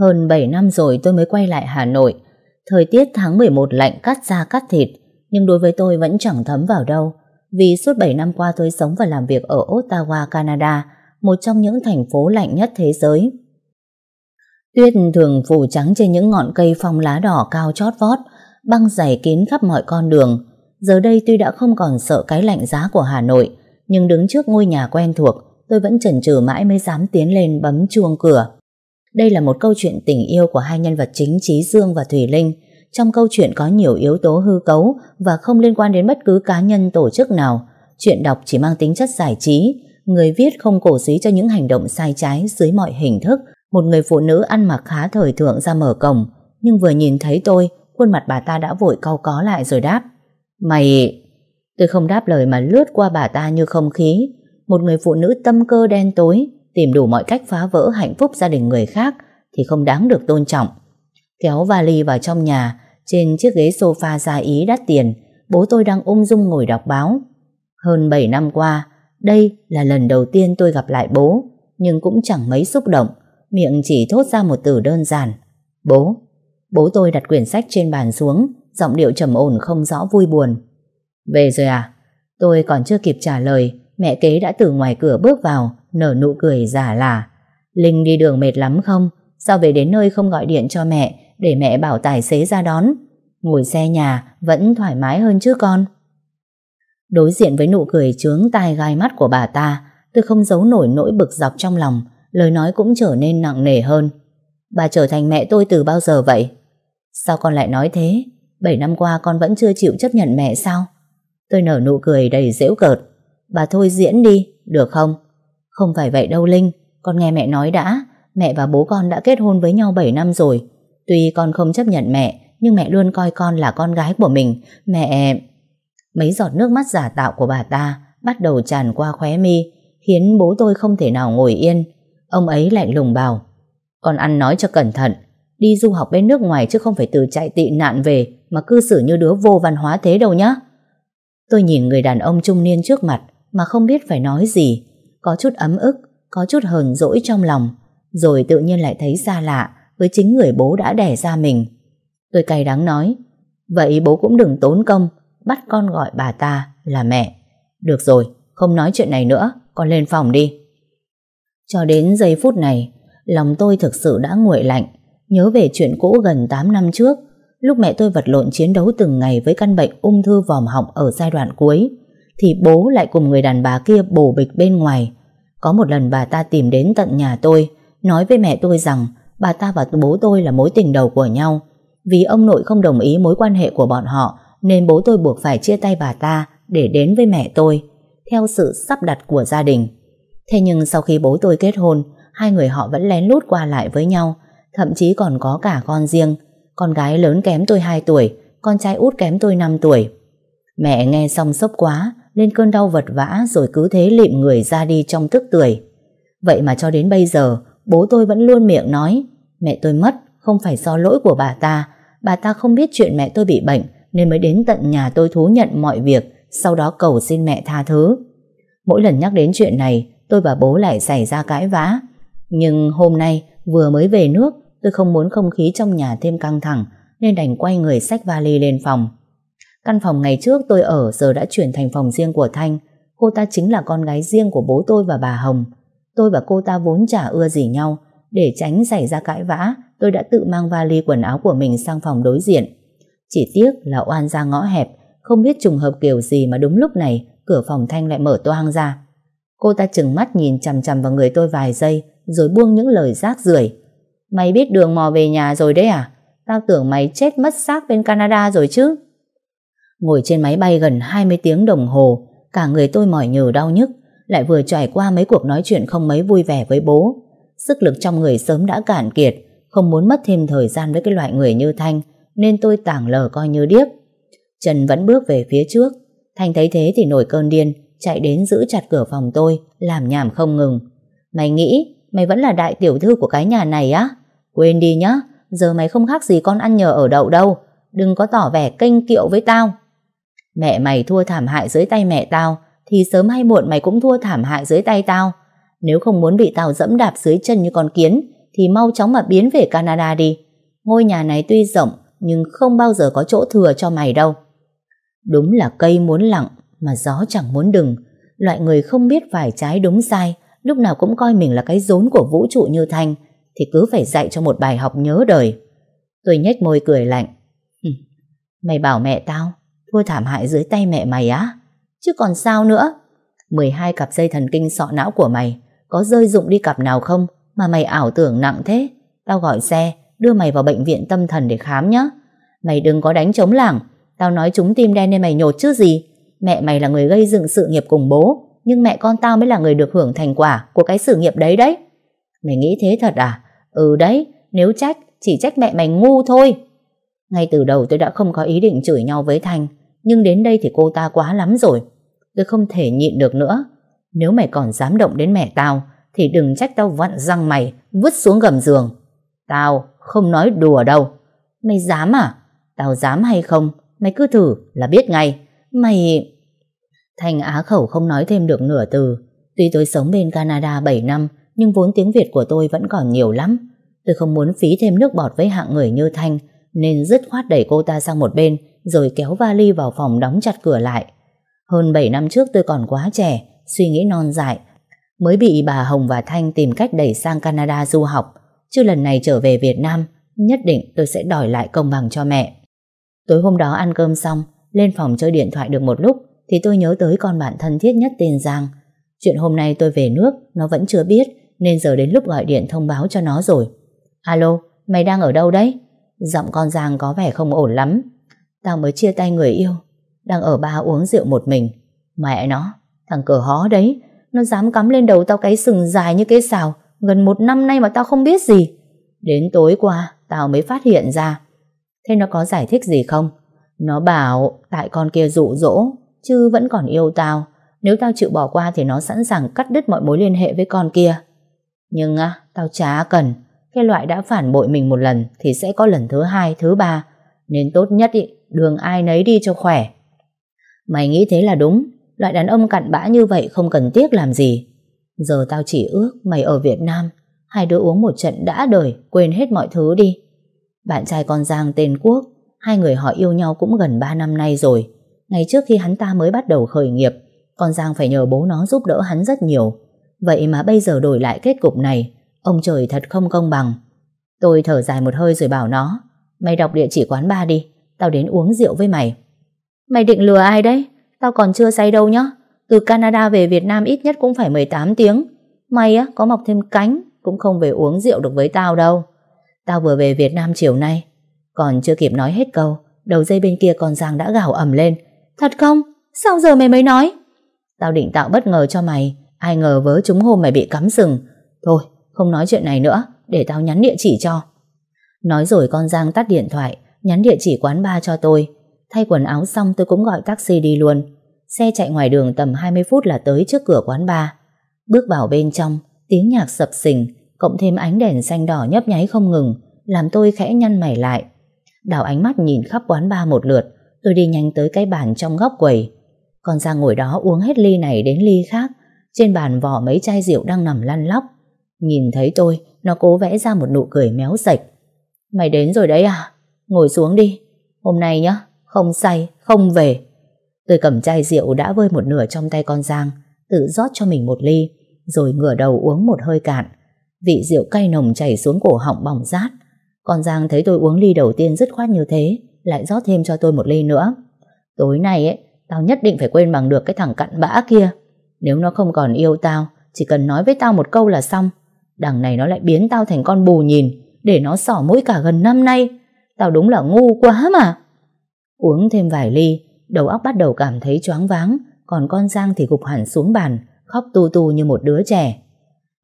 Hơn 7 năm rồi tôi mới quay lại Hà Nội. Thời tiết tháng 11 lạnh cắt da cắt thịt, nhưng đối với tôi vẫn chẳng thấm vào đâu. Vì suốt 7 năm qua tôi sống và làm việc ở Ottawa, Canada, một trong những thành phố lạnh nhất thế giới. Tuyết thường phủ trắng trên những ngọn cây phong lá đỏ cao chót vót, băng dày kín khắp mọi con đường. Giờ đây tuy đã không còn sợ cái lạnh giá của Hà Nội, nhưng đứng trước ngôi nhà quen thuộc, tôi vẫn chần chừ mãi mới dám tiến lên bấm chuông cửa. Đây là một câu chuyện tình yêu của hai nhân vật chính Trí Dương và Thủy Linh. Trong câu chuyện có nhiều yếu tố hư cấu và không liên quan đến bất cứ cá nhân tổ chức nào. Chuyện đọc chỉ mang tính chất giải trí. Người viết không cổ suý cho những hành động sai trái dưới mọi hình thức. Một người phụ nữ ăn mặc khá thời thượng ra mở cổng. Nhưng vừa nhìn thấy tôi, khuôn mặt bà ta đã vội cau có lại rồi đáp. Mày... Tôi không đáp lời mà lướt qua bà ta như không khí. Một người phụ nữ tâm cơ đen tối tìm đủ mọi cách phá vỡ hạnh phúc gia đình người khác thì không đáng được tôn trọng. Kéo vali vào trong nhà, trên chiếc ghế sofa da ý đắt tiền, bố tôi đang ung dung ngồi đọc báo. Hơn 7 năm qua, đây là lần đầu tiên tôi gặp lại bố, nhưng cũng chẳng mấy xúc động, miệng chỉ thốt ra một từ đơn giản. Bố, bố tôi đặt quyển sách trên bàn xuống, giọng điệu trầm ổn không rõ vui buồn. Về rồi à? Tôi còn chưa kịp trả lời, mẹ kế đã từ ngoài cửa bước vào, nở nụ cười giả lả. Linh đi đường mệt lắm không? Sao về đến nơi không gọi điện cho mẹ để mẹ bảo tài xế ra đón? Ngồi xe nhà vẫn thoải mái hơn chứ con. Đối diện với nụ cười trướng tai gai mắt của bà ta, tôi không giấu nổi nỗi bực dọc trong lòng, lời nói cũng trở nên nặng nề hơn. Bà trở thành mẹ tôi từ bao giờ vậy? Sao con lại nói thế? 7 năm qua con vẫn chưa chịu chấp nhận mẹ sao? Tôi nở nụ cười đầy dễu cợt. Bà thôi diễn đi, được không? Không phải vậy đâu Linh, con nghe mẹ nói đã, mẹ và bố con đã kết hôn với nhau 7 năm rồi. Tuy con không chấp nhận mẹ, nhưng mẹ luôn coi con là con gái của mình. Mẹ... Mấy giọt nước mắt giả tạo của bà ta bắt đầu tràn qua khóe mi, khiến bố tôi không thể nào ngồi yên. Ông ấy lạnh lùng bảo, con ăn nói cho cẩn thận, đi du học bên nước ngoài chứ không phải từ chạy tị nạn về mà cư xử như đứa vô văn hóa thế đâu nhá. Tôi nhìn người đàn ông trung niên trước mặt mà không biết phải nói gì, có chút ấm ức, có chút hờn dỗi trong lòng, rồi tự nhiên lại thấy xa lạ với chính người bố đã đẻ ra mình. Tôi cay đắng nói, vậy bố cũng đừng tốn công, bắt con gọi bà ta là mẹ. Được rồi, không nói chuyện này nữa, con lên phòng đi. Cho đến giây phút này, lòng tôi thực sự đã nguội lạnh, nhớ về chuyện cũ gần 8 năm trước, lúc mẹ tôi vật lộn chiến đấu từng ngày với căn bệnh ung thư vòm họng ở giai đoạn cuối thì bố lại cùng người đàn bà kia bổ bịch bên ngoài. Có một lần bà ta tìm đến tận nhà tôi, nói với mẹ tôi rằng bà ta và bố tôi là mối tình đầu của nhau. Vì ông nội không đồng ý mối quan hệ của bọn họ nên bố tôi buộc phải chia tay bà ta để đến với mẹ tôi, theo sự sắp đặt của gia đình. Thế nhưng sau khi bố tôi kết hôn, hai người họ vẫn lén lút qua lại với nhau, thậm chí còn có cả con riêng. Con gái lớn kém tôi 2 tuổi, con trai út kém tôi 5 tuổi. Mẹ nghe xong sốc quá, lên cơn đau vật vã rồi cứ thế lịm người ra đi trong tức tuổi. Vậy mà cho đến bây giờ, bố tôi vẫn luôn miệng nói, mẹ tôi mất, không phải do lỗi của bà ta, bà ta không biết chuyện mẹ tôi bị bệnh nên mới đến tận nhà tôi thú nhận mọi việc, sau đó cầu xin mẹ tha thứ. Mỗi lần nhắc đến chuyện này, tôi và bố lại xảy ra cãi vã. Nhưng hôm nay, vừa mới về nước, tôi không muốn không khí trong nhà thêm căng thẳng nên đành quay người xách vali lên phòng. Căn phòng ngày trước tôi ở giờ đã chuyển thành phòng riêng của Thanh. Cô ta chính là con gái riêng của bố tôi và bà Hồng. Tôi và cô ta vốn chả ưa gì nhau. Để tránh xảy ra cãi vã, tôi đã tự mang vali quần áo của mình sang phòng đối diện. Chỉ tiếc là oan ra ngõ hẹp, không biết trùng hợp kiểu gì mà đúng lúc này cửa phòng Thanh lại mở toang ra. Cô ta chừng mắt nhìn chằm chằm vào người tôi vài giây rồi buông những lời rác rưởi. Mày biết đường mò về nhà rồi đấy à? Tao tưởng mày chết mất xác bên Canada rồi chứ. Ngồi trên máy bay gần 20 tiếng đồng hồ, cả người tôi mỏi nhừ đau nhức, lại vừa trải qua mấy cuộc nói chuyện không mấy vui vẻ với bố. Sức lực trong người sớm đã cạn kiệt, không muốn mất thêm thời gian với cái loại người như Thanh, nên tôi tảng lờ coi như điếc. Trần vẫn bước về phía trước, Thanh thấy thế thì nổi cơn điên, chạy đến giữ chặt cửa phòng tôi, làm nhảm không ngừng. Mày nghĩ, mày vẫn là đại tiểu thư của cái nhà này á? Quên đi nhá, giờ mày không khác gì con ăn nhờ ở đậu đâu, đừng có tỏ vẻ kênh kiệu với tao. Mẹ mày thua thảm hại dưới tay mẹ tao thì sớm hay muộn mày cũng thua thảm hại dưới tay tao. Nếu không muốn bị tao dẫm đạp dưới chân như con kiến thì mau chóng mà biến về Canada đi. Ngôi nhà này tuy rộng nhưng không bao giờ có chỗ thừa cho mày đâu. Đúng là cây muốn lặng mà gió chẳng muốn đừng. Loại người không biết phải trái đúng sai lúc nào cũng coi mình là cái rốn của vũ trụ như Thanh thì cứ phải dạy cho một bài học nhớ đời. Tôi nhếch môi cười lạnh. Mày bảo mẹ tao thua thảm hại dưới tay mẹ mày á Chứ còn sao nữa 12 cặp dây thần kinh sọ não của mày Có rơi dụng đi cặp nào không Mà mày ảo tưởng nặng thế Tao gọi xe đưa mày vào bệnh viện tâm thần để khám nhá. Mày đừng có đánh chống lảng Tao nói chúng tim đen nên mày nhột chứ gì Mẹ mày là người gây dựng sự nghiệp cùng bố Nhưng mẹ con tao mới là người được hưởng thành quả Của cái sự nghiệp đấy đấy Mày nghĩ thế thật à Ừ đấy nếu trách chỉ trách mẹ mày ngu thôi ngay từ đầu tôi đã không có ý định chửi nhau với Thành Nhưng đến đây thì cô ta quá lắm rồi Tôi không thể nhịn được nữa Nếu mày còn dám động đến mẹ tao Thì đừng trách tao vặn răng mày Vứt xuống gầm giường Tao không nói đùa đâu Mày dám à? Tao dám hay không? Mày cứ thử là biết ngay Mày... Thành á khẩu không nói thêm được nửa từ Tuy tôi sống bên Canada 7 năm Nhưng vốn tiếng Việt của tôi vẫn còn nhiều lắm Tôi không muốn phí thêm nước bọt với hạng người như Thanh nên dứt khoát đẩy cô ta sang một bên rồi kéo vali vào phòng đóng chặt cửa lại. Hơn 7 năm trước tôi còn quá trẻ, suy nghĩ non dại, mới bị bà Hồng và Thanh tìm cách đẩy sang Canada du học, chứ lần này trở về Việt Nam, nhất định tôi sẽ đòi lại công bằng cho mẹ. Tối hôm đó ăn cơm xong, lên phòng chơi điện thoại được một lúc thì tôi nhớ tới con bạn thân thiết nhất tên Giang. Chuyện hôm nay tôi về nước, nó vẫn chưa biết nên giờ đến lúc gọi điện thông báo cho nó rồi. Alo, mày đang ở đâu đấy? Giọng con Giang có vẻ không ổn lắm Tao mới chia tay người yêu Đang ở ba uống rượu một mình Mẹ nó, thằng cửa hó đấy Nó dám cắm lên đầu tao cái sừng dài như cái xào Gần một năm nay mà tao không biết gì Đến tối qua Tao mới phát hiện ra Thế nó có giải thích gì không Nó bảo tại con kia dụ dỗ Chứ vẫn còn yêu tao Nếu tao chịu bỏ qua thì nó sẵn sàng cắt đứt mọi mối liên hệ với con kia Nhưng à, tao chả cần cái loại đã phản bội mình một lần thì sẽ có lần thứ hai, thứ ba. Nên tốt nhất ý, đường ai nấy đi cho khỏe. Mày nghĩ thế là đúng. Loại đàn ông cặn bã như vậy không cần tiếc làm gì. Giờ tao chỉ ước mày ở Việt Nam. Hai đứa uống một trận đã đời, quên hết mọi thứ đi. Bạn trai con Giang tên Quốc, hai người họ yêu nhau cũng gần 3 năm nay rồi. Ngày trước khi hắn ta mới bắt đầu khởi nghiệp, con Giang phải nhờ bố nó giúp đỡ hắn rất nhiều. Vậy mà bây giờ đổi lại kết cục này Ông trời thật không công bằng. Tôi thở dài một hơi rồi bảo nó. Mày đọc địa chỉ quán ba đi, tao đến uống rượu với mày. Mày định lừa ai đấy? Tao còn chưa say đâu nhá. Từ Canada về Việt Nam ít nhất cũng phải 18 tiếng. Mày á, có mọc thêm cánh, cũng không về uống rượu được với tao đâu. Tao vừa về Việt Nam chiều nay. Còn chưa kịp nói hết câu, đầu dây bên kia con Giang đã gào ầm lên. Thật không? Sao giờ mày mới nói? Tao định tạo bất ngờ cho mày, ai ngờ vớ chúng hôm mày bị cắm sừng. Thôi, không nói chuyện này nữa, để tao nhắn địa chỉ cho. Nói rồi con Giang tắt điện thoại, nhắn địa chỉ quán bar cho tôi. Thay quần áo xong tôi cũng gọi taxi đi luôn. Xe chạy ngoài đường tầm 20 phút là tới trước cửa quán bar. Bước vào bên trong, tiếng nhạc sập sình, cộng thêm ánh đèn xanh đỏ nhấp nháy không ngừng, làm tôi khẽ nhăn mày lại. Đảo ánh mắt nhìn khắp quán bar một lượt, tôi đi nhanh tới cái bàn trong góc quầy. Con Giang ngồi đó uống hết ly này đến ly khác, trên bàn vỏ mấy chai rượu đang nằm lăn lóc. Nhìn thấy tôi, nó cố vẽ ra một nụ cười méo sạch. Mày đến rồi đấy à? Ngồi xuống đi. Hôm nay nhá, không say, không về. Tôi cầm chai rượu đã vơi một nửa trong tay con Giang, tự rót cho mình một ly, rồi ngửa đầu uống một hơi cạn. Vị rượu cay nồng chảy xuống cổ họng bỏng rát. Con Giang thấy tôi uống ly đầu tiên dứt khoát như thế, lại rót thêm cho tôi một ly nữa. Tối nay ấy, tao nhất định phải quên bằng được cái thằng cặn bã kia. Nếu nó không còn yêu tao, chỉ cần nói với tao một câu là xong. Đằng này nó lại biến tao thành con bù nhìn Để nó sỏ mũi cả gần năm nay Tao đúng là ngu quá mà Uống thêm vài ly Đầu óc bắt đầu cảm thấy choáng váng Còn con Giang thì gục hẳn xuống bàn Khóc tu tu như một đứa trẻ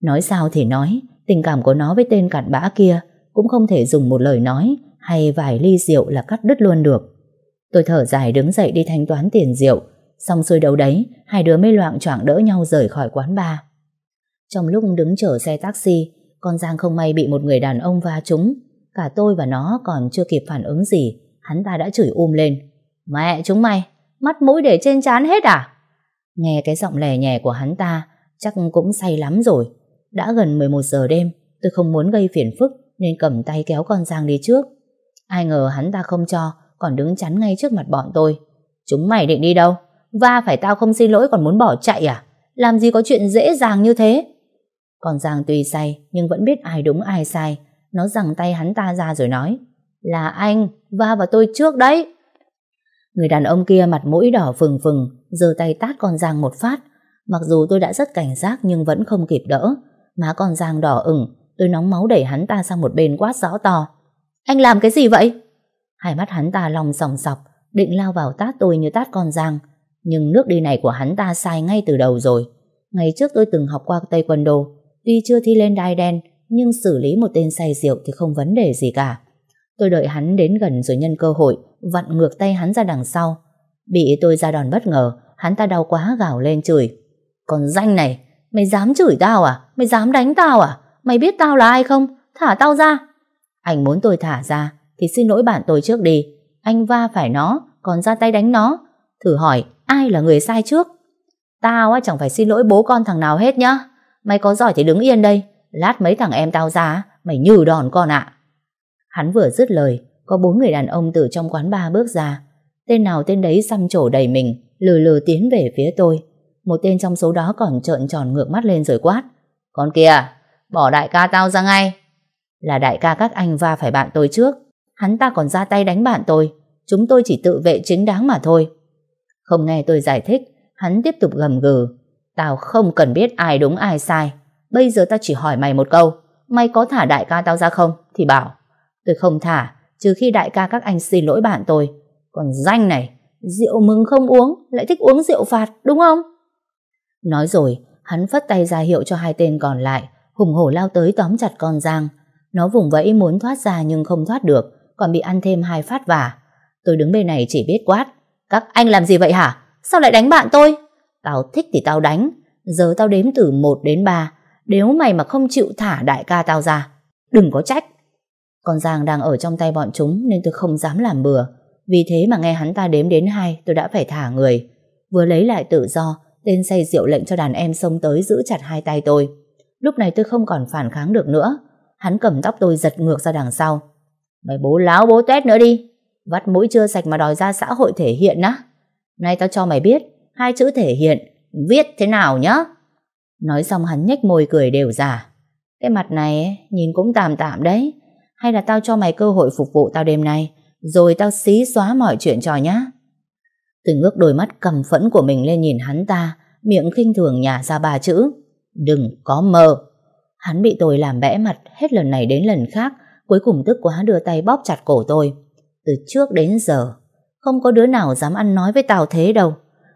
Nói sao thì nói Tình cảm của nó với tên cặn bã kia Cũng không thể dùng một lời nói Hay vài ly rượu là cắt đứt luôn được Tôi thở dài đứng dậy đi thanh toán tiền rượu Xong xuôi đầu đấy Hai đứa mới loạn choạng đỡ nhau rời khỏi quán bar trong lúc đứng chờ xe taxi, con Giang không may bị một người đàn ông va trúng. Cả tôi và nó còn chưa kịp phản ứng gì, hắn ta đã chửi um lên. Mẹ chúng mày, mắt mũi để trên chán hết à? Nghe cái giọng lè nhè của hắn ta, chắc cũng say lắm rồi. Đã gần 11 giờ đêm, tôi không muốn gây phiền phức nên cầm tay kéo con Giang đi trước. Ai ngờ hắn ta không cho, còn đứng chắn ngay trước mặt bọn tôi. Chúng mày định đi đâu? và phải tao không xin lỗi còn muốn bỏ chạy à? Làm gì có chuyện dễ dàng như thế? Còn Giang tuy say nhưng vẫn biết ai đúng ai sai. Nó giằng tay hắn ta ra rồi nói Là anh, va vào tôi trước đấy. Người đàn ông kia mặt mũi đỏ phừng phừng, giơ tay tát con Giang một phát. Mặc dù tôi đã rất cảnh giác nhưng vẫn không kịp đỡ. Má con Giang đỏ ửng, tôi nóng máu đẩy hắn ta sang một bên quát rõ to. Anh làm cái gì vậy? Hai mắt hắn ta lòng sòng sọc, định lao vào tát tôi như tát con Giang. Nhưng nước đi này của hắn ta sai ngay từ đầu rồi. Ngày trước tôi từng học qua Tây Quân Đô, Tuy chưa thi lên đai đen, nhưng xử lý một tên say rượu thì không vấn đề gì cả. Tôi đợi hắn đến gần rồi nhân cơ hội, vặn ngược tay hắn ra đằng sau. Bị tôi ra đòn bất ngờ, hắn ta đau quá gào lên chửi. Còn danh này, mày dám chửi tao à? Mày dám đánh tao à? Mày biết tao là ai không? Thả tao ra. Anh muốn tôi thả ra, thì xin lỗi bạn tôi trước đi. Anh va phải nó, còn ra tay đánh nó. Thử hỏi, ai là người sai trước? Tao á chẳng phải xin lỗi bố con thằng nào hết nhá. Mày có giỏi thì đứng yên đây Lát mấy thằng em tao ra Mày nhừ đòn con ạ Hắn vừa dứt lời Có bốn người đàn ông từ trong quán bar bước ra Tên nào tên đấy xăm trổ đầy mình Lừ lừ tiến về phía tôi Một tên trong số đó còn trợn tròn ngược mắt lên rồi quát Con kìa Bỏ đại ca tao ra ngay Là đại ca các anh va phải bạn tôi trước Hắn ta còn ra tay đánh bạn tôi Chúng tôi chỉ tự vệ chính đáng mà thôi Không nghe tôi giải thích Hắn tiếp tục gầm gừ Tao không cần biết ai đúng ai sai. Bây giờ tao chỉ hỏi mày một câu. Mày có thả đại ca tao ra không? Thì bảo. Tôi không thả, trừ khi đại ca các anh xin lỗi bạn tôi. Còn danh này, rượu mừng không uống, lại thích uống rượu phạt, đúng không? Nói rồi, hắn phất tay ra hiệu cho hai tên còn lại, hùng hổ lao tới tóm chặt con Giang. Nó vùng vẫy muốn thoát ra nhưng không thoát được, còn bị ăn thêm hai phát vả. Tôi đứng bên này chỉ biết quát. Các anh làm gì vậy hả? Sao lại đánh bạn tôi? Tao thích thì tao đánh, giờ tao đếm từ 1 đến 3, nếu mày mà không chịu thả đại ca tao ra, đừng có trách. Con Giang đang ở trong tay bọn chúng nên tôi không dám làm bừa. Vì thế mà nghe hắn ta đếm đến hai tôi đã phải thả người. Vừa lấy lại tự do, tên say rượu lệnh cho đàn em xông tới giữ chặt hai tay tôi. Lúc này tôi không còn phản kháng được nữa. Hắn cầm tóc tôi giật ngược ra đằng sau. Mày bố láo bố tét nữa đi. Vắt mũi chưa sạch mà đòi ra xã hội thể hiện á. Nay tao cho mày biết, hai chữ thể hiện, viết thế nào nhá. Nói xong hắn nhếch môi cười đều giả. Cái mặt này nhìn cũng tạm tạm đấy. Hay là tao cho mày cơ hội phục vụ tao đêm nay, rồi tao xí xóa mọi chuyện trò nhá. Từng ngước đôi mắt cầm phẫn của mình lên nhìn hắn ta, miệng khinh thường nhả ra ba chữ. Đừng có mơ. Hắn bị tôi làm bẽ mặt hết lần này đến lần khác, cuối cùng tức quá đưa tay bóp chặt cổ tôi. Từ trước đến giờ, không có đứa nào dám ăn nói với tao thế đâu.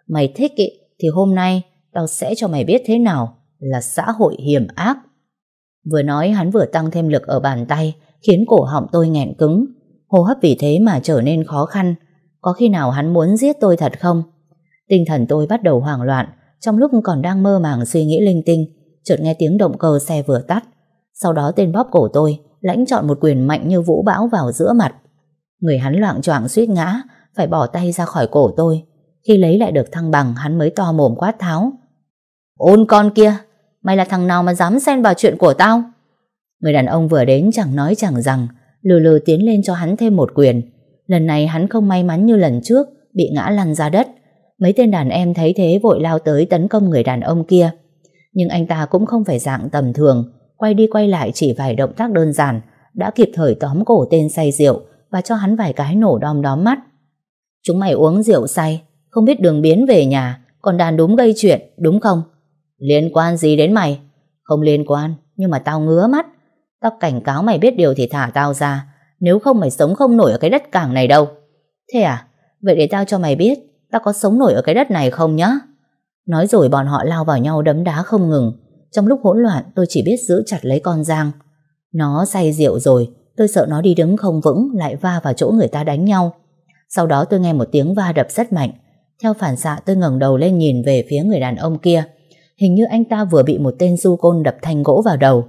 Mày thích ý, thì hôm nay tao sẽ cho mày biết thế nào là xã hội hiểm ác. Vừa nói hắn vừa tăng thêm lực ở bàn tay khiến cổ họng tôi nghẹn cứng. Hô hấp vì thế mà trở nên khó khăn. Có khi nào hắn muốn giết tôi thật không? Tinh thần tôi bắt đầu hoảng loạn trong lúc còn đang mơ màng suy nghĩ linh tinh chợt nghe tiếng động cơ xe vừa tắt. Sau đó tên bóp cổ tôi lãnh chọn một quyền mạnh như vũ bão vào giữa mặt. Người hắn loạn choạng suýt ngã phải bỏ tay ra khỏi cổ tôi khi lấy lại được thăng bằng hắn mới to mồm quát tháo. Ôn con kia, mày là thằng nào mà dám xen vào chuyện của tao? Người đàn ông vừa đến chẳng nói chẳng rằng, lừ lừ tiến lên cho hắn thêm một quyền. Lần này hắn không may mắn như lần trước, bị ngã lăn ra đất. Mấy tên đàn em thấy thế vội lao tới tấn công người đàn ông kia. Nhưng anh ta cũng không phải dạng tầm thường, quay đi quay lại chỉ vài động tác đơn giản, đã kịp thời tóm cổ tên say rượu và cho hắn vài cái nổ đom đóm mắt. Chúng mày uống rượu say, không biết đường biến về nhà Còn đàn đúng gây chuyện đúng không Liên quan gì đến mày Không liên quan nhưng mà tao ngứa mắt Tao cảnh cáo mày biết điều thì thả tao ra Nếu không mày sống không nổi ở cái đất cảng này đâu Thế à Vậy để tao cho mày biết Tao có sống nổi ở cái đất này không nhá Nói rồi bọn họ lao vào nhau đấm đá không ngừng Trong lúc hỗn loạn tôi chỉ biết giữ chặt lấy con Giang Nó say rượu rồi Tôi sợ nó đi đứng không vững Lại va vào chỗ người ta đánh nhau Sau đó tôi nghe một tiếng va đập rất mạnh theo phản xạ tôi ngẩng đầu lên nhìn về phía người đàn ông kia. Hình như anh ta vừa bị một tên du côn đập thanh gỗ vào đầu.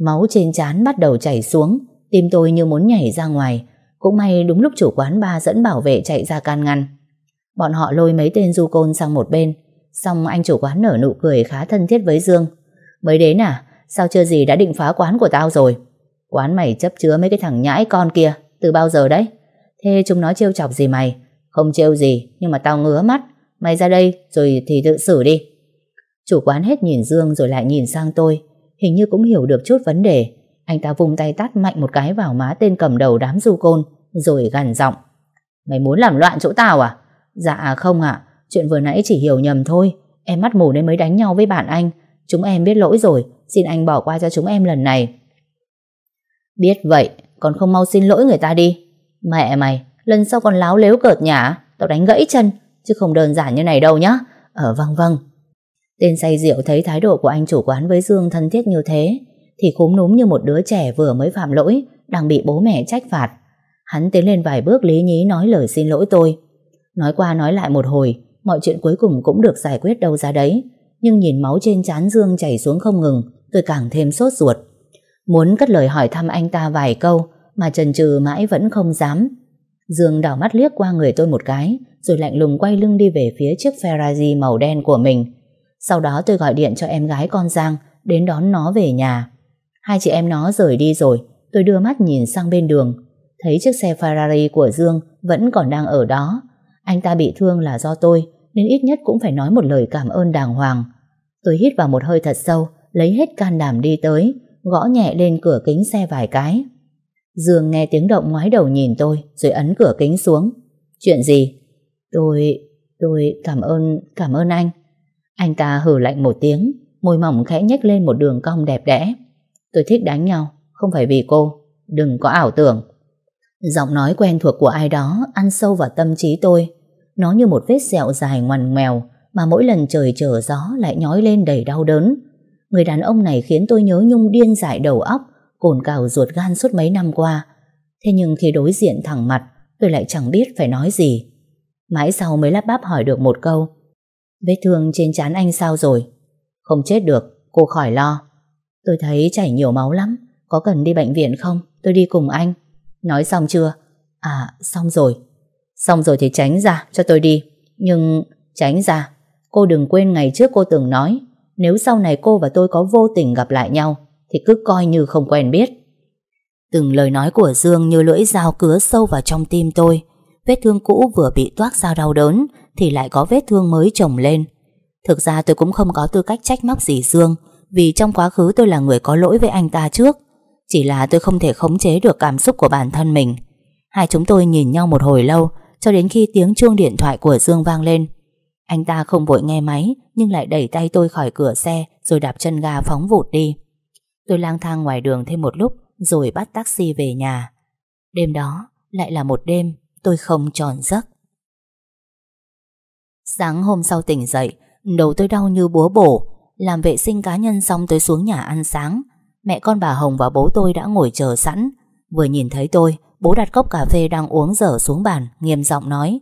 Máu trên trán bắt đầu chảy xuống, tim tôi như muốn nhảy ra ngoài. Cũng may đúng lúc chủ quán ba dẫn bảo vệ chạy ra can ngăn. Bọn họ lôi mấy tên du côn sang một bên. Xong anh chủ quán nở nụ cười khá thân thiết với Dương. Mới đến à? Sao chưa gì đã định phá quán của tao rồi? Quán mày chấp chứa mấy cái thằng nhãi con kia từ bao giờ đấy? Thế chúng nó trêu chọc gì mày? Không trêu gì, nhưng mà tao ngứa mắt. Mày ra đây rồi thì tự xử đi. Chủ quán hết nhìn Dương rồi lại nhìn sang tôi. Hình như cũng hiểu được chút vấn đề. Anh ta vung tay tát mạnh một cái vào má tên cầm đầu đám du côn, rồi gằn giọng. Mày muốn làm loạn chỗ tao à? Dạ không ạ, chuyện vừa nãy chỉ hiểu nhầm thôi. Em mắt mù nên mới đánh nhau với bạn anh. Chúng em biết lỗi rồi, xin anh bỏ qua cho chúng em lần này. Biết vậy, còn không mau xin lỗi người ta đi. Mẹ mày, Lần sau còn láo lếu cợt nhả Tao đánh gãy chân Chứ không đơn giản như này đâu nhá Ở ờ, vâng vâng Tên say rượu thấy thái độ của anh chủ quán với Dương thân thiết như thế Thì khúm núm như một đứa trẻ vừa mới phạm lỗi Đang bị bố mẹ trách phạt Hắn tiến lên vài bước lý nhí nói lời xin lỗi tôi Nói qua nói lại một hồi Mọi chuyện cuối cùng cũng được giải quyết đâu ra đấy Nhưng nhìn máu trên trán Dương chảy xuống không ngừng Tôi càng thêm sốt ruột Muốn cất lời hỏi thăm anh ta vài câu Mà trần trừ mãi vẫn không dám Dương đảo mắt liếc qua người tôi một cái, rồi lạnh lùng quay lưng đi về phía chiếc Ferrari màu đen của mình. Sau đó tôi gọi điện cho em gái con Giang đến đón nó về nhà. Hai chị em nó rời đi rồi, tôi đưa mắt nhìn sang bên đường. Thấy chiếc xe Ferrari của Dương vẫn còn đang ở đó. Anh ta bị thương là do tôi, nên ít nhất cũng phải nói một lời cảm ơn đàng hoàng. Tôi hít vào một hơi thật sâu, lấy hết can đảm đi tới, gõ nhẹ lên cửa kính xe vài cái. Dương nghe tiếng động ngoái đầu nhìn tôi Rồi ấn cửa kính xuống Chuyện gì? Tôi... tôi cảm ơn... cảm ơn anh Anh ta hử lạnh một tiếng Môi mỏng khẽ nhếch lên một đường cong đẹp đẽ Tôi thích đánh nhau Không phải vì cô Đừng có ảo tưởng Giọng nói quen thuộc của ai đó Ăn sâu vào tâm trí tôi Nó như một vết sẹo dài ngoằn ngoèo Mà mỗi lần trời trở gió lại nhói lên đầy đau đớn Người đàn ông này khiến tôi nhớ nhung điên dại đầu óc cồn cào ruột gan suốt mấy năm qua. Thế nhưng khi đối diện thẳng mặt, tôi lại chẳng biết phải nói gì. Mãi sau mới lắp bắp hỏi được một câu. Vết thương trên trán anh sao rồi? Không chết được, cô khỏi lo. Tôi thấy chảy nhiều máu lắm, có cần đi bệnh viện không? Tôi đi cùng anh. Nói xong chưa? À, xong rồi. Xong rồi thì tránh ra, cho tôi đi. Nhưng, tránh ra, cô đừng quên ngày trước cô từng nói, nếu sau này cô và tôi có vô tình gặp lại nhau, thì cứ coi như không quen biết. Từng lời nói của Dương như lưỡi dao cứa sâu vào trong tim tôi. Vết thương cũ vừa bị toát ra đau đớn thì lại có vết thương mới chồng lên. Thực ra tôi cũng không có tư cách trách móc gì Dương vì trong quá khứ tôi là người có lỗi với anh ta trước. Chỉ là tôi không thể khống chế được cảm xúc của bản thân mình. Hai chúng tôi nhìn nhau một hồi lâu cho đến khi tiếng chuông điện thoại của Dương vang lên. Anh ta không vội nghe máy nhưng lại đẩy tay tôi khỏi cửa xe rồi đạp chân ga phóng vụt đi. Tôi lang thang ngoài đường thêm một lúc rồi bắt taxi về nhà. Đêm đó lại là một đêm tôi không tròn giấc. Sáng hôm sau tỉnh dậy, đầu tôi đau như búa bổ. Làm vệ sinh cá nhân xong tôi xuống nhà ăn sáng. Mẹ con bà Hồng và bố tôi đã ngồi chờ sẵn. Vừa nhìn thấy tôi, bố đặt cốc cà phê đang uống dở xuống bàn, nghiêm giọng nói.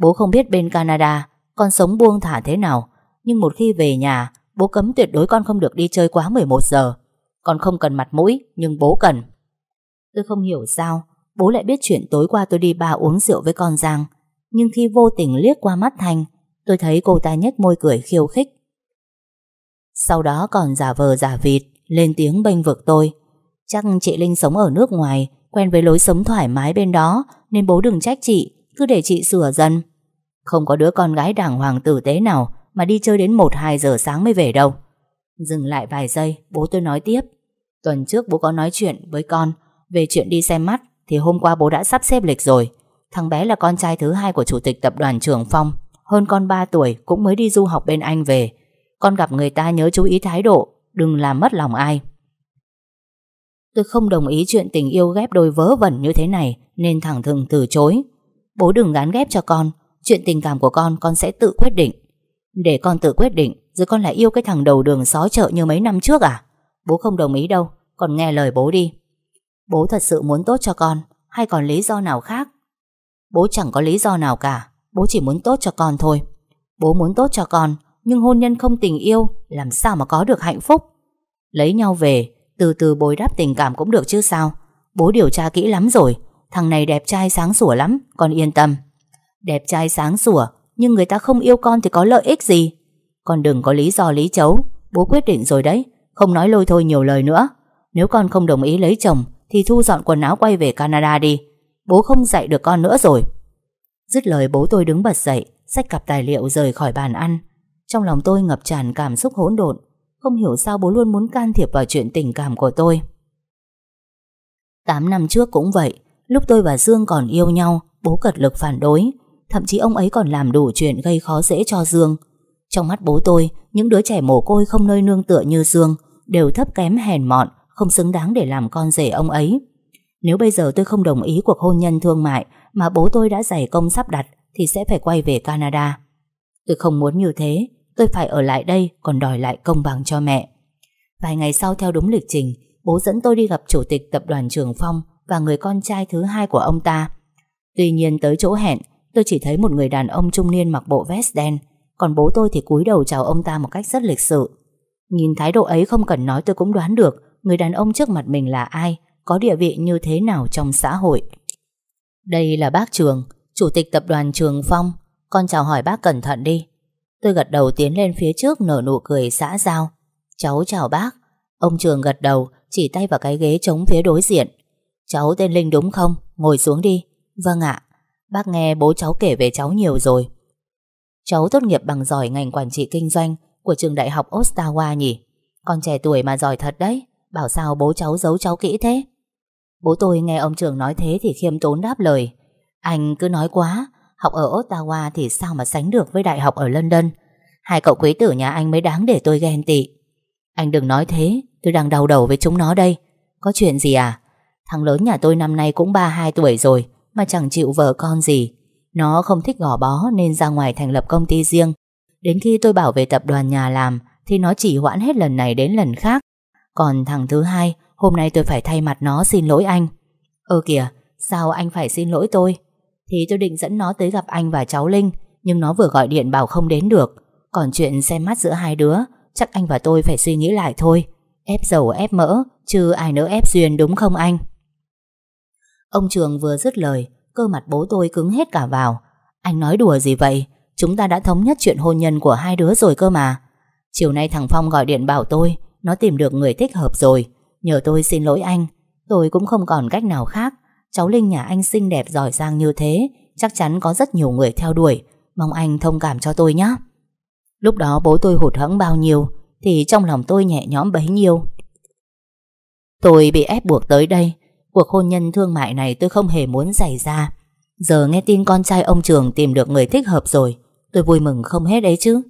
Bố không biết bên Canada, con sống buông thả thế nào. Nhưng một khi về nhà, bố cấm tuyệt đối con không được đi chơi quá 11 giờ. Con không cần mặt mũi, nhưng bố cần. Tôi không hiểu sao, bố lại biết chuyện tối qua tôi đi ba uống rượu với con Giang. Nhưng khi vô tình liếc qua mắt thanh tôi thấy cô ta nhếch môi cười khiêu khích. Sau đó còn giả vờ giả vịt, lên tiếng bênh vực tôi. Chắc chị Linh sống ở nước ngoài, quen với lối sống thoải mái bên đó, nên bố đừng trách chị, cứ để chị sửa dần. Không có đứa con gái đàng hoàng tử tế nào mà đi chơi đến 1-2 giờ sáng mới về đâu. Dừng lại vài giây, bố tôi nói tiếp. Tuần trước bố có nói chuyện với con về chuyện đi xem mắt thì hôm qua bố đã sắp xếp lịch rồi. Thằng bé là con trai thứ hai của chủ tịch tập đoàn Trường Phong, hơn con 3 tuổi cũng mới đi du học bên Anh về. Con gặp người ta nhớ chú ý thái độ, đừng làm mất lòng ai. Tôi không đồng ý chuyện tình yêu ghép đôi vớ vẩn như thế này nên thẳng thừng từ chối. Bố đừng gán ghép cho con, chuyện tình cảm của con con sẽ tự quyết định. Để con tự quyết định rồi con lại yêu cái thằng đầu đường xó chợ như mấy năm trước à? Bố không đồng ý đâu Còn nghe lời bố đi Bố thật sự muốn tốt cho con Hay còn lý do nào khác Bố chẳng có lý do nào cả Bố chỉ muốn tốt cho con thôi Bố muốn tốt cho con Nhưng hôn nhân không tình yêu Làm sao mà có được hạnh phúc Lấy nhau về Từ từ bồi đắp tình cảm cũng được chứ sao Bố điều tra kỹ lắm rồi Thằng này đẹp trai sáng sủa lắm Con yên tâm Đẹp trai sáng sủa Nhưng người ta không yêu con thì có lợi ích gì Con đừng có lý do lý chấu Bố quyết định rồi đấy không nói lôi thôi nhiều lời nữa Nếu con không đồng ý lấy chồng Thì thu dọn quần áo quay về Canada đi Bố không dạy được con nữa rồi Dứt lời bố tôi đứng bật dậy Xách cặp tài liệu rời khỏi bàn ăn Trong lòng tôi ngập tràn cảm xúc hỗn độn Không hiểu sao bố luôn muốn can thiệp vào chuyện tình cảm của tôi tám năm trước cũng vậy Lúc tôi và Dương còn yêu nhau Bố cật lực phản đối Thậm chí ông ấy còn làm đủ chuyện gây khó dễ cho Dương Trong mắt bố tôi Những đứa trẻ mồ côi không nơi nương tựa như Dương đều thấp kém hèn mọn, không xứng đáng để làm con rể ông ấy. Nếu bây giờ tôi không đồng ý cuộc hôn nhân thương mại mà bố tôi đã giải công sắp đặt thì sẽ phải quay về Canada. Tôi không muốn như thế, tôi phải ở lại đây còn đòi lại công bằng cho mẹ. Vài ngày sau theo đúng lịch trình, bố dẫn tôi đi gặp chủ tịch tập đoàn Trường Phong và người con trai thứ hai của ông ta. Tuy nhiên tới chỗ hẹn, tôi chỉ thấy một người đàn ông trung niên mặc bộ vest đen, còn bố tôi thì cúi đầu chào ông ta một cách rất lịch sự. Nhìn thái độ ấy không cần nói tôi cũng đoán được người đàn ông trước mặt mình là ai, có địa vị như thế nào trong xã hội. Đây là bác Trường, chủ tịch tập đoàn Trường Phong. Con chào hỏi bác cẩn thận đi. Tôi gật đầu tiến lên phía trước nở nụ cười xã giao. Cháu chào bác. Ông Trường gật đầu, chỉ tay vào cái ghế chống phía đối diện. Cháu tên Linh đúng không? Ngồi xuống đi. Vâng ạ. Bác nghe bố cháu kể về cháu nhiều rồi. Cháu tốt nghiệp bằng giỏi ngành quản trị kinh doanh của trường đại học Ottawa nhỉ? Con trẻ tuổi mà giỏi thật đấy, bảo sao bố cháu giấu cháu kỹ thế? Bố tôi nghe ông trưởng nói thế thì khiêm tốn đáp lời. Anh cứ nói quá, học ở Ottawa thì sao mà sánh được với đại học ở London? Hai cậu quý tử nhà anh mới đáng để tôi ghen tị. Anh đừng nói thế, tôi đang đau đầu với chúng nó đây. Có chuyện gì à? Thằng lớn nhà tôi năm nay cũng 32 tuổi rồi, mà chẳng chịu vợ con gì. Nó không thích gò bó nên ra ngoài thành lập công ty riêng Đến khi tôi bảo về tập đoàn nhà làm Thì nó chỉ hoãn hết lần này đến lần khác Còn thằng thứ hai Hôm nay tôi phải thay mặt nó xin lỗi anh Ơ kìa Sao anh phải xin lỗi tôi Thì tôi định dẫn nó tới gặp anh và cháu Linh Nhưng nó vừa gọi điện bảo không đến được Còn chuyện xem mắt giữa hai đứa Chắc anh và tôi phải suy nghĩ lại thôi Ép dầu ép mỡ Chứ ai nỡ ép duyên đúng không anh Ông Trường vừa dứt lời Cơ mặt bố tôi cứng hết cả vào Anh nói đùa gì vậy Chúng ta đã thống nhất chuyện hôn nhân của hai đứa rồi cơ mà Chiều nay thằng Phong gọi điện bảo tôi Nó tìm được người thích hợp rồi Nhờ tôi xin lỗi anh Tôi cũng không còn cách nào khác Cháu Linh nhà anh xinh đẹp giỏi giang như thế Chắc chắn có rất nhiều người theo đuổi Mong anh thông cảm cho tôi nhé Lúc đó bố tôi hụt hẫng bao nhiêu Thì trong lòng tôi nhẹ nhõm bấy nhiêu Tôi bị ép buộc tới đây Cuộc hôn nhân thương mại này tôi không hề muốn xảy ra Giờ nghe tin con trai ông Trường tìm được người thích hợp rồi Tôi vui mừng không hết đấy chứ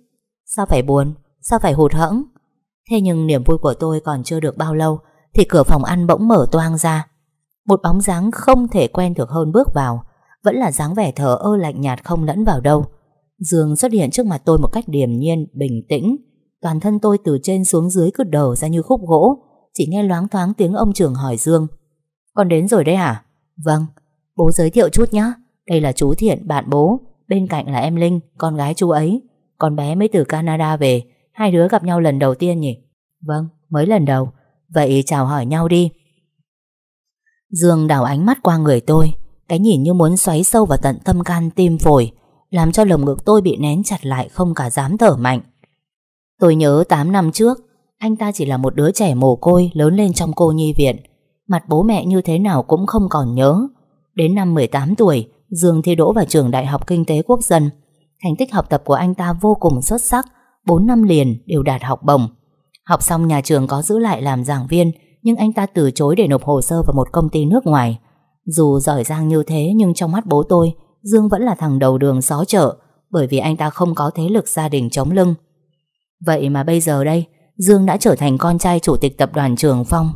Sao phải buồn, sao phải hụt hẫng Thế nhưng niềm vui của tôi còn chưa được bao lâu Thì cửa phòng ăn bỗng mở toang ra Một bóng dáng không thể quen thuộc hơn bước vào Vẫn là dáng vẻ thờ ơ lạnh nhạt không lẫn vào đâu Dương xuất hiện trước mặt tôi một cách điềm nhiên, bình tĩnh Toàn thân tôi từ trên xuống dưới cứ đầu ra như khúc gỗ Chỉ nghe loáng thoáng tiếng ông trưởng hỏi Dương Con đến rồi đấy hả? Vâng, bố giới thiệu chút nhé Đây là chú Thiện, bạn bố Bên cạnh là em Linh, con gái chú ấy. Con bé mới từ Canada về, hai đứa gặp nhau lần đầu tiên nhỉ? Vâng, mới lần đầu. Vậy chào hỏi nhau đi. Dương đảo ánh mắt qua người tôi, cái nhìn như muốn xoáy sâu vào tận tâm can tim phổi, làm cho lồng ngực tôi bị nén chặt lại không cả dám thở mạnh. Tôi nhớ 8 năm trước, anh ta chỉ là một đứa trẻ mồ côi lớn lên trong cô nhi viện. Mặt bố mẹ như thế nào cũng không còn nhớ. Đến năm 18 tuổi, Dương thi đỗ vào trường Đại học Kinh tế Quốc dân. Thành tích học tập của anh ta vô cùng xuất sắc, 4 năm liền đều đạt học bổng. Học xong nhà trường có giữ lại làm giảng viên, nhưng anh ta từ chối để nộp hồ sơ vào một công ty nước ngoài. Dù giỏi giang như thế nhưng trong mắt bố tôi, Dương vẫn là thằng đầu đường xó chợ, bởi vì anh ta không có thế lực gia đình chống lưng. Vậy mà bây giờ đây, Dương đã trở thành con trai chủ tịch tập đoàn Trường Phong.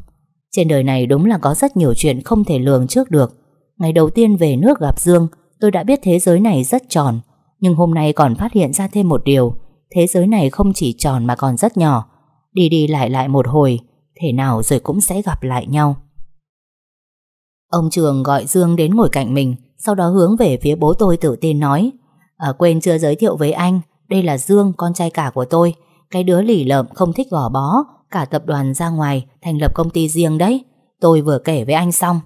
Trên đời này đúng là có rất nhiều chuyện không thể lường trước được, Ngày đầu tiên về nước gặp Dương, tôi đã biết thế giới này rất tròn. Nhưng hôm nay còn phát hiện ra thêm một điều. Thế giới này không chỉ tròn mà còn rất nhỏ. Đi đi lại lại một hồi, thể nào rồi cũng sẽ gặp lại nhau. Ông Trường gọi Dương đến ngồi cạnh mình, sau đó hướng về phía bố tôi tự tin nói. À, quên chưa giới thiệu với anh, đây là Dương, con trai cả của tôi. Cái đứa lì lợm không thích gò bó, cả tập đoàn ra ngoài, thành lập công ty riêng đấy. Tôi vừa kể với anh xong,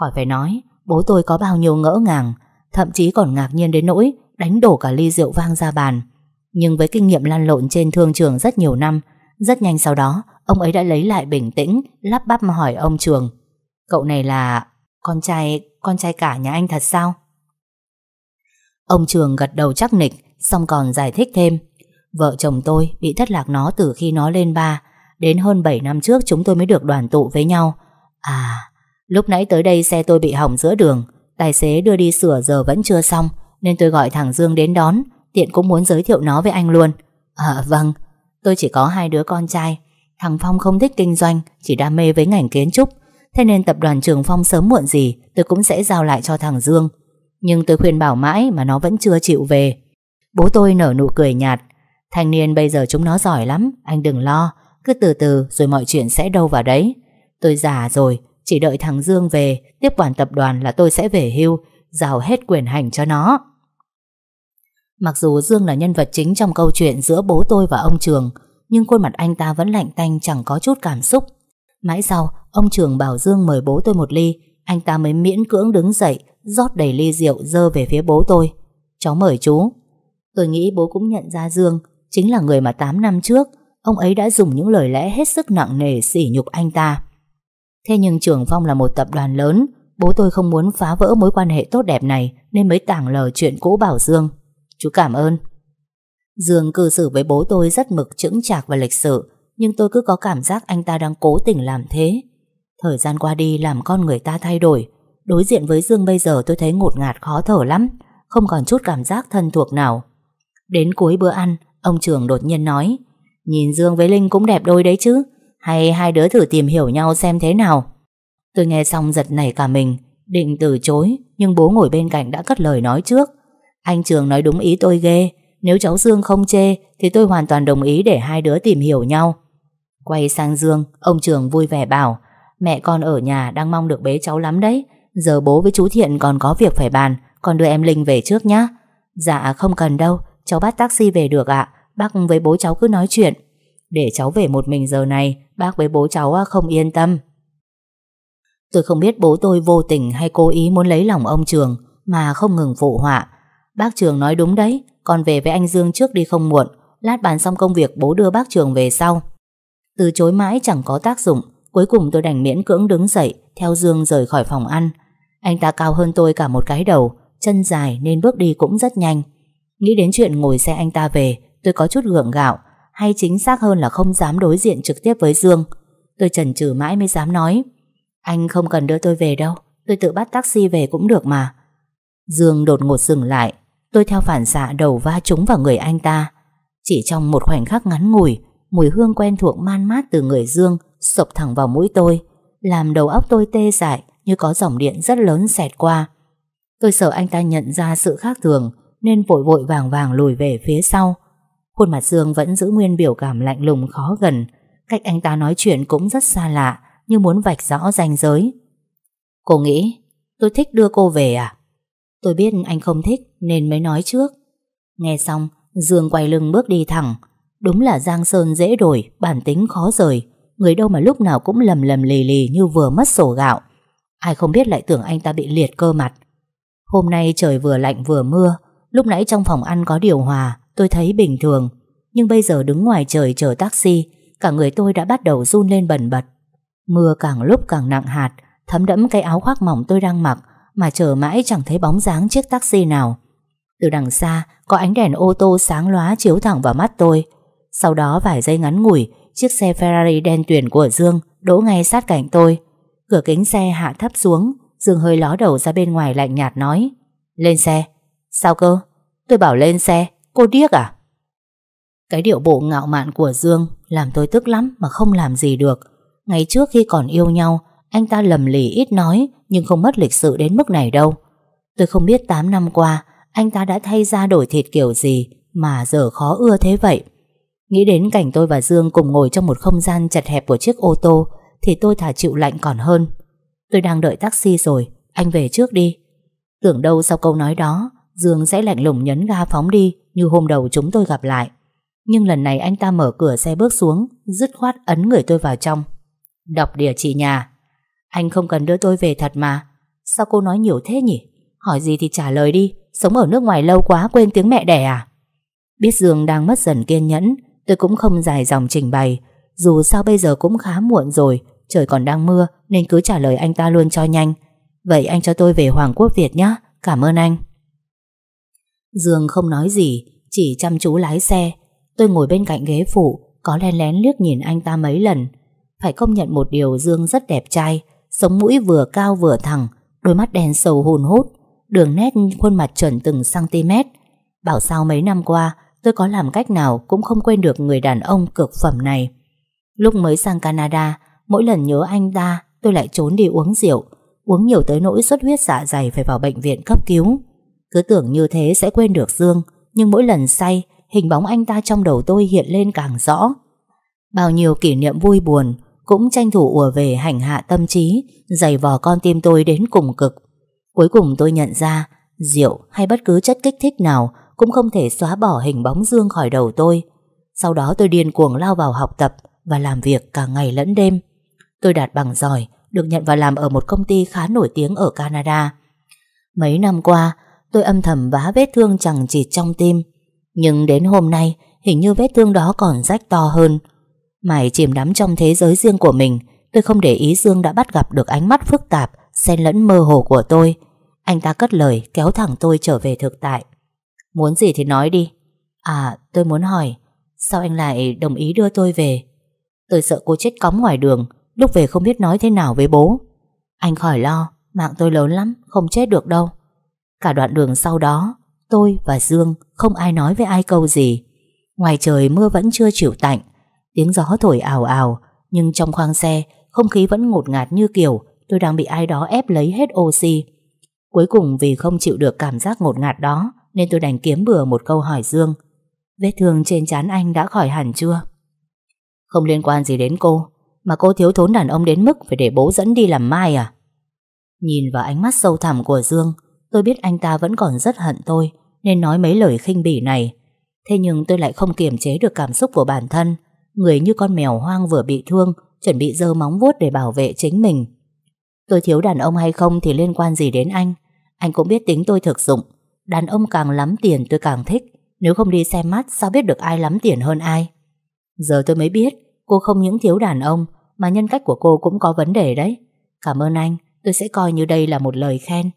Khỏi phải nói, bố tôi có bao nhiêu ngỡ ngàng, thậm chí còn ngạc nhiên đến nỗi đánh đổ cả ly rượu vang ra bàn. Nhưng với kinh nghiệm lăn lộn trên thương trường rất nhiều năm, rất nhanh sau đó, ông ấy đã lấy lại bình tĩnh, lắp bắp hỏi ông trường. Cậu này là... con trai... con trai cả nhà anh thật sao? Ông trường gật đầu chắc nịch, xong còn giải thích thêm. Vợ chồng tôi bị thất lạc nó từ khi nó lên ba, đến hơn 7 năm trước chúng tôi mới được đoàn tụ với nhau. À, Lúc nãy tới đây xe tôi bị hỏng giữa đường Tài xế đưa đi sửa giờ vẫn chưa xong Nên tôi gọi thằng Dương đến đón Tiện cũng muốn giới thiệu nó với anh luôn À vâng Tôi chỉ có hai đứa con trai Thằng Phong không thích kinh doanh Chỉ đam mê với ngành kiến trúc Thế nên tập đoàn Trường Phong sớm muộn gì Tôi cũng sẽ giao lại cho thằng Dương Nhưng tôi khuyên bảo mãi mà nó vẫn chưa chịu về Bố tôi nở nụ cười nhạt Thanh niên bây giờ chúng nó giỏi lắm Anh đừng lo Cứ từ từ rồi mọi chuyện sẽ đâu vào đấy Tôi già rồi chỉ đợi thằng Dương về Tiếp quản tập đoàn là tôi sẽ về hưu Rào hết quyền hành cho nó Mặc dù Dương là nhân vật chính trong câu chuyện giữa bố tôi và ông Trường Nhưng khuôn mặt anh ta vẫn lạnh tanh chẳng có chút cảm xúc Mãi sau, ông Trường bảo Dương mời bố tôi một ly Anh ta mới miễn cưỡng đứng dậy rót đầy ly rượu dơ về phía bố tôi Cháu mời chú Tôi nghĩ bố cũng nhận ra Dương Chính là người mà 8 năm trước Ông ấy đã dùng những lời lẽ hết sức nặng nề sỉ nhục anh ta Thế nhưng trường phong là một tập đoàn lớn Bố tôi không muốn phá vỡ mối quan hệ tốt đẹp này Nên mới tảng lờ chuyện cũ bảo Dương Chú cảm ơn Dương cư xử với bố tôi rất mực chững chạc và lịch sự Nhưng tôi cứ có cảm giác anh ta đang cố tình làm thế Thời gian qua đi làm con người ta thay đổi Đối diện với Dương bây giờ tôi thấy ngột ngạt khó thở lắm Không còn chút cảm giác thân thuộc nào Đến cuối bữa ăn Ông trường đột nhiên nói Nhìn Dương với Linh cũng đẹp đôi đấy chứ hay hai đứa thử tìm hiểu nhau xem thế nào Tôi nghe xong giật nảy cả mình Định từ chối Nhưng bố ngồi bên cạnh đã cất lời nói trước Anh Trường nói đúng ý tôi ghê Nếu cháu Dương không chê Thì tôi hoàn toàn đồng ý để hai đứa tìm hiểu nhau Quay sang Dương Ông Trường vui vẻ bảo Mẹ con ở nhà đang mong được bế cháu lắm đấy Giờ bố với chú Thiện còn có việc phải bàn Con đưa em Linh về trước nhá Dạ không cần đâu Cháu bắt taxi về được ạ Bác với bố cháu cứ nói chuyện Để cháu về một mình giờ này bác với bố cháu không yên tâm. Tôi không biết bố tôi vô tình hay cố ý muốn lấy lòng ông Trường mà không ngừng phụ họa. Bác Trường nói đúng đấy, còn về với anh Dương trước đi không muộn, lát bàn xong công việc bố đưa bác Trường về sau. Từ chối mãi chẳng có tác dụng, cuối cùng tôi đành miễn cưỡng đứng dậy, theo Dương rời khỏi phòng ăn. Anh ta cao hơn tôi cả một cái đầu, chân dài nên bước đi cũng rất nhanh. Nghĩ đến chuyện ngồi xe anh ta về, tôi có chút gượng gạo, hay chính xác hơn là không dám đối diện trực tiếp với Dương. Tôi chần chừ mãi mới dám nói. Anh không cần đưa tôi về đâu, tôi tự bắt taxi về cũng được mà. Dương đột ngột dừng lại, tôi theo phản xạ đầu va trúng vào người anh ta. Chỉ trong một khoảnh khắc ngắn ngủi, mùi hương quen thuộc man mát từ người Dương sộc thẳng vào mũi tôi, làm đầu óc tôi tê dại như có dòng điện rất lớn xẹt qua. Tôi sợ anh ta nhận ra sự khác thường nên vội vội vàng vàng lùi về phía sau. Khuôn mặt Dương vẫn giữ nguyên biểu cảm lạnh lùng khó gần Cách anh ta nói chuyện cũng rất xa lạ Như muốn vạch rõ ranh giới Cô nghĩ Tôi thích đưa cô về à Tôi biết anh không thích nên mới nói trước Nghe xong Dương quay lưng bước đi thẳng Đúng là Giang Sơn dễ đổi Bản tính khó rời Người đâu mà lúc nào cũng lầm lầm lì lì Như vừa mất sổ gạo Ai không biết lại tưởng anh ta bị liệt cơ mặt Hôm nay trời vừa lạnh vừa mưa Lúc nãy trong phòng ăn có điều hòa Tôi thấy bình thường Nhưng bây giờ đứng ngoài trời chờ taxi Cả người tôi đã bắt đầu run lên bần bật Mưa càng lúc càng nặng hạt Thấm đẫm cái áo khoác mỏng tôi đang mặc Mà chờ mãi chẳng thấy bóng dáng chiếc taxi nào Từ đằng xa Có ánh đèn ô tô sáng lóa chiếu thẳng vào mắt tôi Sau đó vài giây ngắn ngủi Chiếc xe Ferrari đen tuyền của Dương Đỗ ngay sát cạnh tôi Cửa kính xe hạ thấp xuống Dương hơi ló đầu ra bên ngoài lạnh nhạt nói Lên xe Sao cơ Tôi bảo lên xe Cô điếc à? Cái điệu bộ ngạo mạn của Dương làm tôi tức lắm mà không làm gì được. Ngày trước khi còn yêu nhau, anh ta lầm lì ít nói nhưng không mất lịch sự đến mức này đâu. Tôi không biết 8 năm qua anh ta đã thay ra đổi thịt kiểu gì mà giờ khó ưa thế vậy. Nghĩ đến cảnh tôi và Dương cùng ngồi trong một không gian chật hẹp của chiếc ô tô thì tôi thả chịu lạnh còn hơn. Tôi đang đợi taxi rồi, anh về trước đi. Tưởng đâu sau câu nói đó, Dương sẽ lạnh lùng nhấn ga phóng đi như hôm đầu chúng tôi gặp lại. Nhưng lần này anh ta mở cửa xe bước xuống, dứt khoát ấn người tôi vào trong. Đọc địa chỉ nhà. Anh không cần đưa tôi về thật mà. Sao cô nói nhiều thế nhỉ? Hỏi gì thì trả lời đi, sống ở nước ngoài lâu quá quên tiếng mẹ đẻ à? Biết Dương đang mất dần kiên nhẫn, tôi cũng không dài dòng trình bày. Dù sao bây giờ cũng khá muộn rồi, trời còn đang mưa nên cứ trả lời anh ta luôn cho nhanh. Vậy anh cho tôi về Hoàng quốc Việt nhé, cảm ơn anh. Dương không nói gì, chỉ chăm chú lái xe. Tôi ngồi bên cạnh ghế phụ, có lén lén liếc nhìn anh ta mấy lần. Phải công nhận một điều Dương rất đẹp trai, sống mũi vừa cao vừa thẳng, đôi mắt đen sầu hồn hút, đường nét khuôn mặt chuẩn từng cm. Bảo sao mấy năm qua, tôi có làm cách nào cũng không quên được người đàn ông cực phẩm này. Lúc mới sang Canada, mỗi lần nhớ anh ta, tôi lại trốn đi uống rượu, uống nhiều tới nỗi xuất huyết dạ dày phải vào bệnh viện cấp cứu. Cứ tưởng như thế sẽ quên được Dương Nhưng mỗi lần say Hình bóng anh ta trong đầu tôi hiện lên càng rõ Bao nhiêu kỷ niệm vui buồn Cũng tranh thủ ùa về hành hạ tâm trí dày vò con tim tôi đến cùng cực Cuối cùng tôi nhận ra Rượu hay bất cứ chất kích thích nào Cũng không thể xóa bỏ hình bóng Dương khỏi đầu tôi Sau đó tôi điên cuồng lao vào học tập Và làm việc cả ngày lẫn đêm Tôi đạt bằng giỏi Được nhận vào làm ở một công ty khá nổi tiếng ở Canada Mấy năm qua tôi âm thầm vá vết thương chẳng chỉ trong tim. Nhưng đến hôm nay, hình như vết thương đó còn rách to hơn. Mải chìm đắm trong thế giới riêng của mình, tôi không để ý Dương đã bắt gặp được ánh mắt phức tạp, xen lẫn mơ hồ của tôi. Anh ta cất lời kéo thẳng tôi trở về thực tại. Muốn gì thì nói đi. À, tôi muốn hỏi, sao anh lại đồng ý đưa tôi về? Tôi sợ cô chết cóng ngoài đường, lúc về không biết nói thế nào với bố. Anh khỏi lo, mạng tôi lớn lắm, không chết được đâu. Cả đoạn đường sau đó, tôi và Dương không ai nói với ai câu gì. Ngoài trời mưa vẫn chưa chịu tạnh, tiếng gió thổi ào ào, nhưng trong khoang xe, không khí vẫn ngột ngạt như kiểu tôi đang bị ai đó ép lấy hết oxy. Cuối cùng vì không chịu được cảm giác ngột ngạt đó, nên tôi đành kiếm bừa một câu hỏi Dương. Vết thương trên trán anh đã khỏi hẳn chưa? Không liên quan gì đến cô, mà cô thiếu thốn đàn ông đến mức phải để bố dẫn đi làm mai à? Nhìn vào ánh mắt sâu thẳm của Dương, Tôi biết anh ta vẫn còn rất hận tôi Nên nói mấy lời khinh bỉ này Thế nhưng tôi lại không kiềm chế được cảm xúc của bản thân Người như con mèo hoang vừa bị thương Chuẩn bị dơ móng vuốt để bảo vệ chính mình Tôi thiếu đàn ông hay không Thì liên quan gì đến anh Anh cũng biết tính tôi thực dụng Đàn ông càng lắm tiền tôi càng thích Nếu không đi xem mắt sao biết được ai lắm tiền hơn ai Giờ tôi mới biết Cô không những thiếu đàn ông Mà nhân cách của cô cũng có vấn đề đấy Cảm ơn anh Tôi sẽ coi như đây là một lời khen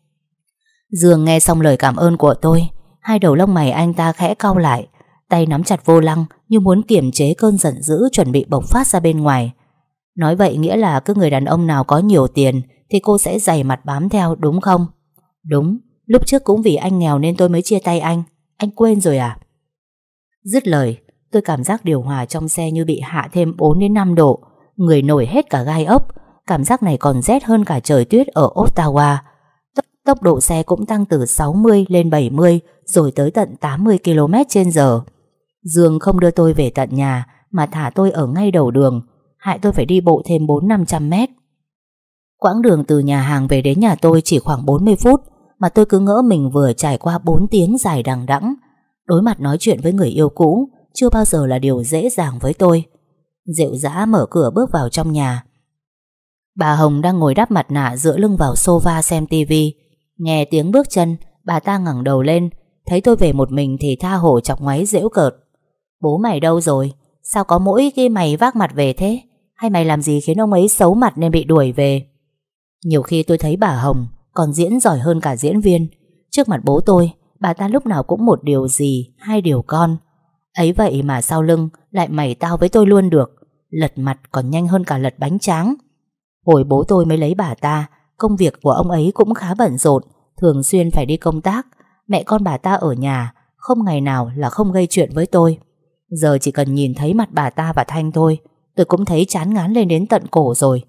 Dương nghe xong lời cảm ơn của tôi Hai đầu lông mày anh ta khẽ cau lại Tay nắm chặt vô lăng Như muốn kiểm chế cơn giận dữ Chuẩn bị bộc phát ra bên ngoài Nói vậy nghĩa là cứ người đàn ông nào có nhiều tiền Thì cô sẽ dày mặt bám theo đúng không Đúng Lúc trước cũng vì anh nghèo nên tôi mới chia tay anh Anh quên rồi à Dứt lời Tôi cảm giác điều hòa trong xe như bị hạ thêm 4 đến 5 độ Người nổi hết cả gai ốc Cảm giác này còn rét hơn cả trời tuyết ở Ottawa tốc độ xe cũng tăng từ 60 lên 70 rồi tới tận 80 km h Dương không đưa tôi về tận nhà mà thả tôi ở ngay đầu đường, hại tôi phải đi bộ thêm 4-500 mét. Quãng đường từ nhà hàng về đến nhà tôi chỉ khoảng 40 phút mà tôi cứ ngỡ mình vừa trải qua 4 tiếng dài đằng đẵng. Đối mặt nói chuyện với người yêu cũ chưa bao giờ là điều dễ dàng với tôi. Diệu dã mở cửa bước vào trong nhà. Bà Hồng đang ngồi đắp mặt nạ dựa lưng vào sofa xem tivi Nghe tiếng bước chân, bà ta ngẩng đầu lên, thấy tôi về một mình thì tha hổ chọc ngoáy dễu cợt. Bố mày đâu rồi? Sao có mỗi cái mày vác mặt về thế? Hay mày làm gì khiến ông ấy xấu mặt nên bị đuổi về? Nhiều khi tôi thấy bà Hồng còn diễn giỏi hơn cả diễn viên. Trước mặt bố tôi, bà ta lúc nào cũng một điều gì, hai điều con. Ấy vậy mà sau lưng lại mày tao với tôi luôn được. Lật mặt còn nhanh hơn cả lật bánh tráng. Hồi bố tôi mới lấy bà ta công việc của ông ấy cũng khá bận rộn, thường xuyên phải đi công tác. Mẹ con bà ta ở nhà, không ngày nào là không gây chuyện với tôi. Giờ chỉ cần nhìn thấy mặt bà ta và Thanh thôi, tôi cũng thấy chán ngán lên đến tận cổ rồi.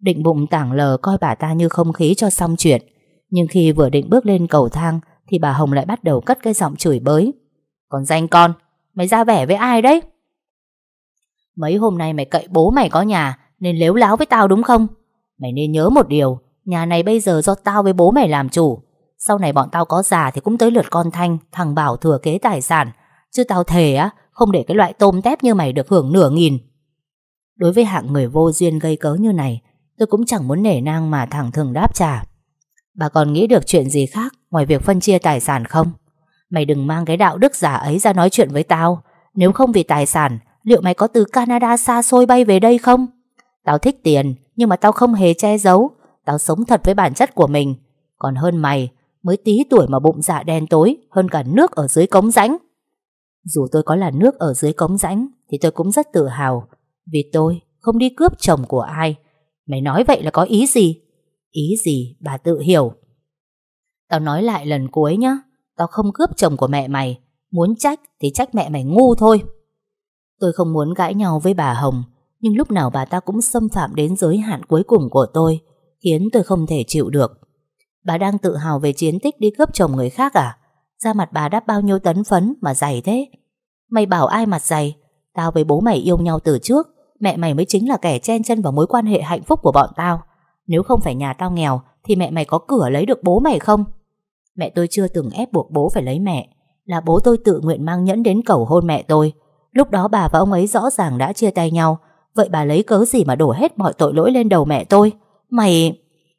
Định bụng tảng lờ coi bà ta như không khí cho xong chuyện. Nhưng khi vừa định bước lên cầu thang thì bà Hồng lại bắt đầu cất cái giọng chửi bới. Còn danh con, mày ra vẻ với ai đấy? Mấy hôm nay mày cậy bố mày có nhà nên lếu láo với tao đúng không? Mày nên nhớ một điều, Nhà này bây giờ do tao với bố mày làm chủ Sau này bọn tao có già thì cũng tới lượt con Thanh Thằng Bảo thừa kế tài sản Chứ tao thề á Không để cái loại tôm tép như mày được hưởng nửa nghìn Đối với hạng người vô duyên gây cớ như này Tôi cũng chẳng muốn nể nang mà thẳng thường đáp trả Bà còn nghĩ được chuyện gì khác Ngoài việc phân chia tài sản không Mày đừng mang cái đạo đức giả ấy ra nói chuyện với tao Nếu không vì tài sản Liệu mày có từ Canada xa xôi bay về đây không Tao thích tiền Nhưng mà tao không hề che giấu Tao sống thật với bản chất của mình Còn hơn mày Mới tí tuổi mà bụng dạ đen tối Hơn cả nước ở dưới cống rãnh Dù tôi có là nước ở dưới cống rãnh Thì tôi cũng rất tự hào Vì tôi không đi cướp chồng của ai Mày nói vậy là có ý gì Ý gì bà tự hiểu Tao nói lại lần cuối nhá Tao không cướp chồng của mẹ mày Muốn trách thì trách mẹ mày ngu thôi Tôi không muốn gãi nhau với bà Hồng Nhưng lúc nào bà ta cũng xâm phạm đến giới hạn cuối cùng của tôi khiến tôi không thể chịu được. Bà đang tự hào về chiến tích đi cướp chồng người khác à? Da mặt bà đắp bao nhiêu tấn phấn mà dày thế? Mày bảo ai mặt dày? Tao với bố mày yêu nhau từ trước, mẹ mày mới chính là kẻ chen chân vào mối quan hệ hạnh phúc của bọn tao. Nếu không phải nhà tao nghèo, thì mẹ mày có cửa lấy được bố mày không? Mẹ tôi chưa từng ép buộc bố phải lấy mẹ, là bố tôi tự nguyện mang nhẫn đến cầu hôn mẹ tôi. Lúc đó bà và ông ấy rõ ràng đã chia tay nhau, vậy bà lấy cớ gì mà đổ hết mọi tội lỗi lên đầu mẹ tôi? Mày...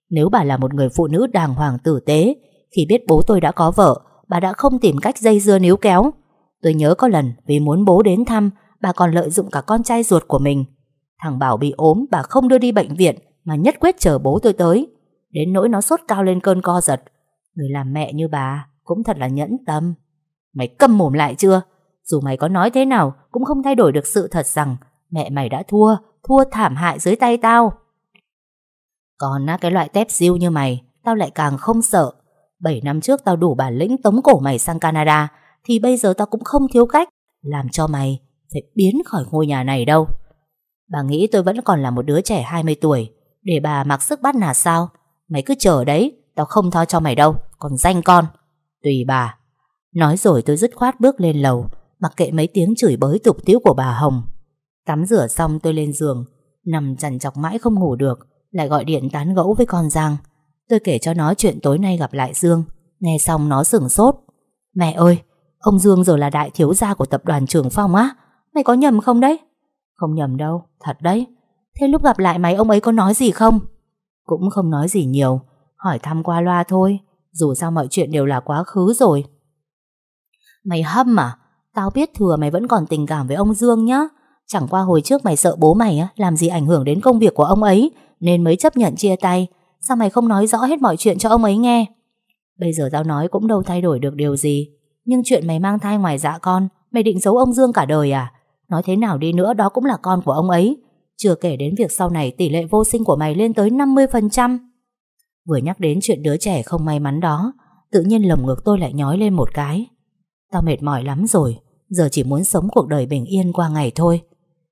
Nếu bà là một người phụ nữ đàng hoàng tử tế, khi biết bố tôi đã có vợ, bà đã không tìm cách dây dưa níu kéo. Tôi nhớ có lần vì muốn bố đến thăm, bà còn lợi dụng cả con trai ruột của mình. Thằng Bảo bị ốm, bà không đưa đi bệnh viện, mà nhất quyết chờ bố tôi tới. Đến nỗi nó sốt cao lên cơn co giật. Người làm mẹ như bà cũng thật là nhẫn tâm. Mày câm mồm lại chưa? Dù mày có nói thế nào cũng không thay đổi được sự thật rằng mẹ mày đã thua, thua thảm hại dưới tay tao. Còn á, cái loại tép siêu như mày Tao lại càng không sợ 7 năm trước tao đủ bản lĩnh tống cổ mày sang Canada Thì bây giờ tao cũng không thiếu cách Làm cho mày phải biến khỏi ngôi nhà này đâu Bà nghĩ tôi vẫn còn là một đứa trẻ 20 tuổi Để bà mặc sức bắt nạt sao Mày cứ chờ đấy Tao không tha cho mày đâu Còn danh con Tùy bà Nói rồi tôi dứt khoát bước lên lầu Mặc kệ mấy tiếng chửi bới tục tiếu của bà Hồng Tắm rửa xong tôi lên giường Nằm chằn chọc mãi không ngủ được lại gọi điện tán gẫu với con Giang. Tôi kể cho nó chuyện tối nay gặp lại Dương. Nghe xong nó sửng sốt. Mẹ ơi, ông Dương giờ là đại thiếu gia của tập đoàn Trường Phong á. Mày có nhầm không đấy? Không nhầm đâu, thật đấy. Thế lúc gặp lại mày ông ấy có nói gì không? Cũng không nói gì nhiều. Hỏi thăm qua loa thôi. Dù sao mọi chuyện đều là quá khứ rồi. Mày hâm à? Tao biết thừa mày vẫn còn tình cảm với ông Dương nhá. Chẳng qua hồi trước mày sợ bố mày á làm gì ảnh hưởng đến công việc của ông ấy nên mới chấp nhận chia tay. Sao mày không nói rõ hết mọi chuyện cho ông ấy nghe? Bây giờ tao nói cũng đâu thay đổi được điều gì. Nhưng chuyện mày mang thai ngoài dạ con, mày định giấu ông Dương cả đời à? Nói thế nào đi nữa đó cũng là con của ông ấy. Chưa kể đến việc sau này tỷ lệ vô sinh của mày lên tới 50%. Vừa nhắc đến chuyện đứa trẻ không may mắn đó, tự nhiên lồng ngực tôi lại nhói lên một cái. Tao mệt mỏi lắm rồi, giờ chỉ muốn sống cuộc đời bình yên qua ngày thôi.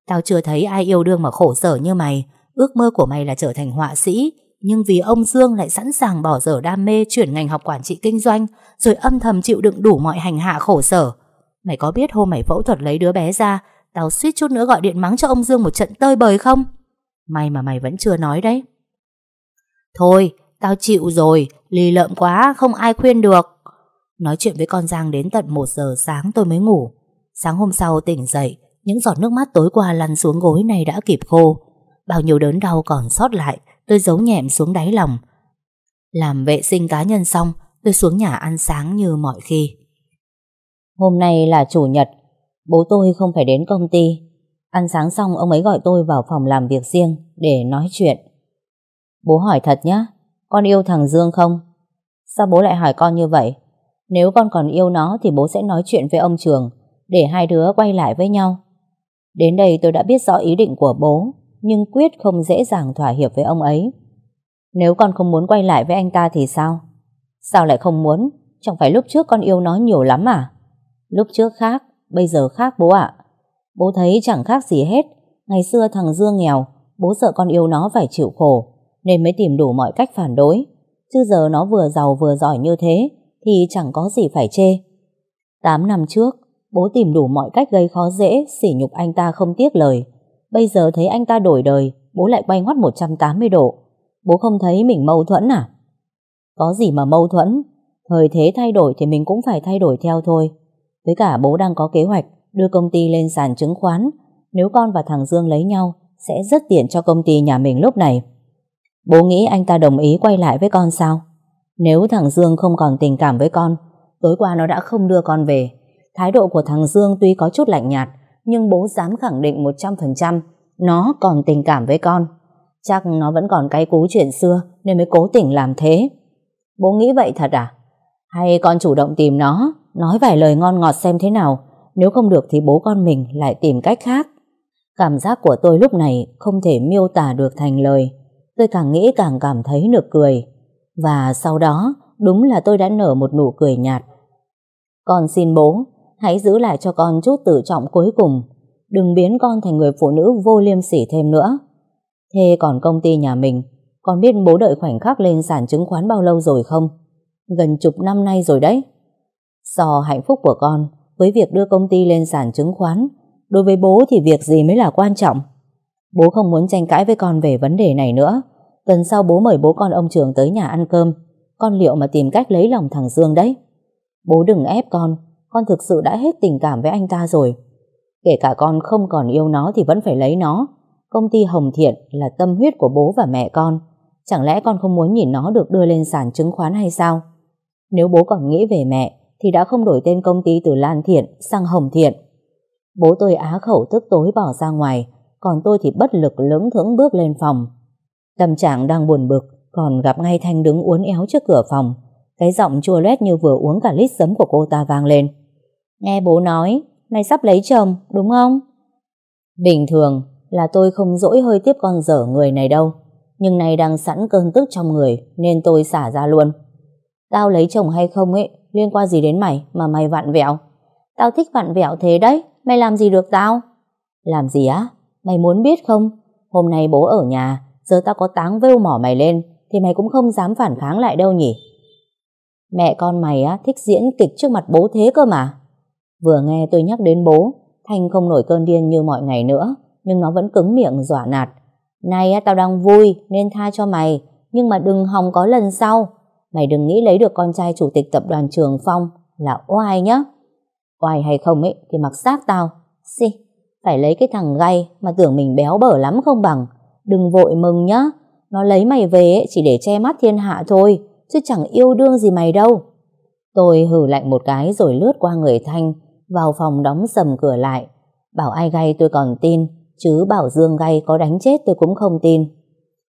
Tao chưa thấy ai yêu đương mà khổ sở như mày Ước mơ của mày là trở thành họa sĩ Nhưng vì ông Dương lại sẵn sàng bỏ dở đam mê Chuyển ngành học quản trị kinh doanh Rồi âm thầm chịu đựng đủ mọi hành hạ khổ sở Mày có biết hôm mày phẫu thuật lấy đứa bé ra Tao suýt chút nữa gọi điện mắng cho ông Dương một trận tơi bời không May mà mày vẫn chưa nói đấy Thôi Tao chịu rồi Lì lợm quá không ai khuyên được Nói chuyện với con Giang đến tận 1 giờ sáng tôi mới ngủ Sáng hôm sau tỉnh dậy những giọt nước mắt tối qua lăn xuống gối này đã kịp khô Bao nhiêu đớn đau còn sót lại Tôi giấu nhẹm xuống đáy lòng Làm vệ sinh cá nhân xong Tôi xuống nhà ăn sáng như mọi khi Hôm nay là chủ nhật Bố tôi không phải đến công ty Ăn sáng xong ông ấy gọi tôi vào phòng làm việc riêng Để nói chuyện Bố hỏi thật nhá Con yêu thằng Dương không Sao bố lại hỏi con như vậy Nếu con còn yêu nó thì bố sẽ nói chuyện với ông Trường Để hai đứa quay lại với nhau Đến đây tôi đã biết rõ ý định của bố, nhưng quyết không dễ dàng thỏa hiệp với ông ấy. Nếu con không muốn quay lại với anh ta thì sao? Sao lại không muốn? Chẳng phải lúc trước con yêu nó nhiều lắm à? Lúc trước khác, bây giờ khác bố ạ. Bố thấy chẳng khác gì hết. Ngày xưa thằng Dương nghèo, bố sợ con yêu nó phải chịu khổ, nên mới tìm đủ mọi cách phản đối. Chứ giờ nó vừa giàu vừa giỏi như thế, thì chẳng có gì phải chê. 8 năm trước, Bố tìm đủ mọi cách gây khó dễ, sỉ nhục anh ta không tiếc lời. Bây giờ thấy anh ta đổi đời, bố lại quay ngoắt 180 độ. Bố không thấy mình mâu thuẫn à? Có gì mà mâu thuẫn? Thời thế thay đổi thì mình cũng phải thay đổi theo thôi. Với cả bố đang có kế hoạch đưa công ty lên sàn chứng khoán. Nếu con và thằng Dương lấy nhau, sẽ rất tiện cho công ty nhà mình lúc này. Bố nghĩ anh ta đồng ý quay lại với con sao? Nếu thằng Dương không còn tình cảm với con, tối qua nó đã không đưa con về, Thái độ của thằng Dương tuy có chút lạnh nhạt, nhưng bố dám khẳng định 100% nó còn tình cảm với con. Chắc nó vẫn còn cái cú chuyện xưa nên mới cố tình làm thế. Bố nghĩ vậy thật à? Hay con chủ động tìm nó, nói vài lời ngon ngọt xem thế nào, nếu không được thì bố con mình lại tìm cách khác. Cảm giác của tôi lúc này không thể miêu tả được thành lời. Tôi càng nghĩ càng cảm thấy nực cười. Và sau đó, đúng là tôi đã nở một nụ cười nhạt. Con xin bố, hãy giữ lại cho con chút tự trọng cuối cùng. Đừng biến con thành người phụ nữ vô liêm sỉ thêm nữa. Thế còn công ty nhà mình, con biết bố đợi khoảnh khắc lên sàn chứng khoán bao lâu rồi không? Gần chục năm nay rồi đấy. so hạnh phúc của con với việc đưa công ty lên sàn chứng khoán, đối với bố thì việc gì mới là quan trọng? Bố không muốn tranh cãi với con về vấn đề này nữa. Tuần sau bố mời bố con ông trường tới nhà ăn cơm. Con liệu mà tìm cách lấy lòng thằng Dương đấy. Bố đừng ép con, con thực sự đã hết tình cảm với anh ta rồi. Kể cả con không còn yêu nó thì vẫn phải lấy nó. Công ty Hồng Thiện là tâm huyết của bố và mẹ con. Chẳng lẽ con không muốn nhìn nó được đưa lên sàn chứng khoán hay sao? Nếu bố còn nghĩ về mẹ thì đã không đổi tên công ty từ Lan Thiện sang Hồng Thiện. Bố tôi á khẩu tức tối bỏ ra ngoài, còn tôi thì bất lực lưỡng thững bước lên phòng. Tâm trạng đang buồn bực, còn gặp ngay Thanh đứng uốn éo trước cửa phòng. Cái giọng chua loét như vừa uống cả lít giấm của cô ta vang lên. Nghe bố nói, mày sắp lấy chồng, đúng không? Bình thường là tôi không dỗi hơi tiếp con dở người này đâu. Nhưng này đang sẵn cơn tức trong người nên tôi xả ra luôn. Tao lấy chồng hay không ấy, liên quan gì đến mày mà mày vặn vẹo. Tao thích vặn vẹo thế đấy, mày làm gì được tao? Làm gì á? Mày muốn biết không? Hôm nay bố ở nhà, giờ tao có táng vêu mỏ mày lên, thì mày cũng không dám phản kháng lại đâu nhỉ? Mẹ con mày á thích diễn kịch trước mặt bố thế cơ mà. Vừa nghe tôi nhắc đến bố, Thanh không nổi cơn điên như mọi ngày nữa, nhưng nó vẫn cứng miệng dọa nạt. Này tao đang vui nên tha cho mày, nhưng mà đừng hòng có lần sau. Mày đừng nghĩ lấy được con trai chủ tịch tập đoàn Trường Phong là oai nhá. Oai hay không ấy thì mặc xác tao. Xì, phải lấy cái thằng gay mà tưởng mình béo bở lắm không bằng. Đừng vội mừng nhá, nó lấy mày về chỉ để che mắt thiên hạ thôi, chứ chẳng yêu đương gì mày đâu. Tôi hử lạnh một cái rồi lướt qua người Thanh, vào phòng đóng sầm cửa lại. Bảo ai gay tôi còn tin, chứ bảo Dương gay có đánh chết tôi cũng không tin.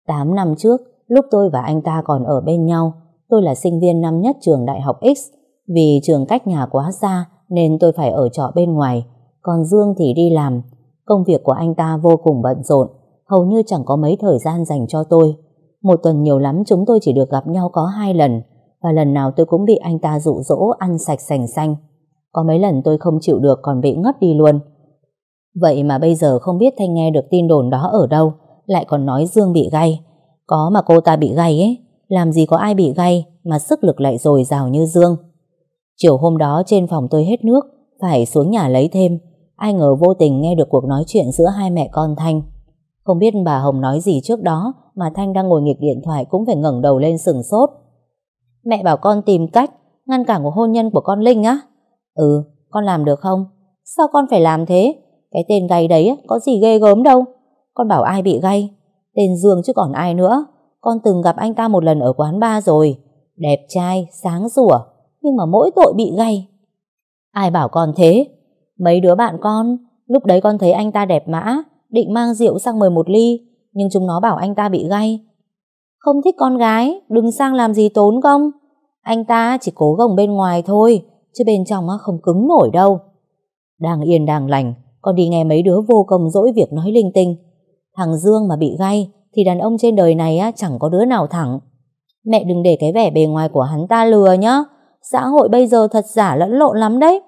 8 năm trước, lúc tôi và anh ta còn ở bên nhau, tôi là sinh viên năm nhất trường Đại học X. Vì trường cách nhà quá xa nên tôi phải ở trọ bên ngoài, còn Dương thì đi làm. Công việc của anh ta vô cùng bận rộn, hầu như chẳng có mấy thời gian dành cho tôi. Một tuần nhiều lắm chúng tôi chỉ được gặp nhau có hai lần, và lần nào tôi cũng bị anh ta dụ dỗ ăn sạch sành xanh. Có mấy lần tôi không chịu được còn bị ngất đi luôn. Vậy mà bây giờ không biết Thanh nghe được tin đồn đó ở đâu, lại còn nói Dương bị gay. Có mà cô ta bị gay ấy, làm gì có ai bị gay mà sức lực lại dồi dào như Dương. Chiều hôm đó trên phòng tôi hết nước, phải xuống nhà lấy thêm. Ai ngờ vô tình nghe được cuộc nói chuyện giữa hai mẹ con Thanh. Không biết bà Hồng nói gì trước đó mà Thanh đang ngồi nghịch điện thoại cũng phải ngẩng đầu lên sừng sốt. Mẹ bảo con tìm cách ngăn cản cuộc hôn nhân của con Linh á. Ừ, con làm được không? Sao con phải làm thế? Cái tên gay đấy có gì ghê gớm đâu. Con bảo ai bị gay? Tên Dương chứ còn ai nữa. Con từng gặp anh ta một lần ở quán ba rồi. Đẹp trai, sáng rủa nhưng mà mỗi tội bị gay. Ai bảo con thế? Mấy đứa bạn con, lúc đấy con thấy anh ta đẹp mã, định mang rượu sang mời một ly, nhưng chúng nó bảo anh ta bị gay. Không thích con gái, đừng sang làm gì tốn công. Anh ta chỉ cố gồng bên ngoài thôi, chứ bên trong không cứng nổi đâu. Đang yên đang lành, con đi nghe mấy đứa vô công dỗi việc nói linh tinh. Thằng Dương mà bị gay thì đàn ông trên đời này chẳng có đứa nào thẳng. Mẹ đừng để cái vẻ bề ngoài của hắn ta lừa nhá, xã hội bây giờ thật giả lẫn lộn lắm đấy.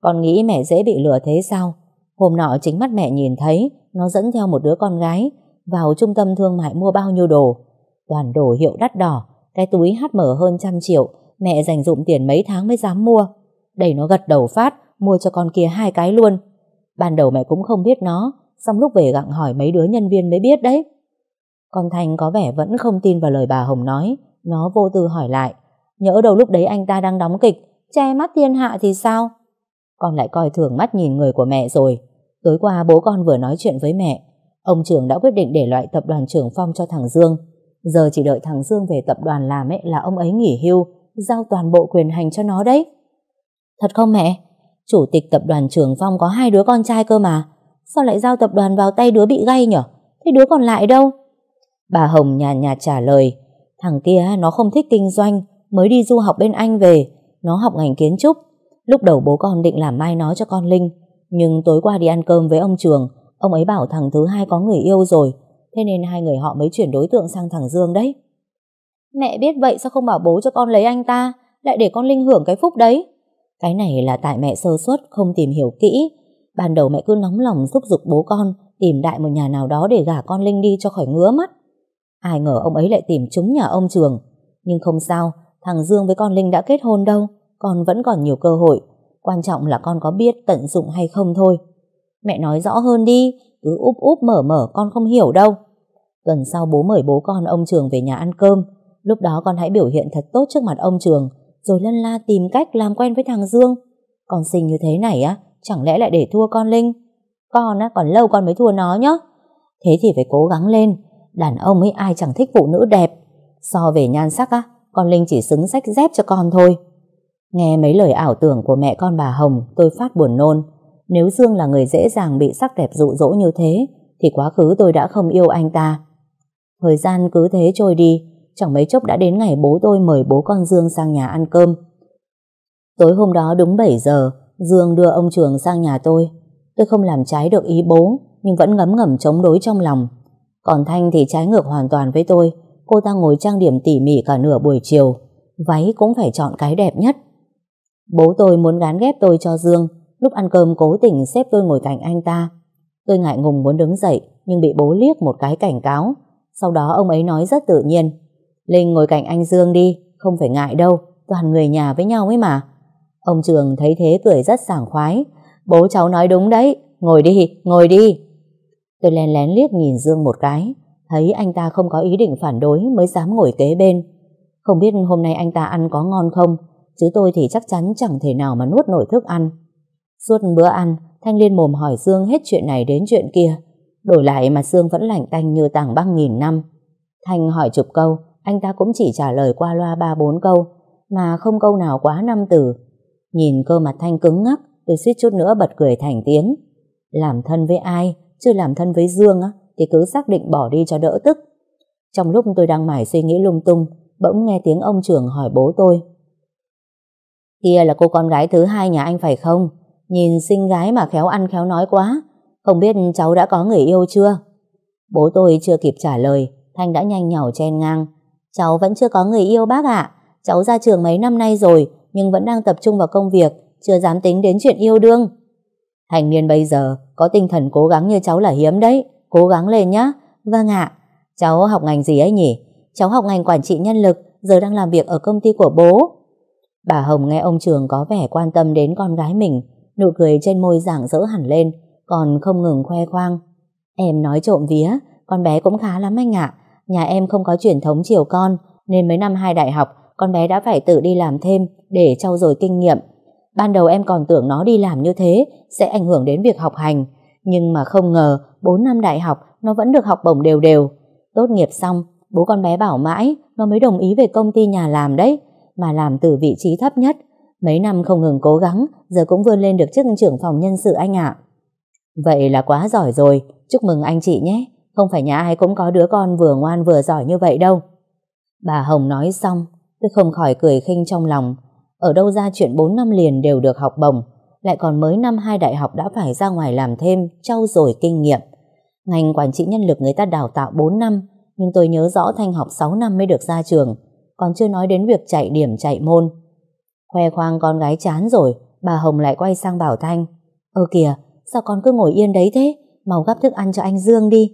Con nghĩ mẹ dễ bị lừa thế sao? Hôm nọ chính mắt mẹ nhìn thấy nó dẫn theo một đứa con gái vào trung tâm thương mại mua bao nhiêu đồ. Toàn đồ hiệu đắt đỏ, cái túi hát mở hơn trăm triệu, mẹ dành dụng tiền mấy tháng mới dám mua. Đẩy nó gật đầu phát Mua cho con kia hai cái luôn Ban đầu mẹ cũng không biết nó Xong lúc về gặng hỏi mấy đứa nhân viên mới biết đấy Con Thành có vẻ vẫn không tin vào lời bà Hồng nói Nó vô tư hỏi lại Nhỡ đầu lúc đấy anh ta đang đóng kịch Che mắt thiên hạ thì sao Con lại coi thường mắt nhìn người của mẹ rồi Tối qua bố con vừa nói chuyện với mẹ Ông trưởng đã quyết định để loại tập đoàn trưởng phong cho thằng Dương Giờ chỉ đợi thằng Dương về tập đoàn làm ấy là ông ấy nghỉ hưu Giao toàn bộ quyền hành cho nó đấy Thật không mẹ? Chủ tịch tập đoàn Trường Phong có hai đứa con trai cơ mà. Sao lại giao tập đoàn vào tay đứa bị gay nhở? Thế đứa còn lại đâu? Bà Hồng nhàn nhạt trả lời. Thằng kia nó không thích kinh doanh, mới đi du học bên Anh về. Nó học ngành kiến trúc. Lúc đầu bố con định làm mai nó cho con Linh. Nhưng tối qua đi ăn cơm với ông Trường, ông ấy bảo thằng thứ hai có người yêu rồi. Thế nên hai người họ mới chuyển đối tượng sang thằng Dương đấy. Mẹ biết vậy sao không bảo bố cho con lấy anh ta, lại để con Linh hưởng cái phúc đấy. Cái này là tại mẹ sơ suất không tìm hiểu kỹ. Ban đầu mẹ cứ nóng lòng thúc giục bố con tìm đại một nhà nào đó để gả con Linh đi cho khỏi ngứa mắt. Ai ngờ ông ấy lại tìm trúng nhà ông Trường. Nhưng không sao, thằng Dương với con Linh đã kết hôn đâu. Con vẫn còn nhiều cơ hội. Quan trọng là con có biết tận dụng hay không thôi. Mẹ nói rõ hơn đi, cứ úp úp mở mở con không hiểu đâu. Tuần sau bố mời bố con ông Trường về nhà ăn cơm. Lúc đó con hãy biểu hiện thật tốt trước mặt ông Trường rồi lân la tìm cách làm quen với thằng Dương. Còn xinh như thế này á, chẳng lẽ lại để thua con Linh? Con á, còn lâu con mới thua nó nhá. Thế thì phải cố gắng lên, đàn ông ấy ai chẳng thích phụ nữ đẹp. So về nhan sắc á, con Linh chỉ xứng sách dép cho con thôi. Nghe mấy lời ảo tưởng của mẹ con bà Hồng, tôi phát buồn nôn. Nếu Dương là người dễ dàng bị sắc đẹp dụ dỗ như thế, thì quá khứ tôi đã không yêu anh ta. Thời gian cứ thế trôi đi, chẳng mấy chốc đã đến ngày bố tôi mời bố con Dương sang nhà ăn cơm. Tối hôm đó đúng 7 giờ, Dương đưa ông Trường sang nhà tôi. Tôi không làm trái được ý bố, nhưng vẫn ngấm ngầm chống đối trong lòng. Còn Thanh thì trái ngược hoàn toàn với tôi, cô ta ngồi trang điểm tỉ mỉ cả nửa buổi chiều. Váy cũng phải chọn cái đẹp nhất. Bố tôi muốn gán ghép tôi cho Dương, lúc ăn cơm cố tình xếp tôi ngồi cạnh anh ta. Tôi ngại ngùng muốn đứng dậy, nhưng bị bố liếc một cái cảnh cáo. Sau đó ông ấy nói rất tự nhiên. Linh ngồi cạnh anh Dương đi, không phải ngại đâu, toàn người nhà với nhau ấy mà. Ông Trường thấy thế cười rất sảng khoái. Bố cháu nói đúng đấy, ngồi đi, ngồi đi. Tôi lén lén liếc nhìn Dương một cái, thấy anh ta không có ý định phản đối mới dám ngồi kế bên. Không biết hôm nay anh ta ăn có ngon không, chứ tôi thì chắc chắn chẳng thể nào mà nuốt nổi thức ăn. Suốt bữa ăn, Thanh Liên mồm hỏi Dương hết chuyện này đến chuyện kia. Đổi lại mà Dương vẫn lạnh tanh như tảng băng nghìn năm. Thanh hỏi chụp câu, anh ta cũng chỉ trả lời qua loa ba bốn câu, mà không câu nào quá năm từ. Nhìn cơ mặt Thanh cứng ngắc, tôi suýt chút nữa bật cười thành tiếng. Làm thân với ai, chứ làm thân với Dương á, thì cứ xác định bỏ đi cho đỡ tức. Trong lúc tôi đang mải suy nghĩ lung tung, bỗng nghe tiếng ông trưởng hỏi bố tôi. Kia là cô con gái thứ hai nhà anh phải không? Nhìn xinh gái mà khéo ăn khéo nói quá, không biết cháu đã có người yêu chưa? Bố tôi chưa kịp trả lời, Thanh đã nhanh nhỏ chen ngang, Cháu vẫn chưa có người yêu bác ạ. Cháu ra trường mấy năm nay rồi, nhưng vẫn đang tập trung vào công việc, chưa dám tính đến chuyện yêu đương. Thành niên bây giờ có tinh thần cố gắng như cháu là hiếm đấy, cố gắng lên nhá. Vâng ạ, cháu học ngành gì ấy nhỉ? Cháu học ngành quản trị nhân lực, giờ đang làm việc ở công ty của bố. Bà Hồng nghe ông Trường có vẻ quan tâm đến con gái mình, nụ cười trên môi giảng rỡ hẳn lên, còn không ngừng khoe khoang. Em nói trộm vía, con bé cũng khá lắm anh ạ. Nhà em không có truyền thống chiều con, nên mấy năm hai đại học, con bé đã phải tự đi làm thêm để trau dồi kinh nghiệm. Ban đầu em còn tưởng nó đi làm như thế sẽ ảnh hưởng đến việc học hành, nhưng mà không ngờ 4 năm đại học nó vẫn được học bổng đều đều. Tốt nghiệp xong, bố con bé bảo mãi nó mới đồng ý về công ty nhà làm đấy, mà làm từ vị trí thấp nhất. Mấy năm không ngừng cố gắng, giờ cũng vươn lên được chức trưởng phòng nhân sự anh ạ. Vậy là quá giỏi rồi, chúc mừng anh chị nhé. Không phải nhà ai cũng có đứa con vừa ngoan vừa giỏi như vậy đâu. Bà Hồng nói xong, tôi không khỏi cười khinh trong lòng. Ở đâu ra chuyện 4 năm liền đều được học bổng, lại còn mới năm hai đại học đã phải ra ngoài làm thêm, trau dồi kinh nghiệm. Ngành quản trị nhân lực người ta đào tạo 4 năm, nhưng tôi nhớ rõ Thanh học 6 năm mới được ra trường, còn chưa nói đến việc chạy điểm chạy môn. Khoe khoang con gái chán rồi, bà Hồng lại quay sang bảo Thanh. Ơ kìa, sao con cứ ngồi yên đấy thế? Mau gấp thức ăn cho anh Dương đi.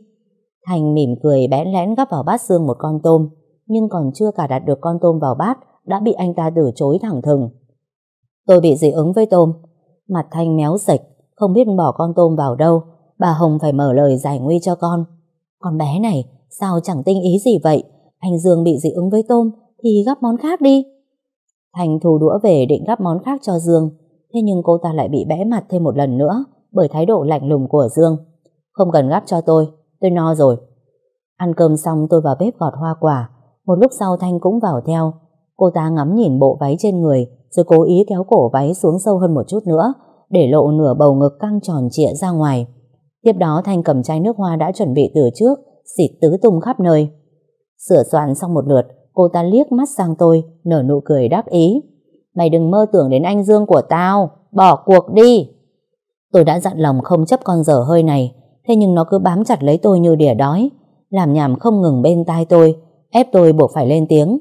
Thành mỉm cười bẽn lẽn gắp vào bát xương một con tôm, nhưng còn chưa cả đặt được con tôm vào bát đã bị anh ta từ chối thẳng thừng. Tôi bị dị ứng với tôm. Mặt Thanh méo sạch, không biết bỏ con tôm vào đâu. Bà Hồng phải mở lời giải nguy cho con. Con bé này, sao chẳng tinh ý gì vậy? Anh Dương bị dị ứng với tôm thì gắp món khác đi. Thành thù đũa về định gắp món khác cho Dương. Thế nhưng cô ta lại bị bẽ mặt thêm một lần nữa bởi thái độ lạnh lùng của Dương. Không cần gắp cho tôi, tôi no rồi. Ăn cơm xong tôi vào bếp gọt hoa quả, một lúc sau Thanh cũng vào theo. Cô ta ngắm nhìn bộ váy trên người, rồi cố ý kéo cổ váy xuống sâu hơn một chút nữa, để lộ nửa bầu ngực căng tròn trịa ra ngoài. Tiếp đó Thanh cầm chai nước hoa đã chuẩn bị từ trước, xịt tứ tung khắp nơi. Sửa soạn xong một lượt, cô ta liếc mắt sang tôi, nở nụ cười đáp ý. Mày đừng mơ tưởng đến anh Dương của tao, bỏ cuộc đi. Tôi đã dặn lòng không chấp con dở hơi này, Thế nhưng nó cứ bám chặt lấy tôi như đỉa đói Làm nhảm không ngừng bên tai tôi Ép tôi buộc phải lên tiếng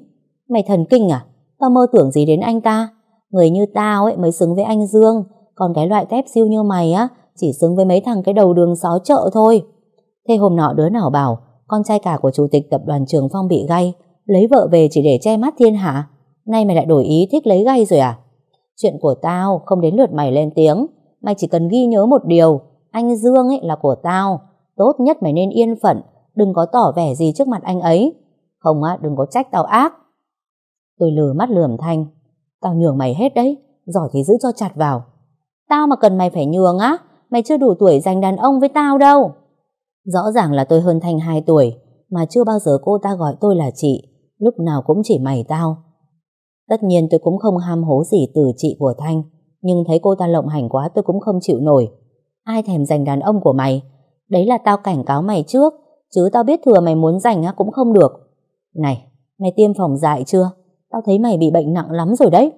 Mày thần kinh à? Tao mơ tưởng gì đến anh ta? Người như tao ấy mới xứng với anh Dương Còn cái loại tép siêu như mày á Chỉ xứng với mấy thằng cái đầu đường xó chợ thôi Thế hôm nọ đứa nào bảo Con trai cả của chủ tịch tập đoàn Trường Phong bị gay Lấy vợ về chỉ để che mắt thiên hạ Nay mày lại đổi ý thích lấy gay rồi à? Chuyện của tao không đến lượt mày lên tiếng Mày chỉ cần ghi nhớ một điều anh Dương ấy là của tao, tốt nhất mày nên yên phận, đừng có tỏ vẻ gì trước mặt anh ấy. Không á, đừng có trách tao ác. Tôi lừa mắt lườm Thanh, tao nhường mày hết đấy, giỏi thì giữ cho chặt vào. Tao mà cần mày phải nhường á, mày chưa đủ tuổi giành đàn ông với tao đâu. Rõ ràng là tôi hơn Thanh 2 tuổi, mà chưa bao giờ cô ta gọi tôi là chị, lúc nào cũng chỉ mày tao. Tất nhiên tôi cũng không ham hố gì từ chị của Thanh, nhưng thấy cô ta lộng hành quá tôi cũng không chịu nổi. Ai thèm giành đàn ông của mày? Đấy là tao cảnh cáo mày trước, chứ tao biết thừa mày muốn giành cũng không được. Này, mày tiêm phòng dại chưa? Tao thấy mày bị bệnh nặng lắm rồi đấy.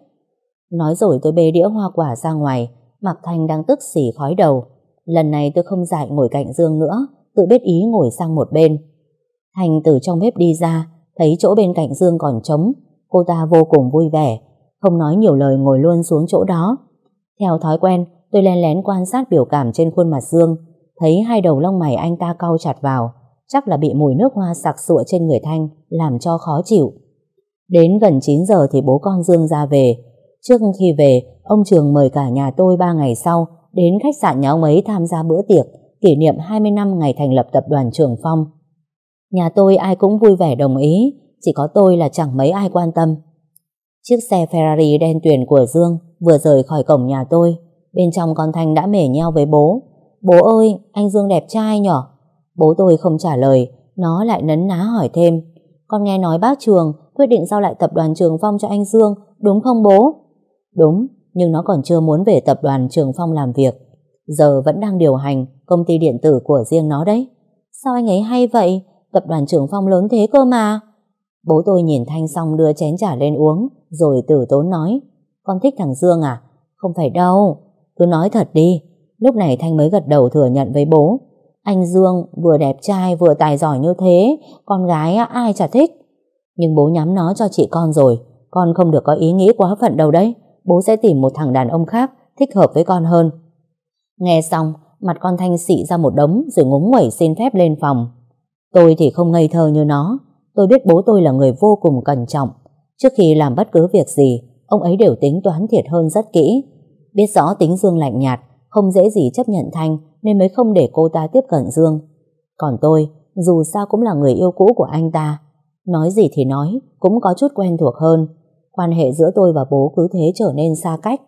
Nói rồi tôi bê đĩa hoa quả ra ngoài, Mặc Thanh đang tức xỉ khói đầu. Lần này tôi không dại ngồi cạnh Dương nữa, tự biết ý ngồi sang một bên. Thành từ trong bếp đi ra, thấy chỗ bên cạnh Dương còn trống, cô ta vô cùng vui vẻ, không nói nhiều lời ngồi luôn xuống chỗ đó. Theo thói quen, tôi lén lén quan sát biểu cảm trên khuôn mặt Dương, thấy hai đầu lông mày anh ta cau chặt vào, chắc là bị mùi nước hoa sặc sụa trên người Thanh làm cho khó chịu. Đến gần 9 giờ thì bố con Dương ra về. Trước khi về, ông Trường mời cả nhà tôi 3 ngày sau đến khách sạn nhà ông ấy tham gia bữa tiệc kỷ niệm 20 năm ngày thành lập tập đoàn Trường Phong. Nhà tôi ai cũng vui vẻ đồng ý, chỉ có tôi là chẳng mấy ai quan tâm. Chiếc xe Ferrari đen tuyền của Dương vừa rời khỏi cổng nhà tôi Bên trong con Thanh đã mể nheo với bố. Bố ơi, anh Dương đẹp trai nhỏ Bố tôi không trả lời, nó lại nấn ná hỏi thêm. Con nghe nói bác Trường quyết định giao lại tập đoàn Trường Phong cho anh Dương, đúng không bố? Đúng, nhưng nó còn chưa muốn về tập đoàn Trường Phong làm việc. Giờ vẫn đang điều hành công ty điện tử của riêng nó đấy. Sao anh ấy hay vậy? Tập đoàn Trường Phong lớn thế cơ mà. Bố tôi nhìn Thanh xong đưa chén trà lên uống, rồi tử tốn nói. Con thích thằng Dương à? Không phải đâu, cứ nói thật đi. Lúc này Thanh mới gật đầu thừa nhận với bố. Anh Dương vừa đẹp trai vừa tài giỏi như thế, con gái ai chả thích. Nhưng bố nhắm nó cho chị con rồi, con không được có ý nghĩ quá phận đâu đấy. Bố sẽ tìm một thằng đàn ông khác thích hợp với con hơn. Nghe xong, mặt con Thanh xị ra một đống rồi ngúng nguẩy xin phép lên phòng. Tôi thì không ngây thơ như nó. Tôi biết bố tôi là người vô cùng cẩn trọng. Trước khi làm bất cứ việc gì, ông ấy đều tính toán thiệt hơn rất kỹ. Biết rõ tính Dương lạnh nhạt, không dễ gì chấp nhận Thanh nên mới không để cô ta tiếp cận Dương. Còn tôi, dù sao cũng là người yêu cũ của anh ta. Nói gì thì nói, cũng có chút quen thuộc hơn. Quan hệ giữa tôi và bố cứ thế trở nên xa cách.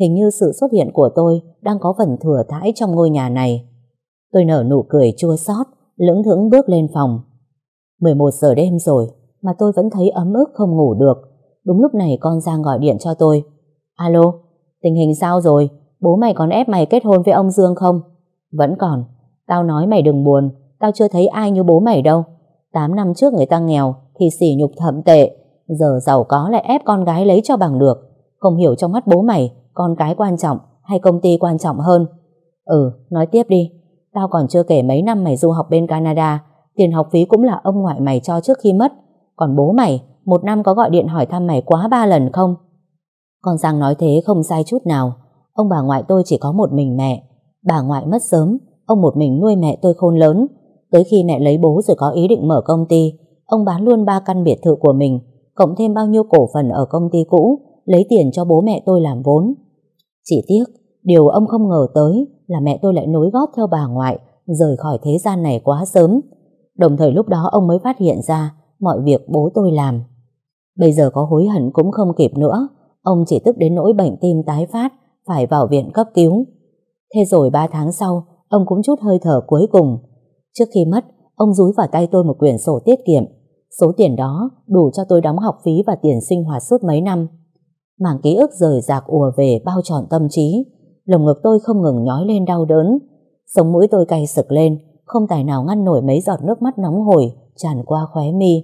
Hình như sự xuất hiện của tôi đang có phần thừa thãi trong ngôi nhà này. Tôi nở nụ cười chua xót, lững thững bước lên phòng. 11 giờ đêm rồi mà tôi vẫn thấy ấm ức không ngủ được. Đúng lúc này con Giang gọi điện cho tôi. Alo, Tình hình sao rồi? Bố mày còn ép mày kết hôn với ông Dương không? Vẫn còn. Tao nói mày đừng buồn. Tao chưa thấy ai như bố mày đâu. 8 năm trước người ta nghèo thì sỉ nhục thậm tệ. Giờ giàu có lại ép con gái lấy cho bằng được. Không hiểu trong mắt bố mày con cái quan trọng hay công ty quan trọng hơn. Ừ, nói tiếp đi. Tao còn chưa kể mấy năm mày du học bên Canada. Tiền học phí cũng là ông ngoại mày cho trước khi mất. Còn bố mày, một năm có gọi điện hỏi thăm mày quá ba lần không? Con Giang nói thế không sai chút nào. Ông bà ngoại tôi chỉ có một mình mẹ. Bà ngoại mất sớm, ông một mình nuôi mẹ tôi khôn lớn. Tới khi mẹ lấy bố rồi có ý định mở công ty, ông bán luôn ba căn biệt thự của mình, cộng thêm bao nhiêu cổ phần ở công ty cũ, lấy tiền cho bố mẹ tôi làm vốn. Chỉ tiếc, điều ông không ngờ tới là mẹ tôi lại nối gót theo bà ngoại, rời khỏi thế gian này quá sớm. Đồng thời lúc đó ông mới phát hiện ra mọi việc bố tôi làm. Bây giờ có hối hận cũng không kịp nữa, ông chỉ tức đến nỗi bệnh tim tái phát, phải vào viện cấp cứu. Thế rồi 3 tháng sau, ông cũng chút hơi thở cuối cùng. Trước khi mất, ông rúi vào tay tôi một quyển sổ tiết kiệm. Số tiền đó đủ cho tôi đóng học phí và tiền sinh hoạt suốt mấy năm. Mảng ký ức rời rạc ùa về bao trọn tâm trí. Lồng ngực tôi không ngừng nhói lên đau đớn. Sống mũi tôi cay sực lên, không tài nào ngăn nổi mấy giọt nước mắt nóng hổi tràn qua khóe mi.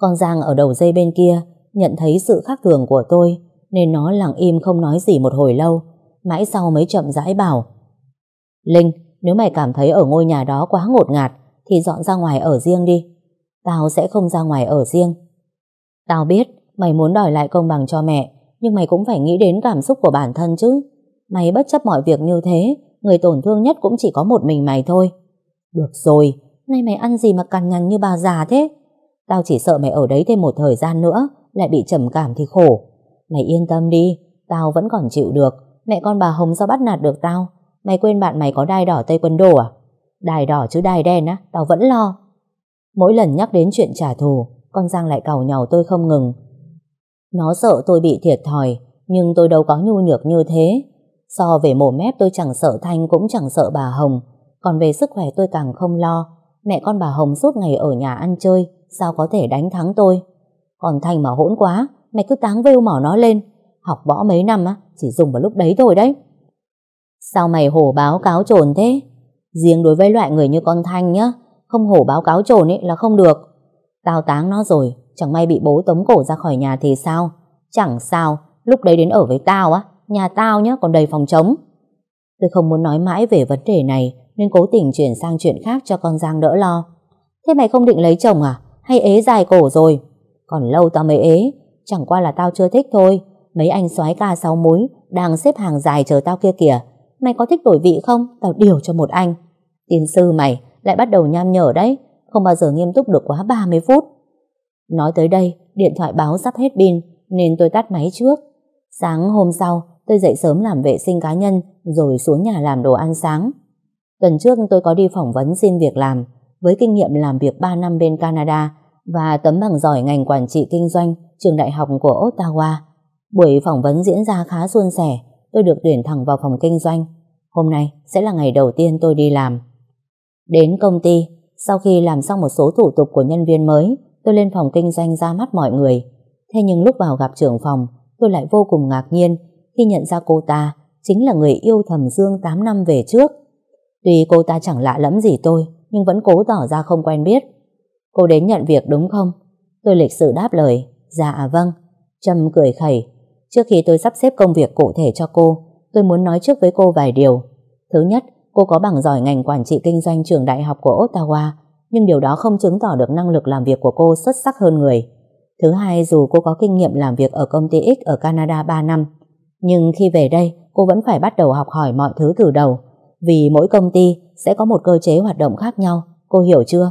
Con Giang ở đầu dây bên kia Nhận thấy sự khác thường của tôi nên nó lặng im không nói gì một hồi lâu. Mãi sau mới chậm rãi bảo Linh, nếu mày cảm thấy ở ngôi nhà đó quá ngột ngạt thì dọn ra ngoài ở riêng đi. Tao sẽ không ra ngoài ở riêng. Tao biết mày muốn đòi lại công bằng cho mẹ nhưng mày cũng phải nghĩ đến cảm xúc của bản thân chứ. Mày bất chấp mọi việc như thế người tổn thương nhất cũng chỉ có một mình mày thôi. Được rồi, nay mày ăn gì mà cằn nhằn như bà già thế? Tao chỉ sợ mày ở đấy thêm một thời gian nữa lại bị trầm cảm thì khổ. Mày yên tâm đi, tao vẫn còn chịu được. Mẹ con bà Hồng sao bắt nạt được tao? Mày quên bạn mày có đai đỏ Tây Quân Đô à? Đai đỏ chứ đai đen á, tao vẫn lo. Mỗi lần nhắc đến chuyện trả thù, con Giang lại cầu nhào tôi không ngừng. Nó sợ tôi bị thiệt thòi, nhưng tôi đâu có nhu nhược như thế. So về mồm mép tôi chẳng sợ Thanh cũng chẳng sợ bà Hồng. Còn về sức khỏe tôi càng không lo. Mẹ con bà Hồng suốt ngày ở nhà ăn chơi, sao có thể đánh thắng tôi? Còn Thanh mà hỗn quá, mày cứ táng vêu mỏ nó lên. Học võ mấy năm á, chỉ dùng vào lúc đấy thôi đấy. Sao mày hổ báo cáo trồn thế? Riêng đối với loại người như con Thanh nhá, không hổ báo cáo trồn ấy là không được. Tao táng nó rồi, chẳng may bị bố tống cổ ra khỏi nhà thì sao? Chẳng sao, lúc đấy đến ở với tao á, nhà tao nhá còn đầy phòng trống. Tôi không muốn nói mãi về vấn đề này nên cố tình chuyển sang chuyện khác cho con Giang đỡ lo. Thế mày không định lấy chồng à? Hay ế dài cổ rồi? Còn lâu tao mới ế Chẳng qua là tao chưa thích thôi Mấy anh soái ca sáu múi Đang xếp hàng dài chờ tao kia kìa Mày có thích đổi vị không? Tao điều cho một anh Tiến sư mày lại bắt đầu nham nhở đấy Không bao giờ nghiêm túc được quá 30 phút Nói tới đây Điện thoại báo sắp hết pin Nên tôi tắt máy trước Sáng hôm sau tôi dậy sớm làm vệ sinh cá nhân Rồi xuống nhà làm đồ ăn sáng Tuần trước tôi có đi phỏng vấn xin việc làm với kinh nghiệm làm việc 3 năm bên Canada và tấm bằng giỏi ngành quản trị kinh doanh trường đại học của Ottawa. Buổi phỏng vấn diễn ra khá suôn sẻ, tôi được tuyển thẳng vào phòng kinh doanh. Hôm nay sẽ là ngày đầu tiên tôi đi làm. Đến công ty, sau khi làm xong một số thủ tục của nhân viên mới, tôi lên phòng kinh doanh ra mắt mọi người. Thế nhưng lúc vào gặp trưởng phòng, tôi lại vô cùng ngạc nhiên khi nhận ra cô ta chính là người yêu thầm Dương 8 năm về trước. Tuy cô ta chẳng lạ lẫm gì tôi, nhưng vẫn cố tỏ ra không quen biết. Cô đến nhận việc đúng không? Tôi lịch sự đáp lời. Dạ à vâng. Trâm cười khẩy. Trước khi tôi sắp xếp công việc cụ thể cho cô, tôi muốn nói trước với cô vài điều. Thứ nhất, cô có bằng giỏi ngành quản trị kinh doanh trường đại học của Ottawa, nhưng điều đó không chứng tỏ được năng lực làm việc của cô xuất sắc hơn người. Thứ hai, dù cô có kinh nghiệm làm việc ở công ty X ở Canada 3 năm, nhưng khi về đây, cô vẫn phải bắt đầu học hỏi mọi thứ từ đầu. Vì mỗi công ty sẽ có một cơ chế hoạt động khác nhau, cô hiểu chưa?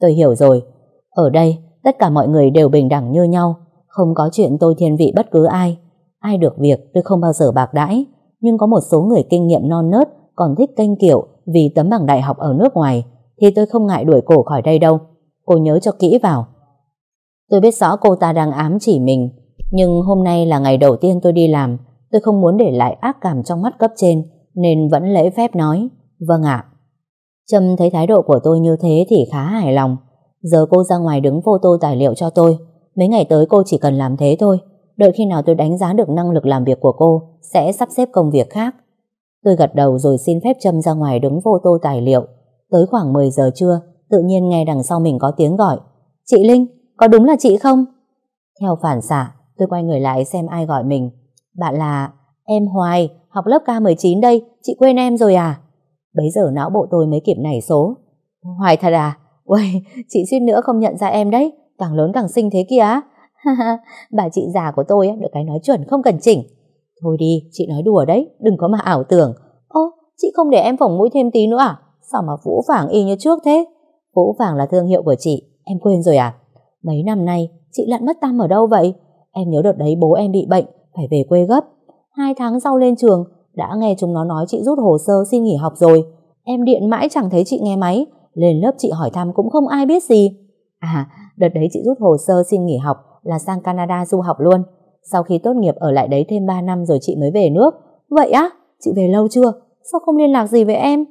Tôi hiểu rồi. Ở đây, tất cả mọi người đều bình đẳng như nhau. Không có chuyện tôi thiên vị bất cứ ai. Ai được việc tôi không bao giờ bạc đãi. Nhưng có một số người kinh nghiệm non nớt còn thích canh kiểu vì tấm bằng đại học ở nước ngoài thì tôi không ngại đuổi cổ khỏi đây đâu. Cô nhớ cho kỹ vào. Tôi biết rõ cô ta đang ám chỉ mình nhưng hôm nay là ngày đầu tiên tôi đi làm tôi không muốn để lại ác cảm trong mắt cấp trên nên vẫn lễ phép nói Vâng ạ. Trâm thấy thái độ của tôi như thế thì khá hài lòng. Giờ cô ra ngoài đứng phô tô tài liệu cho tôi. Mấy ngày tới cô chỉ cần làm thế thôi. Đợi khi nào tôi đánh giá được năng lực làm việc của cô, sẽ sắp xếp công việc khác. Tôi gật đầu rồi xin phép Trâm ra ngoài đứng phô tô tài liệu. Tới khoảng 10 giờ trưa, tự nhiên nghe đằng sau mình có tiếng gọi. Chị Linh, có đúng là chị không? Theo phản xạ, tôi quay người lại xem ai gọi mình. Bạn là... Em Hoài, học lớp K19 đây, chị quên em rồi à? Bấy giờ não bộ tôi mới kịp nảy số. Hoài thật à? Uầy, chị suýt nữa không nhận ra em đấy. Càng lớn càng xinh thế kia á. bà chị già của tôi được cái nói chuẩn không cần chỉnh. Thôi đi, chị nói đùa đấy, đừng có mà ảo tưởng. Ô, chị không để em phỏng mũi thêm tí nữa à? Sao mà vũ vàng y như trước thế? Vũ vàng là thương hiệu của chị, em quên rồi à? Mấy năm nay, chị lặn mất tâm ở đâu vậy? Em nhớ đợt đấy bố em bị bệnh, phải về quê gấp. Hai tháng sau lên trường, đã nghe chúng nó nói chị rút hồ sơ xin nghỉ học rồi em điện mãi chẳng thấy chị nghe máy lên lớp chị hỏi thăm cũng không ai biết gì à đợt đấy chị rút hồ sơ xin nghỉ học là sang Canada du học luôn sau khi tốt nghiệp ở lại đấy thêm 3 năm rồi chị mới về nước vậy á chị về lâu chưa sao không liên lạc gì với em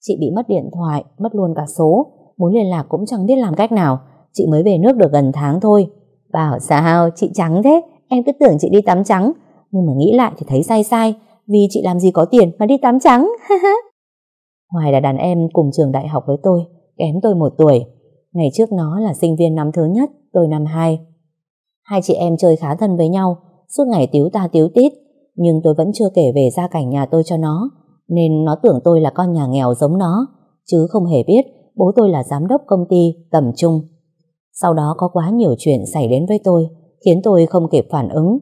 chị bị mất điện thoại mất luôn cả số muốn liên lạc cũng chẳng biết làm cách nào chị mới về nước được gần tháng thôi bảo sao chị trắng thế em cứ tưởng chị đi tắm trắng nhưng mà nghĩ lại thì thấy sai sai vì chị làm gì có tiền mà đi tắm trắng. Hoài là đàn em cùng trường đại học với tôi, kém tôi một tuổi. Ngày trước nó là sinh viên năm thứ nhất, tôi năm hai. Hai chị em chơi khá thân với nhau, suốt ngày tiếu ta tiếu tít. Nhưng tôi vẫn chưa kể về gia cảnh nhà tôi cho nó, nên nó tưởng tôi là con nhà nghèo giống nó, chứ không hề biết bố tôi là giám đốc công ty tầm trung. Sau đó có quá nhiều chuyện xảy đến với tôi, khiến tôi không kịp phản ứng.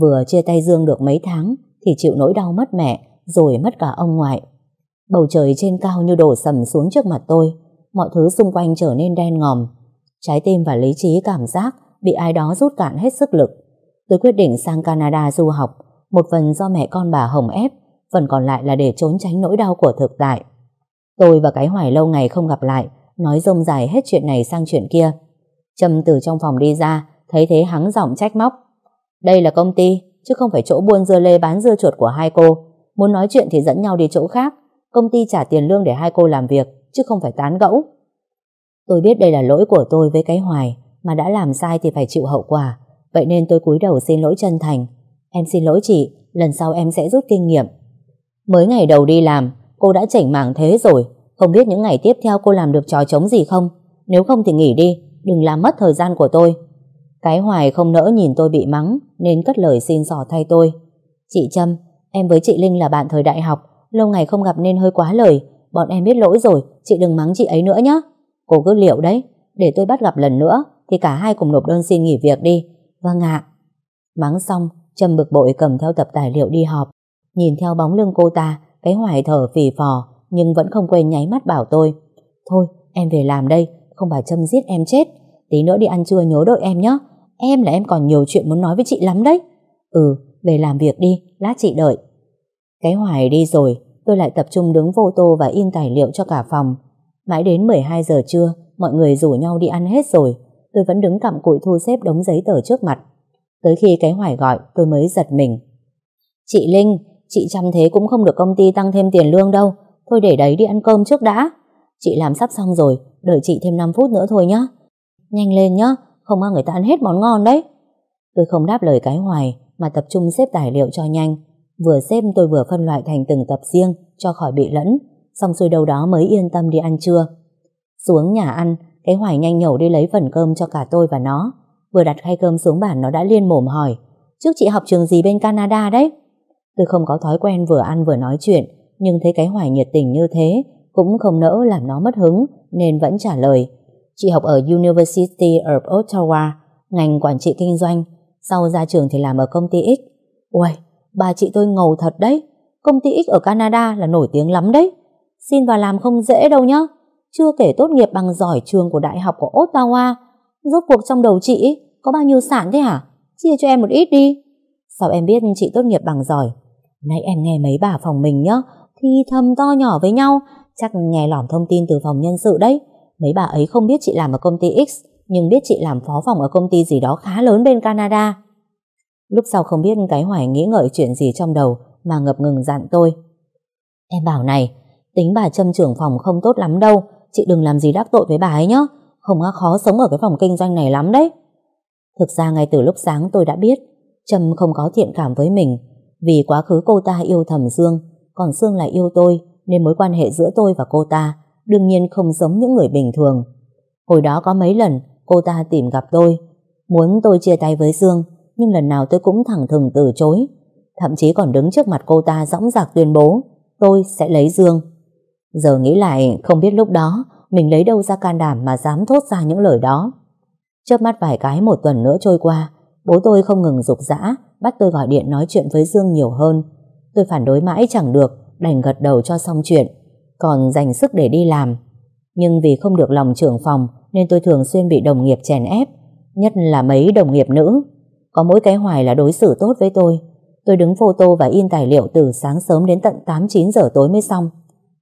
Vừa chia tay Dương được mấy tháng, thì chịu nỗi đau mất mẹ, rồi mất cả ông ngoại. Bầu trời trên cao như đổ sầm xuống trước mặt tôi, mọi thứ xung quanh trở nên đen ngòm. Trái tim và lý trí cảm giác bị ai đó rút cạn hết sức lực. Tôi quyết định sang Canada du học, một phần do mẹ con bà Hồng ép, phần còn lại là để trốn tránh nỗi đau của thực tại. Tôi và cái hoài lâu ngày không gặp lại, nói rông dài hết chuyện này sang chuyện kia. trầm từ trong phòng đi ra, thấy thế hắng giọng trách móc. Đây là công ty, chứ không phải chỗ buôn dưa lê bán dưa chuột của hai cô. Muốn nói chuyện thì dẫn nhau đi chỗ khác, công ty trả tiền lương để hai cô làm việc, chứ không phải tán gẫu. Tôi biết đây là lỗi của tôi với cái hoài, mà đã làm sai thì phải chịu hậu quả, vậy nên tôi cúi đầu xin lỗi chân thành. Em xin lỗi chị, lần sau em sẽ rút kinh nghiệm. Mới ngày đầu đi làm, cô đã chảnh mảng thế rồi, không biết những ngày tiếp theo cô làm được trò chống gì không? Nếu không thì nghỉ đi, đừng làm mất thời gian của tôi. Cái hoài không nỡ nhìn tôi bị mắng nên cất lời xin dò thay tôi. Chị Trâm, em với chị Linh là bạn thời đại học, lâu ngày không gặp nên hơi quá lời. Bọn em biết lỗi rồi, chị đừng mắng chị ấy nữa nhé. Cô cứ liệu đấy, để tôi bắt gặp lần nữa thì cả hai cùng nộp đơn xin nghỉ việc đi. Vâng ạ. Mắng xong, Trâm bực bội cầm theo tập tài liệu đi họp. Nhìn theo bóng lưng cô ta, cái hoài thở phì phò nhưng vẫn không quên nháy mắt bảo tôi. Thôi, em về làm đây, không bà Trâm giết em chết. Tí nữa đi ăn trưa nhớ đợi em nhé. Em là em còn nhiều chuyện muốn nói với chị lắm đấy. Ừ, về làm việc đi, lát chị đợi. Cái hoài đi rồi, tôi lại tập trung đứng vô tô và in tài liệu cho cả phòng. Mãi đến 12 giờ trưa, mọi người rủ nhau đi ăn hết rồi. Tôi vẫn đứng cặm cụi thu xếp đống giấy tờ trước mặt. Tới khi cái hoài gọi, tôi mới giật mình. Chị Linh, chị chăm thế cũng không được công ty tăng thêm tiền lương đâu. Thôi để đấy đi ăn cơm trước đã. Chị làm sắp xong rồi, đợi chị thêm 5 phút nữa thôi nhé. Nhanh lên nhé, không ăn người ta ăn hết món ngon đấy. Tôi không đáp lời cái hoài mà tập trung xếp tài liệu cho nhanh. Vừa xếp tôi vừa phân loại thành từng tập riêng cho khỏi bị lẫn. Xong xuôi đâu đó mới yên tâm đi ăn trưa. Xuống nhà ăn, cái hoài nhanh nhẩu đi lấy phần cơm cho cả tôi và nó. Vừa đặt khay cơm xuống bàn nó đã liên mồm hỏi. Trước chị học trường gì bên Canada đấy? Tôi không có thói quen vừa ăn vừa nói chuyện, nhưng thấy cái hoài nhiệt tình như thế, cũng không nỡ làm nó mất hứng, nên vẫn trả lời. Chị học ở University of Ottawa, ngành quản trị kinh doanh, sau ra trường thì làm ở công ty X. Ui, bà chị tôi ngầu thật đấy, công ty X ở Canada là nổi tiếng lắm đấy. Xin vào làm không dễ đâu nhá, chưa kể tốt nghiệp bằng giỏi trường của Đại học của Ottawa. Rốt cuộc trong đầu chị có bao nhiêu sản thế hả? Chia cho em một ít đi. Sao em biết chị tốt nghiệp bằng giỏi? Nãy em nghe mấy bà phòng mình nhá, thì thầm to nhỏ với nhau, chắc nghe lỏm thông tin từ phòng nhân sự đấy. Mấy bà ấy không biết chị làm ở công ty X, nhưng biết chị làm phó phòng ở công ty gì đó khá lớn bên Canada. Lúc sau không biết cái Hoài nghĩ ngợi chuyện gì trong đầu mà ngập ngừng dặn tôi. Em bảo này, tính bà châm trưởng phòng không tốt lắm đâu, chị đừng làm gì đắc tội với bà ấy nhé, không có khó sống ở cái phòng kinh doanh này lắm đấy. Thực ra ngay từ lúc sáng tôi đã biết, Trâm không có thiện cảm với mình, vì quá khứ cô ta yêu thầm Dương, còn Dương lại yêu tôi, nên mối quan hệ giữa tôi và cô ta đương nhiên không giống những người bình thường. Hồi đó có mấy lần cô ta tìm gặp tôi, muốn tôi chia tay với Dương, nhưng lần nào tôi cũng thẳng thừng từ chối. Thậm chí còn đứng trước mặt cô ta dõng dạc tuyên bố, tôi sẽ lấy Dương. Giờ nghĩ lại, không biết lúc đó mình lấy đâu ra can đảm mà dám thốt ra những lời đó. Chớp mắt vài cái một tuần nữa trôi qua, bố tôi không ngừng dục dã, bắt tôi gọi điện nói chuyện với Dương nhiều hơn. Tôi phản đối mãi chẳng được, đành gật đầu cho xong chuyện còn dành sức để đi làm. Nhưng vì không được lòng trưởng phòng nên tôi thường xuyên bị đồng nghiệp chèn ép, nhất là mấy đồng nghiệp nữ. Có mỗi cái hoài là đối xử tốt với tôi. Tôi đứng photo và in tài liệu từ sáng sớm đến tận 8-9 giờ tối mới xong.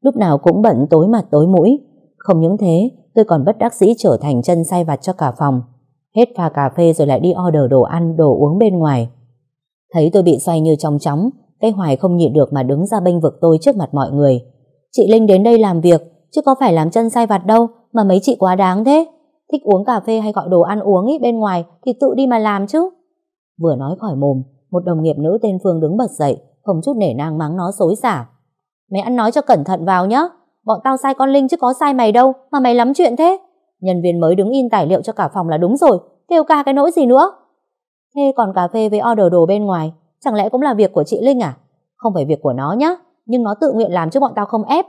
Lúc nào cũng bận tối mặt tối mũi. Không những thế, tôi còn bất đắc dĩ trở thành chân say vặt cho cả phòng. Hết pha cà phê rồi lại đi order đồ ăn, đồ uống bên ngoài. Thấy tôi bị xoay như trong chóng, cái hoài không nhịn được mà đứng ra bênh vực tôi trước mặt mọi người. Chị Linh đến đây làm việc Chứ có phải làm chân sai vặt đâu Mà mấy chị quá đáng thế Thích uống cà phê hay gọi đồ ăn uống ý bên ngoài Thì tự đi mà làm chứ Vừa nói khỏi mồm Một đồng nghiệp nữ tên Phương đứng bật dậy Không chút nể nang mắng nó xối xả Mày ăn nói cho cẩn thận vào nhá Bọn tao sai con Linh chứ có sai mày đâu Mà mày lắm chuyện thế Nhân viên mới đứng in tài liệu cho cả phòng là đúng rồi Kêu ca cái nỗi gì nữa Thế còn cà phê với order đồ bên ngoài Chẳng lẽ cũng là việc của chị Linh à Không phải việc của nó nhá nhưng nó tự nguyện làm chứ bọn tao không ép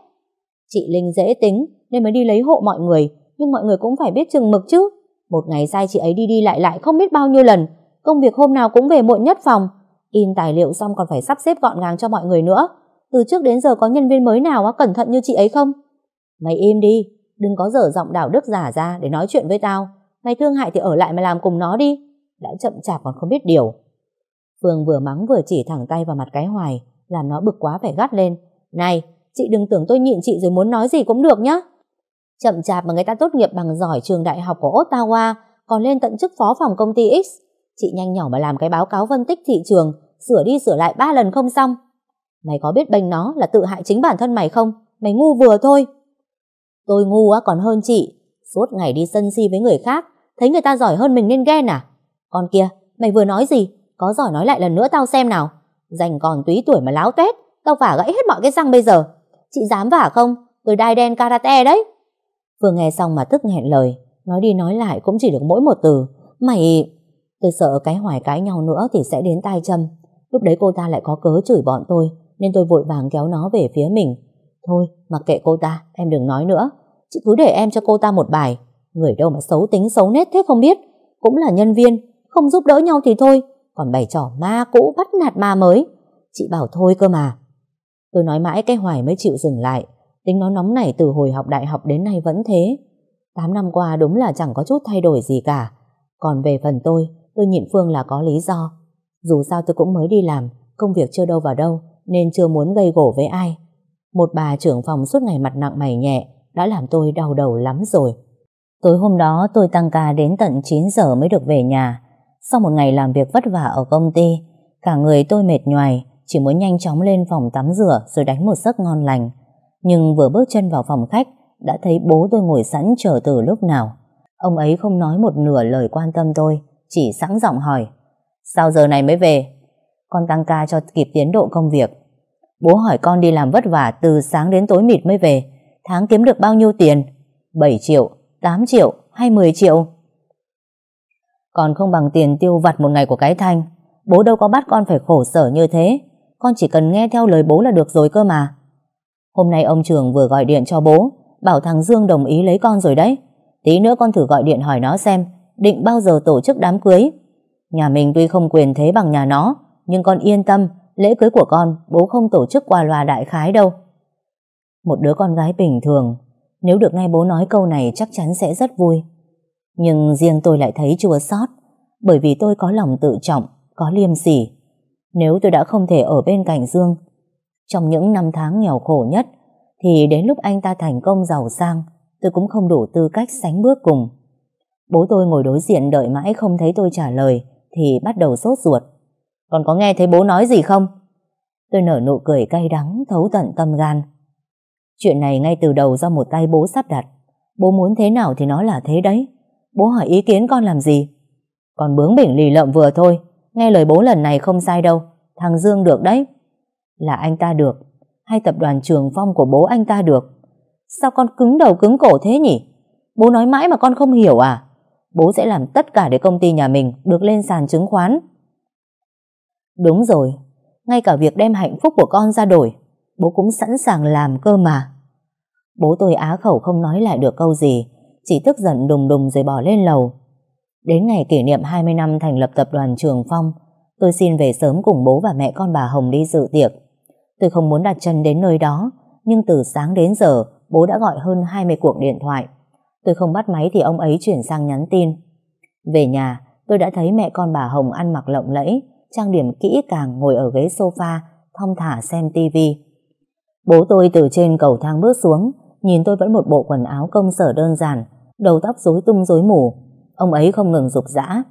chị linh dễ tính nên mới đi lấy hộ mọi người nhưng mọi người cũng phải biết chừng mực chứ một ngày sai chị ấy đi đi lại lại không biết bao nhiêu lần công việc hôm nào cũng về muộn nhất phòng in tài liệu xong còn phải sắp xếp gọn gàng cho mọi người nữa từ trước đến giờ có nhân viên mới nào á cẩn thận như chị ấy không mày im đi đừng có dở giọng đạo đức giả ra để nói chuyện với tao mày thương hại thì ở lại mà làm cùng nó đi đã chậm chạp còn không biết điều phương vừa mắng vừa chỉ thẳng tay vào mặt cái hoài làm nó bực quá phải gắt lên này chị đừng tưởng tôi nhịn chị rồi muốn nói gì cũng được nhá chậm chạp mà người ta tốt nghiệp bằng giỏi trường đại học của Ottawa còn lên tận chức phó phòng công ty X chị nhanh nhỏ mà làm cái báo cáo phân tích thị trường sửa đi sửa lại ba lần không xong mày có biết bênh nó là tự hại chính bản thân mày không mày ngu vừa thôi tôi ngu á còn hơn chị suốt ngày đi sân si với người khác thấy người ta giỏi hơn mình nên ghen à con kia mày vừa nói gì có giỏi nói lại lần nữa tao xem nào Dành còn túy tuổi mà láo tét, tao vả gãy hết mọi cái răng bây giờ. Chị dám vả không? Tôi đai đen karate đấy. Vừa nghe xong mà tức nghẹn lời, nói đi nói lại cũng chỉ được mỗi một từ. Mày... Tôi sợ cái hoài cái nhau nữa thì sẽ đến tai châm. Lúc đấy cô ta lại có cớ chửi bọn tôi, nên tôi vội vàng kéo nó về phía mình. Thôi, mặc kệ cô ta, em đừng nói nữa. Chị cứ để em cho cô ta một bài. Người đâu mà xấu tính xấu nét thế không biết. Cũng là nhân viên, không giúp đỡ nhau thì thôi, còn bày trò ma cũ bắt nạt ma mới. Chị bảo thôi cơ mà. Tôi nói mãi cái Hoài mới chịu dừng lại. Tính nó nóng này từ hồi học đại học đến nay vẫn thế. 8 năm qua đúng là chẳng có chút thay đổi gì cả. Còn về phần tôi, tôi nhịn Phương là có lý do. Dù sao tôi cũng mới đi làm, công việc chưa đâu vào đâu, nên chưa muốn gây gổ với ai. Một bà trưởng phòng suốt ngày mặt nặng mày nhẹ, đã làm tôi đau đầu lắm rồi. Tối hôm đó tôi tăng ca đến tận 9 giờ mới được về nhà. Sau một ngày làm việc vất vả ở công ty, cả người tôi mệt nhoài, chỉ muốn nhanh chóng lên phòng tắm rửa rồi đánh một giấc ngon lành. Nhưng vừa bước chân vào phòng khách, đã thấy bố tôi ngồi sẵn chờ từ lúc nào. Ông ấy không nói một nửa lời quan tâm tôi, chỉ sẵn giọng hỏi. Sao giờ này mới về? Con tăng ca cho kịp tiến độ công việc. Bố hỏi con đi làm vất vả từ sáng đến tối mịt mới về. Tháng kiếm được bao nhiêu tiền? 7 triệu, 8 triệu hay 10 triệu? Còn không bằng tiền tiêu vặt một ngày của cái thanh Bố đâu có bắt con phải khổ sở như thế Con chỉ cần nghe theo lời bố là được rồi cơ mà Hôm nay ông trưởng vừa gọi điện cho bố Bảo thằng Dương đồng ý lấy con rồi đấy Tí nữa con thử gọi điện hỏi nó xem Định bao giờ tổ chức đám cưới Nhà mình tuy không quyền thế bằng nhà nó Nhưng con yên tâm Lễ cưới của con bố không tổ chức qua loa đại khái đâu Một đứa con gái bình thường Nếu được nghe bố nói câu này chắc chắn sẽ rất vui nhưng riêng tôi lại thấy chua sót bởi vì tôi có lòng tự trọng, có liêm sỉ. Nếu tôi đã không thể ở bên cạnh Dương, trong những năm tháng nghèo khổ nhất, thì đến lúc anh ta thành công giàu sang, tôi cũng không đủ tư cách sánh bước cùng. Bố tôi ngồi đối diện đợi mãi không thấy tôi trả lời, thì bắt đầu sốt ruột. Còn có nghe thấy bố nói gì không? Tôi nở nụ cười cay đắng, thấu tận tâm gan. Chuyện này ngay từ đầu do một tay bố sắp đặt. Bố muốn thế nào thì nó là thế đấy. Bố hỏi ý kiến con làm gì? Con bướng bỉnh lì lợm vừa thôi, nghe lời bố lần này không sai đâu, thằng Dương được đấy. Là anh ta được, hay tập đoàn trường phong của bố anh ta được? Sao con cứng đầu cứng cổ thế nhỉ? Bố nói mãi mà con không hiểu à? Bố sẽ làm tất cả để công ty nhà mình được lên sàn chứng khoán. Đúng rồi, ngay cả việc đem hạnh phúc của con ra đổi, bố cũng sẵn sàng làm cơ mà. Bố tôi á khẩu không nói lại được câu gì, chỉ tức giận đùng đùng rồi bỏ lên lầu. Đến ngày kỷ niệm 20 năm thành lập tập đoàn Trường Phong, tôi xin về sớm cùng bố và mẹ con bà Hồng đi dự tiệc. Tôi không muốn đặt chân đến nơi đó, nhưng từ sáng đến giờ bố đã gọi hơn 20 cuộc điện thoại. Tôi không bắt máy thì ông ấy chuyển sang nhắn tin. Về nhà, tôi đã thấy mẹ con bà Hồng ăn mặc lộng lẫy, trang điểm kỹ càng ngồi ở ghế sofa, thong thả xem tivi. Bố tôi từ trên cầu thang bước xuống, nhìn tôi vẫn một bộ quần áo công sở đơn giản, đầu tóc rối tung rối mù. Ông ấy không ngừng rục rã.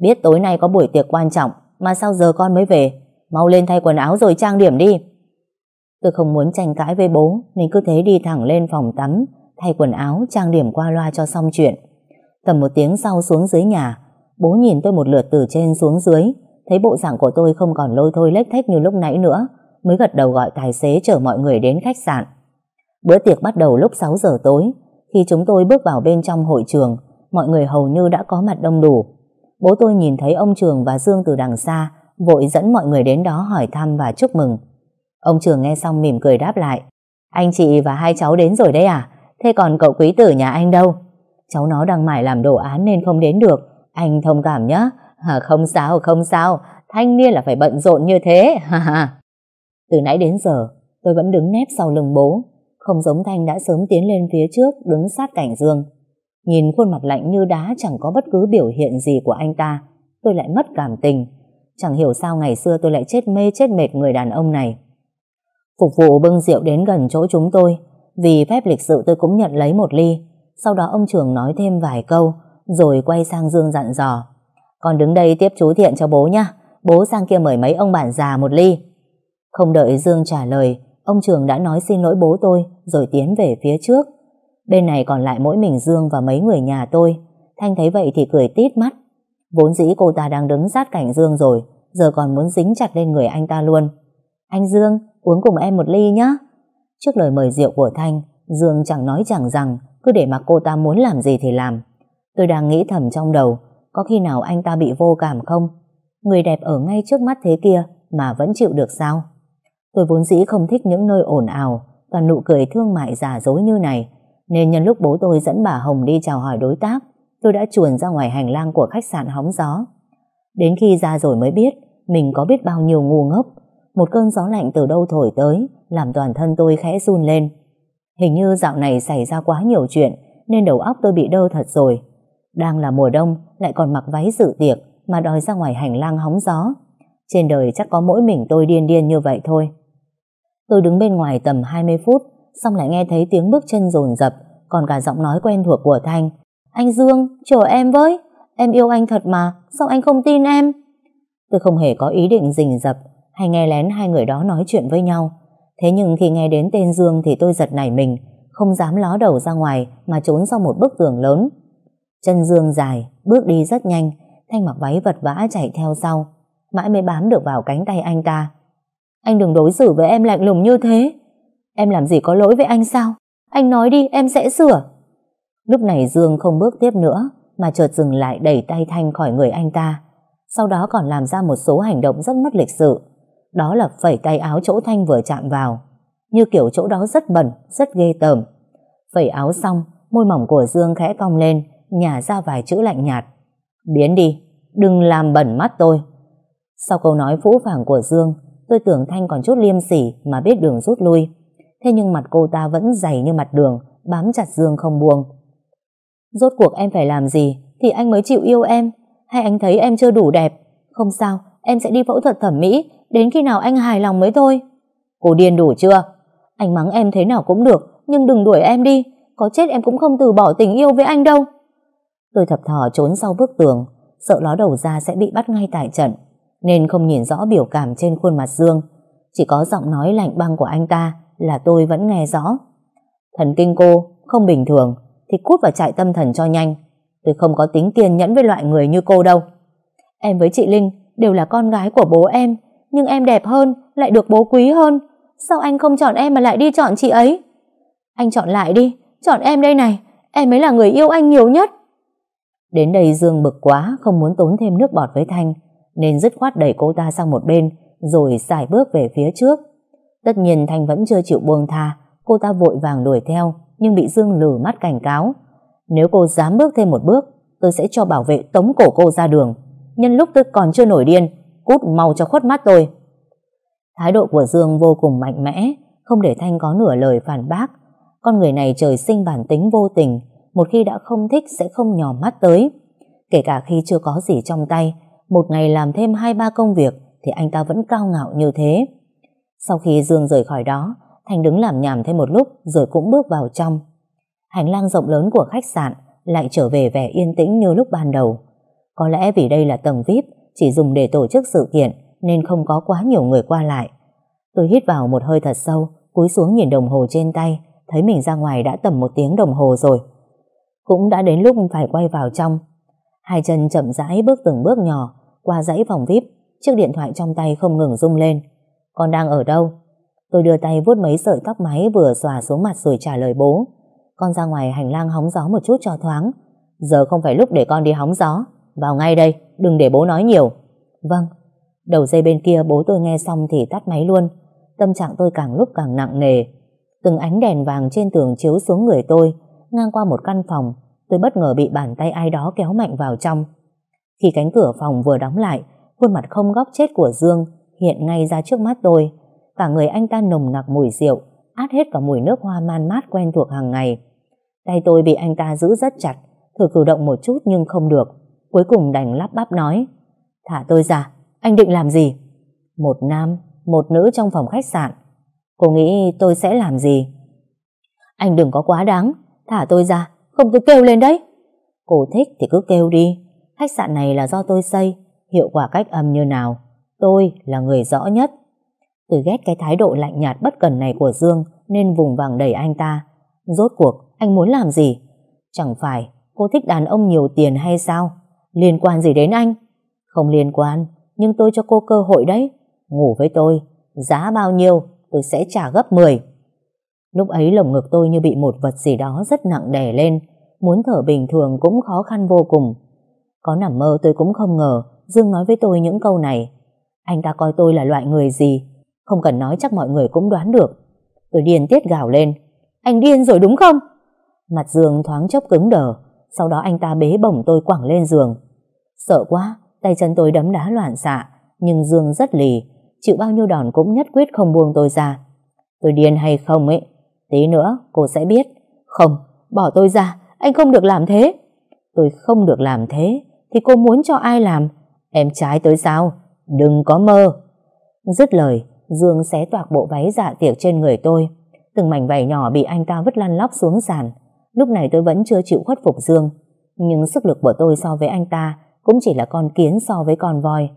Biết tối nay có buổi tiệc quan trọng, mà sao giờ con mới về? Mau lên thay quần áo rồi trang điểm đi. Tôi không muốn tranh cãi với bố, nên cứ thế đi thẳng lên phòng tắm, thay quần áo, trang điểm qua loa cho xong chuyện. Tầm một tiếng sau xuống dưới nhà, bố nhìn tôi một lượt từ trên xuống dưới, thấy bộ dạng của tôi không còn lôi thôi lếch thách như lúc nãy nữa, mới gật đầu gọi tài xế chở mọi người đến khách sạn. Bữa tiệc bắt đầu lúc 6 giờ tối, khi chúng tôi bước vào bên trong hội trường, mọi người hầu như đã có mặt đông đủ. Bố tôi nhìn thấy ông Trường và Dương từ đằng xa, vội dẫn mọi người đến đó hỏi thăm và chúc mừng. Ông Trường nghe xong mỉm cười đáp lại, anh chị và hai cháu đến rồi đấy à? Thế còn cậu quý tử nhà anh đâu? Cháu nó đang mải làm đồ án nên không đến được, anh thông cảm nhé. À, không sao, không sao, thanh niên là phải bận rộn như thế. Từ nãy đến giờ, tôi vẫn đứng nép sau lưng bố, không giống Thanh đã sớm tiến lên phía trước đứng sát cảnh Dương. Nhìn khuôn mặt lạnh như đá chẳng có bất cứ biểu hiện gì của anh ta, tôi lại mất cảm tình. Chẳng hiểu sao ngày xưa tôi lại chết mê chết mệt người đàn ông này. Phục vụ bưng rượu đến gần chỗ chúng tôi, vì phép lịch sự tôi cũng nhận lấy một ly. Sau đó ông trưởng nói thêm vài câu, rồi quay sang Dương dặn dò. còn đứng đây tiếp chú thiện cho bố nhá, bố sang kia mời mấy ông bạn già một ly. Không đợi Dương trả lời, Ông trưởng đã nói xin lỗi bố tôi rồi tiến về phía trước. Bên này còn lại mỗi mình Dương và mấy người nhà tôi. Thanh thấy vậy thì cười tít mắt. Vốn dĩ cô ta đang đứng sát cạnh Dương rồi, giờ còn muốn dính chặt lên người anh ta luôn. Anh Dương, uống cùng em một ly nhé. Trước lời mời rượu của Thanh, Dương chẳng nói chẳng rằng, cứ để mặc cô ta muốn làm gì thì làm. Tôi đang nghĩ thầm trong đầu, có khi nào anh ta bị vô cảm không? Người đẹp ở ngay trước mắt thế kia mà vẫn chịu được sao? Tôi vốn dĩ không thích những nơi ồn ào và nụ cười thương mại giả dối như này, nên nhân lúc bố tôi dẫn bà Hồng đi chào hỏi đối tác, tôi đã chuồn ra ngoài hành lang của khách sạn hóng gió. Đến khi ra rồi mới biết, mình có biết bao nhiêu ngu ngốc. Một cơn gió lạnh từ đâu thổi tới, làm toàn thân tôi khẽ run lên. Hình như dạo này xảy ra quá nhiều chuyện, nên đầu óc tôi bị đơ thật rồi. Đang là mùa đông, lại còn mặc váy dự tiệc, mà đòi ra ngoài hành lang hóng gió. Trên đời chắc có mỗi mình tôi điên điên như vậy thôi. Tôi đứng bên ngoài tầm 20 phút, xong lại nghe thấy tiếng bước chân rồn rập, còn cả giọng nói quen thuộc của Thanh. Anh Dương, chờ em với, em yêu anh thật mà, sao anh không tin em? Tôi không hề có ý định rình rập hay nghe lén hai người đó nói chuyện với nhau. Thế nhưng khi nghe đến tên Dương thì tôi giật nảy mình, không dám ló đầu ra ngoài mà trốn sau một bức tường lớn. Chân Dương dài, bước đi rất nhanh, Thanh mặc váy vật vã chạy theo sau, mãi mới bám được vào cánh tay anh ta. Anh đừng đối xử với em lạnh lùng như thế. Em làm gì có lỗi với anh sao? Anh nói đi, em sẽ sửa. Lúc này Dương không bước tiếp nữa, mà chợt dừng lại đẩy tay Thanh khỏi người anh ta. Sau đó còn làm ra một số hành động rất mất lịch sự. Đó là phẩy tay áo chỗ Thanh vừa chạm vào. Như kiểu chỗ đó rất bẩn, rất ghê tởm. Phẩy áo xong, môi mỏng của Dương khẽ cong lên, nhả ra vài chữ lạnh nhạt. Biến đi, đừng làm bẩn mắt tôi. Sau câu nói phũ phàng của Dương, Tôi tưởng Thanh còn chút liêm sỉ mà biết đường rút lui. Thế nhưng mặt cô ta vẫn dày như mặt đường, bám chặt Dương không buông. Rốt cuộc em phải làm gì thì anh mới chịu yêu em? Hay anh thấy em chưa đủ đẹp? Không sao, em sẽ đi phẫu thuật thẩm mỹ, đến khi nào anh hài lòng mới thôi. Cô điên đủ chưa? Anh mắng em thế nào cũng được, nhưng đừng đuổi em đi. Có chết em cũng không từ bỏ tình yêu với anh đâu. Tôi thập thò trốn sau bức tường, sợ ló đầu ra sẽ bị bắt ngay tại trận nên không nhìn rõ biểu cảm trên khuôn mặt Dương. Chỉ có giọng nói lạnh băng của anh ta là tôi vẫn nghe rõ. Thần kinh cô không bình thường thì cút vào trại tâm thần cho nhanh. Tôi không có tính kiên nhẫn với loại người như cô đâu. Em với chị Linh đều là con gái của bố em, nhưng em đẹp hơn, lại được bố quý hơn. Sao anh không chọn em mà lại đi chọn chị ấy? Anh chọn lại đi, chọn em đây này, em mới là người yêu anh nhiều nhất. Đến đây Dương bực quá, không muốn tốn thêm nước bọt với Thanh, nên dứt khoát đẩy cô ta sang một bên rồi xài bước về phía trước. Tất nhiên Thanh vẫn chưa chịu buông tha, cô ta vội vàng đuổi theo nhưng bị Dương lử mắt cảnh cáo. Nếu cô dám bước thêm một bước, tôi sẽ cho bảo vệ tống cổ cô ra đường. Nhân lúc tôi còn chưa nổi điên, cút mau cho khuất mắt tôi. Thái độ của Dương vô cùng mạnh mẽ, không để Thanh có nửa lời phản bác. Con người này trời sinh bản tính vô tình, một khi đã không thích sẽ không nhòm mắt tới. Kể cả khi chưa có gì trong tay, một ngày làm thêm hai ba công việc thì anh ta vẫn cao ngạo như thế. Sau khi Dương rời khỏi đó, Thành đứng làm nhảm thêm một lúc rồi cũng bước vào trong. Hành lang rộng lớn của khách sạn lại trở về vẻ yên tĩnh như lúc ban đầu. Có lẽ vì đây là tầng VIP chỉ dùng để tổ chức sự kiện nên không có quá nhiều người qua lại. Tôi hít vào một hơi thật sâu, cúi xuống nhìn đồng hồ trên tay, thấy mình ra ngoài đã tầm một tiếng đồng hồ rồi. Cũng đã đến lúc phải quay vào trong. Hai chân chậm rãi bước từng bước nhỏ qua dãy phòng VIP, chiếc điện thoại trong tay không ngừng rung lên. Con đang ở đâu? Tôi đưa tay vuốt mấy sợi tóc máy vừa xòa xuống mặt rồi trả lời bố. Con ra ngoài hành lang hóng gió một chút cho thoáng. Giờ không phải lúc để con đi hóng gió. Vào ngay đây, đừng để bố nói nhiều. Vâng. Đầu dây bên kia bố tôi nghe xong thì tắt máy luôn. Tâm trạng tôi càng lúc càng nặng nề. Từng ánh đèn vàng trên tường chiếu xuống người tôi, ngang qua một căn phòng. Tôi bất ngờ bị bàn tay ai đó kéo mạnh vào trong. Khi cánh cửa phòng vừa đóng lại, khuôn mặt không góc chết của Dương hiện ngay ra trước mắt tôi. Cả người anh ta nồng nặc mùi rượu, át hết cả mùi nước hoa man mát quen thuộc hàng ngày. Tay tôi bị anh ta giữ rất chặt, thử cử động một chút nhưng không được. Cuối cùng đành lắp bắp nói, thả tôi ra, anh định làm gì? Một nam, một nữ trong phòng khách sạn. Cô nghĩ tôi sẽ làm gì? Anh đừng có quá đáng, thả tôi ra, không tôi kêu lên đấy. Cô thích thì cứ kêu đi, Khách sạn này là do tôi xây, hiệu quả cách âm như nào, tôi là người rõ nhất. Tôi ghét cái thái độ lạnh nhạt bất cần này của Dương nên vùng vàng đẩy anh ta. Rốt cuộc, anh muốn làm gì? Chẳng phải cô thích đàn ông nhiều tiền hay sao? Liên quan gì đến anh? Không liên quan, nhưng tôi cho cô cơ hội đấy. Ngủ với tôi, giá bao nhiêu tôi sẽ trả gấp 10. Lúc ấy lồng ngực tôi như bị một vật gì đó rất nặng đè lên, muốn thở bình thường cũng khó khăn vô cùng. Có nằm mơ tôi cũng không ngờ Dương nói với tôi những câu này. Anh ta coi tôi là loại người gì? Không cần nói chắc mọi người cũng đoán được. Tôi điên tiết gào lên. Anh điên rồi đúng không? Mặt Dương thoáng chốc cứng đờ. Sau đó anh ta bế bổng tôi quẳng lên giường. Sợ quá, tay chân tôi đấm đá loạn xạ. Nhưng Dương rất lì. Chịu bao nhiêu đòn cũng nhất quyết không buông tôi ra. Tôi điên hay không ấy? Tí nữa cô sẽ biết. Không, bỏ tôi ra. Anh không được làm thế. Tôi không được làm thế thì cô muốn cho ai làm? Em trái tới sao? Đừng có mơ. Dứt lời, Dương xé toạc bộ váy dạ tiệc trên người tôi. Từng mảnh vải nhỏ bị anh ta vứt lăn lóc xuống sàn. Lúc này tôi vẫn chưa chịu khuất phục Dương. Nhưng sức lực của tôi so với anh ta cũng chỉ là con kiến so với con voi.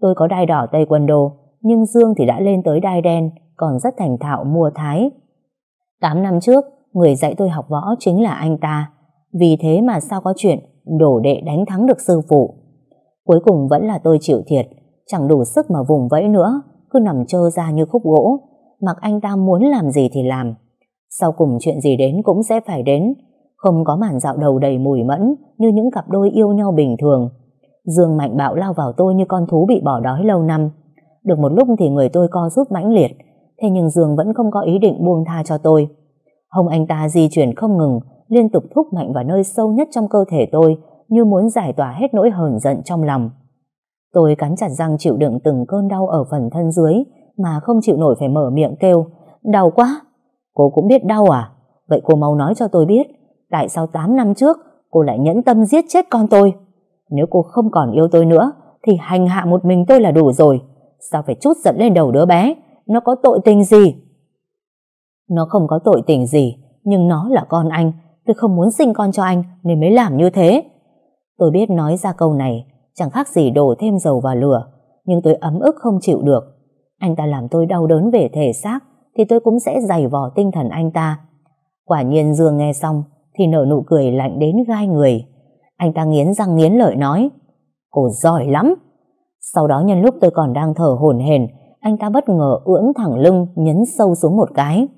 Tôi có đai đỏ tây quần đồ, nhưng Dương thì đã lên tới đai đen, còn rất thành thạo mua thái. 8 năm trước, người dạy tôi học võ chính là anh ta. Vì thế mà sao có chuyện đổ đệ đánh thắng được sư phụ. Cuối cùng vẫn là tôi chịu thiệt, chẳng đủ sức mà vùng vẫy nữa, cứ nằm trơ ra như khúc gỗ, mặc anh ta muốn làm gì thì làm. Sau cùng chuyện gì đến cũng sẽ phải đến, không có màn dạo đầu đầy mùi mẫn như những cặp đôi yêu nhau bình thường. Dương Mạnh Bạo lao vào tôi như con thú bị bỏ đói lâu năm. Được một lúc thì người tôi co rút mãnh liệt, thế nhưng Dương vẫn không có ý định buông tha cho tôi. Hồng anh ta di chuyển không ngừng, liên tục thúc mạnh vào nơi sâu nhất trong cơ thể tôi như muốn giải tỏa hết nỗi hờn giận trong lòng. Tôi cắn chặt răng chịu đựng từng cơn đau ở phần thân dưới mà không chịu nổi phải mở miệng kêu. Đau quá! Cô cũng biết đau à? Vậy cô mau nói cho tôi biết tại sao 8 năm trước cô lại nhẫn tâm giết chết con tôi? Nếu cô không còn yêu tôi nữa thì hành hạ một mình tôi là đủ rồi. Sao phải chút giận lên đầu đứa bé? Nó có tội tình gì? Nó không có tội tình gì nhưng nó là con anh Tôi không muốn sinh con cho anh nên mới làm như thế. Tôi biết nói ra câu này chẳng khác gì đổ thêm dầu vào lửa nhưng tôi ấm ức không chịu được. Anh ta làm tôi đau đớn về thể xác thì tôi cũng sẽ dày vò tinh thần anh ta. Quả nhiên Dương nghe xong thì nở nụ cười lạnh đến gai người. Anh ta nghiến răng nghiến lợi nói Cô giỏi lắm Sau đó nhân lúc tôi còn đang thở hổn hển Anh ta bất ngờ ưỡn thẳng lưng Nhấn sâu xuống một cái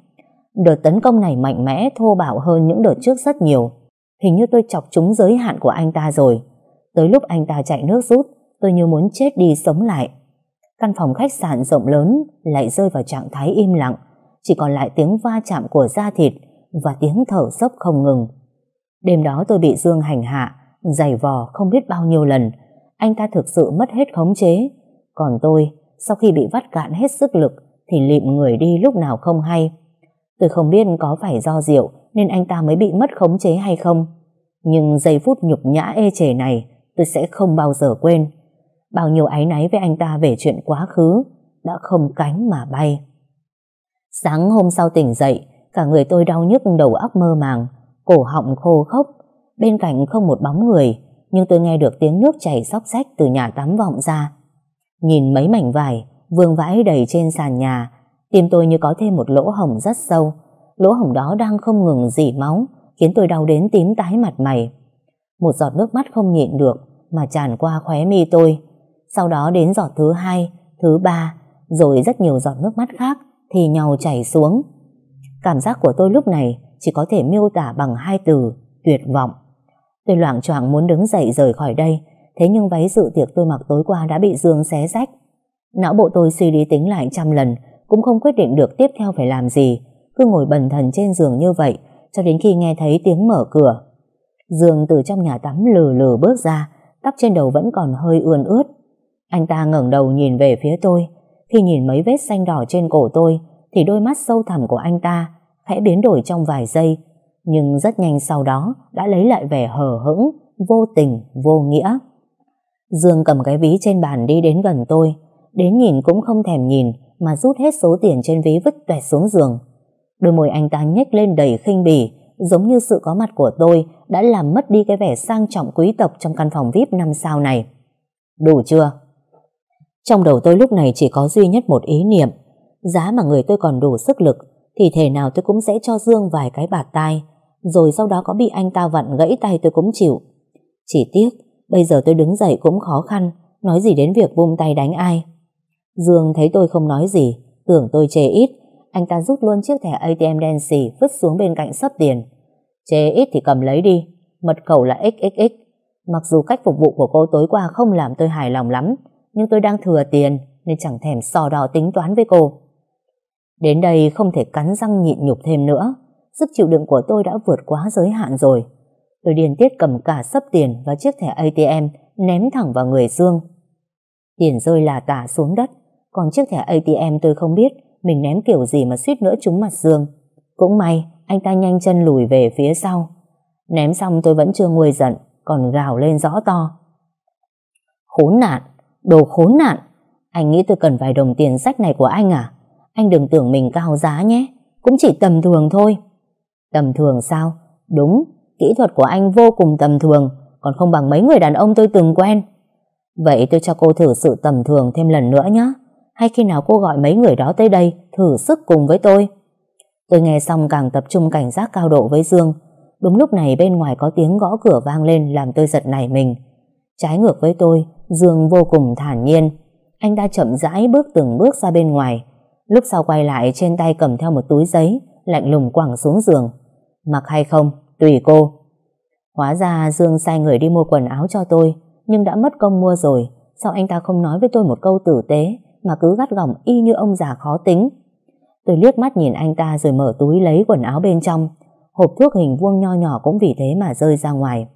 Đợt tấn công này mạnh mẽ, thô bạo hơn những đợt trước rất nhiều. Hình như tôi chọc trúng giới hạn của anh ta rồi. Tới lúc anh ta chạy nước rút, tôi như muốn chết đi sống lại. Căn phòng khách sạn rộng lớn lại rơi vào trạng thái im lặng, chỉ còn lại tiếng va chạm của da thịt và tiếng thở dốc không ngừng. Đêm đó tôi bị Dương hành hạ, giày vò không biết bao nhiêu lần. Anh ta thực sự mất hết khống chế. Còn tôi, sau khi bị vắt cạn hết sức lực thì lịm người đi lúc nào không hay. Tôi không biết có phải do rượu nên anh ta mới bị mất khống chế hay không. Nhưng giây phút nhục nhã ê chề này tôi sẽ không bao giờ quên. Bao nhiêu áy náy với anh ta về chuyện quá khứ đã không cánh mà bay. Sáng hôm sau tỉnh dậy cả người tôi đau nhức đầu óc mơ màng cổ họng khô khốc bên cạnh không một bóng người nhưng tôi nghe được tiếng nước chảy xóc xách từ nhà tắm vọng ra. Nhìn mấy mảnh vải vương vãi đầy trên sàn nhà Tim tôi như có thêm một lỗ hổng rất sâu. Lỗ hổng đó đang không ngừng dỉ máu, khiến tôi đau đến tím tái mặt mày. Một giọt nước mắt không nhịn được, mà tràn qua khóe mi tôi. Sau đó đến giọt thứ hai, thứ ba, rồi rất nhiều giọt nước mắt khác thì nhau chảy xuống. Cảm giác của tôi lúc này chỉ có thể miêu tả bằng hai từ, tuyệt vọng. Tôi loảng choảng muốn đứng dậy rời khỏi đây, thế nhưng váy dự tiệc tôi mặc tối qua đã bị Dương xé rách. Não bộ tôi suy lý tính lại trăm lần, cũng không quyết định được tiếp theo phải làm gì, cứ ngồi bần thần trên giường như vậy, cho đến khi nghe thấy tiếng mở cửa. Dương từ trong nhà tắm lừ lừ bước ra, tóc trên đầu vẫn còn hơi ươn ướt. Anh ta ngẩng đầu nhìn về phía tôi, khi nhìn mấy vết xanh đỏ trên cổ tôi, thì đôi mắt sâu thẳm của anh ta khẽ biến đổi trong vài giây, nhưng rất nhanh sau đó đã lấy lại vẻ hờ hững, vô tình, vô nghĩa. Dương cầm cái ví trên bàn đi đến gần tôi, đến nhìn cũng không thèm nhìn mà rút hết số tiền trên ví vứt tuẹt xuống giường. Đôi môi anh ta nhếch lên đầy khinh bỉ, giống như sự có mặt của tôi đã làm mất đi cái vẻ sang trọng quý tộc trong căn phòng VIP năm sao này. Đủ chưa? Trong đầu tôi lúc này chỉ có duy nhất một ý niệm, giá mà người tôi còn đủ sức lực thì thể nào tôi cũng sẽ cho Dương vài cái bạt tai, rồi sau đó có bị anh ta vặn gãy tay tôi cũng chịu. Chỉ tiếc, bây giờ tôi đứng dậy cũng khó khăn, nói gì đến việc vung tay đánh ai. Dương thấy tôi không nói gì, tưởng tôi chê ít, anh ta rút luôn chiếc thẻ ATM đen xỉ vứt xuống bên cạnh sấp tiền. Chê ít thì cầm lấy đi, mật khẩu là XXX. Mặc dù cách phục vụ của cô tối qua không làm tôi hài lòng lắm, nhưng tôi đang thừa tiền nên chẳng thèm sò đo tính toán với cô. Đến đây không thể cắn răng nhịn nhục thêm nữa, sức chịu đựng của tôi đã vượt quá giới hạn rồi. Tôi điên tiết cầm cả sấp tiền và chiếc thẻ ATM ném thẳng vào người Dương. Tiền rơi là tả xuống đất, còn chiếc thẻ ATM tôi không biết mình ném kiểu gì mà suýt nữa trúng mặt Dương. Cũng may, anh ta nhanh chân lùi về phía sau. Ném xong tôi vẫn chưa nguôi giận, còn gào lên rõ to. Khốn nạn, đồ khốn nạn. Anh nghĩ tôi cần vài đồng tiền sách này của anh à? Anh đừng tưởng mình cao giá nhé, cũng chỉ tầm thường thôi. Tầm thường sao? Đúng, kỹ thuật của anh vô cùng tầm thường, còn không bằng mấy người đàn ông tôi từng quen. Vậy tôi cho cô thử sự tầm thường thêm lần nữa nhé hay khi nào cô gọi mấy người đó tới đây thử sức cùng với tôi. Tôi nghe xong càng tập trung cảnh giác cao độ với Dương. Đúng lúc này bên ngoài có tiếng gõ cửa vang lên làm tôi giật nảy mình. Trái ngược với tôi, Dương vô cùng thản nhiên. Anh ta chậm rãi bước từng bước ra bên ngoài. Lúc sau quay lại trên tay cầm theo một túi giấy, lạnh lùng quẳng xuống giường. Mặc hay không, tùy cô. Hóa ra Dương sai người đi mua quần áo cho tôi, nhưng đã mất công mua rồi. Sao anh ta không nói với tôi một câu tử tế mà cứ gắt gỏng y như ông già khó tính. Tôi liếc mắt nhìn anh ta rồi mở túi lấy quần áo bên trong. Hộp thuốc hình vuông nho nhỏ cũng vì thế mà rơi ra ngoài.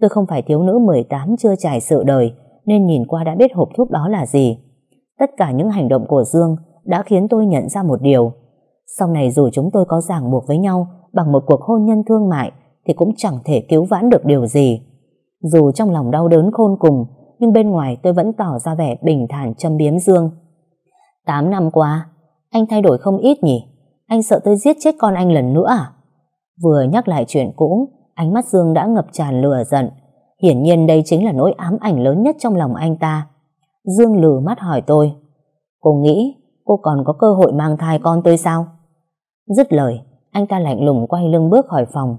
Tôi không phải thiếu nữ 18 chưa trải sự đời nên nhìn qua đã biết hộp thuốc đó là gì. Tất cả những hành động của Dương đã khiến tôi nhận ra một điều. Sau này dù chúng tôi có ràng buộc với nhau bằng một cuộc hôn nhân thương mại thì cũng chẳng thể cứu vãn được điều gì. Dù trong lòng đau đớn khôn cùng nhưng bên ngoài tôi vẫn tỏ ra vẻ bình thản châm biếm Dương. 8 năm qua, anh thay đổi không ít nhỉ? Anh sợ tôi giết chết con anh lần nữa à? Vừa nhắc lại chuyện cũ, ánh mắt Dương đã ngập tràn lừa giận. Hiển nhiên đây chính là nỗi ám ảnh lớn nhất trong lòng anh ta. Dương lừ mắt hỏi tôi. Cô nghĩ cô còn có cơ hội mang thai con tôi sao? Dứt lời, anh ta lạnh lùng quay lưng bước khỏi phòng.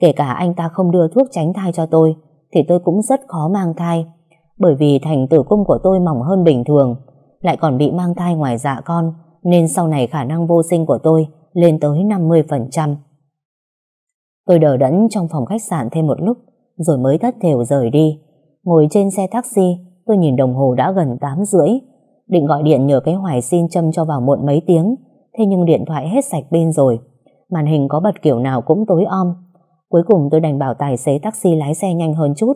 Kể cả anh ta không đưa thuốc tránh thai cho tôi, thì tôi cũng rất khó mang thai bởi vì thành tử cung của tôi mỏng hơn bình thường, lại còn bị mang thai ngoài dạ con, nên sau này khả năng vô sinh của tôi lên tới 50%. Tôi đờ đẫn trong phòng khách sạn thêm một lúc, rồi mới thất thều rời đi. Ngồi trên xe taxi, tôi nhìn đồng hồ đã gần 8 rưỡi. Định gọi điện nhờ cái hoài xin châm cho vào muộn mấy tiếng, thế nhưng điện thoại hết sạch pin rồi. Màn hình có bật kiểu nào cũng tối om. Cuối cùng tôi đành bảo tài xế taxi lái xe nhanh hơn chút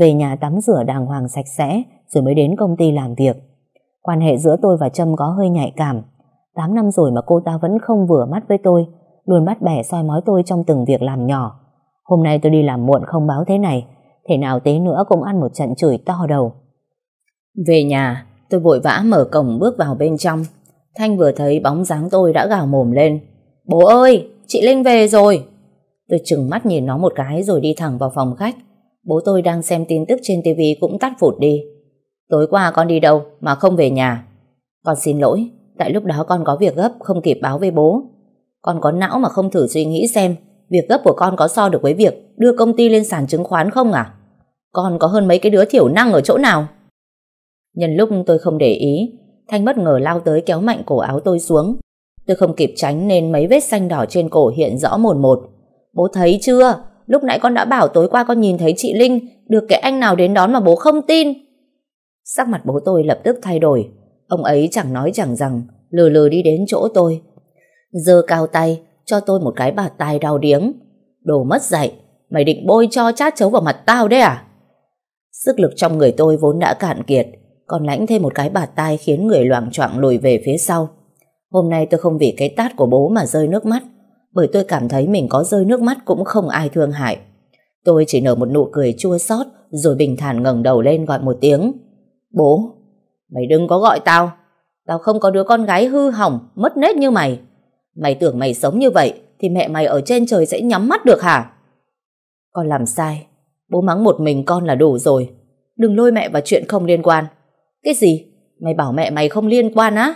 về nhà tắm rửa đàng hoàng sạch sẽ rồi mới đến công ty làm việc. Quan hệ giữa tôi và Trâm có hơi nhạy cảm. 8 năm rồi mà cô ta vẫn không vừa mắt với tôi, luôn bắt bẻ soi mói tôi trong từng việc làm nhỏ. Hôm nay tôi đi làm muộn không báo thế này, thể nào tí nữa cũng ăn một trận chửi to đầu. Về nhà, tôi vội vã mở cổng bước vào bên trong. Thanh vừa thấy bóng dáng tôi đã gào mồm lên. Bố ơi, chị Linh về rồi. Tôi chừng mắt nhìn nó một cái rồi đi thẳng vào phòng khách. Bố tôi đang xem tin tức trên tivi cũng tắt phụt đi. Tối qua con đi đâu mà không về nhà? Con xin lỗi, tại lúc đó con có việc gấp không kịp báo với bố. Con có não mà không thử suy nghĩ xem việc gấp của con có so được với việc đưa công ty lên sàn chứng khoán không à? Con có hơn mấy cái đứa thiểu năng ở chỗ nào? Nhân lúc tôi không để ý, Thanh bất ngờ lao tới kéo mạnh cổ áo tôi xuống. Tôi không kịp tránh nên mấy vết xanh đỏ trên cổ hiện rõ mồn một. Bố thấy chưa? Lúc nãy con đã bảo tối qua con nhìn thấy chị Linh Được cái anh nào đến đón mà bố không tin Sắc mặt bố tôi lập tức thay đổi Ông ấy chẳng nói chẳng rằng Lừ lừ đi đến chỗ tôi giơ cao tay Cho tôi một cái bạt tai đau điếng Đồ mất dạy Mày định bôi cho chát chấu vào mặt tao đấy à Sức lực trong người tôi vốn đã cạn kiệt Còn lãnh thêm một cái bạt tai Khiến người loảng choạng lùi về phía sau Hôm nay tôi không vì cái tát của bố mà rơi nước mắt bởi tôi cảm thấy mình có rơi nước mắt cũng không ai thương hại. Tôi chỉ nở một nụ cười chua xót rồi bình thản ngẩng đầu lên gọi một tiếng. Bố, mày đừng có gọi tao. Tao không có đứa con gái hư hỏng, mất nết như mày. Mày tưởng mày sống như vậy thì mẹ mày ở trên trời sẽ nhắm mắt được hả? Con làm sai. Bố mắng một mình con là đủ rồi. Đừng lôi mẹ vào chuyện không liên quan. Cái gì? Mày bảo mẹ mày không liên quan á?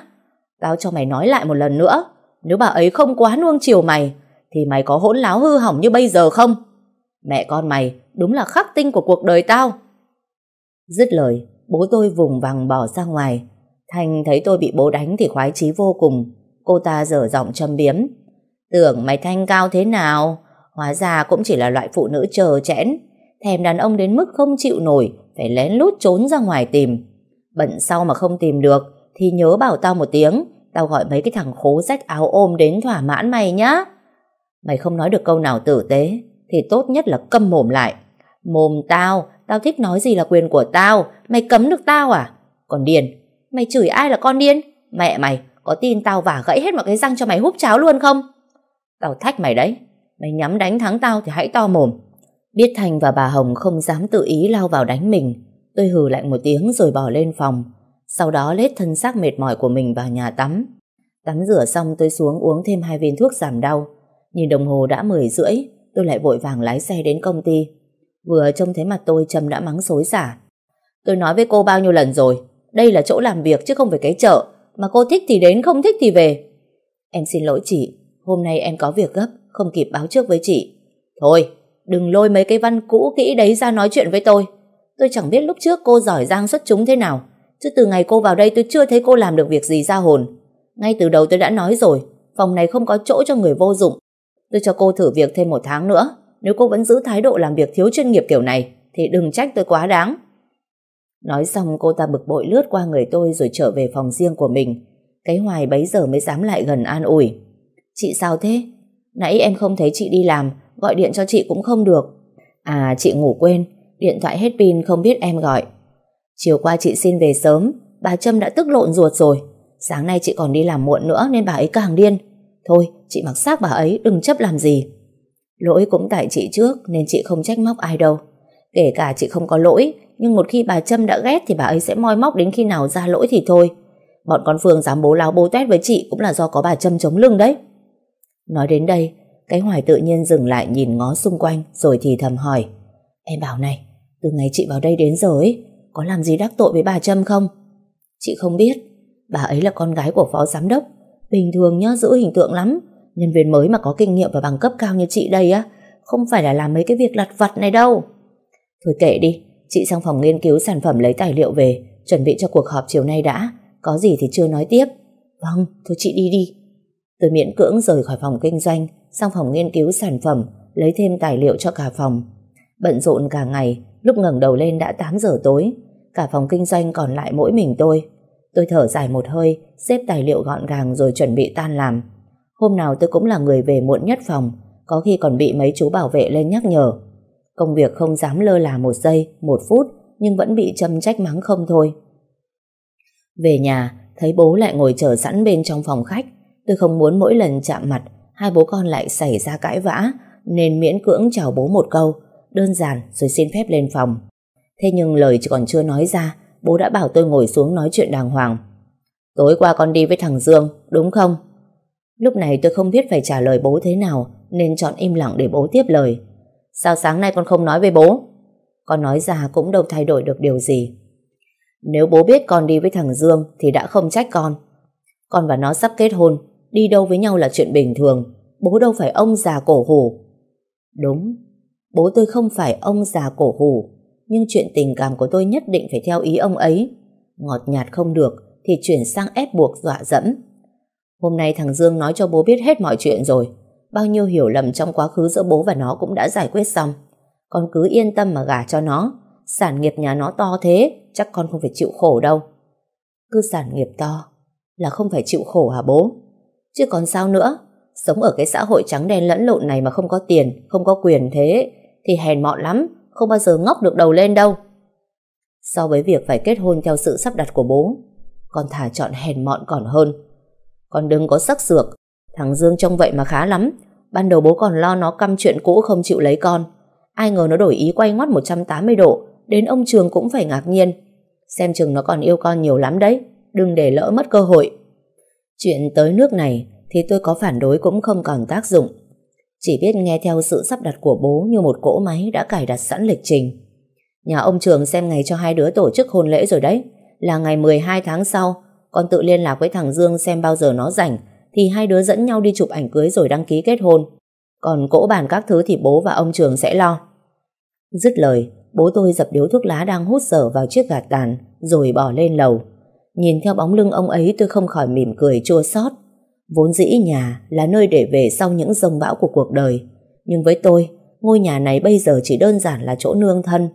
Tao cho mày nói lại một lần nữa. Nếu bà ấy không quá nuông chiều mày Thì mày có hỗn láo hư hỏng như bây giờ không Mẹ con mày Đúng là khắc tinh của cuộc đời tao Dứt lời Bố tôi vùng vằng bỏ ra ngoài thanh thấy tôi bị bố đánh thì khoái chí vô cùng Cô ta dở giọng châm biếm Tưởng mày thanh cao thế nào Hóa ra cũng chỉ là loại phụ nữ chờ chẽn Thèm đàn ông đến mức không chịu nổi Phải lén lút trốn ra ngoài tìm Bận sau mà không tìm được Thì nhớ bảo tao một tiếng Tao gọi mấy cái thằng khố rách áo ôm đến thỏa mãn mày nhá. Mày không nói được câu nào tử tế, thì tốt nhất là câm mồm lại. Mồm tao, tao thích nói gì là quyền của tao, mày cấm được tao à? Còn điền mày chửi ai là con điên? Mẹ mày, có tin tao vả gãy hết mọi cái răng cho mày húp cháo luôn không? Tao thách mày đấy, mày nhắm đánh thắng tao thì hãy to mồm. Biết Thành và bà Hồng không dám tự ý lao vào đánh mình, tôi hừ lạnh một tiếng rồi bỏ lên phòng. Sau đó lết thân xác mệt mỏi của mình vào nhà tắm. Tắm rửa xong tôi xuống uống thêm hai viên thuốc giảm đau. Nhìn đồng hồ đã 10 rưỡi, tôi lại vội vàng lái xe đến công ty. Vừa trông thấy mặt tôi Trâm đã mắng xối xả. Tôi nói với cô bao nhiêu lần rồi, đây là chỗ làm việc chứ không phải cái chợ, mà cô thích thì đến, không thích thì về. Em xin lỗi chị, hôm nay em có việc gấp, không kịp báo trước với chị. Thôi, đừng lôi mấy cái văn cũ kỹ đấy ra nói chuyện với tôi. Tôi chẳng biết lúc trước cô giỏi giang xuất chúng thế nào, Chứ từ ngày cô vào đây tôi chưa thấy cô làm được việc gì ra hồn. Ngay từ đầu tôi đã nói rồi, phòng này không có chỗ cho người vô dụng. Tôi cho cô thử việc thêm một tháng nữa. Nếu cô vẫn giữ thái độ làm việc thiếu chuyên nghiệp kiểu này, thì đừng trách tôi quá đáng. Nói xong cô ta bực bội lướt qua người tôi rồi trở về phòng riêng của mình. Cái hoài bấy giờ mới dám lại gần an ủi. Chị sao thế? Nãy em không thấy chị đi làm, gọi điện cho chị cũng không được. À chị ngủ quên, điện thoại hết pin không biết em gọi. Chiều qua chị xin về sớm, bà Trâm đã tức lộn ruột rồi. Sáng nay chị còn đi làm muộn nữa nên bà ấy càng điên. Thôi, chị mặc xác bà ấy, đừng chấp làm gì. Lỗi cũng tại chị trước nên chị không trách móc ai đâu. Kể cả chị không có lỗi, nhưng một khi bà Trâm đã ghét thì bà ấy sẽ moi móc đến khi nào ra lỗi thì thôi. Bọn con Phương dám bố láo bố tét với chị cũng là do có bà Trâm chống lưng đấy. Nói đến đây, cái hoài tự nhiên dừng lại nhìn ngó xung quanh rồi thì thầm hỏi. Em bảo này, từ ngày chị vào đây đến giờ ấy, có làm gì đắc tội với bà Trâm không? Chị không biết, bà ấy là con gái của phó giám đốc, bình thường nhá giữ hình tượng lắm, nhân viên mới mà có kinh nghiệm và bằng cấp cao như chị đây á, không phải là làm mấy cái việc lặt vặt này đâu. Thôi kệ đi, chị sang phòng nghiên cứu sản phẩm lấy tài liệu về, chuẩn bị cho cuộc họp chiều nay đã, có gì thì chưa nói tiếp. Vâng, thôi chị đi đi. Tôi miễn cưỡng rời khỏi phòng kinh doanh, sang phòng nghiên cứu sản phẩm, lấy thêm tài liệu cho cả phòng. Bận rộn cả ngày, Lúc ngẩng đầu lên đã 8 giờ tối, cả phòng kinh doanh còn lại mỗi mình tôi. Tôi thở dài một hơi, xếp tài liệu gọn gàng rồi chuẩn bị tan làm. Hôm nào tôi cũng là người về muộn nhất phòng, có khi còn bị mấy chú bảo vệ lên nhắc nhở. Công việc không dám lơ là một giây, một phút, nhưng vẫn bị châm trách mắng không thôi. Về nhà, thấy bố lại ngồi chờ sẵn bên trong phòng khách. Tôi không muốn mỗi lần chạm mặt, hai bố con lại xảy ra cãi vã, nên miễn cưỡng chào bố một câu, đơn giản rồi xin phép lên phòng. Thế nhưng lời còn chưa nói ra, bố đã bảo tôi ngồi xuống nói chuyện đàng hoàng. Tối qua con đi với thằng Dương, đúng không? Lúc này tôi không biết phải trả lời bố thế nào nên chọn im lặng để bố tiếp lời. Sao sáng nay con không nói với bố? Con nói ra cũng đâu thay đổi được điều gì. Nếu bố biết con đi với thằng Dương thì đã không trách con. Con và nó sắp kết hôn, đi đâu với nhau là chuyện bình thường. Bố đâu phải ông già cổ hủ. Đúng, Bố tôi không phải ông già cổ hủ, nhưng chuyện tình cảm của tôi nhất định phải theo ý ông ấy. Ngọt nhạt không được thì chuyển sang ép buộc dọa dẫm. Hôm nay thằng Dương nói cho bố biết hết mọi chuyện rồi. Bao nhiêu hiểu lầm trong quá khứ giữa bố và nó cũng đã giải quyết xong. Con cứ yên tâm mà gả cho nó. Sản nghiệp nhà nó to thế, chắc con không phải chịu khổ đâu. Cứ sản nghiệp to là không phải chịu khổ hả bố? Chứ còn sao nữa? Sống ở cái xã hội trắng đen lẫn lộn này mà không có tiền, không có quyền thế, thì hèn mọn lắm, không bao giờ ngóc được đầu lên đâu. So với việc phải kết hôn theo sự sắp đặt của bố, con thả chọn hèn mọn còn hơn. Con đừng có sắc sược, thằng Dương trông vậy mà khá lắm. Ban đầu bố còn lo nó căm chuyện cũ không chịu lấy con. Ai ngờ nó đổi ý quay ngoắt 180 độ, đến ông Trường cũng phải ngạc nhiên. Xem chừng nó còn yêu con nhiều lắm đấy, đừng để lỡ mất cơ hội. Chuyện tới nước này thì tôi có phản đối cũng không còn tác dụng. Chỉ biết nghe theo sự sắp đặt của bố như một cỗ máy đã cài đặt sẵn lịch trình. Nhà ông Trường xem ngày cho hai đứa tổ chức hôn lễ rồi đấy. Là ngày 12 tháng sau, con tự liên lạc với thằng Dương xem bao giờ nó rảnh, thì hai đứa dẫn nhau đi chụp ảnh cưới rồi đăng ký kết hôn. Còn cỗ bàn các thứ thì bố và ông Trường sẽ lo. Dứt lời, bố tôi dập điếu thuốc lá đang hút dở vào chiếc gạt tàn, rồi bỏ lên lầu. Nhìn theo bóng lưng ông ấy tôi không khỏi mỉm cười chua xót Vốn dĩ nhà là nơi để về sau những rông bão của cuộc đời. Nhưng với tôi, ngôi nhà này bây giờ chỉ đơn giản là chỗ nương thân.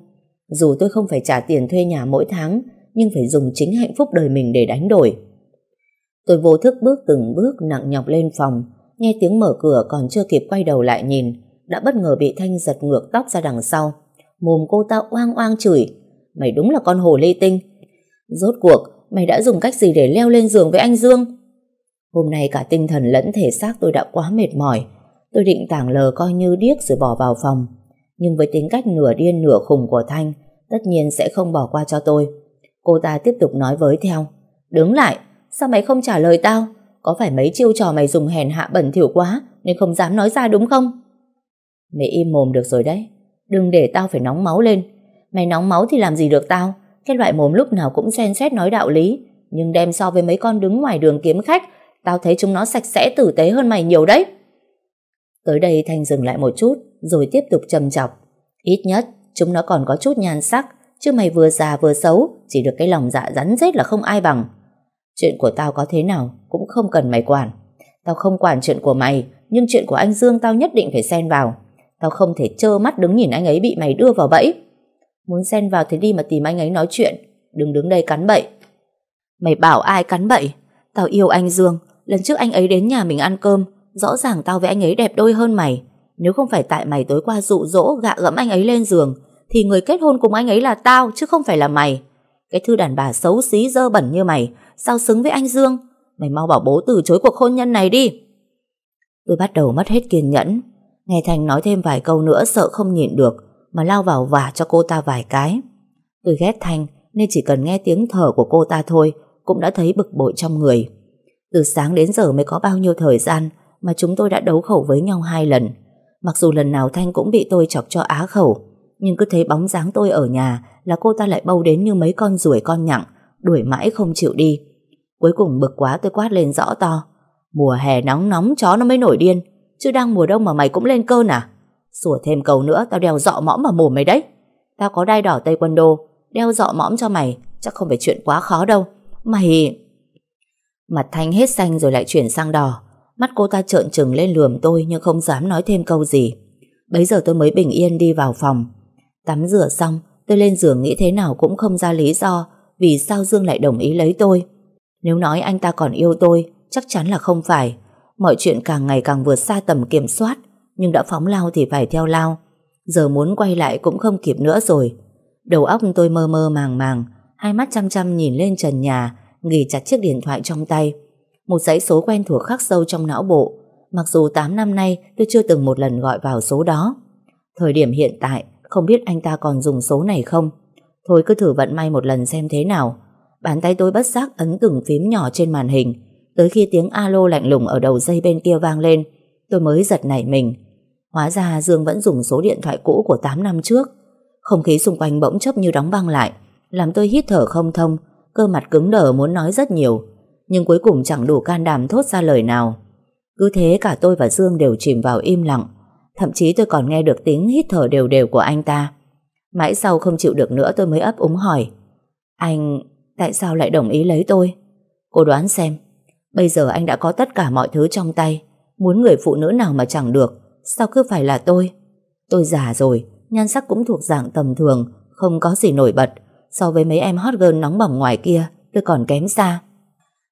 Dù tôi không phải trả tiền thuê nhà mỗi tháng, nhưng phải dùng chính hạnh phúc đời mình để đánh đổi. Tôi vô thức bước từng bước nặng nhọc lên phòng, nghe tiếng mở cửa còn chưa kịp quay đầu lại nhìn, đã bất ngờ bị Thanh giật ngược tóc ra đằng sau. Mồm cô ta oang oang chửi, mày đúng là con hồ ly tinh. Rốt cuộc, mày đã dùng cách gì để leo lên giường với anh Dương? Hôm nay cả tinh thần lẫn thể xác tôi đã quá mệt mỏi. Tôi định tảng lờ coi như điếc rồi bỏ vào phòng. Nhưng với tính cách nửa điên nửa khùng của Thanh, tất nhiên sẽ không bỏ qua cho tôi. Cô ta tiếp tục nói với theo. Đứng lại, sao mày không trả lời tao? Có phải mấy chiêu trò mày dùng hèn hạ bẩn thỉu quá nên không dám nói ra đúng không? Mày im mồm được rồi đấy. Đừng để tao phải nóng máu lên. Mày nóng máu thì làm gì được tao? Cái loại mồm lúc nào cũng xen xét nói đạo lý. Nhưng đem so với mấy con đứng ngoài đường kiếm khách Tao thấy chúng nó sạch sẽ tử tế hơn mày nhiều đấy. Tới đây Thanh dừng lại một chút, rồi tiếp tục trầm chọc. Ít nhất, chúng nó còn có chút nhan sắc, chứ mày vừa già vừa xấu, chỉ được cái lòng dạ rắn rết là không ai bằng. Chuyện của tao có thế nào cũng không cần mày quản. Tao không quản chuyện của mày, nhưng chuyện của anh Dương tao nhất định phải xen vào. Tao không thể trơ mắt đứng nhìn anh ấy bị mày đưa vào bẫy. Muốn xen vào thì đi mà tìm anh ấy nói chuyện, đừng đứng đây cắn bậy. Mày bảo ai cắn bậy? Tao yêu anh Dương, Lần trước anh ấy đến nhà mình ăn cơm Rõ ràng tao với anh ấy đẹp đôi hơn mày Nếu không phải tại mày tối qua dụ dỗ Gạ gẫm anh ấy lên giường Thì người kết hôn cùng anh ấy là tao chứ không phải là mày Cái thư đàn bà xấu xí dơ bẩn như mày Sao xứng với anh Dương Mày mau bảo bố từ chối cuộc hôn nhân này đi Tôi bắt đầu mất hết kiên nhẫn Nghe Thành nói thêm vài câu nữa Sợ không nhịn được Mà lao vào vả cho cô ta vài cái Tôi ghét Thành nên chỉ cần nghe tiếng thở của cô ta thôi Cũng đã thấy bực bội trong người từ sáng đến giờ mới có bao nhiêu thời gian mà chúng tôi đã đấu khẩu với nhau hai lần. Mặc dù lần nào Thanh cũng bị tôi chọc cho á khẩu, nhưng cứ thấy bóng dáng tôi ở nhà là cô ta lại bâu đến như mấy con ruồi con nhặng, đuổi mãi không chịu đi. Cuối cùng bực quá tôi quát lên rõ to. Mùa hè nóng nóng chó nó mới nổi điên, chứ đang mùa đông mà mày cũng lên cơn à? Sủa thêm cầu nữa tao đeo dọ mõm mà mồm mày đấy. Tao có đai đỏ Tây Quân Đô, đeo dọ mõm cho mày, chắc không phải chuyện quá khó đâu. Mày... Mặt Thanh hết xanh rồi lại chuyển sang đỏ. Mắt cô ta trợn trừng lên lườm tôi nhưng không dám nói thêm câu gì. Bấy giờ tôi mới bình yên đi vào phòng. Tắm rửa xong, tôi lên giường nghĩ thế nào cũng không ra lý do vì sao Dương lại đồng ý lấy tôi. Nếu nói anh ta còn yêu tôi, chắc chắn là không phải. Mọi chuyện càng ngày càng vượt xa tầm kiểm soát, nhưng đã phóng lao thì phải theo lao. Giờ muốn quay lại cũng không kịp nữa rồi. Đầu óc tôi mơ mơ màng màng, hai mắt chăm chăm nhìn lên trần nhà, nghỉ chặt chiếc điện thoại trong tay. Một dãy số quen thuộc khắc sâu trong não bộ, mặc dù 8 năm nay tôi chưa từng một lần gọi vào số đó. Thời điểm hiện tại, không biết anh ta còn dùng số này không? Thôi cứ thử vận may một lần xem thế nào. Bàn tay tôi bất giác ấn từng phím nhỏ trên màn hình, tới khi tiếng alo lạnh lùng ở đầu dây bên kia vang lên, tôi mới giật nảy mình. Hóa ra Dương vẫn dùng số điện thoại cũ của 8 năm trước. Không khí xung quanh bỗng chốc như đóng băng lại, làm tôi hít thở không thông, cơ mặt cứng đờ muốn nói rất nhiều, nhưng cuối cùng chẳng đủ can đảm thốt ra lời nào. Cứ thế cả tôi và Dương đều chìm vào im lặng, thậm chí tôi còn nghe được tiếng hít thở đều đều của anh ta. Mãi sau không chịu được nữa tôi mới ấp úng hỏi, anh tại sao lại đồng ý lấy tôi? Cô đoán xem, bây giờ anh đã có tất cả mọi thứ trong tay, muốn người phụ nữ nào mà chẳng được, sao cứ phải là tôi? Tôi già rồi, nhan sắc cũng thuộc dạng tầm thường, không có gì nổi bật, so với mấy em hot girl nóng bỏng ngoài kia, tôi còn kém xa.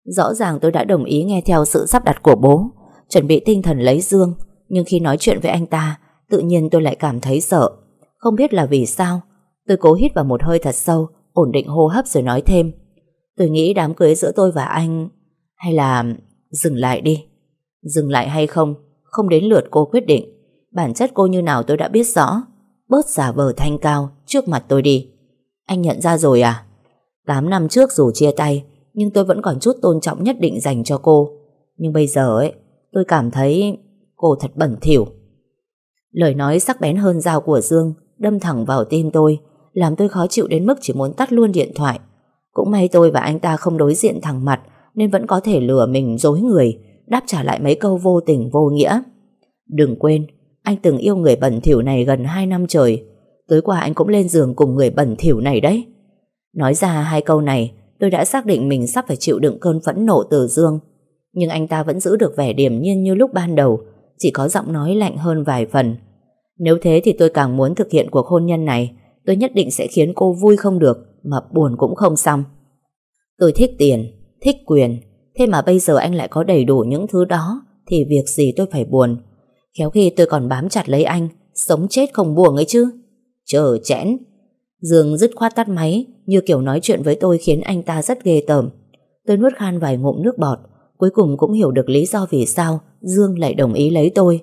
Rõ ràng tôi đã đồng ý nghe theo sự sắp đặt của bố, chuẩn bị tinh thần lấy Dương, nhưng khi nói chuyện với anh ta, tự nhiên tôi lại cảm thấy sợ. Không biết là vì sao, tôi cố hít vào một hơi thật sâu, ổn định hô hấp rồi nói thêm. Tôi nghĩ đám cưới giữa tôi và anh... Hay là... Dừng lại đi. Dừng lại hay không, không đến lượt cô quyết định. Bản chất cô như nào tôi đã biết rõ. Bớt giả vờ thanh cao trước mặt tôi đi. Anh nhận ra rồi à? 8 năm trước dù chia tay, nhưng tôi vẫn còn chút tôn trọng nhất định dành cho cô. Nhưng bây giờ ấy, tôi cảm thấy cô thật bẩn thỉu. Lời nói sắc bén hơn dao của Dương đâm thẳng vào tim tôi, làm tôi khó chịu đến mức chỉ muốn tắt luôn điện thoại. Cũng may tôi và anh ta không đối diện thẳng mặt nên vẫn có thể lừa mình dối người, đáp trả lại mấy câu vô tình vô nghĩa. Đừng quên, anh từng yêu người bẩn thỉu này gần 2 năm trời, Tối qua anh cũng lên giường cùng người bẩn thỉu này đấy Nói ra hai câu này Tôi đã xác định mình sắp phải chịu đựng cơn phẫn nộ từ Dương Nhưng anh ta vẫn giữ được vẻ điềm nhiên như lúc ban đầu Chỉ có giọng nói lạnh hơn vài phần Nếu thế thì tôi càng muốn thực hiện cuộc hôn nhân này Tôi nhất định sẽ khiến cô vui không được Mà buồn cũng không xong Tôi thích tiền, thích quyền Thế mà bây giờ anh lại có đầy đủ những thứ đó Thì việc gì tôi phải buồn Khéo khi tôi còn bám chặt lấy anh Sống chết không buồn ấy chứ chờ chẽn. Dương dứt khoát tắt máy, như kiểu nói chuyện với tôi khiến anh ta rất ghê tởm. Tôi nuốt khan vài ngụm nước bọt, cuối cùng cũng hiểu được lý do vì sao Dương lại đồng ý lấy tôi.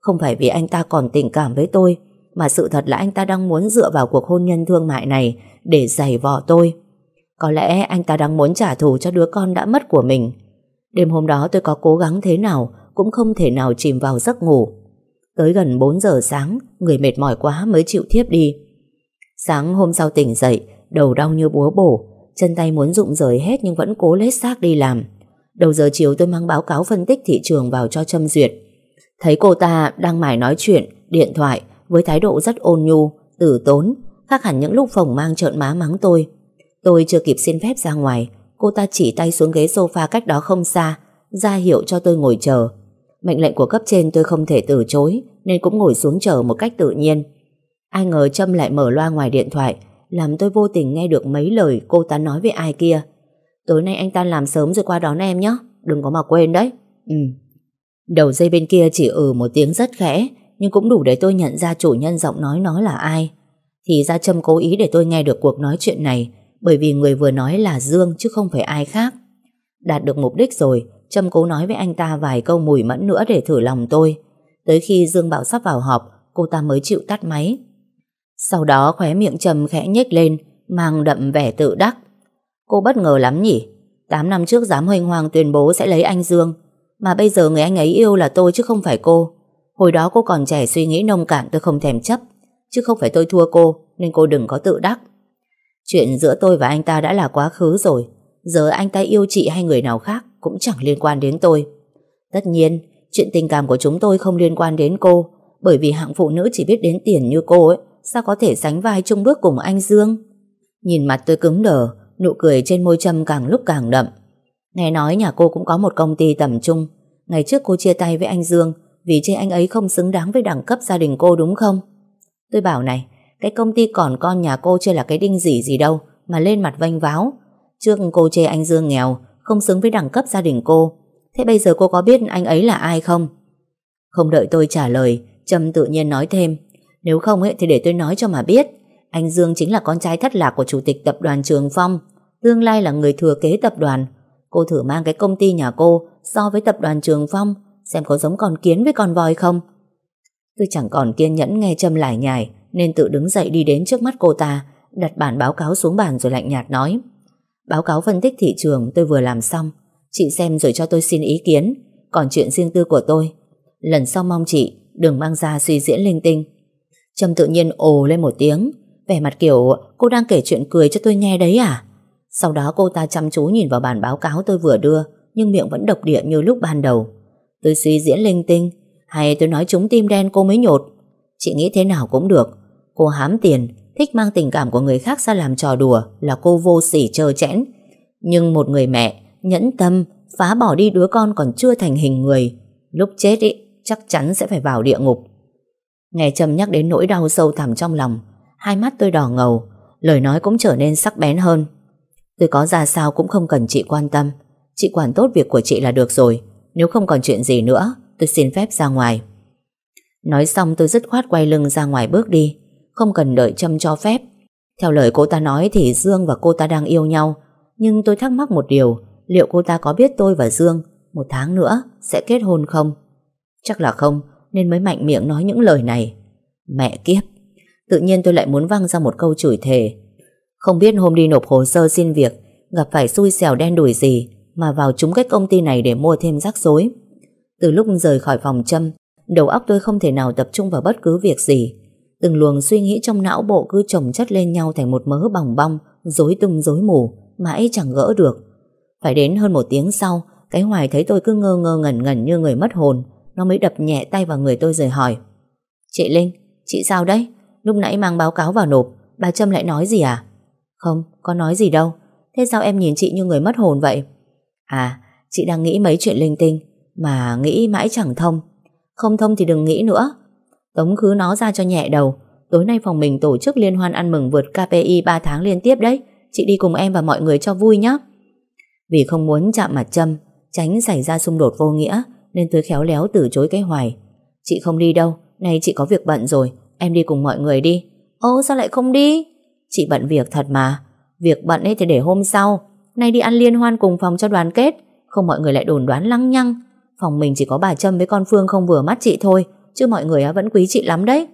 Không phải vì anh ta còn tình cảm với tôi, mà sự thật là anh ta đang muốn dựa vào cuộc hôn nhân thương mại này để giày vò tôi. Có lẽ anh ta đang muốn trả thù cho đứa con đã mất của mình. Đêm hôm đó tôi có cố gắng thế nào cũng không thể nào chìm vào giấc ngủ. Tới gần 4 giờ sáng, người mệt mỏi quá mới chịu thiếp đi. Sáng hôm sau tỉnh dậy, đầu đau như búa bổ, chân tay muốn rụng rời hết nhưng vẫn cố lết xác đi làm. Đầu giờ chiều tôi mang báo cáo phân tích thị trường vào cho châm duyệt. Thấy cô ta đang mải nói chuyện, điện thoại, với thái độ rất ôn nhu, tử tốn, khác hẳn những lúc phòng mang trợn má mắng tôi. Tôi chưa kịp xin phép ra ngoài, cô ta chỉ tay xuống ghế sofa cách đó không xa, ra hiệu cho tôi ngồi chờ. Mệnh lệnh của cấp trên tôi không thể từ chối nên cũng ngồi xuống chờ một cách tự nhiên. Ai ngờ Trâm lại mở loa ngoài điện thoại làm tôi vô tình nghe được mấy lời cô ta nói với ai kia. Tối nay anh ta làm sớm rồi qua đón em nhé, đừng có mà quên đấy. Ừ. Đầu dây bên kia chỉ ừ một tiếng rất khẽ nhưng cũng đủ để tôi nhận ra chủ nhân giọng nói nó là ai. Thì ra Trâm cố ý để tôi nghe được cuộc nói chuyện này bởi vì người vừa nói là Dương chứ không phải ai khác. Đạt được mục đích rồi, Trâm cố nói với anh ta vài câu mùi mẫn nữa để thử lòng tôi. Tới khi Dương Bảo sắp vào họp, cô ta mới chịu tắt máy. Sau đó khóe miệng trầm khẽ nhếch lên, mang đậm vẻ tự đắc. Cô bất ngờ lắm nhỉ? 8 năm trước dám hoành hoàng tuyên bố sẽ lấy anh Dương. Mà bây giờ người anh ấy yêu là tôi chứ không phải cô. Hồi đó cô còn trẻ suy nghĩ nông cạn tôi không thèm chấp. Chứ không phải tôi thua cô, nên cô đừng có tự đắc. Chuyện giữa tôi và anh ta đã là quá khứ rồi. Giờ anh ta yêu chị hay người nào khác cũng chẳng liên quan đến tôi. Tất nhiên, chuyện tình cảm của chúng tôi không liên quan đến cô, bởi vì hạng phụ nữ chỉ biết đến tiền như cô ấy, sao có thể sánh vai chung bước cùng anh Dương. Nhìn mặt tôi cứng đờ, nụ cười trên môi châm càng lúc càng đậm. Nghe nói nhà cô cũng có một công ty tầm trung, ngày trước cô chia tay với anh Dương vì chê anh ấy không xứng đáng với đẳng cấp gia đình cô đúng không? Tôi bảo này, cái công ty còn con nhà cô chưa là cái đinh gì gì đâu mà lên mặt vênh váo. Trước cô chê anh Dương nghèo không xứng với đẳng cấp gia đình cô. Thế bây giờ cô có biết anh ấy là ai không? Không đợi tôi trả lời, Trâm tự nhiên nói thêm. Nếu không ấy, thì để tôi nói cho mà biết. Anh Dương chính là con trai thất lạc của chủ tịch tập đoàn Trường Phong, tương lai là người thừa kế tập đoàn. Cô thử mang cái công ty nhà cô so với tập đoàn Trường Phong, xem có giống con kiến với con voi không. Tôi chẳng còn kiên nhẫn nghe Trâm lải nhải, nên tự đứng dậy đi đến trước mắt cô ta, đặt bản báo cáo xuống bàn rồi lạnh nhạt nói. Báo cáo phân tích thị trường tôi vừa làm xong Chị xem rồi cho tôi xin ý kiến Còn chuyện riêng tư của tôi Lần sau mong chị đừng mang ra suy diễn linh tinh Trâm tự nhiên ồ lên một tiếng Vẻ mặt kiểu cô đang kể chuyện cười cho tôi nghe đấy à Sau đó cô ta chăm chú nhìn vào bản báo cáo tôi vừa đưa Nhưng miệng vẫn độc địa như lúc ban đầu Tôi suy diễn linh tinh Hay tôi nói chúng tim đen cô mới nhột Chị nghĩ thế nào cũng được Cô hám tiền thích mang tình cảm của người khác ra làm trò đùa là cô vô sỉ trơ chẽn. Nhưng một người mẹ, nhẫn tâm, phá bỏ đi đứa con còn chưa thành hình người, lúc chết ý, chắc chắn sẽ phải vào địa ngục. Nghe Trâm nhắc đến nỗi đau sâu thẳm trong lòng, hai mắt tôi đỏ ngầu, lời nói cũng trở nên sắc bén hơn. Tôi có ra sao cũng không cần chị quan tâm, chị quản tốt việc của chị là được rồi, nếu không còn chuyện gì nữa, tôi xin phép ra ngoài. Nói xong tôi dứt khoát quay lưng ra ngoài bước đi không cần đợi Trâm cho phép. Theo lời cô ta nói thì Dương và cô ta đang yêu nhau, nhưng tôi thắc mắc một điều, liệu cô ta có biết tôi và Dương một tháng nữa sẽ kết hôn không? Chắc là không, nên mới mạnh miệng nói những lời này. Mẹ kiếp, tự nhiên tôi lại muốn văng ra một câu chửi thề. Không biết hôm đi nộp hồ sơ xin việc, gặp phải xui xẻo đen đuổi gì mà vào trúng cái công ty này để mua thêm rắc rối. Từ lúc rời khỏi phòng châm, đầu óc tôi không thể nào tập trung vào bất cứ việc gì. Từng luồng suy nghĩ trong não bộ cứ chồng chất lên nhau thành một mớ bòng bong, rối tung rối mù, mãi chẳng gỡ được. Phải đến hơn một tiếng sau, cái hoài thấy tôi cứ ngơ ngơ ngẩn ngẩn như người mất hồn, nó mới đập nhẹ tay vào người tôi rồi hỏi. Chị Linh, chị sao đấy? Lúc nãy mang báo cáo vào nộp, bà Trâm lại nói gì à? Không, có nói gì đâu. Thế sao em nhìn chị như người mất hồn vậy? À, chị đang nghĩ mấy chuyện linh tinh, mà nghĩ mãi chẳng thông. Không thông thì đừng nghĩ nữa, Tống khứ nó ra cho nhẹ đầu Tối nay phòng mình tổ chức liên hoan ăn mừng vượt KPI 3 tháng liên tiếp đấy Chị đi cùng em và mọi người cho vui nhé Vì không muốn chạm mặt châm Tránh xảy ra xung đột vô nghĩa Nên tôi khéo léo từ chối cái hoài Chị không đi đâu Nay chị có việc bận rồi Em đi cùng mọi người đi Ô sao lại không đi Chị bận việc thật mà Việc bận ấy thì để hôm sau Nay đi ăn liên hoan cùng phòng cho đoàn kết Không mọi người lại đồn đoán lăng nhăng Phòng mình chỉ có bà Trâm với con Phương không vừa mắt chị thôi chứ mọi người vẫn quý chị lắm đấy.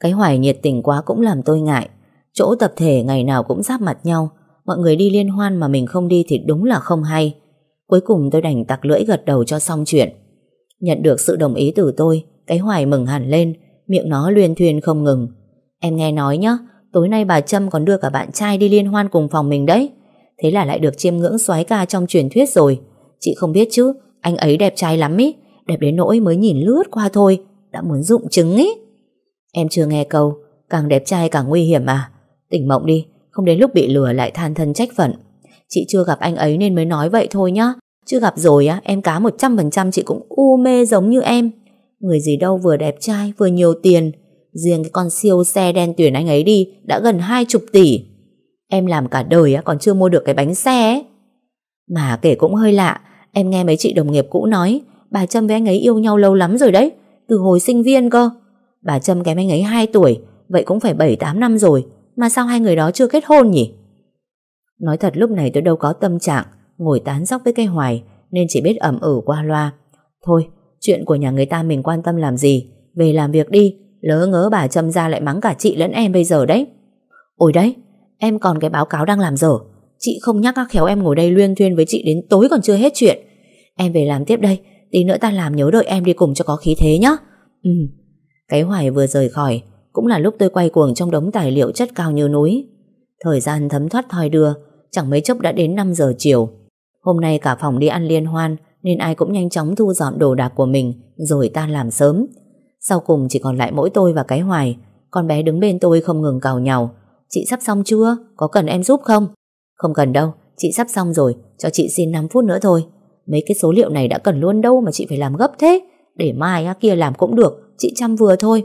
Cái hoài nhiệt tình quá cũng làm tôi ngại. Chỗ tập thể ngày nào cũng giáp mặt nhau, mọi người đi liên hoan mà mình không đi thì đúng là không hay. Cuối cùng tôi đành tặc lưỡi gật đầu cho xong chuyện. Nhận được sự đồng ý từ tôi, cái hoài mừng hẳn lên, miệng nó luyên thuyên không ngừng. Em nghe nói nhá, tối nay bà Trâm còn đưa cả bạn trai đi liên hoan cùng phòng mình đấy. Thế là lại được chiêm ngưỡng soái ca trong truyền thuyết rồi. Chị không biết chứ, anh ấy đẹp trai lắm ý, đẹp đến nỗi mới nhìn lướt qua thôi, đã muốn dụng trứng ấy. Em chưa nghe câu, càng đẹp trai càng nguy hiểm à. Tỉnh mộng đi, không đến lúc bị lừa lại than thân trách phận. Chị chưa gặp anh ấy nên mới nói vậy thôi nhá. Chưa gặp rồi á, em cá 100% chị cũng u mê giống như em. Người gì đâu vừa đẹp trai, vừa nhiều tiền. Riêng cái con siêu xe đen tuyển anh ấy đi đã gần hai chục tỷ. Em làm cả đời á, còn chưa mua được cái bánh xe ấy. Mà kể cũng hơi lạ, em nghe mấy chị đồng nghiệp cũ nói, bà Trâm với anh ấy yêu nhau lâu lắm rồi đấy từ hồi sinh viên cơ. Bà Trâm kém anh ấy 2 tuổi, vậy cũng phải 7-8 năm rồi, mà sao hai người đó chưa kết hôn nhỉ? Nói thật lúc này tôi đâu có tâm trạng, ngồi tán dóc với cây hoài, nên chỉ biết ẩm ử qua loa. Thôi, chuyện của nhà người ta mình quan tâm làm gì, về làm việc đi, lỡ ngớ bà Trâm ra lại mắng cả chị lẫn em bây giờ đấy. Ôi đấy, em còn cái báo cáo đang làm dở, chị không nhắc các khéo em ngồi đây luyên thuyên với chị đến tối còn chưa hết chuyện. Em về làm tiếp đây, Tí nữa ta làm nhớ đợi em đi cùng cho có khí thế nhá Ừ Cái hoài vừa rời khỏi Cũng là lúc tôi quay cuồng trong đống tài liệu chất cao như núi Thời gian thấm thoát thoi đưa Chẳng mấy chốc đã đến 5 giờ chiều Hôm nay cả phòng đi ăn liên hoan Nên ai cũng nhanh chóng thu dọn đồ đạc của mình Rồi ta làm sớm Sau cùng chỉ còn lại mỗi tôi và cái hoài Con bé đứng bên tôi không ngừng cào nhào Chị sắp xong chưa? Có cần em giúp không? Không cần đâu, chị sắp xong rồi Cho chị xin 5 phút nữa thôi Mấy cái số liệu này đã cần luôn đâu mà chị phải làm gấp thế Để mai á, kia làm cũng được Chị chăm vừa thôi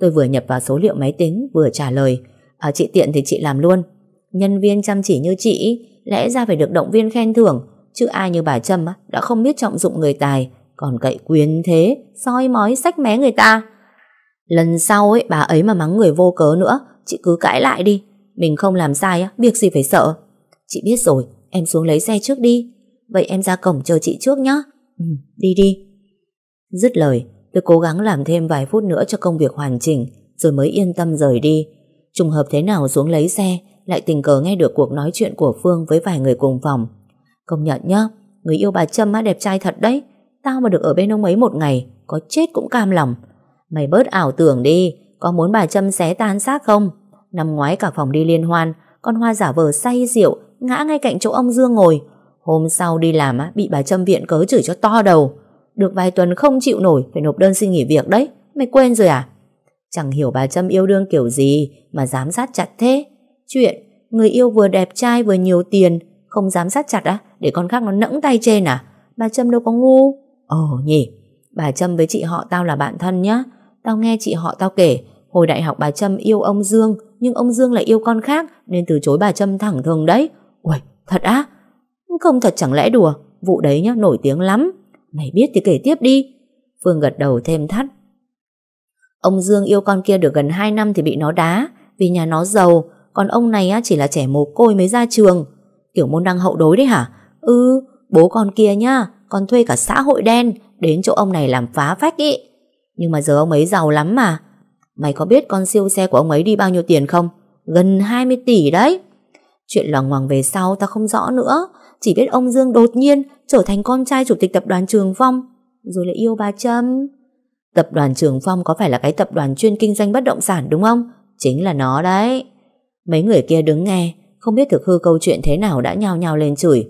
Tôi vừa nhập vào số liệu máy tính vừa trả lời à, Chị tiện thì chị làm luôn Nhân viên chăm chỉ như chị Lẽ ra phải được động viên khen thưởng Chứ ai như bà Trâm á, đã không biết trọng dụng người tài Còn cậy quyền thế soi mói sách mé người ta Lần sau ấy bà ấy mà mắng người vô cớ nữa Chị cứ cãi lại đi Mình không làm sai á, việc gì phải sợ Chị biết rồi, em xuống lấy xe trước đi Vậy em ra cổng chờ chị trước nhé ừ, đi đi Dứt lời tôi cố gắng làm thêm vài phút nữa cho công việc hoàn chỉnh Rồi mới yên tâm rời đi Trùng hợp thế nào xuống lấy xe Lại tình cờ nghe được cuộc nói chuyện của Phương Với vài người cùng phòng Công nhận nhá, người yêu bà Trâm á đẹp trai thật đấy Tao mà được ở bên ông ấy một ngày Có chết cũng cam lòng Mày bớt ảo tưởng đi Có muốn bà Trâm xé tan xác không Năm ngoái cả phòng đi liên hoan Con Hoa giả vờ say rượu Ngã ngay cạnh chỗ ông Dương ngồi Hôm sau đi làm á, bị bà Trâm viện cớ chửi cho to đầu. Được vài tuần không chịu nổi, phải nộp đơn xin nghỉ việc đấy. Mày quên rồi à? Chẳng hiểu bà Trâm yêu đương kiểu gì mà giám sát chặt thế. Chuyện, người yêu vừa đẹp trai vừa nhiều tiền, không giám sát chặt á, để con khác nó nẫng tay trên à? Bà Trâm đâu có ngu. Ồ nhỉ, bà Trâm với chị họ tao là bạn thân nhá. Tao nghe chị họ tao kể, hồi đại học bà Trâm yêu ông Dương, nhưng ông Dương lại yêu con khác nên từ chối bà Trâm thẳng thường đấy. Ui, thật á? Không thật chẳng lẽ đùa, vụ đấy nhá, nổi tiếng lắm. Mày biết thì kể tiếp đi. Phương gật đầu thêm thắt. Ông Dương yêu con kia được gần 2 năm thì bị nó đá, vì nhà nó giàu, còn ông này chỉ là trẻ mồ côi mới ra trường. Kiểu môn đăng hậu đối đấy hả? Ừ, bố con kia nhá, con thuê cả xã hội đen, đến chỗ ông này làm phá phách ý. Nhưng mà giờ ông ấy giàu lắm mà. Mày có biết con siêu xe của ông ấy đi bao nhiêu tiền không? Gần 20 tỷ đấy. Chuyện lòng ngoằng về sau ta không rõ nữa, chỉ biết ông Dương đột nhiên trở thành con trai chủ tịch tập đoàn Trường Phong, rồi lại yêu bà Trâm. Tập đoàn Trường Phong có phải là cái tập đoàn chuyên kinh doanh bất động sản đúng không? Chính là nó đấy. Mấy người kia đứng nghe, không biết thực hư câu chuyện thế nào đã nhào nhào lên chửi.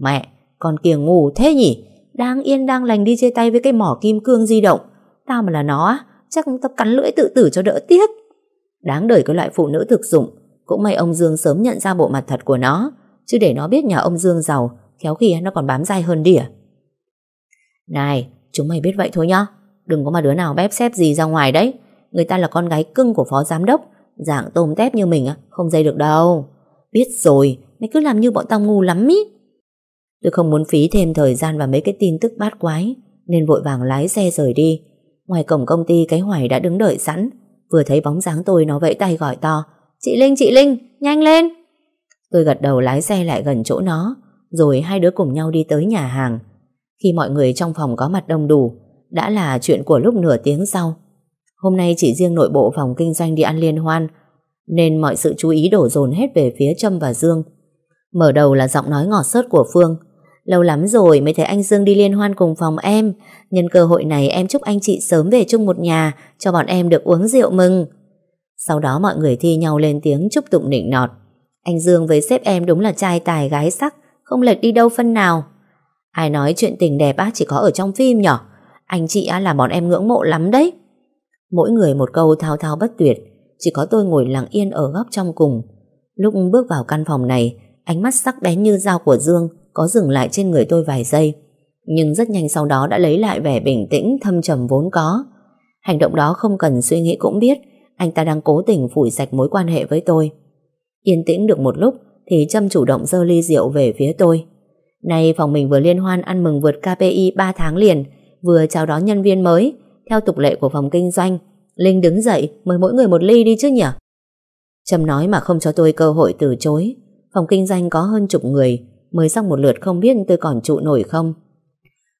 Mẹ, con kia ngủ thế nhỉ? Đang yên đang lành đi chia tay với cái mỏ kim cương di động. Tao mà là nó á, chắc tao cắn lưỡi tự tử cho đỡ tiếc. Đáng đời cái loại phụ nữ thực dụng, cũng may ông Dương sớm nhận ra bộ mặt thật của nó. Chứ để nó biết nhà ông Dương giàu Khéo khi nó còn bám dai hơn đỉa Này Chúng mày biết vậy thôi nhá Đừng có mà đứa nào bép xếp gì ra ngoài đấy Người ta là con gái cưng của phó giám đốc Dạng tôm tép như mình không dây được đâu Biết rồi Mày cứ làm như bọn tao ngu lắm ý Tôi không muốn phí thêm thời gian vào mấy cái tin tức bát quái Nên vội vàng lái xe rời đi Ngoài cổng công ty cái hoài đã đứng đợi sẵn Vừa thấy bóng dáng tôi nó vẫy tay gọi to Chị Linh, chị Linh, nhanh lên Tôi gật đầu lái xe lại gần chỗ nó, rồi hai đứa cùng nhau đi tới nhà hàng. Khi mọi người trong phòng có mặt đông đủ, đã là chuyện của lúc nửa tiếng sau. Hôm nay chỉ riêng nội bộ phòng kinh doanh đi ăn liên hoan, nên mọi sự chú ý đổ dồn hết về phía Trâm và Dương. Mở đầu là giọng nói ngọt sớt của Phương. Lâu lắm rồi mới thấy anh Dương đi liên hoan cùng phòng em. Nhân cơ hội này em chúc anh chị sớm về chung một nhà, cho bọn em được uống rượu mừng. Sau đó mọi người thi nhau lên tiếng chúc tụng nịnh nọt. Anh Dương với sếp em đúng là trai tài gái sắc, không lệch đi đâu phân nào. Ai nói chuyện tình đẹp á chỉ có ở trong phim nhở? Anh chị á là bọn em ngưỡng mộ lắm đấy. Mỗi người một câu thao thao bất tuyệt, chỉ có tôi ngồi lặng yên ở góc trong cùng. Lúc bước vào căn phòng này, ánh mắt sắc bén như dao của Dương có dừng lại trên người tôi vài giây. Nhưng rất nhanh sau đó đã lấy lại vẻ bình tĩnh thâm trầm vốn có. Hành động đó không cần suy nghĩ cũng biết, anh ta đang cố tình phủi sạch mối quan hệ với tôi. Yên tĩnh được một lúc thì Trâm chủ động dơ ly rượu về phía tôi. Nay phòng mình vừa liên hoan ăn mừng vượt KPI 3 tháng liền, vừa chào đón nhân viên mới, theo tục lệ của phòng kinh doanh. Linh đứng dậy, mời mỗi người một ly đi chứ nhỉ? Trâm nói mà không cho tôi cơ hội từ chối. Phòng kinh doanh có hơn chục người, mới xong một lượt không biết tôi còn trụ nổi không.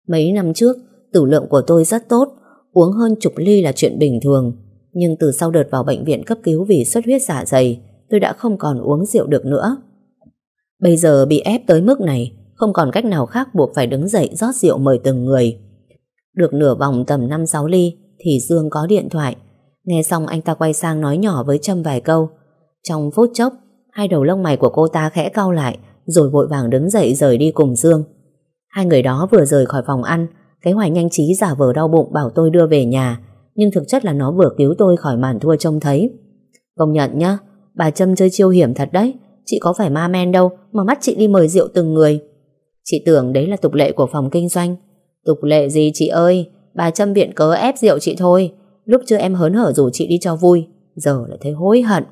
Mấy năm trước, tử lượng của tôi rất tốt, uống hơn chục ly là chuyện bình thường. Nhưng từ sau đợt vào bệnh viện cấp cứu vì xuất huyết dạ dày, tôi đã không còn uống rượu được nữa. Bây giờ bị ép tới mức này, không còn cách nào khác buộc phải đứng dậy rót rượu mời từng người. Được nửa vòng tầm 5-6 ly thì Dương có điện thoại. Nghe xong anh ta quay sang nói nhỏ với Trâm vài câu. Trong phút chốc, hai đầu lông mày của cô ta khẽ cau lại rồi vội vàng đứng dậy rời đi cùng Dương. Hai người đó vừa rời khỏi phòng ăn, cái hoài nhanh trí giả vờ đau bụng bảo tôi đưa về nhà, nhưng thực chất là nó vừa cứu tôi khỏi màn thua trông thấy. Công nhận nhá, Bà Trâm chơi chiêu hiểm thật đấy Chị có phải ma men đâu Mà mắt chị đi mời rượu từng người Chị tưởng đấy là tục lệ của phòng kinh doanh Tục lệ gì chị ơi Bà Trâm viện cớ ép rượu chị thôi Lúc chưa em hớn hở rủ chị đi cho vui Giờ lại thấy hối hận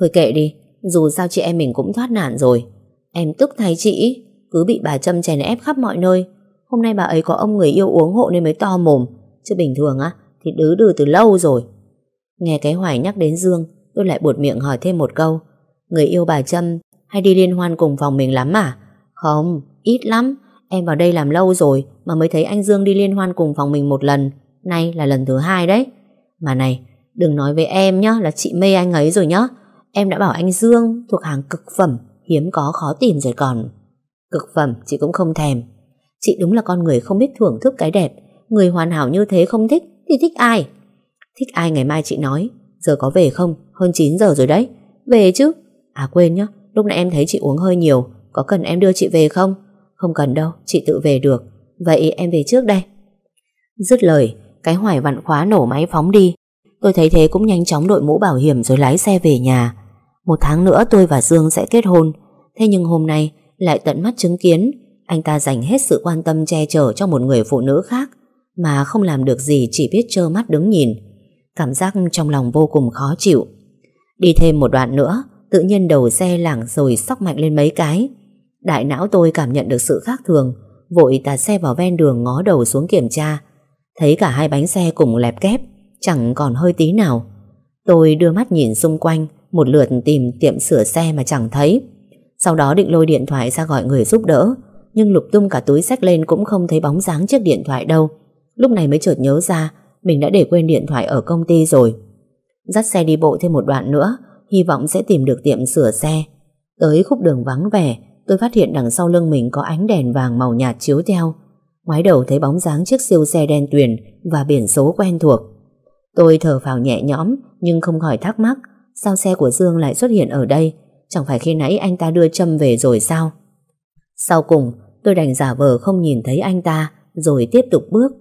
Thôi kệ đi Dù sao chị em mình cũng thoát nạn rồi Em tức thay chị Cứ bị bà Trâm chèn ép khắp mọi nơi Hôm nay bà ấy có ông người yêu uống hộ nên mới to mồm Chứ bình thường á Thì đứ đừ từ lâu rồi Nghe cái Hoài nhắc đến Dương Tôi lại buột miệng hỏi thêm một câu Người yêu bà Trâm hay đi liên hoan cùng phòng mình lắm à? Không, ít lắm Em vào đây làm lâu rồi mà mới thấy anh Dương đi liên hoan cùng phòng mình một lần Nay là lần thứ hai đấy Mà này, đừng nói với em nhá là chị mê anh ấy rồi nhá Em đã bảo anh Dương thuộc hàng cực phẩm Hiếm có khó tìm rồi còn Cực phẩm chị cũng không thèm Chị đúng là con người không biết thưởng thức cái đẹp Người hoàn hảo như thế không thích Thì thích ai Thích ai ngày mai chị nói Giờ có về không hơn 9 giờ rồi đấy. Về chứ? À quên nhá, lúc nãy em thấy chị uống hơi nhiều, có cần em đưa chị về không? Không cần đâu, chị tự về được. Vậy em về trước đây. Dứt lời, cái hoài vặn khóa nổ máy phóng đi. Tôi thấy thế cũng nhanh chóng đội mũ bảo hiểm rồi lái xe về nhà. Một tháng nữa tôi và Dương sẽ kết hôn. Thế nhưng hôm nay lại tận mắt chứng kiến anh ta dành hết sự quan tâm che chở cho một người phụ nữ khác mà không làm được gì chỉ biết trơ mắt đứng nhìn. Cảm giác trong lòng vô cùng khó chịu. Đi thêm một đoạn nữa, tự nhiên đầu xe lảng rồi sóc mạnh lên mấy cái. Đại não tôi cảm nhận được sự khác thường, vội tạt xe vào ven đường ngó đầu xuống kiểm tra. Thấy cả hai bánh xe cùng lẹp kép, chẳng còn hơi tí nào. Tôi đưa mắt nhìn xung quanh, một lượt tìm tiệm sửa xe mà chẳng thấy. Sau đó định lôi điện thoại ra gọi người giúp đỡ, nhưng lục tung cả túi sách lên cũng không thấy bóng dáng chiếc điện thoại đâu. Lúc này mới chợt nhớ ra, mình đã để quên điện thoại ở công ty rồi. Dắt xe đi bộ thêm một đoạn nữa Hy vọng sẽ tìm được tiệm sửa xe Tới khúc đường vắng vẻ Tôi phát hiện đằng sau lưng mình có ánh đèn vàng màu nhạt chiếu theo Ngoái đầu thấy bóng dáng chiếc siêu xe đen tuyền Và biển số quen thuộc Tôi thở phào nhẹ nhõm Nhưng không khỏi thắc mắc Sao xe của Dương lại xuất hiện ở đây Chẳng phải khi nãy anh ta đưa châm về rồi sao Sau cùng Tôi đành giả vờ không nhìn thấy anh ta Rồi tiếp tục bước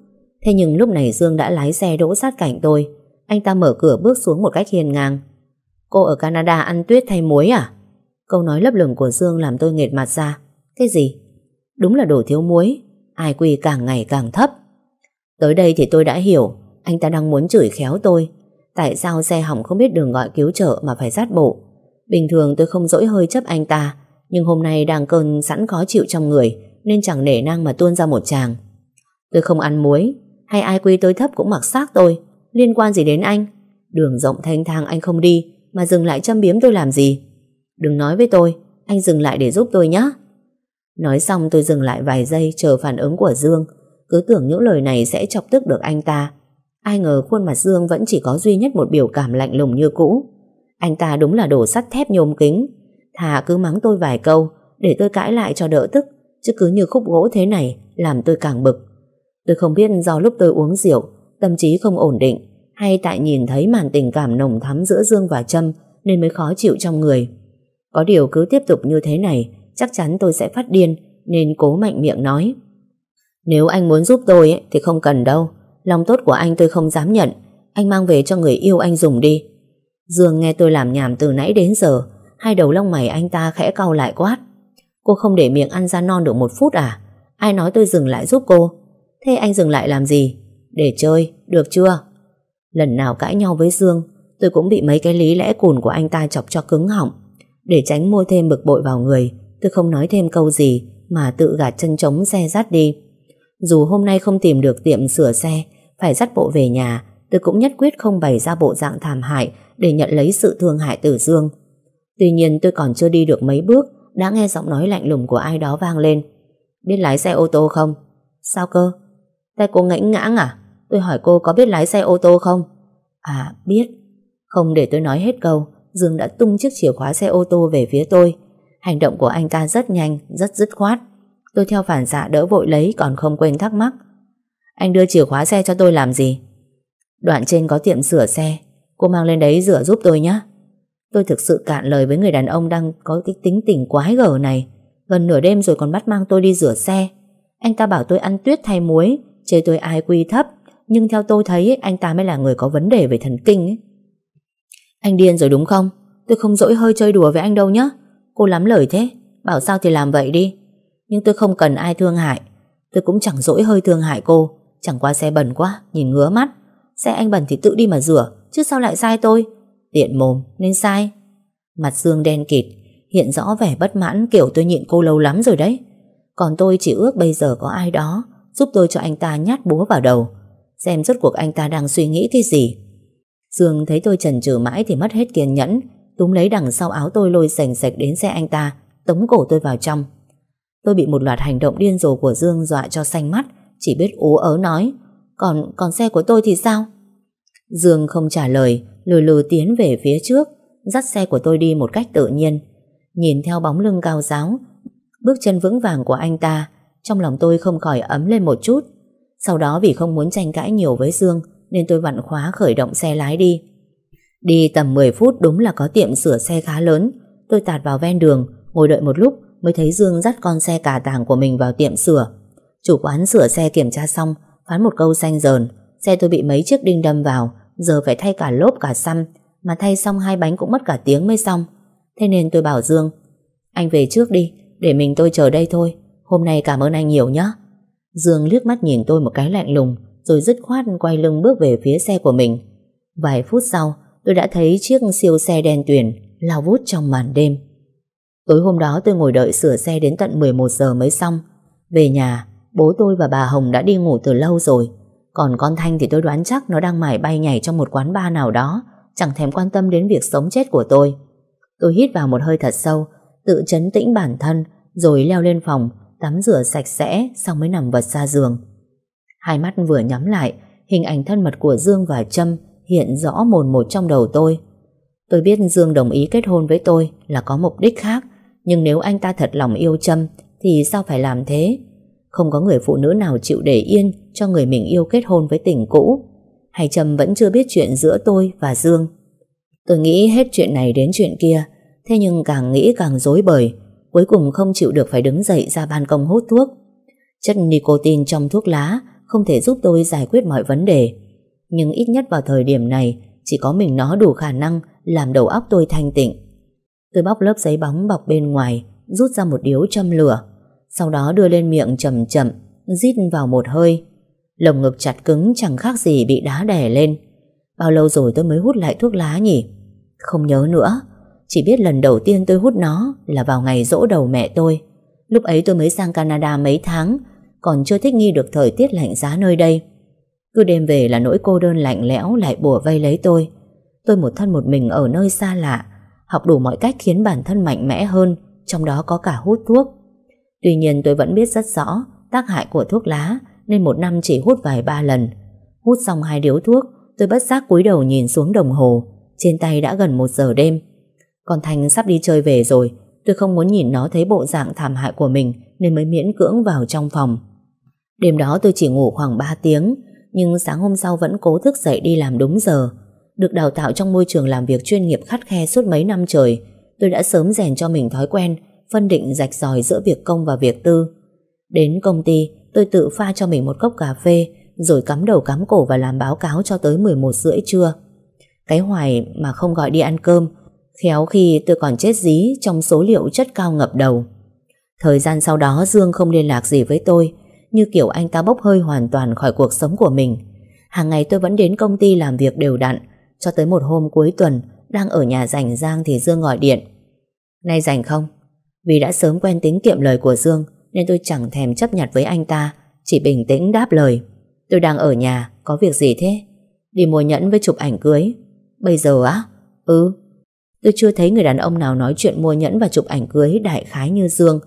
Thế nhưng lúc này Dương đã lái xe đỗ sát cạnh tôi anh ta mở cửa bước xuống một cách hiền ngang Cô ở Canada ăn tuyết thay muối à? Câu nói lấp lửng của Dương làm tôi nghệt mặt ra Cái gì? Đúng là đồ thiếu muối Ai quy càng ngày càng thấp Tới đây thì tôi đã hiểu Anh ta đang muốn chửi khéo tôi Tại sao xe hỏng không biết đường gọi cứu trợ mà phải sát bộ Bình thường tôi không dỗi hơi chấp anh ta Nhưng hôm nay đang cơn sẵn khó chịu trong người Nên chẳng nể năng mà tuôn ra một chàng Tôi không ăn muối Hay ai quy tôi thấp cũng mặc xác tôi Liên quan gì đến anh? Đường rộng thanh thang anh không đi mà dừng lại châm biếm tôi làm gì? Đừng nói với tôi, anh dừng lại để giúp tôi nhé. Nói xong tôi dừng lại vài giây chờ phản ứng của Dương, cứ tưởng những lời này sẽ chọc tức được anh ta. Ai ngờ khuôn mặt Dương vẫn chỉ có duy nhất một biểu cảm lạnh lùng như cũ. Anh ta đúng là đổ sắt thép nhôm kính. Thà cứ mắng tôi vài câu để tôi cãi lại cho đỡ tức, chứ cứ như khúc gỗ thế này làm tôi càng bực. Tôi không biết do lúc tôi uống rượu tâm trí không ổn định hay tại nhìn thấy màn tình cảm nồng thắm giữa Dương và Trâm nên mới khó chịu trong người. Có điều cứ tiếp tục như thế này chắc chắn tôi sẽ phát điên nên cố mạnh miệng nói. Nếu anh muốn giúp tôi thì không cần đâu. Lòng tốt của anh tôi không dám nhận. Anh mang về cho người yêu anh dùng đi. Dương nghe tôi làm nhảm từ nãy đến giờ hai đầu lông mày anh ta khẽ cau lại quát. Cô không để miệng ăn ra non được một phút à? Ai nói tôi dừng lại giúp cô? Thế anh dừng lại làm gì? Để chơi, được chưa? Lần nào cãi nhau với Dương, tôi cũng bị mấy cái lý lẽ cùn của anh ta chọc cho cứng họng. Để tránh mua thêm bực bội vào người, tôi không nói thêm câu gì mà tự gạt chân trống xe dắt đi. Dù hôm nay không tìm được tiệm sửa xe, phải dắt bộ về nhà, tôi cũng nhất quyết không bày ra bộ dạng thảm hại để nhận lấy sự thương hại từ Dương. Tuy nhiên tôi còn chưa đi được mấy bước đã nghe giọng nói lạnh lùng của ai đó vang lên. Biết lái xe ô tô không? Sao cơ? Tay cô ngãnh ngãng à? Tôi hỏi cô có biết lái xe ô tô không? À, biết. Không để tôi nói hết câu, Dương đã tung chiếc chìa khóa xe ô tô về phía tôi. Hành động của anh ta rất nhanh, rất dứt khoát. Tôi theo phản xạ đỡ vội lấy còn không quên thắc mắc. Anh đưa chìa khóa xe cho tôi làm gì? Đoạn trên có tiệm sửa xe, cô mang lên đấy rửa giúp tôi nhé. Tôi thực sự cạn lời với người đàn ông đang có cái tính tình quái gở này. Gần nửa đêm rồi còn bắt mang tôi đi rửa xe. Anh ta bảo tôi ăn tuyết thay muối, chê tôi ai quy thấp. Nhưng theo tôi thấy anh ta mới là người có vấn đề về thần kinh ấy. Anh điên rồi đúng không? Tôi không dỗi hơi chơi đùa với anh đâu nhé. Cô lắm lời thế, bảo sao thì làm vậy đi. Nhưng tôi không cần ai thương hại. Tôi cũng chẳng dỗi hơi thương hại cô. Chẳng qua xe bẩn quá, nhìn ngứa mắt. Xe anh bẩn thì tự đi mà rửa, chứ sao lại sai tôi? Tiện mồm, nên sai. Mặt Dương đen kịt, hiện rõ vẻ bất mãn kiểu tôi nhịn cô lâu lắm rồi đấy. Còn tôi chỉ ước bây giờ có ai đó giúp tôi cho anh ta nhát búa vào đầu xem rốt cuộc anh ta đang suy nghĩ cái gì. Dương thấy tôi chần chừ mãi thì mất hết kiên nhẫn, túm lấy đằng sau áo tôi lôi sành sạch đến xe anh ta, tống cổ tôi vào trong. Tôi bị một loạt hành động điên rồ của Dương dọa cho xanh mắt, chỉ biết ú ớ nói, còn còn xe của tôi thì sao? Dương không trả lời, lừ lừ tiến về phía trước, dắt xe của tôi đi một cách tự nhiên. Nhìn theo bóng lưng cao giáo, bước chân vững vàng của anh ta, trong lòng tôi không khỏi ấm lên một chút. Sau đó vì không muốn tranh cãi nhiều với Dương Nên tôi vặn khóa khởi động xe lái đi Đi tầm 10 phút đúng là có tiệm sửa xe khá lớn Tôi tạt vào ven đường Ngồi đợi một lúc mới thấy Dương dắt con xe cả tàng của mình vào tiệm sửa Chủ quán sửa xe kiểm tra xong Phán một câu xanh dờn Xe tôi bị mấy chiếc đinh đâm vào Giờ phải thay cả lốp cả xăm Mà thay xong hai bánh cũng mất cả tiếng mới xong Thế nên tôi bảo Dương Anh về trước đi Để mình tôi chờ đây thôi Hôm nay cảm ơn anh nhiều nhé Dương liếc mắt nhìn tôi một cái lạnh lùng rồi dứt khoát quay lưng bước về phía xe của mình. Vài phút sau, tôi đã thấy chiếc siêu xe đen tuyền lao vút trong màn đêm. Tối hôm đó tôi ngồi đợi sửa xe đến tận 11 giờ mới xong. Về nhà, bố tôi và bà Hồng đã đi ngủ từ lâu rồi. Còn con Thanh thì tôi đoán chắc nó đang mải bay nhảy trong một quán bar nào đó, chẳng thèm quan tâm đến việc sống chết của tôi. Tôi hít vào một hơi thật sâu, tự chấn tĩnh bản thân, rồi leo lên phòng, tắm rửa sạch sẽ xong mới nằm vật ra giường. Hai mắt vừa nhắm lại, hình ảnh thân mật của Dương và Trâm hiện rõ mồn một trong đầu tôi. Tôi biết Dương đồng ý kết hôn với tôi là có mục đích khác, nhưng nếu anh ta thật lòng yêu Trâm thì sao phải làm thế? Không có người phụ nữ nào chịu để yên cho người mình yêu kết hôn với tình cũ. Hay Trâm vẫn chưa biết chuyện giữa tôi và Dương. Tôi nghĩ hết chuyện này đến chuyện kia, thế nhưng càng nghĩ càng dối bời, cuối cùng không chịu được phải đứng dậy ra ban công hút thuốc. Chất nicotine trong thuốc lá không thể giúp tôi giải quyết mọi vấn đề. Nhưng ít nhất vào thời điểm này, chỉ có mình nó đủ khả năng làm đầu óc tôi thanh tịnh. Tôi bóc lớp giấy bóng bọc bên ngoài, rút ra một điếu châm lửa, sau đó đưa lên miệng chậm chậm, rít vào một hơi. Lồng ngực chặt cứng chẳng khác gì bị đá đè lên. Bao lâu rồi tôi mới hút lại thuốc lá nhỉ? Không nhớ nữa. Chỉ biết lần đầu tiên tôi hút nó Là vào ngày dỗ đầu mẹ tôi Lúc ấy tôi mới sang Canada mấy tháng Còn chưa thích nghi được thời tiết lạnh giá nơi đây Cứ đêm về là nỗi cô đơn lạnh lẽo Lại bùa vây lấy tôi Tôi một thân một mình ở nơi xa lạ Học đủ mọi cách khiến bản thân mạnh mẽ hơn Trong đó có cả hút thuốc Tuy nhiên tôi vẫn biết rất rõ Tác hại của thuốc lá Nên một năm chỉ hút vài ba lần Hút xong hai điếu thuốc Tôi bất giác cúi đầu nhìn xuống đồng hồ Trên tay đã gần một giờ đêm còn Thành sắp đi chơi về rồi Tôi không muốn nhìn nó thấy bộ dạng thảm hại của mình Nên mới miễn cưỡng vào trong phòng Đêm đó tôi chỉ ngủ khoảng 3 tiếng Nhưng sáng hôm sau vẫn cố thức dậy đi làm đúng giờ Được đào tạo trong môi trường làm việc chuyên nghiệp khắt khe suốt mấy năm trời Tôi đã sớm rèn cho mình thói quen Phân định rạch ròi giữa việc công và việc tư Đến công ty Tôi tự pha cho mình một cốc cà phê Rồi cắm đầu cắm cổ và làm báo cáo cho tới 11 rưỡi trưa Cái hoài mà không gọi đi ăn cơm Khéo khi tôi còn chết dí trong số liệu chất cao ngập đầu. Thời gian sau đó Dương không liên lạc gì với tôi, như kiểu anh ta bốc hơi hoàn toàn khỏi cuộc sống của mình. Hàng ngày tôi vẫn đến công ty làm việc đều đặn, cho tới một hôm cuối tuần, đang ở nhà rảnh Giang thì Dương gọi điện. Nay rảnh không? Vì đã sớm quen tính kiệm lời của Dương, nên tôi chẳng thèm chấp nhặt với anh ta, chỉ bình tĩnh đáp lời. Tôi đang ở nhà, có việc gì thế? Đi mua nhẫn với chụp ảnh cưới. Bây giờ á? Ừ, Tôi chưa thấy người đàn ông nào nói chuyện mua nhẫn và chụp ảnh cưới đại khái như Dương.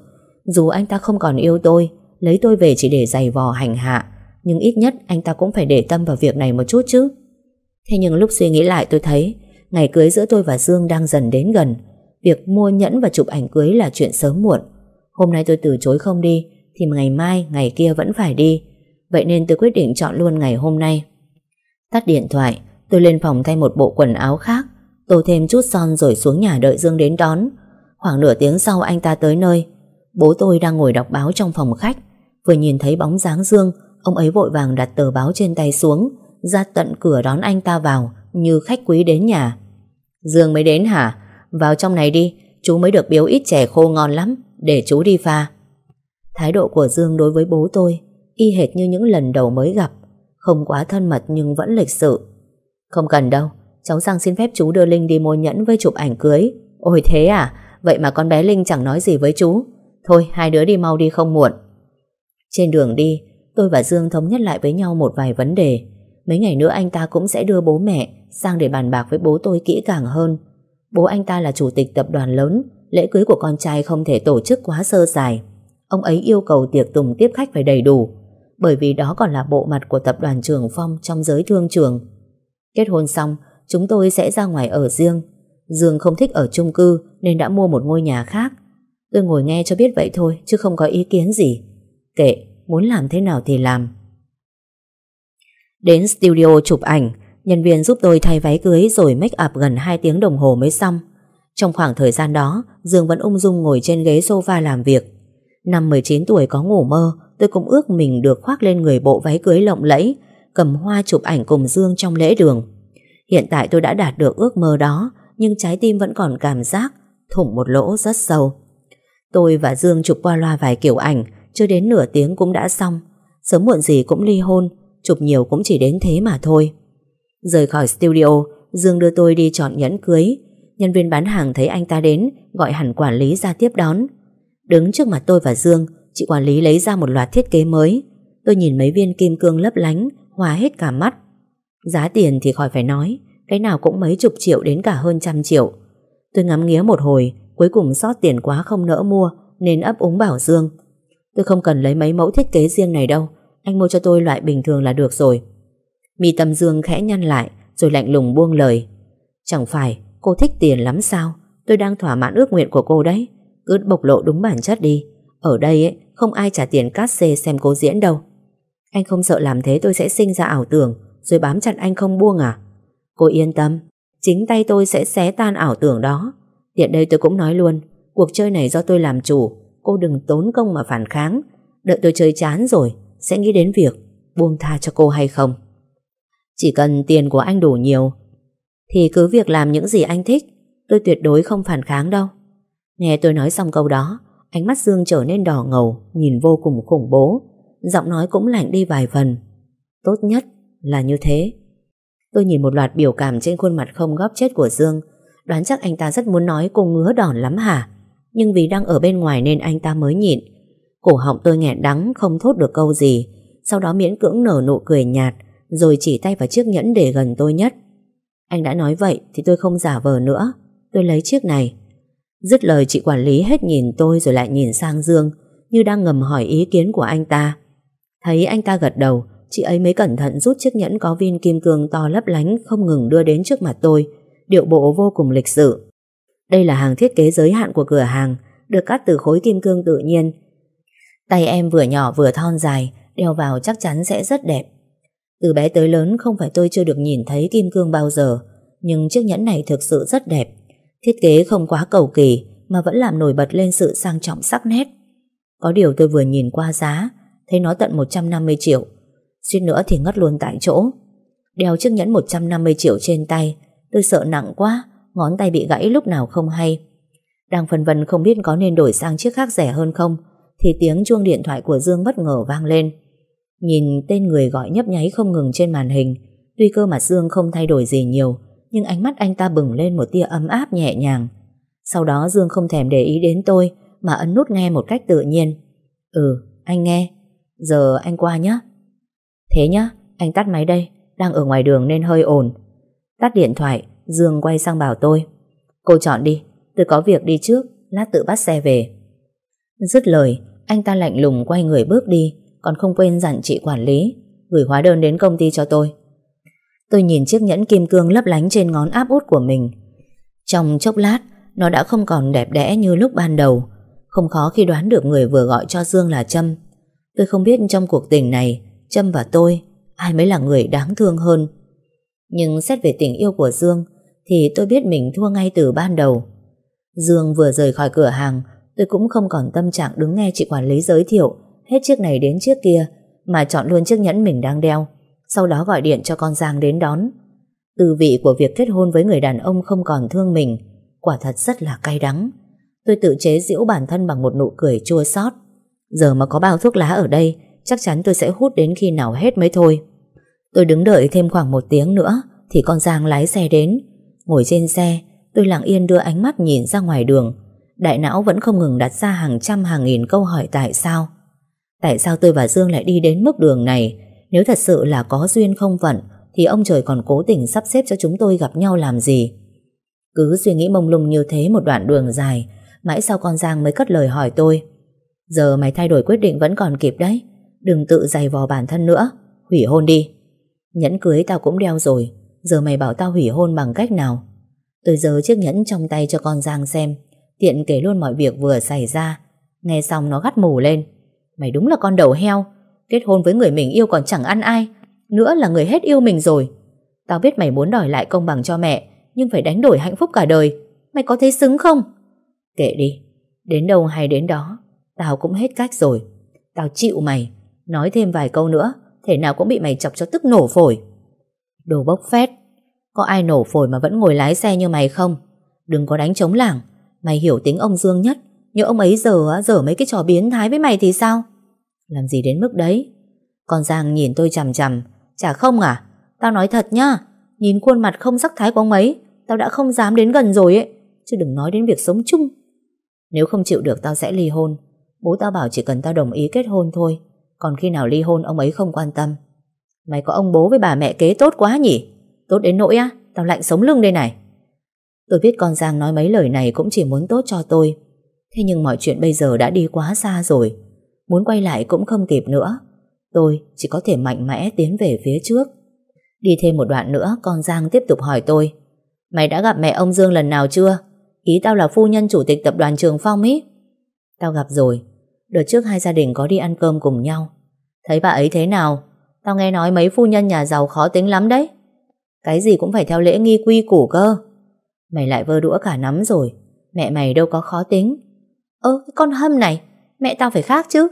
Dù anh ta không còn yêu tôi, lấy tôi về chỉ để giày vò hành hạ, nhưng ít nhất anh ta cũng phải để tâm vào việc này một chút chứ. Thế nhưng lúc suy nghĩ lại tôi thấy, ngày cưới giữa tôi và Dương đang dần đến gần. Việc mua nhẫn và chụp ảnh cưới là chuyện sớm muộn. Hôm nay tôi từ chối không đi, thì ngày mai, ngày kia vẫn phải đi. Vậy nên tôi quyết định chọn luôn ngày hôm nay. Tắt điện thoại, tôi lên phòng thay một bộ quần áo khác Tô thêm chút son rồi xuống nhà đợi Dương đến đón. Khoảng nửa tiếng sau anh ta tới nơi. Bố tôi đang ngồi đọc báo trong phòng khách. Vừa nhìn thấy bóng dáng Dương, ông ấy vội vàng đặt tờ báo trên tay xuống, ra tận cửa đón anh ta vào, như khách quý đến nhà. Dương mới đến hả? Vào trong này đi, chú mới được biếu ít chè khô ngon lắm, để chú đi pha. Thái độ của Dương đối với bố tôi, y hệt như những lần đầu mới gặp, không quá thân mật nhưng vẫn lịch sự. Không cần đâu, Cháu sang xin phép chú đưa Linh đi mua nhẫn với chụp ảnh cưới Ôi thế à Vậy mà con bé Linh chẳng nói gì với chú Thôi hai đứa đi mau đi không muộn Trên đường đi Tôi và Dương thống nhất lại với nhau một vài vấn đề Mấy ngày nữa anh ta cũng sẽ đưa bố mẹ Sang để bàn bạc với bố tôi kỹ càng hơn Bố anh ta là chủ tịch tập đoàn lớn Lễ cưới của con trai không thể tổ chức quá sơ dài Ông ấy yêu cầu tiệc tùng tiếp khách phải đầy đủ Bởi vì đó còn là bộ mặt của tập đoàn Trường Phong Trong giới thương trường Kết hôn xong chúng tôi sẽ ra ngoài ở riêng. Dương không thích ở chung cư nên đã mua một ngôi nhà khác. Tôi ngồi nghe cho biết vậy thôi chứ không có ý kiến gì. Kệ, muốn làm thế nào thì làm. Đến studio chụp ảnh, nhân viên giúp tôi thay váy cưới rồi make up gần 2 tiếng đồng hồ mới xong. Trong khoảng thời gian đó, Dương vẫn ung dung ngồi trên ghế sofa làm việc. Năm 19 tuổi có ngủ mơ, tôi cũng ước mình được khoác lên người bộ váy cưới lộng lẫy, cầm hoa chụp ảnh cùng Dương trong lễ đường. Hiện tại tôi đã đạt được ước mơ đó, nhưng trái tim vẫn còn cảm giác thủng một lỗ rất sâu. Tôi và Dương chụp qua loa vài kiểu ảnh, chưa đến nửa tiếng cũng đã xong. Sớm muộn gì cũng ly hôn, chụp nhiều cũng chỉ đến thế mà thôi. Rời khỏi studio, Dương đưa tôi đi chọn nhẫn cưới. Nhân viên bán hàng thấy anh ta đến, gọi hẳn quản lý ra tiếp đón. Đứng trước mặt tôi và Dương, chị quản lý lấy ra một loạt thiết kế mới. Tôi nhìn mấy viên kim cương lấp lánh, hòa hết cả mắt. Giá tiền thì khỏi phải nói, cái nào cũng mấy chục triệu đến cả hơn trăm triệu. Tôi ngắm nghía một hồi, cuối cùng sót tiền quá không nỡ mua nên ấp úng bảo Dương. Tôi không cần lấy mấy mẫu thiết kế riêng này đâu, anh mua cho tôi loại bình thường là được rồi. Mì tâm Dương khẽ nhăn lại rồi lạnh lùng buông lời. Chẳng phải cô thích tiền lắm sao, tôi đang thỏa mãn ước nguyện của cô đấy. Cứ bộc lộ đúng bản chất đi, ở đây ấy, không ai trả tiền cát xê xem cô diễn đâu. Anh không sợ làm thế tôi sẽ sinh ra ảo tưởng rồi bám chặt anh không buông à? Cô yên tâm, chính tay tôi sẽ xé tan ảo tưởng đó. Tiện đây tôi cũng nói luôn, cuộc chơi này do tôi làm chủ, cô đừng tốn công mà phản kháng. Đợi tôi chơi chán rồi, sẽ nghĩ đến việc buông tha cho cô hay không. Chỉ cần tiền của anh đủ nhiều, thì cứ việc làm những gì anh thích, tôi tuyệt đối không phản kháng đâu. Nghe tôi nói xong câu đó, ánh mắt Dương trở nên đỏ ngầu, nhìn vô cùng khủng bố. Giọng nói cũng lạnh đi vài phần. Tốt nhất là như thế. Tôi nhìn một loạt biểu cảm trên khuôn mặt không góp chết của Dương, đoán chắc anh ta rất muốn nói cô ngứa đòn lắm hả? Nhưng vì đang ở bên ngoài nên anh ta mới nhịn. Cổ họng tôi nghẹn đắng không thốt được câu gì, sau đó miễn cưỡng nở nụ cười nhạt, rồi chỉ tay vào chiếc nhẫn để gần tôi nhất. Anh đã nói vậy thì tôi không giả vờ nữa, tôi lấy chiếc này. Dứt lời chị quản lý hết nhìn tôi rồi lại nhìn sang Dương, như đang ngầm hỏi ý kiến của anh ta. Thấy anh ta gật đầu, Chị ấy mới cẩn thận rút chiếc nhẫn có viên kim cương to lấp lánh không ngừng đưa đến trước mặt tôi, điệu bộ vô cùng lịch sự. Đây là hàng thiết kế giới hạn của cửa hàng, được cắt từ khối kim cương tự nhiên. Tay em vừa nhỏ vừa thon dài, đeo vào chắc chắn sẽ rất đẹp. Từ bé tới lớn không phải tôi chưa được nhìn thấy kim cương bao giờ, nhưng chiếc nhẫn này thực sự rất đẹp. Thiết kế không quá cầu kỳ mà vẫn làm nổi bật lên sự sang trọng sắc nét. Có điều tôi vừa nhìn qua giá, thấy nó tận 150 triệu, suýt nữa thì ngất luôn tại chỗ. Đeo chiếc nhẫn 150 triệu trên tay, tôi sợ nặng quá, ngón tay bị gãy lúc nào không hay. Đang phân vân không biết có nên đổi sang chiếc khác rẻ hơn không, thì tiếng chuông điện thoại của Dương bất ngờ vang lên. Nhìn tên người gọi nhấp nháy không ngừng trên màn hình, tuy cơ mặt Dương không thay đổi gì nhiều, nhưng ánh mắt anh ta bừng lên một tia ấm áp nhẹ nhàng. Sau đó Dương không thèm để ý đến tôi, mà ấn nút nghe một cách tự nhiên. Ừ, anh nghe. Giờ anh qua nhé. Thế nhá, anh tắt máy đây, đang ở ngoài đường nên hơi ồn. Tắt điện thoại, Dương quay sang bảo tôi. Cô chọn đi, tôi có việc đi trước, lát tự bắt xe về. Dứt lời, anh ta lạnh lùng quay người bước đi, còn không quên dặn chị quản lý, gửi hóa đơn đến công ty cho tôi. Tôi nhìn chiếc nhẫn kim cương lấp lánh trên ngón áp út của mình. Trong chốc lát, nó đã không còn đẹp đẽ như lúc ban đầu. Không khó khi đoán được người vừa gọi cho Dương là Trâm. Tôi không biết trong cuộc tình này Trâm và tôi, ai mới là người đáng thương hơn. Nhưng xét về tình yêu của Dương, thì tôi biết mình thua ngay từ ban đầu. Dương vừa rời khỏi cửa hàng, tôi cũng không còn tâm trạng đứng nghe chị quản lý giới thiệu hết chiếc này đến chiếc kia, mà chọn luôn chiếc nhẫn mình đang đeo, sau đó gọi điện cho con Giang đến đón. Tư vị của việc kết hôn với người đàn ông không còn thương mình, quả thật rất là cay đắng. Tôi tự chế giễu bản thân bằng một nụ cười chua xót. Giờ mà có bao thuốc lá ở đây chắc chắn tôi sẽ hút đến khi nào hết mới thôi. Tôi đứng đợi thêm khoảng một tiếng nữa thì con Giang lái xe đến. Ngồi trên xe, tôi lặng yên đưa ánh mắt nhìn ra ngoài đường. Đại não vẫn không ngừng đặt ra hàng trăm hàng nghìn câu hỏi tại sao. Tại sao tôi và Dương lại đi đến mức đường này? Nếu thật sự là có duyên không vận thì ông trời còn cố tình sắp xếp cho chúng tôi gặp nhau làm gì? Cứ suy nghĩ mông lung như thế một đoạn đường dài, mãi sau con Giang mới cất lời hỏi tôi. Giờ mày thay đổi quyết định vẫn còn kịp đấy, Đừng tự giày vò bản thân nữa Hủy hôn đi Nhẫn cưới tao cũng đeo rồi Giờ mày bảo tao hủy hôn bằng cách nào Tôi giơ chiếc nhẫn trong tay cho con Giang xem Tiện kể luôn mọi việc vừa xảy ra Nghe xong nó gắt mù lên Mày đúng là con đầu heo Kết hôn với người mình yêu còn chẳng ăn ai Nữa là người hết yêu mình rồi Tao biết mày muốn đòi lại công bằng cho mẹ Nhưng phải đánh đổi hạnh phúc cả đời Mày có thấy xứng không Kệ đi Đến đâu hay đến đó Tao cũng hết cách rồi Tao chịu mày Nói thêm vài câu nữa Thể nào cũng bị mày chọc cho tức nổ phổi Đồ bốc phét Có ai nổ phổi mà vẫn ngồi lái xe như mày không Đừng có đánh chống lảng Mày hiểu tính ông Dương nhất nhưng ông ấy giờ dở mấy cái trò biến thái với mày thì sao Làm gì đến mức đấy Con Giang nhìn tôi chằm chằm Chả không à Tao nói thật nhá Nhìn khuôn mặt không sắc thái của ông ấy Tao đã không dám đến gần rồi ấy Chứ đừng nói đến việc sống chung Nếu không chịu được tao sẽ ly hôn Bố tao bảo chỉ cần tao đồng ý kết hôn thôi còn khi nào ly hôn ông ấy không quan tâm Mày có ông bố với bà mẹ kế tốt quá nhỉ Tốt đến nỗi á Tao lạnh sống lưng đây này Tôi biết con Giang nói mấy lời này cũng chỉ muốn tốt cho tôi Thế nhưng mọi chuyện bây giờ đã đi quá xa rồi Muốn quay lại cũng không kịp nữa Tôi chỉ có thể mạnh mẽ tiến về phía trước Đi thêm một đoạn nữa Con Giang tiếp tục hỏi tôi Mày đã gặp mẹ ông Dương lần nào chưa? Ý tao là phu nhân chủ tịch tập đoàn Trường Phong ý Tao gặp rồi Đợt trước hai gia đình có đi ăn cơm cùng nhau Thấy bà ấy thế nào Tao nghe nói mấy phu nhân nhà giàu khó tính lắm đấy Cái gì cũng phải theo lễ nghi quy củ cơ Mày lại vơ đũa cả nắm rồi Mẹ mày đâu có khó tính Ơ con hâm này Mẹ tao phải khác chứ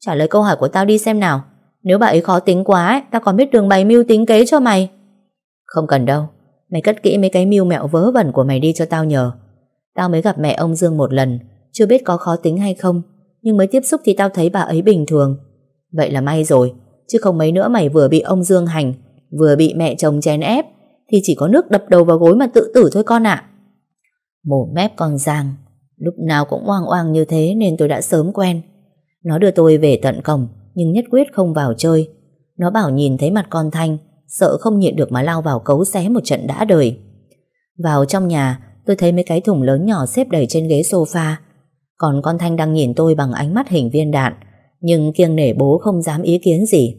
Trả lời câu hỏi của tao đi xem nào Nếu bà ấy khó tính quá ấy, Tao còn biết đường bày mưu tính kế cho mày Không cần đâu Mày cất kỹ mấy cái mưu mẹo vớ vẩn của mày đi cho tao nhờ Tao mới gặp mẹ ông Dương một lần Chưa biết có khó tính hay không nhưng mới tiếp xúc thì tao thấy bà ấy bình thường Vậy là may rồi Chứ không mấy nữa mày vừa bị ông Dương hành Vừa bị mẹ chồng chèn ép Thì chỉ có nước đập đầu vào gối mà tự tử thôi con ạ à. Mổ mép con Giang Lúc nào cũng oang oang như thế Nên tôi đã sớm quen Nó đưa tôi về tận cổng Nhưng nhất quyết không vào chơi Nó bảo nhìn thấy mặt con Thanh Sợ không nhịn được mà lao vào cấu xé một trận đã đời Vào trong nhà Tôi thấy mấy cái thùng lớn nhỏ xếp đầy trên ghế sofa còn con Thanh đang nhìn tôi bằng ánh mắt hình viên đạn Nhưng kiêng nể bố không dám ý kiến gì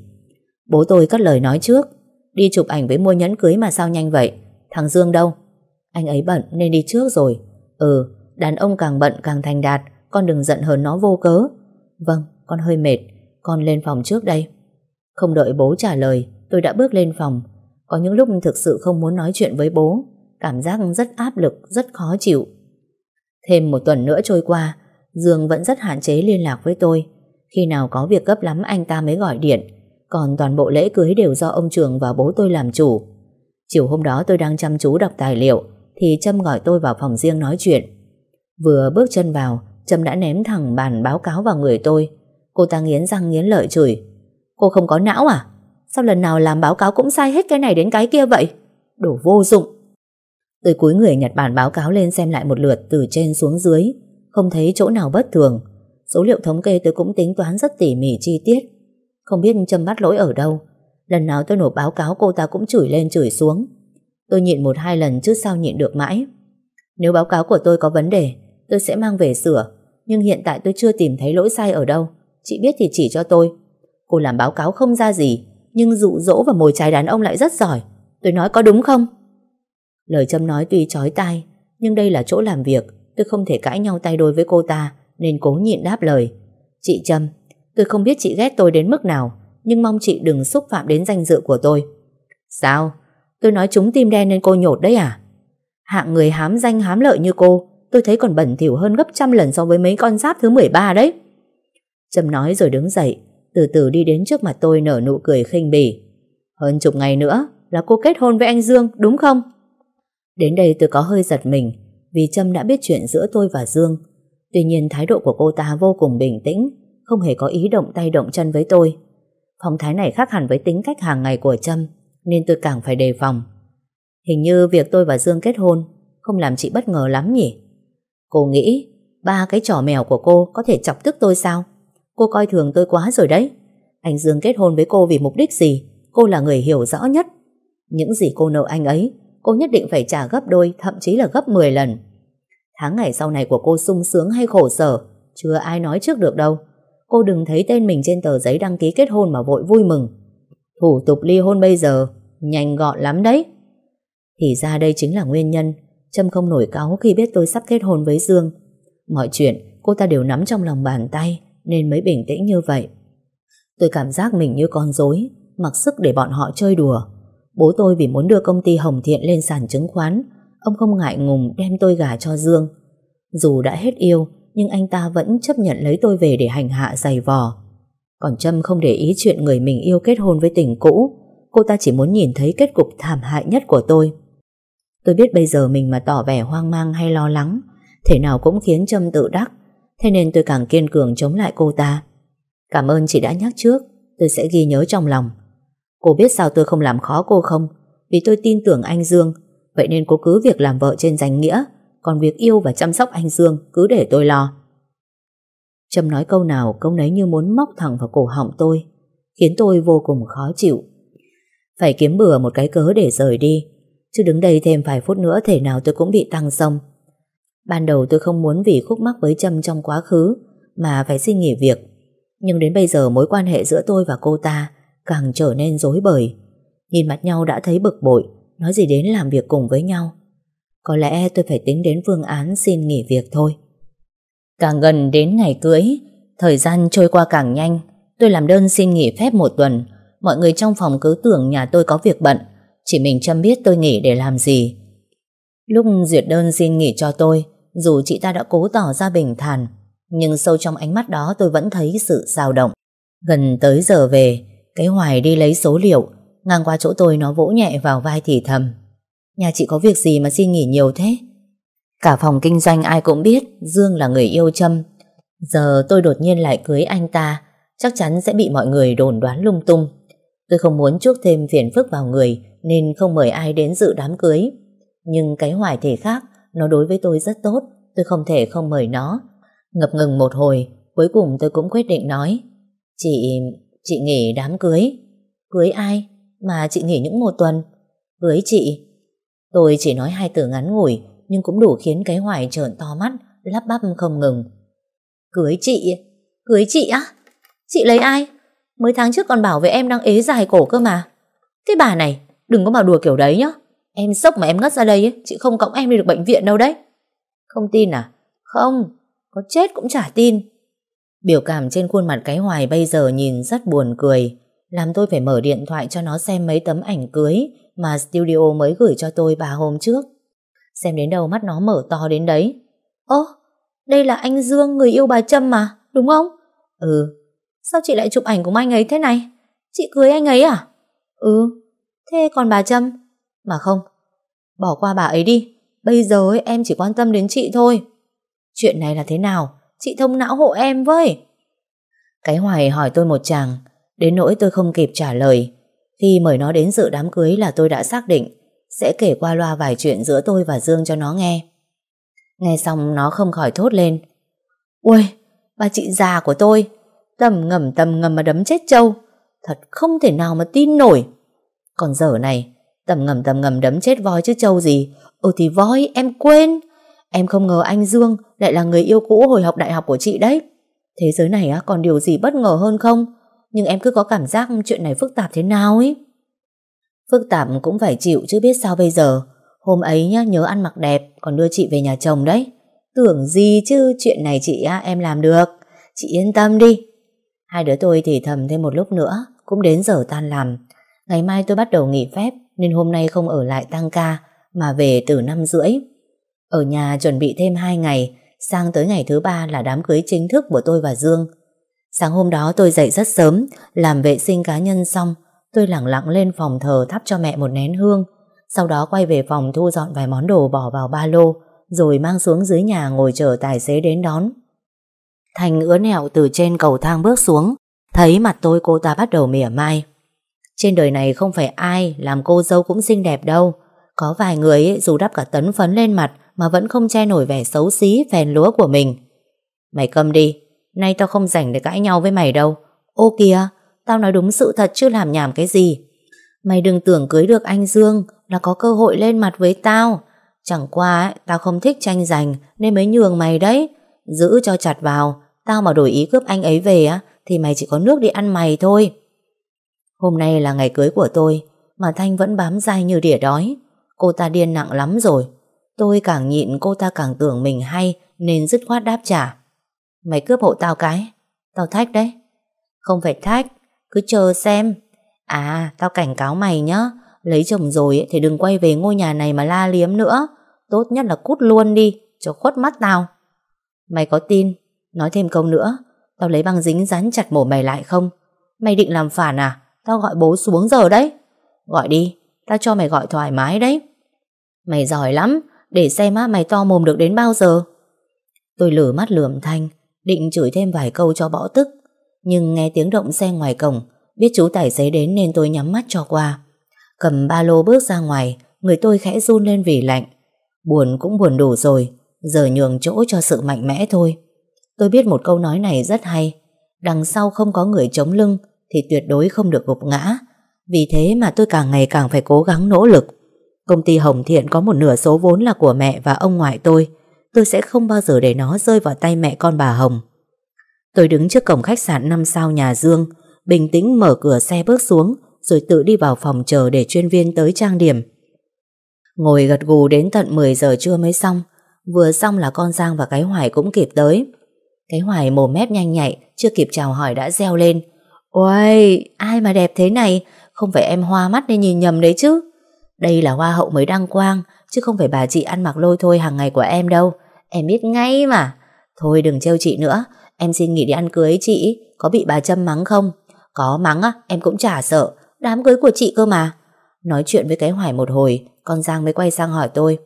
Bố tôi cất lời nói trước Đi chụp ảnh với mua nhẫn cưới mà sao nhanh vậy Thằng Dương đâu Anh ấy bận nên đi trước rồi Ừ đàn ông càng bận càng thành đạt Con đừng giận hờn nó vô cớ Vâng con hơi mệt Con lên phòng trước đây Không đợi bố trả lời tôi đã bước lên phòng Có những lúc thực sự không muốn nói chuyện với bố Cảm giác rất áp lực Rất khó chịu Thêm một tuần nữa trôi qua Dương vẫn rất hạn chế liên lạc với tôi. Khi nào có việc gấp lắm anh ta mới gọi điện. Còn toàn bộ lễ cưới đều do ông Trường và bố tôi làm chủ. Chiều hôm đó tôi đang chăm chú đọc tài liệu thì Trâm gọi tôi vào phòng riêng nói chuyện. Vừa bước chân vào, Trâm đã ném thẳng bản báo cáo vào người tôi. Cô ta nghiến răng nghiến lợi chửi. Cô không có não à? Sao lần nào làm báo cáo cũng sai hết cái này đến cái kia vậy? Đồ vô dụng. Tôi cúi người nhặt bản báo cáo lên xem lại một lượt từ trên xuống dưới không thấy chỗ nào bất thường. Số liệu thống kê tôi cũng tính toán rất tỉ mỉ chi tiết. Không biết châm bắt lỗi ở đâu. Lần nào tôi nộp báo cáo cô ta cũng chửi lên chửi xuống. Tôi nhịn một hai lần chứ sao nhịn được mãi. Nếu báo cáo của tôi có vấn đề, tôi sẽ mang về sửa. Nhưng hiện tại tôi chưa tìm thấy lỗi sai ở đâu. Chị biết thì chỉ cho tôi. Cô làm báo cáo không ra gì, nhưng dụ dỗ và mồi trái đàn ông lại rất giỏi. Tôi nói có đúng không? Lời châm nói tuy chói tai, nhưng đây là chỗ làm việc, Tôi không thể cãi nhau tay đôi với cô ta Nên cố nhịn đáp lời Chị Trâm, tôi không biết chị ghét tôi đến mức nào Nhưng mong chị đừng xúc phạm đến danh dự của tôi Sao? Tôi nói chúng tim đen nên cô nhột đấy à? Hạng người hám danh hám lợi như cô Tôi thấy còn bẩn thỉu hơn gấp trăm lần so với mấy con giáp thứ 13 đấy Trâm nói rồi đứng dậy Từ từ đi đến trước mặt tôi nở nụ cười khinh bỉ Hơn chục ngày nữa Là cô kết hôn với anh Dương đúng không? Đến đây tôi có hơi giật mình vì Trâm đã biết chuyện giữa tôi và Dương. Tuy nhiên thái độ của cô ta vô cùng bình tĩnh, không hề có ý động tay động chân với tôi. Phong thái này khác hẳn với tính cách hàng ngày của Trâm, nên tôi càng phải đề phòng. Hình như việc tôi và Dương kết hôn không làm chị bất ngờ lắm nhỉ? Cô nghĩ ba cái trò mèo của cô có thể chọc tức tôi sao? Cô coi thường tôi quá rồi đấy. Anh Dương kết hôn với cô vì mục đích gì? Cô là người hiểu rõ nhất. Những gì cô nợ anh ấy cô nhất định phải trả gấp đôi, thậm chí là gấp 10 lần. Tháng ngày sau này của cô sung sướng hay khổ sở, chưa ai nói trước được đâu. Cô đừng thấy tên mình trên tờ giấy đăng ký kết hôn mà vội vui mừng. Thủ tục ly hôn bây giờ, nhanh gọn lắm đấy. Thì ra đây chính là nguyên nhân, Trâm không nổi cáo khi biết tôi sắp kết hôn với Dương. Mọi chuyện cô ta đều nắm trong lòng bàn tay, nên mới bình tĩnh như vậy. Tôi cảm giác mình như con rối, mặc sức để bọn họ chơi đùa. Bố tôi vì muốn đưa công ty Hồng Thiện lên sàn chứng khoán, ông không ngại ngùng đem tôi gả cho Dương. Dù đã hết yêu, nhưng anh ta vẫn chấp nhận lấy tôi về để hành hạ giày vò. Còn Trâm không để ý chuyện người mình yêu kết hôn với tình cũ, cô ta chỉ muốn nhìn thấy kết cục thảm hại nhất của tôi. Tôi biết bây giờ mình mà tỏ vẻ hoang mang hay lo lắng, thể nào cũng khiến Trâm tự đắc, thế nên tôi càng kiên cường chống lại cô ta. Cảm ơn chị đã nhắc trước, tôi sẽ ghi nhớ trong lòng. Cô biết sao tôi không làm khó cô không? Vì tôi tin tưởng anh Dương, vậy nên cô cứ việc làm vợ trên danh nghĩa, còn việc yêu và chăm sóc anh Dương cứ để tôi lo. Trâm nói câu nào câu nấy như muốn móc thẳng vào cổ họng tôi, khiến tôi vô cùng khó chịu. Phải kiếm bừa một cái cớ để rời đi, chứ đứng đây thêm vài phút nữa thể nào tôi cũng bị tăng xong. Ban đầu tôi không muốn vì khúc mắc với Trâm trong quá khứ mà phải xin nghỉ việc. Nhưng đến bây giờ mối quan hệ giữa tôi và cô ta càng trở nên rối bời. Nhìn mặt nhau đã thấy bực bội, nói gì đến làm việc cùng với nhau. Có lẽ tôi phải tính đến phương án xin nghỉ việc thôi. Càng gần đến ngày cưới, thời gian trôi qua càng nhanh. Tôi làm đơn xin nghỉ phép một tuần. Mọi người trong phòng cứ tưởng nhà tôi có việc bận. Chỉ mình chăm biết tôi nghỉ để làm gì. Lúc duyệt đơn xin nghỉ cho tôi, dù chị ta đã cố tỏ ra bình thản, nhưng sâu trong ánh mắt đó tôi vẫn thấy sự dao động. Gần tới giờ về, cái Hoài đi lấy số liệu, ngang qua chỗ tôi nó vỗ nhẹ vào vai thì thầm. Nhà chị có việc gì mà xin nghỉ nhiều thế? Cả phòng kinh doanh ai cũng biết Dương là người yêu Trâm. Giờ tôi đột nhiên lại cưới anh ta, chắc chắn sẽ bị mọi người đồn đoán lung tung. Tôi không muốn chuốc thêm phiền phức vào người nên không mời ai đến dự đám cưới. Nhưng cái hoài thể khác, nó đối với tôi rất tốt, tôi không thể không mời nó. Ngập ngừng một hồi, cuối cùng tôi cũng quyết định nói. Chị, Chị nghỉ đám cưới. Cưới ai? Mà chị nghỉ những một tuần. Cưới chị. Tôi chỉ nói hai từ ngắn ngủi, nhưng cũng đủ khiến cái hoài trợn to mắt, lắp bắp không ngừng. Cưới chị? Cưới chị á? Chị lấy ai? Mới tháng trước còn bảo với em đang ế dài cổ cơ mà. Cái bà này, đừng có mà đùa kiểu đấy nhá. Em sốc mà em ngất ra đây, chị không cõng em đi được bệnh viện đâu đấy. Không tin à? Không, có chết cũng chả tin. Biểu cảm trên khuôn mặt cái hoài bây giờ nhìn rất buồn cười, làm tôi phải mở điện thoại cho nó xem mấy tấm ảnh cưới mà studio mới gửi cho tôi bà hôm trước. Xem đến đâu mắt nó mở to đến đấy. Ơ, đây là anh Dương người yêu bà Trâm mà, đúng không? Ừ. Sao chị lại chụp ảnh cùng anh ấy thế này? Chị cưới anh ấy à? Ừ. Thế còn bà Trâm? Mà không, bỏ qua bà ấy đi. Bây giờ ấy, em chỉ quan tâm đến chị thôi. Chuyện này là thế nào? Chị thông não hộ em với Cái hoài hỏi tôi một chàng Đến nỗi tôi không kịp trả lời Khi mời nó đến dự đám cưới là tôi đã xác định Sẽ kể qua loa vài chuyện giữa tôi và Dương cho nó nghe Nghe xong nó không khỏi thốt lên Ôi, bà chị già của tôi Tầm ngầm tầm ngầm mà đấm chết trâu Thật không thể nào mà tin nổi Còn giờ này Tầm ngầm tầm ngầm đấm chết voi chứ trâu gì Ừ thì voi em quên Em không ngờ anh Dương lại là người yêu cũ hồi học đại học của chị đấy. Thế giới này còn điều gì bất ngờ hơn không? Nhưng em cứ có cảm giác chuyện này phức tạp thế nào ấy. Phức tạp cũng phải chịu chứ biết sao bây giờ. Hôm ấy nhá, nhớ ăn mặc đẹp còn đưa chị về nhà chồng đấy. Tưởng gì chứ chuyện này chị á, em làm được. Chị yên tâm đi. Hai đứa tôi thì thầm thêm một lúc nữa, cũng đến giờ tan làm. Ngày mai tôi bắt đầu nghỉ phép nên hôm nay không ở lại tăng ca mà về từ năm rưỡi. Ở nhà chuẩn bị thêm 2 ngày, sang tới ngày thứ ba là đám cưới chính thức của tôi và Dương. Sáng hôm đó tôi dậy rất sớm, làm vệ sinh cá nhân xong, tôi lặng lặng lên phòng thờ thắp cho mẹ một nén hương, sau đó quay về phòng thu dọn vài món đồ bỏ vào ba lô, rồi mang xuống dưới nhà ngồi chờ tài xế đến đón. Thành ứa nẹo từ trên cầu thang bước xuống, thấy mặt tôi cô ta bắt đầu mỉa mai. Trên đời này không phải ai làm cô dâu cũng xinh đẹp đâu, có vài người dù đắp cả tấn phấn lên mặt mà vẫn không che nổi vẻ xấu xí phèn lúa của mình. Mày cầm đi, nay tao không rảnh để cãi nhau với mày đâu. Ô kìa, tao nói đúng sự thật chứ làm nhảm cái gì. Mày đừng tưởng cưới được anh Dương là có cơ hội lên mặt với tao. Chẳng qua tao không thích tranh giành nên mới nhường mày đấy. Giữ cho chặt vào, tao mà đổi ý cướp anh ấy về á thì mày chỉ có nước đi ăn mày thôi. Hôm nay là ngày cưới của tôi mà Thanh vẫn bám dai như đỉa đói. Cô ta điên nặng lắm rồi. Tôi càng nhịn cô ta càng tưởng mình hay nên dứt khoát đáp trả. Mày cướp hộ tao cái. Tao thách đấy. Không phải thách, cứ chờ xem. À, tao cảnh cáo mày nhá. Lấy chồng rồi thì đừng quay về ngôi nhà này mà la liếm nữa. Tốt nhất là cút luôn đi, cho khuất mắt tao. Mày có tin? Nói thêm câu nữa. Tao lấy băng dính dán chặt mổ mày lại không? Mày định làm phản à? Tao gọi bố xuống giờ đấy. Gọi đi, tao cho mày gọi thoải mái đấy. Mày giỏi lắm, để xem má mày to mồm được đến bao giờ. Tôi lửa mắt lườm Thanh, định chửi thêm vài câu cho bỏ tức. Nhưng nghe tiếng động xe ngoài cổng, biết chú tài xế đến nên tôi nhắm mắt cho qua. Cầm ba lô bước ra ngoài, người tôi khẽ run lên vì lạnh. Buồn cũng buồn đủ rồi, giờ nhường chỗ cho sự mạnh mẽ thôi. Tôi biết một câu nói này rất hay. Đằng sau không có người chống lưng thì tuyệt đối không được gục ngã. Vì thế mà tôi càng ngày càng phải cố gắng nỗ lực. Công ty Hồng Thiện có một nửa số vốn là của mẹ và ông ngoại tôi. Tôi sẽ không bao giờ để nó rơi vào tay mẹ con bà Hồng. Tôi đứng trước cổng khách sạn 5 sao nhà Dương, bình tĩnh mở cửa xe bước xuống, rồi tự đi vào phòng chờ để chuyên viên tới trang điểm. Ngồi gật gù đến tận 10 giờ trưa mới xong, vừa xong là con Giang và cái Hoài cũng kịp tới. Cái Hoài mồm mép nhanh nhạy, chưa kịp chào hỏi đã reo lên. Ôi, ai mà đẹp thế này, không phải em hoa mắt nên nhìn nhầm đấy chứ. Đây là hoa hậu mới đăng quang, chứ không phải bà chị ăn mặc lôi thôi hàng ngày của em đâu. Em biết ngay mà. Thôi đừng trêu chị nữa, em xin nghỉ đi ăn cưới chị, có bị bà châm mắng không? Có mắng á, em cũng chả sợ, đám cưới của chị cơ mà. Nói chuyện với cái hoài một hồi, con Giang mới quay sang hỏi tôi.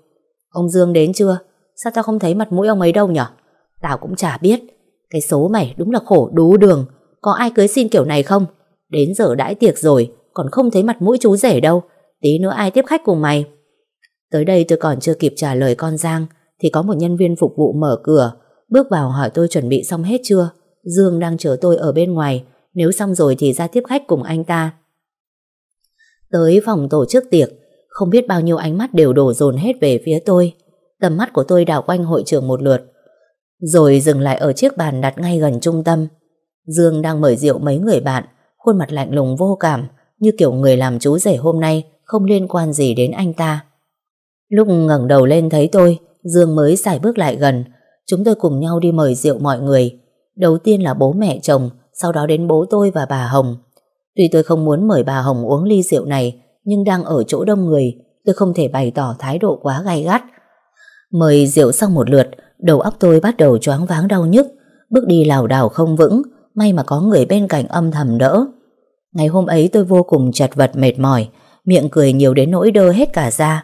Ông Dương đến chưa? Sao tao không thấy mặt mũi ông ấy đâu nhở? Tao cũng chả biết. Cái số mày đúng là khổ đú đường. Có ai cưới xin kiểu này không? Đến giờ đãi tiệc rồi, còn không thấy mặt mũi chú rể đâu. Tí nữa ai tiếp khách cùng mày Tới đây tôi còn chưa kịp trả lời con Giang Thì có một nhân viên phục vụ mở cửa Bước vào hỏi tôi chuẩn bị xong hết chưa Dương đang chờ tôi ở bên ngoài Nếu xong rồi thì ra tiếp khách cùng anh ta Tới phòng tổ chức tiệc Không biết bao nhiêu ánh mắt đều đổ dồn hết về phía tôi Tầm mắt của tôi đảo quanh hội trường một lượt Rồi dừng lại ở chiếc bàn đặt ngay gần trung tâm Dương đang mời rượu mấy người bạn Khuôn mặt lạnh lùng vô cảm Như kiểu người làm chú rể hôm nay không liên quan gì đến anh ta. Lúc ngẩng đầu lên thấy tôi, Dương mới xài bước lại gần. Chúng tôi cùng nhau đi mời rượu mọi người. Đầu tiên là bố mẹ chồng, sau đó đến bố tôi và bà Hồng. Tuy tôi không muốn mời bà Hồng uống ly rượu này, nhưng đang ở chỗ đông người, tôi không thể bày tỏ thái độ quá gay gắt. Mời rượu xong một lượt, đầu óc tôi bắt đầu choáng váng đau nhức, bước đi lảo đảo không vững, may mà có người bên cạnh âm thầm đỡ. Ngày hôm ấy tôi vô cùng chật vật mệt mỏi, miệng cười nhiều đến nỗi đơ hết cả ra.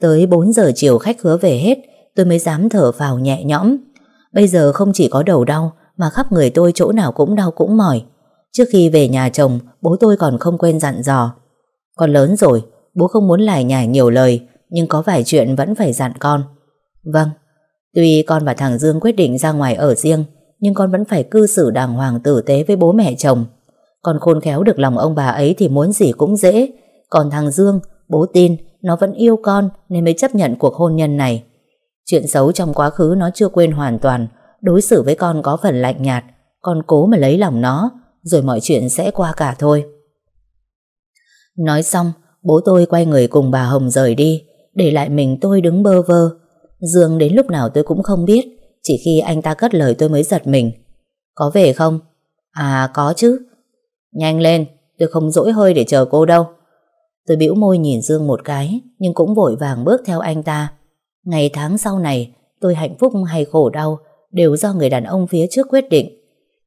Tới 4 giờ chiều khách hứa về hết, tôi mới dám thở vào nhẹ nhõm. Bây giờ không chỉ có đầu đau, mà khắp người tôi chỗ nào cũng đau cũng mỏi. Trước khi về nhà chồng, bố tôi còn không quên dặn dò. Con lớn rồi, bố không muốn lải nhải nhiều lời, nhưng có vài chuyện vẫn phải dặn con. Vâng, tuy con và thằng Dương quyết định ra ngoài ở riêng, nhưng con vẫn phải cư xử đàng hoàng tử tế với bố mẹ chồng. Con khôn khéo được lòng ông bà ấy thì muốn gì cũng dễ, còn thằng Dương, bố tin nó vẫn yêu con nên mới chấp nhận cuộc hôn nhân này. Chuyện xấu trong quá khứ nó chưa quên hoàn toàn, đối xử với con có phần lạnh nhạt, con cố mà lấy lòng nó, rồi mọi chuyện sẽ qua cả thôi. Nói xong, bố tôi quay người cùng bà Hồng rời đi, để lại mình tôi đứng bơ vơ. Dương đến lúc nào tôi cũng không biết, chỉ khi anh ta cất lời tôi mới giật mình. Có về không? À có chứ. Nhanh lên, tôi không dỗi hơi để chờ cô đâu. Tôi bĩu môi nhìn Dương một cái, nhưng cũng vội vàng bước theo anh ta. Ngày tháng sau này, tôi hạnh phúc hay khổ đau đều do người đàn ông phía trước quyết định.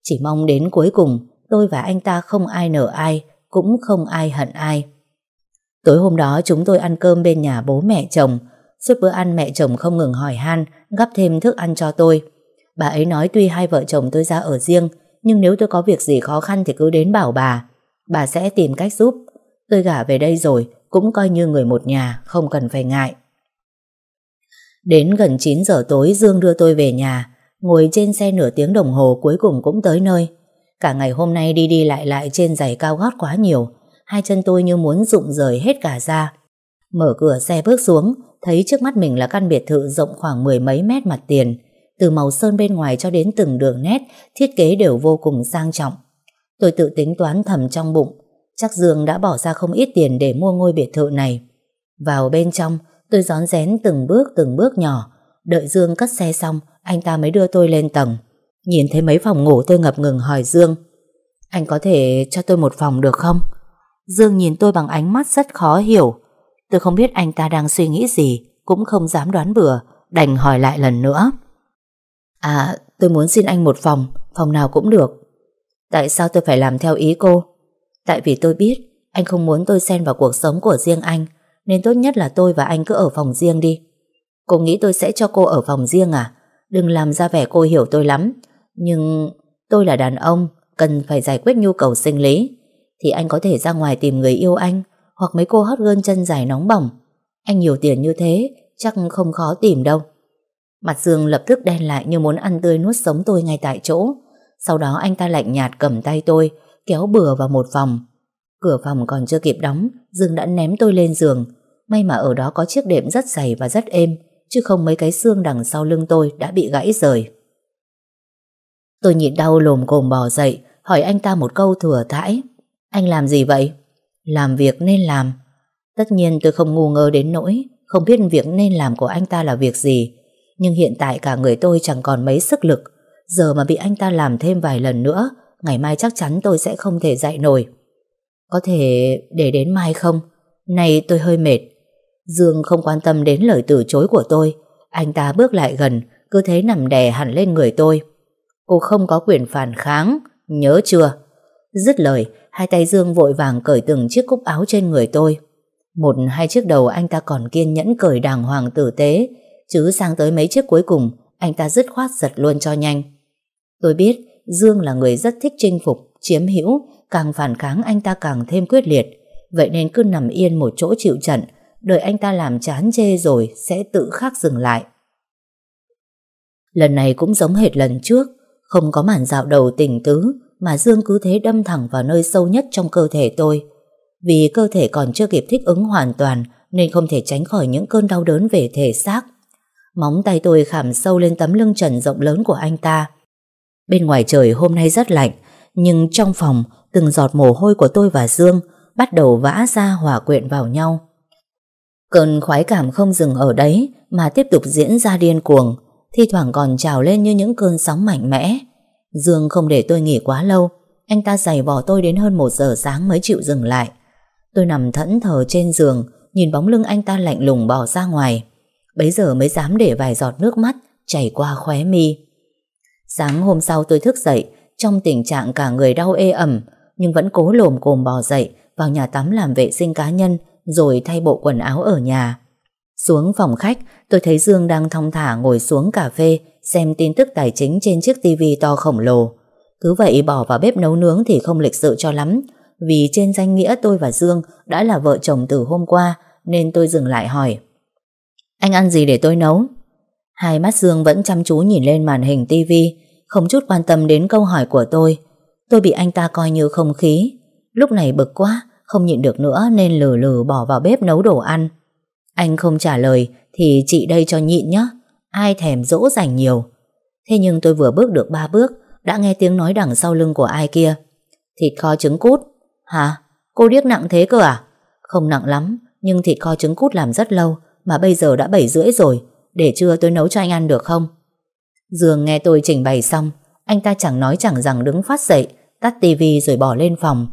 Chỉ mong đến cuối cùng, tôi và anh ta không ai nở ai, cũng không ai hận ai. Tối hôm đó chúng tôi ăn cơm bên nhà bố mẹ chồng. Suốt bữa ăn mẹ chồng không ngừng hỏi han, gắp thêm thức ăn cho tôi. Bà ấy nói tuy hai vợ chồng tôi ra ở riêng, nhưng nếu tôi có việc gì khó khăn thì cứ đến bảo bà. Bà sẽ tìm cách giúp. Tôi gả về đây rồi, cũng coi như người một nhà, không cần phải ngại. Đến gần 9 giờ tối Dương đưa tôi về nhà, ngồi trên xe nửa tiếng đồng hồ cuối cùng cũng tới nơi. Cả ngày hôm nay đi đi lại lại trên giày cao gót quá nhiều, hai chân tôi như muốn rụng rời hết cả ra. Mở cửa xe bước xuống, thấy trước mắt mình là căn biệt thự rộng khoảng mười mấy mét mặt tiền. Từ màu sơn bên ngoài cho đến từng đường nét, thiết kế đều vô cùng sang trọng. Tôi tự tính toán thầm trong bụng, Chắc Dương đã bỏ ra không ít tiền để mua ngôi biệt thự này. Vào bên trong, tôi rón rén từng bước từng bước nhỏ. Đợi Dương cất xe xong, anh ta mới đưa tôi lên tầng. Nhìn thấy mấy phòng ngủ tôi ngập ngừng hỏi Dương. Anh có thể cho tôi một phòng được không? Dương nhìn tôi bằng ánh mắt rất khó hiểu. Tôi không biết anh ta đang suy nghĩ gì, cũng không dám đoán bừa, đành hỏi lại lần nữa. À, tôi muốn xin anh một phòng, phòng nào cũng được. Tại sao tôi phải làm theo ý cô? Tại vì tôi biết anh không muốn tôi xen vào cuộc sống của riêng anh nên tốt nhất là tôi và anh cứ ở phòng riêng đi. Cô nghĩ tôi sẽ cho cô ở phòng riêng à? Đừng làm ra vẻ cô hiểu tôi lắm. Nhưng tôi là đàn ông cần phải giải quyết nhu cầu sinh lý thì anh có thể ra ngoài tìm người yêu anh hoặc mấy cô hot girl chân dài nóng bỏng. Anh nhiều tiền như thế chắc không khó tìm đâu. Mặt Dương lập tức đen lại như muốn ăn tươi nuốt sống tôi ngay tại chỗ. Sau đó anh ta lạnh nhạt cầm tay tôi kéo bừa vào một phòng. Cửa phòng còn chưa kịp đóng, Dương đã ném tôi lên giường. May mà ở đó có chiếc đệm rất dày và rất êm, chứ không mấy cái xương đằng sau lưng tôi đã bị gãy rời. Tôi nhịn đau lồm cồm bò dậy, hỏi anh ta một câu thừa thãi. Anh làm gì vậy? Làm việc nên làm. Tất nhiên tôi không ngu ngơ đến nỗi, không biết việc nên làm của anh ta là việc gì. Nhưng hiện tại cả người tôi chẳng còn mấy sức lực. Giờ mà bị anh ta làm thêm vài lần nữa, Ngày mai chắc chắn tôi sẽ không thể dạy nổi Có thể để đến mai không? Nay tôi hơi mệt Dương không quan tâm đến lời từ chối của tôi Anh ta bước lại gần Cứ thế nằm đè hẳn lên người tôi Cô không có quyền phản kháng Nhớ chưa? Dứt lời Hai tay Dương vội vàng cởi từng chiếc cúc áo trên người tôi Một hai chiếc đầu anh ta còn kiên nhẫn cởi đàng hoàng tử tế Chứ sang tới mấy chiếc cuối cùng Anh ta dứt khoát giật luôn cho nhanh Tôi biết Dương là người rất thích chinh phục, chiếm hữu, càng phản kháng anh ta càng thêm quyết liệt. Vậy nên cứ nằm yên một chỗ chịu trận, đợi anh ta làm chán chê rồi sẽ tự khắc dừng lại. Lần này cũng giống hệt lần trước, không có màn dạo đầu tình tứ, mà Dương cứ thế đâm thẳng vào nơi sâu nhất trong cơ thể tôi. Vì cơ thể còn chưa kịp thích ứng hoàn toàn, nên không thể tránh khỏi những cơn đau đớn về thể xác. Móng tay tôi khảm sâu lên tấm lưng trần rộng lớn của anh ta, Bên ngoài trời hôm nay rất lạnh, nhưng trong phòng từng giọt mồ hôi của tôi và Dương bắt đầu vã ra hòa quyện vào nhau. Cơn khoái cảm không dừng ở đấy mà tiếp tục diễn ra điên cuồng, thi thoảng còn trào lên như những cơn sóng mạnh mẽ. Dương không để tôi nghỉ quá lâu, anh ta giày vò tôi đến hơn một giờ sáng mới chịu dừng lại. Tôi nằm thẫn thờ trên giường, nhìn bóng lưng anh ta lạnh lùng bỏ ra ngoài. Bấy giờ mới dám để vài giọt nước mắt chảy qua khóe mi. Sáng hôm sau tôi thức dậy, trong tình trạng cả người đau ê ẩm, nhưng vẫn cố lồm cồm bò dậy, vào nhà tắm làm vệ sinh cá nhân, rồi thay bộ quần áo ở nhà. Xuống phòng khách, tôi thấy Dương đang thong thả ngồi xuống cà phê, xem tin tức tài chính trên chiếc tivi to khổng lồ. Cứ vậy bỏ vào bếp nấu nướng thì không lịch sự cho lắm, vì trên danh nghĩa tôi và Dương đã là vợ chồng từ hôm qua, nên tôi dừng lại hỏi. Anh ăn gì để tôi nấu? Hai mắt Dương vẫn chăm chú nhìn lên màn hình tivi, không chút quan tâm đến câu hỏi của tôi. Tôi bị anh ta coi như không khí. Lúc này bực quá, không nhịn được nữa nên lử lử bỏ vào bếp nấu đồ ăn. Anh không trả lời thì chị đây cho nhịn nhé. Ai thèm dỗ dành nhiều. Thế nhưng tôi vừa bước được ba bước, đã nghe tiếng nói đằng sau lưng của ai kia. Thịt kho trứng cút. Hả? Cô điếc nặng thế cơ à? Không nặng lắm, nhưng thịt kho trứng cút làm rất lâu, mà bây giờ đã bảy rưỡi rồi, để trưa tôi nấu cho anh ăn được không Dương nghe tôi trình bày xong Anh ta chẳng nói chẳng rằng đứng phát dậy Tắt tivi rồi bỏ lên phòng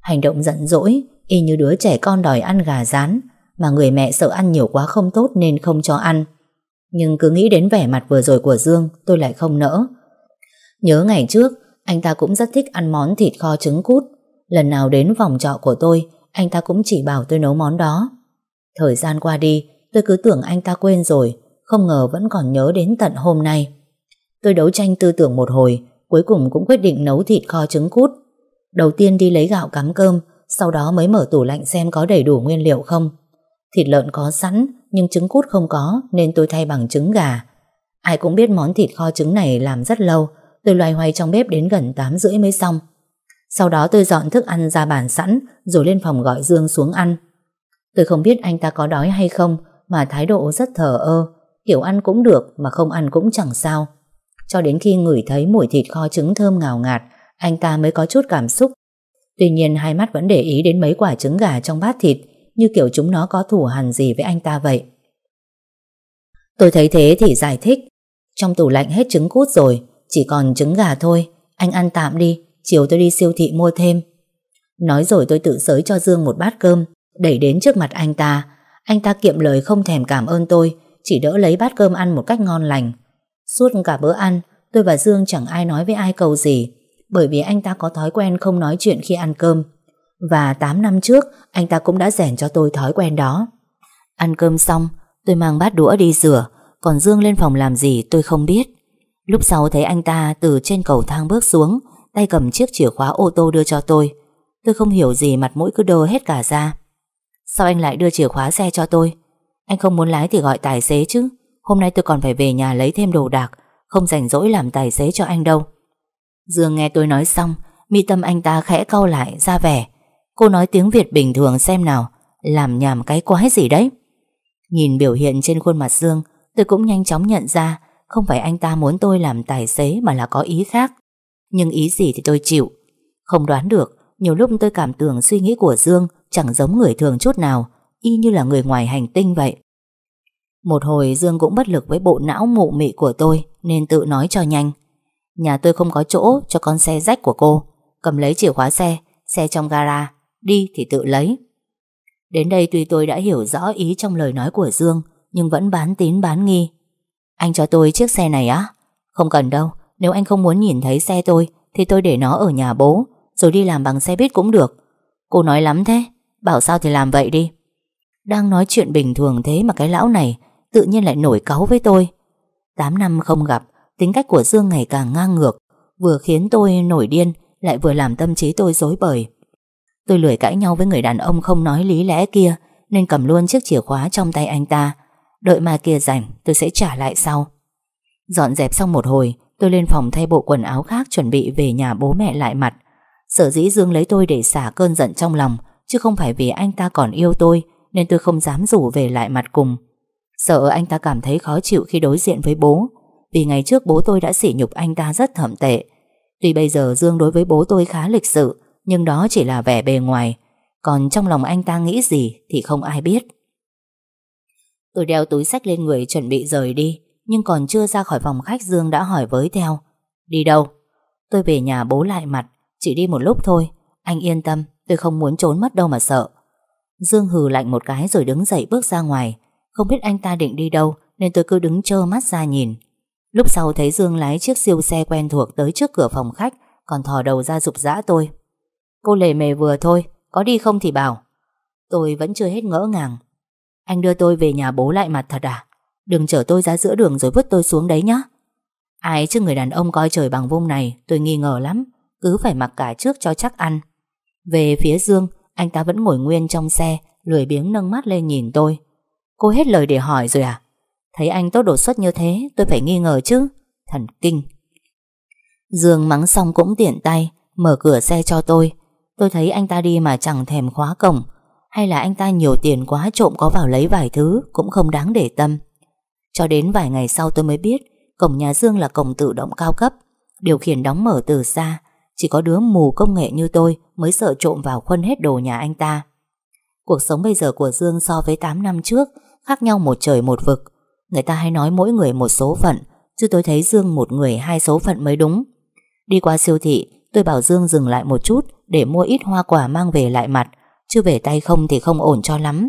Hành động giận dỗi Y như đứa trẻ con đòi ăn gà rán Mà người mẹ sợ ăn nhiều quá không tốt Nên không cho ăn Nhưng cứ nghĩ đến vẻ mặt vừa rồi của Dương Tôi lại không nỡ Nhớ ngày trước Anh ta cũng rất thích ăn món thịt kho trứng cút Lần nào đến phòng trọ của tôi Anh ta cũng chỉ bảo tôi nấu món đó Thời gian qua đi Tôi cứ tưởng anh ta quên rồi không ngờ vẫn còn nhớ đến tận hôm nay. Tôi đấu tranh tư tưởng một hồi, cuối cùng cũng quyết định nấu thịt kho trứng cút. Đầu tiên đi lấy gạo cắm cơm, sau đó mới mở tủ lạnh xem có đầy đủ nguyên liệu không. Thịt lợn có sẵn, nhưng trứng cút không có nên tôi thay bằng trứng gà. Ai cũng biết món thịt kho trứng này làm rất lâu, tôi loay hoay trong bếp đến gần 8 rưỡi mới xong. Sau đó tôi dọn thức ăn ra bàn sẵn rồi lên phòng gọi Dương xuống ăn. Tôi không biết anh ta có đói hay không mà thái độ rất thờ ơ, Kiểu ăn cũng được mà không ăn cũng chẳng sao. Cho đến khi ngửi thấy mùi thịt kho trứng thơm ngào ngạt, anh ta mới có chút cảm xúc. Tuy nhiên hai mắt vẫn để ý đến mấy quả trứng gà trong bát thịt, như kiểu chúng nó có thủ hằn gì với anh ta vậy. Tôi thấy thế thì giải thích. Trong tủ lạnh hết trứng cút rồi, chỉ còn trứng gà thôi. Anh ăn tạm đi, chiều tôi đi siêu thị mua thêm. Nói rồi tôi tự giới cho Dương một bát cơm, đẩy đến trước mặt anh ta. Anh ta kiệm lời không thèm cảm ơn tôi, chỉ đỡ lấy bát cơm ăn một cách ngon lành. Suốt cả bữa ăn, tôi và Dương chẳng ai nói với ai cầu gì, bởi vì anh ta có thói quen không nói chuyện khi ăn cơm. Và 8 năm trước, anh ta cũng đã rèn cho tôi thói quen đó. Ăn cơm xong, tôi mang bát đũa đi rửa, còn Dương lên phòng làm gì tôi không biết. Lúc sau thấy anh ta từ trên cầu thang bước xuống, tay cầm chiếc chìa khóa ô tô đưa cho tôi. Tôi không hiểu gì mặt mũi cứ đơ hết cả ra. Sao anh lại đưa chìa khóa xe cho tôi? Anh không muốn lái thì gọi tài xế chứ Hôm nay tôi còn phải về nhà lấy thêm đồ đạc Không rảnh rỗi làm tài xế cho anh đâu Dương nghe tôi nói xong Mi tâm anh ta khẽ cau lại ra vẻ Cô nói tiếng Việt bình thường xem nào Làm nhảm cái quái gì đấy Nhìn biểu hiện trên khuôn mặt Dương Tôi cũng nhanh chóng nhận ra Không phải anh ta muốn tôi làm tài xế Mà là có ý khác Nhưng ý gì thì tôi chịu Không đoán được Nhiều lúc tôi cảm tưởng suy nghĩ của Dương Chẳng giống người thường chút nào y như là người ngoài hành tinh vậy. Một hồi Dương cũng bất lực với bộ não mụ mị của tôi nên tự nói cho nhanh. Nhà tôi không có chỗ cho con xe rách của cô. Cầm lấy chìa khóa xe, xe trong gara, đi thì tự lấy. Đến đây tuy tôi đã hiểu rõ ý trong lời nói của Dương nhưng vẫn bán tín bán nghi. Anh cho tôi chiếc xe này á? Không cần đâu, nếu anh không muốn nhìn thấy xe tôi thì tôi để nó ở nhà bố rồi đi làm bằng xe buýt cũng được. Cô nói lắm thế, bảo sao thì làm vậy đi. Đang nói chuyện bình thường thế mà cái lão này tự nhiên lại nổi cáu với tôi. 8 năm không gặp, tính cách của Dương ngày càng ngang ngược, vừa khiến tôi nổi điên, lại vừa làm tâm trí tôi rối bời. Tôi lười cãi nhau với người đàn ông không nói lý lẽ kia, nên cầm luôn chiếc chìa khóa trong tay anh ta. Đợi mà kia rảnh, tôi sẽ trả lại sau. Dọn dẹp xong một hồi, tôi lên phòng thay bộ quần áo khác chuẩn bị về nhà bố mẹ lại mặt. Sở dĩ Dương lấy tôi để xả cơn giận trong lòng, chứ không phải vì anh ta còn yêu tôi, nên tôi không dám rủ về lại mặt cùng Sợ anh ta cảm thấy khó chịu khi đối diện với bố Vì ngày trước bố tôi đã sỉ nhục anh ta rất thậm tệ Tuy bây giờ Dương đối với bố tôi khá lịch sự Nhưng đó chỉ là vẻ bề ngoài Còn trong lòng anh ta nghĩ gì thì không ai biết Tôi đeo túi sách lên người chuẩn bị rời đi Nhưng còn chưa ra khỏi phòng khách Dương đã hỏi với theo Đi đâu? Tôi về nhà bố lại mặt Chỉ đi một lúc thôi Anh yên tâm Tôi không muốn trốn mất đâu mà sợ Dương hừ lạnh một cái rồi đứng dậy bước ra ngoài Không biết anh ta định đi đâu Nên tôi cứ đứng trơ mắt ra nhìn Lúc sau thấy Dương lái chiếc siêu xe quen thuộc Tới trước cửa phòng khách Còn thò đầu ra rụp rã tôi Cô lề mề vừa thôi Có đi không thì bảo Tôi vẫn chưa hết ngỡ ngàng Anh đưa tôi về nhà bố lại mặt thật à Đừng chở tôi ra giữa đường rồi vứt tôi xuống đấy nhá Ai chứ người đàn ông coi trời bằng vung này Tôi nghi ngờ lắm Cứ phải mặc cả trước cho chắc ăn Về phía Dương anh ta vẫn ngồi nguyên trong xe Lười biếng nâng mắt lên nhìn tôi Cô hết lời để hỏi rồi à Thấy anh tốt đột xuất như thế Tôi phải nghi ngờ chứ Thần kinh Dương mắng xong cũng tiện tay Mở cửa xe cho tôi Tôi thấy anh ta đi mà chẳng thèm khóa cổng Hay là anh ta nhiều tiền quá trộm có vào lấy vài thứ Cũng không đáng để tâm Cho đến vài ngày sau tôi mới biết Cổng nhà Dương là cổng tự động cao cấp Điều khiển đóng mở từ xa chỉ có đứa mù công nghệ như tôi mới sợ trộm vào khuân hết đồ nhà anh ta. Cuộc sống bây giờ của Dương so với 8 năm trước khác nhau một trời một vực. Người ta hay nói mỗi người một số phận, chứ tôi thấy Dương một người hai số phận mới đúng. Đi qua siêu thị, tôi bảo Dương dừng lại một chút để mua ít hoa quả mang về lại mặt, chứ về tay không thì không ổn cho lắm.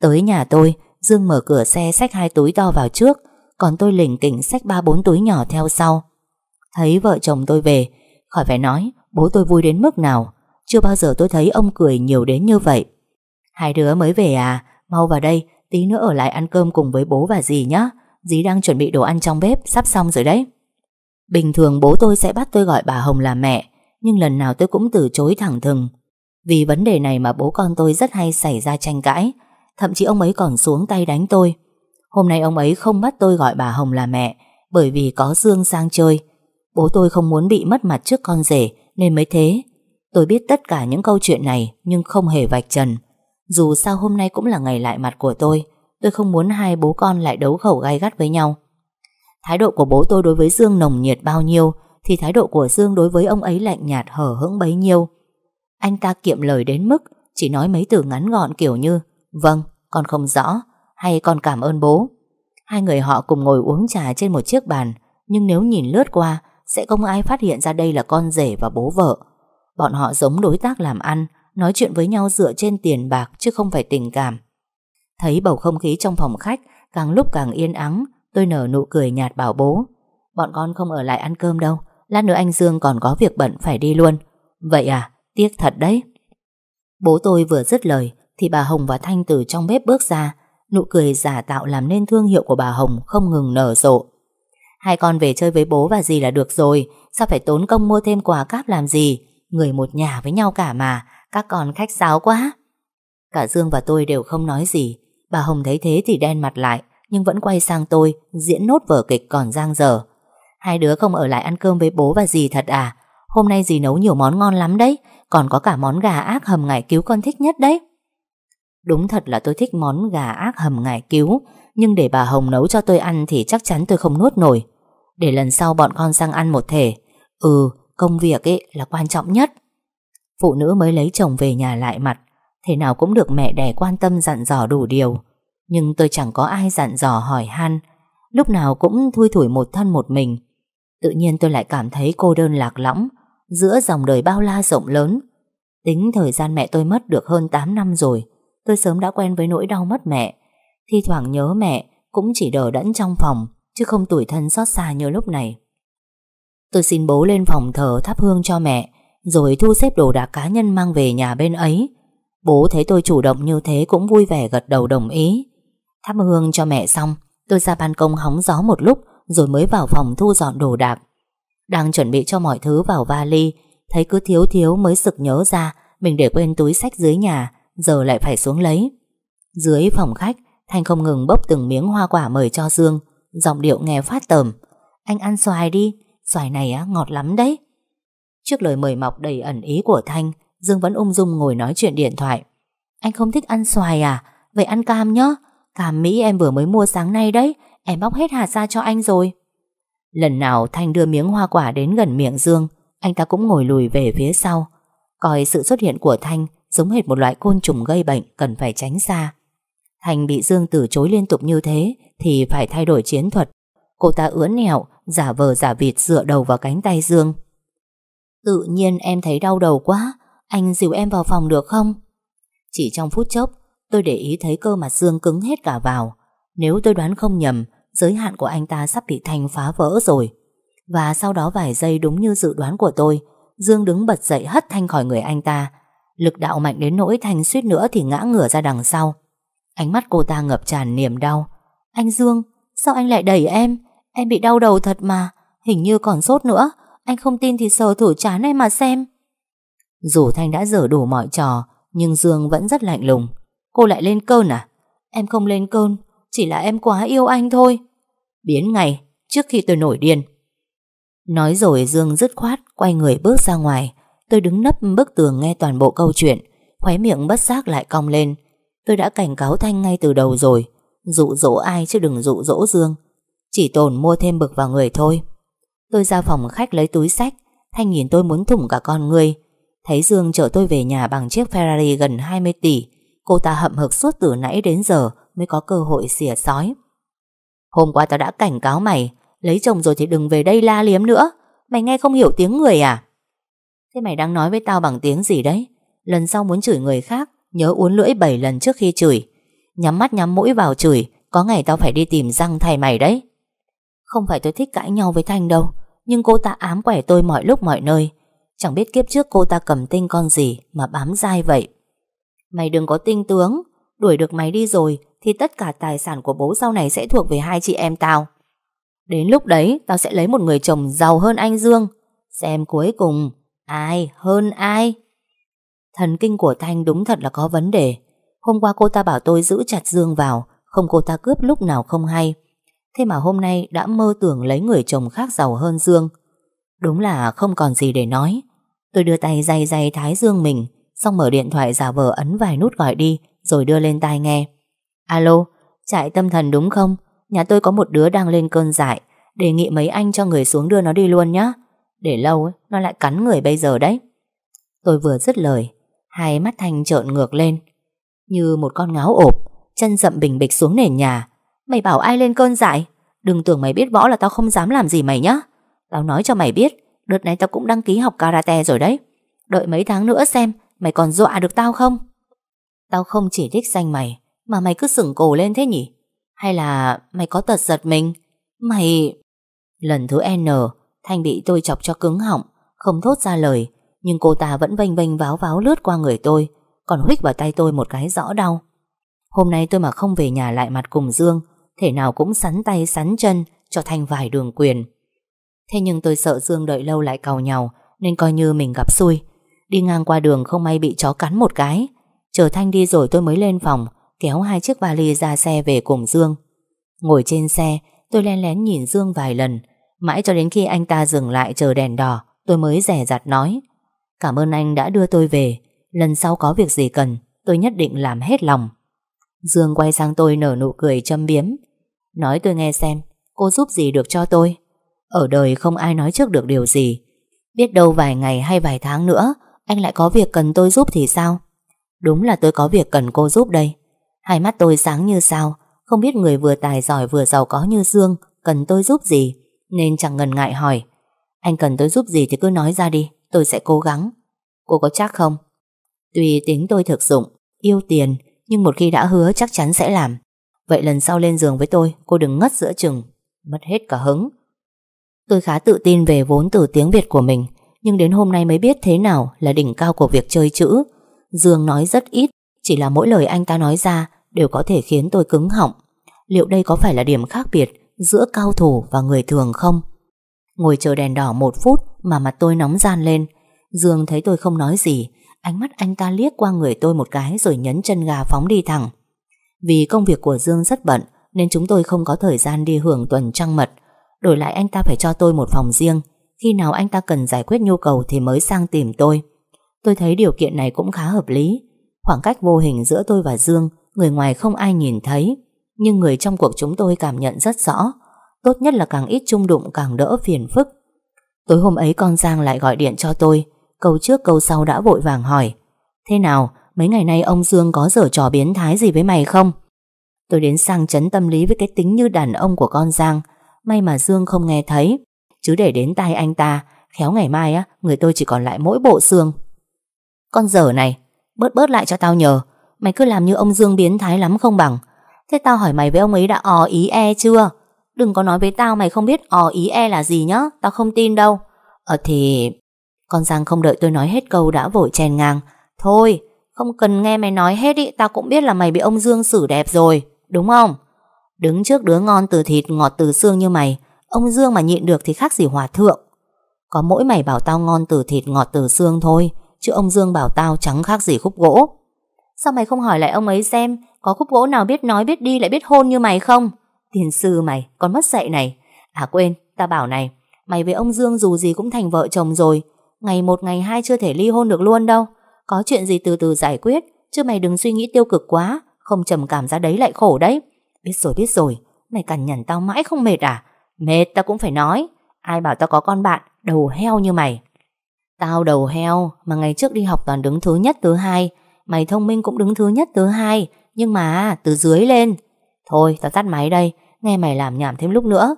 Tới nhà tôi, Dương mở cửa xe xách hai túi to vào trước, còn tôi lỉnh kỉnh xách ba bốn túi nhỏ theo sau. Thấy vợ chồng tôi về, Khỏi phải nói, bố tôi vui đến mức nào, chưa bao giờ tôi thấy ông cười nhiều đến như vậy. Hai đứa mới về à, mau vào đây, tí nữa ở lại ăn cơm cùng với bố và dì nhá Dì đang chuẩn bị đồ ăn trong bếp, sắp xong rồi đấy. Bình thường bố tôi sẽ bắt tôi gọi bà Hồng là mẹ, nhưng lần nào tôi cũng từ chối thẳng thừng. Vì vấn đề này mà bố con tôi rất hay xảy ra tranh cãi, thậm chí ông ấy còn xuống tay đánh tôi. Hôm nay ông ấy không bắt tôi gọi bà Hồng là mẹ, bởi vì có Dương sang chơi, Bố tôi không muốn bị mất mặt trước con rể Nên mới thế Tôi biết tất cả những câu chuyện này Nhưng không hề vạch trần Dù sao hôm nay cũng là ngày lại mặt của tôi Tôi không muốn hai bố con lại đấu khẩu gai gắt với nhau Thái độ của bố tôi đối với Dương nồng nhiệt bao nhiêu Thì thái độ của Dương đối với ông ấy lạnh nhạt hở hững bấy nhiêu Anh ta kiệm lời đến mức Chỉ nói mấy từ ngắn gọn kiểu như Vâng, con không rõ Hay con cảm ơn bố Hai người họ cùng ngồi uống trà trên một chiếc bàn Nhưng nếu nhìn lướt qua sẽ không ai phát hiện ra đây là con rể và bố vợ. Bọn họ giống đối tác làm ăn, nói chuyện với nhau dựa trên tiền bạc chứ không phải tình cảm. Thấy bầu không khí trong phòng khách càng lúc càng yên ắng, tôi nở nụ cười nhạt bảo bố. Bọn con không ở lại ăn cơm đâu, lát nữa anh Dương còn có việc bận phải đi luôn. Vậy à, tiếc thật đấy. Bố tôi vừa dứt lời thì bà Hồng và Thanh từ trong bếp bước ra, nụ cười giả tạo làm nên thương hiệu của bà Hồng không ngừng nở rộ. Hai con về chơi với bố và dì là được rồi Sao phải tốn công mua thêm quà cáp làm gì Người một nhà với nhau cả mà Các con khách sáo quá Cả Dương và tôi đều không nói gì Bà Hồng thấy thế thì đen mặt lại Nhưng vẫn quay sang tôi Diễn nốt vở kịch còn giang dở Hai đứa không ở lại ăn cơm với bố và dì thật à Hôm nay dì nấu nhiều món ngon lắm đấy Còn có cả món gà ác hầm ngải cứu con thích nhất đấy Đúng thật là tôi thích món gà ác hầm ngải cứu Nhưng để bà Hồng nấu cho tôi ăn Thì chắc chắn tôi không nuốt nổi để lần sau bọn con sang ăn một thể Ừ công việc ấy là quan trọng nhất Phụ nữ mới lấy chồng về nhà lại mặt Thế nào cũng được mẹ đẻ quan tâm dặn dò đủ điều Nhưng tôi chẳng có ai dặn dò hỏi han Lúc nào cũng thui thủi một thân một mình Tự nhiên tôi lại cảm thấy cô đơn lạc lõng Giữa dòng đời bao la rộng lớn Tính thời gian mẹ tôi mất được hơn 8 năm rồi Tôi sớm đã quen với nỗi đau mất mẹ Thi thoảng nhớ mẹ Cũng chỉ đờ đẫn trong phòng chứ không tủi thân xót xa như lúc này. Tôi xin bố lên phòng thờ thắp hương cho mẹ, rồi thu xếp đồ đạc cá nhân mang về nhà bên ấy. Bố thấy tôi chủ động như thế cũng vui vẻ gật đầu đồng ý. Thắp hương cho mẹ xong, tôi ra ban công hóng gió một lúc rồi mới vào phòng thu dọn đồ đạc. Đang chuẩn bị cho mọi thứ vào vali, thấy cứ thiếu thiếu mới sực nhớ ra mình để quên túi sách dưới nhà, giờ lại phải xuống lấy. Dưới phòng khách, Thanh không ngừng bốc từng miếng hoa quả mời cho Dương, Giọng điệu nghe phát tởm Anh ăn xoài đi Xoài này á, ngọt lắm đấy Trước lời mời mọc đầy ẩn ý của Thanh Dương vẫn ung dung ngồi nói chuyện điện thoại Anh không thích ăn xoài à Vậy ăn cam nhá Cam Mỹ em vừa mới mua sáng nay đấy Em bóc hết hạt ra cho anh rồi Lần nào Thanh đưa miếng hoa quả đến gần miệng Dương Anh ta cũng ngồi lùi về phía sau Coi sự xuất hiện của Thanh Giống hệt một loại côn trùng gây bệnh Cần phải tránh xa Thành bị Dương từ chối liên tục như thế thì phải thay đổi chiến thuật. Cô ta ướn nẹo, giả vờ giả vịt dựa đầu vào cánh tay Dương. Tự nhiên em thấy đau đầu quá, anh dìu em vào phòng được không? Chỉ trong phút chốc, tôi để ý thấy cơ mặt Dương cứng hết cả vào. Nếu tôi đoán không nhầm, giới hạn của anh ta sắp bị Thành phá vỡ rồi. Và sau đó vài giây đúng như dự đoán của tôi, Dương đứng bật dậy hất Thanh khỏi người anh ta. Lực đạo mạnh đến nỗi Thành suýt nữa thì ngã ngửa ra đằng sau. Ánh mắt cô ta ngập tràn niềm đau Anh Dương, sao anh lại đẩy em Em bị đau đầu thật mà Hình như còn sốt nữa Anh không tin thì sờ thử chán em mà xem Dù Thanh đã dở đủ mọi trò Nhưng Dương vẫn rất lạnh lùng Cô lại lên cơn à Em không lên cơn Chỉ là em quá yêu anh thôi Biến ngày trước khi tôi nổi điên Nói rồi Dương dứt khoát Quay người bước ra ngoài Tôi đứng nấp bức tường nghe toàn bộ câu chuyện Khóe miệng bất giác lại cong lên Tôi đã cảnh cáo Thanh ngay từ đầu rồi Dụ dỗ ai chứ đừng dụ dỗ Dương Chỉ tổn mua thêm bực vào người thôi Tôi ra phòng khách lấy túi sách Thanh nhìn tôi muốn thủng cả con người Thấy Dương chở tôi về nhà bằng chiếc Ferrari gần 20 tỷ Cô ta hậm hực suốt từ nãy đến giờ Mới có cơ hội xỉa sói Hôm qua tao đã cảnh cáo mày Lấy chồng rồi thì đừng về đây la liếm nữa Mày nghe không hiểu tiếng người à Thế mày đang nói với tao bằng tiếng gì đấy Lần sau muốn chửi người khác Nhớ uốn lưỡi 7 lần trước khi chửi Nhắm mắt nhắm mũi vào chửi Có ngày tao phải đi tìm răng thay mày đấy Không phải tôi thích cãi nhau với Thanh đâu Nhưng cô ta ám quẻ tôi mọi lúc mọi nơi Chẳng biết kiếp trước cô ta cầm tinh con gì Mà bám dai vậy Mày đừng có tinh tướng Đuổi được mày đi rồi Thì tất cả tài sản của bố sau này sẽ thuộc về hai chị em tao Đến lúc đấy Tao sẽ lấy một người chồng giàu hơn anh Dương Xem cuối cùng Ai hơn ai Thần kinh của Thanh đúng thật là có vấn đề Hôm qua cô ta bảo tôi giữ chặt Dương vào Không cô ta cướp lúc nào không hay Thế mà hôm nay đã mơ tưởng lấy người chồng khác giàu hơn Dương Đúng là không còn gì để nói Tôi đưa tay day day thái Dương mình Xong mở điện thoại giả vờ ấn vài nút gọi đi Rồi đưa lên tai nghe Alo, trại tâm thần đúng không? Nhà tôi có một đứa đang lên cơn dại Đề nghị mấy anh cho người xuống đưa nó đi luôn nhé Để lâu nó lại cắn người bây giờ đấy Tôi vừa dứt lời Hai mắt Thanh trợn ngược lên Như một con ngáo ộp Chân dậm bình bịch xuống nền nhà Mày bảo ai lên cơn dại Đừng tưởng mày biết võ là tao không dám làm gì mày nhá Tao nói cho mày biết Đợt này tao cũng đăng ký học karate rồi đấy Đợi mấy tháng nữa xem Mày còn dọa được tao không Tao không chỉ thích danh mày Mà mày cứ sửng cổ lên thế nhỉ Hay là mày có tật giật mình Mày Lần thứ N Thanh bị tôi chọc cho cứng họng Không thốt ra lời nhưng cô ta vẫn vênh vênh váo váo lướt qua người tôi Còn huých vào tay tôi một cái rõ đau Hôm nay tôi mà không về nhà lại mặt cùng Dương Thể nào cũng sắn tay sắn chân Cho thành vài đường quyền Thế nhưng tôi sợ Dương đợi lâu lại cào nhau, Nên coi như mình gặp xui Đi ngang qua đường không may bị chó cắn một cái Chờ Thanh đi rồi tôi mới lên phòng Kéo hai chiếc vali ra xe về cùng Dương Ngồi trên xe Tôi len lén nhìn Dương vài lần Mãi cho đến khi anh ta dừng lại chờ đèn đỏ Tôi mới rẻ rặt nói Cảm ơn anh đã đưa tôi về Lần sau có việc gì cần Tôi nhất định làm hết lòng Dương quay sang tôi nở nụ cười châm biếm Nói tôi nghe xem Cô giúp gì được cho tôi Ở đời không ai nói trước được điều gì Biết đâu vài ngày hay vài tháng nữa Anh lại có việc cần tôi giúp thì sao Đúng là tôi có việc cần cô giúp đây Hai mắt tôi sáng như sao Không biết người vừa tài giỏi vừa giàu có như Dương Cần tôi giúp gì Nên chẳng ngần ngại hỏi Anh cần tôi giúp gì thì cứ nói ra đi Tôi sẽ cố gắng Cô có chắc không? Tuy tính tôi thực dụng, yêu tiền Nhưng một khi đã hứa chắc chắn sẽ làm Vậy lần sau lên giường với tôi Cô đừng ngất giữa chừng Mất hết cả hứng Tôi khá tự tin về vốn từ tiếng Việt của mình Nhưng đến hôm nay mới biết thế nào là đỉnh cao của việc chơi chữ Dương nói rất ít Chỉ là mỗi lời anh ta nói ra Đều có thể khiến tôi cứng họng Liệu đây có phải là điểm khác biệt Giữa cao thủ và người thường không Ngồi chờ đèn đỏ một phút mà mặt tôi nóng gian lên. Dương thấy tôi không nói gì, ánh mắt anh ta liếc qua người tôi một cái rồi nhấn chân gà phóng đi thẳng. Vì công việc của Dương rất bận nên chúng tôi không có thời gian đi hưởng tuần trăng mật. Đổi lại anh ta phải cho tôi một phòng riêng. Khi nào anh ta cần giải quyết nhu cầu thì mới sang tìm tôi. Tôi thấy điều kiện này cũng khá hợp lý. Khoảng cách vô hình giữa tôi và Dương, người ngoài không ai nhìn thấy. Nhưng người trong cuộc chúng tôi cảm nhận rất rõ. Tốt nhất là càng ít chung đụng càng đỡ phiền phức. Tối hôm ấy con Giang lại gọi điện cho tôi Câu trước câu sau đã vội vàng hỏi Thế nào mấy ngày nay ông Dương có dở trò biến thái gì với mày không Tôi đến sang chấn tâm lý với cái tính như đàn ông của con Giang May mà Dương không nghe thấy Chứ để đến tay anh ta Khéo ngày mai á người tôi chỉ còn lại mỗi bộ xương Con dở này Bớt bớt lại cho tao nhờ Mày cứ làm như ông Dương biến thái lắm không bằng Thế tao hỏi mày với ông ấy đã ò ý e chưa Đừng có nói với tao mày không biết ò ý e là gì nhá Tao không tin đâu Ờ thì... Con Giang không đợi tôi nói hết câu đã vội chèn ngang Thôi, không cần nghe mày nói hết ý Tao cũng biết là mày bị ông Dương xử đẹp rồi Đúng không? Đứng trước đứa ngon từ thịt ngọt từ xương như mày Ông Dương mà nhịn được thì khác gì hòa thượng Có mỗi mày bảo tao ngon từ thịt ngọt từ xương thôi Chứ ông Dương bảo tao chẳng khác gì khúc gỗ Sao mày không hỏi lại ông ấy xem Có khúc gỗ nào biết nói biết đi lại biết hôn như mày không? Tiền sư mày, con mất dạy này. À quên, ta bảo này, mày với ông Dương dù gì cũng thành vợ chồng rồi. Ngày một ngày hai chưa thể ly hôn được luôn đâu. Có chuyện gì từ từ giải quyết, chứ mày đừng suy nghĩ tiêu cực quá, không trầm cảm ra đấy lại khổ đấy. Biết rồi, biết rồi, mày cằn nhằn tao mãi không mệt à? Mệt tao cũng phải nói, ai bảo tao có con bạn đầu heo như mày. Tao đầu heo, mà ngày trước đi học toàn đứng thứ nhất thứ hai, mày thông minh cũng đứng thứ nhất thứ hai, nhưng mà từ dưới lên. Thôi, tao tắt máy đây, Nghe mày làm nhảm thêm lúc nữa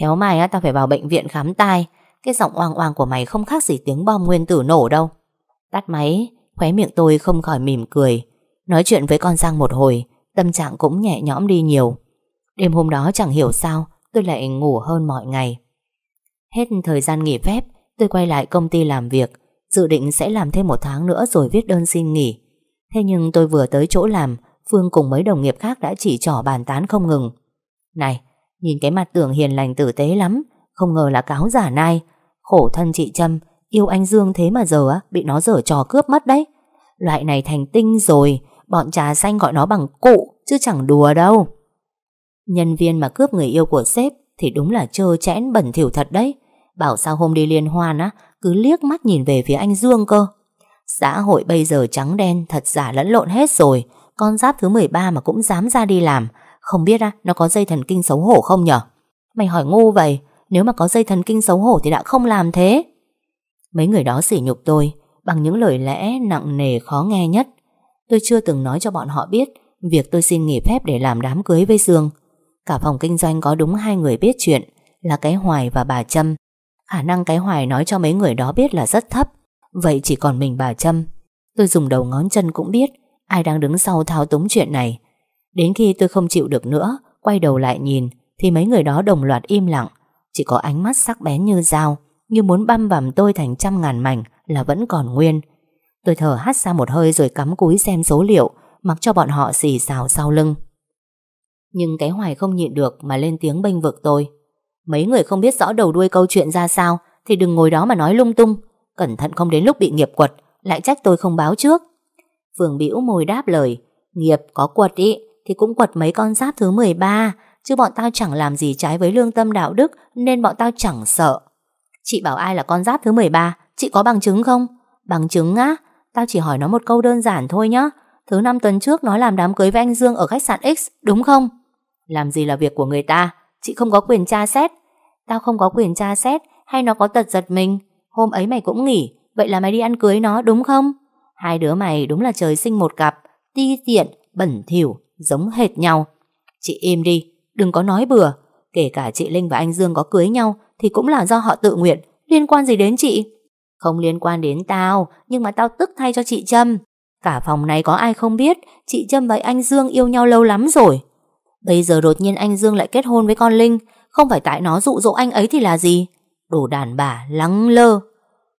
Khéo mày á, tao phải vào bệnh viện khám tai Cái giọng oang oang của mày không khác gì tiếng bom nguyên tử nổ đâu Tắt máy Khóe miệng tôi không khỏi mỉm cười Nói chuyện với con Giang một hồi Tâm trạng cũng nhẹ nhõm đi nhiều Đêm hôm đó chẳng hiểu sao Tôi lại ngủ hơn mọi ngày Hết thời gian nghỉ phép Tôi quay lại công ty làm việc Dự định sẽ làm thêm một tháng nữa rồi viết đơn xin nghỉ Thế nhưng tôi vừa tới chỗ làm Phương cùng mấy đồng nghiệp khác đã chỉ trỏ bàn tán không ngừng này, nhìn cái mặt tưởng hiền lành tử tế lắm, không ngờ là cáo giả nai. Khổ thân chị Trâm, yêu anh Dương thế mà giờ á, bị nó dở trò cướp mất đấy. Loại này thành tinh rồi, bọn trà xanh gọi nó bằng cụ, chứ chẳng đùa đâu. Nhân viên mà cướp người yêu của sếp thì đúng là trơ chẽn bẩn thỉu thật đấy. Bảo sao hôm đi liên hoan á, cứ liếc mắt nhìn về phía anh Dương cơ. Xã hội bây giờ trắng đen thật giả lẫn lộn hết rồi, con giáp thứ 13 mà cũng dám ra đi làm, không biết á, nó có dây thần kinh xấu hổ không nhở? Mày hỏi ngu vậy, nếu mà có dây thần kinh xấu hổ thì đã không làm thế. Mấy người đó sỉ nhục tôi bằng những lời lẽ nặng nề khó nghe nhất. Tôi chưa từng nói cho bọn họ biết việc tôi xin nghỉ phép để làm đám cưới với Dương. Cả phòng kinh doanh có đúng hai người biết chuyện là cái Hoài và bà Trâm. Khả năng cái Hoài nói cho mấy người đó biết là rất thấp. Vậy chỉ còn mình bà Trâm. Tôi dùng đầu ngón chân cũng biết ai đang đứng sau thao túng chuyện này Đến khi tôi không chịu được nữa, quay đầu lại nhìn, thì mấy người đó đồng loạt im lặng. Chỉ có ánh mắt sắc bén như dao, như muốn băm vằm tôi thành trăm ngàn mảnh là vẫn còn nguyên. Tôi thở hắt ra một hơi rồi cắm cúi xem số liệu, mặc cho bọn họ xì xào sau lưng. Nhưng cái hoài không nhịn được mà lên tiếng bênh vực tôi. Mấy người không biết rõ đầu đuôi câu chuyện ra sao thì đừng ngồi đó mà nói lung tung. Cẩn thận không đến lúc bị nghiệp quật, lại trách tôi không báo trước. Phường bĩu môi đáp lời, nghiệp có quật ý, thì cũng quật mấy con giáp thứ 13, chứ bọn tao chẳng làm gì trái với lương tâm đạo đức nên bọn tao chẳng sợ. Chị bảo ai là con giáp thứ 13, chị có bằng chứng không? Bằng chứng á? Tao chỉ hỏi nó một câu đơn giản thôi nhá. Thứ năm tuần trước nó làm đám cưới với anh Dương ở khách sạn X, đúng không? Làm gì là việc của người ta, chị không có quyền tra xét. Tao không có quyền tra xét hay nó có tật giật mình. Hôm ấy mày cũng nghỉ, vậy là mày đi ăn cưới nó đúng không? Hai đứa mày đúng là trời sinh một cặp, ti tiện, bẩn thỉu, giống hệt nhau. Chị im đi, đừng có nói bừa. Kể cả chị Linh và anh Dương có cưới nhau thì cũng là do họ tự nguyện, liên quan gì đến chị? Không liên quan đến tao, nhưng mà tao tức thay cho chị Trâm. Cả phòng này có ai không biết, chị Trâm và anh Dương yêu nhau lâu lắm rồi. Bây giờ đột nhiên anh Dương lại kết hôn với con Linh, không phải tại nó dụ dỗ anh ấy thì là gì? Đồ đàn bà lắng lơ.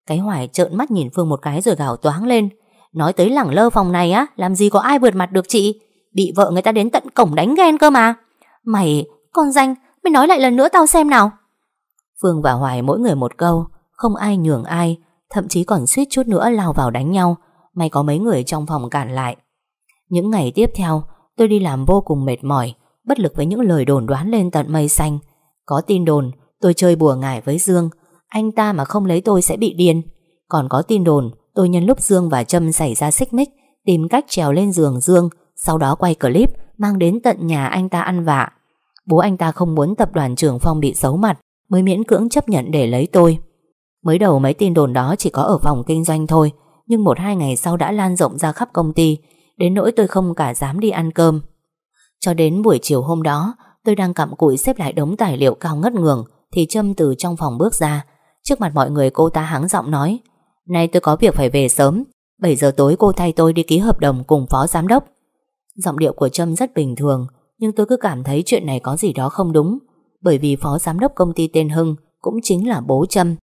Cái hoài trợn mắt nhìn Phương một cái rồi gào toáng lên. Nói tới lẳng lơ phòng này á, làm gì có ai vượt mặt được chị? Bị vợ người ta đến tận cổng đánh ghen cơ mà Mày, con danh Mày nói lại lần nữa tao xem nào Phương và Hoài mỗi người một câu Không ai nhường ai Thậm chí còn suýt chút nữa lao vào đánh nhau May có mấy người trong phòng cản lại Những ngày tiếp theo Tôi đi làm vô cùng mệt mỏi Bất lực với những lời đồn đoán lên tận mây xanh Có tin đồn tôi chơi bùa ngải với Dương Anh ta mà không lấy tôi sẽ bị điên Còn có tin đồn Tôi nhân lúc Dương và Trâm xảy ra xích mích Tìm cách trèo lên giường Dương sau đó quay clip mang đến tận nhà anh ta ăn vạ. Bố anh ta không muốn tập đoàn Trường Phong bị xấu mặt mới miễn cưỡng chấp nhận để lấy tôi. Mới đầu mấy tin đồn đó chỉ có ở phòng kinh doanh thôi, nhưng một hai ngày sau đã lan rộng ra khắp công ty, đến nỗi tôi không cả dám đi ăn cơm. Cho đến buổi chiều hôm đó, tôi đang cặm cụi xếp lại đống tài liệu cao ngất ngường, thì Trâm từ trong phòng bước ra. Trước mặt mọi người cô ta hắng giọng nói, Nay tôi có việc phải về sớm, 7 giờ tối cô thay tôi đi ký hợp đồng cùng phó giám đốc. Giọng điệu của Trâm rất bình thường Nhưng tôi cứ cảm thấy chuyện này có gì đó không đúng Bởi vì phó giám đốc công ty tên Hưng Cũng chính là bố Trâm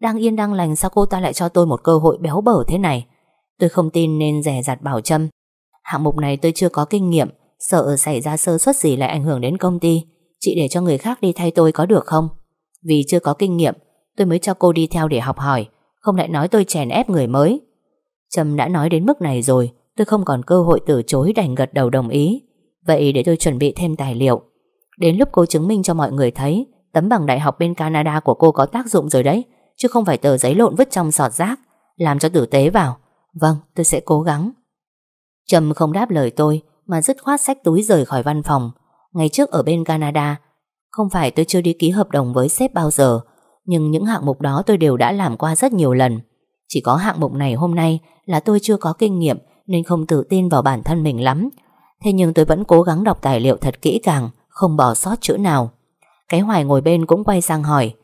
Đang yên đang lành sao cô ta lại cho tôi một cơ hội béo bở thế này Tôi không tin nên rẻ rặt bảo Trâm Hạng mục này tôi chưa có kinh nghiệm Sợ xảy ra sơ suất gì lại ảnh hưởng đến công ty Chị để cho người khác đi thay tôi có được không Vì chưa có kinh nghiệm Tôi mới cho cô đi theo để học hỏi Không lại nói tôi chèn ép người mới Trâm đã nói đến mức này rồi Tôi không còn cơ hội từ chối đành gật đầu đồng ý Vậy để tôi chuẩn bị thêm tài liệu Đến lúc cô chứng minh cho mọi người thấy Tấm bằng đại học bên Canada của cô có tác dụng rồi đấy Chứ không phải tờ giấy lộn vứt trong sọt rác Làm cho tử tế vào Vâng tôi sẽ cố gắng Trầm không đáp lời tôi Mà dứt khoát sách túi rời khỏi văn phòng Ngày trước ở bên Canada Không phải tôi chưa đi ký hợp đồng với sếp bao giờ Nhưng những hạng mục đó tôi đều đã làm qua rất nhiều lần Chỉ có hạng mục này hôm nay Là tôi chưa có kinh nghiệm nên không tự tin vào bản thân mình lắm. Thế nhưng tôi vẫn cố gắng đọc tài liệu thật kỹ càng, không bỏ sót chữ nào. Cái Hoài ngồi bên cũng quay sang hỏi,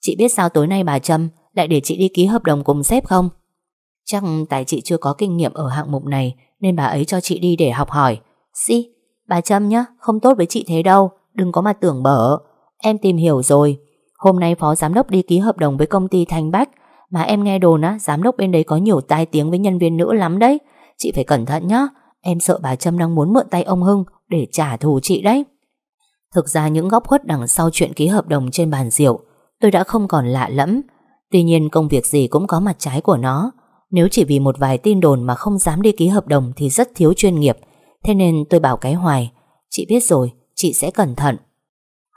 chị biết sao tối nay bà Trâm lại để chị đi ký hợp đồng cùng sếp không? Chắc tại chị chưa có kinh nghiệm ở hạng mục này nên bà ấy cho chị đi để học hỏi. Xí, si, bà Trâm nhá, không tốt với chị thế đâu, đừng có mà tưởng bở. Em tìm hiểu rồi, hôm nay phó giám đốc đi ký hợp đồng với công ty Thanh Bách mà em nghe đồn á, giám đốc bên đấy có nhiều tai tiếng với nhân viên nữ lắm đấy. Chị phải cẩn thận nhé Em sợ bà Trâm đang muốn mượn tay ông Hưng Để trả thù chị đấy Thực ra những góc khuất đằng sau chuyện ký hợp đồng trên bàn rượu Tôi đã không còn lạ lẫm Tuy nhiên công việc gì cũng có mặt trái của nó Nếu chỉ vì một vài tin đồn mà không dám đi ký hợp đồng thì rất thiếu chuyên nghiệp Thế nên tôi bảo cái hoài Chị biết rồi, chị sẽ cẩn thận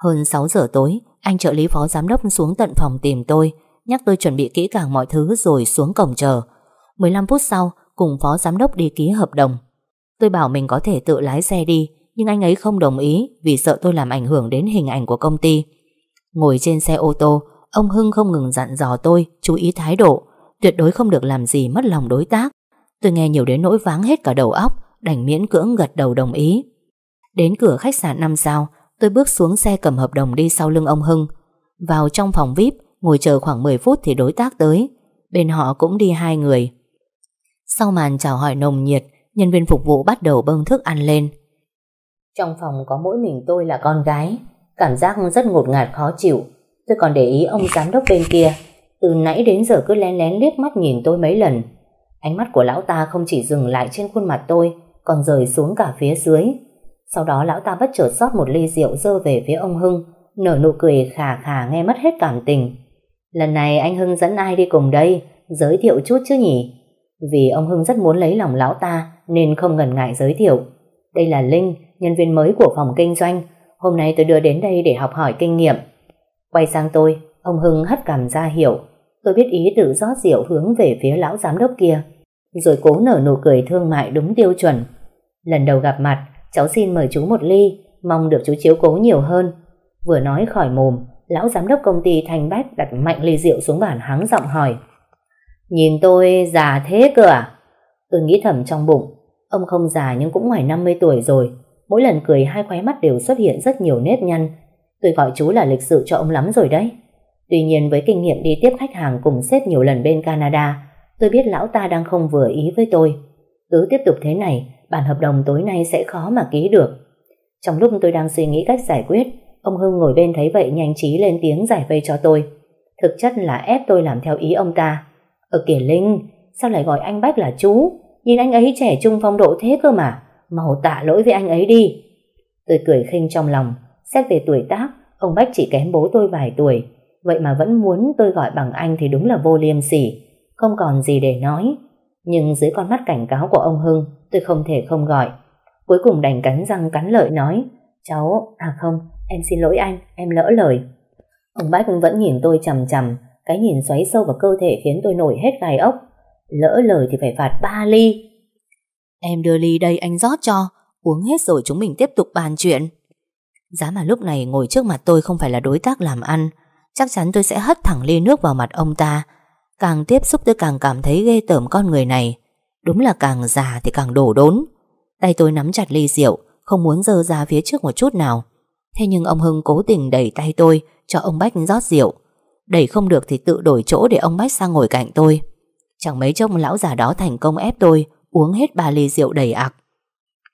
Hơn 6 giờ tối Anh trợ lý phó giám đốc xuống tận phòng tìm tôi Nhắc tôi chuẩn bị kỹ càng mọi thứ rồi xuống cổng chờ 15 phút sau cùng phó giám đốc đi ký hợp đồng. Tôi bảo mình có thể tự lái xe đi, nhưng anh ấy không đồng ý vì sợ tôi làm ảnh hưởng đến hình ảnh của công ty. Ngồi trên xe ô tô, ông Hưng không ngừng dặn dò tôi chú ý thái độ, tuyệt đối không được làm gì mất lòng đối tác. Tôi nghe nhiều đến nỗi váng hết cả đầu óc, đành miễn cưỡng gật đầu đồng ý. Đến cửa khách sạn 5 sao, tôi bước xuống xe cầm hợp đồng đi sau lưng ông Hưng. Vào trong phòng VIP, ngồi chờ khoảng 10 phút thì đối tác tới. Bên họ cũng đi hai người. Sau màn chào hỏi nồng nhiệt, nhân viên phục vụ bắt đầu bưng thức ăn lên. Trong phòng có mỗi mình tôi là con gái, cảm giác rất ngột ngạt khó chịu. Tôi còn để ý ông giám đốc bên kia, từ nãy đến giờ cứ lén lén liếc mắt nhìn tôi mấy lần. Ánh mắt của lão ta không chỉ dừng lại trên khuôn mặt tôi, còn rời xuống cả phía dưới. Sau đó lão ta bất chợt rót một ly rượu dơ về phía ông Hưng, nở nụ cười khà khà nghe mất hết cảm tình. Lần này anh Hưng dẫn ai đi cùng đây, giới thiệu chút chứ nhỉ? Vì ông Hưng rất muốn lấy lòng lão ta nên không ngần ngại giới thiệu. Đây là Linh, nhân viên mới của phòng kinh doanh. Hôm nay tôi đưa đến đây để học hỏi kinh nghiệm. Quay sang tôi, ông Hưng hất cằm ra hiểu. Tôi biết ý tự rót rượu hướng về phía lão giám đốc kia. Rồi cố nở nụ cười thương mại đúng tiêu chuẩn. Lần đầu gặp mặt, cháu xin mời chú một ly, mong được chú chiếu cố nhiều hơn. Vừa nói khỏi mồm, lão giám đốc công ty Thanh Bách đặt mạnh ly rượu xuống bàn hắng giọng hỏi. Nhìn tôi già thế cơ à? Tôi nghĩ thầm trong bụng, ông không già nhưng cũng ngoài 50 tuổi rồi. Mỗi lần cười hai khóe mắt đều xuất hiện rất nhiều nếp nhăn. Tôi gọi chú là lịch sự cho ông lắm rồi đấy. Tuy nhiên với kinh nghiệm đi tiếp khách hàng cùng sếp nhiều lần bên Canada, tôi biết lão ta đang không vừa ý với tôi. Cứ tiếp tục thế này, bản hợp đồng tối nay sẽ khó mà ký được. Trong lúc tôi đang suy nghĩ cách giải quyết, ông Hưng ngồi bên thấy vậy nhanh trí lên tiếng giải vây cho tôi. Thực chất là ép tôi làm theo ý ông ta. Ở kìa Linh, sao lại gọi anh Bách là chú? Nhìn anh ấy trẻ trung phong độ thế cơ mà. Màu tạ lỗi với anh ấy đi. Tôi cười khinh trong lòng. Xét về tuổi tác, ông Bách chỉ kém bố tôi vài tuổi. Vậy mà vẫn muốn tôi gọi bằng anh thì đúng là vô liêm sỉ. Không còn gì để nói. Nhưng dưới con mắt cảnh cáo của ông Hưng, tôi không thể không gọi. Cuối cùng đành cắn răng cắn lợi nói. Cháu, à không, em xin lỗi anh, em lỡ lời. Ông Bách vẫn nhìn tôi chầm chầm, cái nhìn xoáy sâu vào cơ thể khiến tôi nổi hết gai ốc. Lỡ lời thì phải phạt ba ly. Em đưa ly đây anh rót cho. Uống hết rồi chúng mình tiếp tục bàn chuyện. Giá mà lúc này ngồi trước mặt tôi không phải là đối tác làm ăn. Chắc chắn tôi sẽ hất thẳng ly nước vào mặt ông ta. Càng tiếp xúc tôi càng cảm thấy ghê tởm con người này. Đúng là càng già thì càng đổ đốn. Tay tôi nắm chặt ly rượu, không muốn dơ ra phía trước một chút nào. Thế nhưng ông Hưng cố tình đẩy tay tôi cho ông Bách rót rượu. Đẩy không được thì tự đổi chỗ để ông Bách sang ngồi cạnh tôi Chẳng mấy chốc lão già đó thành công ép tôi Uống hết ba ly rượu đầy ạc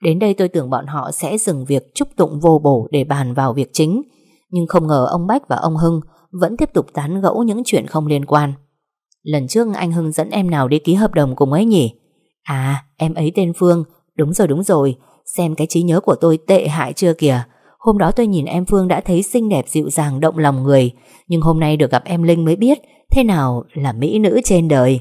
Đến đây tôi tưởng bọn họ sẽ dừng việc chúc tụng vô bổ để bàn vào việc chính Nhưng không ngờ ông Bách và ông Hưng vẫn tiếp tục tán gẫu những chuyện không liên quan Lần trước anh Hưng dẫn em nào đi ký hợp đồng cùng ấy nhỉ? À, em ấy tên Phương Đúng rồi, đúng rồi Xem cái trí nhớ của tôi tệ hại chưa kìa Hôm đó tôi nhìn em Phương đã thấy xinh đẹp dịu dàng động lòng người Nhưng hôm nay được gặp em Linh mới biết Thế nào là mỹ nữ trên đời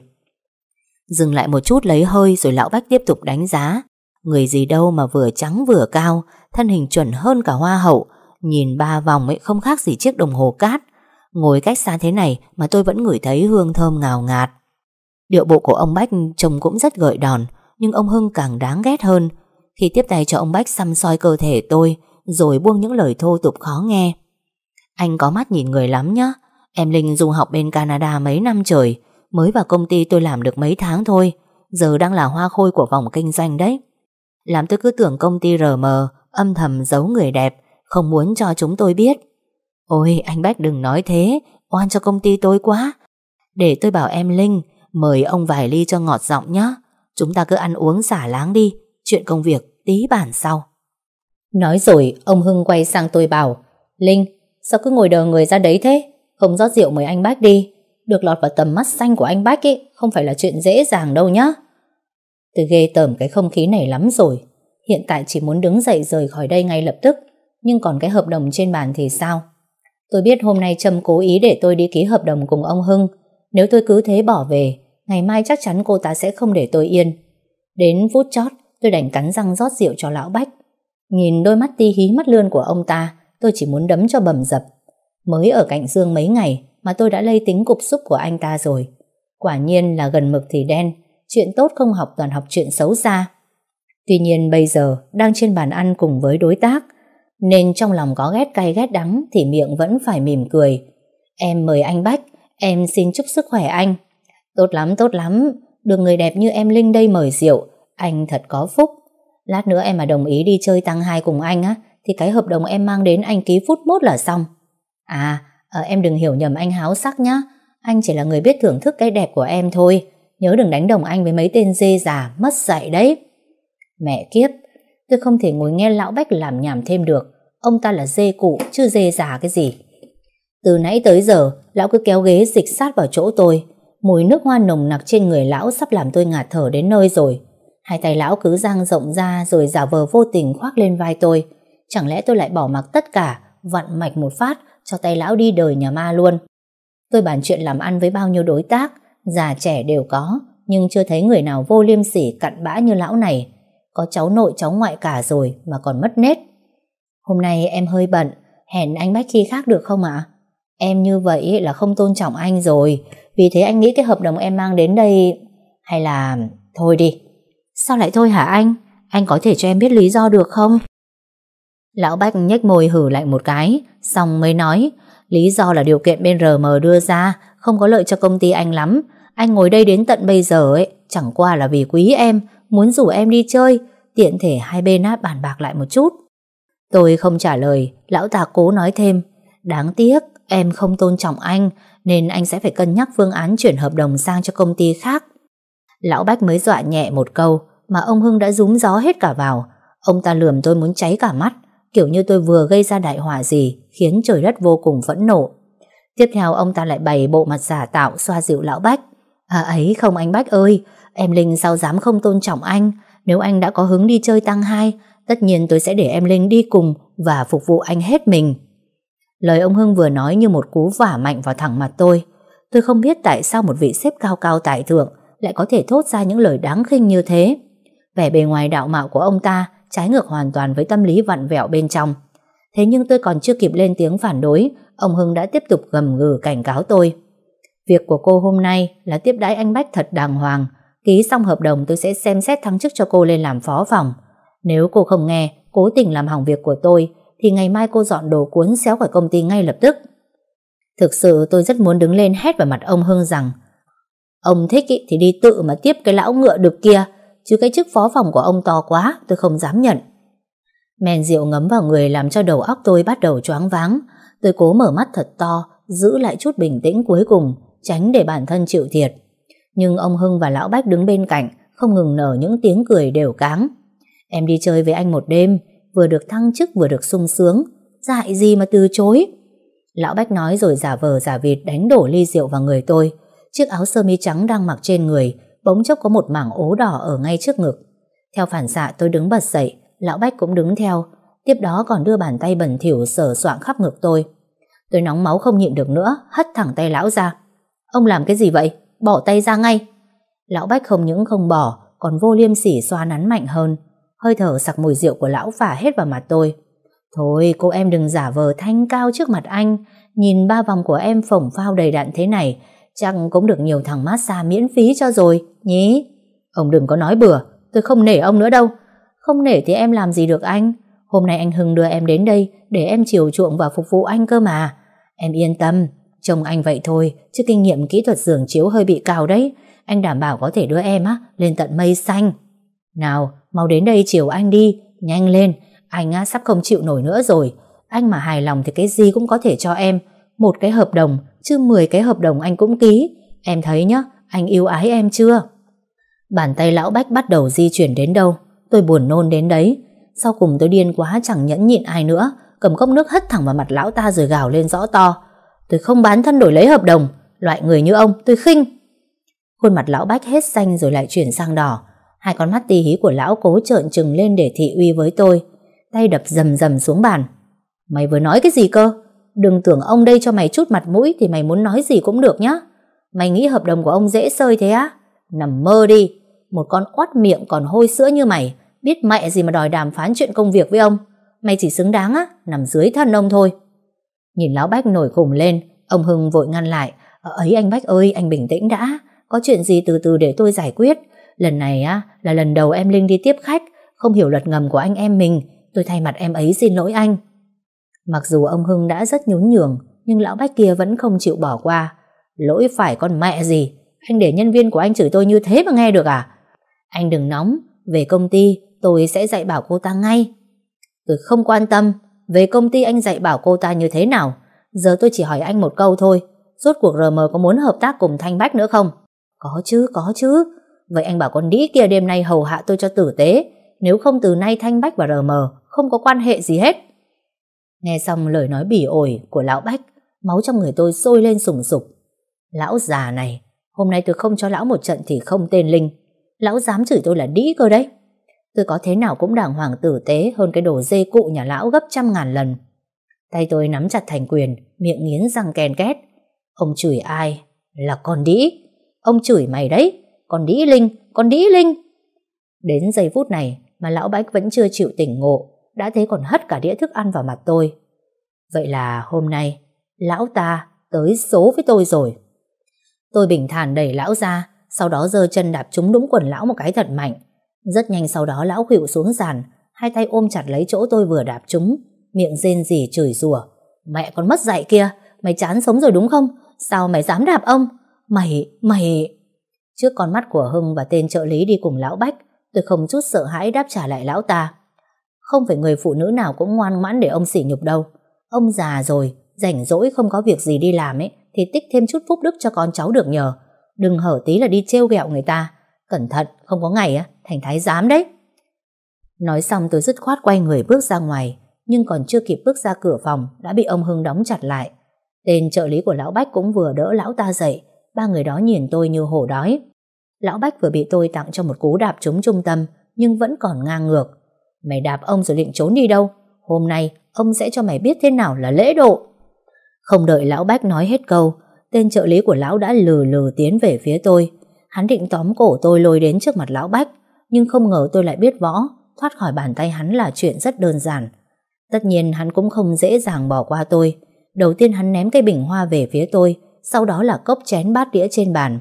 Dừng lại một chút lấy hơi Rồi lão bách tiếp tục đánh giá Người gì đâu mà vừa trắng vừa cao Thân hình chuẩn hơn cả hoa hậu Nhìn ba vòng ấy không khác gì chiếc đồng hồ cát Ngồi cách xa thế này Mà tôi vẫn ngửi thấy hương thơm ngào ngạt Điệu bộ của ông Bách Trông cũng rất gợi đòn Nhưng ông Hưng càng đáng ghét hơn Khi tiếp tay cho ông Bách xăm soi cơ thể tôi rồi buông những lời thô tục khó nghe. Anh có mắt nhìn người lắm nhá. Em Linh du học bên Canada mấy năm trời, mới vào công ty tôi làm được mấy tháng thôi, giờ đang là hoa khôi của vòng kinh doanh đấy. Làm tôi cứ tưởng công ty RM âm thầm giấu người đẹp, không muốn cho chúng tôi biết. Ôi anh Bách đừng nói thế, oan cho công ty tôi quá. Để tôi bảo em Linh, mời ông vài ly cho ngọt giọng nhá. Chúng ta cứ ăn uống xả láng đi, chuyện công việc tí bản sau. Nói rồi, ông Hưng quay sang tôi bảo, Linh, sao cứ ngồi đờ người ra đấy thế? Không rót rượu mời anh Bác đi. Được lọt vào tầm mắt xanh của anh Bác ấy, không phải là chuyện dễ dàng đâu nhá. Tôi ghê tởm cái không khí này lắm rồi. Hiện tại chỉ muốn đứng dậy rời khỏi đây ngay lập tức. Nhưng còn cái hợp đồng trên bàn thì sao? Tôi biết hôm nay Trâm cố ý để tôi đi ký hợp đồng cùng ông Hưng. Nếu tôi cứ thế bỏ về, ngày mai chắc chắn cô ta sẽ không để tôi yên. Đến phút chót, tôi đành cắn răng rót rượu cho lão Bách. Nhìn đôi mắt ti hí mắt lươn của ông ta, tôi chỉ muốn đấm cho bầm dập. Mới ở cạnh Dương mấy ngày mà tôi đã lây tính cục xúc của anh ta rồi. Quả nhiên là gần mực thì đen, chuyện tốt không học toàn học chuyện xấu xa. Tuy nhiên bây giờ đang trên bàn ăn cùng với đối tác, nên trong lòng có ghét cay ghét đắng thì miệng vẫn phải mỉm cười. Em mời anh Bách, em xin chúc sức khỏe anh. Tốt lắm, tốt lắm, được người đẹp như em Linh đây mời rượu, anh thật có phúc. Lát nữa em mà đồng ý đi chơi tăng hai cùng anh á Thì cái hợp đồng em mang đến anh ký phút mốt là xong À à, em đừng hiểu nhầm anh háo sắc nhá. Anh chỉ là người biết thưởng thức cái đẹp của em thôi. Nhớ đừng đánh đồng anh với mấy tên dê già, mất dạy đấy. Mẹ kiếp, tôi không thể ngồi nghe lão Bách làm nhảm thêm được. Ông ta là dê cụ, chứ dê già cái gì. Từ nãy tới giờ, lão cứ kéo ghế dịch sát vào chỗ tôi. Mùi nước hoa nồng nặc trên người lão sắp làm tôi ngạt thở đến nơi rồi. Hai tay lão cứ dang rộng ra rồi giả vờ vô tình khoác lên vai tôi. Chẳng lẽ tôi lại bỏ mặc tất cả, vặn mạch một phát, cho tay lão đi đời nhà ma luôn. Tôi bàn chuyện làm ăn với bao nhiêu đối tác, già trẻ đều có, nhưng chưa thấy người nào vô liêm sỉ cặn bã như lão này. Có cháu nội cháu ngoại cả rồi mà còn mất nết. Hôm nay em hơi bận, hẹn anh Bách khi khác được không ạ? Em như vậy là không tôn trọng anh rồi, vì thế anh nghĩ cái hợp đồng em mang đến đây... Hay là... Thôi đi, Sao lại thôi hả anh? Anh có thể cho em biết lý do được không? Lão Bách nhếch môi hử lạnh một cái, xong mới nói, lý do là điều kiện bên RM đưa ra, không có lợi cho công ty anh lắm. Anh ngồi đây đến tận bây giờ ấy, chẳng qua là vì quý em, muốn rủ em đi chơi, tiện thể hai bên á bàn bạc lại một chút. Tôi không trả lời, lão ta cố nói thêm, đáng tiếc em không tôn trọng anh, nên anh sẽ phải cân nhắc phương án chuyển hợp đồng sang cho công ty khác. Lão Bách mới dọa nhẹ một câu mà ông Hưng đã rúm gió hết cả vào. Ông ta lườm tôi muốn cháy cả mắt, kiểu như tôi vừa gây ra đại họa gì khiến trời đất vô cùng phẫn nộ. Tiếp theo ông ta lại bày bộ mặt giả tạo xoa dịu lão Bách. À ấy không anh Bách ơi, em Linh sao dám không tôn trọng anh. Nếu anh đã có hứng đi chơi tăng hai, tất nhiên tôi sẽ để em Linh đi cùng và phục vụ anh hết mình. Lời ông Hưng vừa nói như một cú vả mạnh vào thẳng mặt tôi. Tôi không biết tại sao một vị xếp cao cao tại thượng lại có thể thốt ra những lời đáng khinh như thế. Vẻ bề ngoài đạo mạo của ông ta trái ngược hoàn toàn với tâm lý vặn vẹo bên trong. Thế nhưng tôi còn chưa kịp lên tiếng phản đối, ông Hưng đã tiếp tục gầm gừ cảnh cáo tôi. Việc của cô hôm nay là tiếp đãi anh Bách thật đàng hoàng, ký xong hợp đồng tôi sẽ xem xét thăng chức cho cô lên làm phó phòng. Nếu cô không nghe, cố tình làm hỏng việc của tôi, thì ngày mai cô dọn đồ cuốn xéo khỏi công ty ngay lập tức. Thực sự tôi rất muốn đứng lên hét vào mặt ông Hưng rằng Ông thích ý, thì đi tự mà tiếp cái lão ngựa được kia, chứ cái chức phó phòng của ông to quá, tôi không dám nhận. Men rượu ngấm vào người làm cho đầu óc tôi bắt đầu choáng váng. Tôi cố mở mắt thật to, giữ lại chút bình tĩnh cuối cùng, tránh để bản thân chịu thiệt. Nhưng ông Hưng và lão Bách đứng bên cạnh, không ngừng nở những tiếng cười đều cáng. Em đi chơi với anh một đêm, vừa được thăng chức vừa được sung sướng, dại gì mà từ chối. Lão Bách nói rồi giả vờ giả vịt đánh đổ ly rượu vào người tôi, Chiếc áo sơ mi trắng đang mặc trên người bỗng chốc có một mảng ố đỏ ở ngay trước ngực. Theo phản xạ tôi đứng bật dậy, lão Bách cũng đứng theo, tiếp đó còn đưa bàn tay bẩn thỉu sờ soạng khắp ngực tôi. Tôi nóng máu không nhịn được nữa, hất thẳng tay lão ra. Ông làm cái gì vậy? Bỏ tay ra ngay. Lão Bách không những không bỏ, còn vô liêm sỉ xoa nắn mạnh hơn. Hơi thở sặc mùi rượu của lão phả hết vào mặt tôi. Thôi, cô em đừng giả vờ thanh cao trước mặt anh. Nhìn ba vòng của em phồng phao đầy đặn thế này, Chắc cũng được nhiều thằng massage miễn phí cho rồi, nhí. Ông đừng có nói bừa, tôi không nể ông nữa đâu. Không nể thì em làm gì được anh. Hôm nay anh Hưng đưa em đến đây để em chiều chuộng và phục vụ anh cơ mà. Em yên tâm, chồng anh vậy thôi, chứ kinh nghiệm kỹ thuật giường chiếu hơi bị cao đấy. Anh đảm bảo có thể đưa em á lên tận mây xanh. Nào, mau đến đây chiều anh đi, nhanh lên. Anh á sắp không chịu nổi nữa rồi. Anh mà hài lòng thì cái gì cũng có thể cho em. Một cái hợp đồng chứ 10 cái hợp đồng anh cũng ký. Em thấy nhá, anh yêu ái em chưa? Bàn tay lão Bách bắt đầu di chuyển đến đâu, tôi buồn nôn đến đấy. Sau cùng tôi điên quá chẳng nhẫn nhịn ai nữa, cầm cốc nước hất thẳng vào mặt lão ta rồi gào lên rõ to. Tôi không bán thân đổi lấy hợp đồng, loại người như ông tôi khinh. Khuôn mặt lão Bách hết xanh rồi lại chuyển sang đỏ. Hai con mắt tí hí của lão cố trợn trừng lên để thị uy với tôi. Tay đập dầm dầm xuống bàn. Mày vừa nói cái gì cơ? Đừng tưởng ông đây cho mày chút mặt mũi thì mày muốn nói gì cũng được nhá. Mày nghĩ hợp đồng của ông dễ sơi thế á? Nằm mơ đi. Một con oát miệng còn hôi sữa như mày. Biết mẹ gì mà đòi đàm phán chuyện công việc với ông. Mày chỉ xứng đáng á, nằm dưới thân ông thôi. Nhìn lão Bách nổi khủng lên, ông Hưng vội ngăn lại. Ờ, ấy anh Bách ơi, anh bình tĩnh đã. Có chuyện gì từ từ để tôi giải quyết. Lần này á là lần đầu em Linh đi tiếp khách, không hiểu luật ngầm của anh em mình. Tôi thay mặt em ấy xin lỗi anh. Mặc dù ông Hưng đã rất nhún nhường, nhưng lão Bách kia vẫn không chịu bỏ qua. Lỗi phải con mẹ gì, anh để nhân viên của anh chửi tôi như thế mà nghe được à? Anh đừng nóng, về công ty tôi sẽ dạy bảo cô ta ngay. Tôi không quan tâm, về công ty anh dạy bảo cô ta như thế nào. Giờ tôi chỉ hỏi anh một câu thôi, rốt cuộc RM có muốn hợp tác cùng Thanh Bách nữa không? Có chứ, có chứ. Vậy anh bảo con đĩ kia đêm nay hầu hạ tôi cho tử tế, nếu không từ nay Thanh Bách và RM không có quan hệ gì hết. Nghe xong lời nói bỉ ổi của lão Bách, máu trong người tôi sôi lên sùng sục. Lão già này, hôm nay tôi không cho lão một trận thì không tên Linh. Lão dám chửi tôi là đĩ cơ đấy. Tôi có thế nào cũng đàng hoàng tử tế hơn cái đồ dê cụ nhà lão gấp trăm ngàn lần. Tay tôi nắm chặt thành quyền, miệng nghiến răng kèn két. Ông chửi ai? Là con đĩ. Ông chửi mày đấy. Con đĩ Linh, con đĩ Linh. Đến giây phút này mà lão Bách vẫn chưa chịu tỉnh ngộ đã thế còn hất cả đĩa thức ăn vào mặt tôi. Vậy là hôm nay, lão ta tới số với tôi rồi. Tôi bình thản đẩy lão ra, sau đó giơ chân đạp trúng đúng quần lão một cái thật mạnh. Rất nhanh sau đó lão khuỵu xuống sàn, hai tay ôm chặt lấy chỗ tôi vừa đạp trúng, miệng rên rỉ chửi rủa. Mẹ con mất dạy kia, mày chán sống rồi đúng không? Sao mày dám đạp ông? Mày, mày... Trước con mắt của Hưng và tên trợ lý đi cùng lão Bách, tôi không chút sợ hãi đáp trả lại lão ta. Không phải người phụ nữ nào cũng ngoan ngoãn để ông sỉ nhục đâu. Ông già rồi, rảnh rỗi không có việc gì đi làm ấy, thì tích thêm chút phúc đức cho con cháu được nhờ. Đừng hở tí là đi trêu ghẹo người ta. Cẩn thận, không có ngày á, thành thái giám đấy. Nói xong tôi dứt khoát quay người bước ra ngoài, nhưng còn chưa kịp bước ra cửa phòng đã bị ông Hưng đóng chặt lại. Tên trợ lý của Lão Bách cũng vừa đỡ lão ta dậy, ba người đó nhìn tôi như hổ đói. Lão Bách vừa bị tôi tặng cho một cú đạp trúng trung tâm, nhưng vẫn còn ngang ngược. Mày đạp ông rồi định trốn đi đâu Hôm nay ông sẽ cho mày biết thế nào là lễ độ Không đợi lão Bách nói hết câu Tên trợ lý của lão đã lừ lừ tiến về phía tôi Hắn định tóm cổ tôi lôi đến trước mặt lão Bách Nhưng không ngờ tôi lại biết võ Thoát khỏi bàn tay hắn là chuyện rất đơn giản Tất nhiên hắn cũng không dễ dàng bỏ qua tôi Đầu tiên hắn ném cây bình hoa về phía tôi Sau đó là cốc chén bát đĩa trên bàn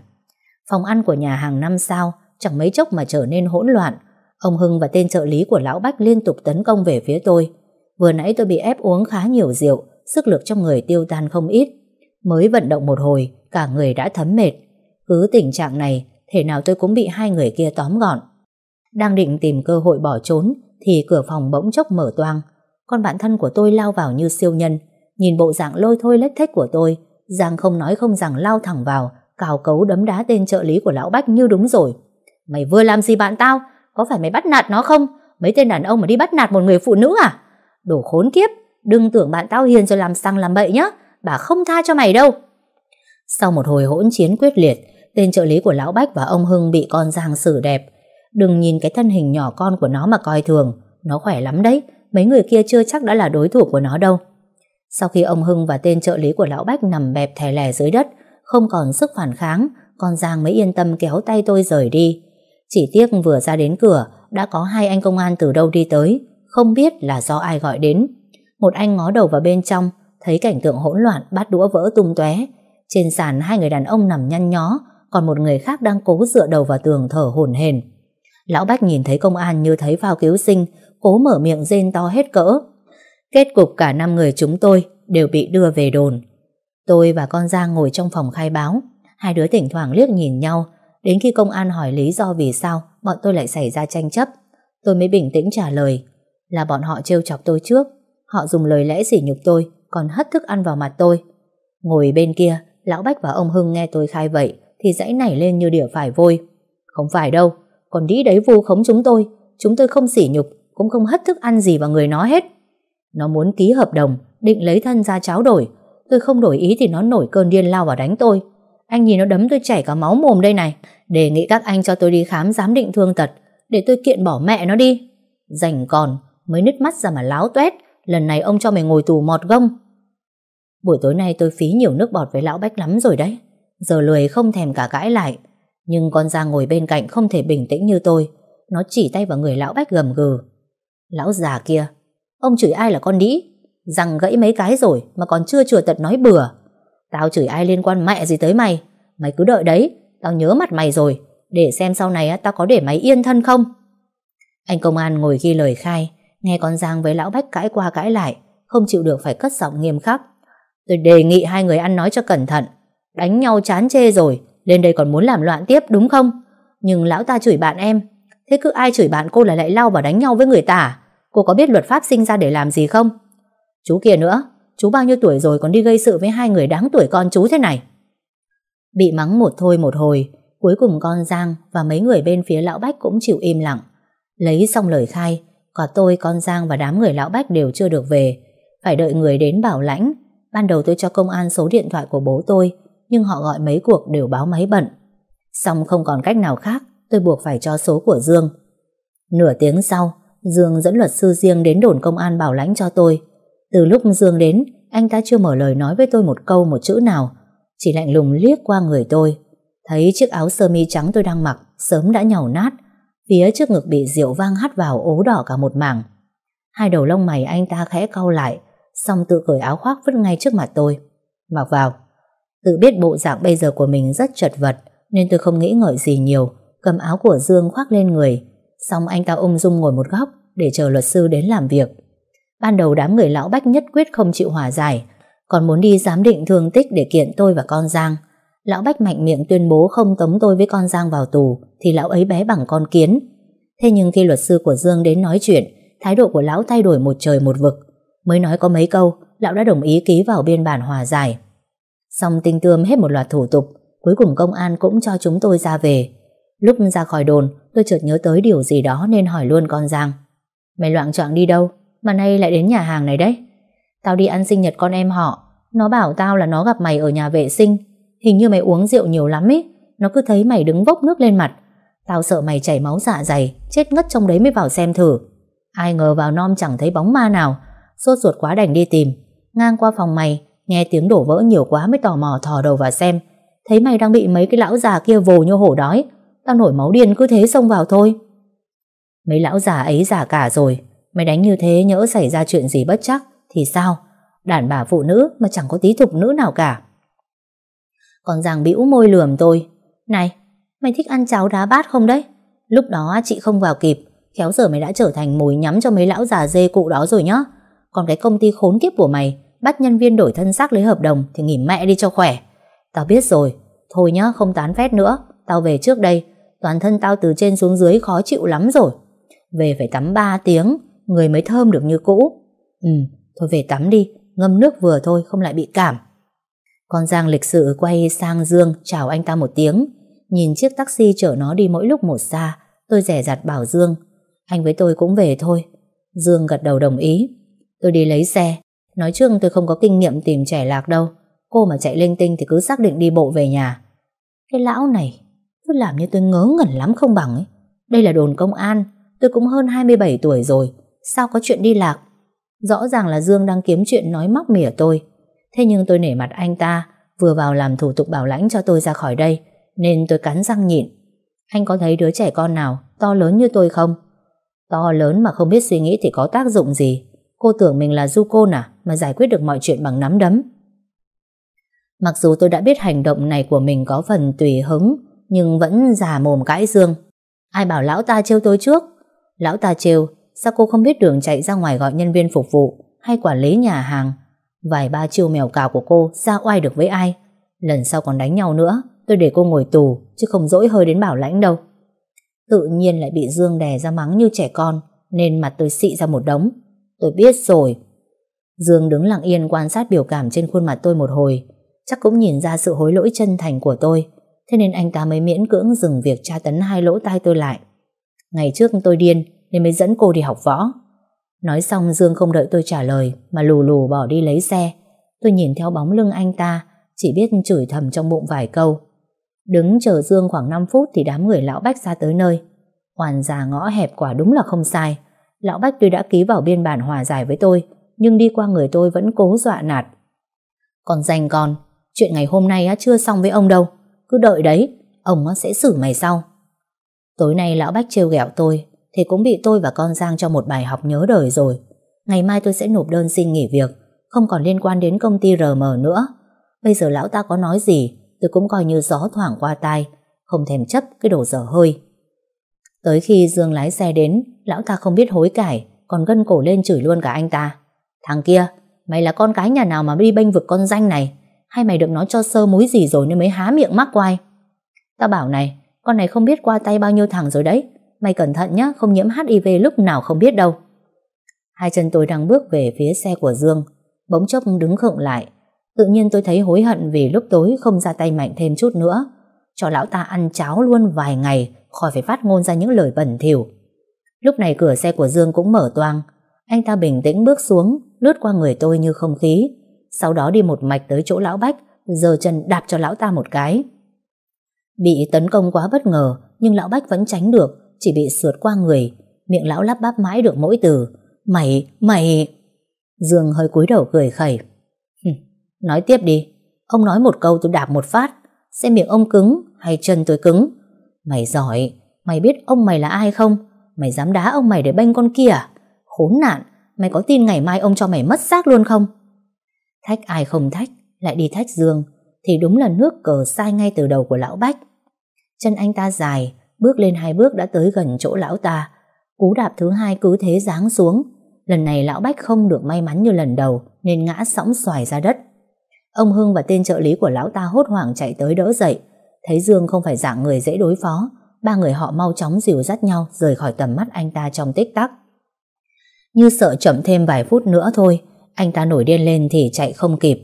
Phòng ăn của nhà hàng năm sao Chẳng mấy chốc mà trở nên hỗn loạn Ông Hưng và tên trợ lý của Lão Bách liên tục tấn công về phía tôi. Vừa nãy tôi bị ép uống khá nhiều rượu, sức lực trong người tiêu tan không ít. Mới vận động một hồi, cả người đã thấm mệt. Cứ tình trạng này, thể nào tôi cũng bị hai người kia tóm gọn. Đang định tìm cơ hội bỏ trốn, thì cửa phòng bỗng chốc mở toang. Con bạn thân của tôi lao vào như siêu nhân. Nhìn bộ dạng lôi thôi lết thách của tôi, Giang không nói không rằng lao thẳng vào, cào cấu đấm đá tên trợ lý của Lão Bách như đúng rồi. Mày vừa làm gì bạn tao? Có phải mày bắt nạt nó không? Mấy tên đàn ông mà đi bắt nạt một người phụ nữ à? Đồ khốn kiếp, đừng tưởng bạn tao hiền rồi làm xăng làm bậy nhá. Bà không tha cho mày đâu. Sau một hồi hỗn chiến quyết liệt, tên trợ lý của Lão Bách và ông Hưng bị con Giang xử đẹp. Đừng nhìn cái thân hình nhỏ con của nó mà coi thường. Nó khỏe lắm đấy, mấy người kia chưa chắc đã là đối thủ của nó đâu. Sau khi ông Hưng và tên trợ lý của Lão Bách nằm bẹp thè lè dưới đất, không còn sức phản kháng, con Giang mới yên tâm kéo tay tôi rời đi. Chỉ tiếc vừa ra đến cửa đã có hai anh công an từ đâu đi tới, không biết là do ai gọi đến. Một anh ngó đầu vào bên trong, thấy cảnh tượng hỗn loạn bát đũa vỡ tung tóe. Trên sàn hai người đàn ông nằm nhăn nhó, còn một người khác đang cố dựa đầu vào tường thở hổn hển. Lão Bách nhìn thấy công an như thấy phao cứu sinh, cố mở miệng rên to hết cỡ. Kết cục cả năm người chúng tôi đều bị đưa về đồn. Tôi và con Giang ngồi trong phòng khai báo, hai đứa thỉnh thoảng liếc nhìn nhau Đến khi công an hỏi lý do vì sao bọn tôi lại xảy ra tranh chấp, tôi mới bình tĩnh trả lời là bọn họ trêu chọc tôi trước. Họ dùng lời lẽ sỉ nhục tôi, còn hất thức ăn vào mặt tôi. Ngồi bên kia, Lão Bách và ông Hưng nghe tôi khai vậy thì dãy nảy lên như đỉa phải vôi. Không phải đâu, còn đĩ đấy vu khống chúng tôi. Chúng tôi không sỉ nhục, cũng không hất thức ăn gì vào người nó hết. Nó muốn ký hợp đồng, định lấy thân ra cháo đổi. Tôi không đổi ý thì nó nổi cơn điên lao vào đánh tôi. Anh nhìn nó đấm tôi chảy cả máu mồm đây này Đề nghị các anh cho tôi đi khám giám định thương tật Để tôi kiện bỏ mẹ nó đi Dành còn Mới nứt mắt ra mà láo tuét Lần này ông cho mày ngồi tù mọt gông Buổi tối nay tôi phí nhiều nước bọt với lão Bách lắm rồi đấy Giờ lười không thèm cả cãi lại Nhưng con Giang ngồi bên cạnh không thể bình tĩnh như tôi Nó chỉ tay vào người lão Bách gầm gừ Lão già kia Ông chửi ai là con đĩ Răng gãy mấy cái rồi mà còn chưa chừa tật nói bừa Tao chửi ai liên quan mẹ gì tới mày Mày cứ đợi đấy Tao nhớ mặt mày rồi Để xem sau này tao có để mày yên thân không Anh công an ngồi ghi lời khai Nghe con Giang với lão Bách cãi qua cãi lại Không chịu được phải cất giọng nghiêm khắc Tôi đề nghị hai người ăn nói cho cẩn thận Đánh nhau chán chê rồi Lên đây còn muốn làm loạn tiếp đúng không Nhưng lão ta chửi bạn em Thế cứ ai chửi bạn cô là lại lao vào đánh nhau với người ta à? Cô có biết luật pháp sinh ra để làm gì không Chú kia nữa Chú bao nhiêu tuổi rồi còn đi gây sự với hai người đáng tuổi con chú thế này Bị mắng một thôi một hồi Cuối cùng con Giang và mấy người bên phía lão Bách cũng chịu im lặng Lấy xong lời khai Cả tôi, con Giang và đám người lão Bách đều chưa được về Phải đợi người đến bảo lãnh Ban đầu tôi cho công an số điện thoại của bố tôi Nhưng họ gọi mấy cuộc đều báo máy bận Xong không còn cách nào khác Tôi buộc phải cho số của Dương Nửa tiếng sau Dương dẫn luật sư riêng đến đồn công an bảo lãnh cho tôi từ lúc Dương đến, anh ta chưa mở lời nói với tôi một câu một chữ nào, chỉ lạnh lùng liếc qua người tôi. Thấy chiếc áo sơ mi trắng tôi đang mặc sớm đã nhàu nát, phía trước ngực bị rượu vang hắt vào ố đỏ cả một mảng. Hai đầu lông mày anh ta khẽ cau lại, xong tự cởi áo khoác vứt ngay trước mặt tôi. Mặc vào. Tự biết bộ dạng bây giờ của mình rất chật vật, nên tôi không nghĩ ngợi gì nhiều, cầm áo của Dương khoác lên người. Xong anh ta ung dung ngồi một góc để chờ luật sư đến làm việc. Ban đầu đám người lão Bách nhất quyết không chịu hòa giải, còn muốn đi giám định thương tích để kiện tôi và con Giang. Lão Bách mạnh miệng tuyên bố không tống tôi với con Giang vào tù thì lão ấy bé bằng con kiến. Thế nhưng khi luật sư của Dương đến nói chuyện, thái độ của lão thay đổi một trời một vực. Mới nói có mấy câu, lão đã đồng ý ký vào biên bản hòa giải. Xong tinh tươm hết một loạt thủ tục, cuối cùng công an cũng cho chúng tôi ra về. Lúc ra khỏi đồn, tôi chợt nhớ tới điều gì đó nên hỏi luôn con Giang. Mày loạn choạng đi đâu? Mà nay lại đến nhà hàng này đấy Tao đi ăn sinh nhật con em họ Nó bảo tao là nó gặp mày ở nhà vệ sinh Hình như mày uống rượu nhiều lắm ấy Nó cứ thấy mày đứng vốc nước lên mặt Tao sợ mày chảy máu dạ dày Chết ngất trong đấy mới vào xem thử Ai ngờ vào non chẳng thấy bóng ma nào Sốt ruột quá đành đi tìm Ngang qua phòng mày Nghe tiếng đổ vỡ nhiều quá mới tò mò thò đầu vào xem Thấy mày đang bị mấy cái lão già kia vồ như hổ đói Tao nổi máu điên cứ thế xông vào thôi Mấy lão già ấy già cả rồi Mày đánh như thế nhỡ xảy ra chuyện gì bất chắc Thì sao Đàn bà phụ nữ mà chẳng có tí thục nữ nào cả Còn Giang bĩu môi lườm tôi Này Mày thích ăn cháo đá bát không đấy Lúc đó chị không vào kịp Khéo giờ mày đã trở thành mồi nhắm cho mấy lão già dê cụ đó rồi nhá Còn cái công ty khốn kiếp của mày Bắt nhân viên đổi thân xác lấy hợp đồng Thì nghỉ mẹ đi cho khỏe Tao biết rồi Thôi nhá không tán phét nữa Tao về trước đây Toàn thân tao từ trên xuống dưới khó chịu lắm rồi Về phải tắm 3 tiếng người mới thơm được như cũ. Ừ, thôi về tắm đi, ngâm nước vừa thôi không lại bị cảm. Con Giang lịch sự quay sang Dương chào anh ta một tiếng. Nhìn chiếc taxi chở nó đi mỗi lúc một xa, tôi rẻ rặt bảo Dương. Anh với tôi cũng về thôi. Dương gật đầu đồng ý. Tôi đi lấy xe. Nói chung tôi không có kinh nghiệm tìm trẻ lạc đâu. Cô mà chạy linh tinh thì cứ xác định đi bộ về nhà. Cái lão này, cứ làm như tôi ngớ ngẩn lắm không bằng ấy. Đây là đồn công an, tôi cũng hơn 27 tuổi rồi. Sao có chuyện đi lạc? Rõ ràng là Dương đang kiếm chuyện nói móc mỉa tôi. Thế nhưng tôi nể mặt anh ta, vừa vào làm thủ tục bảo lãnh cho tôi ra khỏi đây, nên tôi cắn răng nhịn. Anh có thấy đứa trẻ con nào to lớn như tôi không? To lớn mà không biết suy nghĩ thì có tác dụng gì. Cô tưởng mình là du côn à, mà giải quyết được mọi chuyện bằng nắm đấm. Mặc dù tôi đã biết hành động này của mình có phần tùy hứng, nhưng vẫn giả mồm cãi dương. Ai bảo lão ta trêu tôi trước? Lão ta trêu Sao cô không biết đường chạy ra ngoài gọi nhân viên phục vụ hay quản lý nhà hàng? Vài ba chiêu mèo cào của cô ra oai được với ai? Lần sau còn đánh nhau nữa, tôi để cô ngồi tù chứ không dỗi hơi đến bảo lãnh đâu. Tự nhiên lại bị Dương đè ra mắng như trẻ con nên mặt tôi xị ra một đống. Tôi biết rồi. Dương đứng lặng yên quan sát biểu cảm trên khuôn mặt tôi một hồi. Chắc cũng nhìn ra sự hối lỗi chân thành của tôi. Thế nên anh ta mới miễn cưỡng dừng việc tra tấn hai lỗ tai tôi lại. Ngày trước tôi điên nên mới dẫn cô đi học võ. Nói xong Dương không đợi tôi trả lời mà lù lù bỏ đi lấy xe. Tôi nhìn theo bóng lưng anh ta, chỉ biết chửi thầm trong bụng vài câu. Đứng chờ Dương khoảng 5 phút thì đám người lão Bách ra tới nơi. Hoàn già ngõ hẹp quả đúng là không sai. Lão Bách tôi đã ký vào biên bản hòa giải với tôi, nhưng đi qua người tôi vẫn cố dọa nạt. Còn dành con, chuyện ngày hôm nay chưa xong với ông đâu. Cứ đợi đấy, ông sẽ xử mày sau. Tối nay lão Bách trêu ghẹo tôi, thì cũng bị tôi và con Giang cho một bài học nhớ đời rồi. Ngày mai tôi sẽ nộp đơn xin nghỉ việc, không còn liên quan đến công ty RM nữa. Bây giờ lão ta có nói gì, tôi cũng coi như gió thoảng qua tai, không thèm chấp cái đồ dở hơi. Tới khi Dương lái xe đến, lão ta không biết hối cải, còn gân cổ lên chửi luôn cả anh ta. Thằng kia, mày là con cái nhà nào mà đi bênh vực con danh này? Hay mày được nó cho sơ múi gì rồi nên mới há miệng mắc quai? Tao bảo này, con này không biết qua tay bao nhiêu thằng rồi đấy. Mày cẩn thận nhé, không nhiễm HIV lúc nào không biết đâu. Hai chân tôi đang bước về phía xe của Dương, bỗng chốc đứng khựng lại. Tự nhiên tôi thấy hối hận vì lúc tối không ra tay mạnh thêm chút nữa. Cho lão ta ăn cháo luôn vài ngày, khỏi phải phát ngôn ra những lời bẩn thỉu. Lúc này cửa xe của Dương cũng mở toang. Anh ta bình tĩnh bước xuống, lướt qua người tôi như không khí. Sau đó đi một mạch tới chỗ lão Bách, giơ chân đạp cho lão ta một cái. Bị tấn công quá bất ngờ, nhưng lão Bách vẫn tránh được, chỉ bị sượt qua người, miệng lão lắp bắp mãi được mỗi từ. Mày, mày... Dương hơi cúi đầu cười khẩy. nói tiếp đi, ông nói một câu tôi đạp một phát, xem miệng ông cứng hay chân tôi cứng. Mày giỏi, mày biết ông mày là ai không? Mày dám đá ông mày để bênh con kia à? Khốn nạn, mày có tin ngày mai ông cho mày mất xác luôn không? Thách ai không thách, lại đi thách Dương, thì đúng là nước cờ sai ngay từ đầu của lão Bách. Chân anh ta dài, bước lên hai bước đã tới gần chỗ lão ta. Cú đạp thứ hai cứ thế giáng xuống. Lần này lão Bách không được may mắn như lần đầu nên ngã sõng xoài ra đất. Ông Hưng và tên trợ lý của lão ta hốt hoảng chạy tới đỡ dậy. Thấy Dương không phải dạng người dễ đối phó, ba người họ mau chóng dìu dắt nhau rời khỏi tầm mắt anh ta trong tích tắc. Như sợ chậm thêm vài phút nữa thôi, anh ta nổi điên lên thì chạy không kịp.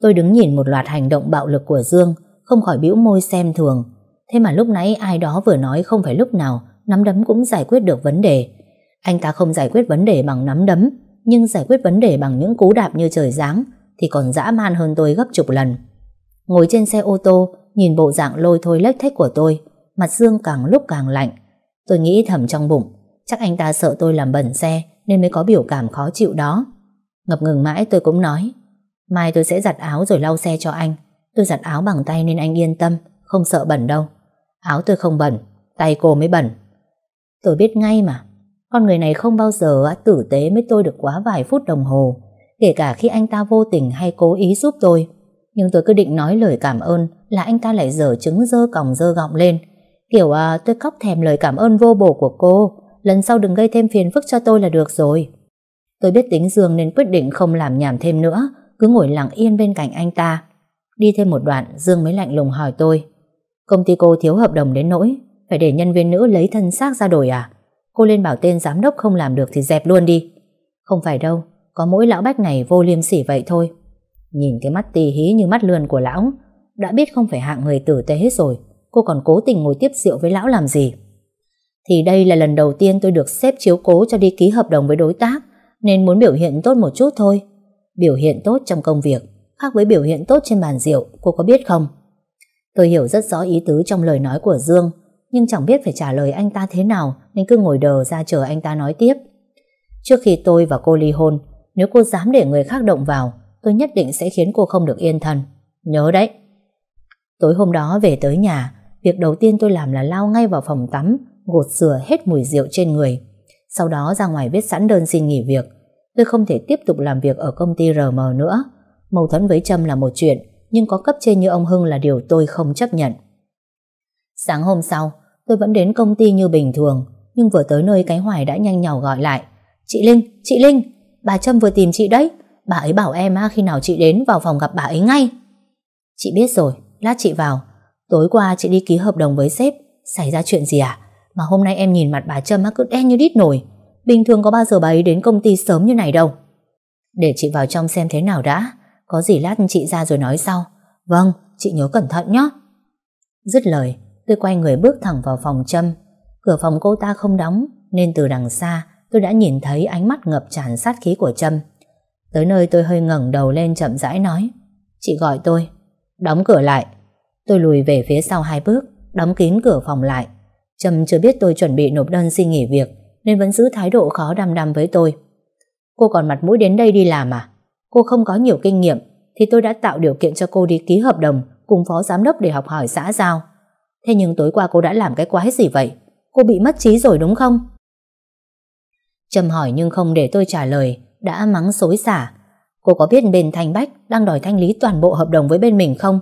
Tôi đứng nhìn một loạt hành động bạo lực của Dương, không khỏi bĩu môi xem thường, Thế mà lúc nãy ai đó vừa nói không phải lúc nào nắm đấm cũng giải quyết được vấn đề. Anh ta không giải quyết vấn đề bằng nắm đấm, nhưng giải quyết vấn đề bằng những cú đạp như trời giáng thì còn dã man hơn tôi gấp chục lần. Ngồi trên xe ô tô, nhìn bộ dạng lôi thôi lếch thách của tôi, mặt Dương càng lúc càng lạnh. Tôi nghĩ thầm trong bụng, chắc anh ta sợ tôi làm bẩn xe nên mới có biểu cảm khó chịu đó. Ngập ngừng mãi tôi cũng nói, mai tôi sẽ giặt áo rồi lau xe cho anh. Tôi giặt áo bằng tay nên anh yên tâm, không sợ bẩn đâu. Áo tôi không bẩn, tay cô mới bẩn. Tôi biết ngay mà, con người này không bao giờ tử tế với tôi được quá vài phút đồng hồ, kể cả khi anh ta vô tình hay cố ý giúp tôi. Nhưng tôi cứ định nói lời cảm ơn là anh ta lại dở trứng dơ còng dơ gọng lên. Kiểu à, tôi khóc thèm lời cảm ơn vô bổ của cô, lần sau đừng gây thêm phiền phức cho tôi là được rồi. Tôi biết tính Dương nên quyết định không làm nhảm thêm nữa, cứ ngồi lặng yên bên cạnh anh ta. Đi thêm một đoạn, Dương mới lạnh lùng hỏi tôi. Công ty cô thiếu hợp đồng đến nỗi phải để nhân viên nữ lấy thân xác ra đổi à? Cô lên bảo tên giám đốc không làm được thì dẹp luôn đi. Không phải đâu, có mỗi lão bách này vô liêm sỉ vậy thôi. Nhìn cái mắt tì hí như mắt lươn của lão, đã biết không phải hạng người tử tế hết rồi, cô còn cố tình ngồi tiếp rượu với lão làm gì. Thì đây là lần đầu tiên tôi được xếp chiếu cố cho đi ký hợp đồng với đối tác, nên muốn biểu hiện tốt một chút thôi. Biểu hiện tốt trong công việc, khác với biểu hiện tốt trên bàn rượu, cô có biết không? Tôi hiểu rất rõ ý tứ trong lời nói của Dương, nhưng chẳng biết phải trả lời anh ta thế nào nên cứ ngồi đờ ra chờ anh ta nói tiếp. Trước khi tôi và cô ly hôn, nếu cô dám để người khác động vào, tôi nhất định sẽ khiến cô không được yên thần. Nhớ đấy. Tối hôm đó về tới nhà, việc đầu tiên tôi làm là lao ngay vào phòng tắm, gột rửa hết mùi rượu trên người. Sau đó ra ngoài viết sẵn đơn xin nghỉ việc. Tôi không thể tiếp tục làm việc ở công ty RM nữa. Mâu thuẫn với Trâm là một chuyện, nhưng có cấp trên như ông Hưng là điều tôi không chấp nhận. Sáng hôm sau, tôi vẫn đến công ty như bình thường, nhưng vừa tới nơi cái Hoài đã nhanh nhào gọi lại. Chị Linh, chị Linh, bà Trâm vừa tìm chị đấy. Bà ấy bảo em á, khi nào chị đến vào phòng gặp bà ấy ngay. Chị biết rồi, lát chị vào. Tối qua chị đi ký hợp đồng với sếp, xảy ra chuyện gì à? Mà hôm nay em nhìn mặt bà Trâm á, cứ đen như đít nổi. Bình thường có bao giờ bà ấy đến công ty sớm như này đâu. Để chị vào trong xem thế nào đã. Có gì lát chị ra rồi nói sau Vâng, chị nhớ cẩn thận nhé Dứt lời Tôi quay người bước thẳng vào phòng châm Cửa phòng cô ta không đóng Nên từ đằng xa tôi đã nhìn thấy ánh mắt ngập tràn sát khí của Trâm. Tới nơi tôi hơi ngẩng đầu lên chậm rãi nói. Chị gọi tôi. Đóng cửa lại. Tôi lùi về phía sau hai bước, đóng kín cửa phòng lại. Trâm chưa biết tôi chuẩn bị nộp đơn xin nghỉ việc, nên vẫn giữ thái độ khó đăm đăm với tôi. Cô còn mặt mũi đến đây đi làm à? Cô không có nhiều kinh nghiệm thì tôi đã tạo điều kiện cho cô đi ký hợp đồng cùng phó giám đốc để học hỏi xã giao. Thế nhưng tối qua cô đã làm cái quái gì vậy? Cô bị mất trí rồi đúng không? Trầm hỏi nhưng không để tôi trả lời, đã mắng xối xả. Cô có biết bên Thanh Bách đang đòi thanh lý toàn bộ hợp đồng với bên mình không?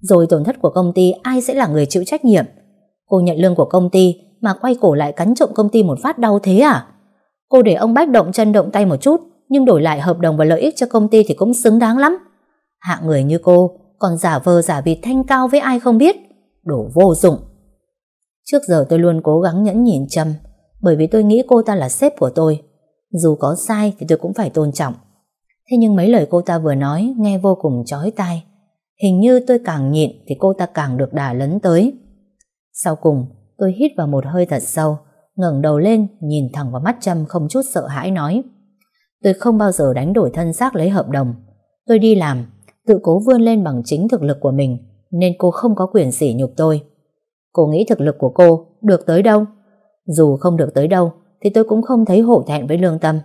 Rồi tổn thất của công ty ai sẽ là người chịu trách nhiệm? Cô nhận lương của công ty mà quay cổ lại cắn trộm công ty một phát đau thế à? Cô để ông Bách động chân động tay một chút nhưng đổi lại hợp đồng và lợi ích cho công ty thì cũng xứng đáng lắm. Hạ người như cô, còn giả vờ giả vịt thanh cao với ai không biết. Đổ vô dụng. Trước giờ tôi luôn cố gắng nhẫn nhịn Trâm, bởi vì tôi nghĩ cô ta là sếp của tôi. Dù có sai thì tôi cũng phải tôn trọng. Thế nhưng mấy lời cô ta vừa nói nghe vô cùng chói tai. Hình như tôi càng nhịn thì cô ta càng được đà lấn tới. Sau cùng, tôi hít vào một hơi thật sâu, ngẩng đầu lên nhìn thẳng vào mắt Trâm không chút sợ hãi nói. Tôi không bao giờ đánh đổi thân xác lấy hợp đồng. Tôi đi làm, tự cố vươn lên bằng chính thực lực của mình, nên cô không có quyền sỉ nhục tôi. Cô nghĩ thực lực của cô được tới đâu? Dù không được tới đâu, thì tôi cũng không thấy hổ thẹn với lương tâm.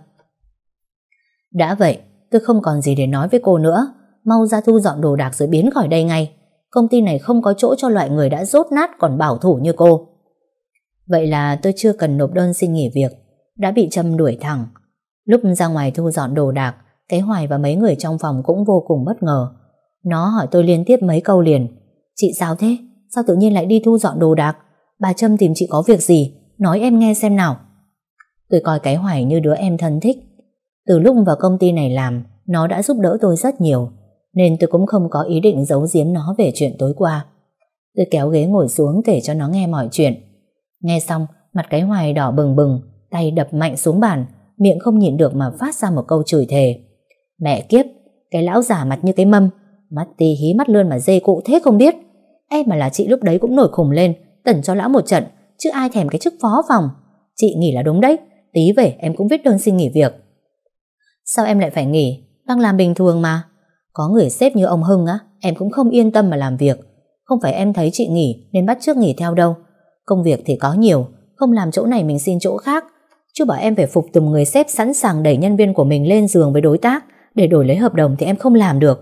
Đã vậy, tôi không còn gì để nói với cô nữa. Mau ra thu dọn đồ đạc rồi biến khỏi đây ngay. Công ty này không có chỗ cho loại người đã rốt nát còn bảo thủ như cô. Vậy là tôi chưa cần nộp đơn xin nghỉ việc, đã bị Trâm đuổi thẳng Lúc ra ngoài thu dọn đồ đạc, cái Hoài và mấy người trong phòng cũng vô cùng bất ngờ. Nó hỏi tôi liên tiếp mấy câu liền. Chị sao thế? Sao tự nhiên lại đi thu dọn đồ đạc? Bà Trâm tìm chị có việc gì? Nói em nghe xem nào. Tôi coi cái Hoài như đứa em thân thích. Từ lúc vào công ty này làm, nó đã giúp đỡ tôi rất nhiều, nên tôi cũng không có ý định giấu giếm nó về chuyện tối qua. Tôi kéo ghế ngồi xuống kể cho nó nghe mọi chuyện. Nghe xong, mặt cái Hoài đỏ bừng bừng, tay đập mạnh xuống bàn, miệng không nhịn được mà phát ra một câu chửi thề. Mẹ kiếp, cái lão giả mặt như cái mâm, mắt tì hí mắt lươn mà dê cụ thế không biết. Em mà là chị lúc đấy cũng nổi khùng lên, tẩn cho lão một trận, chứ ai thèm cái chức phó phòng. Chị nghỉ là đúng đấy, tí về em cũng viết đơn xin nghỉ việc. Sao em lại phải nghỉ, đang làm bình thường mà. Có người xếp như ông Hưng á, em cũng không yên tâm mà làm việc. Không phải em thấy chị nghỉ nên bắt trước nghỉ theo đâu. Công việc thì có nhiều, không làm chỗ này mình xin chỗ khác, Chứ bảo em phải phục tùng người sếp sẵn sàng đẩy nhân viên của mình lên giường với đối tác để đổi lấy hợp đồng thì em không làm được.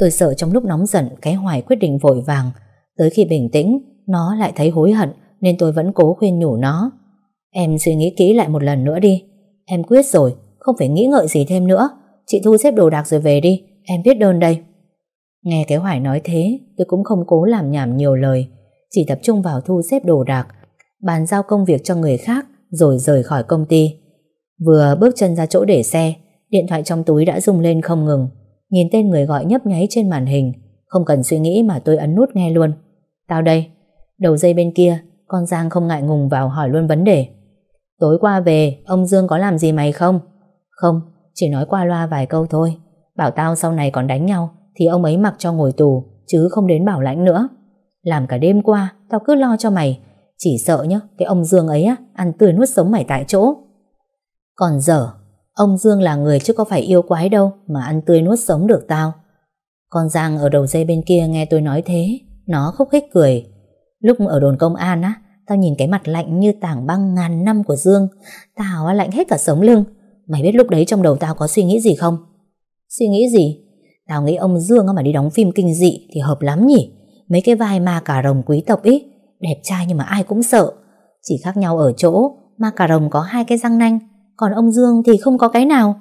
Tôi sợ trong lúc nóng giận cái Hoài quyết định vội vàng. Tới khi bình tĩnh, nó lại thấy hối hận nên tôi vẫn cố khuyên nhủ nó. Em suy nghĩ kỹ lại một lần nữa đi. Em quyết rồi, không phải nghĩ ngợi gì thêm nữa. Chị thu xếp đồ đạc rồi về đi, em viết đơn đây. Nghe cái Hoài nói thế, tôi cũng không cố làm nhảm nhiều lời. Chỉ tập trung vào thu xếp đồ đạc, bàn giao công việc cho người khác rồi rời khỏi công ty. Vừa bước chân ra chỗ để xe, điện thoại trong túi đã rung lên không ngừng. Nhìn tên người gọi nhấp nháy trên màn hình, không cần suy nghĩ mà tôi ấn nút nghe luôn. Tao đây, đầu dây bên kia, con Giang không ngại ngùng vào hỏi luôn vấn đề. Tối qua về, ông Dương có làm gì mày không? Không, chỉ nói qua loa vài câu thôi. Bảo tao sau này còn đánh nhau, thì ông ấy mặc cho ngồi tù, chứ không đến bảo lãnh nữa. Làm cả đêm qua, tao cứ lo cho mày, chỉ sợ nhá, cái ông Dương ấy á, ăn tươi nuốt sống mày tại chỗ. Còn dở, ông Dương là người chứ có phải yêu quái đâu mà ăn tươi nuốt sống được tao. Con Giang ở đầu dây bên kia nghe tôi nói thế, nó khúc khích cười. Lúc ở đồn công an á, tao nhìn cái mặt lạnh như tảng băng ngàn năm của Dương, tao á lạnh hết cả sống lưng. Mày biết lúc đấy trong đầu tao có suy nghĩ gì không? Suy nghĩ gì? Tao nghĩ ông Dương mà đi đóng phim kinh dị thì hợp lắm nhỉ? Mấy cái vai ma cà rồng quý tộc ít Đẹp trai nhưng mà ai cũng sợ Chỉ khác nhau ở chỗ Ma cà rồng có hai cái răng nanh Còn ông Dương thì không có cái nào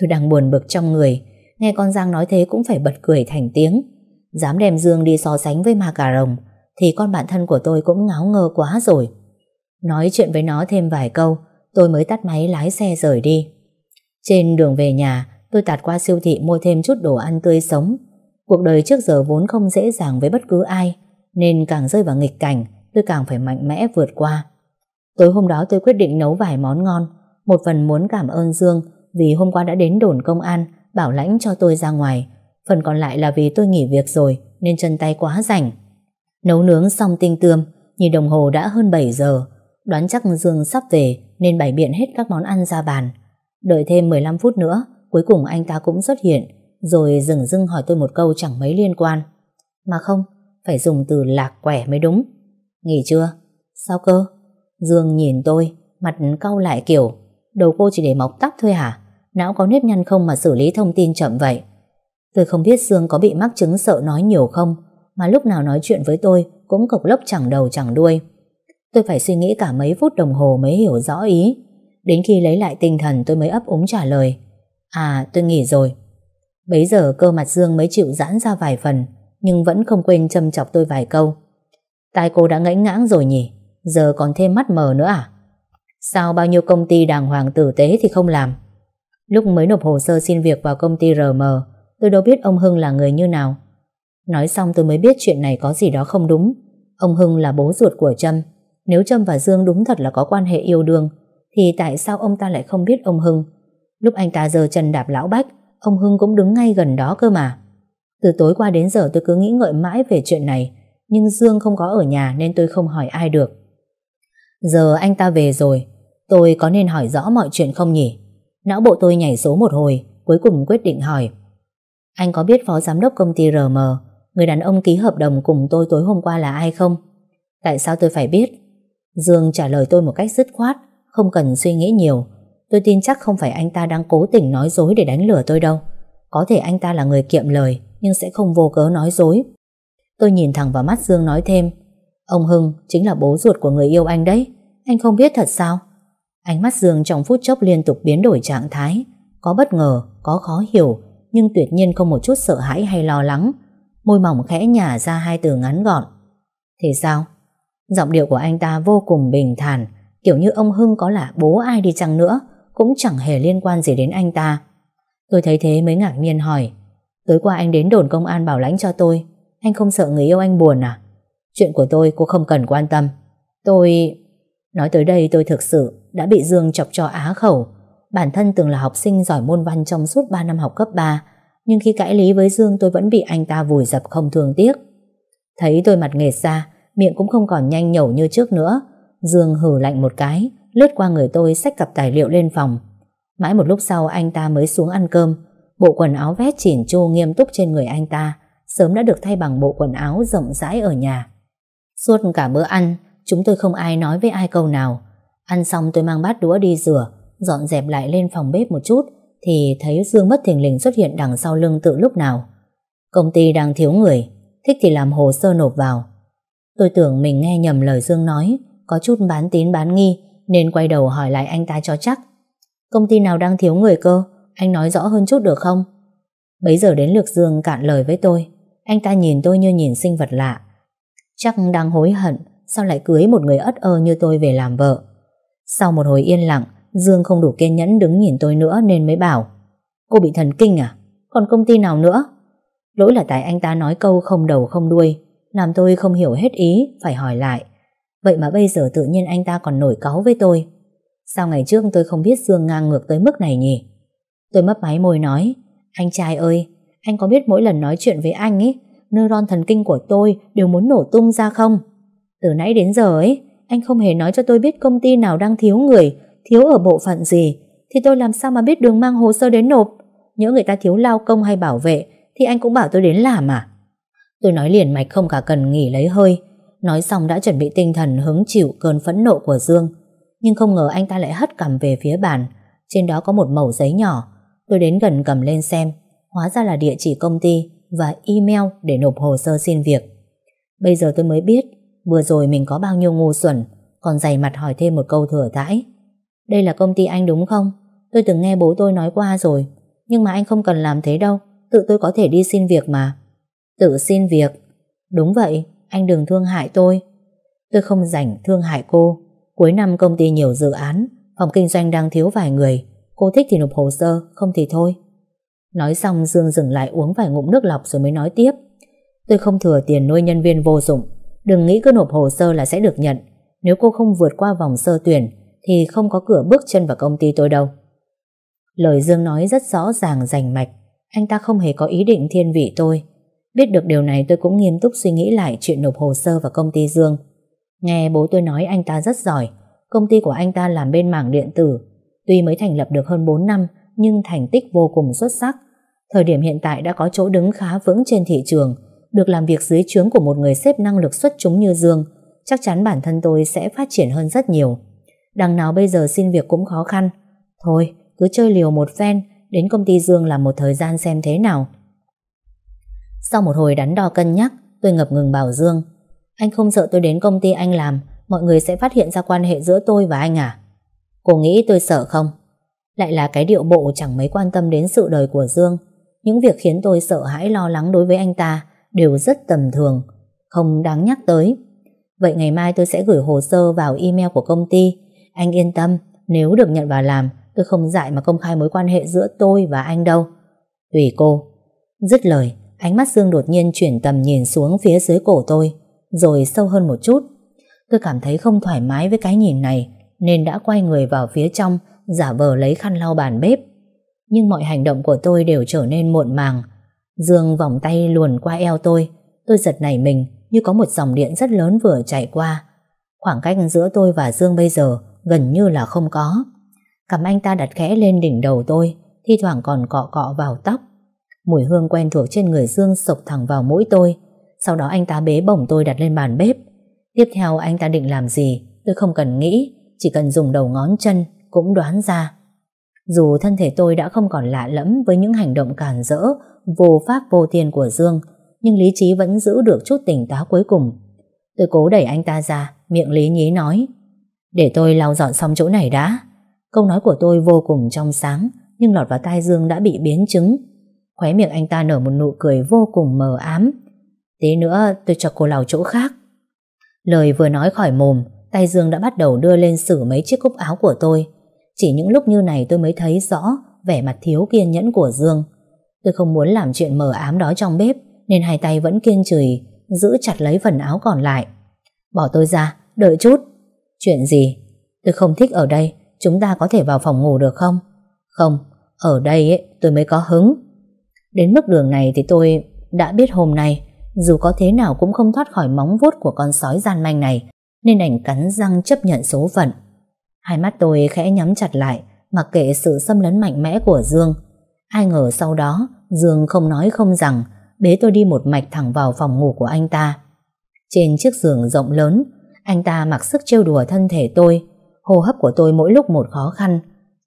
Tôi đang buồn bực trong người Nghe con Giang nói thế cũng phải bật cười thành tiếng Dám đem Dương đi so sánh với ma cà rồng Thì con bạn thân của tôi cũng ngáo ngơ quá rồi Nói chuyện với nó thêm vài câu Tôi mới tắt máy lái xe rời đi Trên đường về nhà Tôi tạt qua siêu thị mua thêm chút đồ ăn tươi sống Cuộc đời trước giờ vốn không dễ dàng với bất cứ ai nên càng rơi vào nghịch cảnh, tôi càng phải mạnh mẽ vượt qua. Tối hôm đó tôi quyết định nấu vài món ngon, một phần muốn cảm ơn Dương vì hôm qua đã đến đồn công an bảo lãnh cho tôi ra ngoài, phần còn lại là vì tôi nghỉ việc rồi nên chân tay quá rảnh. Nấu nướng xong tinh tươm, nhìn đồng hồ đã hơn 7 giờ, đoán chắc Dương sắp về nên bày biện hết các món ăn ra bàn. Đợi thêm 15 phút nữa, cuối cùng anh ta cũng xuất hiện, rồi dừng dưng hỏi tôi một câu chẳng mấy liên quan. Mà không, phải dùng từ lạc quẻ mới đúng Nghỉ chưa? Sao cơ? Dương nhìn tôi Mặt cau lại kiểu Đầu cô chỉ để mọc tóc thôi hả? Não có nếp nhăn không mà xử lý thông tin chậm vậy Tôi không biết Dương có bị mắc chứng sợ nói nhiều không Mà lúc nào nói chuyện với tôi Cũng cộc lốc chẳng đầu chẳng đuôi Tôi phải suy nghĩ cả mấy phút đồng hồ Mới hiểu rõ ý Đến khi lấy lại tinh thần tôi mới ấp úng trả lời À tôi nghỉ rồi Bấy giờ cơ mặt Dương mới chịu giãn ra vài phần nhưng vẫn không quên châm chọc tôi vài câu. Tai cô đã ngẫy ngãng rồi nhỉ, giờ còn thêm mắt mờ nữa à? Sao bao nhiêu công ty đàng hoàng tử tế thì không làm? Lúc mới nộp hồ sơ xin việc vào công ty RM, tôi đâu biết ông Hưng là người như nào. Nói xong tôi mới biết chuyện này có gì đó không đúng. Ông Hưng là bố ruột của Trâm. Nếu Trâm và Dương đúng thật là có quan hệ yêu đương, thì tại sao ông ta lại không biết ông Hưng? Lúc anh ta giờ chân đạp lão bách, ông Hưng cũng đứng ngay gần đó cơ mà. Từ tối qua đến giờ tôi cứ nghĩ ngợi mãi về chuyện này, nhưng Dương không có ở nhà nên tôi không hỏi ai được. Giờ anh ta về rồi, tôi có nên hỏi rõ mọi chuyện không nhỉ? Não bộ tôi nhảy số một hồi, cuối cùng quyết định hỏi. Anh có biết phó giám đốc công ty RM, người đàn ông ký hợp đồng cùng tôi tối hôm qua là ai không? Tại sao tôi phải biết? Dương trả lời tôi một cách dứt khoát, không cần suy nghĩ nhiều. Tôi tin chắc không phải anh ta đang cố tình nói dối để đánh lừa tôi đâu. Có thể anh ta là người kiệm lời, nhưng sẽ không vô cớ nói dối. Tôi nhìn thẳng vào mắt Dương nói thêm, ông Hưng chính là bố ruột của người yêu anh đấy, anh không biết thật sao? Ánh mắt Dương trong phút chốc liên tục biến đổi trạng thái, có bất ngờ, có khó hiểu, nhưng tuyệt nhiên không một chút sợ hãi hay lo lắng. Môi mỏng khẽ nhả ra hai từ ngắn gọn. Thế sao? Giọng điệu của anh ta vô cùng bình thản, kiểu như ông Hưng có là bố ai đi chăng nữa, cũng chẳng hề liên quan gì đến anh ta. Tôi thấy thế mới ngạc nhiên hỏi, Tối qua anh đến đồn công an bảo lãnh cho tôi Anh không sợ người yêu anh buồn à Chuyện của tôi cô không cần quan tâm Tôi... Nói tới đây tôi thực sự đã bị Dương chọc cho á khẩu Bản thân từng là học sinh giỏi môn văn trong suốt 3 năm học cấp 3 Nhưng khi cãi lý với Dương tôi vẫn bị anh ta vùi dập không thương tiếc Thấy tôi mặt nghệt ra Miệng cũng không còn nhanh nhẩu như trước nữa Dương hử lạnh một cái Lướt qua người tôi xách cặp tài liệu lên phòng Mãi một lúc sau anh ta mới xuống ăn cơm Bộ quần áo vét chỉn chu nghiêm túc trên người anh ta sớm đã được thay bằng bộ quần áo rộng rãi ở nhà. Suốt cả bữa ăn, chúng tôi không ai nói với ai câu nào. Ăn xong tôi mang bát đũa đi rửa, dọn dẹp lại lên phòng bếp một chút, thì thấy Dương mất thình lình xuất hiện đằng sau lưng tự lúc nào. Công ty đang thiếu người, thích thì làm hồ sơ nộp vào. Tôi tưởng mình nghe nhầm lời Dương nói, có chút bán tín bán nghi, nên quay đầu hỏi lại anh ta cho chắc. Công ty nào đang thiếu người cơ? Anh nói rõ hơn chút được không? Bấy giờ đến Lược Dương cạn lời với tôi. Anh ta nhìn tôi như nhìn sinh vật lạ. Chắc đang hối hận sao lại cưới một người ất ơ như tôi về làm vợ. Sau một hồi yên lặng, Dương không đủ kiên nhẫn đứng nhìn tôi nữa nên mới bảo Cô bị thần kinh à? Còn công ty nào nữa? Lỗi là tại anh ta nói câu không đầu không đuôi làm tôi không hiểu hết ý, phải hỏi lại. Vậy mà bây giờ tự nhiên anh ta còn nổi cáu với tôi. Sao ngày trước tôi không biết Dương ngang ngược tới mức này nhỉ? Tôi mấp máy môi nói Anh trai ơi, anh có biết mỗi lần nói chuyện với anh ấy Neuron thần kinh của tôi đều muốn nổ tung ra không? Từ nãy đến giờ ấy Anh không hề nói cho tôi biết công ty nào đang thiếu người Thiếu ở bộ phận gì Thì tôi làm sao mà biết đường mang hồ sơ đến nộp Nhớ người ta thiếu lao công hay bảo vệ Thì anh cũng bảo tôi đến làm à Tôi nói liền mạch không cả cần nghỉ lấy hơi Nói xong đã chuẩn bị tinh thần hứng chịu cơn phẫn nộ của Dương Nhưng không ngờ anh ta lại hất cầm về phía bàn Trên đó có một mẩu giấy nhỏ Tôi đến gần cầm lên xem, hóa ra là địa chỉ công ty và email để nộp hồ sơ xin việc. Bây giờ tôi mới biết, vừa rồi mình có bao nhiêu ngu xuẩn, còn dày mặt hỏi thêm một câu thừa thãi. Đây là công ty anh đúng không? Tôi từng nghe bố tôi nói qua rồi, nhưng mà anh không cần làm thế đâu, tự tôi có thể đi xin việc mà. Tự xin việc? Đúng vậy, anh đừng thương hại tôi. Tôi không rảnh thương hại cô. Cuối năm công ty nhiều dự án, phòng kinh doanh đang thiếu vài người. Cô thích thì nộp hồ sơ, không thì thôi. Nói xong Dương dừng lại uống vài ngụm nước lọc rồi mới nói tiếp. Tôi không thừa tiền nuôi nhân viên vô dụng. Đừng nghĩ cứ nộp hồ sơ là sẽ được nhận. Nếu cô không vượt qua vòng sơ tuyển thì không có cửa bước chân vào công ty tôi đâu. Lời Dương nói rất rõ ràng rành mạch. Anh ta không hề có ý định thiên vị tôi. Biết được điều này tôi cũng nghiêm túc suy nghĩ lại chuyện nộp hồ sơ vào công ty Dương. Nghe bố tôi nói anh ta rất giỏi. Công ty của anh ta làm bên mảng điện tử Tuy mới thành lập được hơn 4 năm nhưng thành tích vô cùng xuất sắc. Thời điểm hiện tại đã có chỗ đứng khá vững trên thị trường, được làm việc dưới trướng của một người xếp năng lực xuất chúng như Dương, chắc chắn bản thân tôi sẽ phát triển hơn rất nhiều. Đằng nào bây giờ xin việc cũng khó khăn. Thôi, cứ chơi liều một phen, đến công ty Dương làm một thời gian xem thế nào. Sau một hồi đắn đo cân nhắc, tôi ngập ngừng bảo Dương. Anh không sợ tôi đến công ty anh làm, mọi người sẽ phát hiện ra quan hệ giữa tôi và anh à? Cô nghĩ tôi sợ không? Lại là cái điệu bộ chẳng mấy quan tâm đến sự đời của Dương. Những việc khiến tôi sợ hãi lo lắng đối với anh ta đều rất tầm thường, không đáng nhắc tới. Vậy ngày mai tôi sẽ gửi hồ sơ vào email của công ty. Anh yên tâm, nếu được nhận vào làm, tôi không dại mà công khai mối quan hệ giữa tôi và anh đâu. Tùy cô. Dứt lời, ánh mắt Dương đột nhiên chuyển tầm nhìn xuống phía dưới cổ tôi, rồi sâu hơn một chút. Tôi cảm thấy không thoải mái với cái nhìn này, nên đã quay người vào phía trong giả vờ lấy khăn lau bàn bếp. Nhưng mọi hành động của tôi đều trở nên muộn màng. Dương vòng tay luồn qua eo tôi, tôi giật nảy mình như có một dòng điện rất lớn vừa chạy qua. Khoảng cách giữa tôi và Dương bây giờ gần như là không có. Cầm anh ta đặt khẽ lên đỉnh đầu tôi, thi thoảng còn cọ cọ vào tóc. Mùi hương quen thuộc trên người Dương sộc thẳng vào mũi tôi. Sau đó anh ta bế bổng tôi đặt lên bàn bếp. Tiếp theo anh ta định làm gì, tôi không cần nghĩ, chỉ cần dùng đầu ngón chân cũng đoán ra. Dù thân thể tôi đã không còn lạ lẫm với những hành động càn rỡ, vô pháp vô tiền của Dương, nhưng lý trí vẫn giữ được chút tỉnh táo cuối cùng. Tôi cố đẩy anh ta ra, miệng lý nhí nói. Để tôi lau dọn xong chỗ này đã. Câu nói của tôi vô cùng trong sáng, nhưng lọt vào tai Dương đã bị biến chứng. Khóe miệng anh ta nở một nụ cười vô cùng mờ ám. Tí nữa tôi cho cô lau chỗ khác. Lời vừa nói khỏi mồm, Tay Dương đã bắt đầu đưa lên xử mấy chiếc cúc áo của tôi. Chỉ những lúc như này tôi mới thấy rõ vẻ mặt thiếu kiên nhẫn của Dương. Tôi không muốn làm chuyện mờ ám đó trong bếp nên hai tay vẫn kiên trì giữ chặt lấy phần áo còn lại. Bỏ tôi ra, đợi chút. Chuyện gì? Tôi không thích ở đây, chúng ta có thể vào phòng ngủ được không? Không, ở đây ấy, tôi mới có hứng. Đến mức đường này thì tôi đã biết hôm nay dù có thế nào cũng không thoát khỏi móng vuốt của con sói gian manh này nên đành cắn răng chấp nhận số phận. Hai mắt tôi khẽ nhắm chặt lại, mặc kệ sự xâm lấn mạnh mẽ của Dương. Ai ngờ sau đó, Dương không nói không rằng, bế tôi đi một mạch thẳng vào phòng ngủ của anh ta. Trên chiếc giường rộng lớn, anh ta mặc sức trêu đùa thân thể tôi, hô hấp của tôi mỗi lúc một khó khăn.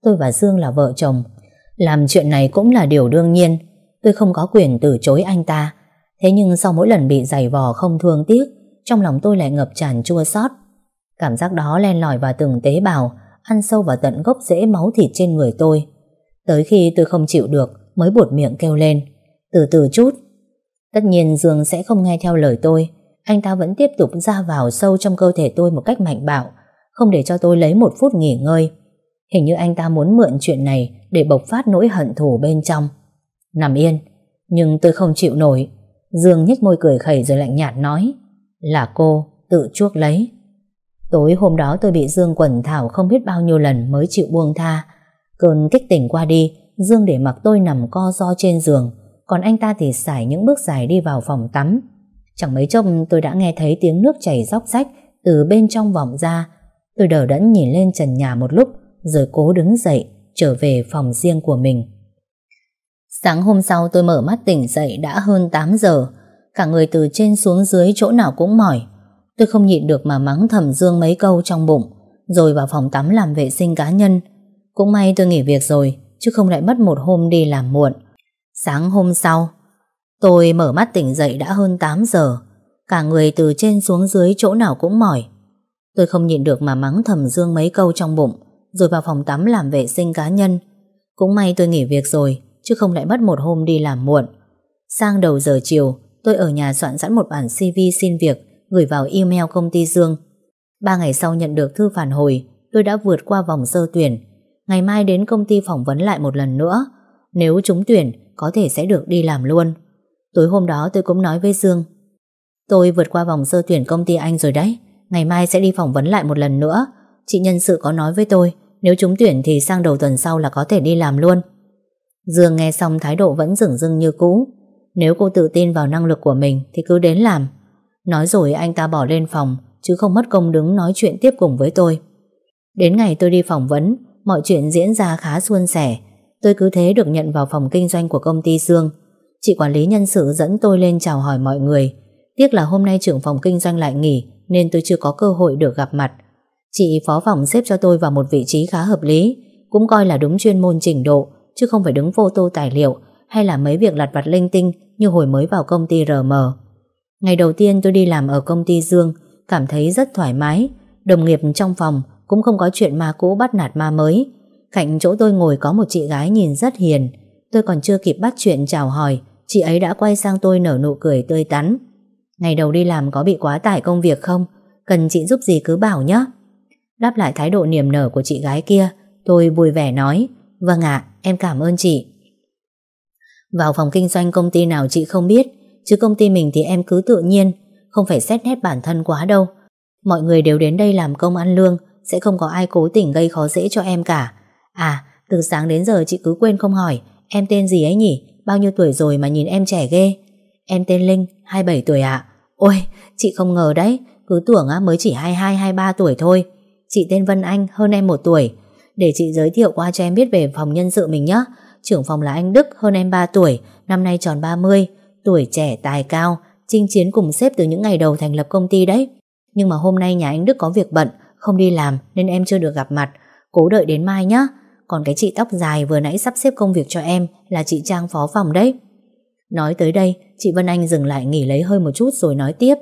Tôi và Dương là vợ chồng, làm chuyện này cũng là điều đương nhiên, tôi không có quyền từ chối anh ta. Thế nhưng sau mỗi lần bị giày vò không thương tiếc, trong lòng tôi lại ngập tràn chua xót. Cảm giác đó len lỏi vào từng tế bào, ăn sâu vào tận gốc rễ máu thịt trên người tôi. Tới khi tôi không chịu được mới buột miệng kêu lên. Từ từ chút. Tất nhiên Dương sẽ không nghe theo lời tôi. Anh ta vẫn tiếp tục ra vào sâu trong cơ thể tôi một cách mạnh bạo, không để cho tôi lấy một phút nghỉ ngơi. Hình như anh ta muốn mượn chuyện này để bộc phát nỗi hận thù bên trong. Nằm yên, nhưng tôi không chịu nổi. Dương nhếch môi cười khẩy rồi lạnh nhạt nói. Là cô tự chuốc lấy Tối hôm đó tôi bị Dương quẩn thảo không biết bao nhiêu lần mới chịu buông tha Cơn kích tỉnh qua đi Dương để mặc tôi nằm co do trên giường Còn anh ta thì xải những bước dài đi vào phòng tắm Chẳng mấy chốc tôi đã nghe thấy tiếng nước chảy róc rách Từ bên trong vọng ra Tôi đờ đẫn nhìn lên trần nhà một lúc Rồi cố đứng dậy Trở về phòng riêng của mình Sáng hôm sau tôi mở mắt tỉnh dậy đã hơn 8 giờ cả người từ trên xuống dưới chỗ nào cũng mỏi. Tôi không nhịn được mà mắng thầm Dương mấy câu trong bụng, rồi vào phòng tắm làm vệ sinh cá nhân. Cũng may tôi nghỉ việc rồi, chứ không lại mất một hôm đi làm muộn. Sáng hôm sau, tôi mở mắt tỉnh dậy đã hơn 8 giờ, cả người từ trên xuống dưới chỗ nào cũng mỏi. Tôi không nhịn được mà mắng thầm Dương mấy câu trong bụng, rồi vào phòng tắm làm vệ sinh cá nhân. Cũng may tôi nghỉ việc rồi, chứ không lại mất một hôm đi làm muộn. Sang đầu giờ chiều, tôi ở nhà soạn sẵn một bản CV xin việc gửi vào email công ty Dương. Ba ngày sau nhận được thư phản hồi, tôi đã vượt qua vòng sơ tuyển. Ngày mai đến công ty phỏng vấn lại một lần nữa. Nếu trúng tuyển, có thể sẽ được đi làm luôn. Tối hôm đó tôi cũng nói với Dương. Tôi vượt qua vòng sơ tuyển công ty anh rồi đấy. Ngày mai sẽ đi phỏng vấn lại một lần nữa. Chị nhân sự có nói với tôi, nếu trúng tuyển thì sang đầu tuần sau là có thể đi làm luôn. Dương nghe xong thái độ vẫn dửng dưng như cũ. Nếu cô tự tin vào năng lực của mình thì cứ đến làm. Nói rồi anh ta bỏ lên phòng chứ không mất công đứng nói chuyện tiếp cùng với tôi. Đến ngày tôi đi phỏng vấn, mọi chuyện diễn ra khá suôn sẻ. Tôi cứ thế được nhận vào phòng kinh doanh của công ty Dương. Chị quản lý nhân sự dẫn tôi lên chào hỏi mọi người. Tiếc là hôm nay trưởng phòng kinh doanh lại nghỉ nên tôi chưa có cơ hội được gặp mặt. Chị phó phòng xếp cho tôi vào một vị trí khá hợp lý, cũng coi là đúng chuyên môn trình độ, chứ không phải đứng vô tô tài liệu hay là mấy việc lặt vặt linh tinh như hồi mới vào công ty RM. Ngày đầu tiên tôi đi làm ở công ty Dương, cảm thấy rất thoải mái, đồng nghiệp trong phòng cũng không có chuyện ma cũ bắt nạt ma mới. Cạnh chỗ tôi ngồi có một chị gái nhìn rất hiền, tôi còn chưa kịp bắt chuyện chào hỏi, chị ấy đã quay sang tôi nở nụ cười tươi tắn. Ngày đầu đi làm có bị quá tải công việc không? Cần chị giúp gì cứ bảo nhé. Đáp lại thái độ niềm nở của chị gái kia, tôi vui vẻ nói, vâng ạ, em cảm ơn chị. Vào phòng kinh doanh công ty nào chị không biết Chứ công ty mình thì em cứ tự nhiên Không phải xét nét bản thân quá đâu Mọi người đều đến đây làm công ăn lương Sẽ không có ai cố tình gây khó dễ cho em cả À từ sáng đến giờ chị cứ quên không hỏi Em tên gì ấy nhỉ Bao nhiêu tuổi rồi mà nhìn em trẻ ghê Em tên Linh 27 tuổi ạ Ôi chị không ngờ đấy Cứ tưởng á, mới chỉ 22-23 tuổi thôi Chị tên Vân Anh hơn em một tuổi Để chị giới thiệu qua cho em biết về phòng nhân sự mình nhé trưởng phòng là anh Đức hơn em 3 tuổi, năm nay tròn 30, tuổi trẻ tài cao, chinh chiến cùng sếp từ những ngày đầu thành lập công ty đấy. Nhưng mà hôm nay nhà anh Đức có việc bận, không đi làm nên em chưa được gặp mặt, cố đợi đến mai nhé. Còn cái chị tóc dài vừa nãy sắp xếp công việc cho em là chị Trang phó phòng đấy. Nói tới đây, chị Vân Anh dừng lại nghỉ lấy hơi một chút rồi nói tiếp.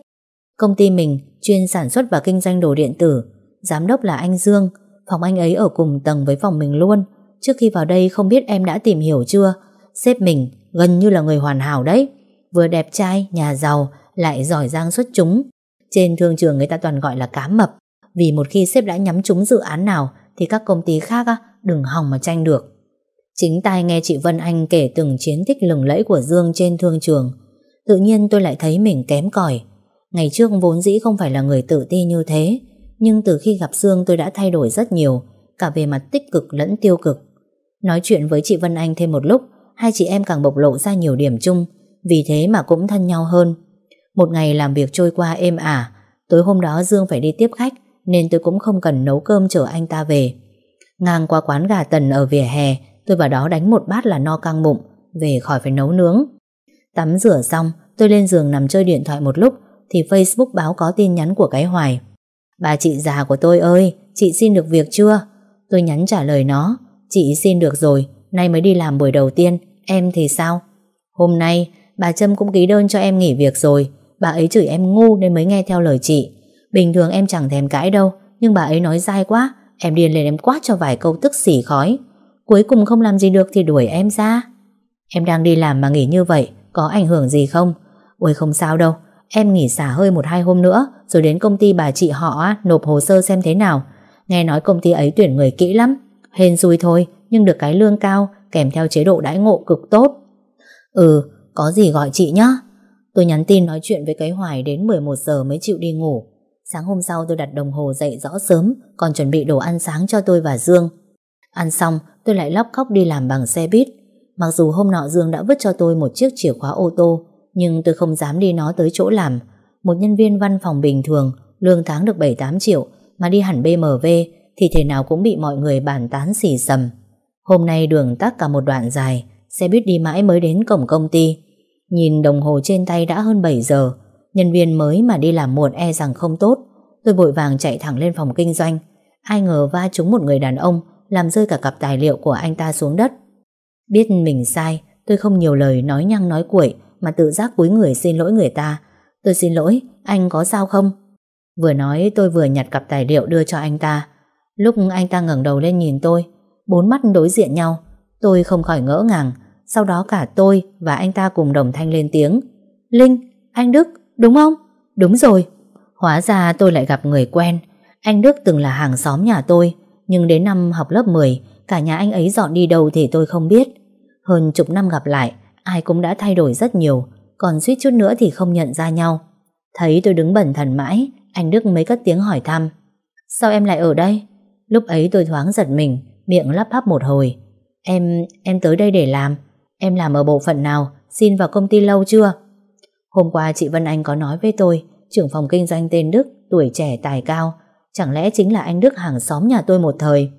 Công ty mình chuyên sản xuất và kinh doanh đồ điện tử, giám đốc là anh Dương, phòng anh ấy ở cùng tầng với phòng mình luôn. Trước khi vào đây không biết em đã tìm hiểu chưa Sếp mình gần như là người hoàn hảo đấy Vừa đẹp trai, nhà giàu Lại giỏi giang xuất chúng Trên thương trường người ta toàn gọi là cá mập Vì một khi sếp đã nhắm trúng dự án nào Thì các công ty khác á, đừng hòng mà tranh được Chính tai nghe chị Vân Anh kể từng chiến tích lừng lẫy của Dương trên thương trường Tự nhiên tôi lại thấy mình kém cỏi Ngày trước vốn dĩ không phải là người tự ti như thế Nhưng từ khi gặp Dương tôi đã thay đổi rất nhiều Cả về mặt tích cực lẫn tiêu cực Nói chuyện với chị Vân Anh thêm một lúc, hai chị em càng bộc lộ ra nhiều điểm chung, vì thế mà cũng thân nhau hơn. Một ngày làm việc trôi qua êm ả, tối hôm đó Dương phải đi tiếp khách, nên tôi cũng không cần nấu cơm chờ anh ta về. Ngang qua quán gà tần ở vỉa hè, tôi vào đó đánh một bát là no căng bụng, về khỏi phải nấu nướng. Tắm rửa xong, tôi lên giường nằm chơi điện thoại một lúc, thì Facebook báo có tin nhắn của cái Hoài. Bà chị già của tôi ơi, chị xin được việc chưa? Tôi nhắn trả lời nó. Chị xin được rồi, nay mới đi làm buổi đầu tiên, em thì sao? Hôm nay, bà Trâm cũng ký đơn cho em nghỉ việc rồi, bà ấy chửi em ngu nên mới nghe theo lời chị. Bình thường em chẳng thèm cãi đâu, nhưng bà ấy nói dai quá, em điên lên em quát cho vài câu tức xỉ khói. Cuối cùng không làm gì được thì đuổi em ra. Em đang đi làm mà nghỉ như vậy, có ảnh hưởng gì không? Ôi không sao đâu, em nghỉ xả hơi một hai hôm nữa, rồi đến công ty bà chị họ nộp hồ sơ xem thế nào. Nghe nói công ty ấy tuyển người kỹ lắm, hên xui thôi, nhưng được cái lương cao, kèm theo chế độ đãi ngộ cực tốt. Ừ, có gì gọi chị nhá. Tôi nhắn tin nói chuyện với cái Hoài đến 11 giờ mới chịu đi ngủ. Sáng hôm sau tôi đặt đồng hồ dậy rõ sớm, còn chuẩn bị đồ ăn sáng cho tôi và Dương. Ăn xong, tôi lại lóc khóc đi làm bằng xe buýt. Mặc dù hôm nọ Dương đã vứt cho tôi một chiếc chìa khóa ô tô, nhưng tôi không dám đi nó tới chỗ làm. Một nhân viên văn phòng bình thường, lương tháng được 7-8 triệu, mà đi hẳn BMW thì thế nào cũng bị mọi người bàn tán xỉ sầm. Hôm nay đường tắc cả một đoạn dài, xe buýt đi mãi mới đến cổng công ty. Nhìn đồng hồ trên tay đã hơn 7 giờ, nhân viên mới mà đi làm muộn e rằng không tốt. Tôi vội vàng chạy thẳng lên phòng kinh doanh. Ai ngờ va trúng một người đàn ông, làm rơi cả cặp tài liệu của anh ta xuống đất. Biết mình sai, tôi không nhiều lời nói nhăng nói cuội mà tự giác cúi người xin lỗi người ta. Tôi xin lỗi, anh có sao không? Vừa nói tôi vừa nhặt cặp tài liệu đưa cho anh ta. Lúc anh ta ngẩng đầu lên nhìn tôi, bốn mắt đối diện nhau, tôi không khỏi ngỡ ngàng. Sau đó cả tôi và anh ta cùng đồng thanh lên tiếng. Linh, anh Đức, đúng không? Đúng rồi. Hóa ra tôi lại gặp người quen. Anh Đức từng là hàng xóm nhà tôi, nhưng đến năm học lớp 10, cả nhà anh ấy dọn đi đâu thì tôi không biết. Hơn chục năm gặp lại, ai cũng đã thay đổi rất nhiều, còn suýt chút nữa thì không nhận ra nhau. Thấy tôi đứng bẩn thần mãi, anh Đức mới cất tiếng hỏi thăm. Sao em lại ở đây? Lúc ấy tôi thoáng giật mình, miệng lắp bắp một hồi. Em, em tới đây để làm. Em làm ở bộ phận nào, xin vào công ty lâu chưa? Hôm qua chị Vân Anh có nói với tôi, trưởng phòng kinh doanh tên Đức, tuổi trẻ tài cao. Chẳng lẽ chính là anh Đức hàng xóm nhà tôi một thời?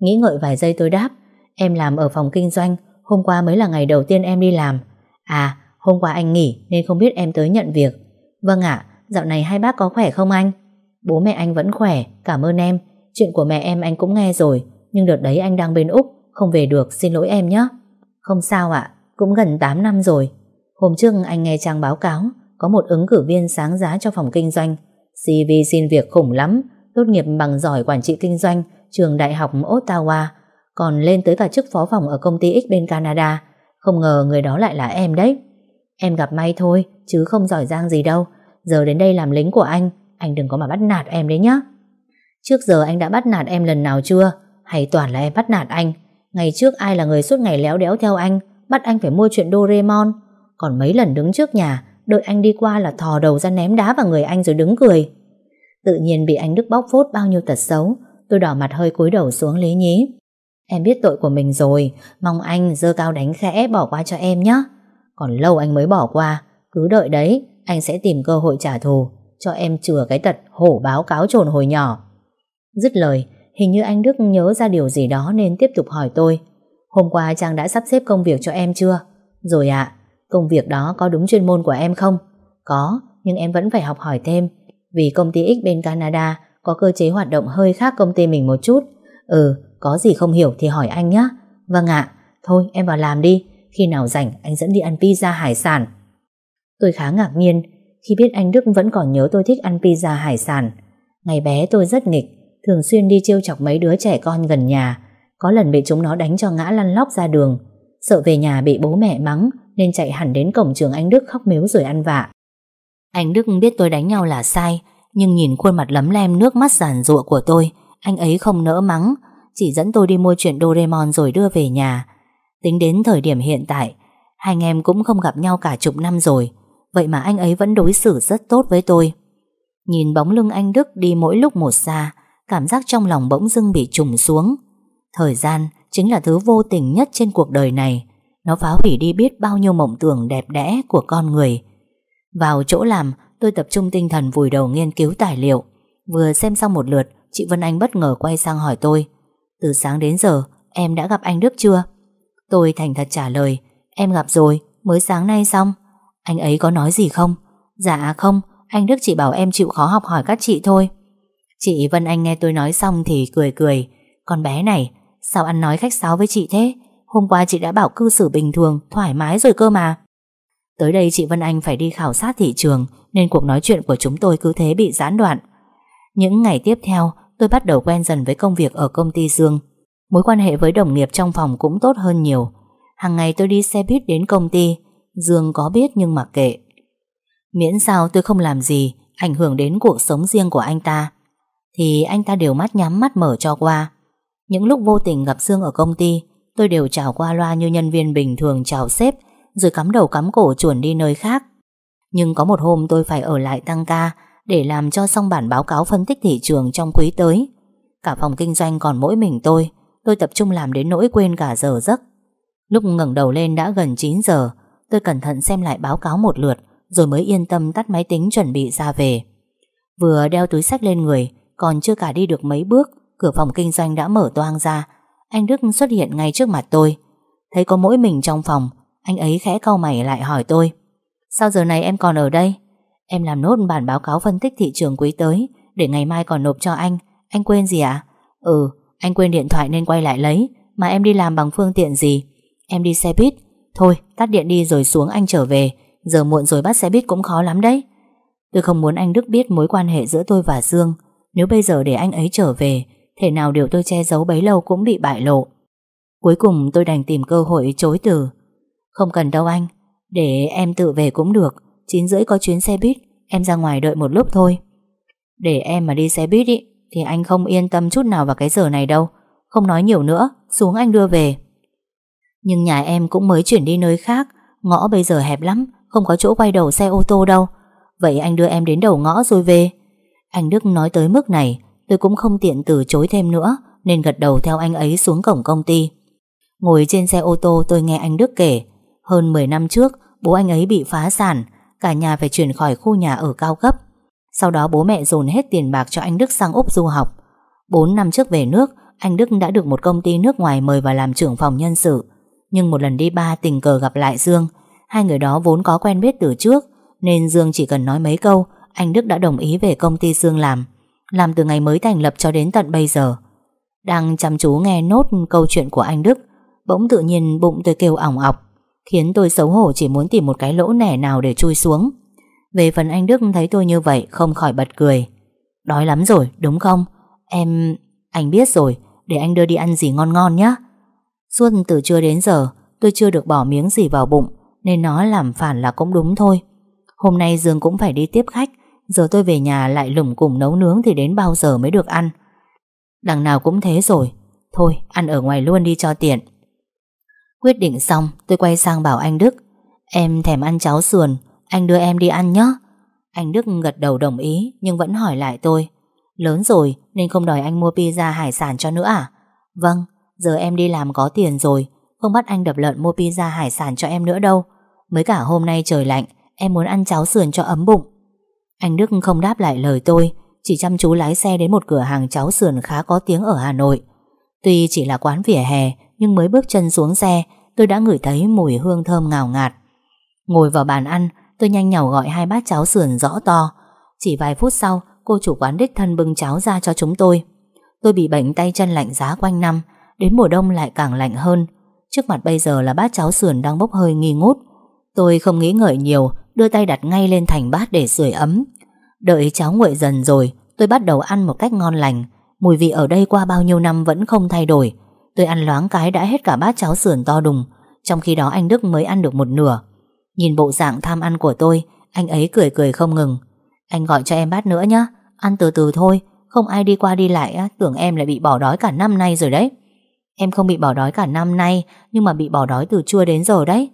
Nghĩ ngợi vài giây tôi đáp, em làm ở phòng kinh doanh, hôm qua mới là ngày đầu tiên em đi làm. À, hôm qua anh nghỉ nên không biết em tới nhận việc. Vâng ạ, dạo này hai bác có khỏe không anh? Bố mẹ anh vẫn khỏe, cảm ơn em, Chuyện của mẹ em anh cũng nghe rồi Nhưng đợt đấy anh đang bên Úc Không về được xin lỗi em nhé Không sao ạ, cũng gần 8 năm rồi Hôm trước anh nghe trang báo cáo Có một ứng cử viên sáng giá cho phòng kinh doanh CV xin việc khủng lắm Tốt nghiệp bằng giỏi quản trị kinh doanh Trường Đại học Ottawa Còn lên tới cả chức phó phòng ở công ty X bên Canada Không ngờ người đó lại là em đấy Em gặp may thôi Chứ không giỏi giang gì đâu Giờ đến đây làm lính của anh Anh đừng có mà bắt nạt em đấy nhá Trước giờ anh đã bắt nạt em lần nào chưa? Hay toàn là em bắt nạt anh? Ngày trước ai là người suốt ngày léo đéo theo anh, bắt anh phải mua chuyện Doraemon. Còn mấy lần đứng trước nhà, đợi anh đi qua là thò đầu ra ném đá vào người anh rồi đứng cười. Tự nhiên bị anh Đức bóc phốt bao nhiêu tật xấu, tôi đỏ mặt hơi cúi đầu xuống Lý Nhí. Em biết tội của mình rồi, mong anh dơ cao đánh khẽ bỏ qua cho em nhé. Còn lâu anh mới bỏ qua, cứ đợi đấy, anh sẽ tìm cơ hội trả thù, cho em chừa cái tật hổ báo cáo trồn hồi nhỏ. Dứt lời, hình như anh Đức nhớ ra điều gì đó nên tiếp tục hỏi tôi. Hôm qua Trang đã sắp xếp công việc cho em chưa? Rồi ạ, công việc đó có đúng chuyên môn của em không? Có, nhưng em vẫn phải học hỏi thêm. Vì công ty X bên Canada có cơ chế hoạt động hơi khác công ty mình một chút. Ừ, có gì không hiểu thì hỏi anh nhé. Vâng ạ, thôi em vào làm đi. Khi nào rảnh anh dẫn đi ăn pizza hải sản. Tôi khá ngạc nhiên khi biết anh Đức vẫn còn nhớ tôi thích ăn pizza hải sản. Ngày bé tôi rất nghịch, thường xuyên đi chiêu chọc mấy đứa trẻ con gần nhà. Có lần bị chúng nó đánh cho ngã lăn lóc ra đường. Sợ về nhà bị bố mẹ mắng nên chạy hẳn đến cổng trường anh Đức khóc miếu rồi ăn vạ. Anh Đức biết tôi đánh nhau là sai, nhưng nhìn khuôn mặt lấm lem nước mắt giàn rụa của tôi, anh ấy không nỡ mắng, chỉ dẫn tôi đi mua chuyện Doraemon rồi đưa về nhà. Tính đến thời điểm hiện tại, hai anh em cũng không gặp nhau cả chục năm rồi, vậy mà anh ấy vẫn đối xử rất tốt với tôi. Nhìn bóng lưng anh Đức đi mỗi lúc một xa, cảm giác trong lòng bỗng dưng bị trùng xuống. Thời gian chính là thứ vô tình nhất trên cuộc đời này. Nó phá hủy đi biết bao nhiêu mộng tưởng đẹp đẽ của con người. Vào chỗ làm, tôi tập trung tinh thần vùi đầu nghiên cứu tài liệu. Vừa xem xong một lượt, chị Vân Anh bất ngờ quay sang hỏi tôi. Từ sáng đến giờ, em đã gặp anh Đức chưa? Tôi thành thật trả lời, em gặp rồi, mới sáng nay xong. Anh ấy có nói gì không? Dạ không, anh Đức chỉ bảo em chịu khó học hỏi các chị thôi. Chị Vân Anh nghe tôi nói xong thì cười cười Con bé này Sao ăn nói khách sáo với chị thế Hôm qua chị đã bảo cư xử bình thường Thoải mái rồi cơ mà Tới đây chị Vân Anh phải đi khảo sát thị trường Nên cuộc nói chuyện của chúng tôi cứ thế bị gián đoạn Những ngày tiếp theo Tôi bắt đầu quen dần với công việc ở công ty Dương Mối quan hệ với đồng nghiệp trong phòng cũng tốt hơn nhiều Hàng ngày tôi đi xe buýt đến công ty Dương có biết nhưng mặc kệ Miễn sao tôi không làm gì Ảnh hưởng đến cuộc sống riêng của anh ta thì anh ta đều mắt nhắm mắt mở cho qua. Những lúc vô tình gặp Dương ở công ty, tôi đều chào qua loa như nhân viên bình thường chào sếp, rồi cắm đầu cắm cổ chuẩn đi nơi khác. Nhưng có một hôm tôi phải ở lại tăng ca để làm cho xong bản báo cáo phân tích thị trường trong quý tới. Cả phòng kinh doanh còn mỗi mình tôi, tôi tập trung làm đến nỗi quên cả giờ giấc. Lúc ngẩng đầu lên đã gần 9 giờ, tôi cẩn thận xem lại báo cáo một lượt rồi mới yên tâm tắt máy tính chuẩn bị ra về. Vừa đeo túi sách lên người, còn chưa cả đi được mấy bước Cửa phòng kinh doanh đã mở toang ra Anh Đức xuất hiện ngay trước mặt tôi Thấy có mỗi mình trong phòng Anh ấy khẽ cau mày lại hỏi tôi Sao giờ này em còn ở đây Em làm nốt bản báo cáo phân tích thị trường quý tới Để ngày mai còn nộp cho anh Anh quên gì ạ à? Ừ anh quên điện thoại nên quay lại lấy Mà em đi làm bằng phương tiện gì Em đi xe buýt Thôi tắt điện đi rồi xuống anh trở về Giờ muộn rồi bắt xe buýt cũng khó lắm đấy Tôi không muốn anh Đức biết mối quan hệ giữa tôi và Dương nếu bây giờ để anh ấy trở về Thể nào điều tôi che giấu bấy lâu cũng bị bại lộ Cuối cùng tôi đành tìm cơ hội chối từ Không cần đâu anh Để em tự về cũng được 9 rưỡi có chuyến xe buýt Em ra ngoài đợi một lúc thôi Để em mà đi xe buýt ý Thì anh không yên tâm chút nào vào cái giờ này đâu Không nói nhiều nữa Xuống anh đưa về Nhưng nhà em cũng mới chuyển đi nơi khác Ngõ bây giờ hẹp lắm Không có chỗ quay đầu xe ô tô đâu Vậy anh đưa em đến đầu ngõ rồi về anh Đức nói tới mức này Tôi cũng không tiện từ chối thêm nữa Nên gật đầu theo anh ấy xuống cổng công ty Ngồi trên xe ô tô tôi nghe anh Đức kể Hơn 10 năm trước Bố anh ấy bị phá sản Cả nhà phải chuyển khỏi khu nhà ở cao cấp Sau đó bố mẹ dồn hết tiền bạc cho anh Đức sang Úc du học 4 năm trước về nước Anh Đức đã được một công ty nước ngoài mời vào làm trưởng phòng nhân sự Nhưng một lần đi ba tình cờ gặp lại Dương Hai người đó vốn có quen biết từ trước Nên Dương chỉ cần nói mấy câu anh Đức đã đồng ý về công ty Dương làm, làm từ ngày mới thành lập cho đến tận bây giờ. Đang chăm chú nghe nốt câu chuyện của anh Đức, bỗng tự nhiên bụng tôi kêu ỏng ọc, khiến tôi xấu hổ chỉ muốn tìm một cái lỗ nẻ nào để chui xuống. Về phần anh Đức thấy tôi như vậy không khỏi bật cười. Đói lắm rồi, đúng không? Em... Anh biết rồi, để anh đưa đi ăn gì ngon ngon nhé. Xuân từ trưa đến giờ, tôi chưa được bỏ miếng gì vào bụng, nên nó làm phản là cũng đúng thôi. Hôm nay Dương cũng phải đi tiếp khách, Giờ tôi về nhà lại lủng củng nấu nướng Thì đến bao giờ mới được ăn Đằng nào cũng thế rồi Thôi ăn ở ngoài luôn đi cho tiện Quyết định xong tôi quay sang bảo anh Đức Em thèm ăn cháo sườn Anh đưa em đi ăn nhé Anh Đức gật đầu đồng ý Nhưng vẫn hỏi lại tôi Lớn rồi nên không đòi anh mua pizza hải sản cho nữa à Vâng Giờ em đi làm có tiền rồi Không bắt anh đập lợn mua pizza hải sản cho em nữa đâu Mới cả hôm nay trời lạnh Em muốn ăn cháo sườn cho ấm bụng anh Đức không đáp lại lời tôi Chỉ chăm chú lái xe đến một cửa hàng cháo sườn khá có tiếng ở Hà Nội Tuy chỉ là quán vỉa hè Nhưng mới bước chân xuống xe Tôi đã ngửi thấy mùi hương thơm ngào ngạt Ngồi vào bàn ăn Tôi nhanh nhào gọi hai bát cháo sườn rõ to Chỉ vài phút sau Cô chủ quán đích thân bưng cháo ra cho chúng tôi Tôi bị bệnh tay chân lạnh giá quanh năm Đến mùa đông lại càng lạnh hơn Trước mặt bây giờ là bát cháo sườn đang bốc hơi nghi ngút Tôi không nghĩ ngợi nhiều đưa tay đặt ngay lên thành bát để sưởi ấm. Đợi cháo nguội dần rồi, tôi bắt đầu ăn một cách ngon lành. Mùi vị ở đây qua bao nhiêu năm vẫn không thay đổi. Tôi ăn loáng cái đã hết cả bát cháo sườn to đùng, trong khi đó anh Đức mới ăn được một nửa. Nhìn bộ dạng tham ăn của tôi, anh ấy cười cười không ngừng. Anh gọi cho em bát nữa nhé, ăn từ từ thôi, không ai đi qua đi lại tưởng em lại bị bỏ đói cả năm nay rồi đấy. Em không bị bỏ đói cả năm nay, nhưng mà bị bỏ đói từ trưa đến giờ đấy.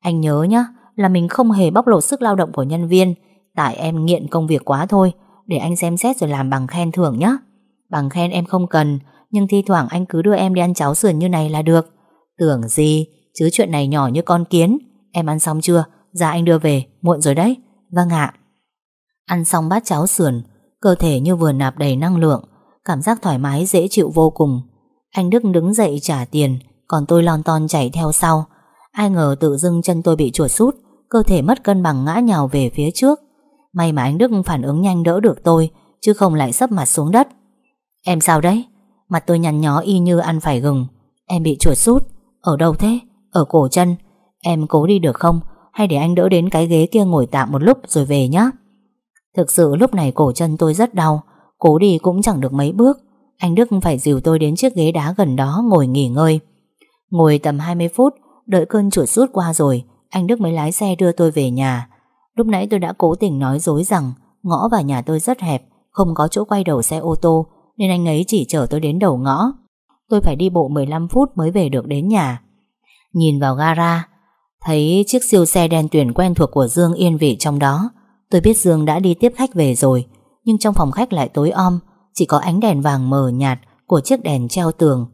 Anh nhớ nhá, là mình không hề bóc lột sức lao động của nhân viên Tại em nghiện công việc quá thôi Để anh xem xét rồi làm bằng khen thưởng nhé Bằng khen em không cần Nhưng thi thoảng anh cứ đưa em đi ăn cháo sườn như này là được Tưởng gì Chứ chuyện này nhỏ như con kiến Em ăn xong chưa Ra dạ, anh đưa về Muộn rồi đấy Vâng ạ Ăn xong bát cháo sườn Cơ thể như vừa nạp đầy năng lượng Cảm giác thoải mái dễ chịu vô cùng Anh Đức đứng dậy trả tiền Còn tôi lon ton chạy theo sau Ai ngờ tự dưng chân tôi bị chuột sút cơ thể mất cân bằng ngã nhào về phía trước. May mà anh Đức phản ứng nhanh đỡ được tôi, chứ không lại sấp mặt xuống đất. Em sao đấy? Mặt tôi nhăn nhó y như ăn phải gừng. Em bị chuột rút Ở đâu thế? Ở cổ chân. Em cố đi được không? Hay để anh đỡ đến cái ghế kia ngồi tạm một lúc rồi về nhé? Thực sự lúc này cổ chân tôi rất đau, cố đi cũng chẳng được mấy bước. Anh Đức phải dìu tôi đến chiếc ghế đá gần đó ngồi nghỉ ngơi. Ngồi tầm 20 phút, đợi cơn chuột rút qua rồi, anh Đức mới lái xe đưa tôi về nhà Lúc nãy tôi đã cố tình nói dối rằng Ngõ vào nhà tôi rất hẹp Không có chỗ quay đầu xe ô tô Nên anh ấy chỉ chở tôi đến đầu ngõ Tôi phải đi bộ 15 phút mới về được đến nhà Nhìn vào gara Thấy chiếc siêu xe đen tuyển quen thuộc của Dương yên vị trong đó Tôi biết Dương đã đi tiếp khách về rồi Nhưng trong phòng khách lại tối om Chỉ có ánh đèn vàng mờ nhạt Của chiếc đèn treo tường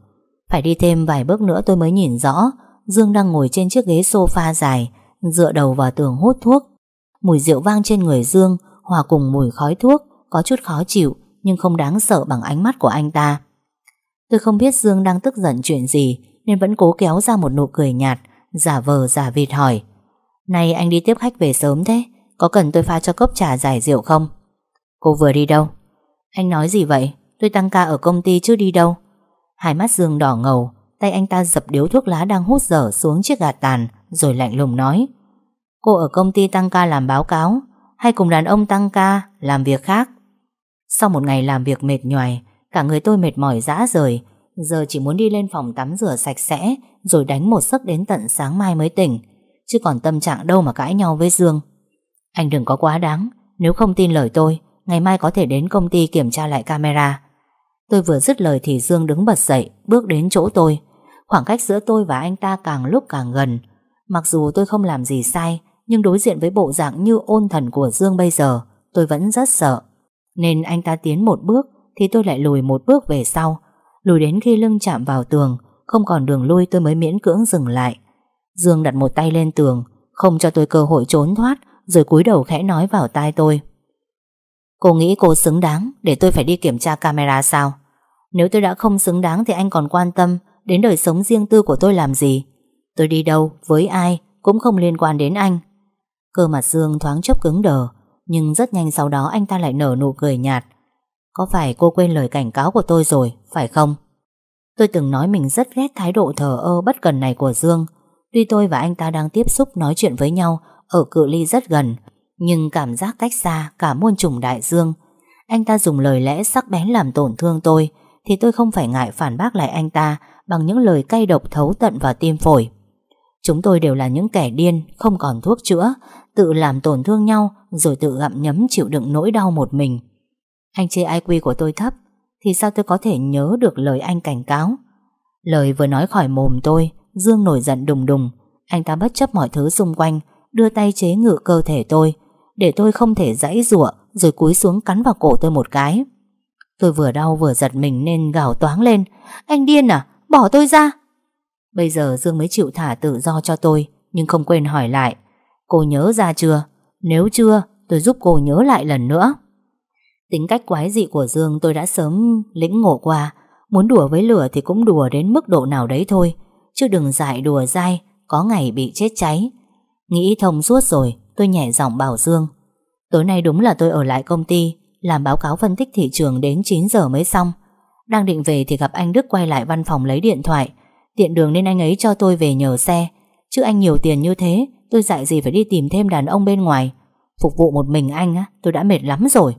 Phải đi thêm vài bước nữa tôi mới nhìn rõ Dương đang ngồi trên chiếc ghế sofa dài, dựa đầu vào tường hút thuốc. Mùi rượu vang trên người Dương hòa cùng mùi khói thuốc, có chút khó chịu nhưng không đáng sợ bằng ánh mắt của anh ta. Tôi không biết Dương đang tức giận chuyện gì nên vẫn cố kéo ra một nụ cười nhạt, giả vờ giả vịt hỏi. Này anh đi tiếp khách về sớm thế, có cần tôi pha cho cốc trà giải rượu không? Cô vừa đi đâu? Anh nói gì vậy? Tôi tăng ca ở công ty chứ đi đâu? Hai mắt Dương đỏ ngầu, Tay anh ta dập điếu thuốc lá đang hút dở xuống chiếc gạt tàn Rồi lạnh lùng nói Cô ở công ty tăng ca làm báo cáo Hay cùng đàn ông tăng ca làm việc khác Sau một ngày làm việc mệt nhoài Cả người tôi mệt mỏi dã rời Giờ chỉ muốn đi lên phòng tắm rửa sạch sẽ Rồi đánh một giấc đến tận sáng mai mới tỉnh Chứ còn tâm trạng đâu mà cãi nhau với Dương Anh đừng có quá đáng Nếu không tin lời tôi Ngày mai có thể đến công ty kiểm tra lại camera Tôi vừa dứt lời thì Dương đứng bật dậy Bước đến chỗ tôi Khoảng cách giữa tôi và anh ta càng lúc càng gần. Mặc dù tôi không làm gì sai, nhưng đối diện với bộ dạng như ôn thần của Dương bây giờ, tôi vẫn rất sợ. Nên anh ta tiến một bước, thì tôi lại lùi một bước về sau. Lùi đến khi lưng chạm vào tường, không còn đường lui tôi mới miễn cưỡng dừng lại. Dương đặt một tay lên tường, không cho tôi cơ hội trốn thoát, rồi cúi đầu khẽ nói vào tai tôi. Cô nghĩ cô xứng đáng để tôi phải đi kiểm tra camera sao? Nếu tôi đã không xứng đáng thì anh còn quan tâm Đến đời sống riêng tư của tôi làm gì Tôi đi đâu, với ai Cũng không liên quan đến anh Cơ mặt Dương thoáng chốc cứng đờ Nhưng rất nhanh sau đó anh ta lại nở nụ cười nhạt Có phải cô quên lời cảnh cáo của tôi rồi Phải không Tôi từng nói mình rất ghét thái độ thờ ơ bất cần này của Dương Tuy tôi và anh ta đang tiếp xúc nói chuyện với nhau Ở cự ly rất gần Nhưng cảm giác cách xa cả muôn trùng đại dương Anh ta dùng lời lẽ sắc bén làm tổn thương tôi Thì tôi không phải ngại phản bác lại anh ta bằng những lời cay độc thấu tận vào tim phổi. Chúng tôi đều là những kẻ điên, không còn thuốc chữa, tự làm tổn thương nhau rồi tự gặm nhấm chịu đựng nỗi đau một mình. Anh chê IQ của tôi thấp, thì sao tôi có thể nhớ được lời anh cảnh cáo? Lời vừa nói khỏi mồm tôi, Dương nổi giận đùng đùng. Anh ta bất chấp mọi thứ xung quanh, đưa tay chế ngự cơ thể tôi, để tôi không thể giãy giụa rồi cúi xuống cắn vào cổ tôi một cái. Tôi vừa đau vừa giật mình nên gào toáng lên. Anh điên à? Bỏ tôi ra Bây giờ Dương mới chịu thả tự do cho tôi Nhưng không quên hỏi lại Cô nhớ ra chưa Nếu chưa tôi giúp cô nhớ lại lần nữa Tính cách quái dị của Dương tôi đã sớm lĩnh ngộ qua Muốn đùa với lửa thì cũng đùa đến mức độ nào đấy thôi Chứ đừng dại đùa dai Có ngày bị chết cháy Nghĩ thông suốt rồi Tôi nhẹ giọng bảo Dương Tối nay đúng là tôi ở lại công ty Làm báo cáo phân tích thị trường đến 9 giờ mới xong đang định về thì gặp anh Đức quay lại văn phòng lấy điện thoại Tiện đường nên anh ấy cho tôi về nhờ xe Chứ anh nhiều tiền như thế Tôi dạy gì phải đi tìm thêm đàn ông bên ngoài Phục vụ một mình anh á Tôi đã mệt lắm rồi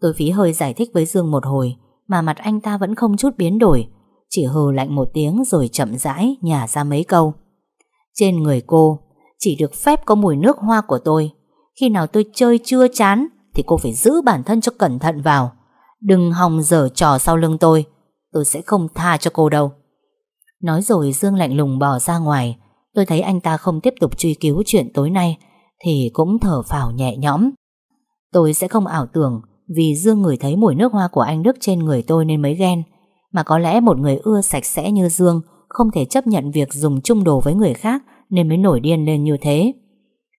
Tôi phí hơi giải thích với Dương một hồi Mà mặt anh ta vẫn không chút biến đổi Chỉ hừ lạnh một tiếng rồi chậm rãi Nhả ra mấy câu Trên người cô Chỉ được phép có mùi nước hoa của tôi Khi nào tôi chơi chưa chán Thì cô phải giữ bản thân cho cẩn thận vào Đừng hòng dở trò sau lưng tôi Tôi sẽ không tha cho cô đâu Nói rồi Dương lạnh lùng bỏ ra ngoài Tôi thấy anh ta không tiếp tục truy cứu chuyện tối nay Thì cũng thở phào nhẹ nhõm Tôi sẽ không ảo tưởng Vì Dương ngửi thấy mùi nước hoa của anh Đức trên người tôi nên mới ghen Mà có lẽ một người ưa sạch sẽ như Dương Không thể chấp nhận việc dùng chung đồ với người khác Nên mới nổi điên lên như thế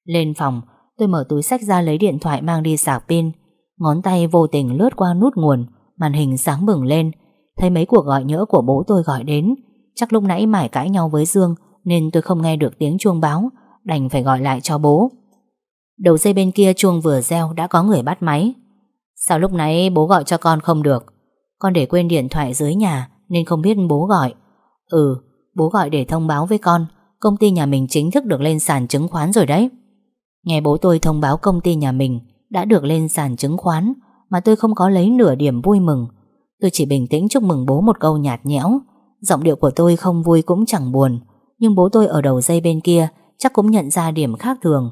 Lên phòng Tôi mở túi sách ra lấy điện thoại mang đi sạc pin Ngón tay vô tình lướt qua nút nguồn Màn hình sáng bừng lên Thấy mấy cuộc gọi nhỡ của bố tôi gọi đến Chắc lúc nãy mải cãi nhau với Dương Nên tôi không nghe được tiếng chuông báo Đành phải gọi lại cho bố Đầu dây bên kia chuông vừa reo Đã có người bắt máy Sao lúc nãy bố gọi cho con không được Con để quên điện thoại dưới nhà Nên không biết bố gọi Ừ bố gọi để thông báo với con Công ty nhà mình chính thức được lên sàn chứng khoán rồi đấy Nghe bố tôi thông báo công ty nhà mình đã được lên sàn chứng khoán mà tôi không có lấy nửa điểm vui mừng. Tôi chỉ bình tĩnh chúc mừng bố một câu nhạt nhẽo. Giọng điệu của tôi không vui cũng chẳng buồn, nhưng bố tôi ở đầu dây bên kia chắc cũng nhận ra điểm khác thường.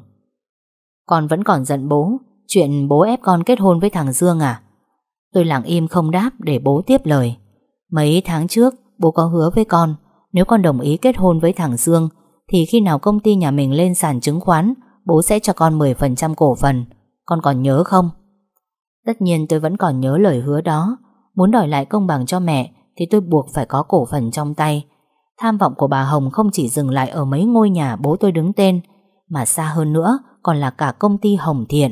Con vẫn còn giận bố, chuyện bố ép con kết hôn với thằng Dương à? Tôi lặng im không đáp để bố tiếp lời. Mấy tháng trước, bố có hứa với con, nếu con đồng ý kết hôn với thằng Dương, thì khi nào công ty nhà mình lên sàn chứng khoán, bố sẽ cho con 10% cổ phần. Con còn nhớ không? Tất nhiên tôi vẫn còn nhớ lời hứa đó Muốn đòi lại công bằng cho mẹ Thì tôi buộc phải có cổ phần trong tay Tham vọng của bà Hồng không chỉ dừng lại Ở mấy ngôi nhà bố tôi đứng tên Mà xa hơn nữa Còn là cả công ty Hồng Thiện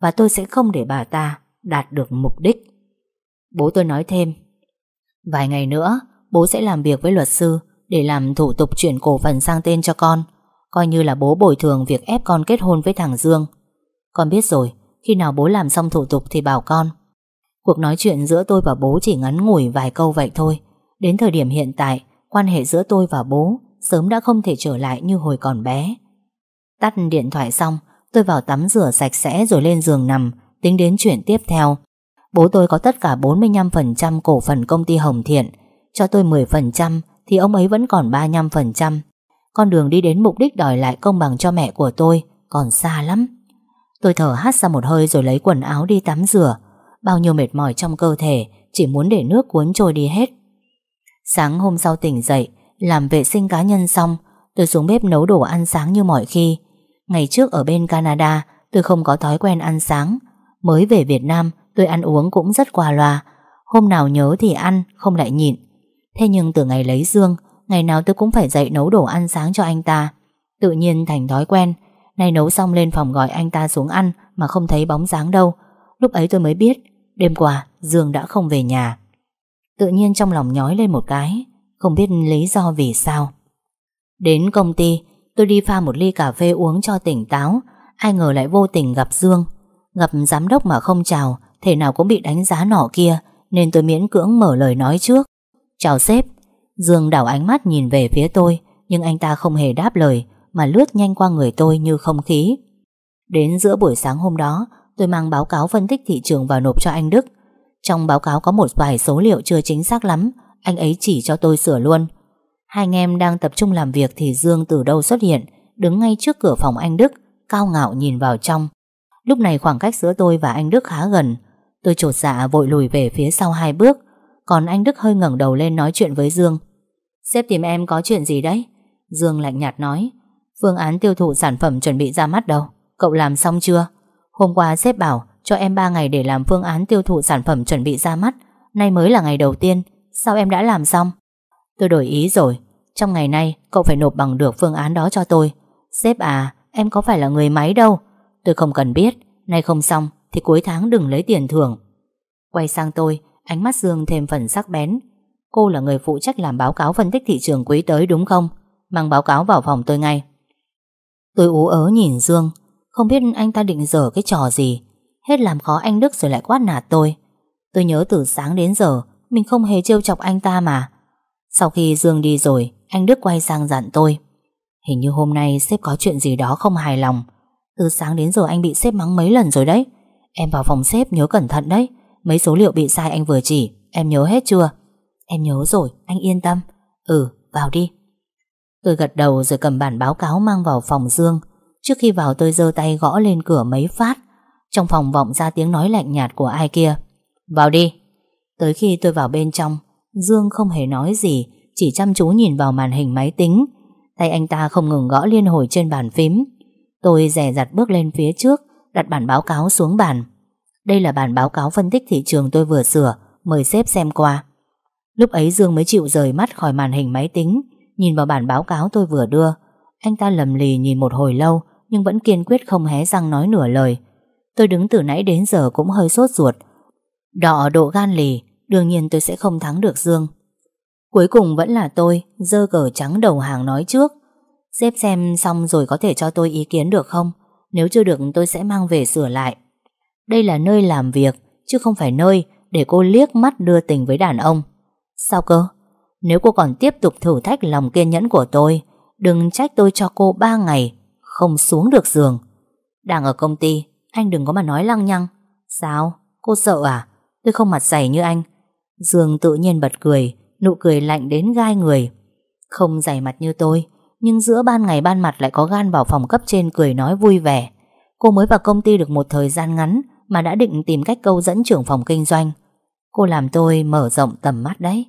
Và tôi sẽ không để bà ta đạt được mục đích Bố tôi nói thêm Vài ngày nữa Bố sẽ làm việc với luật sư Để làm thủ tục chuyển cổ phần sang tên cho con Coi như là bố bồi thường việc ép con kết hôn với thằng Dương con biết rồi, khi nào bố làm xong thủ tục thì bảo con. Cuộc nói chuyện giữa tôi và bố chỉ ngắn ngủi vài câu vậy thôi. Đến thời điểm hiện tại, quan hệ giữa tôi và bố sớm đã không thể trở lại như hồi còn bé. Tắt điện thoại xong, tôi vào tắm rửa sạch sẽ rồi lên giường nằm, tính đến chuyện tiếp theo. Bố tôi có tất cả 45% cổ phần công ty Hồng Thiện, cho tôi 10% thì ông ấy vẫn còn 35%. Con đường đi đến mục đích đòi lại công bằng cho mẹ của tôi còn xa lắm. Tôi thở hắt ra một hơi rồi lấy quần áo đi tắm rửa. Bao nhiêu mệt mỏi trong cơ thể, chỉ muốn để nước cuốn trôi đi hết. Sáng hôm sau tỉnh dậy, làm vệ sinh cá nhân xong, tôi xuống bếp nấu đồ ăn sáng như mọi khi. Ngày trước ở bên Canada, tôi không có thói quen ăn sáng. Mới về Việt Nam, tôi ăn uống cũng rất quà loa. Hôm nào nhớ thì ăn, không lại nhịn. Thế nhưng từ ngày lấy Dương, ngày nào tôi cũng phải dậy nấu đồ ăn sáng cho anh ta. Tự nhiên thành thói quen, Nay nấu xong lên phòng gọi anh ta xuống ăn Mà không thấy bóng dáng đâu Lúc ấy tôi mới biết Đêm qua Dương đã không về nhà Tự nhiên trong lòng nhói lên một cái Không biết lý do vì sao Đến công ty Tôi đi pha một ly cà phê uống cho tỉnh táo Ai ngờ lại vô tình gặp Dương Gặp giám đốc mà không chào Thể nào cũng bị đánh giá nọ kia Nên tôi miễn cưỡng mở lời nói trước Chào sếp Dương đảo ánh mắt nhìn về phía tôi Nhưng anh ta không hề đáp lời mà lướt nhanh qua người tôi như không khí. Đến giữa buổi sáng hôm đó, tôi mang báo cáo phân tích thị trường vào nộp cho anh Đức. Trong báo cáo có một vài số liệu chưa chính xác lắm, anh ấy chỉ cho tôi sửa luôn. Hai anh em đang tập trung làm việc thì Dương từ đâu xuất hiện, đứng ngay trước cửa phòng anh Đức, cao ngạo nhìn vào trong. Lúc này khoảng cách giữa tôi và anh Đức khá gần. Tôi trột dạ vội lùi về phía sau hai bước, còn anh Đức hơi ngẩng đầu lên nói chuyện với Dương. Sếp tìm em có chuyện gì đấy? Dương lạnh nhạt nói, Phương án tiêu thụ sản phẩm chuẩn bị ra mắt đâu Cậu làm xong chưa Hôm qua sếp bảo cho em 3 ngày để làm phương án tiêu thụ sản phẩm chuẩn bị ra mắt Nay mới là ngày đầu tiên Sao em đã làm xong Tôi đổi ý rồi Trong ngày nay cậu phải nộp bằng được phương án đó cho tôi Sếp à em có phải là người máy đâu Tôi không cần biết Nay không xong thì cuối tháng đừng lấy tiền thưởng Quay sang tôi Ánh mắt Dương thêm phần sắc bén Cô là người phụ trách làm báo cáo phân tích thị trường quý tới đúng không Mang báo cáo vào phòng tôi ngay Tôi ú ớ nhìn Dương Không biết anh ta định dở cái trò gì Hết làm khó anh Đức rồi lại quát nạt tôi Tôi nhớ từ sáng đến giờ Mình không hề trêu chọc anh ta mà Sau khi Dương đi rồi Anh Đức quay sang dặn tôi Hình như hôm nay sếp có chuyện gì đó không hài lòng Từ sáng đến giờ anh bị sếp mắng mấy lần rồi đấy Em vào phòng sếp nhớ cẩn thận đấy Mấy số liệu bị sai anh vừa chỉ Em nhớ hết chưa Em nhớ rồi, anh yên tâm Ừ, vào đi Tôi gật đầu rồi cầm bản báo cáo mang vào phòng Dương. Trước khi vào tôi giơ tay gõ lên cửa mấy phát. Trong phòng vọng ra tiếng nói lạnh nhạt của ai kia. Vào đi. Tới khi tôi vào bên trong, Dương không hề nói gì, chỉ chăm chú nhìn vào màn hình máy tính. Tay anh ta không ngừng gõ liên hồi trên bàn phím. Tôi rè rặt bước lên phía trước, đặt bản báo cáo xuống bàn. Đây là bản báo cáo phân tích thị trường tôi vừa sửa, mời sếp xem qua. Lúc ấy Dương mới chịu rời mắt khỏi màn hình máy tính, Nhìn vào bản báo cáo tôi vừa đưa Anh ta lầm lì nhìn một hồi lâu Nhưng vẫn kiên quyết không hé răng nói nửa lời Tôi đứng từ nãy đến giờ cũng hơi sốt ruột Đỏ độ gan lì Đương nhiên tôi sẽ không thắng được Dương Cuối cùng vẫn là tôi Dơ cờ trắng đầu hàng nói trước Xếp xem xong rồi có thể cho tôi ý kiến được không Nếu chưa được tôi sẽ mang về sửa lại Đây là nơi làm việc Chứ không phải nơi để cô liếc mắt đưa tình với đàn ông Sao cơ nếu cô còn tiếp tục thử thách lòng kiên nhẫn của tôi Đừng trách tôi cho cô 3 ngày Không xuống được giường Đang ở công ty Anh đừng có mà nói lăng nhăng Sao? Cô sợ à? Tôi không mặt dày như anh Dương tự nhiên bật cười Nụ cười lạnh đến gai người Không dày mặt như tôi Nhưng giữa ban ngày ban mặt lại có gan vào phòng cấp trên cười nói vui vẻ Cô mới vào công ty được một thời gian ngắn Mà đã định tìm cách câu dẫn trưởng phòng kinh doanh Cô làm tôi mở rộng tầm mắt đấy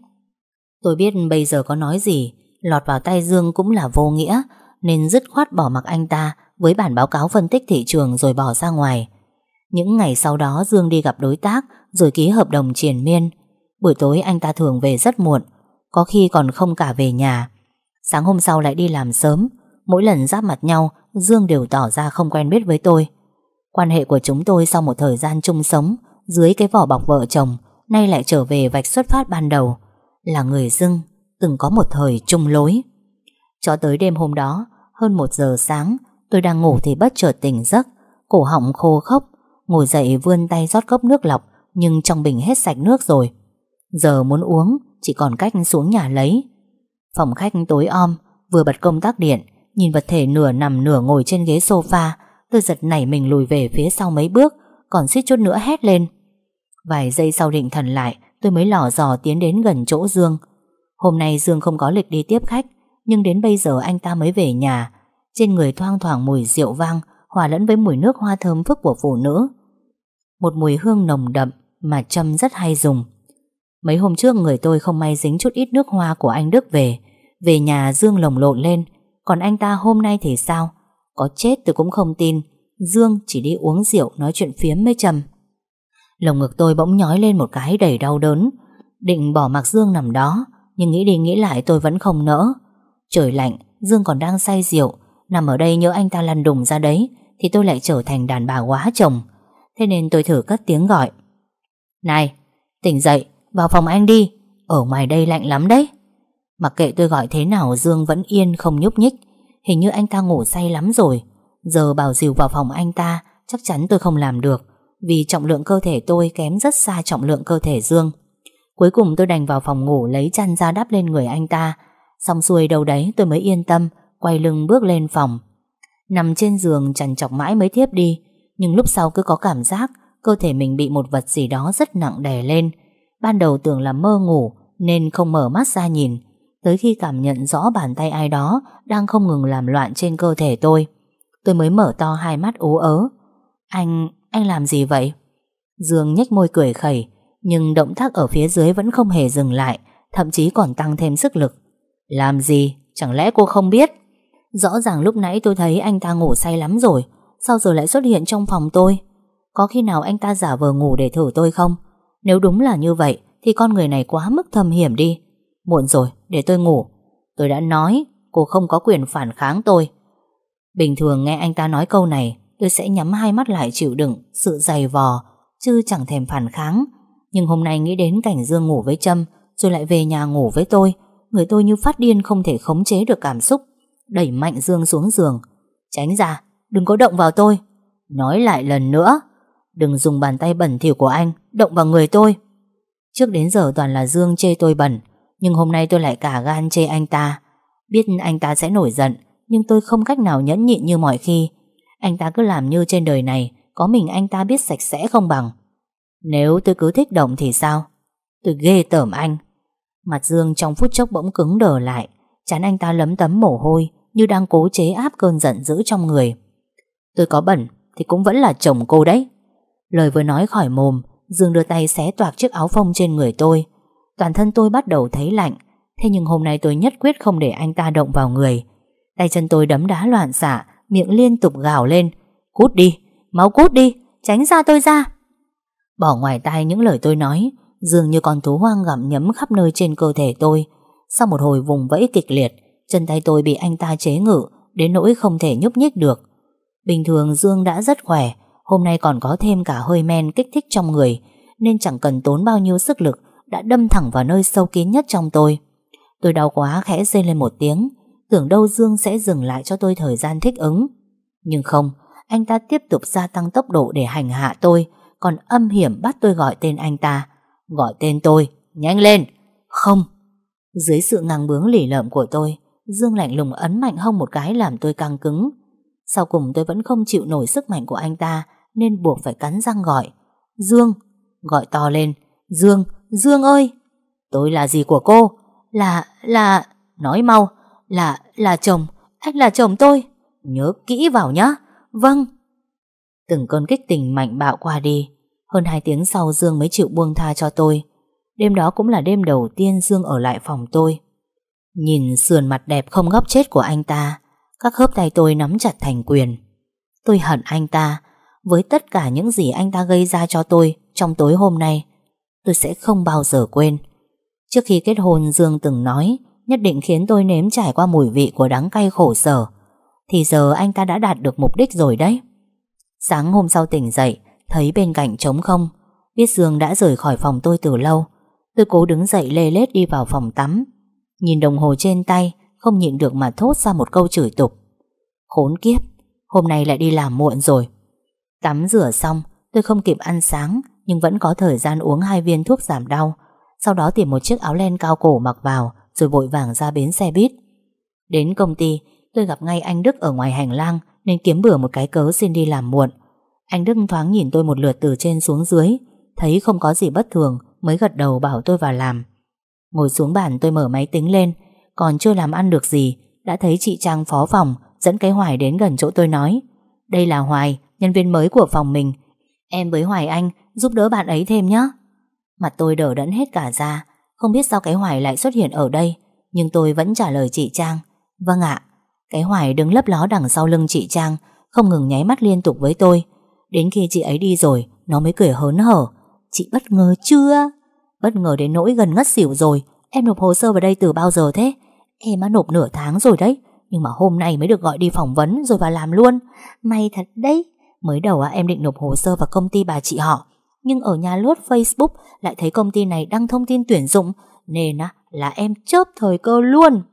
Tôi biết bây giờ có nói gì Lọt vào tay Dương cũng là vô nghĩa Nên dứt khoát bỏ mặc anh ta Với bản báo cáo phân tích thị trường rồi bỏ ra ngoài Những ngày sau đó Dương đi gặp đối tác Rồi ký hợp đồng triển miên Buổi tối anh ta thường về rất muộn Có khi còn không cả về nhà Sáng hôm sau lại đi làm sớm Mỗi lần giáp mặt nhau Dương đều tỏ ra không quen biết với tôi Quan hệ của chúng tôi sau một thời gian chung sống Dưới cái vỏ bọc vợ chồng Nay lại trở về vạch xuất phát ban đầu là người dưng từng có một thời chung lối. Cho tới đêm hôm đó, hơn một giờ sáng, tôi đang ngủ thì bất chợt tỉnh giấc, cổ họng khô khốc, ngồi dậy vươn tay rót cốc nước lọc, nhưng trong bình hết sạch nước rồi. Giờ muốn uống, chỉ còn cách xuống nhà lấy. Phòng khách tối om, vừa bật công tắc điện, nhìn vật thể nửa nằm nửa ngồi trên ghế sofa, tôi giật nảy mình lùi về phía sau mấy bước, còn suýt chút nữa hét lên. Vài giây sau định thần lại, tôi mới lỏ dò tiến đến gần chỗ Dương. Hôm nay Dương không có lịch đi tiếp khách, nhưng đến bây giờ anh ta mới về nhà. Trên người thoang thoảng mùi rượu vang, hòa lẫn với mùi nước hoa thơm phức của phụ nữ. Một mùi hương nồng đậm mà Trâm rất hay dùng. Mấy hôm trước người tôi không may dính chút ít nước hoa của anh Đức về. Về nhà Dương lồng lộn lên, còn anh ta hôm nay thì sao? Có chết tôi cũng không tin, Dương chỉ đi uống rượu nói chuyện phiếm mới Trâm. Lồng ngực tôi bỗng nhói lên một cái đầy đau đớn Định bỏ mặc Dương nằm đó Nhưng nghĩ đi nghĩ lại tôi vẫn không nỡ Trời lạnh Dương còn đang say rượu Nằm ở đây nhớ anh ta lăn đùng ra đấy Thì tôi lại trở thành đàn bà quá chồng Thế nên tôi thử cất tiếng gọi Này tỉnh dậy Vào phòng anh đi Ở ngoài đây lạnh lắm đấy Mặc kệ tôi gọi thế nào Dương vẫn yên không nhúc nhích Hình như anh ta ngủ say lắm rồi Giờ bảo dìu vào phòng anh ta Chắc chắn tôi không làm được vì trọng lượng cơ thể tôi kém rất xa trọng lượng cơ thể Dương. Cuối cùng tôi đành vào phòng ngủ lấy chăn ra đắp lên người anh ta. Xong xuôi đâu đấy tôi mới yên tâm, quay lưng bước lên phòng. Nằm trên giường chằn chọc mãi mới thiếp đi, nhưng lúc sau cứ có cảm giác cơ thể mình bị một vật gì đó rất nặng đè lên. Ban đầu tưởng là mơ ngủ nên không mở mắt ra nhìn, tới khi cảm nhận rõ bàn tay ai đó đang không ngừng làm loạn trên cơ thể tôi. Tôi mới mở to hai mắt ố ớ. Anh, anh làm gì vậy? Dương nhếch môi cười khẩy, nhưng động tác ở phía dưới vẫn không hề dừng lại, thậm chí còn tăng thêm sức lực. Làm gì? Chẳng lẽ cô không biết? Rõ ràng lúc nãy tôi thấy anh ta ngủ say lắm rồi, sao giờ lại xuất hiện trong phòng tôi? Có khi nào anh ta giả vờ ngủ để thử tôi không? Nếu đúng là như vậy, thì con người này quá mức thâm hiểm đi. Muộn rồi, để tôi ngủ. Tôi đã nói, cô không có quyền phản kháng tôi. Bình thường nghe anh ta nói câu này, tôi sẽ nhắm hai mắt lại chịu đựng sự dày vò, chứ chẳng thèm phản kháng. Nhưng hôm nay nghĩ đến cảnh Dương ngủ với Trâm, rồi lại về nhà ngủ với tôi, người tôi như phát điên không thể khống chế được cảm xúc, đẩy mạnh Dương xuống giường. Tránh ra, đừng có động vào tôi. Nói lại lần nữa, đừng dùng bàn tay bẩn thỉu của anh động vào người tôi. Trước đến giờ toàn là Dương chê tôi bẩn, nhưng hôm nay tôi lại cả gan chê anh ta. Biết anh ta sẽ nổi giận, nhưng tôi không cách nào nhẫn nhịn như mọi khi, anh ta cứ làm như trên đời này Có mình anh ta biết sạch sẽ không bằng Nếu tôi cứ thích động thì sao Tôi ghê tởm anh Mặt Dương trong phút chốc bỗng cứng đờ lại Chán anh ta lấm tấm mồ hôi Như đang cố chế áp cơn giận dữ trong người Tôi có bẩn Thì cũng vẫn là chồng cô đấy Lời vừa nói khỏi mồm Dương đưa tay xé toạc chiếc áo phông trên người tôi Toàn thân tôi bắt đầu thấy lạnh Thế nhưng hôm nay tôi nhất quyết không để anh ta động vào người Tay chân tôi đấm đá loạn xạ miệng liên tục gào lên. Cút đi, máu cút đi, tránh ra tôi ra. Bỏ ngoài tai những lời tôi nói, dường như con thú hoang gặm nhấm khắp nơi trên cơ thể tôi. Sau một hồi vùng vẫy kịch liệt, chân tay tôi bị anh ta chế ngự, đến nỗi không thể nhúc nhích được. Bình thường Dương đã rất khỏe, hôm nay còn có thêm cả hơi men kích thích trong người, nên chẳng cần tốn bao nhiêu sức lực, đã đâm thẳng vào nơi sâu kín nhất trong tôi. Tôi đau quá khẽ rên lên một tiếng, Tưởng đâu Dương sẽ dừng lại cho tôi thời gian thích ứng Nhưng không Anh ta tiếp tục gia tăng tốc độ để hành hạ tôi Còn âm hiểm bắt tôi gọi tên anh ta Gọi tên tôi Nhanh lên Không Dưới sự ngang bướng lỉ lợm của tôi Dương lạnh lùng ấn mạnh hông một cái làm tôi căng cứng Sau cùng tôi vẫn không chịu nổi sức mạnh của anh ta Nên buộc phải cắn răng gọi Dương Gọi to lên Dương, Dương ơi Tôi là gì của cô Là, là Nói mau, là, là chồng, anh là chồng tôi. Nhớ kỹ vào nhá. Vâng. Từng cơn kích tình mạnh bạo qua đi. Hơn 2 tiếng sau Dương mới chịu buông tha cho tôi. Đêm đó cũng là đêm đầu tiên Dương ở lại phòng tôi. Nhìn sườn mặt đẹp không góc chết của anh ta, các khớp tay tôi nắm chặt thành quyền. Tôi hận anh ta, với tất cả những gì anh ta gây ra cho tôi trong tối hôm nay, tôi sẽ không bao giờ quên. Trước khi kết hôn Dương từng nói nhất định khiến tôi nếm trải qua mùi vị của đắng cay khổ sở. Thì giờ anh ta đã đạt được mục đích rồi đấy. Sáng hôm sau tỉnh dậy, thấy bên cạnh trống không. Biết Dương đã rời khỏi phòng tôi từ lâu. Tôi cố đứng dậy lê lết đi vào phòng tắm. Nhìn đồng hồ trên tay, không nhịn được mà thốt ra một câu chửi tục. Khốn kiếp, hôm nay lại đi làm muộn rồi. Tắm rửa xong, tôi không kịp ăn sáng, nhưng vẫn có thời gian uống hai viên thuốc giảm đau. Sau đó tìm một chiếc áo len cao cổ mặc vào, rồi vội vàng ra bến xe buýt. Đến công ty, tôi gặp ngay anh Đức ở ngoài hành lang nên kiếm bừa một cái cớ xin đi làm muộn. Anh Đức thoáng nhìn tôi một lượt từ trên xuống dưới, thấy không có gì bất thường mới gật đầu bảo tôi vào làm. Ngồi xuống bàn tôi mở máy tính lên, còn chưa làm ăn được gì, đã thấy chị Trang phó phòng dẫn cái Hoài đến gần chỗ tôi nói. Đây là Hoài, nhân viên mới của phòng mình. Em với Hoài Anh giúp đỡ bạn ấy thêm nhé. Mặt tôi đỡ đẫn hết cả ra, không biết sao cái hoài lại xuất hiện ở đây Nhưng tôi vẫn trả lời chị Trang Vâng ạ Cái hoài đứng lấp ló đằng sau lưng chị Trang Không ngừng nháy mắt liên tục với tôi Đến khi chị ấy đi rồi Nó mới cười hớn hở Chị bất ngờ chưa Bất ngờ đến nỗi gần ngất xỉu rồi Em nộp hồ sơ vào đây từ bao giờ thế Em đã nộp nửa tháng rồi đấy Nhưng mà hôm nay mới được gọi đi phỏng vấn rồi vào làm luôn May thật đấy Mới đầu à, em định nộp hồ sơ vào công ty bà chị họ nhưng ở nhà lướt Facebook lại thấy công ty này đăng thông tin tuyển dụng, nên á, là em chớp thời cơ luôn.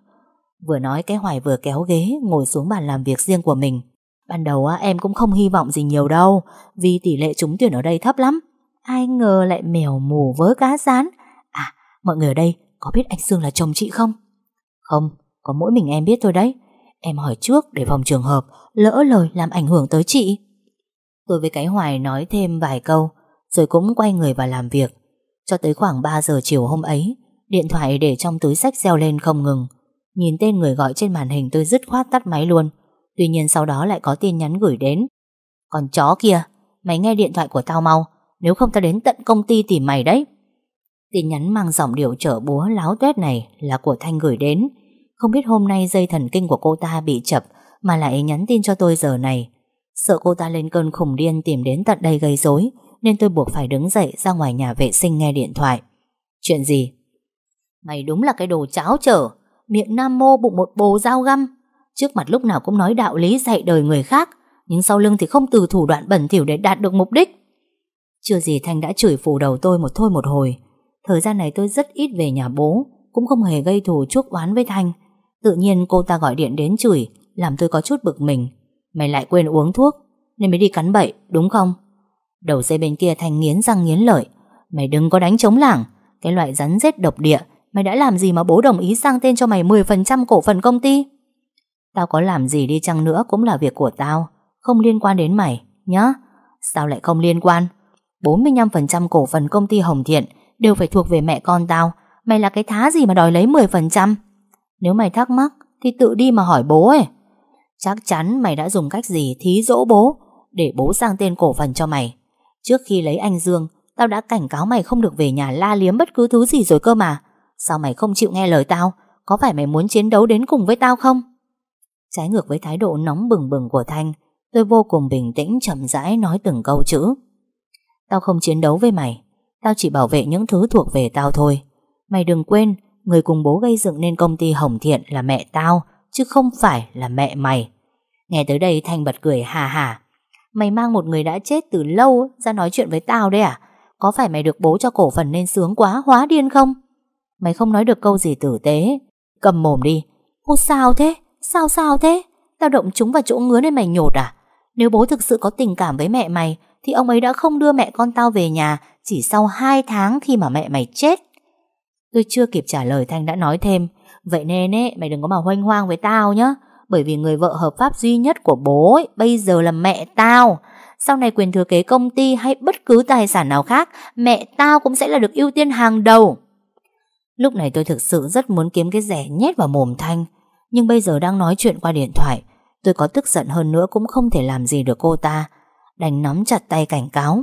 Vừa nói cái Hoài vừa kéo ghế ngồi xuống bàn làm việc riêng của mình. Ban đầu á, em cũng không hy vọng gì nhiều đâu, vì tỷ lệ trúng tuyển ở đây thấp lắm. Ai ngờ lại mèo mù vớ cá rán. À, mọi người ở đây có biết anh Sương là chồng chị không? Không, có mỗi mình em biết thôi đấy. Em hỏi trước để phòng trường hợp, lỡ lời làm ảnh hưởng tới chị. Tôi với cái Hoài nói thêm vài câu, rồi cũng quay người vào làm việc. Cho tới khoảng 3 giờ chiều hôm ấy, điện thoại để trong túi sách reo lên không ngừng. Nhìn tên người gọi trên màn hình tôi dứt khoát tắt máy luôn. Tuy nhiên sau đó lại có tin nhắn gửi đến. Còn chó kia, mày nghe điện thoại của tao mau, nếu không tao đến tận công ty tìm mày đấy. Tin nhắn mang giọng điệu chở búa láo tuét này là của Thanh gửi đến. Không biết hôm nay dây thần kinh của cô ta bị chập mà lại nhắn tin cho tôi giờ này. Sợ cô ta lên cơn khủng điên tìm đến tận đây gây rối nên tôi buộc phải đứng dậy ra ngoài nhà vệ sinh nghe điện thoại. Chuyện gì? Mày đúng là cái đồ cháo trở, miệng nam mô bụng một bồ dao găm. Trước mặt lúc nào cũng nói đạo lý dạy đời người khác, nhưng sau lưng thì không từ thủ đoạn bẩn thỉu để đạt được mục đích. Chưa gì Thanh đã chửi phủ đầu tôi một thôi một hồi. Thời gian này tôi rất ít về nhà bố, cũng không hề gây thù chuốc oán với Thanh. Tự nhiên cô ta gọi điện đến chửi, làm tôi có chút bực mình. Mày lại quên uống thuốc, nên mới đi cắn bậy, đúng không? Đầu dây bên kia Thành nghiến răng nghiến lợi Mày đừng có đánh chống lảng Cái loại rắn rết độc địa Mày đã làm gì mà bố đồng ý sang tên cho mày 10% cổ phần công ty Tao có làm gì đi chăng nữa cũng là việc của tao Không liên quan đến mày Nhá Sao lại không liên quan 45% cổ phần công ty Hồng Thiện Đều phải thuộc về mẹ con tao Mày là cái thá gì mà đòi lấy 10% Nếu mày thắc mắc Thì tự đi mà hỏi bố ấy Chắc chắn mày đã dùng cách gì thí dỗ bố Để bố sang tên cổ phần cho mày Trước khi lấy anh Dương Tao đã cảnh cáo mày không được về nhà la liếm bất cứ thứ gì rồi cơ mà Sao mày không chịu nghe lời tao Có phải mày muốn chiến đấu đến cùng với tao không Trái ngược với thái độ nóng bừng bừng của Thanh Tôi vô cùng bình tĩnh chậm rãi nói từng câu chữ Tao không chiến đấu với mày Tao chỉ bảo vệ những thứ thuộc về tao thôi Mày đừng quên Người cùng bố gây dựng nên công ty Hồng Thiện là mẹ tao Chứ không phải là mẹ mày Nghe tới đây Thanh bật cười hà hà Mày mang một người đã chết từ lâu ra nói chuyện với tao đấy à? Có phải mày được bố cho cổ phần nên sướng quá, hóa điên không? Mày không nói được câu gì tử tế. Cầm mồm đi. Ô sao thế? Sao sao thế? Tao động chúng vào chỗ ngứa nên mày nhột à? Nếu bố thực sự có tình cảm với mẹ mày thì ông ấy đã không đưa mẹ con tao về nhà chỉ sau 2 tháng khi mà mẹ mày chết. Tôi chưa kịp trả lời Thanh đã nói thêm Vậy nên ấy, mày đừng có mà hoanh hoang với tao nhá bởi vì người vợ hợp pháp duy nhất của bố ấy, bây giờ là mẹ tao. Sau này quyền thừa kế công ty hay bất cứ tài sản nào khác, mẹ tao cũng sẽ là được ưu tiên hàng đầu. Lúc này tôi thực sự rất muốn kiếm cái rẻ nhét vào mồm Thanh, nhưng bây giờ đang nói chuyện qua điện thoại, tôi có tức giận hơn nữa cũng không thể làm gì được cô ta. Đành nắm chặt tay cảnh cáo.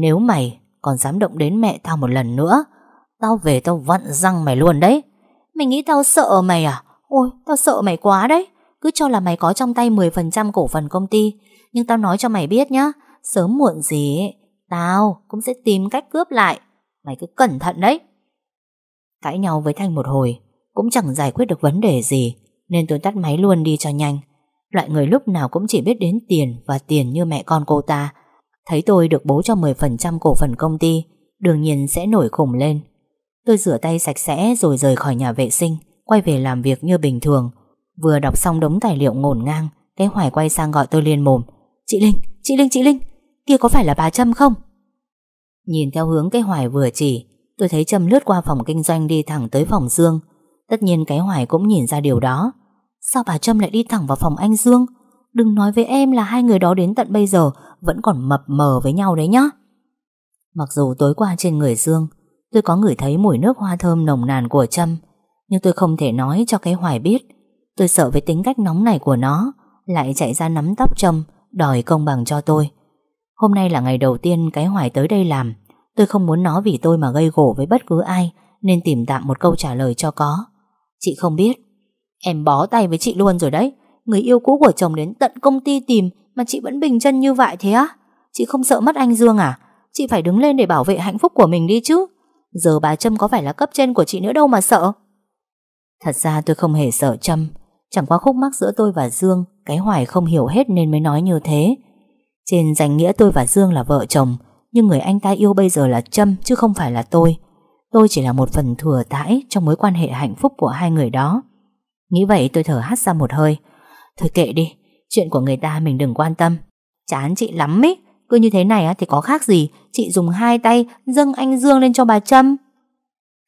Nếu mày còn dám động đến mẹ tao một lần nữa, tao về tao vặn răng mày luôn đấy. Mày nghĩ tao sợ mày à? Ôi, tao sợ mày quá đấy cứ cho là mày có trong tay 10% cổ phần công ty Nhưng tao nói cho mày biết nhá Sớm muộn gì ấy, Tao cũng sẽ tìm cách cướp lại Mày cứ cẩn thận đấy Cãi nhau với Thanh một hồi Cũng chẳng giải quyết được vấn đề gì Nên tôi tắt máy luôn đi cho nhanh Loại người lúc nào cũng chỉ biết đến tiền Và tiền như mẹ con cô ta Thấy tôi được bố cho 10% cổ phần công ty Đương nhiên sẽ nổi khủng lên Tôi rửa tay sạch sẽ rồi rời khỏi nhà vệ sinh Quay về làm việc như bình thường Vừa đọc xong đống tài liệu ngổn ngang Cái Hoài quay sang gọi tôi liền mồm Chị Linh, chị Linh, chị Linh Kia có phải là bà Trâm không? Nhìn theo hướng cái Hoài vừa chỉ Tôi thấy Trâm lướt qua phòng kinh doanh đi thẳng tới phòng Dương Tất nhiên cái Hoài cũng nhìn ra điều đó Sao bà Trâm lại đi thẳng vào phòng anh Dương? Đừng nói với em là hai người đó đến tận bây giờ Vẫn còn mập mờ với nhau đấy nhá Mặc dù tối qua trên người Dương Tôi có ngửi thấy mùi nước hoa thơm nồng nàn của Trâm Nhưng tôi không thể nói cho cái Hoài biết Tôi sợ với tính cách nóng này của nó Lại chạy ra nắm tóc châm Đòi công bằng cho tôi Hôm nay là ngày đầu tiên cái hoài tới đây làm Tôi không muốn nó vì tôi mà gây gổ với bất cứ ai Nên tìm tạm một câu trả lời cho có Chị không biết Em bó tay với chị luôn rồi đấy Người yêu cũ của chồng đến tận công ty tìm Mà chị vẫn bình chân như vậy thế á Chị không sợ mất anh Dương à Chị phải đứng lên để bảo vệ hạnh phúc của mình đi chứ Giờ bà Trâm có phải là cấp trên của chị nữa đâu mà sợ Thật ra tôi không hề sợ Trâm Chẳng qua khúc mắc giữa tôi và Dương Cái Hoài không hiểu hết nên mới nói như thế Trên danh nghĩa tôi và Dương là vợ chồng Nhưng người anh ta yêu bây giờ là Trâm Chứ không phải là tôi Tôi chỉ là một phần thừa tãi Trong mối quan hệ hạnh phúc của hai người đó Nghĩ vậy tôi thở hắt ra một hơi Thôi kệ đi Chuyện của người ta mình đừng quan tâm Chán chị lắm ý Cứ như thế này thì có khác gì Chị dùng hai tay dâng anh Dương lên cho bà Trâm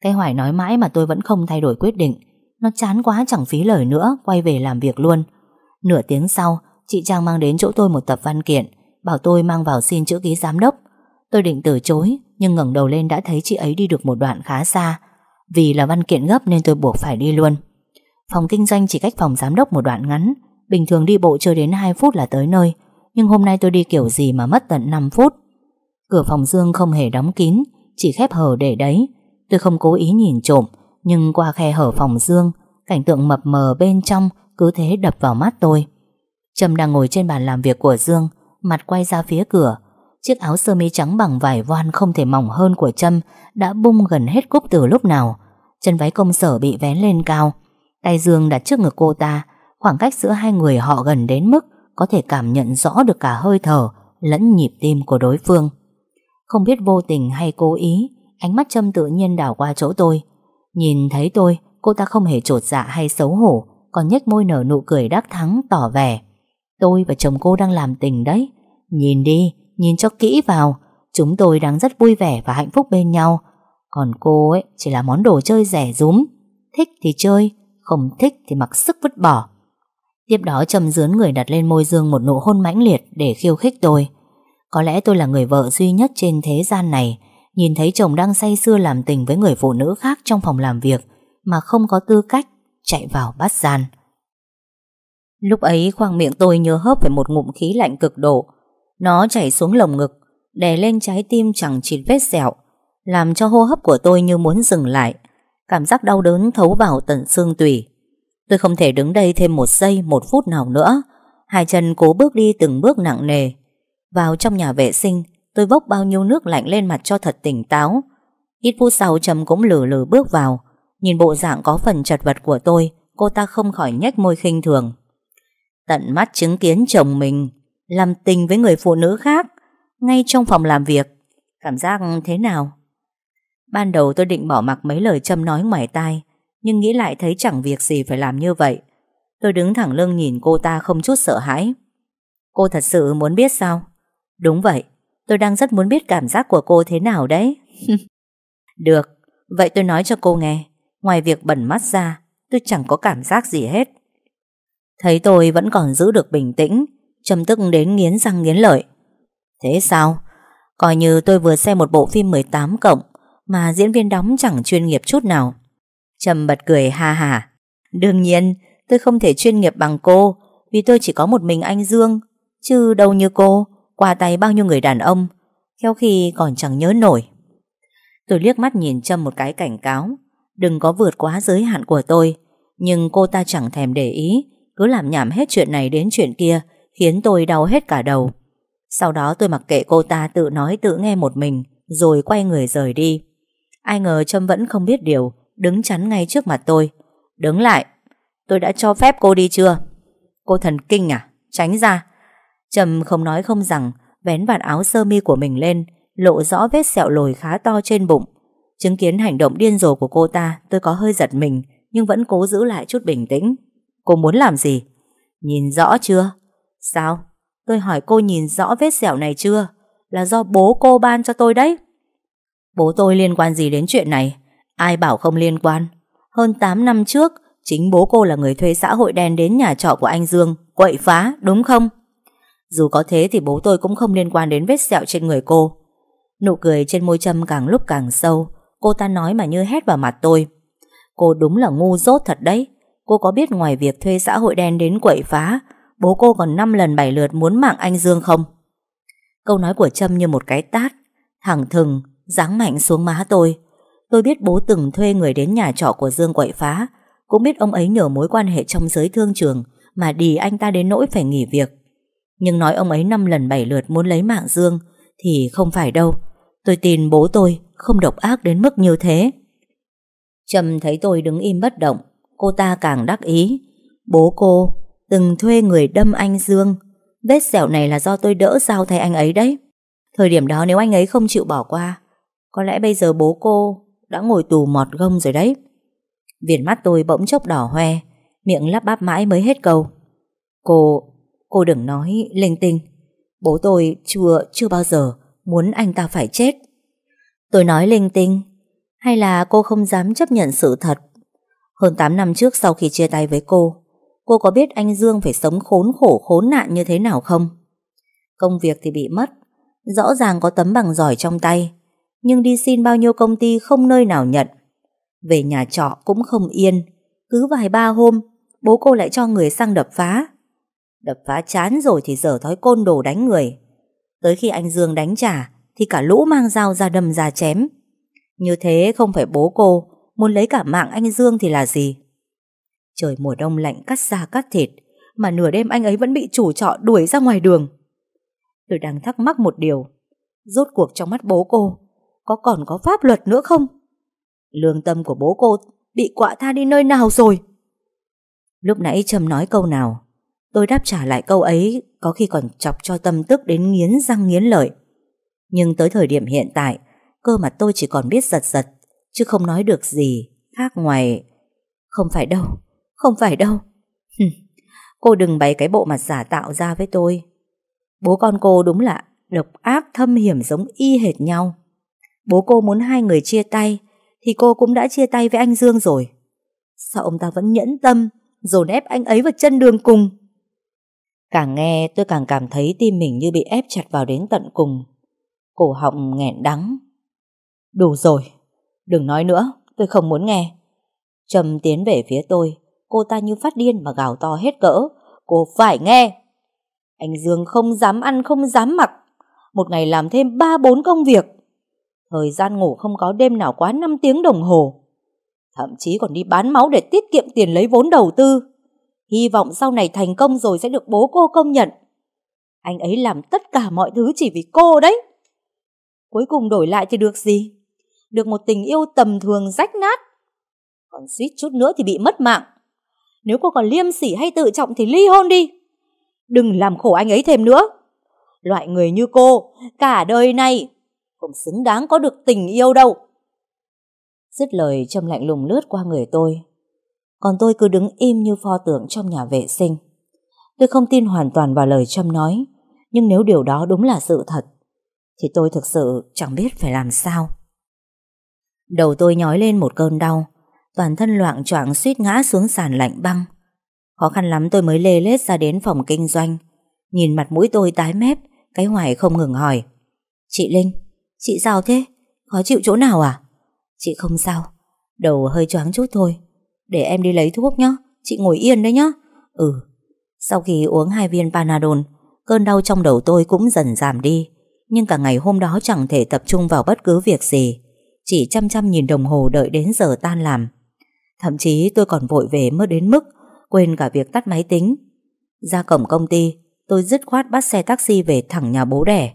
Cái Hoài nói mãi mà tôi vẫn không thay đổi quyết định nó chán quá chẳng phí lời nữa Quay về làm việc luôn Nửa tiếng sau Chị Trang mang đến chỗ tôi một tập văn kiện Bảo tôi mang vào xin chữ ký giám đốc Tôi định từ chối Nhưng ngẩng đầu lên đã thấy chị ấy đi được một đoạn khá xa Vì là văn kiện gấp nên tôi buộc phải đi luôn Phòng kinh doanh chỉ cách phòng giám đốc một đoạn ngắn Bình thường đi bộ chưa đến 2 phút là tới nơi Nhưng hôm nay tôi đi kiểu gì mà mất tận 5 phút Cửa phòng Dương không hề đóng kín Chỉ khép hờ để đấy Tôi không cố ý nhìn trộm nhưng qua khe hở phòng dương Cảnh tượng mập mờ bên trong Cứ thế đập vào mắt tôi Trâm đang ngồi trên bàn làm việc của Dương Mặt quay ra phía cửa Chiếc áo sơ mi trắng bằng vải voan không thể mỏng hơn của Trâm Đã bung gần hết cúc từ lúc nào Chân váy công sở bị vén lên cao Tay Dương đặt trước ngực cô ta Khoảng cách giữa hai người họ gần đến mức Có thể cảm nhận rõ được cả hơi thở Lẫn nhịp tim của đối phương Không biết vô tình hay cố ý Ánh mắt Trâm tự nhiên đảo qua chỗ tôi Nhìn thấy tôi, cô ta không hề trột dạ hay xấu hổ, còn nhếch môi nở nụ cười đắc thắng tỏ vẻ. Tôi và chồng cô đang làm tình đấy. Nhìn đi, nhìn cho kỹ vào. Chúng tôi đang rất vui vẻ và hạnh phúc bên nhau. Còn cô ấy chỉ là món đồ chơi rẻ rúm. Thích thì chơi, không thích thì mặc sức vứt bỏ. Tiếp đó trầm dướn người đặt lên môi Dương một nụ hôn mãnh liệt để khiêu khích tôi. Có lẽ tôi là người vợ duy nhất trên thế gian này nhìn thấy chồng đang say sưa làm tình với người phụ nữ khác trong phòng làm việc mà không có tư cách chạy vào bắt gian. Lúc ấy khoang miệng tôi nhớ hớp về một ngụm khí lạnh cực độ. Nó chảy xuống lồng ngực, đè lên trái tim chẳng chịt vết sẹo, làm cho hô hấp của tôi như muốn dừng lại. Cảm giác đau đớn thấu vào tận xương tủy. Tôi không thể đứng đây thêm một giây, một phút nào nữa. Hai chân cố bước đi từng bước nặng nề. Vào trong nhà vệ sinh, Tôi vốc bao nhiêu nước lạnh lên mặt cho thật tỉnh táo Ít phút sau Trầm cũng lử lử bước vào Nhìn bộ dạng có phần chật vật của tôi Cô ta không khỏi nhếch môi khinh thường Tận mắt chứng kiến chồng mình Làm tình với người phụ nữ khác Ngay trong phòng làm việc Cảm giác thế nào Ban đầu tôi định bỏ mặc mấy lời Trâm nói ngoài tai Nhưng nghĩ lại thấy chẳng việc gì phải làm như vậy Tôi đứng thẳng lưng nhìn cô ta không chút sợ hãi Cô thật sự muốn biết sao Đúng vậy Tôi đang rất muốn biết cảm giác của cô thế nào đấy Được Vậy tôi nói cho cô nghe Ngoài việc bẩn mắt ra Tôi chẳng có cảm giác gì hết Thấy tôi vẫn còn giữ được bình tĩnh Trầm tức đến nghiến răng nghiến lợi Thế sao Coi như tôi vừa xem một bộ phim 18 cộng Mà diễn viên đóng chẳng chuyên nghiệp chút nào Trầm bật cười ha hà Đương nhiên Tôi không thể chuyên nghiệp bằng cô Vì tôi chỉ có một mình anh Dương Chứ đâu như cô qua tay bao nhiêu người đàn ông, theo khi còn chẳng nhớ nổi. Tôi liếc mắt nhìn Trâm một cái cảnh cáo, đừng có vượt quá giới hạn của tôi, nhưng cô ta chẳng thèm để ý, cứ làm nhảm hết chuyện này đến chuyện kia, khiến tôi đau hết cả đầu. Sau đó tôi mặc kệ cô ta tự nói tự nghe một mình, rồi quay người rời đi. Ai ngờ Trâm vẫn không biết điều, đứng chắn ngay trước mặt tôi. Đứng lại, tôi đã cho phép cô đi chưa? Cô thần kinh à? Tránh ra, Trầm không nói không rằng, vén vạt áo sơ mi của mình lên, lộ rõ vết sẹo lồi khá to trên bụng. Chứng kiến hành động điên rồ của cô ta, tôi có hơi giật mình, nhưng vẫn cố giữ lại chút bình tĩnh. Cô muốn làm gì? Nhìn rõ chưa? Sao? Tôi hỏi cô nhìn rõ vết sẹo này chưa? Là do bố cô ban cho tôi đấy. Bố tôi liên quan gì đến chuyện này? Ai bảo không liên quan? Hơn 8 năm trước, chính bố cô là người thuê xã hội đen đến nhà trọ của anh Dương, quậy phá, đúng không? Dù có thế thì bố tôi cũng không liên quan đến vết sẹo trên người cô. Nụ cười trên môi Trâm càng lúc càng sâu, cô ta nói mà như hét vào mặt tôi. Cô đúng là ngu dốt thật đấy. Cô có biết ngoài việc thuê xã hội đen đến quậy phá, bố cô còn 5 lần 7 lượt muốn mạng anh Dương không? Câu nói của Trâm như một cái tát, thẳng thừng, giáng mạnh xuống má tôi. Tôi biết bố từng thuê người đến nhà trọ của Dương quậy phá, cũng biết ông ấy nhờ mối quan hệ trong giới thương trường mà đi anh ta đến nỗi phải nghỉ việc. Nhưng nói ông ấy năm lần bảy lượt muốn lấy mạng Dương Thì không phải đâu Tôi tin bố tôi không độc ác đến mức như thế Trâm thấy tôi đứng im bất động Cô ta càng đắc ý Bố cô từng thuê người đâm anh Dương Vết sẹo này là do tôi đỡ dao thay anh ấy đấy Thời điểm đó nếu anh ấy không chịu bỏ qua Có lẽ bây giờ bố cô Đã ngồi tù mọt gông rồi đấy Viền mắt tôi bỗng chốc đỏ hoe Miệng lắp bắp mãi mới hết câu Cô Cô đừng nói linh tinh. Bố tôi chưa, chưa bao giờ muốn anh ta phải chết. Tôi nói linh tinh. Hay là cô không dám chấp nhận sự thật? Hơn 8 năm trước sau khi chia tay với cô, cô có biết anh Dương phải sống khốn khổ khốn nạn như thế nào không? Công việc thì bị mất, rõ ràng có tấm bằng giỏi trong tay, nhưng đi xin bao nhiêu công ty không nơi nào nhận. Về nhà trọ cũng không yên, cứ vài ba hôm, bố cô lại cho người sang đập phá, Đập phá chán rồi thì dở thói côn đồ đánh người. Tới khi anh Dương đánh trả, thì cả lũ mang dao ra đâm ra chém. Như thế không phải bố cô, muốn lấy cả mạng anh Dương thì là gì? Trời mùa đông lạnh cắt da cắt thịt, mà nửa đêm anh ấy vẫn bị chủ trọ đuổi ra ngoài đường. Tôi đang thắc mắc một điều, rốt cuộc trong mắt bố cô, có còn có pháp luật nữa không? Lương tâm của bố cô bị quạ tha đi nơi nào rồi? Lúc nãy Trâm nói câu nào, Tôi đáp trả lại câu ấy có khi còn chọc cho tâm tức đến nghiến răng nghiến lợi. Nhưng tới thời điểm hiện tại, cơ mặt tôi chỉ còn biết giật giật, chứ không nói được gì khác ngoài... Không phải đâu, không phải đâu. cô đừng bày cái bộ mặt giả tạo ra với tôi. Bố con cô đúng là độc ác thâm hiểm giống y hệt nhau. Bố cô muốn hai người chia tay, thì cô cũng đã chia tay với anh Dương rồi. Sao ông ta vẫn nhẫn tâm, dồn ép anh ấy vào chân đường cùng? Càng nghe tôi càng cảm thấy tim mình như bị ép chặt vào đến tận cùng. Cổ họng nghẹn đắng. Đủ rồi, đừng nói nữa, tôi không muốn nghe. Trầm tiến về phía tôi, cô ta như phát điên mà gào to hết cỡ. Cô phải nghe. Anh Dương không dám ăn, không dám mặc. Một ngày làm thêm 3-4 công việc. Thời gian ngủ không có đêm nào quá 5 tiếng đồng hồ. Thậm chí còn đi bán máu để tiết kiệm tiền lấy vốn đầu tư hy vọng sau này thành công rồi sẽ được bố cô công nhận. Anh ấy làm tất cả mọi thứ chỉ vì cô đấy. Cuối cùng đổi lại thì được gì? Được một tình yêu tầm thường rách nát. Còn suýt chút nữa thì bị mất mạng. Nếu cô còn liêm sỉ hay tự trọng thì ly hôn đi. Đừng làm khổ anh ấy thêm nữa. Loại người như cô, cả đời này, không xứng đáng có được tình yêu đâu. Dứt lời trầm lạnh lùng lướt qua người tôi, còn tôi cứ đứng im như pho tượng trong nhà vệ sinh. Tôi không tin hoàn toàn vào lời Trâm nói, nhưng nếu điều đó đúng là sự thật, thì tôi thực sự chẳng biết phải làm sao. Đầu tôi nhói lên một cơn đau, toàn thân loạn choạng suýt ngã xuống sàn lạnh băng. Khó khăn lắm tôi mới lê lết ra đến phòng kinh doanh, nhìn mặt mũi tôi tái mép, cái hoài không ngừng hỏi. Chị Linh, chị sao thế? Khó chịu chỗ nào à? Chị không sao, đầu hơi choáng chút thôi, để em đi lấy thuốc nhá Chị ngồi yên đấy nhá Ừ Sau khi uống hai viên Panadol Cơn đau trong đầu tôi cũng dần giảm đi Nhưng cả ngày hôm đó chẳng thể tập trung vào bất cứ việc gì Chỉ chăm chăm nhìn đồng hồ đợi đến giờ tan làm Thậm chí tôi còn vội về mất đến mức Quên cả việc tắt máy tính Ra cổng công ty Tôi dứt khoát bắt xe taxi về thẳng nhà bố đẻ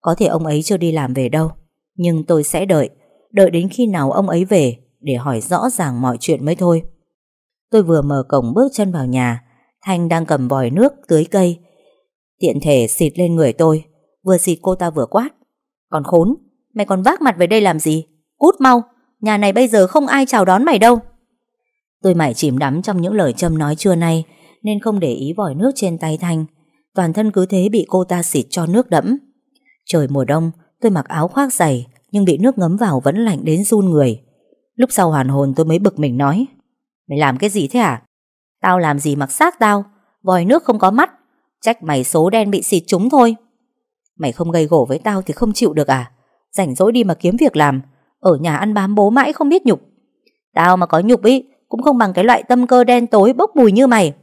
Có thể ông ấy chưa đi làm về đâu Nhưng tôi sẽ đợi Đợi đến khi nào ông ấy về để hỏi rõ ràng mọi chuyện mới thôi. Tôi vừa mở cổng bước chân vào nhà, Thanh đang cầm vòi nước tưới cây. Tiện thể xịt lên người tôi, vừa xịt cô ta vừa quát. Còn khốn, mày còn vác mặt về đây làm gì? Cút mau, nhà này bây giờ không ai chào đón mày đâu. Tôi mải chìm đắm trong những lời châm nói trưa nay, nên không để ý vòi nước trên tay Thanh. Toàn thân cứ thế bị cô ta xịt cho nước đẫm. Trời mùa đông, tôi mặc áo khoác dày, nhưng bị nước ngấm vào vẫn lạnh đến run người. Lúc sau hoàn hồn tôi mới bực mình nói Mày làm cái gì thế hả? Tao làm gì mặc xác tao Vòi nước không có mắt Trách mày số đen bị xịt chúng thôi Mày không gây gổ với tao thì không chịu được à Rảnh rỗi đi mà kiếm việc làm Ở nhà ăn bám bố mãi không biết nhục Tao mà có nhục ý Cũng không bằng cái loại tâm cơ đen tối bốc mùi như mày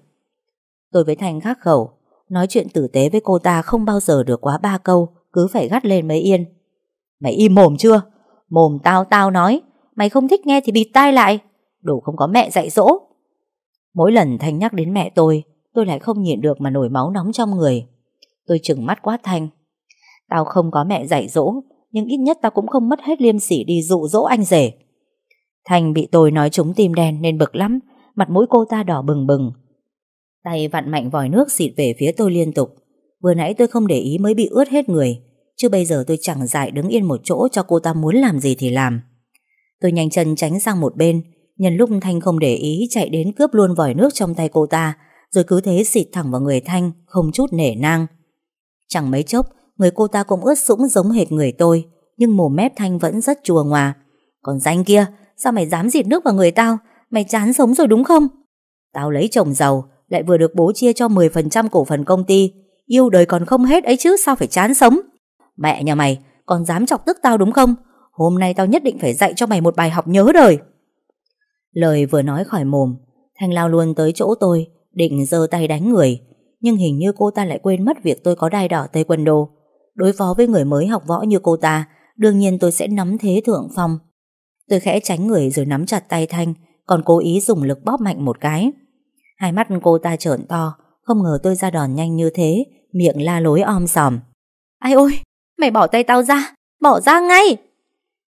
Tôi với Thành khác khẩu Nói chuyện tử tế với cô ta không bao giờ được quá ba câu Cứ phải gắt lên mới yên Mày im mồm chưa Mồm tao tao nói Mày không thích nghe thì bịt tai lại Đồ không có mẹ dạy dỗ Mỗi lần Thanh nhắc đến mẹ tôi Tôi lại không nhịn được mà nổi máu nóng trong người Tôi chừng mắt quá Thanh Tao không có mẹ dạy dỗ Nhưng ít nhất tao cũng không mất hết liêm sỉ đi dụ dỗ anh rể Thanh bị tôi nói trúng tim đen nên bực lắm Mặt mũi cô ta đỏ bừng bừng Tay vặn mạnh vòi nước xịt về phía tôi liên tục Vừa nãy tôi không để ý mới bị ướt hết người Chứ bây giờ tôi chẳng dại đứng yên một chỗ cho cô ta muốn làm gì thì làm Tôi nhanh chân tránh sang một bên, nhân lúc Thanh không để ý chạy đến cướp luôn vòi nước trong tay cô ta, rồi cứ thế xịt thẳng vào người Thanh, không chút nể nang. Chẳng mấy chốc, người cô ta cũng ướt sũng giống hệt người tôi, nhưng mồm mép Thanh vẫn rất chùa ngòa. Còn danh kia, sao mày dám xịt nước vào người tao? Mày chán sống rồi đúng không? Tao lấy chồng giàu, lại vừa được bố chia cho 10% cổ phần công ty. Yêu đời còn không hết ấy chứ, sao phải chán sống? Mẹ nhà mày, còn dám chọc tức tao đúng không? Hôm nay tao nhất định phải dạy cho mày một bài học nhớ đời Lời vừa nói khỏi mồm Thanh lao luôn tới chỗ tôi Định giơ tay đánh người Nhưng hình như cô ta lại quên mất việc tôi có đai đỏ Tây quần đồ. Đối phó với người mới học võ như cô ta Đương nhiên tôi sẽ nắm thế thượng phong Tôi khẽ tránh người rồi nắm chặt tay Thanh Còn cố ý dùng lực bóp mạnh một cái Hai mắt cô ta trợn to Không ngờ tôi ra đòn nhanh như thế Miệng la lối om sòm Ai ôi, mày bỏ tay tao ra Bỏ ra ngay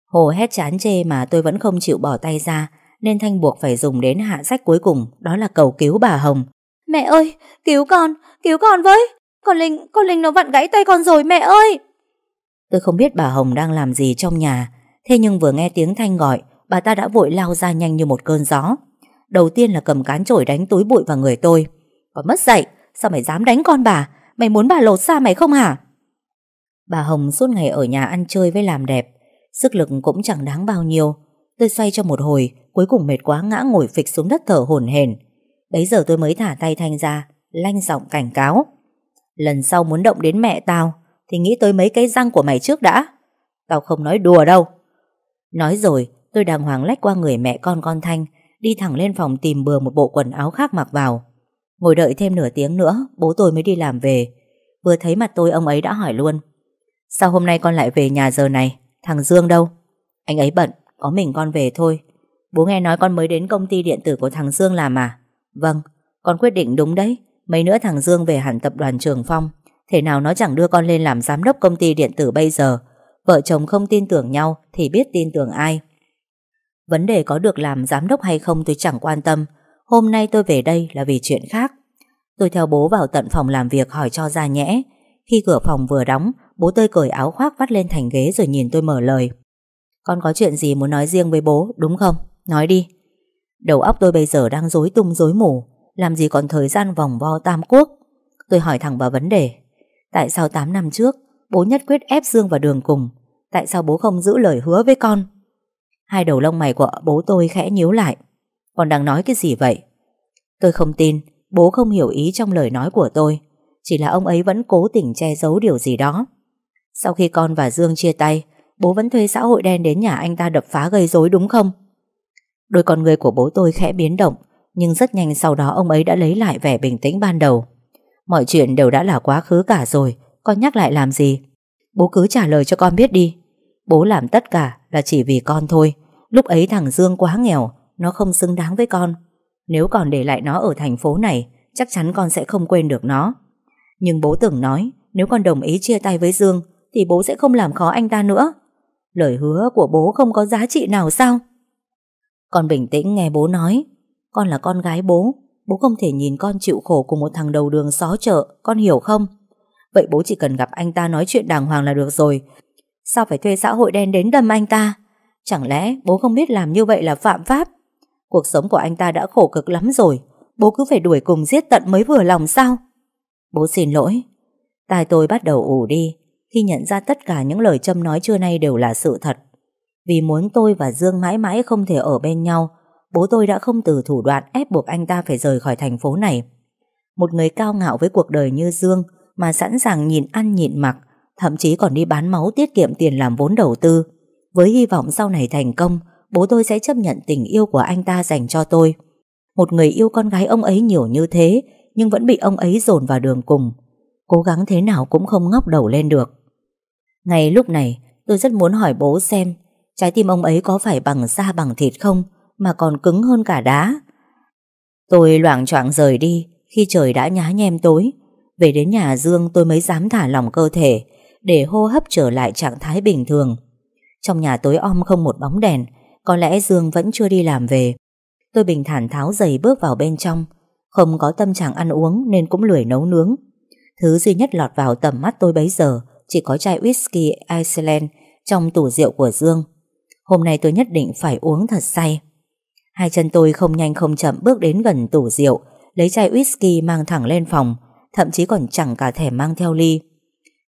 Hồ hét chán chê mà tôi vẫn không chịu bỏ tay ra Nên Thanh buộc phải dùng đến hạ sách cuối cùng Đó là cầu cứu bà Hồng Mẹ ơi, cứu con, cứu con với Con Linh, con Linh nó vặn gãy tay con rồi mẹ ơi Tôi không biết bà Hồng đang làm gì trong nhà Thế nhưng vừa nghe tiếng Thanh gọi Bà ta đã vội lao ra nhanh như một cơn gió Đầu tiên là cầm cán chổi đánh túi bụi vào người tôi Còn mất dạy Sao mày dám đánh con bà Mày muốn bà lột xa mày không hả Bà Hồng suốt ngày ở nhà ăn chơi với làm đẹp Sức lực cũng chẳng đáng bao nhiêu Tôi xoay cho một hồi Cuối cùng mệt quá ngã ngồi phịch xuống đất thở hổn hển Bấy giờ tôi mới thả tay Thanh ra Lanh giọng cảnh cáo Lần sau muốn động đến mẹ tao Thì nghĩ tới mấy cái răng của mày trước đã Tao không nói đùa đâu Nói rồi tôi đàng hoàng lách qua người mẹ con con Thanh Đi thẳng lên phòng tìm bừa một bộ quần áo khác mặc vào Ngồi đợi thêm nửa tiếng nữa Bố tôi mới đi làm về Vừa thấy mặt tôi ông ấy đã hỏi luôn Sao hôm nay con lại về nhà giờ này Thằng Dương đâu? Anh ấy bận, có mình con về thôi. Bố nghe nói con mới đến công ty điện tử của thằng Dương làm à? Vâng, con quyết định đúng đấy. Mấy nữa thằng Dương về hẳn tập đoàn Trường Phong. Thế nào nó chẳng đưa con lên làm giám đốc công ty điện tử bây giờ. Vợ chồng không tin tưởng nhau thì biết tin tưởng ai. Vấn đề có được làm giám đốc hay không tôi chẳng quan tâm. Hôm nay tôi về đây là vì chuyện khác. Tôi theo bố vào tận phòng làm việc hỏi cho ra nhẽ. Khi cửa phòng vừa đóng, Bố tôi cởi áo khoác vắt lên thành ghế rồi nhìn tôi mở lời Con có chuyện gì muốn nói riêng với bố đúng không? Nói đi Đầu óc tôi bây giờ đang rối tung rối mù Làm gì còn thời gian vòng vo tam quốc Tôi hỏi thẳng vào vấn đề Tại sao 8 năm trước Bố nhất quyết ép Dương vào đường cùng Tại sao bố không giữ lời hứa với con Hai đầu lông mày của bố tôi khẽ nhíu lại Còn đang nói cái gì vậy Tôi không tin Bố không hiểu ý trong lời nói của tôi Chỉ là ông ấy vẫn cố tình che giấu điều gì đó sau khi con và Dương chia tay, bố vẫn thuê xã hội đen đến nhà anh ta đập phá gây rối đúng không? Đôi con người của bố tôi khẽ biến động, nhưng rất nhanh sau đó ông ấy đã lấy lại vẻ bình tĩnh ban đầu. Mọi chuyện đều đã là quá khứ cả rồi, con nhắc lại làm gì? Bố cứ trả lời cho con biết đi. Bố làm tất cả là chỉ vì con thôi. Lúc ấy thằng Dương quá nghèo, nó không xứng đáng với con. Nếu còn để lại nó ở thành phố này, chắc chắn con sẽ không quên được nó. Nhưng bố từng nói, nếu con đồng ý chia tay với Dương, thì bố sẽ không làm khó anh ta nữa. Lời hứa của bố không có giá trị nào sao? Con bình tĩnh nghe bố nói. Con là con gái bố, bố không thể nhìn con chịu khổ của một thằng đầu đường xó chợ, con hiểu không? Vậy bố chỉ cần gặp anh ta nói chuyện đàng hoàng là được rồi. Sao phải thuê xã hội đen đến đâm anh ta? Chẳng lẽ bố không biết làm như vậy là phạm pháp? Cuộc sống của anh ta đã khổ cực lắm rồi, bố cứ phải đuổi cùng giết tận mới vừa lòng sao? Bố xin lỗi. Tai tôi bắt đầu ủ đi, khi nhận ra tất cả những lời châm nói trưa nay đều là sự thật. Vì muốn tôi và Dương mãi mãi không thể ở bên nhau, bố tôi đã không từ thủ đoạn ép buộc anh ta phải rời khỏi thành phố này. Một người cao ngạo với cuộc đời như Dương mà sẵn sàng nhìn ăn nhịn mặc, thậm chí còn đi bán máu tiết kiệm tiền làm vốn đầu tư. Với hy vọng sau này thành công, bố tôi sẽ chấp nhận tình yêu của anh ta dành cho tôi. Một người yêu con gái ông ấy nhiều như thế, nhưng vẫn bị ông ấy dồn vào đường cùng. Cố gắng thế nào cũng không ngóc đầu lên được. Ngay lúc này tôi rất muốn hỏi bố xem trái tim ông ấy có phải bằng da bằng thịt không mà còn cứng hơn cả đá. Tôi loảng choạng rời đi khi trời đã nhá nhem tối. Về đến nhà Dương tôi mới dám thả lỏng cơ thể để hô hấp trở lại trạng thái bình thường. Trong nhà tối om không một bóng đèn, có lẽ Dương vẫn chưa đi làm về. Tôi bình thản tháo giày bước vào bên trong, không có tâm trạng ăn uống nên cũng lười nấu nướng. Thứ duy nhất lọt vào tầm mắt tôi bấy giờ chỉ có chai whisky Iceland trong tủ rượu của Dương. Hôm nay tôi nhất định phải uống thật say. Hai chân tôi không nhanh không chậm bước đến gần tủ rượu, lấy chai whisky mang thẳng lên phòng, thậm chí còn chẳng cả thẻ mang theo ly.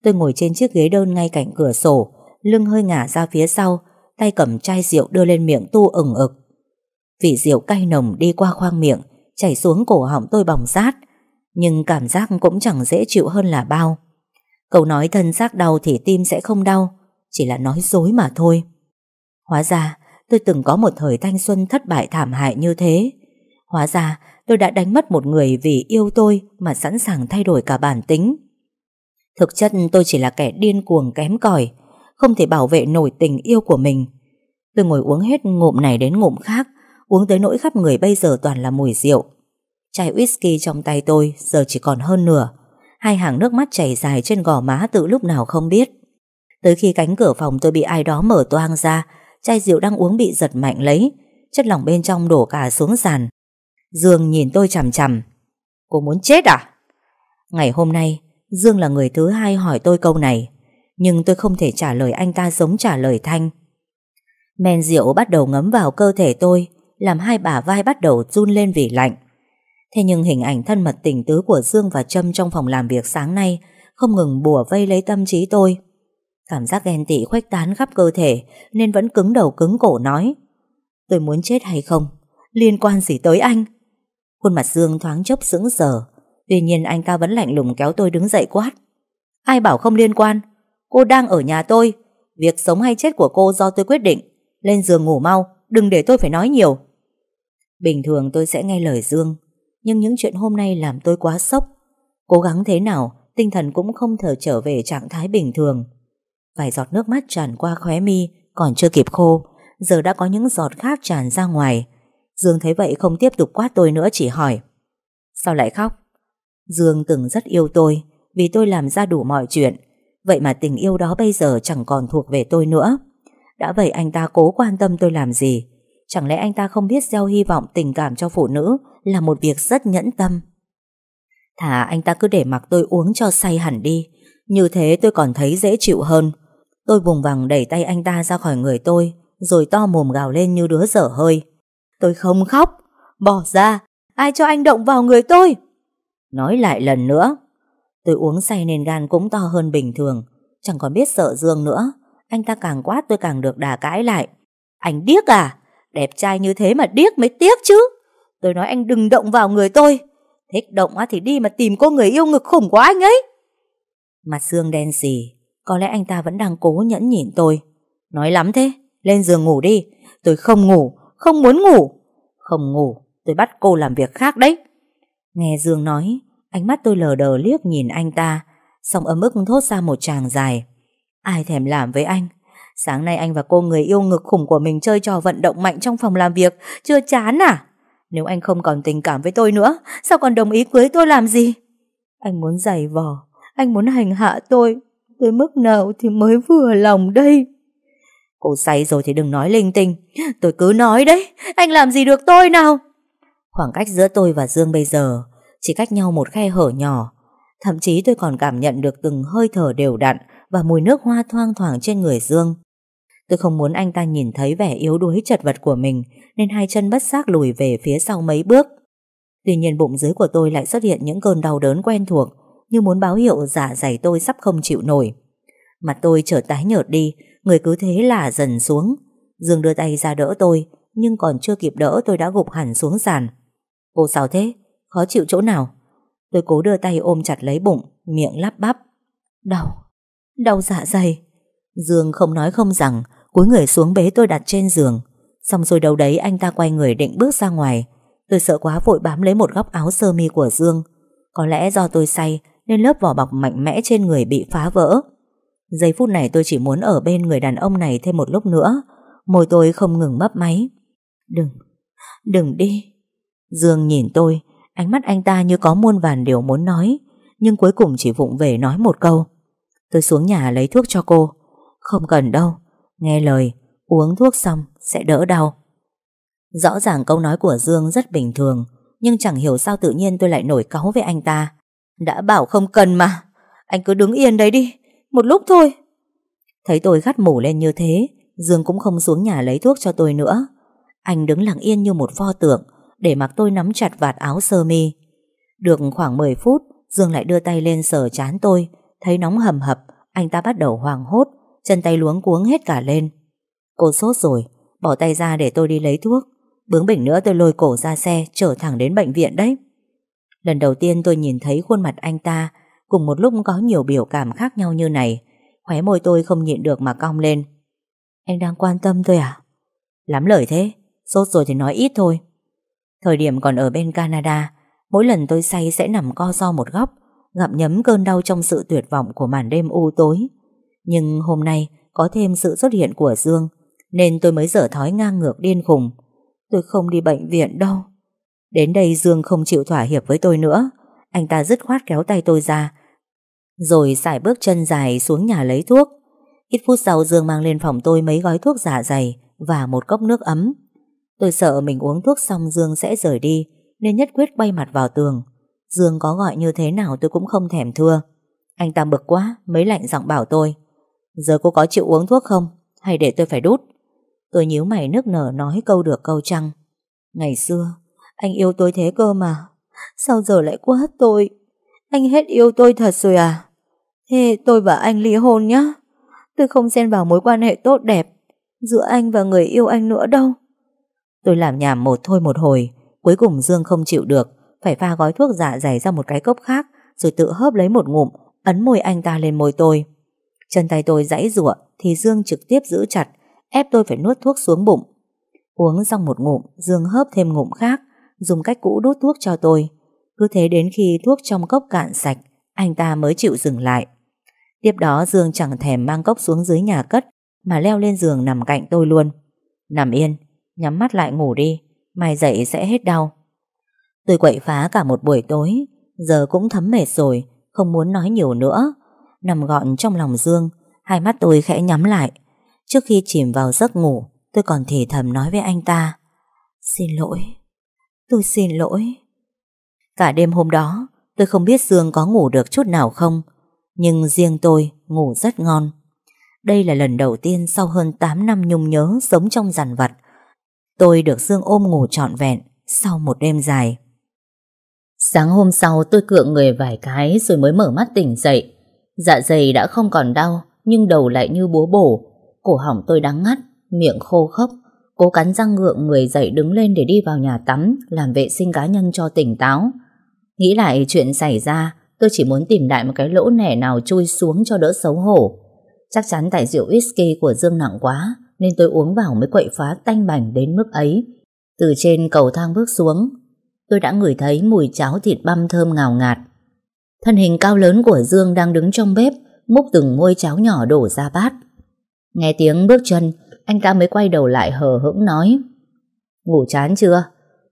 Tôi ngồi trên chiếc ghế đơn ngay cạnh cửa sổ, lưng hơi ngả ra phía sau, tay cầm chai rượu đưa lên miệng tu ửng ực. Vị rượu cay nồng đi qua khoang miệng, chảy xuống cổ họng tôi bỏng rát, nhưng cảm giác cũng chẳng dễ chịu hơn là bao. Cậu nói thân xác đau thì tim sẽ không đau, chỉ là nói dối mà thôi. Hóa ra, tôi từng có một thời thanh xuân thất bại thảm hại như thế. Hóa ra, tôi đã đánh mất một người vì yêu tôi mà sẵn sàng thay đổi cả bản tính. Thực chất tôi chỉ là kẻ điên cuồng kém cỏi, không thể bảo vệ nổi tình yêu của mình. Tôi ngồi uống hết ngụm này đến ngụm khác, uống tới nỗi khắp người bây giờ toàn là mùi rượu. Chai whisky trong tay tôi giờ chỉ còn hơn nửa, hai hàng nước mắt chảy dài trên gò má từ lúc nào không biết. Tới khi cánh cửa phòng tôi bị ai đó mở toang ra, chai rượu đang uống bị giật mạnh lấy, chất lỏng bên trong đổ cả xuống sàn. Dương nhìn tôi chằm chằm. Cô muốn chết à? Ngày hôm nay, Dương là người thứ hai hỏi tôi câu này, nhưng tôi không thể trả lời anh ta giống trả lời Thanh. Men rượu bắt đầu ngấm vào cơ thể tôi, làm hai bả vai bắt đầu run lên vì lạnh. Thế nhưng hình ảnh thân mật tình tứ của Dương và Trâm trong phòng làm việc sáng nay không ngừng bùa vây lấy tâm trí tôi. Cảm giác ghen tị khuếch tán khắp cơ thể nên vẫn cứng đầu cứng cổ nói. Tôi muốn chết hay không? Liên quan gì tới anh? Khuôn mặt Dương thoáng chốc sững sờ. Tuy nhiên anh ta vẫn lạnh lùng kéo tôi đứng dậy quát. Ai bảo không liên quan? Cô đang ở nhà tôi. Việc sống hay chết của cô do tôi quyết định. Lên giường ngủ mau, đừng để tôi phải nói nhiều. Bình thường tôi sẽ nghe lời Dương nhưng những chuyện hôm nay làm tôi quá sốc. Cố gắng thế nào, tinh thần cũng không thở trở về trạng thái bình thường. Vài giọt nước mắt tràn qua khóe mi, còn chưa kịp khô, giờ đã có những giọt khác tràn ra ngoài. Dương thấy vậy không tiếp tục quát tôi nữa chỉ hỏi. Sao lại khóc? Dương từng rất yêu tôi, vì tôi làm ra đủ mọi chuyện. Vậy mà tình yêu đó bây giờ chẳng còn thuộc về tôi nữa. Đã vậy anh ta cố quan tâm tôi làm gì? Chẳng lẽ anh ta không biết gieo hy vọng tình cảm cho phụ nữ là một việc rất nhẫn tâm. Thả anh ta cứ để mặc tôi uống cho say hẳn đi, như thế tôi còn thấy dễ chịu hơn. Tôi vùng vằng đẩy tay anh ta ra khỏi người tôi, rồi to mồm gào lên như đứa dở hơi. Tôi không khóc, bỏ ra, ai cho anh động vào người tôi? Nói lại lần nữa, tôi uống say nên gan cũng to hơn bình thường, chẳng còn biết sợ Dương nữa. Anh ta càng quát tôi càng được đà cãi lại. Anh điếc à? Đẹp trai như thế mà điếc mới tiếc chứ. Tôi nói anh đừng động vào người tôi. Thích động á thì đi mà tìm cô người yêu ngực khủng của anh ấy. Mặt xương đen xì, có lẽ anh ta vẫn đang cố nhẫn nhịn tôi. Nói lắm thế, lên giường ngủ đi. Tôi không ngủ, không muốn ngủ. Không ngủ, tôi bắt cô làm việc khác đấy. Nghe Dương nói, ánh mắt tôi lờ đờ liếc nhìn anh ta, xong ấm ức thốt ra một tràng dài. Ai thèm làm với anh? Sáng nay anh và cô người yêu ngực khủng của mình chơi trò vận động mạnh trong phòng làm việc, chưa chán à? Nếu anh không còn tình cảm với tôi nữa, sao còn đồng ý cưới tôi làm gì? Anh muốn giày vò, anh muốn hành hạ tôi, tới mức nào thì mới vừa lòng đây? Cô say rồi thì đừng nói linh tinh, tôi cứ nói đấy, anh làm gì được tôi nào? Khoảng cách giữa tôi và Dương bây giờ chỉ cách nhau một khe hở nhỏ, thậm chí tôi còn cảm nhận được từng hơi thở đều đặn và mùi nước hoa thoang thoảng trên người Dương. Tôi không muốn anh ta nhìn thấy vẻ yếu đuối chật vật của mình nên hai chân bất giác lùi về phía sau mấy bước. Tuy nhiên bụng dưới của tôi lại xuất hiện những cơn đau đớn quen thuộc như muốn báo hiệu giả dày tôi sắp không chịu nổi. Mặt tôi trở tái nhợt đi, người cứ thế là dần xuống. Dương đưa tay ra đỡ tôi, nhưng còn chưa kịp đỡ tôi đã gục hẳn xuống sàn. Cô sao thế? Khó chịu chỗ nào? Tôi cố đưa tay ôm chặt lấy bụng, miệng lắp bắp. Đau, đau dạ dày. Dương không nói không rằng, Cúi người xuống bế tôi đặt trên giường Xong rồi đầu đấy anh ta quay người định bước ra ngoài Tôi sợ quá vội bám lấy một góc áo sơ mi của Dương Có lẽ do tôi say Nên lớp vỏ bọc mạnh mẽ trên người bị phá vỡ Giây phút này tôi chỉ muốn ở bên người đàn ông này thêm một lúc nữa Môi tôi không ngừng mấp máy Đừng, đừng đi Dương nhìn tôi Ánh mắt anh ta như có muôn vàn điều muốn nói Nhưng cuối cùng chỉ vụng về nói một câu Tôi xuống nhà lấy thuốc cho cô Không cần đâu Nghe lời, uống thuốc xong sẽ đỡ đau. Rõ ràng câu nói của Dương rất bình thường, nhưng chẳng hiểu sao tự nhiên tôi lại nổi cáu với anh ta. Đã bảo không cần mà, anh cứ đứng yên đấy đi, một lúc thôi. Thấy tôi gắt mổ lên như thế, Dương cũng không xuống nhà lấy thuốc cho tôi nữa. Anh đứng lặng yên như một pho tượng, để mặc tôi nắm chặt vạt áo sơ mi. Được khoảng 10 phút, Dương lại đưa tay lên sờ chán tôi, thấy nóng hầm hập, anh ta bắt đầu hoàng hốt, chân tay luống cuống hết cả lên. Cô sốt rồi, bỏ tay ra để tôi đi lấy thuốc. Bướng bỉnh nữa tôi lôi cổ ra xe, trở thẳng đến bệnh viện đấy. Lần đầu tiên tôi nhìn thấy khuôn mặt anh ta, cùng một lúc có nhiều biểu cảm khác nhau như này. Khóe môi tôi không nhịn được mà cong lên. Anh đang quan tâm tôi à? Lắm lời thế, sốt rồi thì nói ít thôi. Thời điểm còn ở bên Canada, mỗi lần tôi say sẽ nằm co do một góc, gặm nhấm cơn đau trong sự tuyệt vọng của màn đêm u tối. Nhưng hôm nay có thêm sự xuất hiện của Dương nên tôi mới dở thói ngang ngược điên khùng. Tôi không đi bệnh viện đâu. Đến đây Dương không chịu thỏa hiệp với tôi nữa. Anh ta dứt khoát kéo tay tôi ra rồi xài bước chân dài xuống nhà lấy thuốc. Ít phút sau Dương mang lên phòng tôi mấy gói thuốc giả dạ dày và một cốc nước ấm. Tôi sợ mình uống thuốc xong Dương sẽ rời đi nên nhất quyết quay mặt vào tường. Dương có gọi như thế nào tôi cũng không thèm thưa. Anh ta bực quá mấy lạnh giọng bảo tôi. Giờ cô có chịu uống thuốc không? Hay để tôi phải đút? Tôi nhíu mày nước nở nói câu được câu chăng. Ngày xưa, anh yêu tôi thế cơ mà. Sao giờ lại quá tôi? Anh hết yêu tôi thật rồi à? Thế tôi và anh ly hôn nhá. Tôi không xen vào mối quan hệ tốt đẹp giữa anh và người yêu anh nữa đâu. Tôi làm nhảm một thôi một hồi, cuối cùng Dương không chịu được, phải pha gói thuốc dạ dày ra một cái cốc khác rồi tự hớp lấy một ngụm, ấn môi anh ta lên môi tôi. Chân tay tôi giãy giụa thì Dương trực tiếp giữ chặt, ép tôi phải nuốt thuốc xuống bụng. Uống xong một ngụm, Dương hớp thêm ngụm khác, dùng cách cũ đút thuốc cho tôi. Cứ thế đến khi thuốc trong cốc cạn sạch, anh ta mới chịu dừng lại. Tiếp đó Dương chẳng thèm mang cốc xuống dưới nhà cất, mà leo lên giường nằm cạnh tôi luôn. Nằm yên, nhắm mắt lại ngủ đi, mai dậy sẽ hết đau. Tôi quậy phá cả một buổi tối, giờ cũng thấm mệt rồi, không muốn nói nhiều nữa nằm gọn trong lòng Dương, hai mắt tôi khẽ nhắm lại. Trước khi chìm vào giấc ngủ, tôi còn thì thầm nói với anh ta. Xin lỗi, tôi xin lỗi. Cả đêm hôm đó, tôi không biết Dương có ngủ được chút nào không, nhưng riêng tôi ngủ rất ngon. Đây là lần đầu tiên sau hơn 8 năm nhung nhớ sống trong giàn vật Tôi được Dương ôm ngủ trọn vẹn sau một đêm dài. Sáng hôm sau tôi cựa người vài cái rồi mới mở mắt tỉnh dậy. Dạ dày đã không còn đau, nhưng đầu lại như búa bổ. Cổ hỏng tôi đắng ngắt, miệng khô khốc. Cố cắn răng ngượng người dậy đứng lên để đi vào nhà tắm, làm vệ sinh cá nhân cho tỉnh táo. Nghĩ lại chuyện xảy ra, tôi chỉ muốn tìm lại một cái lỗ nẻ nào chui xuống cho đỡ xấu hổ. Chắc chắn tại rượu whisky của Dương nặng quá, nên tôi uống vào mới quậy phá tanh bành đến mức ấy. Từ trên cầu thang bước xuống, tôi đã ngửi thấy mùi cháo thịt băm thơm ngào ngạt. Thân hình cao lớn của Dương đang đứng trong bếp, múc từng môi cháo nhỏ đổ ra bát. Nghe tiếng bước chân, anh ta mới quay đầu lại hờ hững nói. Ngủ chán chưa?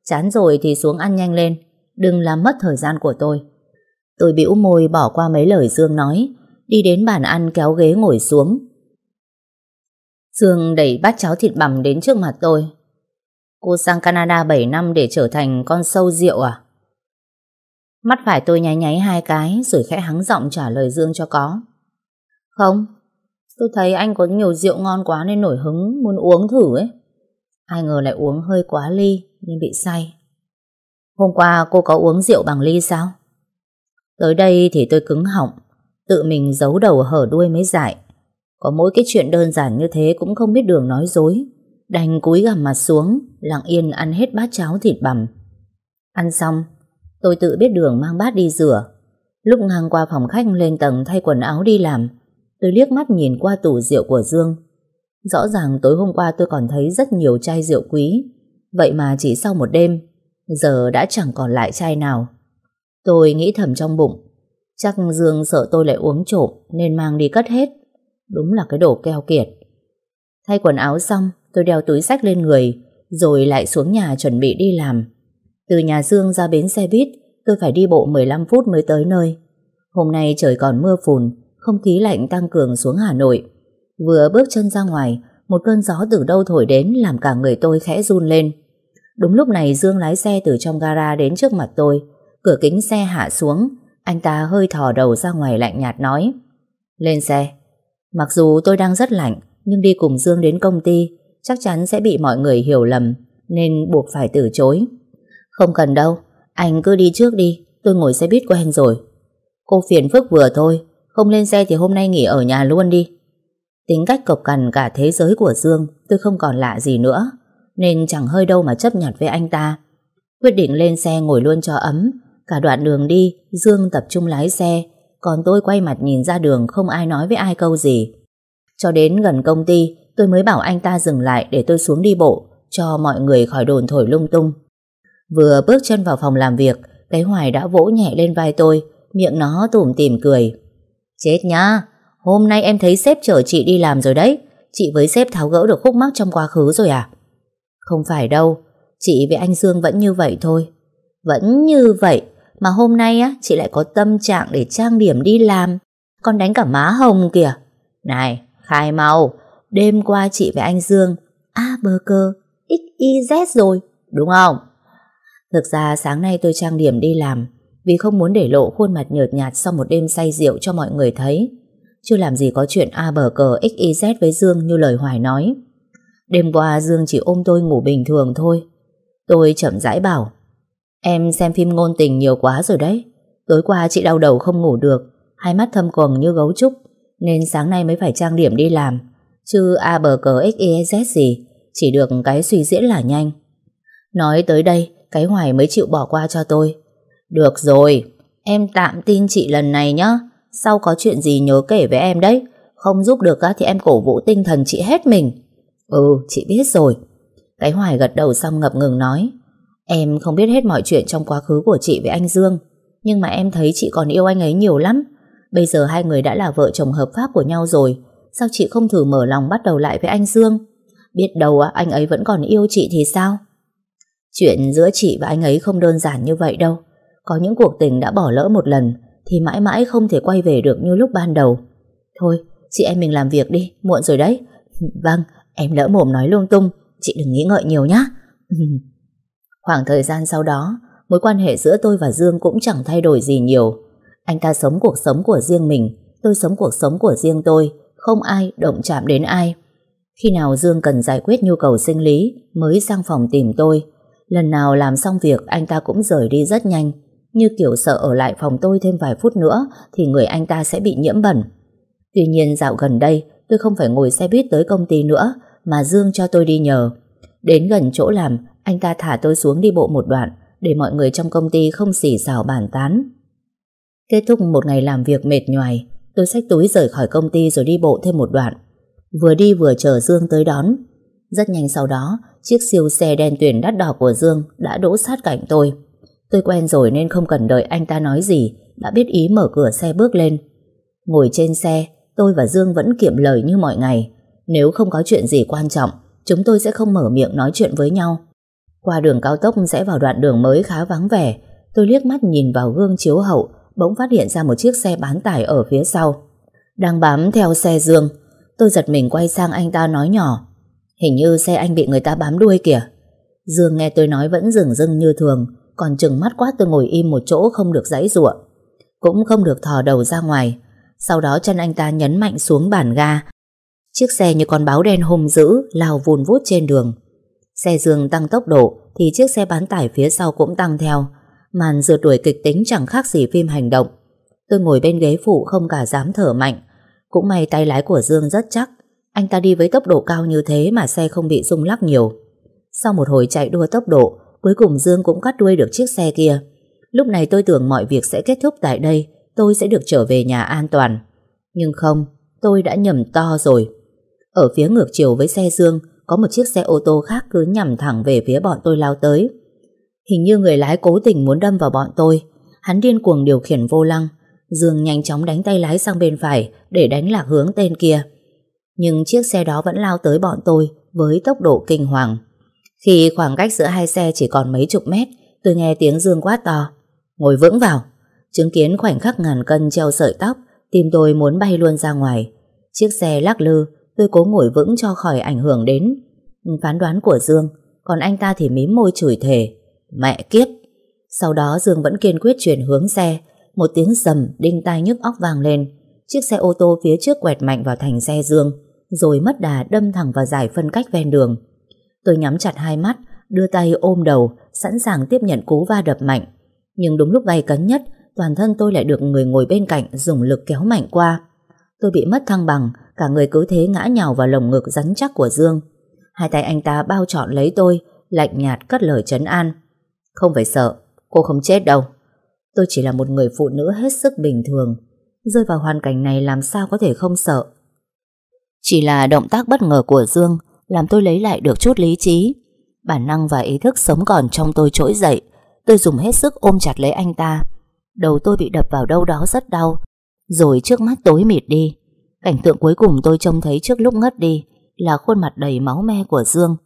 Chán rồi thì xuống ăn nhanh lên, đừng làm mất thời gian của tôi. Tôi bĩu môi bỏ qua mấy lời Dương nói, đi đến bàn ăn kéo ghế ngồi xuống. Dương đẩy bát cháo thịt bằm đến trước mặt tôi. Cô sang Canada 7 năm để trở thành con sâu rượu à? Mắt phải tôi nháy nháy hai cái rồi khẽ hắng giọng trả lời Dương cho có. Không, tôi thấy anh có nhiều rượu ngon quá nên nổi hứng muốn uống thử ấy. Ai ngờ lại uống hơi quá ly nên bị say. Hôm qua cô có uống rượu bằng ly sao? Tới đây thì tôi cứng họng, tự mình giấu đầu hở đuôi mới dại. Có mỗi cái chuyện đơn giản như thế cũng không biết đường nói dối. Đành cúi gằm mặt xuống, lặng yên ăn hết bát cháo thịt bằm. Ăn xong, Tôi tự biết đường mang bát đi rửa. Lúc ngang qua phòng khách lên tầng thay quần áo đi làm, tôi liếc mắt nhìn qua tủ rượu của Dương. Rõ ràng tối hôm qua tôi còn thấy rất nhiều chai rượu quý, vậy mà chỉ sau một đêm, giờ đã chẳng còn lại chai nào. Tôi nghĩ thầm trong bụng, chắc Dương sợ tôi lại uống trộm nên mang đi cất hết. Đúng là cái đồ keo kiệt. Thay quần áo xong, tôi đeo túi sách lên người, rồi lại xuống nhà chuẩn bị đi làm. Từ nhà Dương ra bến xe buýt, tôi phải đi bộ 15 phút mới tới nơi. Hôm nay trời còn mưa phùn, không khí lạnh tăng cường xuống Hà Nội. Vừa bước chân ra ngoài, một cơn gió từ đâu thổi đến làm cả người tôi khẽ run lên. Đúng lúc này Dương lái xe từ trong gara đến trước mặt tôi, cửa kính xe hạ xuống, anh ta hơi thò đầu ra ngoài lạnh nhạt nói. Lên xe. Mặc dù tôi đang rất lạnh, nhưng đi cùng Dương đến công ty, chắc chắn sẽ bị mọi người hiểu lầm, nên buộc phải từ chối. Không cần đâu, anh cứ đi trước đi, tôi ngồi xe buýt quen rồi. Cô phiền phức vừa thôi, không lên xe thì hôm nay nghỉ ở nhà luôn đi. Tính cách cộc cằn cả thế giới của Dương tôi không còn lạ gì nữa, nên chẳng hơi đâu mà chấp nhận với anh ta. Quyết định lên xe ngồi luôn cho ấm, cả đoạn đường đi Dương tập trung lái xe, còn tôi quay mặt nhìn ra đường không ai nói với ai câu gì. Cho đến gần công ty, tôi mới bảo anh ta dừng lại để tôi xuống đi bộ, cho mọi người khỏi đồn thổi lung tung. Vừa bước chân vào phòng làm việc, cái Hoài đã vỗ nhẹ lên vai tôi, miệng nó tủm tỉm cười. Chết nhá, hôm nay em thấy sếp chở chị đi làm rồi đấy, chị với sếp tháo gỡ được khúc mắc trong quá khứ rồi à? Không phải đâu, chị với anh Dương vẫn như vậy thôi. Vẫn như vậy, mà hôm nay á chị lại có tâm trạng để trang điểm đi làm, còn đánh cả má hồng kìa. Này, khai mau, đêm qua chị với anh Dương, a bơ cơ, x y z rồi, đúng không? Thực ra sáng nay tôi trang điểm đi làm vì không muốn để lộ khuôn mặt nhợt nhạt sau một đêm say rượu cho mọi người thấy. chưa làm gì có chuyện A bờ cờ XYZ với Dương như lời Hoài nói. Đêm qua Dương chỉ ôm tôi ngủ bình thường thôi. Tôi chậm rãi bảo Em xem phim ngôn tình nhiều quá rồi đấy. Tối qua chị đau đầu không ngủ được, hai mắt thâm quầng như gấu trúc, nên sáng nay mới phải trang điểm đi làm. Chứ A bờ cờ XYZ gì, chỉ được cái suy diễn là nhanh. Nói tới đây, cái hoài mới chịu bỏ qua cho tôi Được rồi Em tạm tin chị lần này nhá Sau có chuyện gì nhớ kể với em đấy Không giúp được thì em cổ vũ tinh thần chị hết mình Ừ chị biết rồi Cái hoài gật đầu xong ngập ngừng nói Em không biết hết mọi chuyện trong quá khứ của chị với anh Dương Nhưng mà em thấy chị còn yêu anh ấy nhiều lắm Bây giờ hai người đã là vợ chồng hợp pháp của nhau rồi Sao chị không thử mở lòng bắt đầu lại với anh Dương Biết đâu anh ấy vẫn còn yêu chị thì sao Chuyện giữa chị và anh ấy không đơn giản như vậy đâu. Có những cuộc tình đã bỏ lỡ một lần thì mãi mãi không thể quay về được như lúc ban đầu. Thôi, chị em mình làm việc đi, muộn rồi đấy. Vâng, em lỡ mồm nói lung tung, chị đừng nghĩ ngợi nhiều nhé. Khoảng thời gian sau đó, mối quan hệ giữa tôi và Dương cũng chẳng thay đổi gì nhiều. Anh ta sống cuộc sống của riêng mình, tôi sống cuộc sống của riêng tôi, không ai động chạm đến ai. Khi nào Dương cần giải quyết nhu cầu sinh lý mới sang phòng tìm tôi. Lần nào làm xong việc anh ta cũng rời đi rất nhanh, như kiểu sợ ở lại phòng tôi thêm vài phút nữa thì người anh ta sẽ bị nhiễm bẩn. Tuy nhiên dạo gần đây tôi không phải ngồi xe buýt tới công ty nữa mà Dương cho tôi đi nhờ. Đến gần chỗ làm, anh ta thả tôi xuống đi bộ một đoạn để mọi người trong công ty không xỉ xào bàn tán. Kết thúc một ngày làm việc mệt nhoài, tôi xách túi rời khỏi công ty rồi đi bộ thêm một đoạn. Vừa đi vừa chờ Dương tới đón. Rất nhanh sau đó, chiếc siêu xe đen tuyển đắt đỏ của Dương đã đỗ sát cạnh tôi. Tôi quen rồi nên không cần đợi anh ta nói gì, đã biết ý mở cửa xe bước lên. Ngồi trên xe, tôi và Dương vẫn kiệm lời như mọi ngày. Nếu không có chuyện gì quan trọng, chúng tôi sẽ không mở miệng nói chuyện với nhau. Qua đường cao tốc sẽ vào đoạn đường mới khá vắng vẻ. Tôi liếc mắt nhìn vào gương chiếu hậu, bỗng phát hiện ra một chiếc xe bán tải ở phía sau. Đang bám theo xe Dương, tôi giật mình quay sang anh ta nói nhỏ. Hình như xe anh bị người ta bám đuôi kìa. Dương nghe tôi nói vẫn dừng dưng như thường, còn chừng mắt quá tôi ngồi im một chỗ không được giãy giụa, cũng không được thò đầu ra ngoài. Sau đó chân anh ta nhấn mạnh xuống bàn ga. Chiếc xe như con báo đen hùng dữ lao vùn vút trên đường. Xe Dương tăng tốc độ thì chiếc xe bán tải phía sau cũng tăng theo. Màn rượt đuổi kịch tính chẳng khác gì phim hành động. Tôi ngồi bên ghế phụ không cả dám thở mạnh. Cũng may tay lái của Dương rất chắc anh ta đi với tốc độ cao như thế mà xe không bị rung lắc nhiều. Sau một hồi chạy đua tốc độ, cuối cùng Dương cũng cắt đuôi được chiếc xe kia. Lúc này tôi tưởng mọi việc sẽ kết thúc tại đây, tôi sẽ được trở về nhà an toàn. Nhưng không, tôi đã nhầm to rồi. Ở phía ngược chiều với xe Dương, có một chiếc xe ô tô khác cứ nhằm thẳng về phía bọn tôi lao tới. Hình như người lái cố tình muốn đâm vào bọn tôi. Hắn điên cuồng điều khiển vô lăng. Dương nhanh chóng đánh tay lái sang bên phải để đánh lạc hướng tên kia nhưng chiếc xe đó vẫn lao tới bọn tôi với tốc độ kinh hoàng. Khi khoảng cách giữa hai xe chỉ còn mấy chục mét, tôi nghe tiếng Dương quát to. Ngồi vững vào. Chứng kiến khoảnh khắc ngàn cân treo sợi tóc, tim tôi muốn bay luôn ra ngoài. Chiếc xe lắc lư, tôi cố ngồi vững cho khỏi ảnh hưởng đến. Phán đoán của Dương, còn anh ta thì mím môi chửi thề. Mẹ kiếp! Sau đó Dương vẫn kiên quyết chuyển hướng xe. Một tiếng sầm đinh tai nhức óc vang lên. Chiếc xe ô tô phía trước quẹt mạnh vào thành xe Dương rồi mất đà đâm thẳng vào giải phân cách ven đường. Tôi nhắm chặt hai mắt, đưa tay ôm đầu, sẵn sàng tiếp nhận cú va đập mạnh. Nhưng đúng lúc gay cấn nhất, toàn thân tôi lại được người ngồi bên cạnh dùng lực kéo mạnh qua. Tôi bị mất thăng bằng, cả người cứ thế ngã nhào vào lồng ngực rắn chắc của Dương. Hai tay anh ta bao trọn lấy tôi, lạnh nhạt cất lời chấn an. Không phải sợ, cô không chết đâu. Tôi chỉ là một người phụ nữ hết sức bình thường. Rơi vào hoàn cảnh này làm sao có thể không sợ. Chỉ là động tác bất ngờ của Dương làm tôi lấy lại được chút lý trí. Bản năng và ý thức sống còn trong tôi trỗi dậy. Tôi dùng hết sức ôm chặt lấy anh ta. Đầu tôi bị đập vào đâu đó rất đau. Rồi trước mắt tối mịt đi. Cảnh tượng cuối cùng tôi trông thấy trước lúc ngất đi là khuôn mặt đầy máu me của Dương.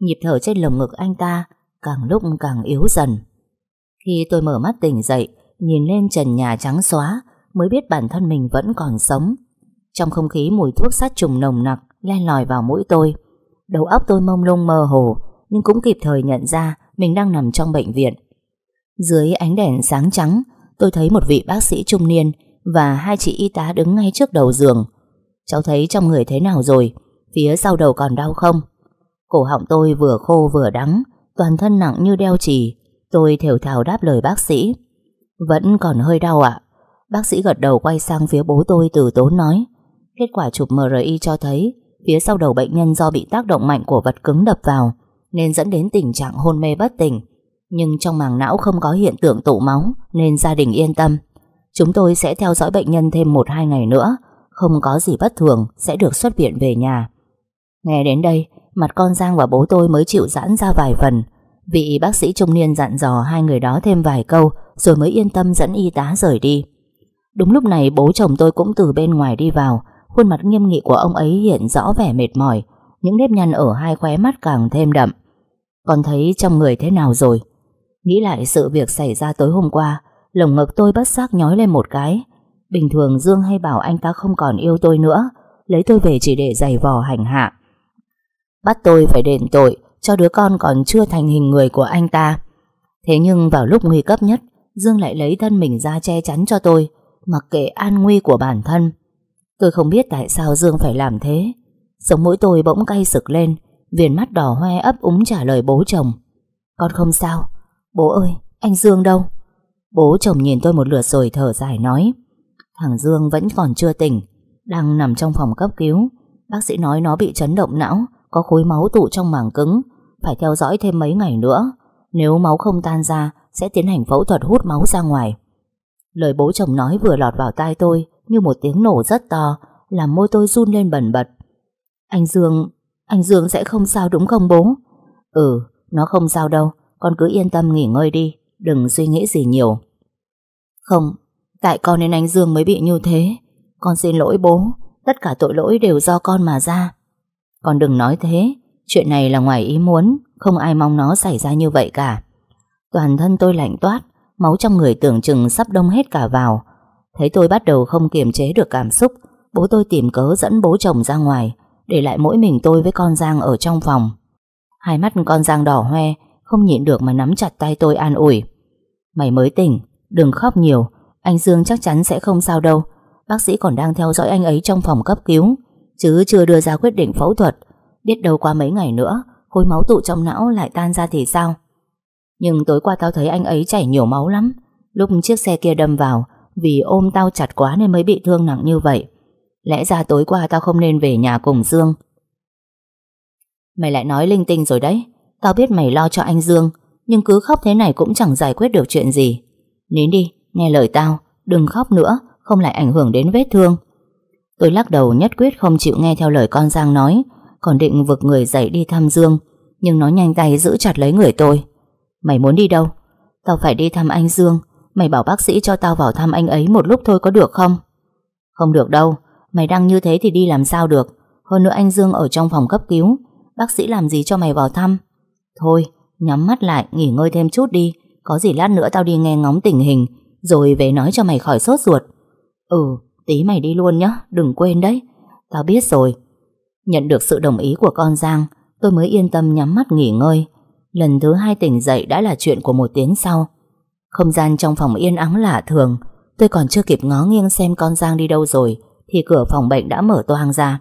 Nhịp thở trên lồng ngực anh ta càng lúc càng yếu dần. Khi tôi mở mắt tỉnh dậy, nhìn lên trần nhà trắng xóa mới biết bản thân mình vẫn còn sống. Trong không khí mùi thuốc sát trùng nồng nặc len lỏi vào mũi tôi. Đầu óc tôi mông lung mơ hồ, nhưng cũng kịp thời nhận ra mình đang nằm trong bệnh viện. Dưới ánh đèn sáng trắng, tôi thấy một vị bác sĩ trung niên và hai chị y tá đứng ngay trước đầu giường. Cháu thấy trong người thế nào rồi? Phía sau đầu còn đau không? Cổ họng tôi vừa khô vừa đắng, toàn thân nặng như đeo chì. Tôi thều thào đáp lời bác sĩ. Vẫn còn hơi đau ạ. Bác sĩ gật đầu quay sang phía bố tôi từ tốn nói. Kết quả chụp MRI cho thấy phía sau đầu bệnh nhân do bị tác động mạnh của vật cứng đập vào nên dẫn đến tình trạng hôn mê bất tỉnh. Nhưng trong màng não không có hiện tượng tụ máu nên gia đình yên tâm. Chúng tôi sẽ theo dõi bệnh nhân thêm 1-2 ngày nữa, không có gì bất thường sẽ được xuất viện về nhà. Nghe đến đây, mặt con Giang và bố tôi mới chịu giãn ra vài phần. Vị bác sĩ trung niên dặn dò hai người đó thêm vài câu rồi mới yên tâm dẫn y tá rời đi. Đúng lúc này bố chồng tôi cũng từ bên ngoài đi vào, Khuôn mặt nghiêm nghị của ông ấy hiện rõ vẻ mệt mỏi Những nếp nhăn ở hai khóe mắt càng thêm đậm Con thấy trong người thế nào rồi Nghĩ lại sự việc xảy ra tối hôm qua Lồng ngực tôi bất giác nhói lên một cái Bình thường Dương hay bảo anh ta không còn yêu tôi nữa Lấy tôi về chỉ để giày vò hành hạ Bắt tôi phải đền tội Cho đứa con còn chưa thành hình người của anh ta Thế nhưng vào lúc nguy cấp nhất Dương lại lấy thân mình ra che chắn cho tôi Mặc kệ an nguy của bản thân Tôi không biết tại sao Dương phải làm thế Sống mũi tôi bỗng cay sực lên Viền mắt đỏ hoe ấp úng trả lời bố chồng Con không sao Bố ơi anh Dương đâu Bố chồng nhìn tôi một lượt rồi thở dài nói Thằng Dương vẫn còn chưa tỉnh Đang nằm trong phòng cấp cứu Bác sĩ nói nó bị chấn động não Có khối máu tụ trong màng cứng Phải theo dõi thêm mấy ngày nữa Nếu máu không tan ra Sẽ tiến hành phẫu thuật hút máu ra ngoài Lời bố chồng nói vừa lọt vào tai tôi như một tiếng nổ rất to, làm môi tôi run lên bẩn bật. Anh Dương, anh Dương sẽ không sao đúng không bố? Ừ, nó không sao đâu, con cứ yên tâm nghỉ ngơi đi, đừng suy nghĩ gì nhiều. Không, tại con nên anh Dương mới bị như thế. Con xin lỗi bố, tất cả tội lỗi đều do con mà ra. Con đừng nói thế, chuyện này là ngoài ý muốn, không ai mong nó xảy ra như vậy cả. Toàn thân tôi lạnh toát, máu trong người tưởng chừng sắp đông hết cả vào, Thấy tôi bắt đầu không kiềm chế được cảm xúc Bố tôi tìm cớ dẫn bố chồng ra ngoài Để lại mỗi mình tôi với con Giang ở trong phòng Hai mắt con Giang đỏ hoe Không nhịn được mà nắm chặt tay tôi an ủi Mày mới tỉnh Đừng khóc nhiều Anh Dương chắc chắn sẽ không sao đâu Bác sĩ còn đang theo dõi anh ấy trong phòng cấp cứu Chứ chưa đưa ra quyết định phẫu thuật Biết đâu qua mấy ngày nữa Khối máu tụ trong não lại tan ra thì sao Nhưng tối qua tao thấy anh ấy chảy nhiều máu lắm Lúc chiếc xe kia đâm vào vì ôm tao chặt quá nên mới bị thương nặng như vậy Lẽ ra tối qua tao không nên về nhà cùng Dương Mày lại nói linh tinh rồi đấy Tao biết mày lo cho anh Dương Nhưng cứ khóc thế này cũng chẳng giải quyết được chuyện gì Nín đi, nghe lời tao Đừng khóc nữa, không lại ảnh hưởng đến vết thương Tôi lắc đầu nhất quyết không chịu nghe theo lời con Giang nói Còn định vực người dậy đi thăm Dương Nhưng nó nhanh tay giữ chặt lấy người tôi Mày muốn đi đâu? Tao phải đi thăm anh Dương Mày bảo bác sĩ cho tao vào thăm anh ấy một lúc thôi có được không? Không được đâu, mày đang như thế thì đi làm sao được. Hơn nữa anh Dương ở trong phòng cấp cứu, bác sĩ làm gì cho mày vào thăm? Thôi, nhắm mắt lại, nghỉ ngơi thêm chút đi. Có gì lát nữa tao đi nghe ngóng tình hình, rồi về nói cho mày khỏi sốt ruột. Ừ, tí mày đi luôn nhá, đừng quên đấy. Tao biết rồi. Nhận được sự đồng ý của con Giang, tôi mới yên tâm nhắm mắt nghỉ ngơi. Lần thứ hai tỉnh dậy đã là chuyện của một tiếng sau. Không gian trong phòng yên ắng lạ thường Tôi còn chưa kịp ngó nghiêng xem con Giang đi đâu rồi Thì cửa phòng bệnh đã mở toang ra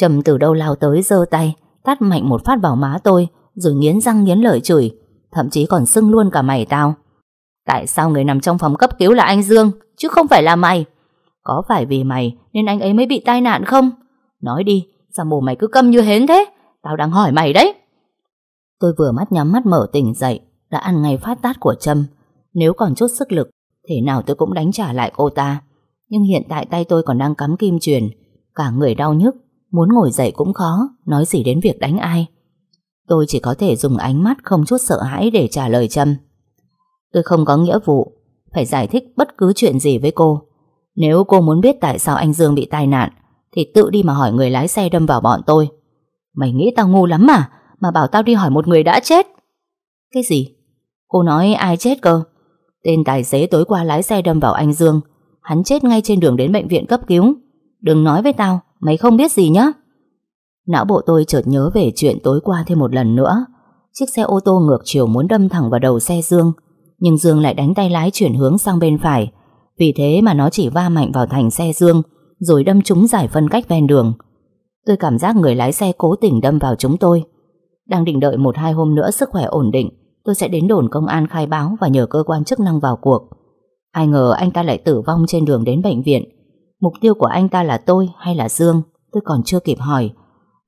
Trầm từ đâu lao tới giơ tay Tát mạnh một phát vào má tôi Rồi nghiến răng nghiến lợi chửi Thậm chí còn sưng luôn cả mày tao Tại sao người nằm trong phòng cấp cứu là anh Dương Chứ không phải là mày Có phải vì mày nên anh ấy mới bị tai nạn không Nói đi Sao mồm mày cứ câm như hến thế Tao đang hỏi mày đấy Tôi vừa mắt nhắm mắt mở tỉnh dậy Đã ăn ngay phát tát của Trâm nếu còn chút sức lực Thế nào tôi cũng đánh trả lại cô ta Nhưng hiện tại tay tôi còn đang cắm kim truyền Cả người đau nhức Muốn ngồi dậy cũng khó Nói gì đến việc đánh ai Tôi chỉ có thể dùng ánh mắt không chút sợ hãi Để trả lời Trâm Tôi không có nghĩa vụ Phải giải thích bất cứ chuyện gì với cô Nếu cô muốn biết tại sao anh Dương bị tai nạn Thì tự đi mà hỏi người lái xe đâm vào bọn tôi Mày nghĩ tao ngu lắm mà Mà bảo tao đi hỏi một người đã chết Cái gì? Cô nói ai chết cơ? Tên tài xế tối qua lái xe đâm vào anh Dương Hắn chết ngay trên đường đến bệnh viện cấp cứu Đừng nói với tao Mày không biết gì nhá Não bộ tôi chợt nhớ về chuyện tối qua thêm một lần nữa Chiếc xe ô tô ngược chiều muốn đâm thẳng vào đầu xe Dương Nhưng Dương lại đánh tay lái chuyển hướng sang bên phải Vì thế mà nó chỉ va mạnh vào thành xe Dương Rồi đâm trúng giải phân cách ven đường Tôi cảm giác người lái xe cố tình đâm vào chúng tôi Đang định đợi một hai hôm nữa sức khỏe ổn định tôi sẽ đến đồn công an khai báo và nhờ cơ quan chức năng vào cuộc. Ai ngờ anh ta lại tử vong trên đường đến bệnh viện. Mục tiêu của anh ta là tôi hay là Dương, tôi còn chưa kịp hỏi.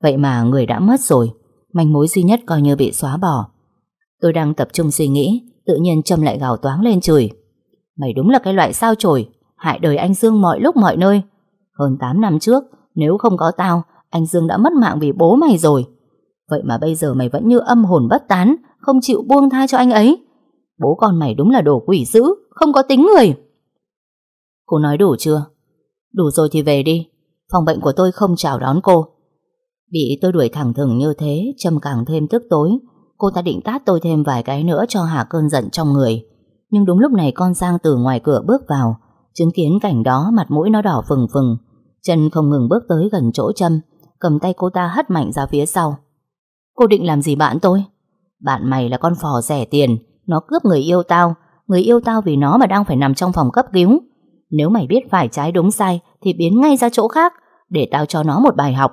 Vậy mà người đã mất rồi, manh mối duy nhất coi như bị xóa bỏ. Tôi đang tập trung suy nghĩ, tự nhiên Trâm lại gào toáng lên chửi. Mày đúng là cái loại sao chổi, hại đời anh Dương mọi lúc mọi nơi. Hơn 8 năm trước, nếu không có tao, anh Dương đã mất mạng vì bố mày rồi. Vậy mà bây giờ mày vẫn như âm hồn bất tán Không chịu buông tha cho anh ấy Bố con mày đúng là đồ quỷ dữ Không có tính người Cô nói đủ chưa Đủ rồi thì về đi Phòng bệnh của tôi không chào đón cô Bị tôi đuổi thẳng thừng như thế Trâm càng thêm tức tối Cô ta định tát tôi thêm vài cái nữa cho hạ cơn giận trong người Nhưng đúng lúc này con Giang từ ngoài cửa bước vào Chứng kiến cảnh đó mặt mũi nó đỏ phừng phừng Chân không ngừng bước tới gần chỗ Trâm Cầm tay cô ta hất mạnh ra phía sau Cô định làm gì bạn tôi? Bạn mày là con phò rẻ tiền, nó cướp người yêu tao, người yêu tao vì nó mà đang phải nằm trong phòng cấp cứu. Nếu mày biết phải trái đúng sai thì biến ngay ra chỗ khác để tao cho nó một bài học.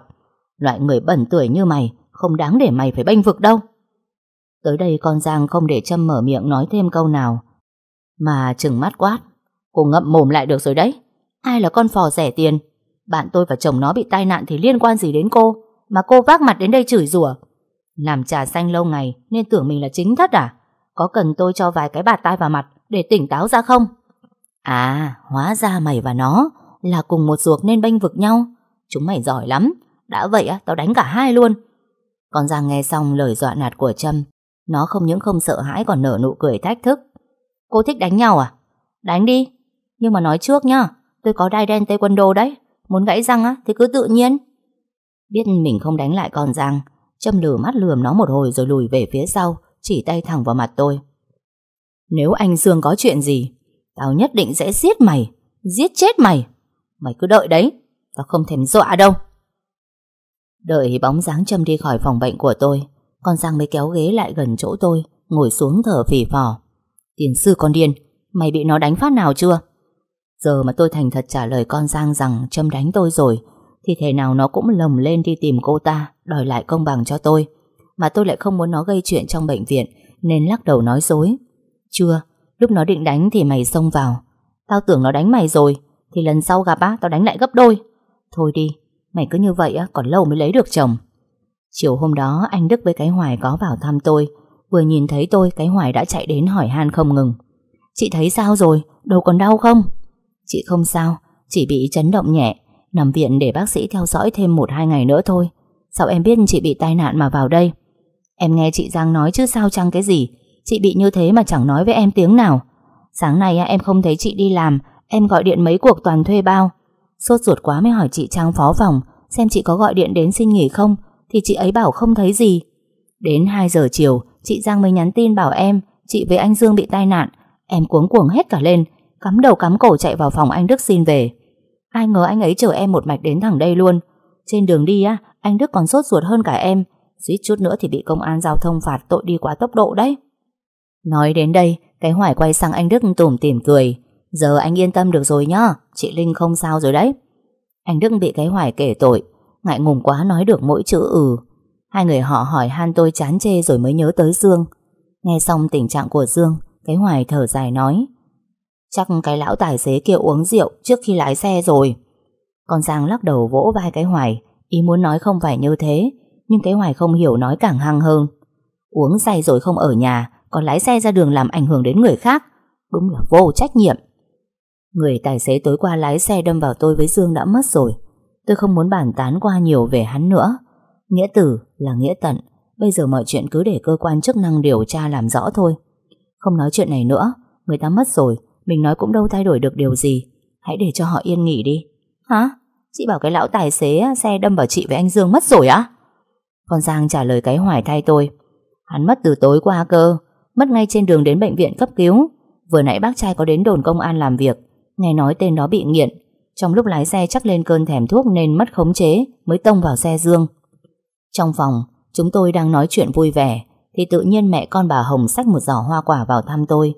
Loại người bẩn tuổi như mày không đáng để mày phải bênh vực đâu. Tới đây con Giang không để châm mở miệng nói thêm câu nào. Mà chừng mắt quát, cô ngậm mồm lại được rồi đấy. Ai là con phò rẻ tiền? Bạn tôi và chồng nó bị tai nạn thì liên quan gì đến cô? Mà cô vác mặt đến đây chửi rủa làm trà xanh lâu ngày nên tưởng mình là chính thất à? Có cần tôi cho vài cái bạt tai vào mặt để tỉnh táo ra không? À, hóa ra mày và nó là cùng một ruột nên bênh vực nhau. Chúng mày giỏi lắm. Đã vậy á, tao đánh cả hai luôn. Con Giang nghe xong lời dọa nạt của Trâm. Nó không những không sợ hãi còn nở nụ cười thách thức. Cô thích đánh nhau à? Đánh đi. Nhưng mà nói trước nhá, tôi có đai đen quân Taekwondo đấy. Muốn gãy răng á, thì cứ tự nhiên. Biết mình không đánh lại con Giang, châm lử mắt lườm nó một hồi rồi lùi về phía sau, chỉ tay thẳng vào mặt tôi. Nếu anh Dương có chuyện gì, tao nhất định sẽ giết mày, giết chết mày. Mày cứ đợi đấy, tao không thèm dọa đâu. Đợi bóng dáng châm đi khỏi phòng bệnh của tôi, con Giang mới kéo ghế lại gần chỗ tôi, ngồi xuống thở phì phò. Tiền sư con điên, mày bị nó đánh phát nào chưa? Giờ mà tôi thành thật trả lời con Giang rằng châm đánh tôi rồi, thì thể nào nó cũng lồng lên đi tìm cô ta đòi lại công bằng cho tôi. Mà tôi lại không muốn nó gây chuyện trong bệnh viện, nên lắc đầu nói dối. Chưa, lúc nó định đánh thì mày xông vào. Tao tưởng nó đánh mày rồi, thì lần sau gặp á, tao đánh lại gấp đôi. Thôi đi, mày cứ như vậy á, còn lâu mới lấy được chồng. Chiều hôm đó, anh Đức với cái Hoài có vào thăm tôi. Vừa nhìn thấy tôi, cái Hoài đã chạy đến hỏi han không ngừng. Chị thấy sao rồi, đầu còn đau không? Chị không sao, chỉ bị chấn động nhẹ, nằm viện để bác sĩ theo dõi thêm 1-2 ngày nữa thôi. Sao em biết chị bị tai nạn mà vào đây Em nghe chị Giang nói chứ sao chăng cái gì Chị bị như thế mà chẳng nói với em tiếng nào Sáng nay em không thấy chị đi làm Em gọi điện mấy cuộc toàn thuê bao Sốt ruột quá mới hỏi chị Trang phó phòng Xem chị có gọi điện đến xin nghỉ không Thì chị ấy bảo không thấy gì Đến 2 giờ chiều Chị Giang mới nhắn tin bảo em Chị với anh Dương bị tai nạn Em cuống cuồng hết cả lên Cắm đầu cắm cổ chạy vào phòng anh Đức xin về Ai ngờ anh ấy chờ em một mạch đến thẳng đây luôn trên đường đi á, anh Đức còn sốt ruột hơn cả em, suýt chút nữa thì bị công an giao thông phạt tội đi quá tốc độ đấy. Nói đến đây, cái hoài quay sang anh Đức tủm tỉm cười. Giờ anh yên tâm được rồi nhá, chị Linh không sao rồi đấy. Anh Đức bị cái hoài kể tội, ngại ngùng quá nói được mỗi chữ ừ. Hai người họ hỏi han tôi chán chê rồi mới nhớ tới Dương. Nghe xong tình trạng của Dương, cái hoài thở dài nói. Chắc cái lão tài xế kia uống rượu trước khi lái xe rồi. Con Giang lắc đầu vỗ vai cái Hoài Ý muốn nói không phải như thế Nhưng cái Hoài không hiểu nói càng hăng hơn Uống say rồi không ở nhà Còn lái xe ra đường làm ảnh hưởng đến người khác Đúng là vô trách nhiệm Người tài xế tối qua lái xe đâm vào tôi với Dương đã mất rồi Tôi không muốn bàn tán qua nhiều về hắn nữa Nghĩa tử là nghĩa tận Bây giờ mọi chuyện cứ để cơ quan chức năng điều tra làm rõ thôi Không nói chuyện này nữa Người ta mất rồi Mình nói cũng đâu thay đổi được điều gì Hãy để cho họ yên nghỉ đi Hả? Chị bảo cái lão tài xế xe đâm vào chị với anh Dương mất rồi á? Con Giang trả lời cái hoài thay tôi. Hắn mất từ tối qua cơ, mất ngay trên đường đến bệnh viện cấp cứu. Vừa nãy bác trai có đến đồn công an làm việc, nghe nói tên đó bị nghiện. Trong lúc lái xe chắc lên cơn thèm thuốc nên mất khống chế mới tông vào xe Dương. Trong phòng, chúng tôi đang nói chuyện vui vẻ thì tự nhiên mẹ con bà Hồng xách một giỏ hoa quả vào thăm tôi.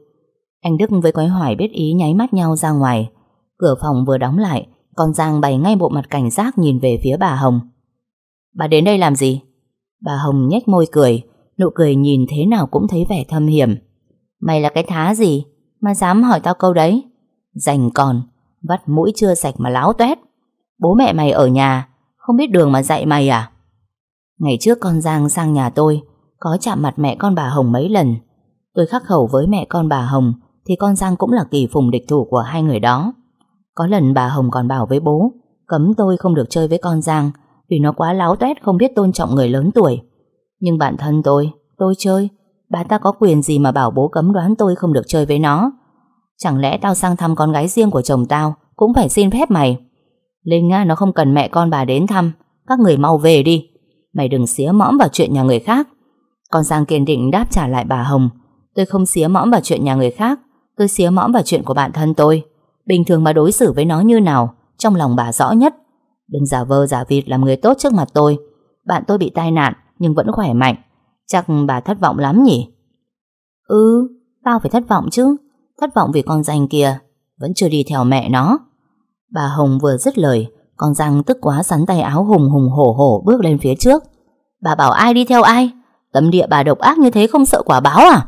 Anh Đức với Quái Hoài biết ý nháy mắt nhau ra ngoài. Cửa phòng vừa đóng lại con Giang bày ngay bộ mặt cảnh giác nhìn về phía bà Hồng. Bà đến đây làm gì? Bà Hồng nhếch môi cười, nụ cười nhìn thế nào cũng thấy vẻ thâm hiểm. Mày là cái thá gì mà dám hỏi tao câu đấy? Dành còn, vắt mũi chưa sạch mà láo tuét. Bố mẹ mày ở nhà, không biết đường mà dạy mày à? Ngày trước con Giang sang nhà tôi, có chạm mặt mẹ con bà Hồng mấy lần. Tôi khắc khẩu với mẹ con bà Hồng, thì con Giang cũng là kỳ phùng địch thủ của hai người đó. Có lần bà Hồng còn bảo với bố Cấm tôi không được chơi với con Giang Vì nó quá láo tét không biết tôn trọng người lớn tuổi Nhưng bản thân tôi Tôi chơi Bà ta có quyền gì mà bảo bố cấm đoán tôi không được chơi với nó Chẳng lẽ tao sang thăm con gái riêng của chồng tao Cũng phải xin phép mày Linh á, nó không cần mẹ con bà đến thăm Các người mau về đi Mày đừng xía mõm vào chuyện nhà người khác Con Giang kiên định đáp trả lại bà Hồng Tôi không xía mõm vào chuyện nhà người khác Tôi xía mõm vào chuyện của bản thân tôi bình thường mà đối xử với nó như nào, trong lòng bà rõ nhất. Đừng giả vờ giả vịt làm người tốt trước mặt tôi. Bạn tôi bị tai nạn, nhưng vẫn khỏe mạnh. Chắc bà thất vọng lắm nhỉ? Ừ, tao phải thất vọng chứ. Thất vọng vì con danh kia, vẫn chưa đi theo mẹ nó. Bà Hồng vừa dứt lời, con Giang tức quá sắn tay áo hùng hùng hổ hổ bước lên phía trước. Bà bảo ai đi theo ai? Tâm địa bà độc ác như thế không sợ quả báo à?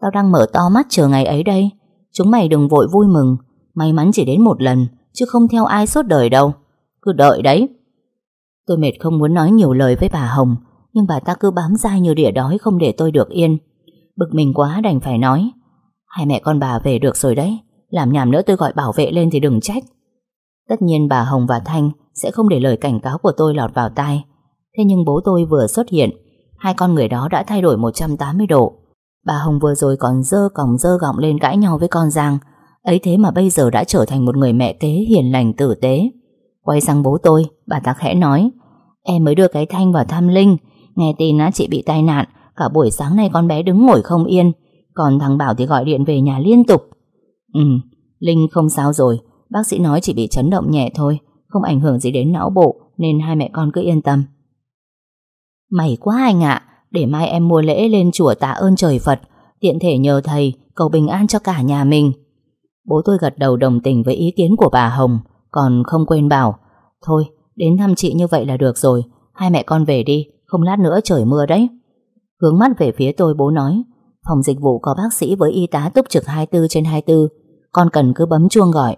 Tao đang mở to mắt chờ ngày ấy đây. Chúng mày đừng vội vui mừng, May mắn chỉ đến một lần Chứ không theo ai suốt đời đâu Cứ đợi đấy Tôi mệt không muốn nói nhiều lời với bà Hồng Nhưng bà ta cứ bám dai như đỉa đói Không để tôi được yên Bực mình quá đành phải nói Hai mẹ con bà về được rồi đấy Làm nhảm nữa tôi gọi bảo vệ lên thì đừng trách Tất nhiên bà Hồng và Thanh Sẽ không để lời cảnh cáo của tôi lọt vào tai Thế nhưng bố tôi vừa xuất hiện Hai con người đó đã thay đổi 180 độ Bà Hồng vừa rồi còn dơ còng dơ gọng lên cãi nhau với con Giang Ấy thế mà bây giờ đã trở thành một người mẹ tế hiền lành tử tế. Quay sang bố tôi, bà ta khẽ nói. Em mới đưa cái thanh vào thăm Linh. Nghe tin á, chị bị tai nạn. Cả buổi sáng nay con bé đứng ngồi không yên. Còn thằng Bảo thì gọi điện về nhà liên tục. Ừ, Linh không sao rồi. Bác sĩ nói chỉ bị chấn động nhẹ thôi. Không ảnh hưởng gì đến não bộ. Nên hai mẹ con cứ yên tâm. May quá anh ạ. để mai em mua lễ lên chùa tạ ơn trời Phật. Tiện thể nhờ thầy cầu bình an cho cả nhà mình. Bố tôi gật đầu đồng tình với ý kiến của bà Hồng Còn không quên bảo Thôi đến thăm chị như vậy là được rồi Hai mẹ con về đi Không lát nữa trời mưa đấy Hướng mắt về phía tôi bố nói Phòng dịch vụ có bác sĩ với y tá túc trực 24 trên 24 Con cần cứ bấm chuông gọi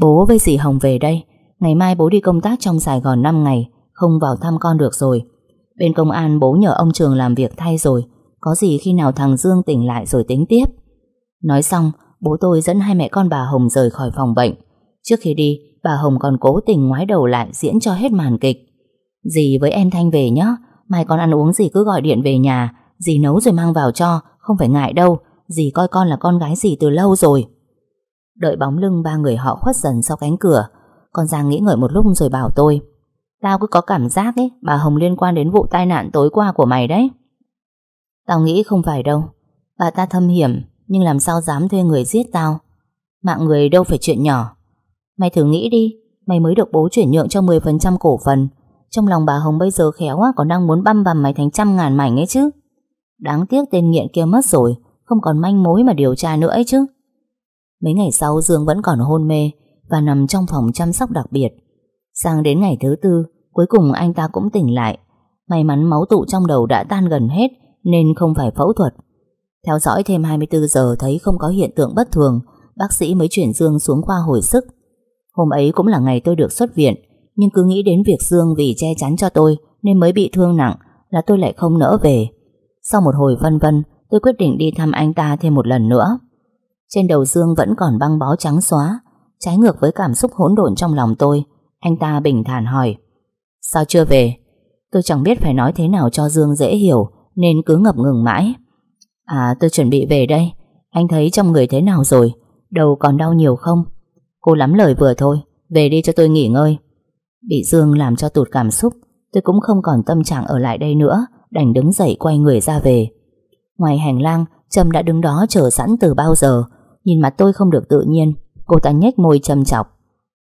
Bố với dì Hồng về đây Ngày mai bố đi công tác trong Sài Gòn 5 ngày Không vào thăm con được rồi Bên công an bố nhờ ông Trường làm việc thay rồi Có gì khi nào thằng Dương tỉnh lại rồi tính tiếp Nói xong bố tôi dẫn hai mẹ con bà Hồng rời khỏi phòng bệnh. Trước khi đi, bà Hồng còn cố tình ngoái đầu lại diễn cho hết màn kịch. Dì với em Thanh về nhé, mai con ăn uống gì cứ gọi điện về nhà, dì nấu rồi mang vào cho, không phải ngại đâu, dì coi con là con gái dì từ lâu rồi. Đợi bóng lưng ba người họ khuất dần sau cánh cửa, con Giang nghĩ ngợi một lúc rồi bảo tôi. Tao cứ có cảm giác ấy, bà Hồng liên quan đến vụ tai nạn tối qua của mày đấy. Tao nghĩ không phải đâu, bà ta thâm hiểm, nhưng làm sao dám thuê người giết tao Mạng người đâu phải chuyện nhỏ Mày thử nghĩ đi Mày mới được bố chuyển nhượng cho 10% cổ phần Trong lòng bà Hồng bây giờ khéo quá Còn đang muốn băm bằm mày thành trăm ngàn mảnh ấy chứ Đáng tiếc tên nghiện kia mất rồi Không còn manh mối mà điều tra nữa ấy chứ Mấy ngày sau Dương vẫn còn hôn mê Và nằm trong phòng chăm sóc đặc biệt Sang đến ngày thứ tư Cuối cùng anh ta cũng tỉnh lại May mắn máu tụ trong đầu đã tan gần hết Nên không phải phẫu thuật theo dõi thêm 24 giờ thấy không có hiện tượng bất thường, bác sĩ mới chuyển Dương xuống khoa hồi sức. Hôm ấy cũng là ngày tôi được xuất viện, nhưng cứ nghĩ đến việc Dương vì che chắn cho tôi nên mới bị thương nặng là tôi lại không nỡ về. Sau một hồi vân vân, tôi quyết định đi thăm anh ta thêm một lần nữa. Trên đầu Dương vẫn còn băng bó trắng xóa, trái ngược với cảm xúc hỗn độn trong lòng tôi. Anh ta bình thản hỏi, sao chưa về? Tôi chẳng biết phải nói thế nào cho Dương dễ hiểu nên cứ ngập ngừng mãi. À tôi chuẩn bị về đây Anh thấy trong người thế nào rồi Đầu còn đau nhiều không Cô lắm lời vừa thôi Về đi cho tôi nghỉ ngơi Bị Dương làm cho tụt cảm xúc Tôi cũng không còn tâm trạng ở lại đây nữa Đành đứng dậy quay người ra về Ngoài hành lang Trâm đã đứng đó chờ sẵn từ bao giờ Nhìn mặt tôi không được tự nhiên Cô ta nhếch môi châm chọc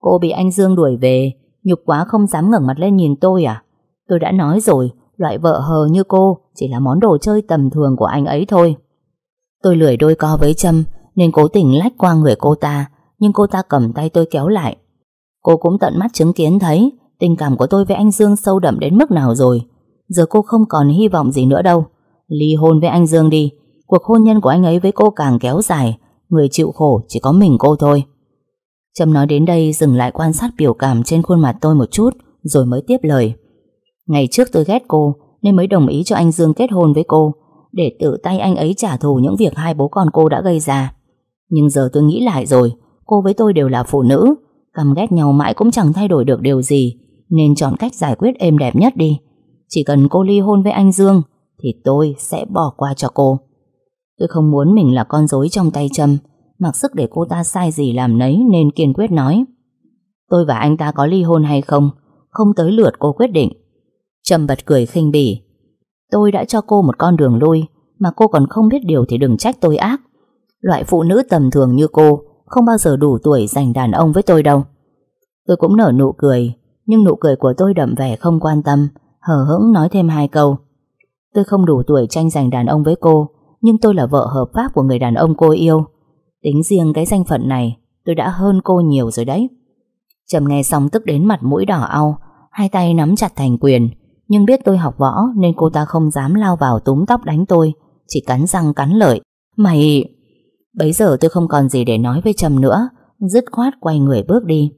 Cô bị anh Dương đuổi về Nhục quá không dám ngẩng mặt lên nhìn tôi à Tôi đã nói rồi loại vợ hờ như cô chỉ là món đồ chơi tầm thường của anh ấy thôi. Tôi lười đôi co với Trâm nên cố tình lách qua người cô ta nhưng cô ta cầm tay tôi kéo lại. Cô cũng tận mắt chứng kiến thấy tình cảm của tôi với anh Dương sâu đậm đến mức nào rồi. Giờ cô không còn hy vọng gì nữa đâu. Ly hôn với anh Dương đi. Cuộc hôn nhân của anh ấy với cô càng kéo dài. Người chịu khổ chỉ có mình cô thôi. Trâm nói đến đây dừng lại quan sát biểu cảm trên khuôn mặt tôi một chút rồi mới tiếp lời. Ngày trước tôi ghét cô nên mới đồng ý cho anh Dương kết hôn với cô để tự tay anh ấy trả thù những việc hai bố con cô đã gây ra. Nhưng giờ tôi nghĩ lại rồi, cô với tôi đều là phụ nữ, căm ghét nhau mãi cũng chẳng thay đổi được điều gì, nên chọn cách giải quyết êm đẹp nhất đi. Chỉ cần cô ly hôn với anh Dương thì tôi sẽ bỏ qua cho cô. Tôi không muốn mình là con rối trong tay châm, mặc sức để cô ta sai gì làm nấy nên kiên quyết nói. Tôi và anh ta có ly hôn hay không, không tới lượt cô quyết định. Trầm bật cười khinh bỉ Tôi đã cho cô một con đường lui Mà cô còn không biết điều thì đừng trách tôi ác Loại phụ nữ tầm thường như cô Không bao giờ đủ tuổi giành đàn ông với tôi đâu Tôi cũng nở nụ cười Nhưng nụ cười của tôi đậm vẻ không quan tâm Hờ hững nói thêm hai câu Tôi không đủ tuổi tranh giành đàn ông với cô Nhưng tôi là vợ hợp pháp của người đàn ông cô yêu Tính riêng cái danh phận này Tôi đã hơn cô nhiều rồi đấy Trầm nghe xong tức đến mặt mũi đỏ au Hai tay nắm chặt thành quyền nhưng biết tôi học võ nên cô ta không dám lao vào túm tóc đánh tôi Chỉ cắn răng cắn lợi Mày... Bấy giờ tôi không còn gì để nói với Trầm nữa Dứt khoát quay người bước đi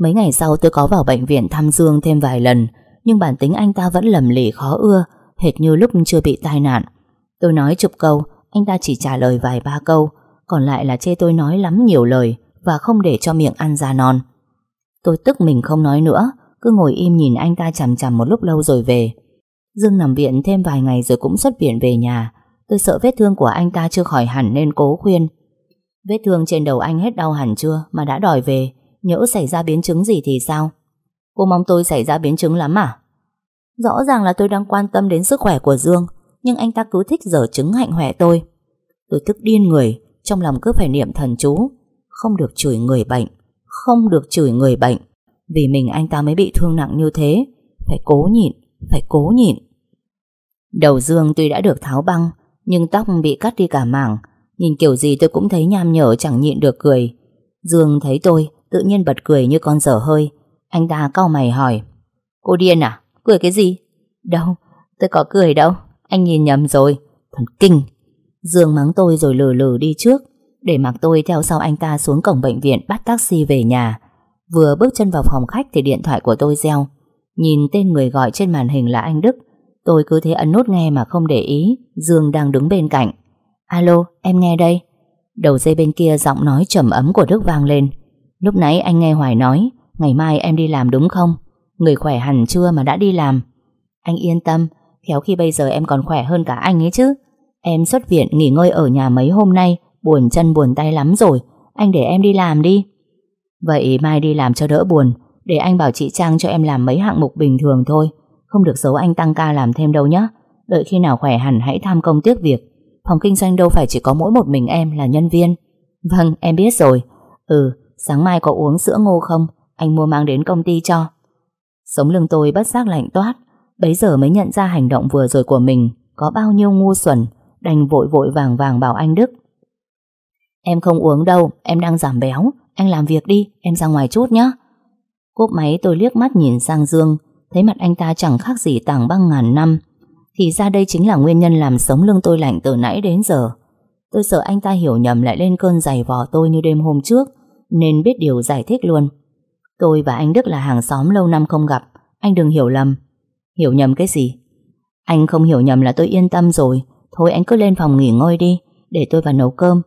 Mấy ngày sau tôi có vào bệnh viện thăm Dương thêm vài lần Nhưng bản tính anh ta vẫn lầm lì khó ưa Hệt như lúc chưa bị tai nạn Tôi nói chục câu Anh ta chỉ trả lời vài ba câu Còn lại là chê tôi nói lắm nhiều lời Và không để cho miệng ăn ra non Tôi tức mình không nói nữa cứ ngồi im nhìn anh ta chằm chằm một lúc lâu rồi về. Dương nằm viện thêm vài ngày rồi cũng xuất viện về nhà. Tôi sợ vết thương của anh ta chưa khỏi hẳn nên cố khuyên. Vết thương trên đầu anh hết đau hẳn chưa mà đã đòi về, nhỡ xảy ra biến chứng gì thì sao? Cô mong tôi xảy ra biến chứng lắm à? Rõ ràng là tôi đang quan tâm đến sức khỏe của Dương, nhưng anh ta cứ thích dở chứng hạnh hoẹ tôi. Tôi tức điên người, trong lòng cứ phải niệm thần chú. Không được chửi người bệnh, không được chửi người bệnh. Vì mình anh ta mới bị thương nặng như thế Phải cố nhịn Phải cố nhịn Đầu Dương tuy đã được tháo băng Nhưng tóc bị cắt đi cả mảng Nhìn kiểu gì tôi cũng thấy nham nhở chẳng nhịn được cười Dương thấy tôi Tự nhiên bật cười như con dở hơi Anh ta cau mày hỏi Cô điên à? Cười cái gì? Đâu, tôi có cười đâu Anh nhìn nhầm rồi Thần kinh Dương mắng tôi rồi lừ lừ đi trước để mặc tôi theo sau anh ta xuống cổng bệnh viện bắt taxi về nhà Vừa bước chân vào phòng khách thì điện thoại của tôi reo. Nhìn tên người gọi trên màn hình là anh Đức. Tôi cứ thế ấn nút nghe mà không để ý. Dương đang đứng bên cạnh. Alo, em nghe đây. Đầu dây bên kia giọng nói trầm ấm của Đức vang lên. Lúc nãy anh nghe Hoài nói, ngày mai em đi làm đúng không? Người khỏe hẳn chưa mà đã đi làm. Anh yên tâm, khéo khi bây giờ em còn khỏe hơn cả anh ấy chứ. Em xuất viện nghỉ ngơi ở nhà mấy hôm nay, buồn chân buồn tay lắm rồi. Anh để em đi làm đi. Vậy mai đi làm cho đỡ buồn Để anh bảo chị Trang cho em làm mấy hạng mục bình thường thôi Không được giấu anh tăng ca làm thêm đâu nhé Đợi khi nào khỏe hẳn hãy tham công tiếc việc Phòng kinh doanh đâu phải chỉ có mỗi một mình em là nhân viên Vâng em biết rồi Ừ sáng mai có uống sữa ngô không Anh mua mang đến công ty cho Sống lưng tôi bất giác lạnh toát Bấy giờ mới nhận ra hành động vừa rồi của mình Có bao nhiêu ngu xuẩn Đành vội vội vàng vàng bảo anh Đức Em không uống đâu Em đang giảm béo anh làm việc đi, em ra ngoài chút nhé. Cốp máy tôi liếc mắt nhìn sang Dương, thấy mặt anh ta chẳng khác gì tảng băng ngàn năm. Thì ra đây chính là nguyên nhân làm sống lưng tôi lạnh từ nãy đến giờ. Tôi sợ anh ta hiểu nhầm lại lên cơn giày vò tôi như đêm hôm trước, nên biết điều giải thích luôn. Tôi và anh Đức là hàng xóm lâu năm không gặp, anh đừng hiểu lầm. Hiểu nhầm cái gì? Anh không hiểu nhầm là tôi yên tâm rồi, thôi anh cứ lên phòng nghỉ ngơi đi, để tôi vào nấu cơm.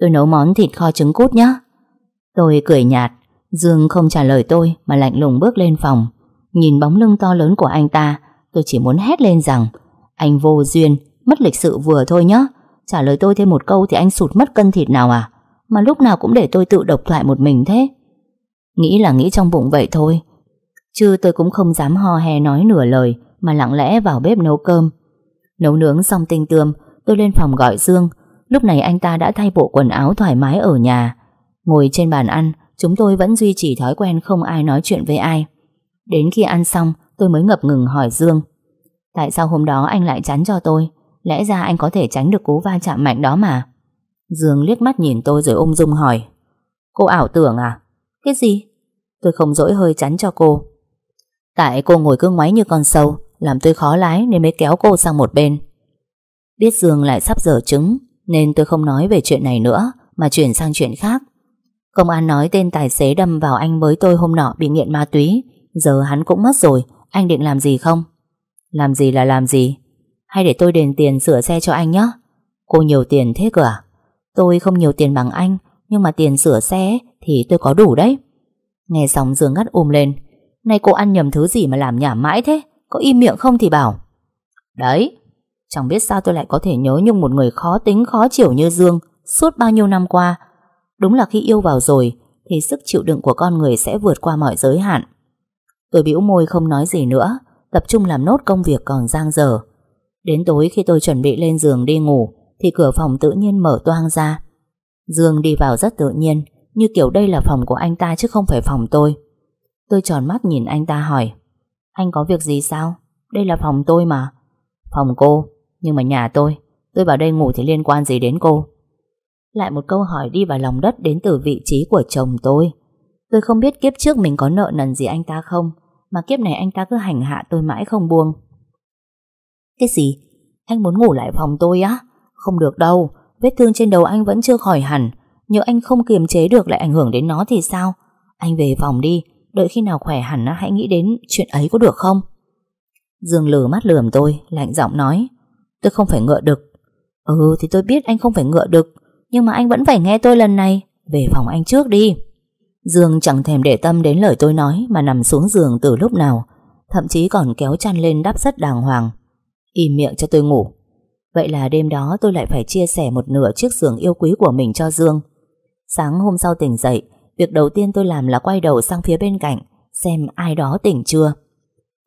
Tôi nấu món thịt kho trứng cút nhé. Tôi cười nhạt, Dương không trả lời tôi mà lạnh lùng bước lên phòng. Nhìn bóng lưng to lớn của anh ta, tôi chỉ muốn hét lên rằng anh vô duyên, mất lịch sự vừa thôi nhá Trả lời tôi thêm một câu thì anh sụt mất cân thịt nào à? Mà lúc nào cũng để tôi tự độc thoại một mình thế. Nghĩ là nghĩ trong bụng vậy thôi. Chứ tôi cũng không dám ho hè nói nửa lời mà lặng lẽ vào bếp nấu cơm. Nấu nướng xong tinh tươm, tôi lên phòng gọi Dương. Lúc này anh ta đã thay bộ quần áo thoải mái ở nhà Ngồi trên bàn ăn, chúng tôi vẫn duy trì thói quen không ai nói chuyện với ai. Đến khi ăn xong, tôi mới ngập ngừng hỏi Dương. Tại sao hôm đó anh lại chắn cho tôi? Lẽ ra anh có thể tránh được cú va chạm mạnh đó mà. Dương liếc mắt nhìn tôi rồi ung dung hỏi. Cô ảo tưởng à? Cái gì? Tôi không dỗi hơi chắn cho cô. Tại cô ngồi cứ ngoáy như con sâu, làm tôi khó lái nên mới kéo cô sang một bên. Biết Dương lại sắp dở trứng, nên tôi không nói về chuyện này nữa, mà chuyển sang chuyện khác. Công an nói tên tài xế đâm vào anh mới tôi hôm nọ bị nghiện ma túy Giờ hắn cũng mất rồi Anh định làm gì không? Làm gì là làm gì Hay để tôi đền tiền sửa xe cho anh nhé Cô nhiều tiền thế cơ à? Tôi không nhiều tiền bằng anh Nhưng mà tiền sửa xe thì tôi có đủ đấy Nghe xong Dương ngắt ôm lên Này cô ăn nhầm thứ gì mà làm nhảm mãi thế Có im miệng không thì bảo Đấy Chẳng biết sao tôi lại có thể nhớ nhung một người khó tính khó chịu như Dương Suốt bao nhiêu năm qua Đúng là khi yêu vào rồi thì sức chịu đựng của con người sẽ vượt qua mọi giới hạn. Tôi bĩu môi không nói gì nữa, tập trung làm nốt công việc còn giang dở. Đến tối khi tôi chuẩn bị lên giường đi ngủ thì cửa phòng tự nhiên mở toang ra. Dương đi vào rất tự nhiên, như kiểu đây là phòng của anh ta chứ không phải phòng tôi. Tôi tròn mắt nhìn anh ta hỏi, anh có việc gì sao? Đây là phòng tôi mà. Phòng cô, nhưng mà nhà tôi, tôi vào đây ngủ thì liên quan gì đến cô? Lại một câu hỏi đi vào lòng đất đến từ vị trí của chồng tôi. Tôi không biết kiếp trước mình có nợ nần gì anh ta không, mà kiếp này anh ta cứ hành hạ tôi mãi không buông. Cái gì? Anh muốn ngủ lại phòng tôi á? Không được đâu, vết thương trên đầu anh vẫn chưa khỏi hẳn. Nhớ anh không kiềm chế được lại ảnh hưởng đến nó thì sao? Anh về phòng đi, đợi khi nào khỏe hẳn hãy nghĩ đến chuyện ấy có được không? Dương lửa mắt lườm tôi, lạnh giọng nói. Tôi không phải ngựa đực. Ừ thì tôi biết anh không phải ngựa đực, nhưng mà anh vẫn phải nghe tôi lần này Về phòng anh trước đi Dương chẳng thèm để tâm đến lời tôi nói Mà nằm xuống giường từ lúc nào Thậm chí còn kéo chăn lên đắp rất đàng hoàng Im miệng cho tôi ngủ Vậy là đêm đó tôi lại phải chia sẻ Một nửa chiếc giường yêu quý của mình cho Dương Sáng hôm sau tỉnh dậy Việc đầu tiên tôi làm là quay đầu sang phía bên cạnh Xem ai đó tỉnh chưa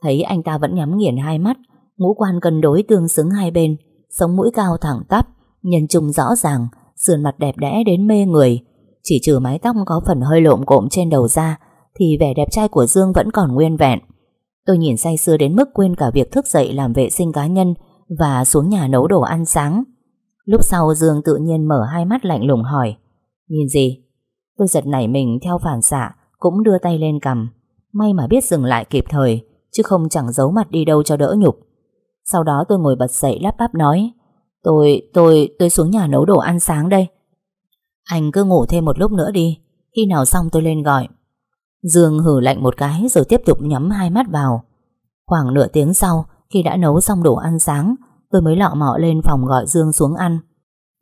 Thấy anh ta vẫn nhắm nghiền hai mắt Ngũ quan cân đối tương xứng hai bên Sống mũi cao thẳng tắp Nhân trung rõ ràng sườn mặt đẹp đẽ đến mê người. Chỉ trừ mái tóc có phần hơi lộm cộm trên đầu ra, thì vẻ đẹp trai của Dương vẫn còn nguyên vẹn. Tôi nhìn say sưa đến mức quên cả việc thức dậy làm vệ sinh cá nhân và xuống nhà nấu đồ ăn sáng. Lúc sau Dương tự nhiên mở hai mắt lạnh lùng hỏi Nhìn gì? Tôi giật nảy mình theo phản xạ Cũng đưa tay lên cầm May mà biết dừng lại kịp thời Chứ không chẳng giấu mặt đi đâu cho đỡ nhục Sau đó tôi ngồi bật dậy lắp bắp nói Tôi, tôi, tôi xuống nhà nấu đồ ăn sáng đây. Anh cứ ngủ thêm một lúc nữa đi, khi nào xong tôi lên gọi. Dương hử lạnh một cái rồi tiếp tục nhắm hai mắt vào. Khoảng nửa tiếng sau, khi đã nấu xong đồ ăn sáng, tôi mới lọ mọ lên phòng gọi Dương xuống ăn.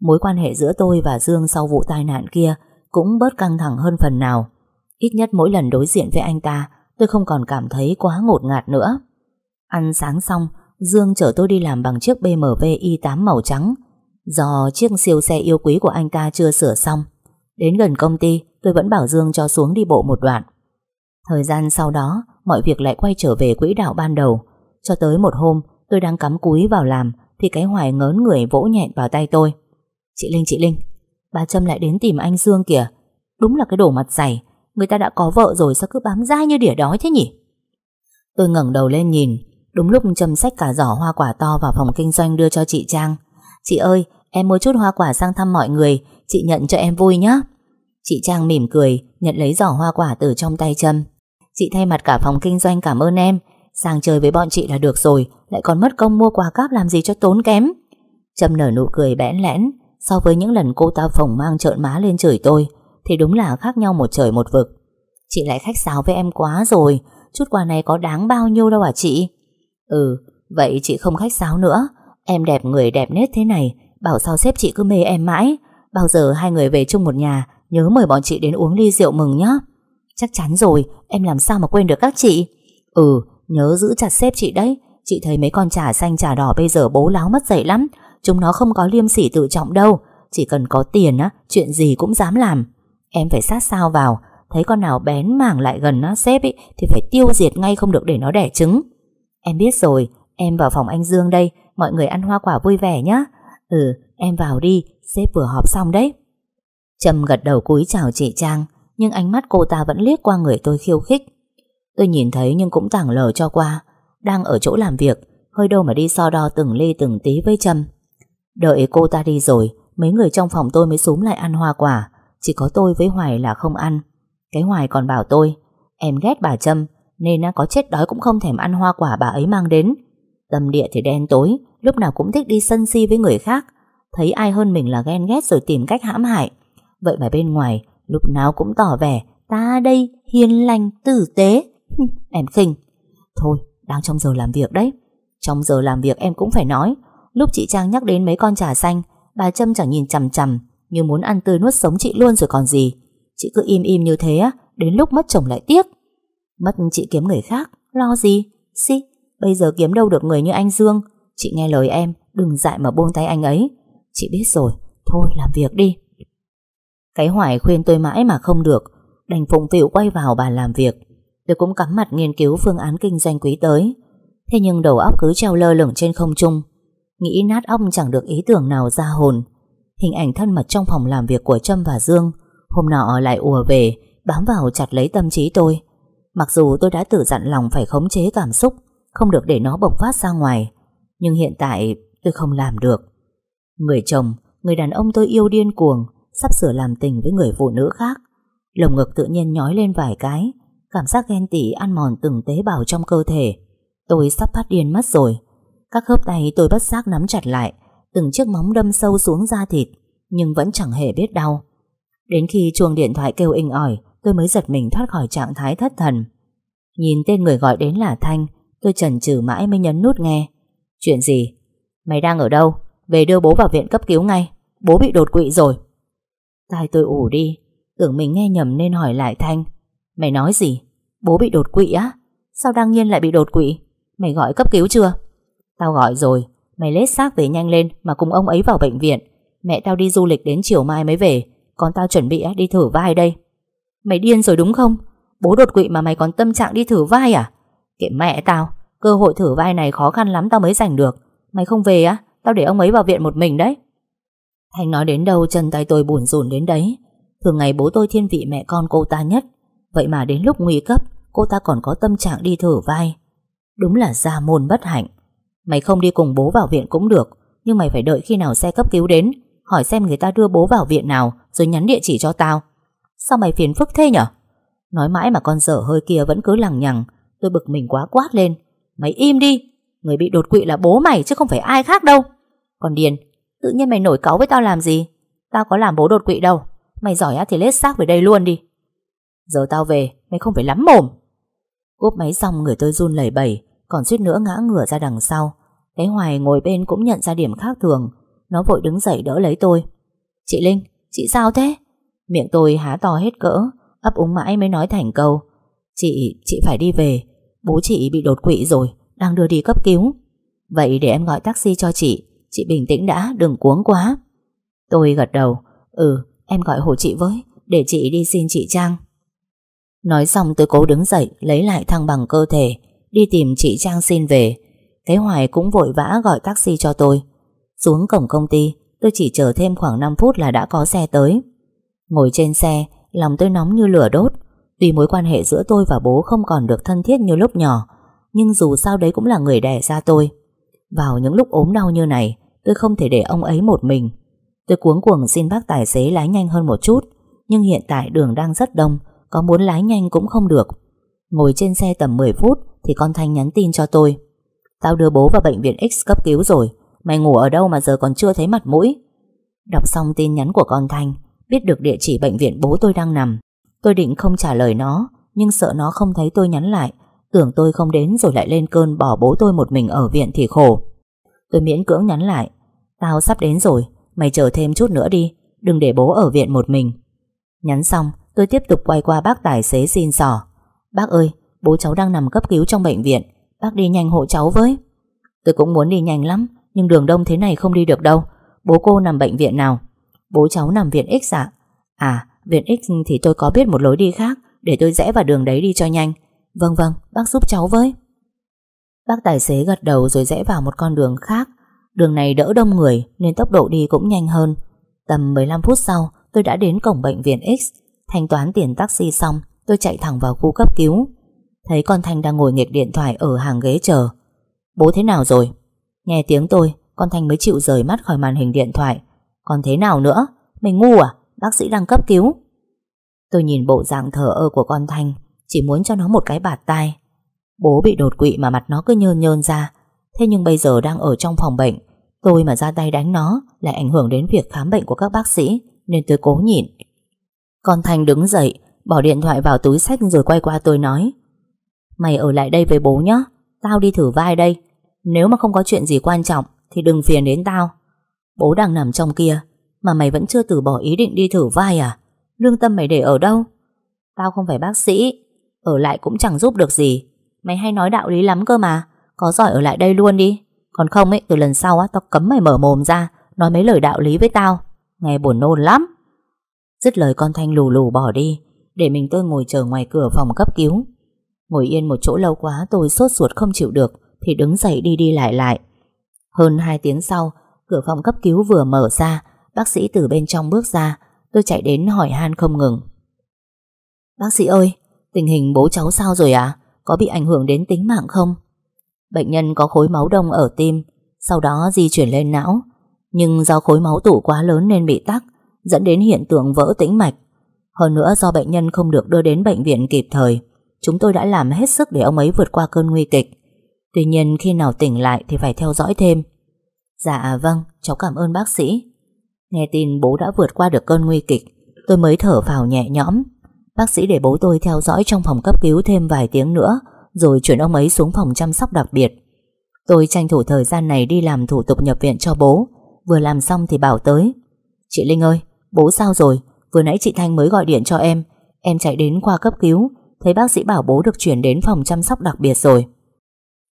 Mối quan hệ giữa tôi và Dương sau vụ tai nạn kia cũng bớt căng thẳng hơn phần nào. Ít nhất mỗi lần đối diện với anh ta, tôi không còn cảm thấy quá ngột ngạt nữa. Ăn sáng xong, Dương chở tôi đi làm bằng chiếc BMW i8 màu trắng Do chiếc siêu xe yêu quý của anh ta chưa sửa xong Đến gần công ty Tôi vẫn bảo Dương cho xuống đi bộ một đoạn Thời gian sau đó Mọi việc lại quay trở về quỹ đạo ban đầu Cho tới một hôm Tôi đang cắm cúi vào làm Thì cái hoài ngớn người vỗ nhẹ vào tay tôi Chị Linh chị Linh Bà Trâm lại đến tìm anh Dương kìa Đúng là cái đồ mặt dày Người ta đã có vợ rồi sao cứ bám dai như đỉa đói thế nhỉ Tôi ngẩng đầu lên nhìn Đúng lúc chầm sách cả giỏ hoa quả to vào phòng kinh doanh đưa cho chị Trang Chị ơi em mua chút hoa quả sang thăm mọi người Chị nhận cho em vui nhé Chị Trang mỉm cười Nhận lấy giỏ hoa quả từ trong tay Trâm Chị thay mặt cả phòng kinh doanh cảm ơn em Sang chơi với bọn chị là được rồi Lại còn mất công mua quà cáp làm gì cho tốn kém Trâm nở nụ cười bẽn lẽn So với những lần cô ta phồng mang trợn má lên chửi tôi Thì đúng là khác nhau một trời một vực Chị lại khách sáo với em quá rồi Chút quà này có đáng bao nhiêu đâu à chị Ừ, vậy chị không khách sáo nữa. Em đẹp người đẹp nét thế này, bảo sao sếp chị cứ mê em mãi. Bao giờ hai người về chung một nhà, nhớ mời bọn chị đến uống ly rượu mừng nhé. Chắc chắn rồi, em làm sao mà quên được các chị. Ừ, nhớ giữ chặt sếp chị đấy. Chị thấy mấy con trà xanh trà đỏ bây giờ bố láo mất dậy lắm. Chúng nó không có liêm sỉ tự trọng đâu. Chỉ cần có tiền á, chuyện gì cũng dám làm. Em phải sát sao vào, thấy con nào bén mảng lại gần nó sếp ý, thì phải tiêu diệt ngay không được để nó đẻ trứng. Em biết rồi, em vào phòng anh Dương đây, mọi người ăn hoa quả vui vẻ nhé. Ừ, em vào đi, sếp vừa họp xong đấy. Trâm gật đầu cúi chào chị Trang, nhưng ánh mắt cô ta vẫn liếc qua người tôi khiêu khích. Tôi nhìn thấy nhưng cũng tảng lờ cho qua, đang ở chỗ làm việc, hơi đâu mà đi so đo từng ly từng tí với Trâm. Đợi cô ta đi rồi, mấy người trong phòng tôi mới xúm lại ăn hoa quả, chỉ có tôi với Hoài là không ăn. Cái Hoài còn bảo tôi, em ghét bà Trâm, nên có chết đói cũng không thèm ăn hoa quả bà ấy mang đến. Tâm địa thì đen tối, lúc nào cũng thích đi sân si với người khác, thấy ai hơn mình là ghen ghét rồi tìm cách hãm hại. Vậy mà bên ngoài, lúc nào cũng tỏ vẻ ta đây hiền lành tử tế. em khinh. Thôi, đang trong giờ làm việc đấy. Trong giờ làm việc em cũng phải nói, lúc chị Trang nhắc đến mấy con trà xanh, bà Trâm chẳng nhìn chằm chằm, như muốn ăn tươi nuốt sống chị luôn rồi còn gì. Chị cứ im im như thế á, đến lúc mất chồng lại tiếc. Mất chị kiếm người khác Lo gì Xí Bây giờ kiếm đâu được người như anh Dương Chị nghe lời em Đừng dại mà buông tay anh ấy Chị biết rồi Thôi làm việc đi Cái hoài khuyên tôi mãi mà không được Đành phụng phịu quay vào bàn làm việc Tôi cũng cắm mặt nghiên cứu phương án kinh doanh quý tới Thế nhưng đầu óc cứ treo lơ lửng trên không trung Nghĩ nát óc chẳng được ý tưởng nào ra hồn Hình ảnh thân mật trong phòng làm việc của Trâm và Dương Hôm nọ lại ùa về Bám vào chặt lấy tâm trí tôi Mặc dù tôi đã tự dặn lòng phải khống chế cảm xúc, không được để nó bộc phát ra ngoài, nhưng hiện tại tôi không làm được. Người chồng, người đàn ông tôi yêu điên cuồng, sắp sửa làm tình với người phụ nữ khác. Lồng ngực tự nhiên nhói lên vài cái, cảm giác ghen tị ăn mòn từng tế bào trong cơ thể. Tôi sắp phát điên mất rồi. Các khớp tay tôi bất giác nắm chặt lại, từng chiếc móng đâm sâu xuống da thịt, nhưng vẫn chẳng hề biết đau. Đến khi chuông điện thoại kêu inh ỏi, tôi mới giật mình thoát khỏi trạng thái thất thần. Nhìn tên người gọi đến là Thanh, tôi chần chừ mãi mới nhấn nút nghe. Chuyện gì? Mày đang ở đâu? Về đưa bố vào viện cấp cứu ngay. Bố bị đột quỵ rồi. Tai tôi ủ đi, tưởng mình nghe nhầm nên hỏi lại Thanh. Mày nói gì? Bố bị đột quỵ á? Sao đang nhiên lại bị đột quỵ? Mày gọi cấp cứu chưa? Tao gọi rồi, mày lết xác về nhanh lên mà cùng ông ấy vào bệnh viện. Mẹ tao đi du lịch đến chiều mai mới về, còn tao chuẩn bị đi thử vai đây. Mày điên rồi đúng không? Bố đột quỵ mà mày còn tâm trạng đi thử vai à? Kệ mẹ tao, cơ hội thử vai này khó khăn lắm tao mới giành được. Mày không về á, tao để ông ấy vào viện một mình đấy. Thành nói đến đâu chân tay tôi buồn rùn đến đấy. Thường ngày bố tôi thiên vị mẹ con cô ta nhất. Vậy mà đến lúc nguy cấp, cô ta còn có tâm trạng đi thử vai. Đúng là gia môn bất hạnh. Mày không đi cùng bố vào viện cũng được, nhưng mày phải đợi khi nào xe cấp cứu đến, hỏi xem người ta đưa bố vào viện nào rồi nhắn địa chỉ cho tao. Sao mày phiền phức thế nhở? Nói mãi mà con dở hơi kia vẫn cứ lằng nhằng. Tôi bực mình quá quát lên. Mày im đi. Người bị đột quỵ là bố mày chứ không phải ai khác đâu. Còn Điền, tự nhiên mày nổi cáu với tao làm gì? Tao có làm bố đột quỵ đâu. Mày giỏi á thì lết xác về đây luôn đi. Giờ tao về, mày không phải lắm mồm. Cúp máy xong người tôi run lẩy bẩy, còn suýt nữa ngã ngửa ra đằng sau. Cái Hoài ngồi bên cũng nhận ra điểm khác thường. Nó vội đứng dậy đỡ lấy tôi. Chị Linh, chị sao thế? Miệng tôi há to hết cỡ, ấp úng mãi mới nói thành câu. Chị, chị phải đi về. Bố chị bị đột quỵ rồi, đang đưa đi cấp cứu. Vậy để em gọi taxi cho chị, chị bình tĩnh đã, đừng cuống quá. Tôi gật đầu, ừ, em gọi hộ chị với, để chị đi xin chị Trang. Nói xong tôi cố đứng dậy, lấy lại thăng bằng cơ thể, đi tìm chị Trang xin về. Cái Hoài cũng vội vã gọi taxi cho tôi. Xuống cổng công ty, tôi chỉ chờ thêm khoảng 5 phút là đã có xe tới. Ngồi trên xe, lòng tôi nóng như lửa đốt. Tuy mối quan hệ giữa tôi và bố không còn được thân thiết như lúc nhỏ, nhưng dù sao đấy cũng là người đẻ ra tôi. Vào những lúc ốm đau như này, tôi không thể để ông ấy một mình. Tôi cuống cuồng xin bác tài xế lái nhanh hơn một chút, nhưng hiện tại đường đang rất đông, có muốn lái nhanh cũng không được. Ngồi trên xe tầm 10 phút thì con Thanh nhắn tin cho tôi. Tao đưa bố vào bệnh viện X cấp cứu rồi, mày ngủ ở đâu mà giờ còn chưa thấy mặt mũi. Đọc xong tin nhắn của con Thanh, Biết được địa chỉ bệnh viện bố tôi đang nằm Tôi định không trả lời nó Nhưng sợ nó không thấy tôi nhắn lại Tưởng tôi không đến rồi lại lên cơn bỏ bố tôi một mình ở viện thì khổ Tôi miễn cưỡng nhắn lại Tao sắp đến rồi Mày chờ thêm chút nữa đi Đừng để bố ở viện một mình Nhắn xong tôi tiếp tục quay qua bác tài xế xin sỏ Bác ơi Bố cháu đang nằm cấp cứu trong bệnh viện Bác đi nhanh hộ cháu với Tôi cũng muốn đi nhanh lắm Nhưng đường đông thế này không đi được đâu Bố cô nằm bệnh viện nào Bố cháu nằm viện X ạ à? viện X thì tôi có biết một lối đi khác Để tôi rẽ vào đường đấy đi cho nhanh Vâng vâng bác giúp cháu với Bác tài xế gật đầu rồi rẽ vào một con đường khác Đường này đỡ đông người Nên tốc độ đi cũng nhanh hơn Tầm 15 phút sau tôi đã đến cổng bệnh viện X Thanh toán tiền taxi xong Tôi chạy thẳng vào khu cấp cứu Thấy con Thanh đang ngồi nghịch điện thoại Ở hàng ghế chờ Bố thế nào rồi Nghe tiếng tôi Con Thanh mới chịu rời mắt khỏi màn hình điện thoại còn thế nào nữa? Mày ngu à? Bác sĩ đang cấp cứu. Tôi nhìn bộ dạng thở ơ của con Thanh, chỉ muốn cho nó một cái bạt tai. Bố bị đột quỵ mà mặt nó cứ nhơn nhơn ra. Thế nhưng bây giờ đang ở trong phòng bệnh, tôi mà ra tay đánh nó lại ảnh hưởng đến việc khám bệnh của các bác sĩ, nên tôi cố nhịn. Con Thanh đứng dậy, bỏ điện thoại vào túi sách rồi quay qua tôi nói. Mày ở lại đây với bố nhé, tao đi thử vai đây. Nếu mà không có chuyện gì quan trọng thì đừng phiền đến tao. Bố đang nằm trong kia Mà mày vẫn chưa từ bỏ ý định đi thử vai à Lương tâm mày để ở đâu Tao không phải bác sĩ Ở lại cũng chẳng giúp được gì Mày hay nói đạo lý lắm cơ mà Có giỏi ở lại đây luôn đi Còn không ấy từ lần sau á tao cấm mày mở mồm ra Nói mấy lời đạo lý với tao Nghe buồn nôn lắm Dứt lời con Thanh lù lù bỏ đi Để mình tôi ngồi chờ ngoài cửa phòng cấp cứu Ngồi yên một chỗ lâu quá tôi sốt ruột không chịu được Thì đứng dậy đi đi lại lại Hơn 2 tiếng sau Cửa phòng cấp cứu vừa mở ra Bác sĩ từ bên trong bước ra Tôi chạy đến hỏi han không ngừng Bác sĩ ơi Tình hình bố cháu sao rồi ạ à? Có bị ảnh hưởng đến tính mạng không Bệnh nhân có khối máu đông ở tim Sau đó di chuyển lên não Nhưng do khối máu tủ quá lớn nên bị tắc Dẫn đến hiện tượng vỡ tĩnh mạch Hơn nữa do bệnh nhân không được đưa đến bệnh viện kịp thời Chúng tôi đã làm hết sức để ông ấy vượt qua cơn nguy kịch Tuy nhiên khi nào tỉnh lại thì phải theo dõi thêm Dạ vâng, cháu cảm ơn bác sĩ. Nghe tin bố đã vượt qua được cơn nguy kịch, tôi mới thở phào nhẹ nhõm. Bác sĩ để bố tôi theo dõi trong phòng cấp cứu thêm vài tiếng nữa, rồi chuyển ông ấy xuống phòng chăm sóc đặc biệt. Tôi tranh thủ thời gian này đi làm thủ tục nhập viện cho bố, vừa làm xong thì bảo tới. Chị Linh ơi, bố sao rồi? Vừa nãy chị Thanh mới gọi điện cho em, em chạy đến khoa cấp cứu, thấy bác sĩ bảo bố được chuyển đến phòng chăm sóc đặc biệt rồi.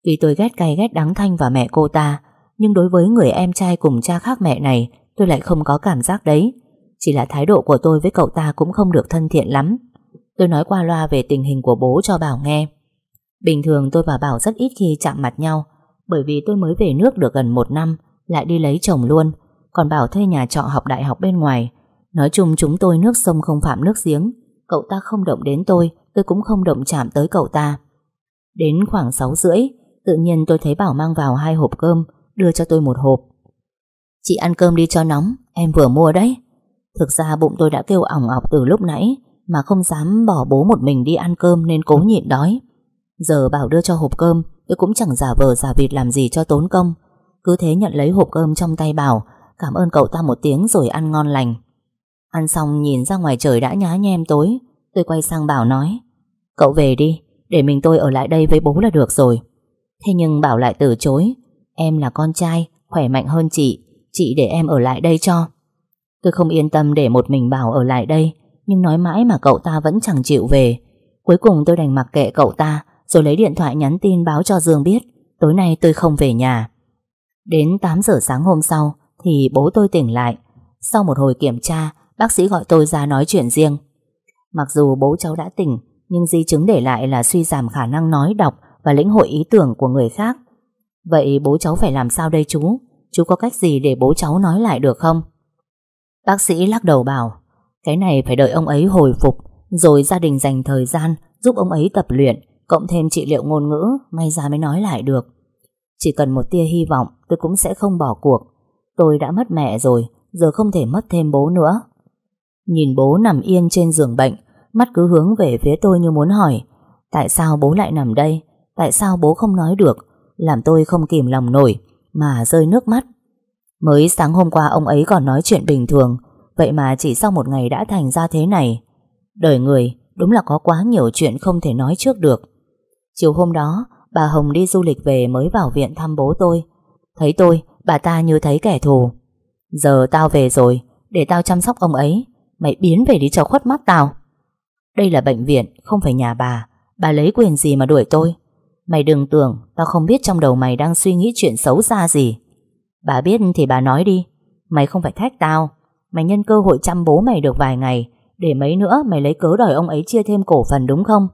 Vì tôi ghét cay ghét đắng Thanh và mẹ cô ta, nhưng đối với người em trai cùng cha khác mẹ này Tôi lại không có cảm giác đấy Chỉ là thái độ của tôi với cậu ta cũng không được thân thiện lắm Tôi nói qua loa về tình hình của bố cho Bảo nghe Bình thường tôi và Bảo rất ít khi chạm mặt nhau Bởi vì tôi mới về nước được gần một năm Lại đi lấy chồng luôn Còn Bảo thuê nhà trọ học đại học bên ngoài Nói chung chúng tôi nước sông không phạm nước giếng Cậu ta không động đến tôi Tôi cũng không động chạm tới cậu ta Đến khoảng 6 rưỡi Tự nhiên tôi thấy Bảo mang vào hai hộp cơm đưa cho tôi một hộp. Chị ăn cơm đi cho nóng, em vừa mua đấy. Thực ra bụng tôi đã kêu ỏng ọc từ lúc nãy, mà không dám bỏ bố một mình đi ăn cơm nên cố nhịn đói. Giờ bảo đưa cho hộp cơm, tôi cũng chẳng giả vờ giả vịt làm gì cho tốn công. Cứ thế nhận lấy hộp cơm trong tay bảo, cảm ơn cậu ta một tiếng rồi ăn ngon lành. Ăn xong nhìn ra ngoài trời đã nhá nhem tối, tôi quay sang bảo nói, cậu về đi, để mình tôi ở lại đây với bố là được rồi. Thế nhưng bảo lại từ chối, Em là con trai, khỏe mạnh hơn chị, chị để em ở lại đây cho. Tôi không yên tâm để một mình Bảo ở lại đây, nhưng nói mãi mà cậu ta vẫn chẳng chịu về. Cuối cùng tôi đành mặc kệ cậu ta, rồi lấy điện thoại nhắn tin báo cho Dương biết, tối nay tôi không về nhà. Đến 8 giờ sáng hôm sau, thì bố tôi tỉnh lại. Sau một hồi kiểm tra, bác sĩ gọi tôi ra nói chuyện riêng. Mặc dù bố cháu đã tỉnh, nhưng di chứng để lại là suy giảm khả năng nói, đọc và lĩnh hội ý tưởng của người khác. Vậy bố cháu phải làm sao đây chú? Chú có cách gì để bố cháu nói lại được không? Bác sĩ lắc đầu bảo Cái này phải đợi ông ấy hồi phục Rồi gia đình dành thời gian Giúp ông ấy tập luyện Cộng thêm trị liệu ngôn ngữ May ra mới nói lại được Chỉ cần một tia hy vọng tôi cũng sẽ không bỏ cuộc Tôi đã mất mẹ rồi Giờ không thể mất thêm bố nữa Nhìn bố nằm yên trên giường bệnh Mắt cứ hướng về phía tôi như muốn hỏi Tại sao bố lại nằm đây Tại sao bố không nói được làm tôi không kìm lòng nổi mà rơi nước mắt. Mới sáng hôm qua ông ấy còn nói chuyện bình thường, vậy mà chỉ sau một ngày đã thành ra thế này. Đời người đúng là có quá nhiều chuyện không thể nói trước được. Chiều hôm đó, bà Hồng đi du lịch về mới vào viện thăm bố tôi. Thấy tôi, bà ta như thấy kẻ thù. Giờ tao về rồi, để tao chăm sóc ông ấy. Mày biến về đi cho khuất mắt tao. Đây là bệnh viện, không phải nhà bà. Bà lấy quyền gì mà đuổi tôi? Mày đừng tưởng tao không biết trong đầu mày đang suy nghĩ chuyện xấu xa gì. Bà biết thì bà nói đi. Mày không phải thách tao. Mày nhân cơ hội chăm bố mày được vài ngày. Để mấy nữa mày lấy cớ đòi ông ấy chia thêm cổ phần đúng không?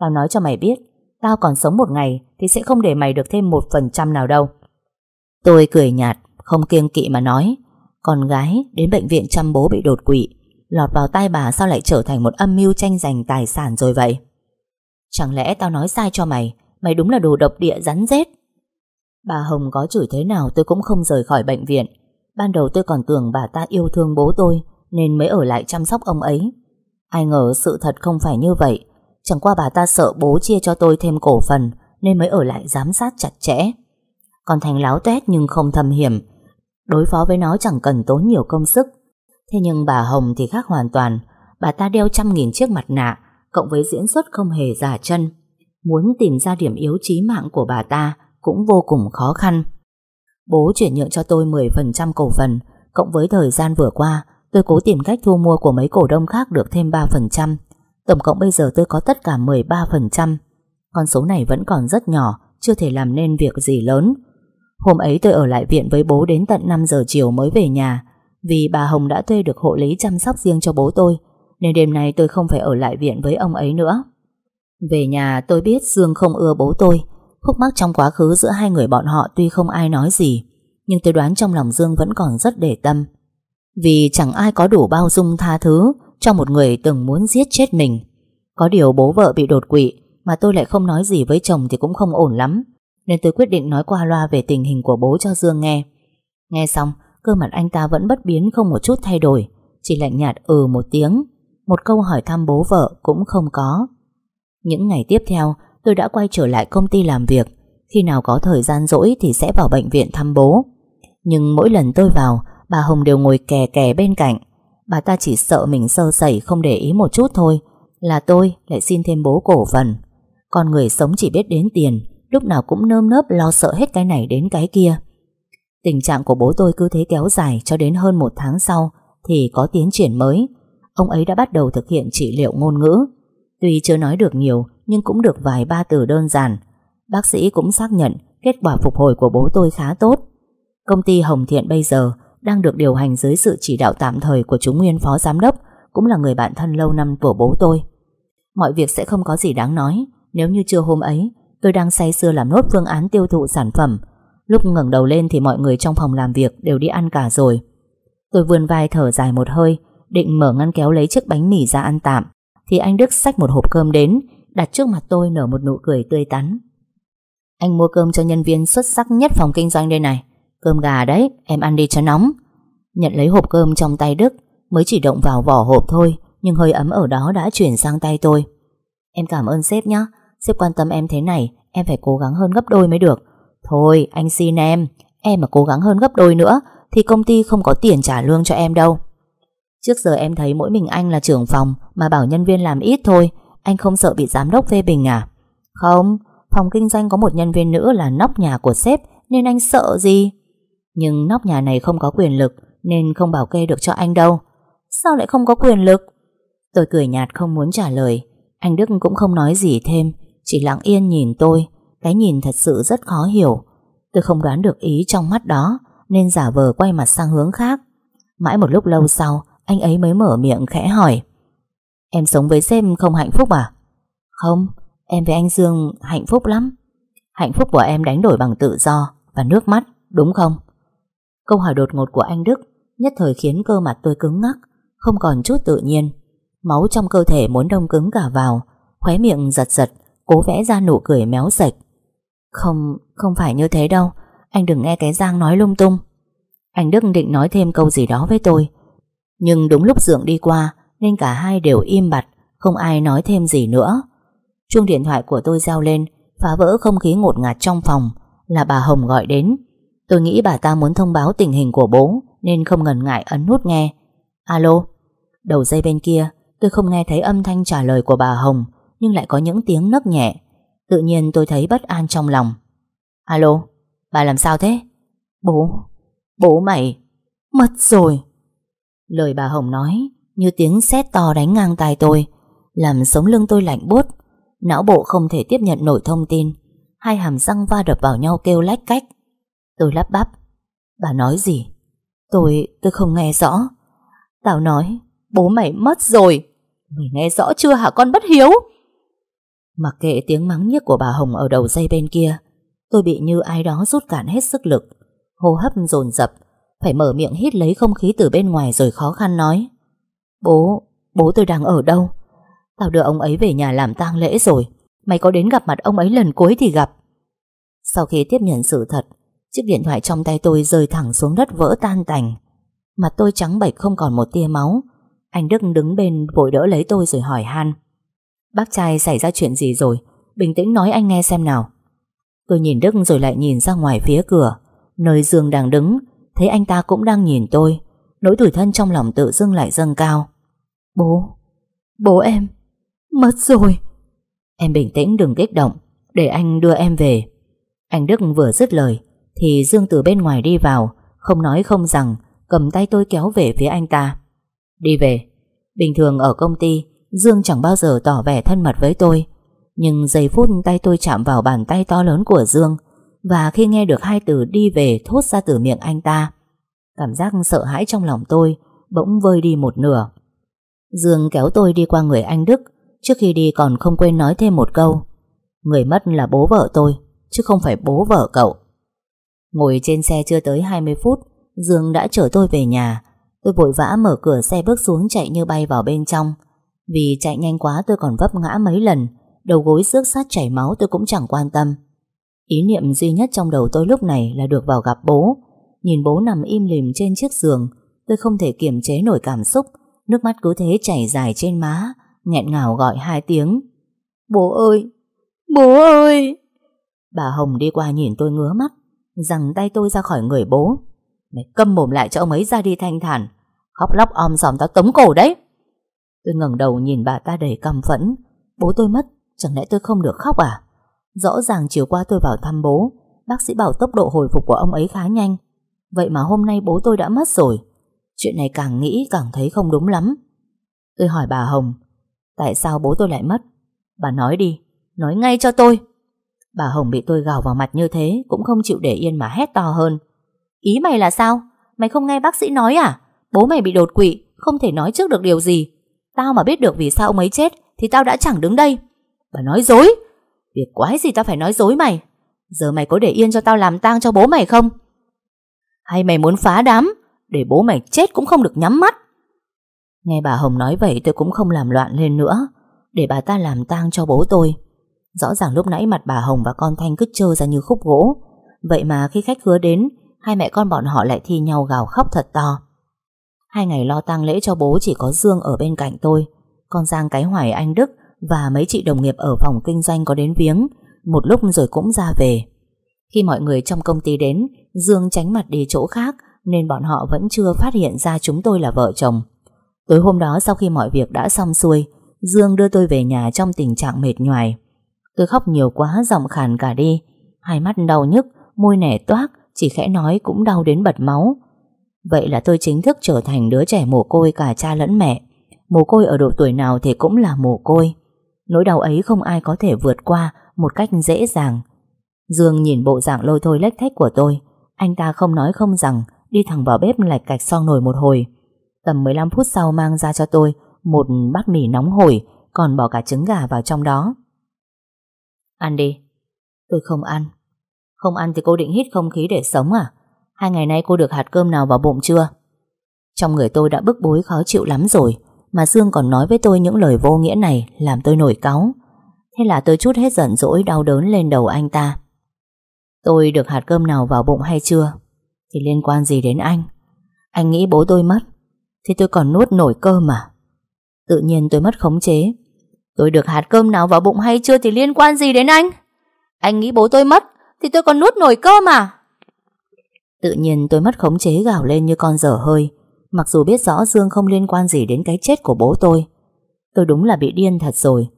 Tao nói cho mày biết. Tao còn sống một ngày thì sẽ không để mày được thêm một phần trăm nào đâu. Tôi cười nhạt, không kiêng kỵ mà nói. Con gái đến bệnh viện chăm bố bị đột quỵ. Lọt vào tay bà sao lại trở thành một âm mưu tranh giành tài sản rồi vậy? Chẳng lẽ tao nói sai cho mày Mày đúng là đồ độc địa rắn rết Bà Hồng có chửi thế nào tôi cũng không rời khỏi bệnh viện Ban đầu tôi còn tưởng bà ta yêu thương bố tôi Nên mới ở lại chăm sóc ông ấy Ai ngờ sự thật không phải như vậy Chẳng qua bà ta sợ bố chia cho tôi thêm cổ phần Nên mới ở lại giám sát chặt chẽ Còn Thành láo tét nhưng không thâm hiểm Đối phó với nó chẳng cần tốn nhiều công sức Thế nhưng bà Hồng thì khác hoàn toàn Bà ta đeo trăm nghìn chiếc mặt nạ Cộng với diễn xuất không hề giả chân muốn tìm ra điểm yếu chí mạng của bà ta cũng vô cùng khó khăn. Bố chuyển nhượng cho tôi 10% cổ phần, cộng với thời gian vừa qua, tôi cố tìm cách thu mua của mấy cổ đông khác được thêm 3%. Tổng cộng bây giờ tôi có tất cả 13%. Con số này vẫn còn rất nhỏ, chưa thể làm nên việc gì lớn. Hôm ấy tôi ở lại viện với bố đến tận 5 giờ chiều mới về nhà, vì bà Hồng đã thuê được hộ lý chăm sóc riêng cho bố tôi, nên đêm nay tôi không phải ở lại viện với ông ấy nữa. Về nhà tôi biết Dương không ưa bố tôi Khúc mắc trong quá khứ giữa hai người bọn họ Tuy không ai nói gì Nhưng tôi đoán trong lòng Dương vẫn còn rất để tâm Vì chẳng ai có đủ bao dung tha thứ Cho một người từng muốn giết chết mình Có điều bố vợ bị đột quỵ Mà tôi lại không nói gì với chồng Thì cũng không ổn lắm Nên tôi quyết định nói qua loa về tình hình của bố cho Dương nghe Nghe xong Cơ mặt anh ta vẫn bất biến không một chút thay đổi Chỉ lạnh nhạt ừ một tiếng Một câu hỏi thăm bố vợ cũng không có những ngày tiếp theo, tôi đã quay trở lại công ty làm việc. Khi nào có thời gian rỗi thì sẽ vào bệnh viện thăm bố. Nhưng mỗi lần tôi vào, bà Hồng đều ngồi kè kè bên cạnh. Bà ta chỉ sợ mình sơ sẩy không để ý một chút thôi. Là tôi lại xin thêm bố cổ phần. Con người sống chỉ biết đến tiền, lúc nào cũng nơm nớp lo sợ hết cái này đến cái kia. Tình trạng của bố tôi cứ thế kéo dài cho đến hơn một tháng sau thì có tiến triển mới. Ông ấy đã bắt đầu thực hiện trị liệu ngôn ngữ. Tuy chưa nói được nhiều nhưng cũng được vài ba từ đơn giản. Bác sĩ cũng xác nhận kết quả phục hồi của bố tôi khá tốt. Công ty Hồng Thiện bây giờ đang được điều hành dưới sự chỉ đạo tạm thời của chúng Nguyên Phó Giám đốc, cũng là người bạn thân lâu năm của bố tôi. Mọi việc sẽ không có gì đáng nói nếu như chưa hôm ấy tôi đang say sưa làm nốt phương án tiêu thụ sản phẩm. Lúc ngẩng đầu lên thì mọi người trong phòng làm việc đều đi ăn cả rồi. Tôi vươn vai thở dài một hơi, định mở ngăn kéo lấy chiếc bánh mì ra ăn tạm thì anh Đức xách một hộp cơm đến, đặt trước mặt tôi nở một nụ cười tươi tắn. Anh mua cơm cho nhân viên xuất sắc nhất phòng kinh doanh đây này. Cơm gà đấy, em ăn đi cho nóng. Nhận lấy hộp cơm trong tay Đức, mới chỉ động vào vỏ hộp thôi, nhưng hơi ấm ở đó đã chuyển sang tay tôi. Em cảm ơn sếp nhé, sếp quan tâm em thế này, em phải cố gắng hơn gấp đôi mới được. Thôi, anh xin em, em mà cố gắng hơn gấp đôi nữa, thì công ty không có tiền trả lương cho em đâu. Trước giờ em thấy mỗi mình anh là trưởng phòng mà bảo nhân viên làm ít thôi. Anh không sợ bị giám đốc phê bình à? Không, phòng kinh doanh có một nhân viên nữ là nóc nhà của sếp nên anh sợ gì? Nhưng nóc nhà này không có quyền lực nên không bảo kê được cho anh đâu. Sao lại không có quyền lực? Tôi cười nhạt không muốn trả lời. Anh Đức cũng không nói gì thêm, chỉ lặng yên nhìn tôi. Cái nhìn thật sự rất khó hiểu. Tôi không đoán được ý trong mắt đó nên giả vờ quay mặt sang hướng khác. Mãi một lúc lâu sau, anh ấy mới mở miệng khẽ hỏi Em sống với xem không hạnh phúc à? Không, em với anh Dương hạnh phúc lắm Hạnh phúc của em đánh đổi bằng tự do và nước mắt, đúng không? Câu hỏi đột ngột của anh Đức nhất thời khiến cơ mặt tôi cứng ngắc, không còn chút tự nhiên. Máu trong cơ thể muốn đông cứng cả vào, khóe miệng giật giật, cố vẽ ra nụ cười méo sạch. Không, không phải như thế đâu, anh đừng nghe cái Giang nói lung tung. Anh Đức định nói thêm câu gì đó với tôi, nhưng đúng lúc Dượng đi qua nên cả hai đều im bặt, không ai nói thêm gì nữa. Chuông điện thoại của tôi reo lên, phá vỡ không khí ngột ngạt trong phòng, là bà Hồng gọi đến. Tôi nghĩ bà ta muốn thông báo tình hình của bố nên không ngần ngại ấn nút nghe. Alo, đầu dây bên kia, tôi không nghe thấy âm thanh trả lời của bà Hồng nhưng lại có những tiếng nấc nhẹ. Tự nhiên tôi thấy bất an trong lòng. Alo, bà làm sao thế? Bố, bố mày, mất rồi. Lời bà Hồng nói như tiếng sét to đánh ngang tai tôi, làm sống lưng tôi lạnh buốt. Não bộ không thể tiếp nhận nổi thông tin. Hai hàm răng va đập vào nhau kêu lách cách. Tôi lắp bắp. Bà nói gì? Tôi, tôi không nghe rõ. Tao nói, bố mày mất rồi. Mày nghe rõ chưa hả con bất hiếu? Mặc kệ tiếng mắng nhiếc của bà Hồng ở đầu dây bên kia, tôi bị như ai đó rút cạn hết sức lực. Hô hấp dồn dập phải mở miệng hít lấy không khí từ bên ngoài rồi khó khăn nói Bố, bố tôi đang ở đâu? Tao đưa ông ấy về nhà làm tang lễ rồi Mày có đến gặp mặt ông ấy lần cuối thì gặp Sau khi tiếp nhận sự thật Chiếc điện thoại trong tay tôi rơi thẳng xuống đất vỡ tan tành Mặt tôi trắng bệch không còn một tia máu Anh Đức đứng bên vội đỡ lấy tôi rồi hỏi han Bác trai xảy ra chuyện gì rồi Bình tĩnh nói anh nghe xem nào Tôi nhìn Đức rồi lại nhìn ra ngoài phía cửa Nơi Dương đang đứng Thấy anh ta cũng đang nhìn tôi Nỗi tủi thân trong lòng tự dưng lại dâng cao Bố Bố em Mất rồi Em bình tĩnh đừng kích động Để anh đưa em về Anh Đức vừa dứt lời Thì Dương từ bên ngoài đi vào Không nói không rằng Cầm tay tôi kéo về phía anh ta Đi về Bình thường ở công ty Dương chẳng bao giờ tỏ vẻ thân mật với tôi Nhưng giây phút tay tôi chạm vào bàn tay to lớn của Dương và khi nghe được hai từ đi về thốt ra từ miệng anh ta, cảm giác sợ hãi trong lòng tôi bỗng vơi đi một nửa. Dương kéo tôi đi qua người anh Đức, trước khi đi còn không quên nói thêm một câu. Người mất là bố vợ tôi, chứ không phải bố vợ cậu. Ngồi trên xe chưa tới 20 phút, Dương đã chở tôi về nhà. Tôi vội vã mở cửa xe bước xuống chạy như bay vào bên trong. Vì chạy nhanh quá tôi còn vấp ngã mấy lần, đầu gối xước sát chảy máu tôi cũng chẳng quan tâm. Ý niệm duy nhất trong đầu tôi lúc này là được vào gặp bố. Nhìn bố nằm im lìm trên chiếc giường, tôi không thể kiềm chế nổi cảm xúc. Nước mắt cứ thế chảy dài trên má, nghẹn ngào gọi hai tiếng. Bố ơi! Bố ơi! Bà Hồng đi qua nhìn tôi ngứa mắt, rằng tay tôi ra khỏi người bố. Mày câm mồm lại cho ông ấy ra đi thanh thản, khóc lóc om sòm tao tống cổ đấy. Tôi ngẩng đầu nhìn bà ta đầy căm phẫn. Bố tôi mất, chẳng lẽ tôi không được khóc à? Rõ ràng chiều qua tôi vào thăm bố, bác sĩ bảo tốc độ hồi phục của ông ấy khá nhanh. Vậy mà hôm nay bố tôi đã mất rồi. Chuyện này càng nghĩ càng thấy không đúng lắm. Tôi hỏi bà Hồng, tại sao bố tôi lại mất? Bà nói đi, nói ngay cho tôi. Bà Hồng bị tôi gào vào mặt như thế cũng không chịu để yên mà hét to hơn. Ý mày là sao? Mày không nghe bác sĩ nói à? Bố mày bị đột quỵ, không thể nói trước được điều gì. Tao mà biết được vì sao ông ấy chết thì tao đã chẳng đứng đây. Bà nói dối, Việc quái gì tao phải nói dối mày Giờ mày có để yên cho tao làm tang cho bố mày không Hay mày muốn phá đám Để bố mày chết cũng không được nhắm mắt Nghe bà Hồng nói vậy tôi cũng không làm loạn lên nữa Để bà ta làm tang cho bố tôi Rõ ràng lúc nãy mặt bà Hồng và con Thanh cứ trơ ra như khúc gỗ Vậy mà khi khách hứa đến Hai mẹ con bọn họ lại thi nhau gào khóc thật to Hai ngày lo tang lễ cho bố chỉ có Dương ở bên cạnh tôi Con Giang cái hoài anh Đức và mấy chị đồng nghiệp ở phòng kinh doanh có đến viếng, một lúc rồi cũng ra về. Khi mọi người trong công ty đến, Dương tránh mặt đi chỗ khác nên bọn họ vẫn chưa phát hiện ra chúng tôi là vợ chồng. Tối hôm đó sau khi mọi việc đã xong xuôi, Dương đưa tôi về nhà trong tình trạng mệt nhoài. Tôi khóc nhiều quá giọng khàn cả đi, hai mắt đau nhức, môi nẻ toác, chỉ khẽ nói cũng đau đến bật máu. Vậy là tôi chính thức trở thành đứa trẻ mồ côi cả cha lẫn mẹ. Mồ côi ở độ tuổi nào thì cũng là mồ côi. Nỗi đau ấy không ai có thể vượt qua một cách dễ dàng. Dương nhìn bộ dạng lôi thôi lách thách của tôi. Anh ta không nói không rằng, đi thẳng vào bếp lạch cạch xoong nồi một hồi. Tầm 15 phút sau mang ra cho tôi một bát mì nóng hổi, còn bỏ cả trứng gà vào trong đó. Ăn đi. Tôi không ăn. Không ăn thì cô định hít không khí để sống à? Hai ngày nay cô được hạt cơm nào vào bụng chưa? Trong người tôi đã bức bối khó chịu lắm rồi, mà Dương còn nói với tôi những lời vô nghĩa này Làm tôi nổi cáu Thế là tôi chút hết giận dỗi đau đớn lên đầu anh ta Tôi được hạt cơm nào vào bụng hay chưa Thì liên quan gì đến anh Anh nghĩ bố tôi mất Thì tôi còn nuốt nổi cơm mà Tự nhiên tôi mất khống chế Tôi được hạt cơm nào vào bụng hay chưa Thì liên quan gì đến anh Anh nghĩ bố tôi mất Thì tôi còn nuốt nổi cơm mà Tự nhiên tôi mất khống chế gào lên như con dở hơi Mặc dù biết rõ Dương không liên quan gì đến cái chết của bố tôi Tôi đúng là bị điên thật rồi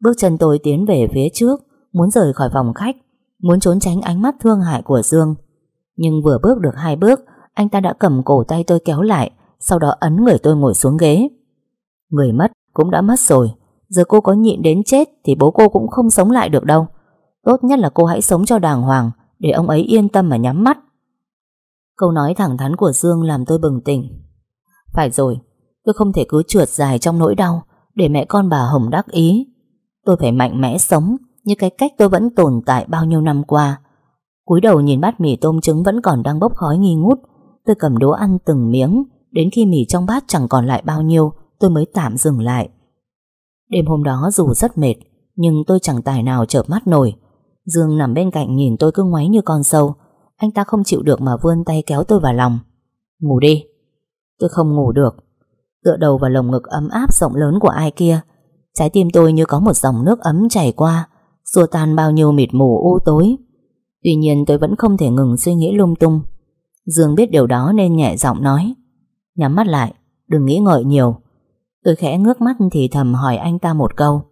Bước chân tôi tiến về phía trước Muốn rời khỏi phòng khách Muốn trốn tránh ánh mắt thương hại của Dương Nhưng vừa bước được hai bước Anh ta đã cầm cổ tay tôi kéo lại Sau đó ấn người tôi ngồi xuống ghế Người mất cũng đã mất rồi Giờ cô có nhịn đến chết Thì bố cô cũng không sống lại được đâu Tốt nhất là cô hãy sống cho đàng hoàng Để ông ấy yên tâm mà nhắm mắt Câu nói thẳng thắn của Dương làm tôi bừng tỉnh phải rồi, tôi không thể cứ trượt dài trong nỗi đau để mẹ con bà Hồng đắc ý. Tôi phải mạnh mẽ sống như cái cách tôi vẫn tồn tại bao nhiêu năm qua. cúi đầu nhìn bát mì tôm trứng vẫn còn đang bốc khói nghi ngút. Tôi cầm đũa ăn từng miếng, đến khi mì trong bát chẳng còn lại bao nhiêu, tôi mới tạm dừng lại. Đêm hôm đó dù rất mệt, nhưng tôi chẳng tài nào chợp mắt nổi. Dương nằm bên cạnh nhìn tôi cứ ngoáy như con sâu. Anh ta không chịu được mà vươn tay kéo tôi vào lòng. Ngủ đi, Tôi không ngủ được Tựa đầu vào lồng ngực ấm áp rộng lớn của ai kia Trái tim tôi như có một dòng nước ấm chảy qua Xua tan bao nhiêu mịt mù u tối Tuy nhiên tôi vẫn không thể ngừng suy nghĩ lung tung Dương biết điều đó nên nhẹ giọng nói Nhắm mắt lại Đừng nghĩ ngợi nhiều Tôi khẽ ngước mắt thì thầm hỏi anh ta một câu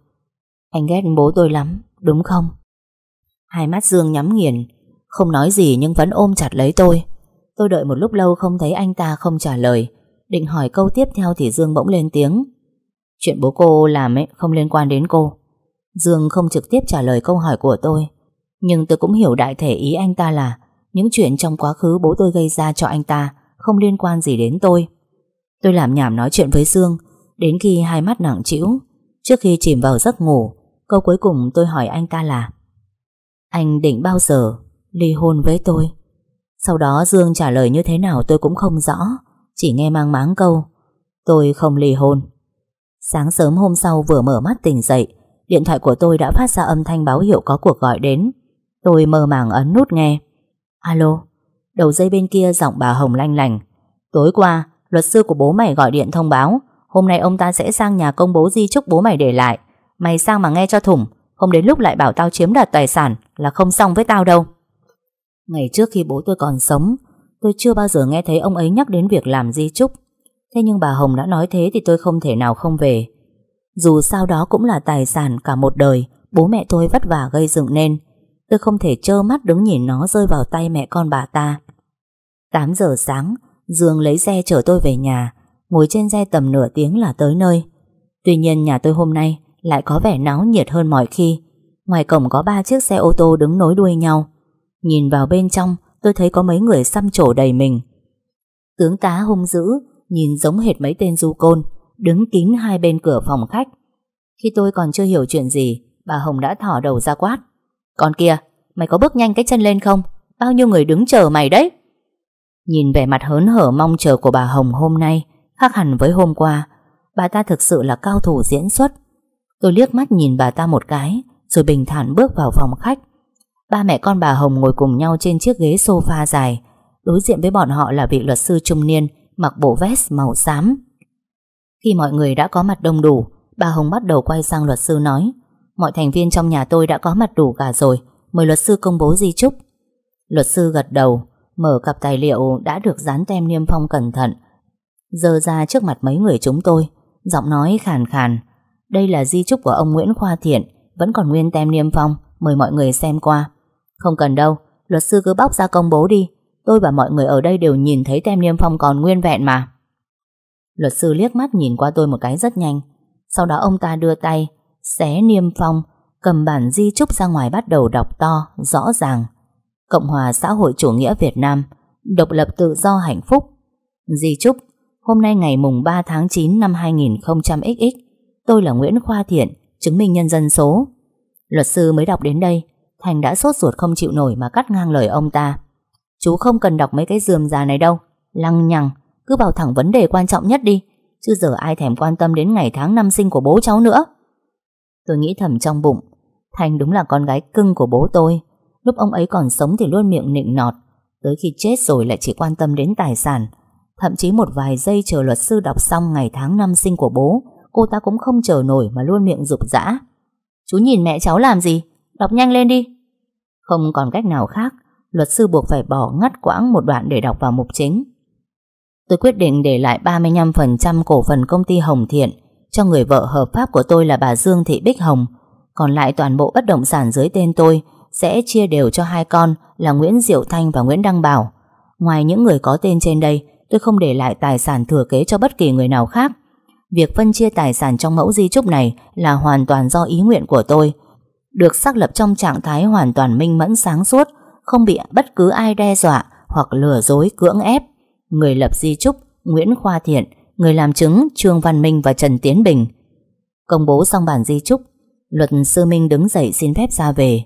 Anh ghét bố tôi lắm Đúng không Hai mắt Dương nhắm nghiền Không nói gì nhưng vẫn ôm chặt lấy tôi Tôi đợi một lúc lâu không thấy anh ta không trả lời Định hỏi câu tiếp theo thì Dương bỗng lên tiếng Chuyện bố cô làm ấy không liên quan đến cô Dương không trực tiếp trả lời câu hỏi của tôi Nhưng tôi cũng hiểu đại thể ý anh ta là Những chuyện trong quá khứ bố tôi gây ra cho anh ta Không liên quan gì đến tôi Tôi làm nhảm nói chuyện với Dương Đến khi hai mắt nặng trĩu Trước khi chìm vào giấc ngủ Câu cuối cùng tôi hỏi anh ta là Anh định bao giờ ly hôn với tôi Sau đó Dương trả lời như thế nào tôi cũng không rõ chỉ nghe mang máng câu Tôi không ly hôn. Sáng sớm hôm sau vừa mở mắt tỉnh dậy, điện thoại của tôi đã phát ra âm thanh báo hiệu có cuộc gọi đến. Tôi mơ màng ấn nút nghe. Alo, đầu dây bên kia giọng bà Hồng lanh lành. Tối qua, luật sư của bố mày gọi điện thông báo, hôm nay ông ta sẽ sang nhà công bố di chúc bố mày để lại. Mày sang mà nghe cho thủng, không đến lúc lại bảo tao chiếm đoạt tài sản là không xong với tao đâu. Ngày trước khi bố tôi còn sống, Tôi chưa bao giờ nghe thấy ông ấy nhắc đến việc làm di trúc Thế nhưng bà Hồng đã nói thế Thì tôi không thể nào không về Dù sao đó cũng là tài sản cả một đời Bố mẹ tôi vất vả gây dựng nên Tôi không thể trơ mắt đứng nhìn nó Rơi vào tay mẹ con bà ta 8 giờ sáng Dương lấy xe chở tôi về nhà Ngồi trên xe tầm nửa tiếng là tới nơi Tuy nhiên nhà tôi hôm nay Lại có vẻ náo nhiệt hơn mọi khi Ngoài cổng có ba chiếc xe ô tô đứng nối đuôi nhau Nhìn vào bên trong tôi thấy có mấy người xăm trổ đầy mình. Tướng tá hung dữ, nhìn giống hệt mấy tên du côn, đứng kín hai bên cửa phòng khách. Khi tôi còn chưa hiểu chuyện gì, bà Hồng đã thỏ đầu ra quát. con kia, mày có bước nhanh cái chân lên không? Bao nhiêu người đứng chờ mày đấy? Nhìn vẻ mặt hớn hở mong chờ của bà Hồng hôm nay, khác hẳn với hôm qua, bà ta thực sự là cao thủ diễn xuất. Tôi liếc mắt nhìn bà ta một cái, rồi bình thản bước vào phòng khách. Ba mẹ con bà Hồng ngồi cùng nhau trên chiếc ghế sofa dài. Đối diện với bọn họ là vị luật sư trung niên mặc bộ vest màu xám. Khi mọi người đã có mặt đông đủ, bà Hồng bắt đầu quay sang luật sư nói Mọi thành viên trong nhà tôi đã có mặt đủ cả rồi, mời luật sư công bố di chúc. Luật sư gật đầu, mở cặp tài liệu đã được dán tem niêm phong cẩn thận, dơ ra trước mặt mấy người chúng tôi, giọng nói khàn khàn. Đây là di chúc của ông Nguyễn Khoa Thiện, vẫn còn nguyên tem niêm phong, mời mọi người xem qua. Không cần đâu, luật sư cứ bóc ra công bố đi. Tôi và mọi người ở đây đều nhìn thấy tem niêm phong còn nguyên vẹn mà. Luật sư liếc mắt nhìn qua tôi một cái rất nhanh. Sau đó ông ta đưa tay, xé niêm phong, cầm bản di trúc ra ngoài bắt đầu đọc to, rõ ràng. Cộng hòa xã hội chủ nghĩa Việt Nam, độc lập tự do hạnh phúc. Di trúc, hôm nay ngày mùng 3 tháng 9 năm 2000XX, tôi là Nguyễn Khoa Thiện, chứng minh nhân dân số. Luật sư mới đọc đến đây, Thành đã sốt ruột không chịu nổi mà cắt ngang lời ông ta. Chú không cần đọc mấy cái dườm già này đâu. Lăng nhằng, cứ vào thẳng vấn đề quan trọng nhất đi. Chứ giờ ai thèm quan tâm đến ngày tháng năm sinh của bố cháu nữa. Tôi nghĩ thầm trong bụng. Thành đúng là con gái cưng của bố tôi. Lúc ông ấy còn sống thì luôn miệng nịnh nọt. Tới khi chết rồi lại chỉ quan tâm đến tài sản. Thậm chí một vài giây chờ luật sư đọc xong ngày tháng năm sinh của bố, cô ta cũng không chờ nổi mà luôn miệng rục rã. Chú nhìn mẹ cháu làm gì? Đọc nhanh lên đi. Không còn cách nào khác, luật sư buộc phải bỏ ngắt quãng một đoạn để đọc vào mục chính. Tôi quyết định để lại 35% cổ phần công ty Hồng Thiện cho người vợ hợp pháp của tôi là bà Dương Thị Bích Hồng. Còn lại toàn bộ bất động sản dưới tên tôi sẽ chia đều cho hai con là Nguyễn Diệu Thanh và Nguyễn Đăng Bảo. Ngoài những người có tên trên đây, tôi không để lại tài sản thừa kế cho bất kỳ người nào khác. Việc phân chia tài sản trong mẫu di trúc này là hoàn toàn do ý nguyện của tôi – được xác lập trong trạng thái hoàn toàn minh mẫn sáng suốt, không bị bất cứ ai đe dọa hoặc lừa dối cưỡng ép. Người lập di trúc Nguyễn Khoa Thiện, người làm chứng Trương Văn Minh và Trần Tiến Bình. Công bố xong bản di trúc, luật sư Minh đứng dậy xin phép ra về.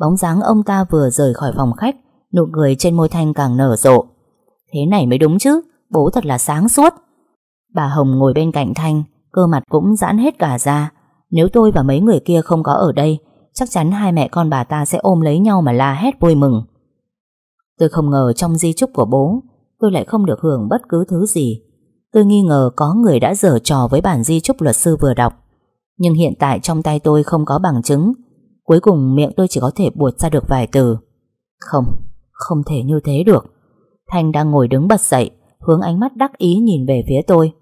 Bóng dáng ông ta vừa rời khỏi phòng khách, nụ cười trên môi Thanh càng nở rộ. Thế này mới đúng chứ, bố thật là sáng suốt. Bà Hồng ngồi bên cạnh Thanh, cơ mặt cũng giãn hết cả ra. Nếu tôi và mấy người kia không có ở đây, chắc chắn hai mẹ con bà ta sẽ ôm lấy nhau mà la hét vui mừng. Tôi không ngờ trong di chúc của bố, tôi lại không được hưởng bất cứ thứ gì. Tôi nghi ngờ có người đã dở trò với bản di chúc luật sư vừa đọc. Nhưng hiện tại trong tay tôi không có bằng chứng. Cuối cùng miệng tôi chỉ có thể buột ra được vài từ. Không, không thể như thế được. Thanh đang ngồi đứng bật dậy, hướng ánh mắt đắc ý nhìn về phía tôi.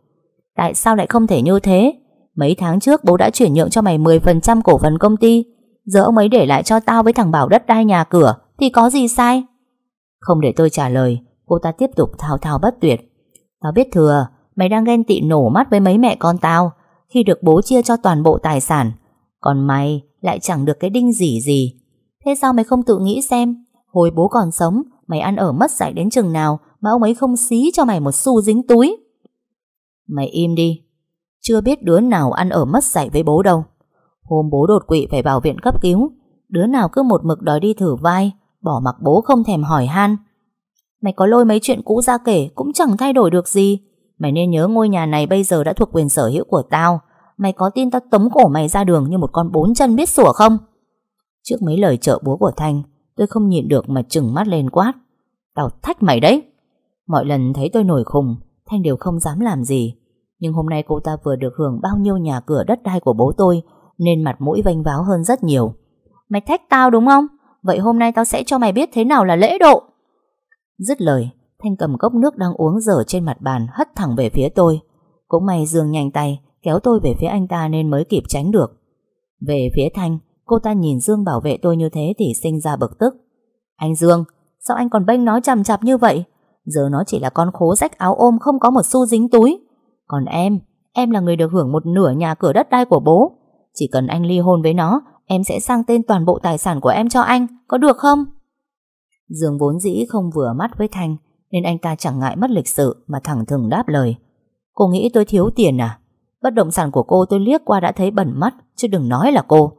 Tại sao lại không thể như thế? Mấy tháng trước bố đã chuyển nhượng cho mày 10% cổ phần công ty Giờ ông ấy để lại cho tao với thằng Bảo đất đai nhà cửa Thì có gì sai Không để tôi trả lời Cô ta tiếp tục thao thao bất tuyệt Tao biết thừa Mày đang ghen tị nổ mắt với mấy mẹ con tao Khi được bố chia cho toàn bộ tài sản Còn mày lại chẳng được cái đinh gì gì Thế sao mày không tự nghĩ xem Hồi bố còn sống Mày ăn ở mất dạy đến chừng nào Mà ông ấy không xí cho mày một xu dính túi Mày im đi Chưa biết đứa nào ăn ở mất dạy với bố đâu Hôm bố đột quỵ phải vào viện cấp cứu Đứa nào cứ một mực đòi đi thử vai Bỏ mặc bố không thèm hỏi han Mày có lôi mấy chuyện cũ ra kể Cũng chẳng thay đổi được gì Mày nên nhớ ngôi nhà này bây giờ đã thuộc quyền sở hữu của tao Mày có tin tao tống cổ mày ra đường Như một con bốn chân biết sủa không Trước mấy lời trợ bố của thanh Tôi không nhịn được mà trừng mắt lên quát Tao thách mày đấy Mọi lần thấy tôi nổi khùng Thanh đều không dám làm gì Nhưng hôm nay cô ta vừa được hưởng bao nhiêu nhà cửa đất đai của bố tôi nên mặt mũi vênh váo hơn rất nhiều. Mày thách tao đúng không? Vậy hôm nay tao sẽ cho mày biết thế nào là lễ độ. Dứt lời, Thanh cầm cốc nước đang uống dở trên mặt bàn hất thẳng về phía tôi. Cũng may Dương nhanh tay, kéo tôi về phía anh ta nên mới kịp tránh được. Về phía Thanh, cô ta nhìn Dương bảo vệ tôi như thế thì sinh ra bực tức. Anh Dương, sao anh còn bênh nó chằm chạp như vậy? Giờ nó chỉ là con khố rách áo ôm không có một xu dính túi. Còn em, em là người được hưởng một nửa nhà cửa đất đai của bố. Chỉ cần anh ly hôn với nó Em sẽ sang tên toàn bộ tài sản của em cho anh Có được không Dương vốn dĩ không vừa mắt với Thanh Nên anh ta chẳng ngại mất lịch sự Mà thẳng thừng đáp lời Cô nghĩ tôi thiếu tiền à Bất động sản của cô tôi liếc qua đã thấy bẩn mắt Chứ đừng nói là cô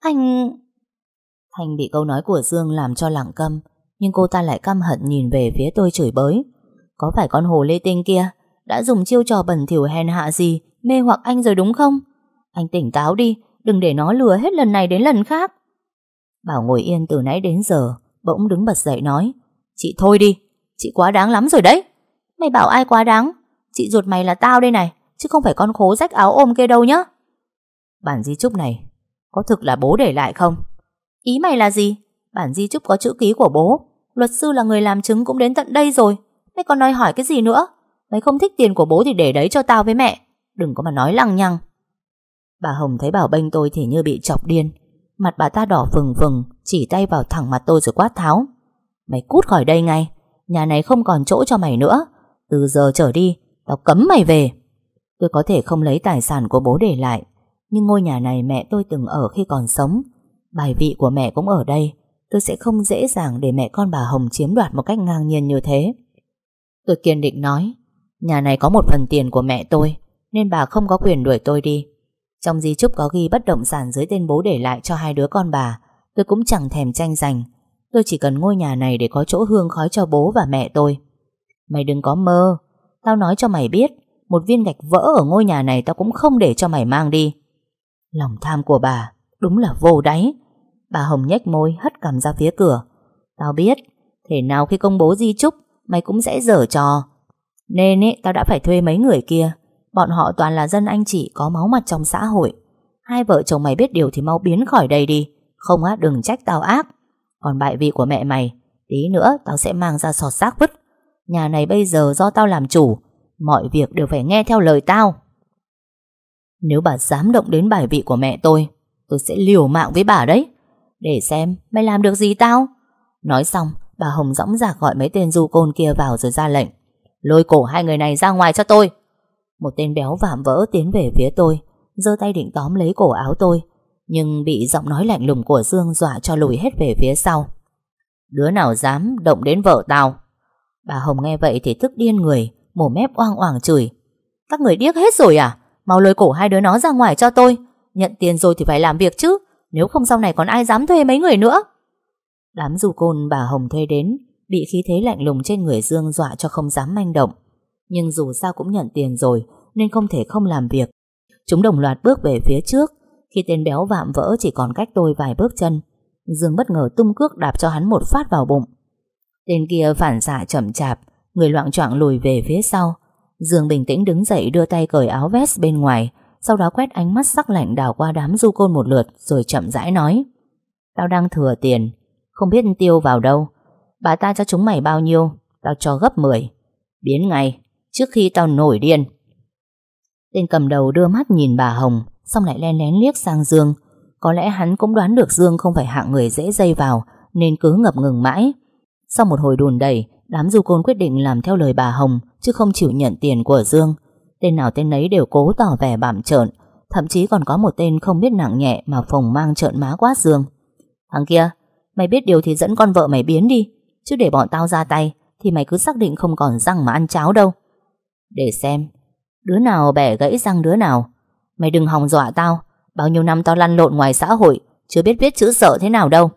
Anh... Thanh bị câu nói của Dương làm cho lặng câm Nhưng cô ta lại căm hận nhìn về phía tôi chửi bới Có phải con hồ lê tinh kia Đã dùng chiêu trò bẩn thỉu hèn hạ gì Mê hoặc anh rồi đúng không anh tỉnh táo đi, đừng để nó lừa hết lần này đến lần khác. Bảo ngồi yên từ nãy đến giờ, bỗng đứng bật dậy nói. Chị thôi đi, chị quá đáng lắm rồi đấy. Mày bảo ai quá đáng? Chị ruột mày là tao đây này, chứ không phải con khố rách áo ôm kia đâu nhá. Bản di chúc này, có thực là bố để lại không? Ý mày là gì? Bản di chúc có chữ ký của bố, luật sư là người làm chứng cũng đến tận đây rồi. Mày còn nói hỏi cái gì nữa? Mày không thích tiền của bố thì để đấy cho tao với mẹ. Đừng có mà nói lằng nhằng. Bà Hồng thấy Bảo bênh tôi thì như bị chọc điên Mặt bà ta đỏ phừng phừng Chỉ tay vào thẳng mặt tôi rồi quát tháo Mày cút khỏi đây ngay Nhà này không còn chỗ cho mày nữa Từ giờ trở đi Tao cấm mày về Tôi có thể không lấy tài sản của bố để lại Nhưng ngôi nhà này mẹ tôi từng ở khi còn sống Bài vị của mẹ cũng ở đây Tôi sẽ không dễ dàng để mẹ con bà Hồng chiếm đoạt một cách ngang nhiên như thế Tôi kiên định nói Nhà này có một phần tiền của mẹ tôi Nên bà không có quyền đuổi tôi đi trong di chúc có ghi bất động sản dưới tên bố để lại cho hai đứa con bà Tôi cũng chẳng thèm tranh giành Tôi chỉ cần ngôi nhà này để có chỗ hương khói cho bố và mẹ tôi Mày đừng có mơ Tao nói cho mày biết Một viên gạch vỡ ở ngôi nhà này tao cũng không để cho mày mang đi Lòng tham của bà Đúng là vô đáy Bà Hồng nhếch môi hất cằm ra phía cửa Tao biết Thế nào khi công bố di chúc Mày cũng sẽ dở trò Nên ấy, tao đã phải thuê mấy người kia Bọn họ toàn là dân anh chị có máu mặt trong xã hội Hai vợ chồng mày biết điều thì mau biến khỏi đây đi Không á đừng trách tao ác Còn bại vị của mẹ mày Tí nữa tao sẽ mang ra sọt xác vứt Nhà này bây giờ do tao làm chủ Mọi việc đều phải nghe theo lời tao Nếu bà dám động đến bài vị của mẹ tôi Tôi sẽ liều mạng với bà đấy Để xem mày làm được gì tao Nói xong Bà Hồng dõng dạc gọi mấy tên du côn kia vào rồi ra lệnh Lôi cổ hai người này ra ngoài cho tôi một tên béo vạm vỡ tiến về phía tôi giơ tay định tóm lấy cổ áo tôi Nhưng bị giọng nói lạnh lùng của Dương Dọa cho lùi hết về phía sau Đứa nào dám động đến vợ tao Bà Hồng nghe vậy thì tức điên người Mổ mép oang oảng chửi Các người điếc hết rồi à Mau lôi cổ hai đứa nó ra ngoài cho tôi Nhận tiền rồi thì phải làm việc chứ Nếu không sau này còn ai dám thuê mấy người nữa Đám dù côn bà Hồng thuê đến Bị khí thế lạnh lùng trên người Dương dọa cho không dám manh động nhưng dù sao cũng nhận tiền rồi nên không thể không làm việc. Chúng đồng loạt bước về phía trước, khi tên béo vạm vỡ chỉ còn cách tôi vài bước chân. Dương bất ngờ tung cước đạp cho hắn một phát vào bụng. Tên kia phản xạ chậm chạp, người loạn choạng lùi về phía sau. Dương bình tĩnh đứng dậy đưa tay cởi áo vest bên ngoài, sau đó quét ánh mắt sắc lạnh đảo qua đám du côn một lượt rồi chậm rãi nói. Tao đang thừa tiền, không biết tiêu vào đâu. Bà ta cho chúng mày bao nhiêu, tao cho gấp 10. Biến ngay trước khi tao nổi điên. Tên cầm đầu đưa mắt nhìn bà Hồng, xong lại len lén liếc sang Dương. Có lẽ hắn cũng đoán được Dương không phải hạng người dễ dây vào, nên cứ ngập ngừng mãi. Sau một hồi đùn đẩy, đám du côn quyết định làm theo lời bà Hồng, chứ không chịu nhận tiền của Dương. Tên nào tên nấy đều cố tỏ vẻ bạm trợn, thậm chí còn có một tên không biết nặng nhẹ mà phồng mang trợn má quát Dương. Thằng kia, mày biết điều thì dẫn con vợ mày biến đi, chứ để bọn tao ra tay thì mày cứ xác định không còn răng mà ăn cháo đâu. Để xem Đứa nào bẻ gãy răng đứa nào Mày đừng hòng dọa tao Bao nhiêu năm tao lăn lộn ngoài xã hội Chưa biết viết chữ sợ thế nào đâu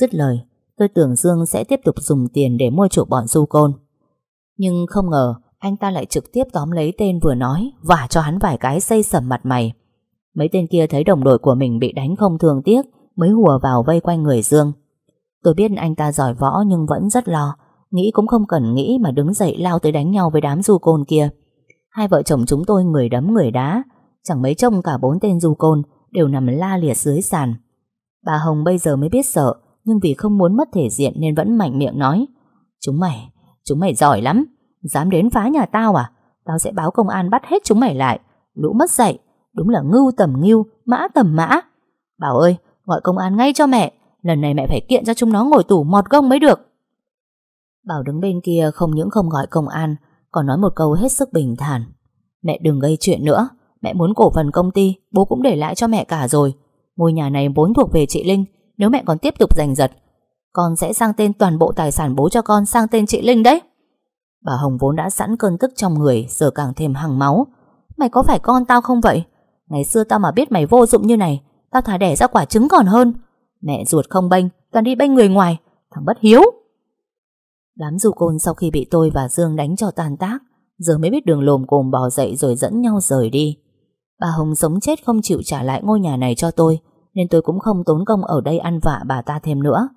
Dứt lời tôi tưởng Dương sẽ tiếp tục dùng tiền Để mua chuộc bọn du côn Nhưng không ngờ anh ta lại trực tiếp tóm lấy tên vừa nói và cho hắn vài cái xây sầm mặt mày Mấy tên kia thấy đồng đội của mình bị đánh không thường tiếc Mới hùa vào vây quanh người Dương Tôi biết anh ta giỏi võ nhưng vẫn rất lo Nghĩ cũng không cần nghĩ mà đứng dậy lao tới đánh nhau với đám du côn kia Hai vợ chồng chúng tôi người đấm người đá Chẳng mấy trông cả bốn tên du côn Đều nằm la liệt dưới sàn Bà Hồng bây giờ mới biết sợ Nhưng vì không muốn mất thể diện nên vẫn mạnh miệng nói Chúng mày, chúng mày giỏi lắm Dám đến phá nhà tao à Tao sẽ báo công an bắt hết chúng mày lại Lũ mất dạy, đúng là ngưu tầm ngưu Mã tầm mã Bảo ơi, gọi công an ngay cho mẹ Lần này mẹ phải kiện cho chúng nó ngồi tù mọt gông mới được Bảo đứng bên kia không những không gọi công an Còn nói một câu hết sức bình thản Mẹ đừng gây chuyện nữa Mẹ muốn cổ phần công ty Bố cũng để lại cho mẹ cả rồi Ngôi nhà này vốn thuộc về chị Linh Nếu mẹ còn tiếp tục giành giật Con sẽ sang tên toàn bộ tài sản bố cho con Sang tên chị Linh đấy Bà Hồng vốn đã sẵn cơn tức trong người Giờ càng thêm hằng máu Mày có phải con tao không vậy Ngày xưa tao mà biết mày vô dụng như này Tao thà đẻ ra quả trứng còn hơn Mẹ ruột không bênh Toàn đi bênh người ngoài Thằng bất hiếu Đám du côn sau khi bị tôi và Dương đánh cho tàn tác Giờ mới biết đường lồm cồm bò dậy rồi dẫn nhau rời đi Bà Hồng sống chết không chịu trả lại ngôi nhà này cho tôi Nên tôi cũng không tốn công ở đây ăn vạ bà ta thêm nữa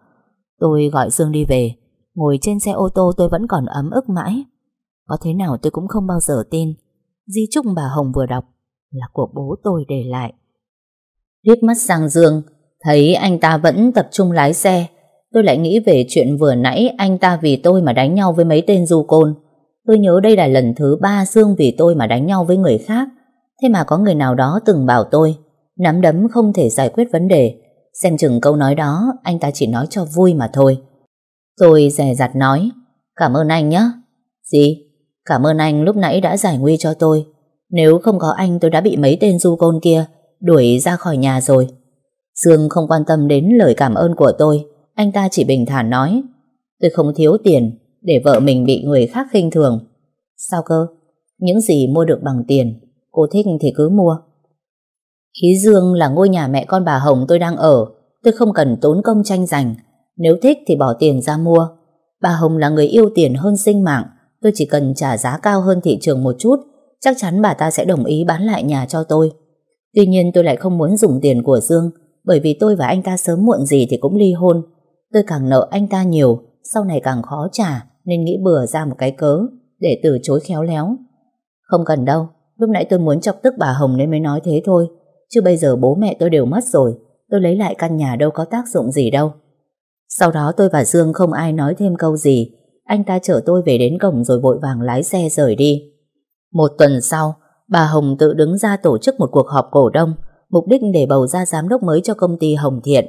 Tôi gọi Dương đi về Ngồi trên xe ô tô tôi vẫn còn ấm ức mãi Có thế nào tôi cũng không bao giờ tin Di chúc bà Hồng vừa đọc Là của bố tôi để lại Liếc mắt sang Dương Thấy anh ta vẫn tập trung lái xe Tôi lại nghĩ về chuyện vừa nãy anh ta vì tôi mà đánh nhau với mấy tên du côn. Tôi nhớ đây là lần thứ ba Dương vì tôi mà đánh nhau với người khác. Thế mà có người nào đó từng bảo tôi, nắm đấm không thể giải quyết vấn đề. Xem chừng câu nói đó, anh ta chỉ nói cho vui mà thôi. Tôi rè rặt nói, cảm ơn anh nhé. Gì? Cảm ơn anh lúc nãy đã giải nguy cho tôi. Nếu không có anh tôi đã bị mấy tên du côn kia đuổi ra khỏi nhà rồi. Dương không quan tâm đến lời cảm ơn của tôi. Anh ta chỉ bình thản nói Tôi không thiếu tiền để vợ mình bị người khác khinh thường. Sao cơ? Những gì mua được bằng tiền, cô thích thì cứ mua. Khí Dương là ngôi nhà mẹ con bà Hồng tôi đang ở, tôi không cần tốn công tranh giành. Nếu thích thì bỏ tiền ra mua. Bà Hồng là người yêu tiền hơn sinh mạng, tôi chỉ cần trả giá cao hơn thị trường một chút, chắc chắn bà ta sẽ đồng ý bán lại nhà cho tôi. Tuy nhiên tôi lại không muốn dùng tiền của Dương, bởi vì tôi và anh ta sớm muộn gì thì cũng ly hôn. Tôi càng nợ anh ta nhiều, sau này càng khó trả, nên nghĩ bừa ra một cái cớ để từ chối khéo léo. Không cần đâu, lúc nãy tôi muốn chọc tức bà Hồng nên mới nói thế thôi. Chứ bây giờ bố mẹ tôi đều mất rồi, tôi lấy lại căn nhà đâu có tác dụng gì đâu. Sau đó tôi và Dương không ai nói thêm câu gì, anh ta chở tôi về đến cổng rồi vội vàng lái xe rời đi. Một tuần sau, bà Hồng tự đứng ra tổ chức một cuộc họp cổ đông, mục đích để bầu ra giám đốc mới cho công ty Hồng Thiện.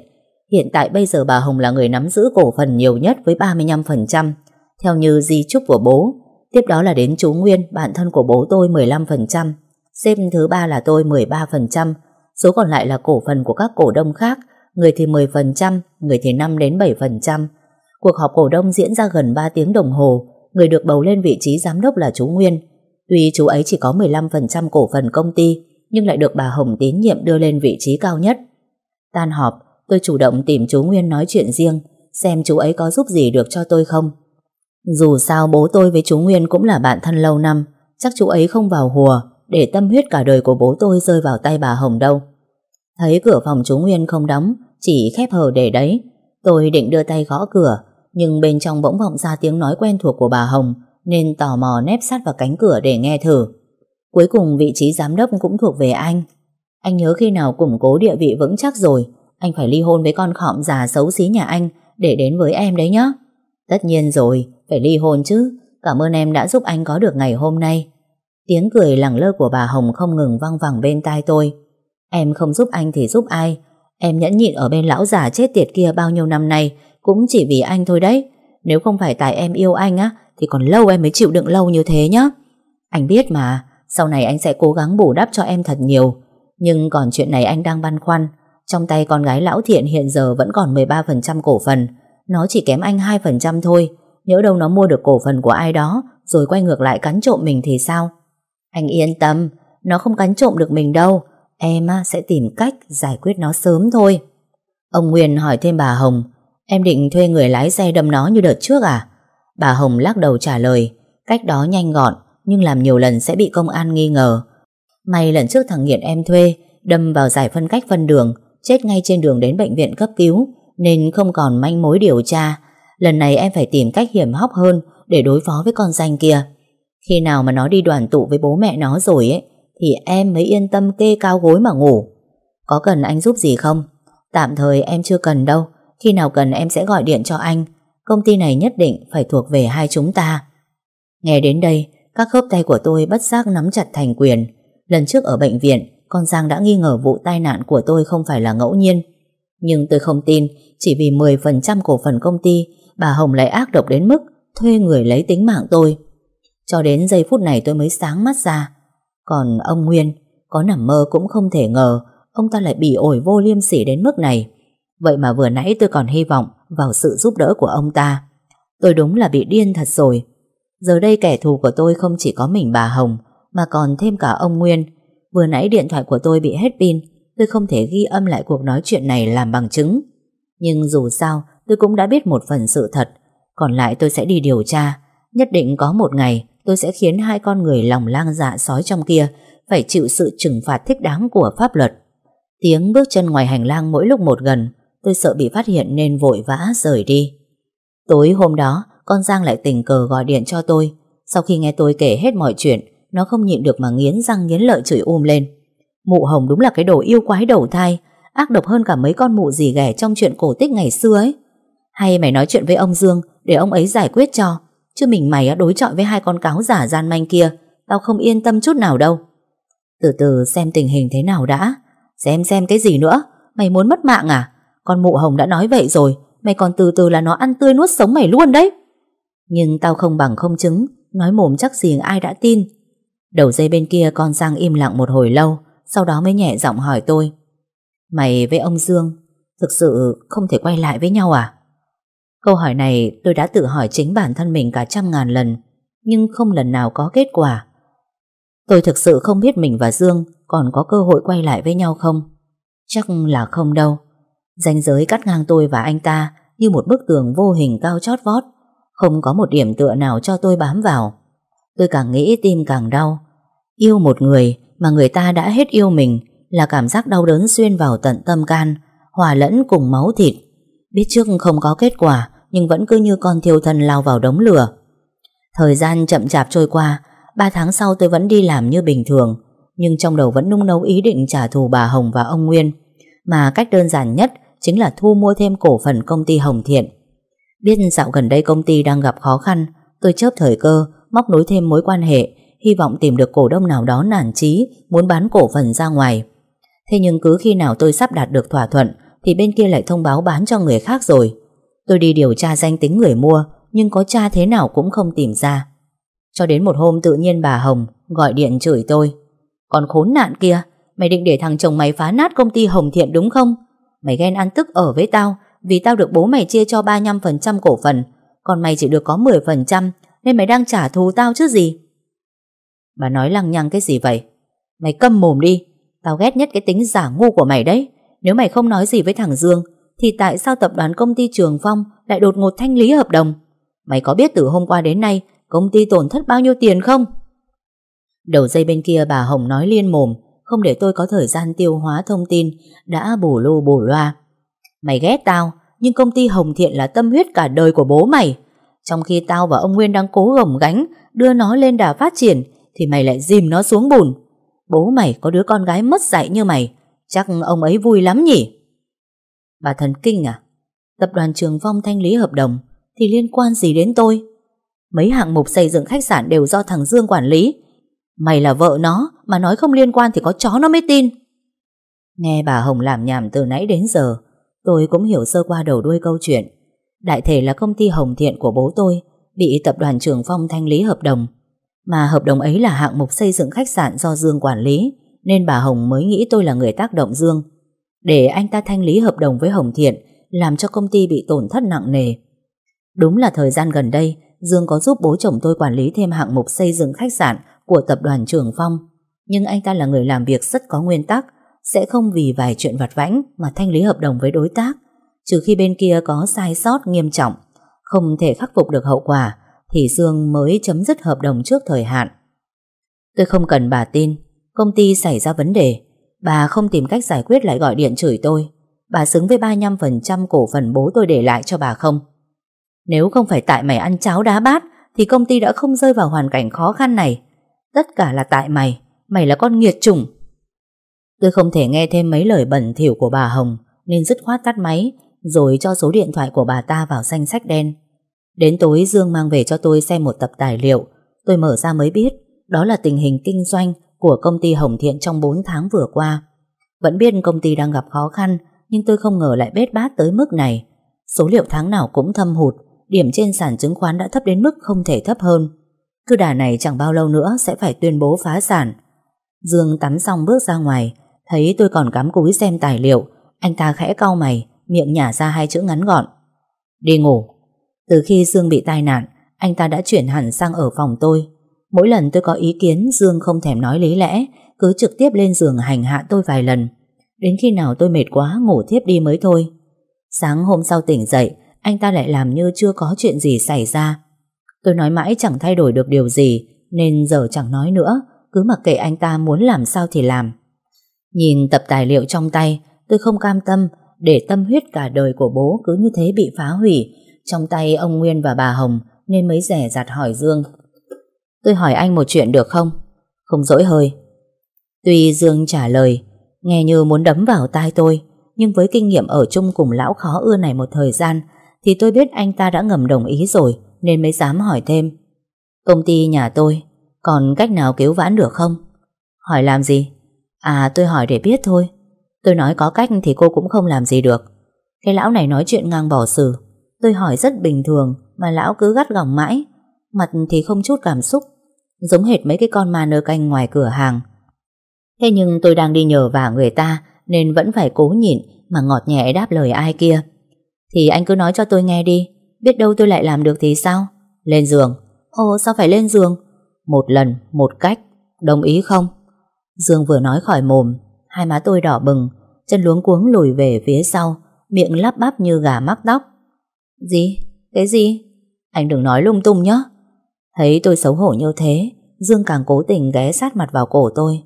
Hiện tại bây giờ bà Hồng là người nắm giữ cổ phần nhiều nhất với 35%, theo như di chúc của bố. Tiếp đó là đến chú Nguyên, bạn thân của bố tôi 15%, xếp thứ ba là tôi 13%, số còn lại là cổ phần của các cổ đông khác, người thì 10%, người thì 5 đến 7%. Cuộc họp cổ đông diễn ra gần 3 tiếng đồng hồ, người được bầu lên vị trí giám đốc là chú Nguyên. Tuy chú ấy chỉ có 15% cổ phần công ty, nhưng lại được bà Hồng tín nhiệm đưa lên vị trí cao nhất. Tan họp, Tôi chủ động tìm chú Nguyên nói chuyện riêng, xem chú ấy có giúp gì được cho tôi không. Dù sao bố tôi với chú Nguyên cũng là bạn thân lâu năm, chắc chú ấy không vào hùa để tâm huyết cả đời của bố tôi rơi vào tay bà Hồng đâu. Thấy cửa phòng chú Nguyên không đóng, chỉ khép hờ để đấy. Tôi định đưa tay gõ cửa, nhưng bên trong bỗng vọng ra tiếng nói quen thuộc của bà Hồng, nên tò mò nép sát vào cánh cửa để nghe thử. Cuối cùng vị trí giám đốc cũng thuộc về anh. Anh nhớ khi nào củng cố địa vị vững chắc rồi, anh phải ly hôn với con khọm già xấu xí nhà anh để đến với em đấy nhá. Tất nhiên rồi, phải ly hôn chứ. Cảm ơn em đã giúp anh có được ngày hôm nay. Tiếng cười lẳng lơ của bà Hồng không ngừng văng vẳng bên tai tôi. Em không giúp anh thì giúp ai? Em nhẫn nhịn ở bên lão già chết tiệt kia bao nhiêu năm nay cũng chỉ vì anh thôi đấy. Nếu không phải tại em yêu anh á thì còn lâu em mới chịu đựng lâu như thế nhá. Anh biết mà, sau này anh sẽ cố gắng bù đắp cho em thật nhiều. Nhưng còn chuyện này anh đang băn khoăn trong tay con gái lão thiện hiện giờ vẫn còn 13% cổ phần Nó chỉ kém anh 2% thôi Nếu đâu nó mua được cổ phần của ai đó Rồi quay ngược lại cắn trộm mình thì sao Anh yên tâm Nó không cắn trộm được mình đâu Em sẽ tìm cách giải quyết nó sớm thôi Ông Nguyên hỏi thêm bà Hồng Em định thuê người lái xe đâm nó như đợt trước à Bà Hồng lắc đầu trả lời Cách đó nhanh gọn Nhưng làm nhiều lần sẽ bị công an nghi ngờ May lần trước thằng nghiện em thuê Đâm vào giải phân cách phân đường chết ngay trên đường đến bệnh viện cấp cứu nên không còn manh mối điều tra. Lần này em phải tìm cách hiểm hóc hơn để đối phó với con danh kia. Khi nào mà nó đi đoàn tụ với bố mẹ nó rồi ấy, thì em mới yên tâm kê cao gối mà ngủ. Có cần anh giúp gì không? Tạm thời em chưa cần đâu. Khi nào cần em sẽ gọi điện cho anh. Công ty này nhất định phải thuộc về hai chúng ta. Nghe đến đây, các khớp tay của tôi bất giác nắm chặt thành quyền. Lần trước ở bệnh viện, con Giang đã nghi ngờ vụ tai nạn của tôi không phải là ngẫu nhiên. Nhưng tôi không tin, chỉ vì 10% cổ phần công ty, bà Hồng lại ác độc đến mức thuê người lấy tính mạng tôi. Cho đến giây phút này tôi mới sáng mắt ra. Còn ông Nguyên, có nằm mơ cũng không thể ngờ ông ta lại bị ổi vô liêm sỉ đến mức này. Vậy mà vừa nãy tôi còn hy vọng vào sự giúp đỡ của ông ta. Tôi đúng là bị điên thật rồi. Giờ đây kẻ thù của tôi không chỉ có mình bà Hồng, mà còn thêm cả ông Nguyên, Vừa nãy điện thoại của tôi bị hết pin Tôi không thể ghi âm lại cuộc nói chuyện này làm bằng chứng Nhưng dù sao Tôi cũng đã biết một phần sự thật Còn lại tôi sẽ đi điều tra Nhất định có một ngày Tôi sẽ khiến hai con người lòng lang dạ sói trong kia Phải chịu sự trừng phạt thích đáng của pháp luật Tiếng bước chân ngoài hành lang mỗi lúc một gần Tôi sợ bị phát hiện nên vội vã rời đi Tối hôm đó Con Giang lại tình cờ gọi điện cho tôi Sau khi nghe tôi kể hết mọi chuyện nó không nhịn được mà nghiến răng nghiến lợi chửi um lên Mụ hồng đúng là cái đồ yêu quái đầu thai Ác độc hơn cả mấy con mụ gì ghẻ Trong chuyện cổ tích ngày xưa ấy Hay mày nói chuyện với ông Dương Để ông ấy giải quyết cho Chứ mình mày đối chọi với hai con cáo giả gian manh kia Tao không yên tâm chút nào đâu Từ từ xem tình hình thế nào đã Xem xem cái gì nữa Mày muốn mất mạng à Con mụ hồng đã nói vậy rồi Mày còn từ từ là nó ăn tươi nuốt sống mày luôn đấy Nhưng tao không bằng không chứng Nói mồm chắc gì ai đã tin Đầu dây bên kia con Giang im lặng một hồi lâu Sau đó mới nhẹ giọng hỏi tôi Mày với ông Dương Thực sự không thể quay lại với nhau à Câu hỏi này tôi đã tự hỏi chính bản thân mình cả trăm ngàn lần Nhưng không lần nào có kết quả Tôi thực sự không biết mình và Dương Còn có cơ hội quay lại với nhau không Chắc là không đâu Danh giới cắt ngang tôi và anh ta Như một bức tường vô hình cao chót vót Không có một điểm tựa nào cho tôi bám vào Tôi càng nghĩ tim càng đau Yêu một người mà người ta đã hết yêu mình Là cảm giác đau đớn xuyên vào tận tâm can Hòa lẫn cùng máu thịt Biết trước không có kết quả Nhưng vẫn cứ như con thiêu thân lao vào đống lửa Thời gian chậm chạp trôi qua Ba tháng sau tôi vẫn đi làm như bình thường Nhưng trong đầu vẫn nung nấu ý định trả thù bà Hồng và ông Nguyên Mà cách đơn giản nhất Chính là thu mua thêm cổ phần công ty Hồng Thiện Biết dạo gần đây công ty đang gặp khó khăn Tôi chớp thời cơ móc nối thêm mối quan hệ, hy vọng tìm được cổ đông nào đó nản chí, muốn bán cổ phần ra ngoài. Thế nhưng cứ khi nào tôi sắp đạt được thỏa thuận, thì bên kia lại thông báo bán cho người khác rồi. Tôi đi điều tra danh tính người mua, nhưng có cha thế nào cũng không tìm ra. Cho đến một hôm tự nhiên bà Hồng gọi điện chửi tôi. Còn khốn nạn kia, mày định để thằng chồng mày phá nát công ty Hồng Thiện đúng không? Mày ghen ăn tức ở với tao vì tao được bố mày chia cho 35% cổ phần, còn mày chỉ được có 10%, nên mày đang trả thù tao chứ gì Bà nói lăng nhăng cái gì vậy Mày câm mồm đi Tao ghét nhất cái tính giả ngu của mày đấy Nếu mày không nói gì với thằng Dương Thì tại sao tập đoàn công ty Trường Phong Lại đột ngột thanh lý hợp đồng Mày có biết từ hôm qua đến nay Công ty tổn thất bao nhiêu tiền không Đầu dây bên kia bà Hồng nói liên mồm Không để tôi có thời gian tiêu hóa thông tin Đã bổ lô bổ loa Mày ghét tao Nhưng công ty Hồng Thiện là tâm huyết cả đời của bố mày trong khi tao và ông Nguyên đang cố gồng gánh Đưa nó lên đà phát triển Thì mày lại dìm nó xuống bùn Bố mày có đứa con gái mất dạy như mày Chắc ông ấy vui lắm nhỉ Bà thần kinh à Tập đoàn Trường Phong thanh lý hợp đồng Thì liên quan gì đến tôi Mấy hạng mục xây dựng khách sạn đều do thằng Dương quản lý Mày là vợ nó Mà nói không liên quan thì có chó nó mới tin Nghe bà Hồng làm nhảm từ nãy đến giờ Tôi cũng hiểu sơ qua đầu đuôi câu chuyện đại thể là công ty Hồng Thiện của bố tôi, bị tập đoàn Trường Phong thanh lý hợp đồng. Mà hợp đồng ấy là hạng mục xây dựng khách sạn do Dương quản lý, nên bà Hồng mới nghĩ tôi là người tác động Dương. Để anh ta thanh lý hợp đồng với Hồng Thiện, làm cho công ty bị tổn thất nặng nề. Đúng là thời gian gần đây, Dương có giúp bố chồng tôi quản lý thêm hạng mục xây dựng khách sạn của tập đoàn Trường Phong. Nhưng anh ta là người làm việc rất có nguyên tắc, sẽ không vì vài chuyện vặt vãnh mà thanh lý hợp đồng với đối tác, trừ khi bên kia có sai sót nghiêm trọng, không thể khắc phục được hậu quả, thì Dương mới chấm dứt hợp đồng trước thời hạn. Tôi không cần bà tin, công ty xảy ra vấn đề, bà không tìm cách giải quyết lại gọi điện chửi tôi. Bà xứng với 35% cổ phần bố tôi để lại cho bà không? Nếu không phải tại mày ăn cháo đá bát, thì công ty đã không rơi vào hoàn cảnh khó khăn này. Tất cả là tại mày, mày là con nghiệt chủng. Tôi không thể nghe thêm mấy lời bẩn thỉu của bà Hồng, nên dứt khoát tắt máy, rồi cho số điện thoại của bà ta vào danh sách đen. Đến tối Dương mang về cho tôi xem một tập tài liệu, tôi mở ra mới biết đó là tình hình kinh doanh của công ty Hồng Thiện trong 4 tháng vừa qua. Vẫn biết công ty đang gặp khó khăn, nhưng tôi không ngờ lại bết bát tới mức này. Số liệu tháng nào cũng thâm hụt, điểm trên sàn chứng khoán đã thấp đến mức không thể thấp hơn. Cứ đà này chẳng bao lâu nữa sẽ phải tuyên bố phá sản. Dương tắm xong bước ra ngoài, thấy tôi còn cắm cúi xem tài liệu, anh ta khẽ cau mày, miệng nhả ra hai chữ ngắn gọn. Đi ngủ. Từ khi Dương bị tai nạn, anh ta đã chuyển hẳn sang ở phòng tôi. Mỗi lần tôi có ý kiến Dương không thèm nói lý lẽ, cứ trực tiếp lên giường hành hạ tôi vài lần. Đến khi nào tôi mệt quá ngủ tiếp đi mới thôi. Sáng hôm sau tỉnh dậy, anh ta lại làm như chưa có chuyện gì xảy ra. Tôi nói mãi chẳng thay đổi được điều gì, nên giờ chẳng nói nữa, cứ mặc kệ anh ta muốn làm sao thì làm. Nhìn tập tài liệu trong tay, tôi không cam tâm để tâm huyết cả đời của bố cứ như thế bị phá hủy trong tay ông Nguyên và bà Hồng nên mới rẻ rạt hỏi Dương. Tôi hỏi anh một chuyện được không? Không dỗi hơi. Tuy Dương trả lời, nghe như muốn đấm vào tai tôi, nhưng với kinh nghiệm ở chung cùng lão khó ưa này một thời gian, thì tôi biết anh ta đã ngầm đồng ý rồi, nên mới dám hỏi thêm. Công ty nhà tôi, còn cách nào cứu vãn được không? Hỏi làm gì? À tôi hỏi để biết thôi. Tôi nói có cách thì cô cũng không làm gì được Cái lão này nói chuyện ngang bỏ xử Tôi hỏi rất bình thường Mà lão cứ gắt gỏng mãi Mặt thì không chút cảm xúc Giống hệt mấy cái con ma nơ canh ngoài cửa hàng Thế nhưng tôi đang đi nhờ vả người ta Nên vẫn phải cố nhịn Mà ngọt nhẹ đáp lời ai kia Thì anh cứ nói cho tôi nghe đi Biết đâu tôi lại làm được thì sao Lên giường Ồ sao phải lên giường Một lần, một cách Đồng ý không Dương vừa nói khỏi mồm Hai má tôi đỏ bừng, chân luống cuống lùi về phía sau, miệng lắp bắp như gà mắc tóc. Gì? Cái gì? Anh đừng nói lung tung nhé. Thấy tôi xấu hổ như thế, Dương càng cố tình ghé sát mặt vào cổ tôi.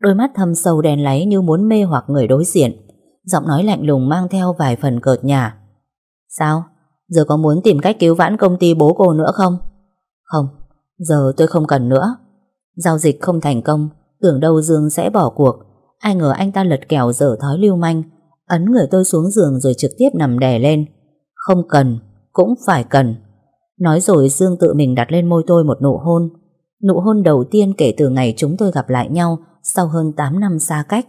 Đôi mắt thâm sâu đen láy như muốn mê hoặc người đối diện. Giọng nói lạnh lùng mang theo vài phần cợt nhả. Sao? Giờ có muốn tìm cách cứu vãn công ty bố cô nữa không? Không, giờ tôi không cần nữa. Giao dịch không thành công, tưởng đâu Dương sẽ bỏ cuộc Ai ngờ anh ta lật kèo dở thói lưu manh Ấn người tôi xuống giường rồi trực tiếp nằm đè lên Không cần Cũng phải cần Nói rồi Dương tự mình đặt lên môi tôi một nụ hôn Nụ hôn đầu tiên kể từ ngày chúng tôi gặp lại nhau Sau hơn 8 năm xa cách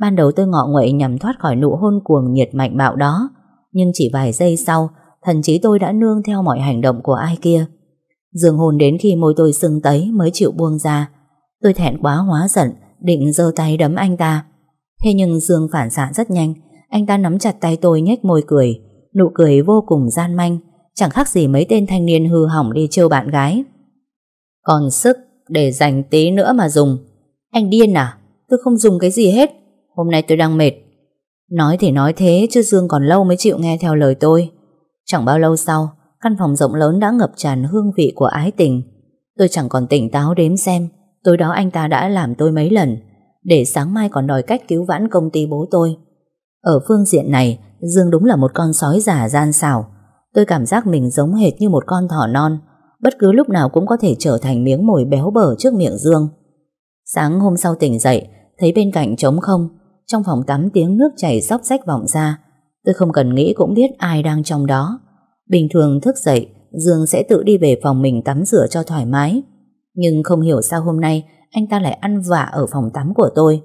Ban đầu tôi ngọ nguậy nhằm thoát khỏi nụ hôn cuồng nhiệt mạnh bạo đó Nhưng chỉ vài giây sau Thần trí tôi đã nương theo mọi hành động của ai kia Dương hôn đến khi môi tôi sưng tấy mới chịu buông ra Tôi thẹn quá hóa giận định giơ tay đấm anh ta. Thế nhưng Dương phản xạ rất nhanh, anh ta nắm chặt tay tôi nhếch môi cười, nụ cười vô cùng gian manh, chẳng khác gì mấy tên thanh niên hư hỏng đi trêu bạn gái. Còn sức để dành tí nữa mà dùng. Anh điên à? Tôi không dùng cái gì hết. Hôm nay tôi đang mệt. Nói thì nói thế chứ Dương còn lâu mới chịu nghe theo lời tôi. Chẳng bao lâu sau, căn phòng rộng lớn đã ngập tràn hương vị của ái tình. Tôi chẳng còn tỉnh táo đếm xem Tối đó anh ta đã làm tôi mấy lần Để sáng mai còn đòi cách cứu vãn công ty bố tôi Ở phương diện này Dương đúng là một con sói giả gian xảo Tôi cảm giác mình giống hệt như một con thỏ non Bất cứ lúc nào cũng có thể trở thành miếng mồi béo bở trước miệng Dương Sáng hôm sau tỉnh dậy Thấy bên cạnh trống không Trong phòng tắm tiếng nước chảy róc rách vọng ra Tôi không cần nghĩ cũng biết ai đang trong đó Bình thường thức dậy Dương sẽ tự đi về phòng mình tắm rửa cho thoải mái nhưng không hiểu sao hôm nay anh ta lại ăn vạ ở phòng tắm của tôi.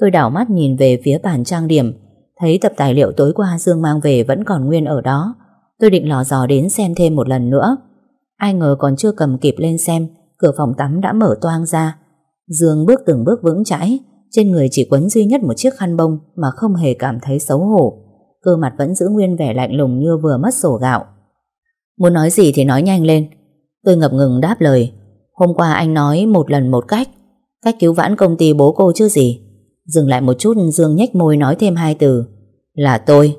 Tôi đảo mắt nhìn về phía bàn trang điểm, thấy tập tài liệu tối qua Dương mang về vẫn còn nguyên ở đó. Tôi định lò dò đến xem thêm một lần nữa. Ai ngờ còn chưa cầm kịp lên xem, cửa phòng tắm đã mở toang ra. Dương bước từng bước vững chãi, trên người chỉ quấn duy nhất một chiếc khăn bông mà không hề cảm thấy xấu hổ. Cơ mặt vẫn giữ nguyên vẻ lạnh lùng như vừa mất sổ gạo. Muốn nói gì thì nói nhanh lên. Tôi ngập ngừng đáp lời, Hôm qua anh nói một lần một cách Cách cứu vãn công ty bố cô chứ gì Dừng lại một chút Dương nhếch môi nói thêm hai từ Là tôi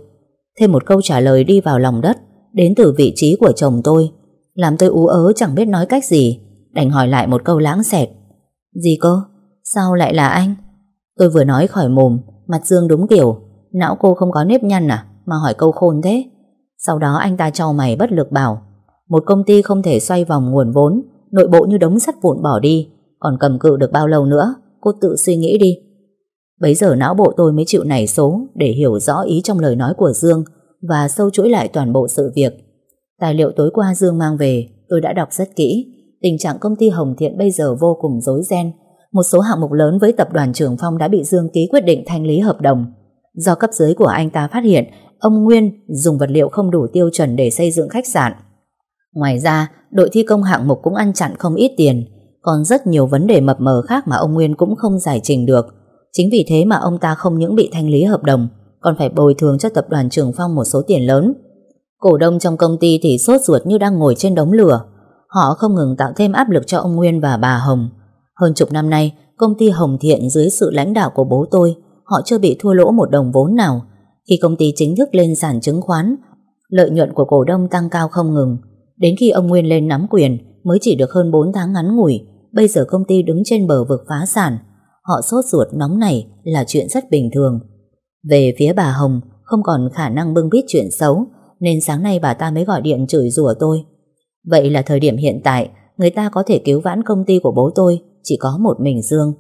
Thêm một câu trả lời đi vào lòng đất Đến từ vị trí của chồng tôi Làm tôi ú ớ chẳng biết nói cách gì Đành hỏi lại một câu lãng xẹt Gì cơ? Sao lại là anh? Tôi vừa nói khỏi mồm Mặt Dương đúng kiểu Não cô không có nếp nhăn à? Mà hỏi câu khôn thế Sau đó anh ta trao mày bất lực bảo Một công ty không thể xoay vòng nguồn vốn nội bộ như đống sắt vụn bỏ đi, còn cầm cự được bao lâu nữa, cô tự suy nghĩ đi. Bấy giờ não bộ tôi mới chịu nảy số để hiểu rõ ý trong lời nói của Dương và sâu chuỗi lại toàn bộ sự việc. Tài liệu tối qua Dương mang về, tôi đã đọc rất kỹ. Tình trạng công ty Hồng Thiện bây giờ vô cùng rối ren. Một số hạng mục lớn với tập đoàn Trường Phong đã bị Dương ký quyết định thanh lý hợp đồng. Do cấp dưới của anh ta phát hiện, ông Nguyên dùng vật liệu không đủ tiêu chuẩn để xây dựng khách sạn. Ngoài ra, đội thi công hạng mục cũng ăn chặn không ít tiền, còn rất nhiều vấn đề mập mờ khác mà ông Nguyên cũng không giải trình được. Chính vì thế mà ông ta không những bị thanh lý hợp đồng, còn phải bồi thường cho tập đoàn Trường Phong một số tiền lớn. Cổ đông trong công ty thì sốt ruột như đang ngồi trên đống lửa. Họ không ngừng tạo thêm áp lực cho ông Nguyên và bà Hồng. Hơn chục năm nay, công ty Hồng Thiện dưới sự lãnh đạo của bố tôi, họ chưa bị thua lỗ một đồng vốn nào. Khi công ty chính thức lên sản chứng khoán, lợi nhuận của cổ đông tăng cao không ngừng, Đến khi ông Nguyên lên nắm quyền mới chỉ được hơn 4 tháng ngắn ngủi, bây giờ công ty đứng trên bờ vực phá sản. Họ sốt ruột nóng này là chuyện rất bình thường. Về phía bà Hồng, không còn khả năng bưng bít chuyện xấu, nên sáng nay bà ta mới gọi điện chửi rủa tôi. Vậy là thời điểm hiện tại, người ta có thể cứu vãn công ty của bố tôi, chỉ có một mình Dương.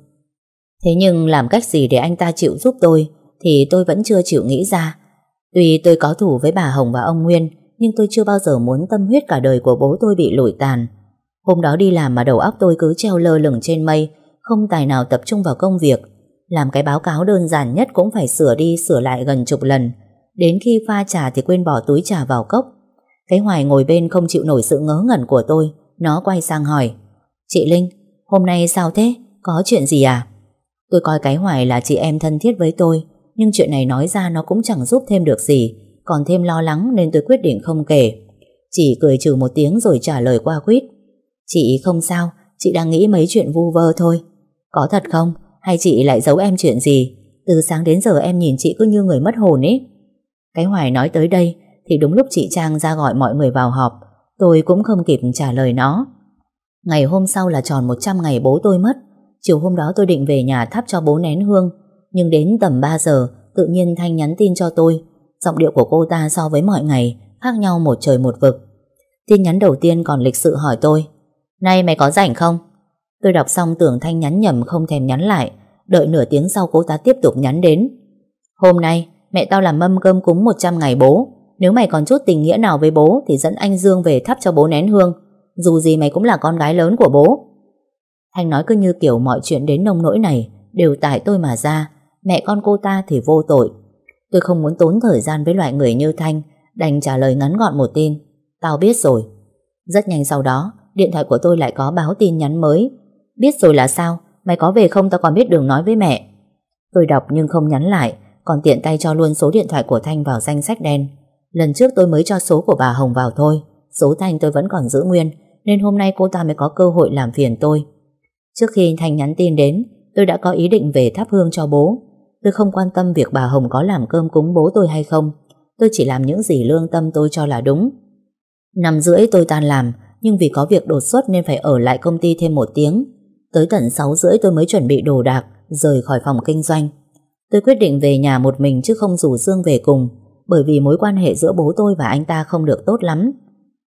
Thế nhưng làm cách gì để anh ta chịu giúp tôi, thì tôi vẫn chưa chịu nghĩ ra. Tuy tôi có thủ với bà Hồng và ông Nguyên, nhưng tôi chưa bao giờ muốn tâm huyết cả đời của bố tôi bị lụi tàn. Hôm đó đi làm mà đầu óc tôi cứ treo lơ lửng trên mây, không tài nào tập trung vào công việc. Làm cái báo cáo đơn giản nhất cũng phải sửa đi sửa lại gần chục lần. Đến khi pha trà thì quên bỏ túi trà vào cốc. Cái hoài ngồi bên không chịu nổi sự ngớ ngẩn của tôi, nó quay sang hỏi. Chị Linh, hôm nay sao thế? Có chuyện gì à? Tôi coi cái hoài là chị em thân thiết với tôi, nhưng chuyện này nói ra nó cũng chẳng giúp thêm được gì còn thêm lo lắng nên tôi quyết định không kể. Chỉ cười trừ một tiếng rồi trả lời qua quýt. Chị không sao, chị đang nghĩ mấy chuyện vu vơ thôi. Có thật không? Hay chị lại giấu em chuyện gì? Từ sáng đến giờ em nhìn chị cứ như người mất hồn ấy. Cái Hoài nói tới đây thì đúng lúc chị Trang ra gọi mọi người vào họp. Tôi cũng không kịp trả lời nó. Ngày hôm sau là tròn 100 ngày bố tôi mất. Chiều hôm đó tôi định về nhà thắp cho bố nén hương. Nhưng đến tầm 3 giờ, tự nhiên Thanh nhắn tin cho tôi Giọng điệu của cô ta so với mọi ngày khác nhau một trời một vực. Tin nhắn đầu tiên còn lịch sự hỏi tôi Nay mày có rảnh không? Tôi đọc xong tưởng Thanh nhắn nhầm không thèm nhắn lại Đợi nửa tiếng sau cô ta tiếp tục nhắn đến Hôm nay mẹ tao làm mâm cơm cúng 100 ngày bố Nếu mày còn chút tình nghĩa nào với bố Thì dẫn anh Dương về thắp cho bố nén hương Dù gì mày cũng là con gái lớn của bố Thanh nói cứ như kiểu mọi chuyện đến nông nỗi này Đều tại tôi mà ra Mẹ con cô ta thì vô tội Tôi không muốn tốn thời gian với loại người như Thanh, đành trả lời ngắn gọn một tin. Tao biết rồi. Rất nhanh sau đó, điện thoại của tôi lại có báo tin nhắn mới. Biết rồi là sao? Mày có về không tao còn biết đường nói với mẹ. Tôi đọc nhưng không nhắn lại, còn tiện tay cho luôn số điện thoại của Thanh vào danh sách đen. Lần trước tôi mới cho số của bà Hồng vào thôi, số Thanh tôi vẫn còn giữ nguyên, nên hôm nay cô ta mới có cơ hội làm phiền tôi. Trước khi Thanh nhắn tin đến, tôi đã có ý định về thắp hương cho bố, Tôi không quan tâm việc bà Hồng có làm cơm cúng bố tôi hay không. Tôi chỉ làm những gì lương tâm tôi cho là đúng. Năm rưỡi tôi tan làm, nhưng vì có việc đột xuất nên phải ở lại công ty thêm một tiếng. Tới tận 6 rưỡi tôi mới chuẩn bị đồ đạc, rời khỏi phòng kinh doanh. Tôi quyết định về nhà một mình chứ không rủ Dương về cùng, bởi vì mối quan hệ giữa bố tôi và anh ta không được tốt lắm.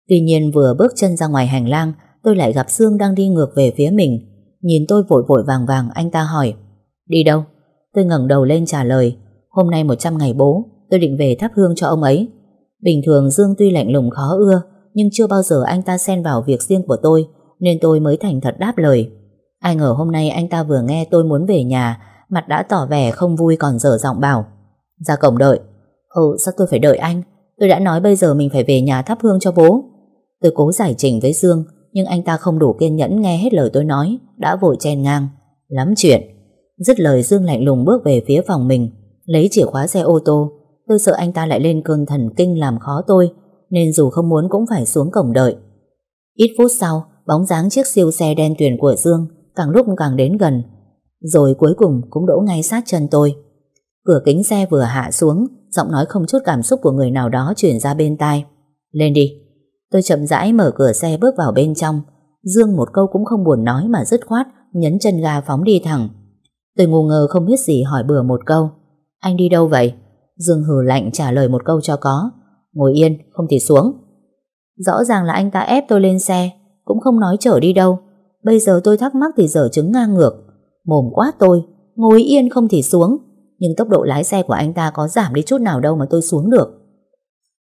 Tuy nhiên vừa bước chân ra ngoài hành lang, tôi lại gặp Dương đang đi ngược về phía mình. Nhìn tôi vội vội vàng vàng, anh ta hỏi, đi đâu? Tôi ngẩng đầu lên trả lời Hôm nay 100 ngày bố Tôi định về thắp hương cho ông ấy Bình thường Dương tuy lạnh lùng khó ưa Nhưng chưa bao giờ anh ta xen vào việc riêng của tôi Nên tôi mới thành thật đáp lời Ai ngờ hôm nay anh ta vừa nghe tôi muốn về nhà Mặt đã tỏ vẻ không vui còn dở giọng bảo Ra cổng đợi Ừ sao tôi phải đợi anh Tôi đã nói bây giờ mình phải về nhà thắp hương cho bố Tôi cố giải trình với Dương Nhưng anh ta không đủ kiên nhẫn nghe hết lời tôi nói Đã vội chen ngang Lắm chuyện Dứt lời Dương lạnh lùng bước về phía phòng mình Lấy chìa khóa xe ô tô Tôi sợ anh ta lại lên cơn thần kinh làm khó tôi Nên dù không muốn cũng phải xuống cổng đợi Ít phút sau Bóng dáng chiếc siêu xe đen tuyền của Dương Càng lúc càng đến gần Rồi cuối cùng cũng đỗ ngay sát chân tôi Cửa kính xe vừa hạ xuống Giọng nói không chút cảm xúc của người nào đó Chuyển ra bên tai Lên đi Tôi chậm rãi mở cửa xe bước vào bên trong Dương một câu cũng không buồn nói mà dứt khoát Nhấn chân ga phóng đi thẳng Tôi ngu ngờ không biết gì hỏi bừa một câu. Anh đi đâu vậy? Dương hừ lạnh trả lời một câu cho có. Ngồi yên, không thì xuống. Rõ ràng là anh ta ép tôi lên xe, cũng không nói chở đi đâu. Bây giờ tôi thắc mắc thì dở chứng ngang ngược. Mồm quá tôi, ngồi yên không thì xuống. Nhưng tốc độ lái xe của anh ta có giảm đi chút nào đâu mà tôi xuống được.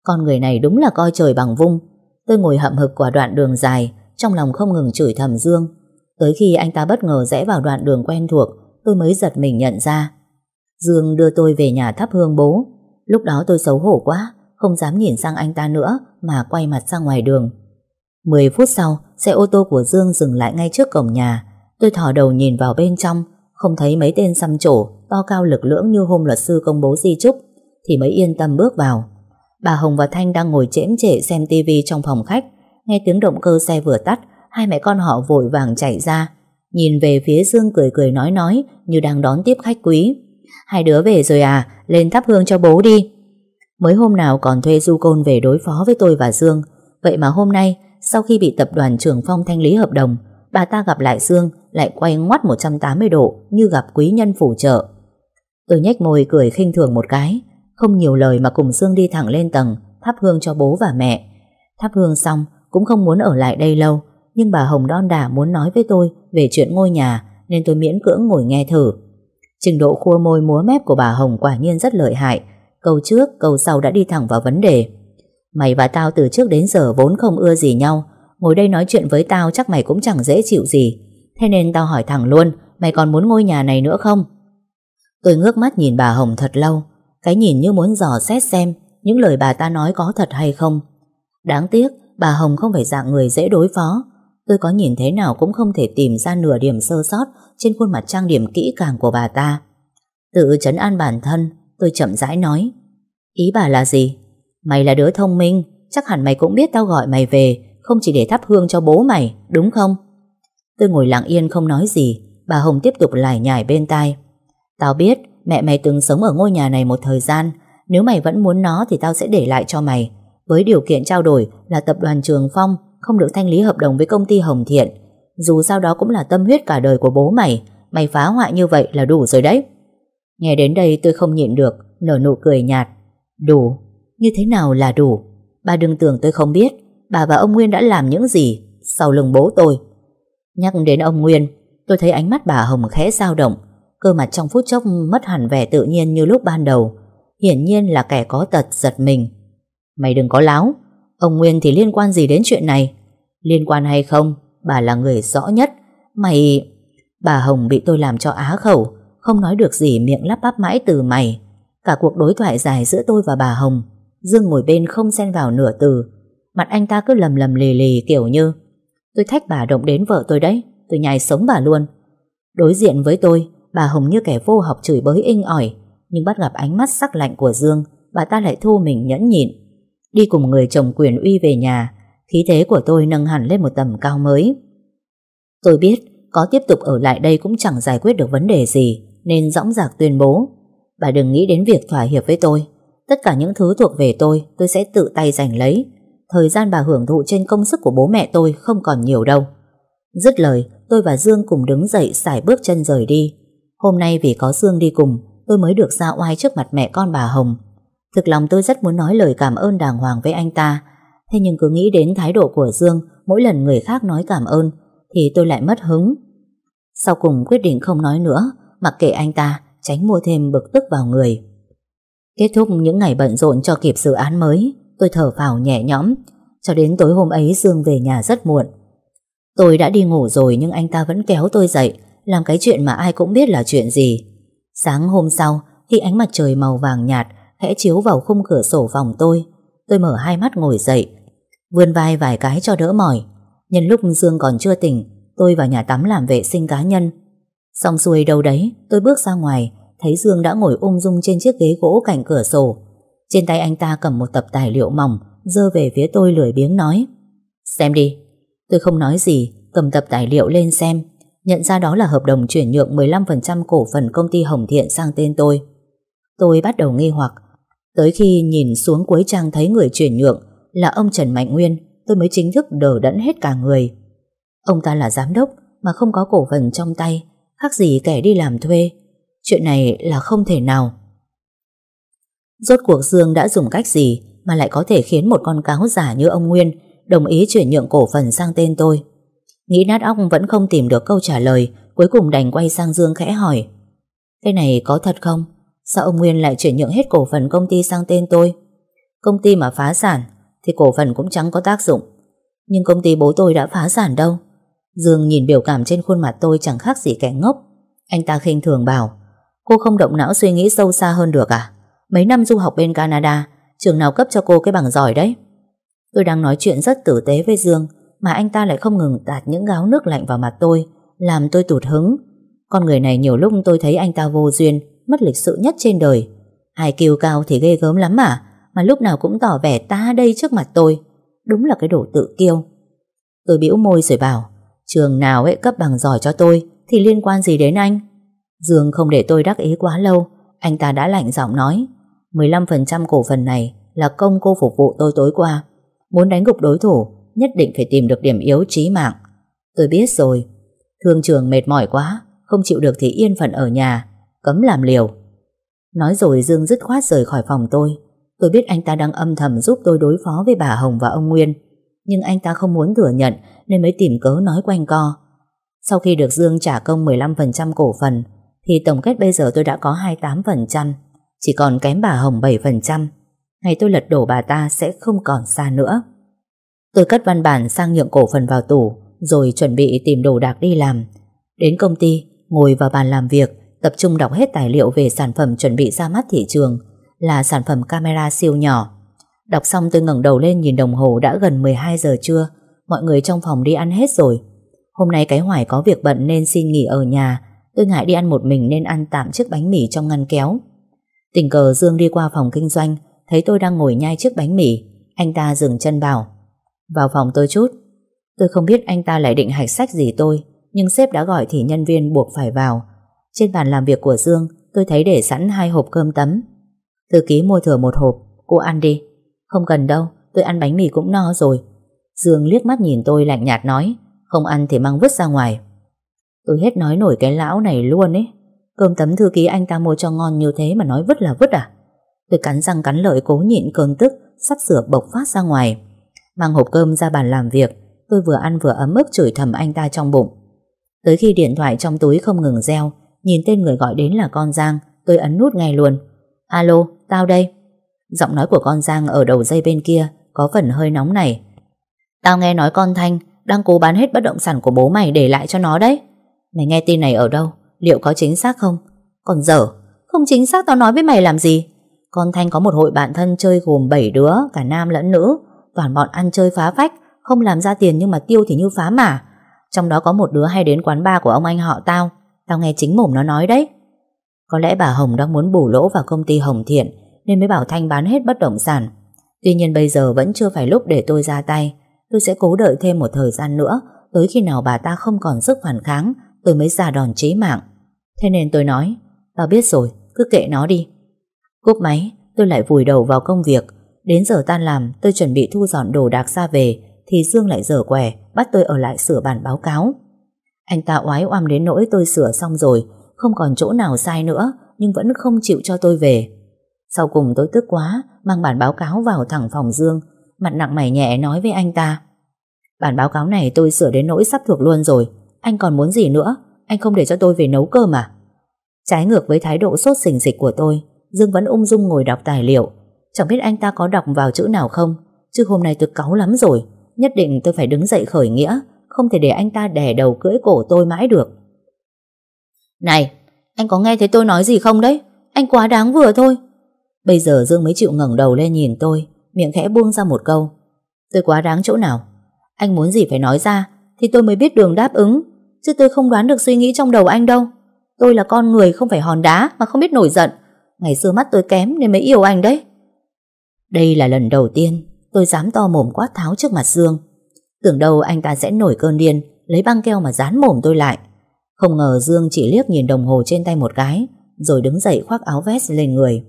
Con người này đúng là coi trời bằng vung. Tôi ngồi hậm hực qua đoạn đường dài, trong lòng không ngừng chửi thầm Dương. Tới khi anh ta bất ngờ rẽ vào đoạn đường quen thuộc, tôi mới giật mình nhận ra. Dương đưa tôi về nhà thắp hương bố. Lúc đó tôi xấu hổ quá, không dám nhìn sang anh ta nữa mà quay mặt sang ngoài đường. 10 phút sau, xe ô tô của Dương dừng lại ngay trước cổng nhà. Tôi thỏ đầu nhìn vào bên trong, không thấy mấy tên xăm trổ, to cao lực lưỡng như hôm luật sư công bố di trúc, thì mới yên tâm bước vào. Bà Hồng và Thanh đang ngồi chễm chệ xem tivi trong phòng khách, nghe tiếng động cơ xe vừa tắt, hai mẹ con họ vội vàng chạy ra, Nhìn về phía Dương cười cười nói nói Như đang đón tiếp khách quý Hai đứa về rồi à Lên thắp hương cho bố đi Mới hôm nào còn thuê du côn về đối phó với tôi và Dương Vậy mà hôm nay Sau khi bị tập đoàn trưởng phong thanh lý hợp đồng Bà ta gặp lại Dương Lại quay ngoắt 180 độ Như gặp quý nhân phủ trợ Tôi nhếch môi cười khinh thường một cái Không nhiều lời mà cùng Dương đi thẳng lên tầng Thắp hương cho bố và mẹ Thắp hương xong cũng không muốn ở lại đây lâu nhưng bà Hồng đon đả muốn nói với tôi về chuyện ngôi nhà nên tôi miễn cưỡng ngồi nghe thử. Trình độ khua môi múa mép của bà Hồng quả nhiên rất lợi hại. Câu trước, câu sau đã đi thẳng vào vấn đề. Mày và tao từ trước đến giờ vốn không ưa gì nhau. Ngồi đây nói chuyện với tao chắc mày cũng chẳng dễ chịu gì. Thế nên tao hỏi thẳng luôn, mày còn muốn ngôi nhà này nữa không? Tôi ngước mắt nhìn bà Hồng thật lâu. Cái nhìn như muốn dò xét xem những lời bà ta nói có thật hay không. Đáng tiếc, bà Hồng không phải dạng người dễ đối phó Tôi có nhìn thế nào cũng không thể tìm ra nửa điểm sơ sót trên khuôn mặt trang điểm kỹ càng của bà ta. Tự chấn an bản thân, tôi chậm rãi nói. Ý bà là gì? Mày là đứa thông minh, chắc hẳn mày cũng biết tao gọi mày về, không chỉ để thắp hương cho bố mày, đúng không? Tôi ngồi lặng yên không nói gì, bà Hồng tiếp tục lải nhải bên tai. Tao biết, mẹ mày từng sống ở ngôi nhà này một thời gian, nếu mày vẫn muốn nó thì tao sẽ để lại cho mày, với điều kiện trao đổi là tập đoàn Trường Phong không được thanh lý hợp đồng với công ty Hồng Thiện. Dù sao đó cũng là tâm huyết cả đời của bố mày, mày phá hoại như vậy là đủ rồi đấy. Nghe đến đây tôi không nhịn được, nở nụ cười nhạt. Đủ, như thế nào là đủ? Bà đừng tưởng tôi không biết, bà và ông Nguyên đã làm những gì sau lưng bố tôi. Nhắc đến ông Nguyên, tôi thấy ánh mắt bà Hồng khẽ dao động, cơ mặt trong phút chốc mất hẳn vẻ tự nhiên như lúc ban đầu. Hiển nhiên là kẻ có tật giật mình. Mày đừng có láo, Ông Nguyên thì liên quan gì đến chuyện này? Liên quan hay không? Bà là người rõ nhất. Mày... Bà Hồng bị tôi làm cho á khẩu, không nói được gì miệng lắp bắp mãi từ mày. Cả cuộc đối thoại dài giữa tôi và bà Hồng, Dương ngồi bên không xen vào nửa từ. Mặt anh ta cứ lầm lầm lì lì kiểu như Tôi thách bà động đến vợ tôi đấy, tôi nhai sống bà luôn. Đối diện với tôi, bà Hồng như kẻ vô học chửi bới inh ỏi, nhưng bắt gặp ánh mắt sắc lạnh của Dương, bà ta lại thu mình nhẫn nhịn. Đi cùng người chồng quyền uy về nhà Khí thế của tôi nâng hẳn lên một tầm cao mới Tôi biết Có tiếp tục ở lại đây cũng chẳng giải quyết được vấn đề gì Nên dõng dạc tuyên bố Bà đừng nghĩ đến việc thỏa hiệp với tôi Tất cả những thứ thuộc về tôi Tôi sẽ tự tay giành lấy Thời gian bà hưởng thụ trên công sức của bố mẹ tôi Không còn nhiều đâu Dứt lời tôi và Dương cùng đứng dậy xài bước chân rời đi Hôm nay vì có Dương đi cùng Tôi mới được ra oai trước mặt mẹ con bà Hồng Thực lòng tôi rất muốn nói lời cảm ơn đàng hoàng với anh ta, thế nhưng cứ nghĩ đến thái độ của Dương mỗi lần người khác nói cảm ơn thì tôi lại mất hứng. Sau cùng quyết định không nói nữa, mặc kệ anh ta, tránh mua thêm bực tức vào người. Kết thúc những ngày bận rộn cho kịp dự án mới, tôi thở phào nhẹ nhõm, cho đến tối hôm ấy Dương về nhà rất muộn. Tôi đã đi ngủ rồi nhưng anh ta vẫn kéo tôi dậy, làm cái chuyện mà ai cũng biết là chuyện gì. Sáng hôm sau, khi ánh mặt trời màu vàng nhạt hẽ chiếu vào khung cửa sổ phòng tôi. Tôi mở hai mắt ngồi dậy, vươn vai vài cái cho đỡ mỏi. Nhân lúc Dương còn chưa tỉnh, tôi vào nhà tắm làm vệ sinh cá nhân. Xong xuôi đâu đấy, tôi bước ra ngoài, thấy Dương đã ngồi ung dung trên chiếc ghế gỗ cạnh cửa sổ. Trên tay anh ta cầm một tập tài liệu mỏng, dơ về phía tôi lười biếng nói. Xem đi. Tôi không nói gì, cầm tập tài liệu lên xem. Nhận ra đó là hợp đồng chuyển nhượng 15% cổ phần công ty Hồng Thiện sang tên tôi. Tôi bắt đầu nghi hoặc, Tới khi nhìn xuống cuối trang thấy người chuyển nhượng là ông Trần Mạnh Nguyên, tôi mới chính thức đờ đẫn hết cả người. Ông ta là giám đốc mà không có cổ phần trong tay, khác gì kẻ đi làm thuê. Chuyện này là không thể nào. Rốt cuộc Dương đã dùng cách gì mà lại có thể khiến một con cáo giả như ông Nguyên đồng ý chuyển nhượng cổ phần sang tên tôi? Nghĩ nát óc vẫn không tìm được câu trả lời, cuối cùng đành quay sang Dương khẽ hỏi. Cái này có thật không? Sao ông Nguyên lại chuyển nhượng hết cổ phần công ty sang tên tôi? Công ty mà phá sản thì cổ phần cũng chẳng có tác dụng. Nhưng công ty bố tôi đã phá sản đâu. Dương nhìn biểu cảm trên khuôn mặt tôi chẳng khác gì kẻ ngốc. Anh ta khinh thường bảo Cô không động não suy nghĩ sâu xa hơn được à? Mấy năm du học bên Canada trường nào cấp cho cô cái bằng giỏi đấy? Tôi đang nói chuyện rất tử tế với Dương mà anh ta lại không ngừng tạt những gáo nước lạnh vào mặt tôi làm tôi tụt hứng. Con người này nhiều lúc tôi thấy anh ta vô duyên mất lịch sự nhất trên đời. Ai kiêu cao thì ghê gớm lắm mà, mà lúc nào cũng tỏ vẻ ta đây trước mặt tôi. Đúng là cái đồ tự kiêu. Tôi bĩu môi rồi bảo, trường nào ấy cấp bằng giỏi cho tôi thì liên quan gì đến anh? Dương không để tôi đắc ý quá lâu, anh ta đã lạnh giọng nói, 15% cổ phần này là công cô phục vụ tôi tối qua. Muốn đánh gục đối thủ, nhất định phải tìm được điểm yếu chí mạng. Tôi biết rồi, thương trường mệt mỏi quá, không chịu được thì yên phận ở nhà, cấm làm liều. Nói rồi Dương dứt khoát rời khỏi phòng tôi. Tôi biết anh ta đang âm thầm giúp tôi đối phó với bà Hồng và ông Nguyên. Nhưng anh ta không muốn thừa nhận nên mới tìm cớ nói quanh co. Sau khi được Dương trả công 15% cổ phần thì tổng kết bây giờ tôi đã có 28%, chỉ còn kém bà Hồng 7%. Ngày tôi lật đổ bà ta sẽ không còn xa nữa. Tôi cất văn bản sang nhượng cổ phần vào tủ rồi chuẩn bị tìm đồ đạc đi làm. Đến công ty, ngồi vào bàn làm việc tập trung đọc hết tài liệu về sản phẩm chuẩn bị ra mắt thị trường là sản phẩm camera siêu nhỏ. Đọc xong tôi ngẩng đầu lên nhìn đồng hồ đã gần 12 giờ trưa, mọi người trong phòng đi ăn hết rồi. Hôm nay cái Hoài có việc bận nên xin nghỉ ở nhà, tôi ngại đi ăn một mình nên ăn tạm chiếc bánh mì trong ngăn kéo. Tình cờ Dương đi qua phòng kinh doanh, thấy tôi đang ngồi nhai chiếc bánh mì, anh ta dừng chân bảo. Vào phòng tôi chút. Tôi không biết anh ta lại định hạch sách gì tôi, nhưng sếp đã gọi thì nhân viên buộc phải vào, trên bàn làm việc của Dương, tôi thấy để sẵn hai hộp cơm tấm. Thư ký mua thừa một hộp, cô ăn đi. Không cần đâu, tôi ăn bánh mì cũng no rồi. Dương liếc mắt nhìn tôi lạnh nhạt nói, không ăn thì mang vứt ra ngoài. Tôi hết nói nổi cái lão này luôn ấy. Cơm tấm thư ký anh ta mua cho ngon như thế mà nói vứt là vứt à? Tôi cắn răng cắn lợi cố nhịn cơn tức, sắp sửa bộc phát ra ngoài. Mang hộp cơm ra bàn làm việc, tôi vừa ăn vừa ấm ức chửi thầm anh ta trong bụng. Tới khi điện thoại trong túi không ngừng reo, Nhìn tên người gọi đến là con Giang Tôi ấn nút ngay luôn Alo, tao đây Giọng nói của con Giang ở đầu dây bên kia Có phần hơi nóng này Tao nghe nói con Thanh đang cố bán hết bất động sản của bố mày để lại cho nó đấy Mày nghe tin này ở đâu Liệu có chính xác không Còn dở Không chính xác tao nói với mày làm gì Con Thanh có một hội bạn thân chơi gồm 7 đứa Cả nam lẫn nữ Toàn bọn ăn chơi phá phách Không làm ra tiền nhưng mà tiêu thì như phá mả Trong đó có một đứa hay đến quán bar của ông anh họ tao Tao nghe chính mồm nó nói đấy Có lẽ bà Hồng đang muốn bù lỗ vào công ty Hồng Thiện Nên mới bảo Thanh bán hết bất động sản Tuy nhiên bây giờ vẫn chưa phải lúc để tôi ra tay Tôi sẽ cố đợi thêm một thời gian nữa Tới khi nào bà ta không còn sức phản kháng Tôi mới ra đòn chí mạng Thế nên tôi nói Tao biết rồi, cứ kệ nó đi Cúp máy, tôi lại vùi đầu vào công việc Đến giờ tan làm tôi chuẩn bị thu dọn đồ đạc ra về Thì Dương lại dở quẻ Bắt tôi ở lại sửa bản báo cáo anh ta oái oăm đến nỗi tôi sửa xong rồi, không còn chỗ nào sai nữa, nhưng vẫn không chịu cho tôi về. Sau cùng tôi tức quá, mang bản báo cáo vào thẳng phòng Dương, mặt nặng mày nhẹ nói với anh ta. Bản báo cáo này tôi sửa đến nỗi sắp thuộc luôn rồi, anh còn muốn gì nữa, anh không để cho tôi về nấu cơm mà Trái ngược với thái độ sốt sình dịch của tôi, Dương vẫn ung dung ngồi đọc tài liệu. Chẳng biết anh ta có đọc vào chữ nào không, chứ hôm nay tôi cáu lắm rồi, nhất định tôi phải đứng dậy khởi nghĩa, không thể để anh ta đè đầu cưỡi cổ tôi mãi được Này Anh có nghe thấy tôi nói gì không đấy Anh quá đáng vừa thôi Bây giờ Dương mới chịu ngẩng đầu lên nhìn tôi Miệng khẽ buông ra một câu Tôi quá đáng chỗ nào Anh muốn gì phải nói ra Thì tôi mới biết đường đáp ứng Chứ tôi không đoán được suy nghĩ trong đầu anh đâu Tôi là con người không phải hòn đá Mà không biết nổi giận Ngày xưa mắt tôi kém nên mới yêu anh đấy Đây là lần đầu tiên tôi dám to mồm quát tháo trước mặt Dương Tưởng đâu anh ta sẽ nổi cơn điên Lấy băng keo mà dán mồm tôi lại Không ngờ Dương chỉ liếc nhìn đồng hồ trên tay một cái Rồi đứng dậy khoác áo vest lên người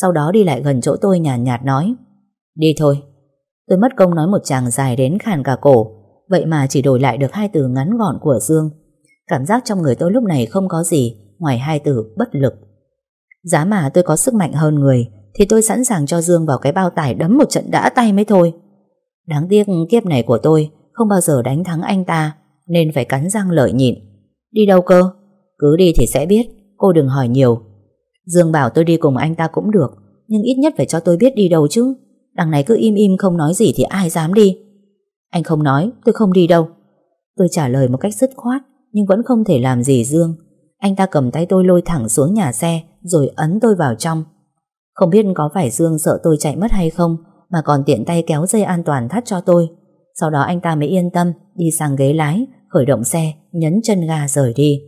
Sau đó đi lại gần chỗ tôi nhàn nhạt, nhạt nói Đi thôi Tôi mất công nói một chàng dài đến khàn cả cổ Vậy mà chỉ đổi lại được hai từ ngắn gọn của Dương Cảm giác trong người tôi lúc này không có gì Ngoài hai từ bất lực Giá mà tôi có sức mạnh hơn người Thì tôi sẵn sàng cho Dương vào cái bao tải đấm một trận đã tay mới thôi Đáng tiếc kiếp này của tôi không bao giờ đánh thắng anh ta, nên phải cắn răng lợi nhịn. Đi đâu cơ? Cứ đi thì sẽ biết, cô đừng hỏi nhiều. Dương bảo tôi đi cùng anh ta cũng được, nhưng ít nhất phải cho tôi biết đi đâu chứ. Đằng này cứ im im không nói gì thì ai dám đi. Anh không nói, tôi không đi đâu. Tôi trả lời một cách dứt khoát, nhưng vẫn không thể làm gì Dương. Anh ta cầm tay tôi lôi thẳng xuống nhà xe, rồi ấn tôi vào trong. Không biết có phải Dương sợ tôi chạy mất hay không, mà còn tiện tay kéo dây an toàn thắt cho tôi. Sau đó anh ta mới yên tâm đi sang ghế lái, khởi động xe, nhấn chân ga rời đi.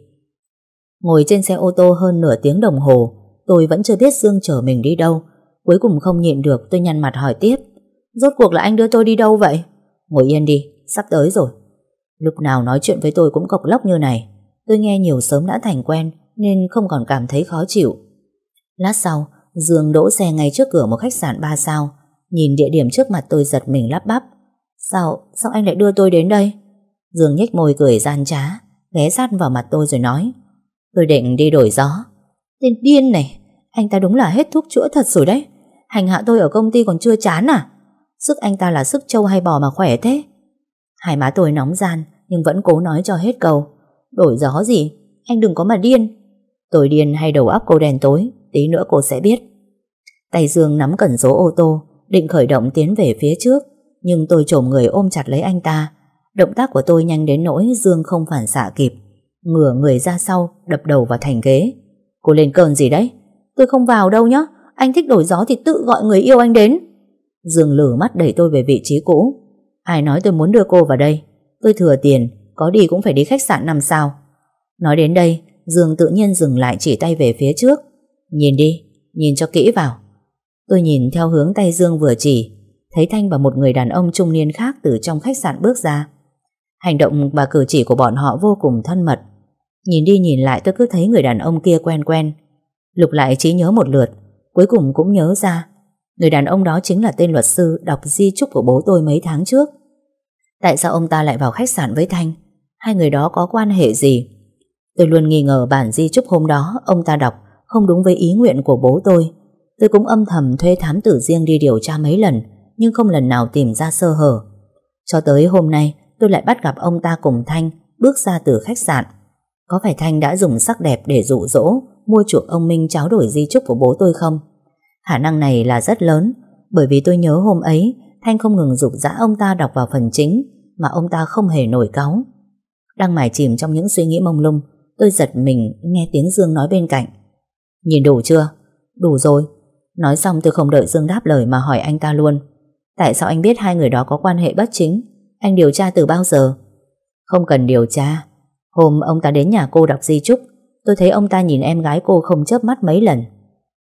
Ngồi trên xe ô tô hơn nửa tiếng đồng hồ, tôi vẫn chưa biết Dương chở mình đi đâu. Cuối cùng không nhịn được tôi nhăn mặt hỏi tiếp. Rốt cuộc là anh đưa tôi đi đâu vậy? Ngồi yên đi, sắp tới rồi. Lúc nào nói chuyện với tôi cũng cọc lóc như này. Tôi nghe nhiều sớm đã thành quen nên không còn cảm thấy khó chịu. Lát sau, Dương đỗ xe ngay trước cửa một khách sạn 3 sao Nhìn địa điểm trước mặt tôi giật mình lắp bắp Sao, sao anh lại đưa tôi đến đây Dương nhếch môi cười gian trá Ghé sát vào mặt tôi rồi nói Tôi định đi đổi gió Tên điên này Anh ta đúng là hết thuốc chữa thật rồi đấy Hành hạ tôi ở công ty còn chưa chán à Sức anh ta là sức trâu hay bò mà khỏe thế Hai má tôi nóng gian Nhưng vẫn cố nói cho hết câu Đổi gió gì Anh đừng có mà điên Tôi điên hay đầu óc cô đèn tối Tí nữa cô sẽ biết Tay Dương nắm cẩn số ô tô định khởi động tiến về phía trước, nhưng tôi trồm người ôm chặt lấy anh ta. Động tác của tôi nhanh đến nỗi Dương không phản xạ kịp. Ngửa người ra sau, đập đầu vào thành ghế. Cô lên cơn gì đấy? Tôi không vào đâu nhá, anh thích đổi gió thì tự gọi người yêu anh đến. Dương lử mắt đẩy tôi về vị trí cũ. Ai nói tôi muốn đưa cô vào đây? Tôi thừa tiền, có đi cũng phải đi khách sạn năm sao. Nói đến đây, Dương tự nhiên dừng lại chỉ tay về phía trước. Nhìn đi, nhìn cho kỹ vào. Tôi nhìn theo hướng tay Dương vừa chỉ, thấy Thanh và một người đàn ông trung niên khác từ trong khách sạn bước ra. Hành động và cử chỉ của bọn họ vô cùng thân mật. Nhìn đi nhìn lại tôi cứ thấy người đàn ông kia quen quen. Lục lại trí nhớ một lượt, cuối cùng cũng nhớ ra. Người đàn ông đó chính là tên luật sư đọc di chúc của bố tôi mấy tháng trước. Tại sao ông ta lại vào khách sạn với Thanh? Hai người đó có quan hệ gì? Tôi luôn nghi ngờ bản di chúc hôm đó ông ta đọc không đúng với ý nguyện của bố tôi. Tôi cũng âm thầm thuê thám tử riêng đi điều tra mấy lần, nhưng không lần nào tìm ra sơ hở. Cho tới hôm nay, tôi lại bắt gặp ông ta cùng Thanh bước ra từ khách sạn. Có phải Thanh đã dùng sắc đẹp để dụ dỗ, mua chuộc ông Minh tráo đổi di chúc của bố tôi không? Khả năng này là rất lớn, bởi vì tôi nhớ hôm ấy, Thanh không ngừng dục dã ông ta đọc vào phần chính, mà ông ta không hề nổi cáo Đang mải chìm trong những suy nghĩ mông lung, tôi giật mình nghe tiếng Dương nói bên cạnh. Nhìn đủ chưa? Đủ rồi, Nói xong tôi không đợi Dương đáp lời mà hỏi anh ta luôn. Tại sao anh biết hai người đó có quan hệ bất chính? Anh điều tra từ bao giờ? Không cần điều tra. Hôm ông ta đến nhà cô đọc di chúc, tôi thấy ông ta nhìn em gái cô không chớp mắt mấy lần.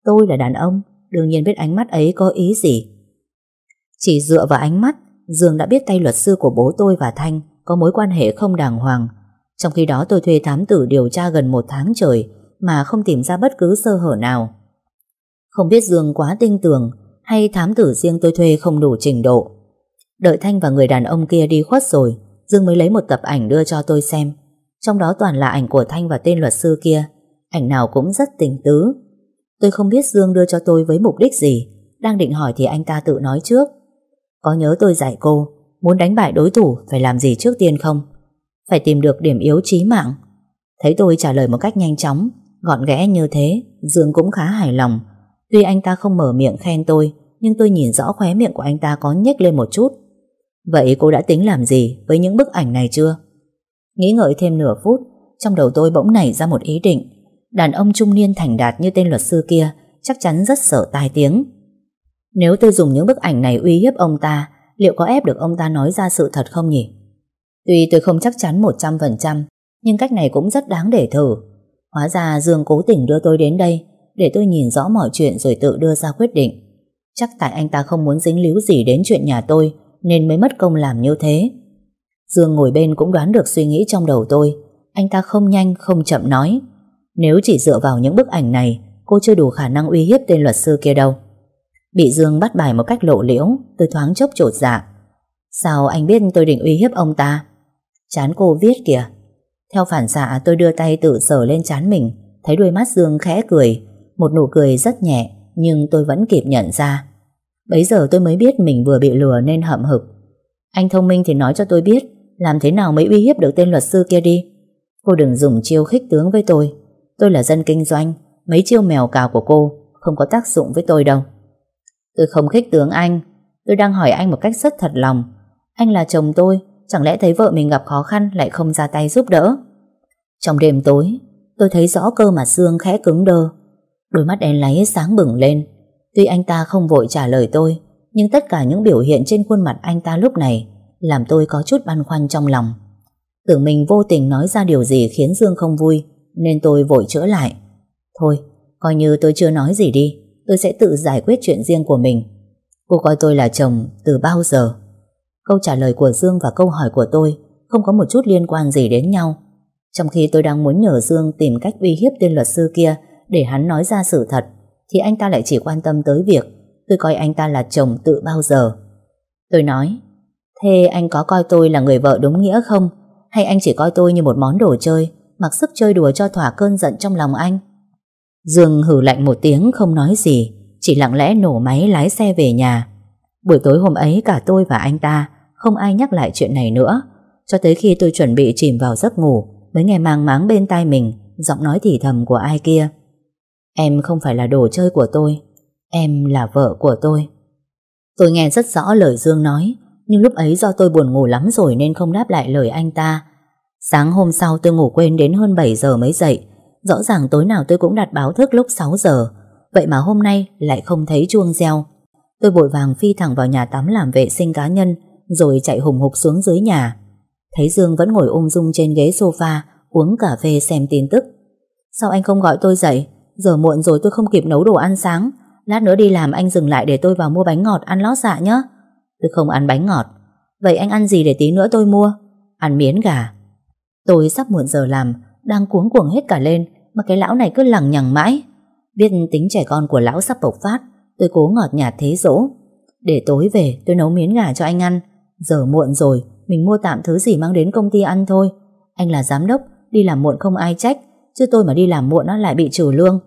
Tôi là đàn ông, đương nhiên biết ánh mắt ấy có ý gì. Chỉ dựa vào ánh mắt, Dương đã biết tay luật sư của bố tôi và Thanh có mối quan hệ không đàng hoàng. Trong khi đó tôi thuê thám tử điều tra gần một tháng trời mà không tìm ra bất cứ sơ hở nào. Không biết Dương quá tinh tưởng hay thám tử riêng tôi thuê không đủ trình độ. Đợi Thanh và người đàn ông kia đi khuất rồi, Dương mới lấy một tập ảnh đưa cho tôi xem. Trong đó toàn là ảnh của Thanh và tên luật sư kia. Ảnh nào cũng rất tình tứ. Tôi không biết Dương đưa cho tôi với mục đích gì. Đang định hỏi thì anh ta tự nói trước. Có nhớ tôi dạy cô, muốn đánh bại đối thủ phải làm gì trước tiên không? Phải tìm được điểm yếu chí mạng. Thấy tôi trả lời một cách nhanh chóng, gọn ghẽ như thế, Dương cũng khá hài lòng Tuy anh ta không mở miệng khen tôi, nhưng tôi nhìn rõ khóe miệng của anh ta có nhếch lên một chút. Vậy cô đã tính làm gì với những bức ảnh này chưa? Nghĩ ngợi thêm nửa phút, trong đầu tôi bỗng nảy ra một ý định. Đàn ông trung niên thành đạt như tên luật sư kia chắc chắn rất sợ tai tiếng. Nếu tôi dùng những bức ảnh này uy hiếp ông ta, liệu có ép được ông ta nói ra sự thật không nhỉ? Tuy tôi không chắc chắn 100%, nhưng cách này cũng rất đáng để thử. Hóa ra Dương cố tình đưa tôi đến đây để tôi nhìn rõ mọi chuyện rồi tự đưa ra quyết định. Chắc tại anh ta không muốn dính líu gì đến chuyện nhà tôi nên mới mất công làm như thế. Dương ngồi bên cũng đoán được suy nghĩ trong đầu tôi. Anh ta không nhanh, không chậm nói. Nếu chỉ dựa vào những bức ảnh này, cô chưa đủ khả năng uy hiếp tên luật sư kia đâu. Bị Dương bắt bài một cách lộ liễu, tôi thoáng chốc trột dạ. Sao anh biết tôi định uy hiếp ông ta? Chán cô viết kìa. Theo phản xạ tôi đưa tay tự sờ lên chán mình, thấy đôi mắt Dương khẽ cười, một nụ cười rất nhẹ Nhưng tôi vẫn kịp nhận ra Bấy giờ tôi mới biết mình vừa bị lừa nên hậm hực Anh thông minh thì nói cho tôi biết Làm thế nào mới uy hiếp được tên luật sư kia đi Cô đừng dùng chiêu khích tướng với tôi Tôi là dân kinh doanh Mấy chiêu mèo cào của cô Không có tác dụng với tôi đâu Tôi không khích tướng anh Tôi đang hỏi anh một cách rất thật lòng Anh là chồng tôi Chẳng lẽ thấy vợ mình gặp khó khăn lại không ra tay giúp đỡ Trong đêm tối Tôi thấy rõ cơ mà xương khẽ cứng đơ Đôi mắt đen láy sáng bừng lên Tuy anh ta không vội trả lời tôi Nhưng tất cả những biểu hiện trên khuôn mặt anh ta lúc này Làm tôi có chút băn khoăn trong lòng Tưởng mình vô tình nói ra điều gì khiến Dương không vui Nên tôi vội chữa lại Thôi, coi như tôi chưa nói gì đi Tôi sẽ tự giải quyết chuyện riêng của mình Cô coi tôi là chồng từ bao giờ Câu trả lời của Dương và câu hỏi của tôi Không có một chút liên quan gì đến nhau Trong khi tôi đang muốn nhờ Dương tìm cách uy hiếp tên luật sư kia để hắn nói ra sự thật, thì anh ta lại chỉ quan tâm tới việc tôi coi anh ta là chồng tự bao giờ. Tôi nói, thế anh có coi tôi là người vợ đúng nghĩa không? Hay anh chỉ coi tôi như một món đồ chơi, mặc sức chơi đùa cho thỏa cơn giận trong lòng anh? Dương hử lạnh một tiếng không nói gì, chỉ lặng lẽ nổ máy lái xe về nhà. Buổi tối hôm ấy cả tôi và anh ta không ai nhắc lại chuyện này nữa, cho tới khi tôi chuẩn bị chìm vào giấc ngủ mới nghe mang máng bên tai mình giọng nói thì thầm của ai kia. Em không phải là đồ chơi của tôi Em là vợ của tôi Tôi nghe rất rõ lời Dương nói Nhưng lúc ấy do tôi buồn ngủ lắm rồi Nên không đáp lại lời anh ta Sáng hôm sau tôi ngủ quên đến hơn 7 giờ mới dậy Rõ ràng tối nào tôi cũng đặt báo thức lúc 6 giờ Vậy mà hôm nay lại không thấy chuông reo Tôi bội vàng phi thẳng vào nhà tắm làm vệ sinh cá nhân Rồi chạy hùng hục xuống dưới nhà Thấy Dương vẫn ngồi ung dung trên ghế sofa Uống cà phê xem tin tức Sao anh không gọi tôi dậy Giờ muộn rồi tôi không kịp nấu đồ ăn sáng Lát nữa đi làm anh dừng lại để tôi vào mua bánh ngọt ăn lót dạ nhé Tôi không ăn bánh ngọt Vậy anh ăn gì để tí nữa tôi mua Ăn miến gà Tôi sắp muộn giờ làm Đang cuống cuồng hết cả lên Mà cái lão này cứ lằng nhằng mãi Biết tính trẻ con của lão sắp bộc phát Tôi cố ngọt nhạt thế dỗ Để tối về tôi nấu miến gà cho anh ăn Giờ muộn rồi Mình mua tạm thứ gì mang đến công ty ăn thôi Anh là giám đốc Đi làm muộn không ai trách Chứ tôi mà đi làm muộn nó lại bị trừ lương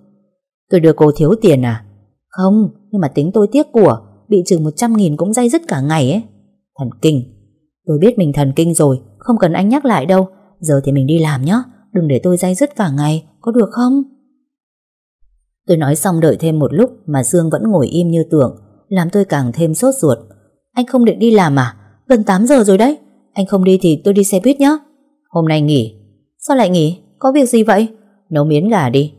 Tôi đưa cô thiếu tiền à Không nhưng mà tính tôi tiếc của Bị trừ 100.000 cũng dây dứt cả ngày ấy Thần kinh Tôi biết mình thần kinh rồi Không cần anh nhắc lại đâu Giờ thì mình đi làm nhé Đừng để tôi dây dứt cả ngày Có được không Tôi nói xong đợi thêm một lúc Mà Dương vẫn ngồi im như tưởng Làm tôi càng thêm sốt ruột Anh không định đi làm à Gần 8 giờ rồi đấy Anh không đi thì tôi đi xe buýt nhé Hôm nay nghỉ Sao lại nghỉ Có việc gì vậy nấu miến gà đi.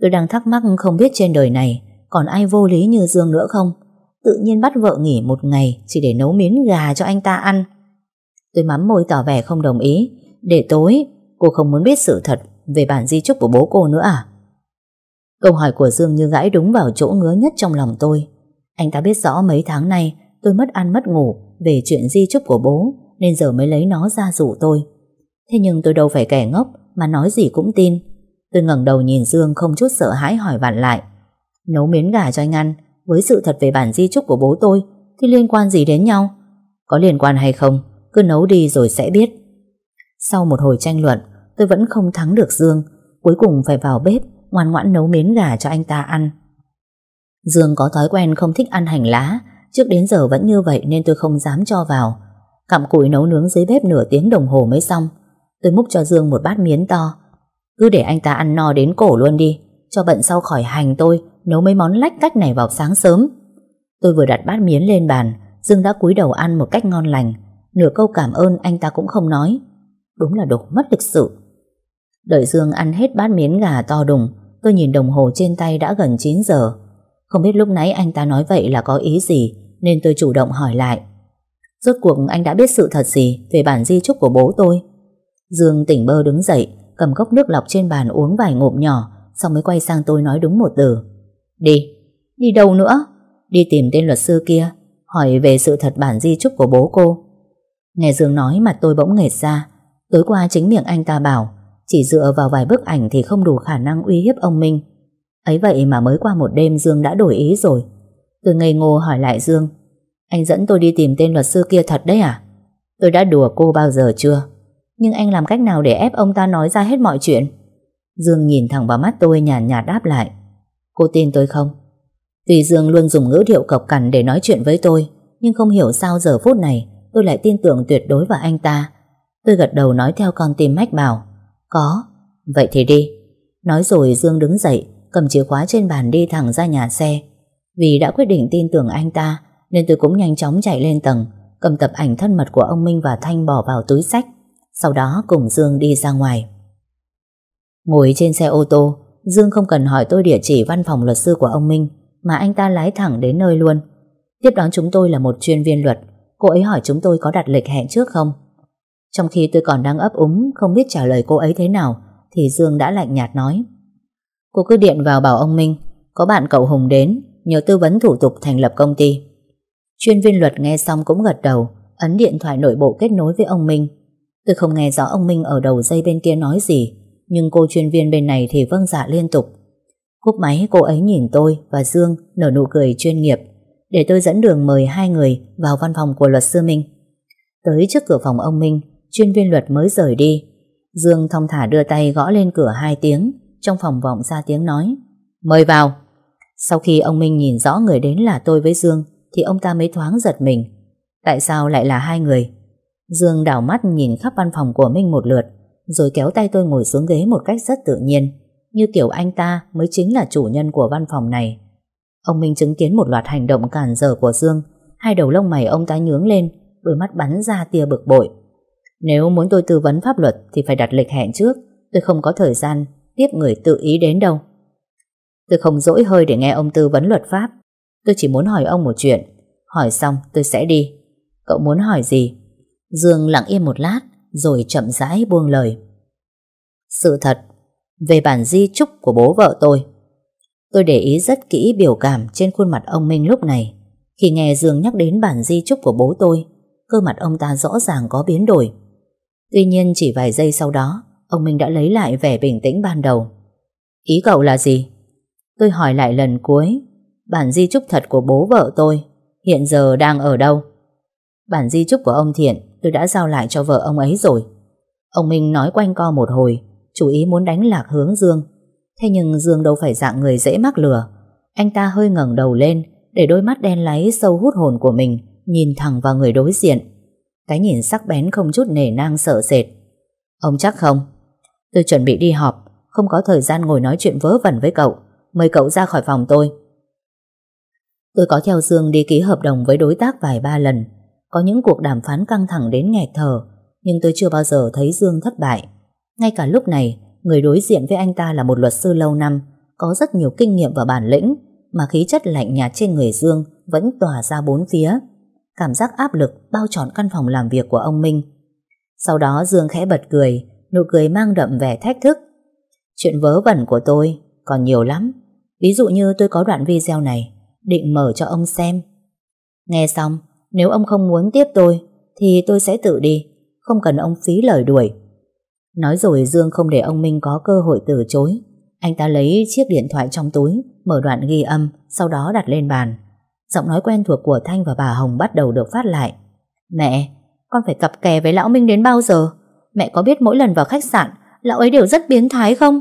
Tôi đang thắc mắc không biết trên đời này còn ai vô lý như Dương nữa không? Tự nhiên bắt vợ nghỉ một ngày chỉ để nấu miến gà cho anh ta ăn. Tôi mắm môi tỏ vẻ không đồng ý. Để tối, cô không muốn biết sự thật về bản di chúc của bố cô nữa à? Câu hỏi của Dương như gãi đúng vào chỗ ngứa nhất trong lòng tôi. Anh ta biết rõ mấy tháng nay tôi mất ăn mất ngủ về chuyện di chúc của bố nên giờ mới lấy nó ra rủ tôi. Thế nhưng tôi đâu phải kẻ ngốc mà nói gì cũng tin. Tôi ngẩng đầu nhìn Dương không chút sợ hãi hỏi vặn lại. Nấu miếng gà cho anh ăn, với sự thật về bản di trúc của bố tôi, thì liên quan gì đến nhau? Có liên quan hay không, cứ nấu đi rồi sẽ biết. Sau một hồi tranh luận, tôi vẫn không thắng được Dương, cuối cùng phải vào bếp, ngoan ngoãn nấu miếng gà cho anh ta ăn. Dương có thói quen không thích ăn hành lá, trước đến giờ vẫn như vậy nên tôi không dám cho vào. Cặm cụi nấu nướng dưới bếp nửa tiếng đồng hồ mới xong. Tôi múc cho Dương một bát miến to, cứ để anh ta ăn no đến cổ luôn đi Cho bận sau khỏi hành tôi Nấu mấy món lách cách này vào sáng sớm Tôi vừa đặt bát miến lên bàn Dương đã cúi đầu ăn một cách ngon lành Nửa câu cảm ơn anh ta cũng không nói Đúng là đột mất lịch sự Đợi Dương ăn hết bát miến gà to đùng Tôi nhìn đồng hồ trên tay đã gần 9 giờ Không biết lúc nãy anh ta nói vậy là có ý gì Nên tôi chủ động hỏi lại Rốt cuộc anh đã biết sự thật gì Về bản di trúc của bố tôi Dương tỉnh bơ đứng dậy cầm gốc nước lọc trên bàn uống vài ngụm nhỏ, xong mới quay sang tôi nói đúng một từ. Đi. Đi đâu nữa? Đi tìm tên luật sư kia, hỏi về sự thật bản di chúc của bố cô. Nghe Dương nói mặt tôi bỗng nghệt ra. Tối qua chính miệng anh ta bảo, chỉ dựa vào vài bức ảnh thì không đủ khả năng uy hiếp ông Minh. Ấy vậy mà mới qua một đêm Dương đã đổi ý rồi. Tôi ngây ngô hỏi lại Dương, anh dẫn tôi đi tìm tên luật sư kia thật đấy à? Tôi đã đùa cô bao giờ chưa? Nhưng anh làm cách nào để ép ông ta nói ra hết mọi chuyện Dương nhìn thẳng vào mắt tôi nhàn nhạt, nhạt đáp lại Cô tin tôi không Tùy Dương luôn dùng ngữ điệu cộc cằn để nói chuyện với tôi Nhưng không hiểu sao giờ phút này Tôi lại tin tưởng tuyệt đối vào anh ta Tôi gật đầu nói theo con tim mách bảo Có Vậy thì đi Nói rồi Dương đứng dậy Cầm chìa khóa trên bàn đi thẳng ra nhà xe Vì đã quyết định tin tưởng anh ta Nên tôi cũng nhanh chóng chạy lên tầng Cầm tập ảnh thân mật của ông Minh và Thanh bỏ vào túi sách sau đó cùng Dương đi ra ngoài. Ngồi trên xe ô tô, Dương không cần hỏi tôi địa chỉ văn phòng luật sư của ông Minh, mà anh ta lái thẳng đến nơi luôn. Tiếp đón chúng tôi là một chuyên viên luật, cô ấy hỏi chúng tôi có đặt lịch hẹn trước không. Trong khi tôi còn đang ấp úng, không biết trả lời cô ấy thế nào, thì Dương đã lạnh nhạt nói. Cô cứ điện vào bảo ông Minh, có bạn cậu Hùng đến, nhờ tư vấn thủ tục thành lập công ty. Chuyên viên luật nghe xong cũng gật đầu, ấn điện thoại nội bộ kết nối với ông Minh Tôi không nghe rõ ông Minh ở đầu dây bên kia nói gì, nhưng cô chuyên viên bên này thì vâng dạ liên tục. Cúp máy cô ấy nhìn tôi và Dương nở nụ cười chuyên nghiệp, để tôi dẫn đường mời hai người vào văn phòng của luật sư Minh. Tới trước cửa phòng ông Minh, chuyên viên luật mới rời đi. Dương thong thả đưa tay gõ lên cửa hai tiếng, trong phòng vọng ra tiếng nói. Mời vào. Sau khi ông Minh nhìn rõ người đến là tôi với Dương, thì ông ta mới thoáng giật mình. Tại sao lại là hai người? Dương đảo mắt nhìn khắp văn phòng của mình một lượt, rồi kéo tay tôi ngồi xuống ghế một cách rất tự nhiên, như kiểu anh ta mới chính là chủ nhân của văn phòng này. Ông Minh chứng kiến một loạt hành động cản trở của Dương, hai đầu lông mày ông ta nhướng lên, đôi mắt bắn ra tia bực bội. Nếu muốn tôi tư vấn pháp luật thì phải đặt lịch hẹn trước, tôi không có thời gian tiếp người tự ý đến đâu. Tôi không dỗi hơi để nghe ông tư vấn luật pháp, tôi chỉ muốn hỏi ông một chuyện, hỏi xong tôi sẽ đi. Cậu muốn hỏi gì? Dương lặng im một lát rồi chậm rãi buông lời. Sự thật, về bản di chúc của bố vợ tôi, tôi để ý rất kỹ biểu cảm trên khuôn mặt ông Minh lúc này. Khi nghe Dương nhắc đến bản di chúc của bố tôi, cơ mặt ông ta rõ ràng có biến đổi. Tuy nhiên chỉ vài giây sau đó, ông Minh đã lấy lại vẻ bình tĩnh ban đầu. Ý cậu là gì? Tôi hỏi lại lần cuối, bản di chúc thật của bố vợ tôi hiện giờ đang ở đâu? Bản di chúc của ông Thiện tôi đã giao lại cho vợ ông ấy rồi. Ông Minh nói quanh co một hồi, chủ ý muốn đánh lạc hướng Dương. Thế nhưng Dương đâu phải dạng người dễ mắc lừa. Anh ta hơi ngẩng đầu lên để đôi mắt đen láy sâu hút hồn của mình nhìn thẳng vào người đối diện. Cái nhìn sắc bén không chút nể nang sợ sệt. Ông chắc không? Tôi chuẩn bị đi họp, không có thời gian ngồi nói chuyện vớ vẩn với cậu. Mời cậu ra khỏi phòng tôi. Tôi có theo Dương đi ký hợp đồng với đối tác vài ba lần có những cuộc đàm phán căng thẳng đến nghẹt thở, nhưng tôi chưa bao giờ thấy Dương thất bại. Ngay cả lúc này, người đối diện với anh ta là một luật sư lâu năm, có rất nhiều kinh nghiệm và bản lĩnh, mà khí chất lạnh nhạt trên người Dương vẫn tỏa ra bốn phía. Cảm giác áp lực bao trọn căn phòng làm việc của ông Minh. Sau đó Dương khẽ bật cười, nụ cười mang đậm vẻ thách thức. Chuyện vớ vẩn của tôi còn nhiều lắm. Ví dụ như tôi có đoạn video này, định mở cho ông xem. Nghe xong, nếu ông không muốn tiếp tôi Thì tôi sẽ tự đi Không cần ông phí lời đuổi Nói rồi Dương không để ông Minh có cơ hội từ chối Anh ta lấy chiếc điện thoại trong túi Mở đoạn ghi âm Sau đó đặt lên bàn Giọng nói quen thuộc của Thanh và bà Hồng bắt đầu được phát lại Mẹ, con phải cặp kè với lão Minh đến bao giờ? Mẹ có biết mỗi lần vào khách sạn Lão ấy đều rất biến thái không?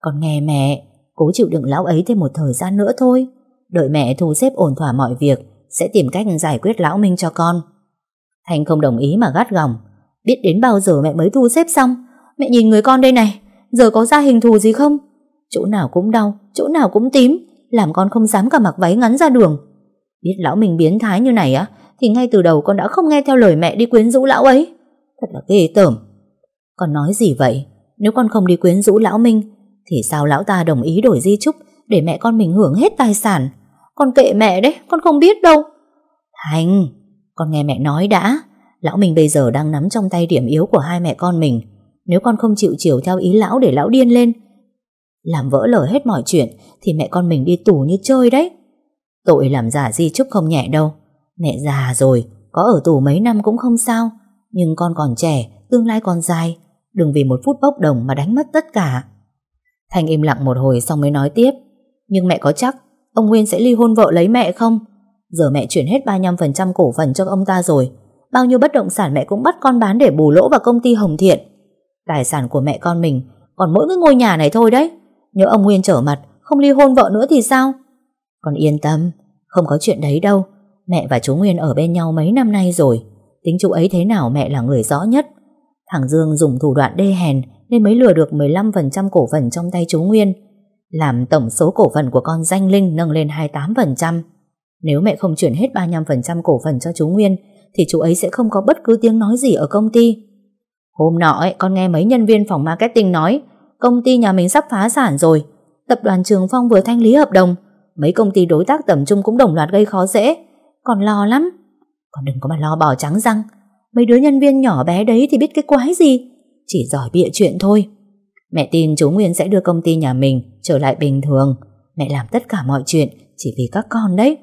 Con nghe mẹ Cố chịu đựng lão ấy thêm một thời gian nữa thôi Đợi mẹ thu xếp ổn thỏa mọi việc sẽ tìm cách giải quyết lão Minh cho con. Thành không đồng ý mà gắt gỏng. Biết đến bao giờ mẹ mới thu xếp xong. Mẹ nhìn người con đây này, giờ có ra hình thù gì không? Chỗ nào cũng đau, chỗ nào cũng tím, làm con không dám cả mặc váy ngắn ra đường. Biết lão mình biến thái như này á, thì ngay từ đầu con đã không nghe theo lời mẹ đi quyến rũ lão ấy. Thật là ghê tởm. Con nói gì vậy? Nếu con không đi quyến rũ lão Minh, thì sao lão ta đồng ý đổi di chúc để mẹ con mình hưởng hết tài sản? Con kệ mẹ đấy, con không biết đâu. Thành, con nghe mẹ nói đã. Lão mình bây giờ đang nắm trong tay điểm yếu của hai mẹ con mình. Nếu con không chịu chiều theo ý lão để lão điên lên, làm vỡ lở hết mọi chuyện thì mẹ con mình đi tù như chơi đấy. Tội làm giả di chúc không nhẹ đâu. Mẹ già rồi, có ở tù mấy năm cũng không sao. Nhưng con còn trẻ, tương lai còn dài. Đừng vì một phút bốc đồng mà đánh mất tất cả. Thành im lặng một hồi xong mới nói tiếp. Nhưng mẹ có chắc ông Nguyên sẽ ly hôn vợ lấy mẹ không? Giờ mẹ chuyển hết 35% cổ phần cho ông ta rồi. Bao nhiêu bất động sản mẹ cũng bắt con bán để bù lỗ vào công ty Hồng Thiện. Tài sản của mẹ con mình còn mỗi cái ngôi nhà này thôi đấy. Nếu ông Nguyên trở mặt, không ly hôn vợ nữa thì sao? Con yên tâm, không có chuyện đấy đâu. Mẹ và chú Nguyên ở bên nhau mấy năm nay rồi. Tính chú ấy thế nào mẹ là người rõ nhất. Thằng Dương dùng thủ đoạn đê hèn nên mới lừa được 15% cổ phần trong tay chú Nguyên làm tổng số cổ phần của con danh Linh nâng lên 28%. Nếu mẹ không chuyển hết 35% cổ phần cho chú Nguyên, thì chú ấy sẽ không có bất cứ tiếng nói gì ở công ty. Hôm nọ ấy, con nghe mấy nhân viên phòng marketing nói, công ty nhà mình sắp phá sản rồi. Tập đoàn Trường Phong vừa thanh lý hợp đồng, mấy công ty đối tác tầm trung cũng đồng loạt gây khó dễ. Còn lo lắm. Còn đừng có mà lo bỏ trắng răng. Mấy đứa nhân viên nhỏ bé đấy thì biết cái quái gì. Chỉ giỏi bịa chuyện thôi. Mẹ tin chú Nguyên sẽ đưa công ty nhà mình trở lại bình thường. Mẹ làm tất cả mọi chuyện chỉ vì các con đấy.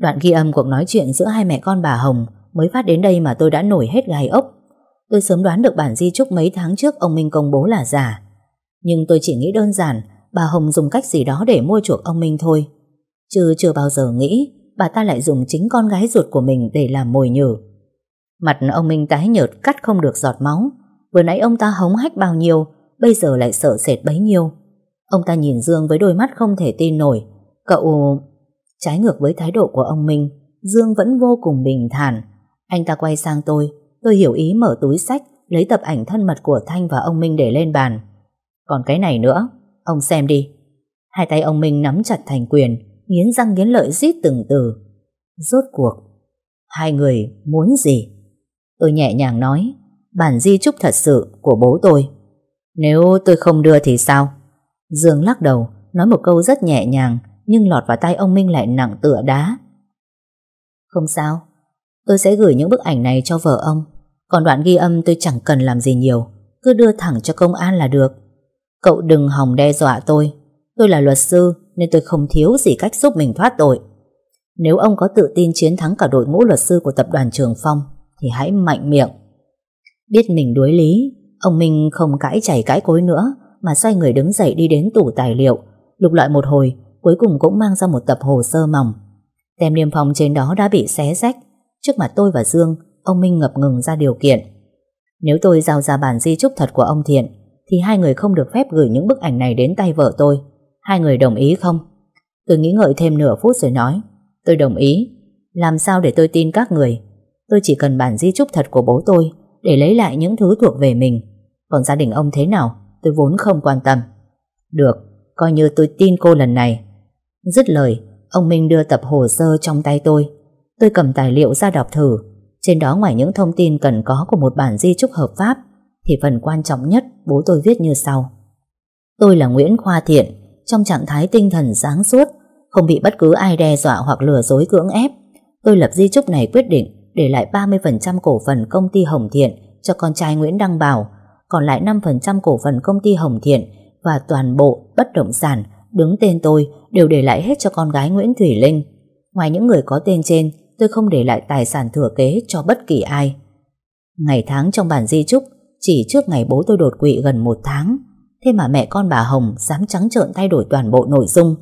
Đoạn ghi âm cuộc nói chuyện giữa hai mẹ con bà Hồng mới phát đến đây mà tôi đã nổi hết gai ốc. Tôi sớm đoán được bản di chúc mấy tháng trước ông Minh công bố là giả. Nhưng tôi chỉ nghĩ đơn giản bà Hồng dùng cách gì đó để mua chuộc ông Minh thôi. Chứ chưa bao giờ nghĩ bà ta lại dùng chính con gái ruột của mình để làm mồi nhử. Mặt ông Minh tái nhợt cắt không được giọt máu Vừa nãy ông ta hống hách bao nhiêu, bây giờ lại sợ sệt bấy nhiêu. Ông ta nhìn Dương với đôi mắt không thể tin nổi. Cậu... Trái ngược với thái độ của ông Minh, Dương vẫn vô cùng bình thản. Anh ta quay sang tôi, tôi hiểu ý mở túi sách, lấy tập ảnh thân mật của Thanh và ông Minh để lên bàn. Còn cái này nữa, ông xem đi. Hai tay ông Minh nắm chặt thành quyền, nghiến răng nghiến lợi rít từng từ. Rốt cuộc, hai người muốn gì? Tôi nhẹ nhàng nói, bản di chúc thật sự của bố tôi. Nếu tôi không đưa thì sao? Dương lắc đầu, nói một câu rất nhẹ nhàng, nhưng lọt vào tay ông Minh lại nặng tựa đá. Không sao, tôi sẽ gửi những bức ảnh này cho vợ ông, còn đoạn ghi âm tôi chẳng cần làm gì nhiều, cứ đưa thẳng cho công an là được. Cậu đừng hòng đe dọa tôi, tôi là luật sư nên tôi không thiếu gì cách giúp mình thoát tội. Nếu ông có tự tin chiến thắng cả đội ngũ luật sư của tập đoàn Trường Phong thì hãy mạnh miệng Biết mình đuối lý, ông Minh không cãi chảy cãi cối nữa mà xoay người đứng dậy đi đến tủ tài liệu. Lục loại một hồi, cuối cùng cũng mang ra một tập hồ sơ mỏng. Tem niêm phong trên đó đã bị xé rách. Trước mặt tôi và Dương, ông Minh ngập ngừng ra điều kiện. Nếu tôi giao ra bản di chúc thật của ông Thiện, thì hai người không được phép gửi những bức ảnh này đến tay vợ tôi. Hai người đồng ý không? Tôi nghĩ ngợi thêm nửa phút rồi nói. Tôi đồng ý. Làm sao để tôi tin các người? Tôi chỉ cần bản di chúc thật của bố tôi để lấy lại những thứ thuộc về mình. Còn gia đình ông thế nào, tôi vốn không quan tâm. Được, coi như tôi tin cô lần này. Dứt lời, ông Minh đưa tập hồ sơ trong tay tôi. Tôi cầm tài liệu ra đọc thử. Trên đó ngoài những thông tin cần có của một bản di trúc hợp pháp, thì phần quan trọng nhất bố tôi viết như sau. Tôi là Nguyễn Khoa Thiện, trong trạng thái tinh thần sáng suốt, không bị bất cứ ai đe dọa hoặc lừa dối cưỡng ép. Tôi lập di trúc này quyết định để lại 30% cổ phần công ty Hồng Thiện cho con trai Nguyễn Đăng Bảo, còn lại 5% cổ phần công ty Hồng Thiện và toàn bộ bất động sản đứng tên tôi đều để lại hết cho con gái Nguyễn Thủy Linh. Ngoài những người có tên trên, tôi không để lại tài sản thừa kế cho bất kỳ ai. Ngày tháng trong bản di chúc chỉ trước ngày bố tôi đột quỵ gần một tháng, thế mà mẹ con bà Hồng dám trắng trợn thay đổi toàn bộ nội dung.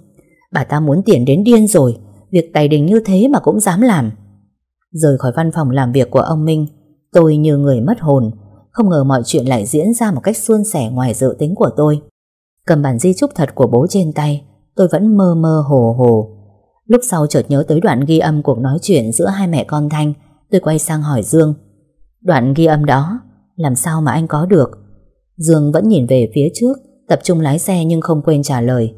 Bà ta muốn tiền đến điên rồi, việc tài đình như thế mà cũng dám làm. Rời khỏi văn phòng làm việc của ông Minh Tôi như người mất hồn Không ngờ mọi chuyện lại diễn ra một cách suôn sẻ ngoài dự tính của tôi Cầm bản di chúc thật của bố trên tay Tôi vẫn mơ mơ hồ hồ Lúc sau chợt nhớ tới đoạn ghi âm cuộc nói chuyện giữa hai mẹ con Thanh Tôi quay sang hỏi Dương Đoạn ghi âm đó Làm sao mà anh có được Dương vẫn nhìn về phía trước Tập trung lái xe nhưng không quên trả lời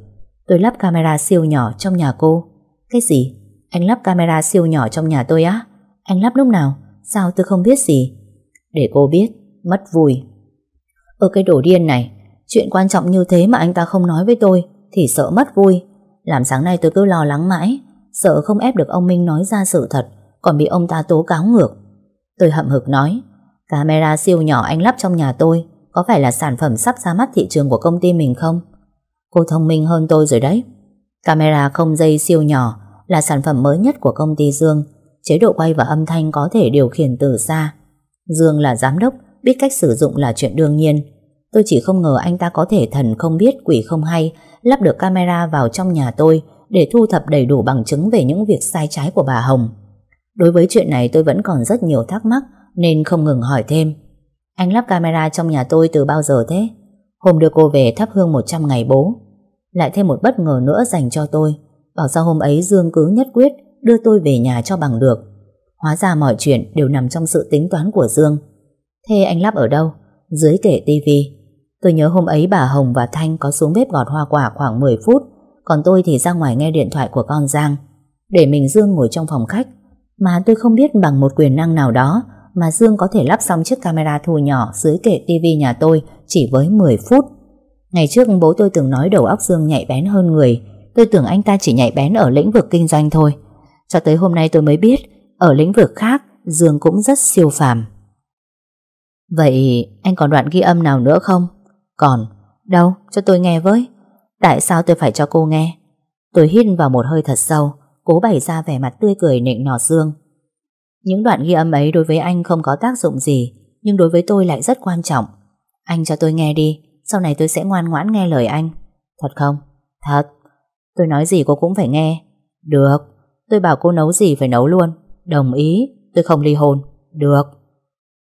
Tôi lắp camera siêu nhỏ trong nhà cô Cái gì? Anh lắp camera siêu nhỏ trong nhà tôi á? Anh lắp lúc nào Sao tôi không biết gì Để cô biết Mất vui Ở cái đồ điên này Chuyện quan trọng như thế mà anh ta không nói với tôi Thì sợ mất vui Làm sáng nay tôi cứ lo lắng mãi Sợ không ép được ông Minh nói ra sự thật Còn bị ông ta tố cáo ngược Tôi hậm hực nói Camera siêu nhỏ anh lắp trong nhà tôi Có phải là sản phẩm sắp ra mắt thị trường của công ty mình không? Cô thông minh hơn tôi rồi đấy Camera không dây siêu nhỏ Là sản phẩm mới nhất của công ty Dương chế độ quay và âm thanh có thể điều khiển từ xa. Dương là giám đốc, biết cách sử dụng là chuyện đương nhiên. Tôi chỉ không ngờ anh ta có thể thần không biết quỷ không hay lắp được camera vào trong nhà tôi để thu thập đầy đủ bằng chứng về những việc sai trái của bà Hồng. Đối với chuyện này tôi vẫn còn rất nhiều thắc mắc nên không ngừng hỏi thêm. Anh lắp camera trong nhà tôi từ bao giờ thế? Hôm đưa cô về thắp hương 100 ngày bố. Lại thêm một bất ngờ nữa dành cho tôi. Bảo sao hôm ấy Dương cứ nhất quyết đưa tôi về nhà cho bằng được. Hóa ra mọi chuyện đều nằm trong sự tính toán của Dương. Thế anh lắp ở đâu? Dưới kệ tivi. Tôi nhớ hôm ấy bà Hồng và Thanh có xuống bếp gọt hoa quả khoảng 10 phút, còn tôi thì ra ngoài nghe điện thoại của con Giang. Để mình Dương ngồi trong phòng khách, mà tôi không biết bằng một quyền năng nào đó mà Dương có thể lắp xong chiếc camera thu nhỏ dưới kệ tivi nhà tôi chỉ với 10 phút. Ngày trước bố tôi từng nói đầu óc Dương nhạy bén hơn người, tôi tưởng anh ta chỉ nhạy bén ở lĩnh vực kinh doanh thôi. Cho tới hôm nay tôi mới biết Ở lĩnh vực khác Dương cũng rất siêu phàm Vậy anh còn đoạn ghi âm nào nữa không? Còn Đâu cho tôi nghe với Tại sao tôi phải cho cô nghe? Tôi hít vào một hơi thật sâu Cố bày ra vẻ mặt tươi cười nịnh nọt Dương Những đoạn ghi âm ấy đối với anh không có tác dụng gì Nhưng đối với tôi lại rất quan trọng Anh cho tôi nghe đi Sau này tôi sẽ ngoan ngoãn nghe lời anh Thật không? Thật Tôi nói gì cô cũng phải nghe Được Tôi bảo cô nấu gì phải nấu luôn Đồng ý, tôi không ly hôn Được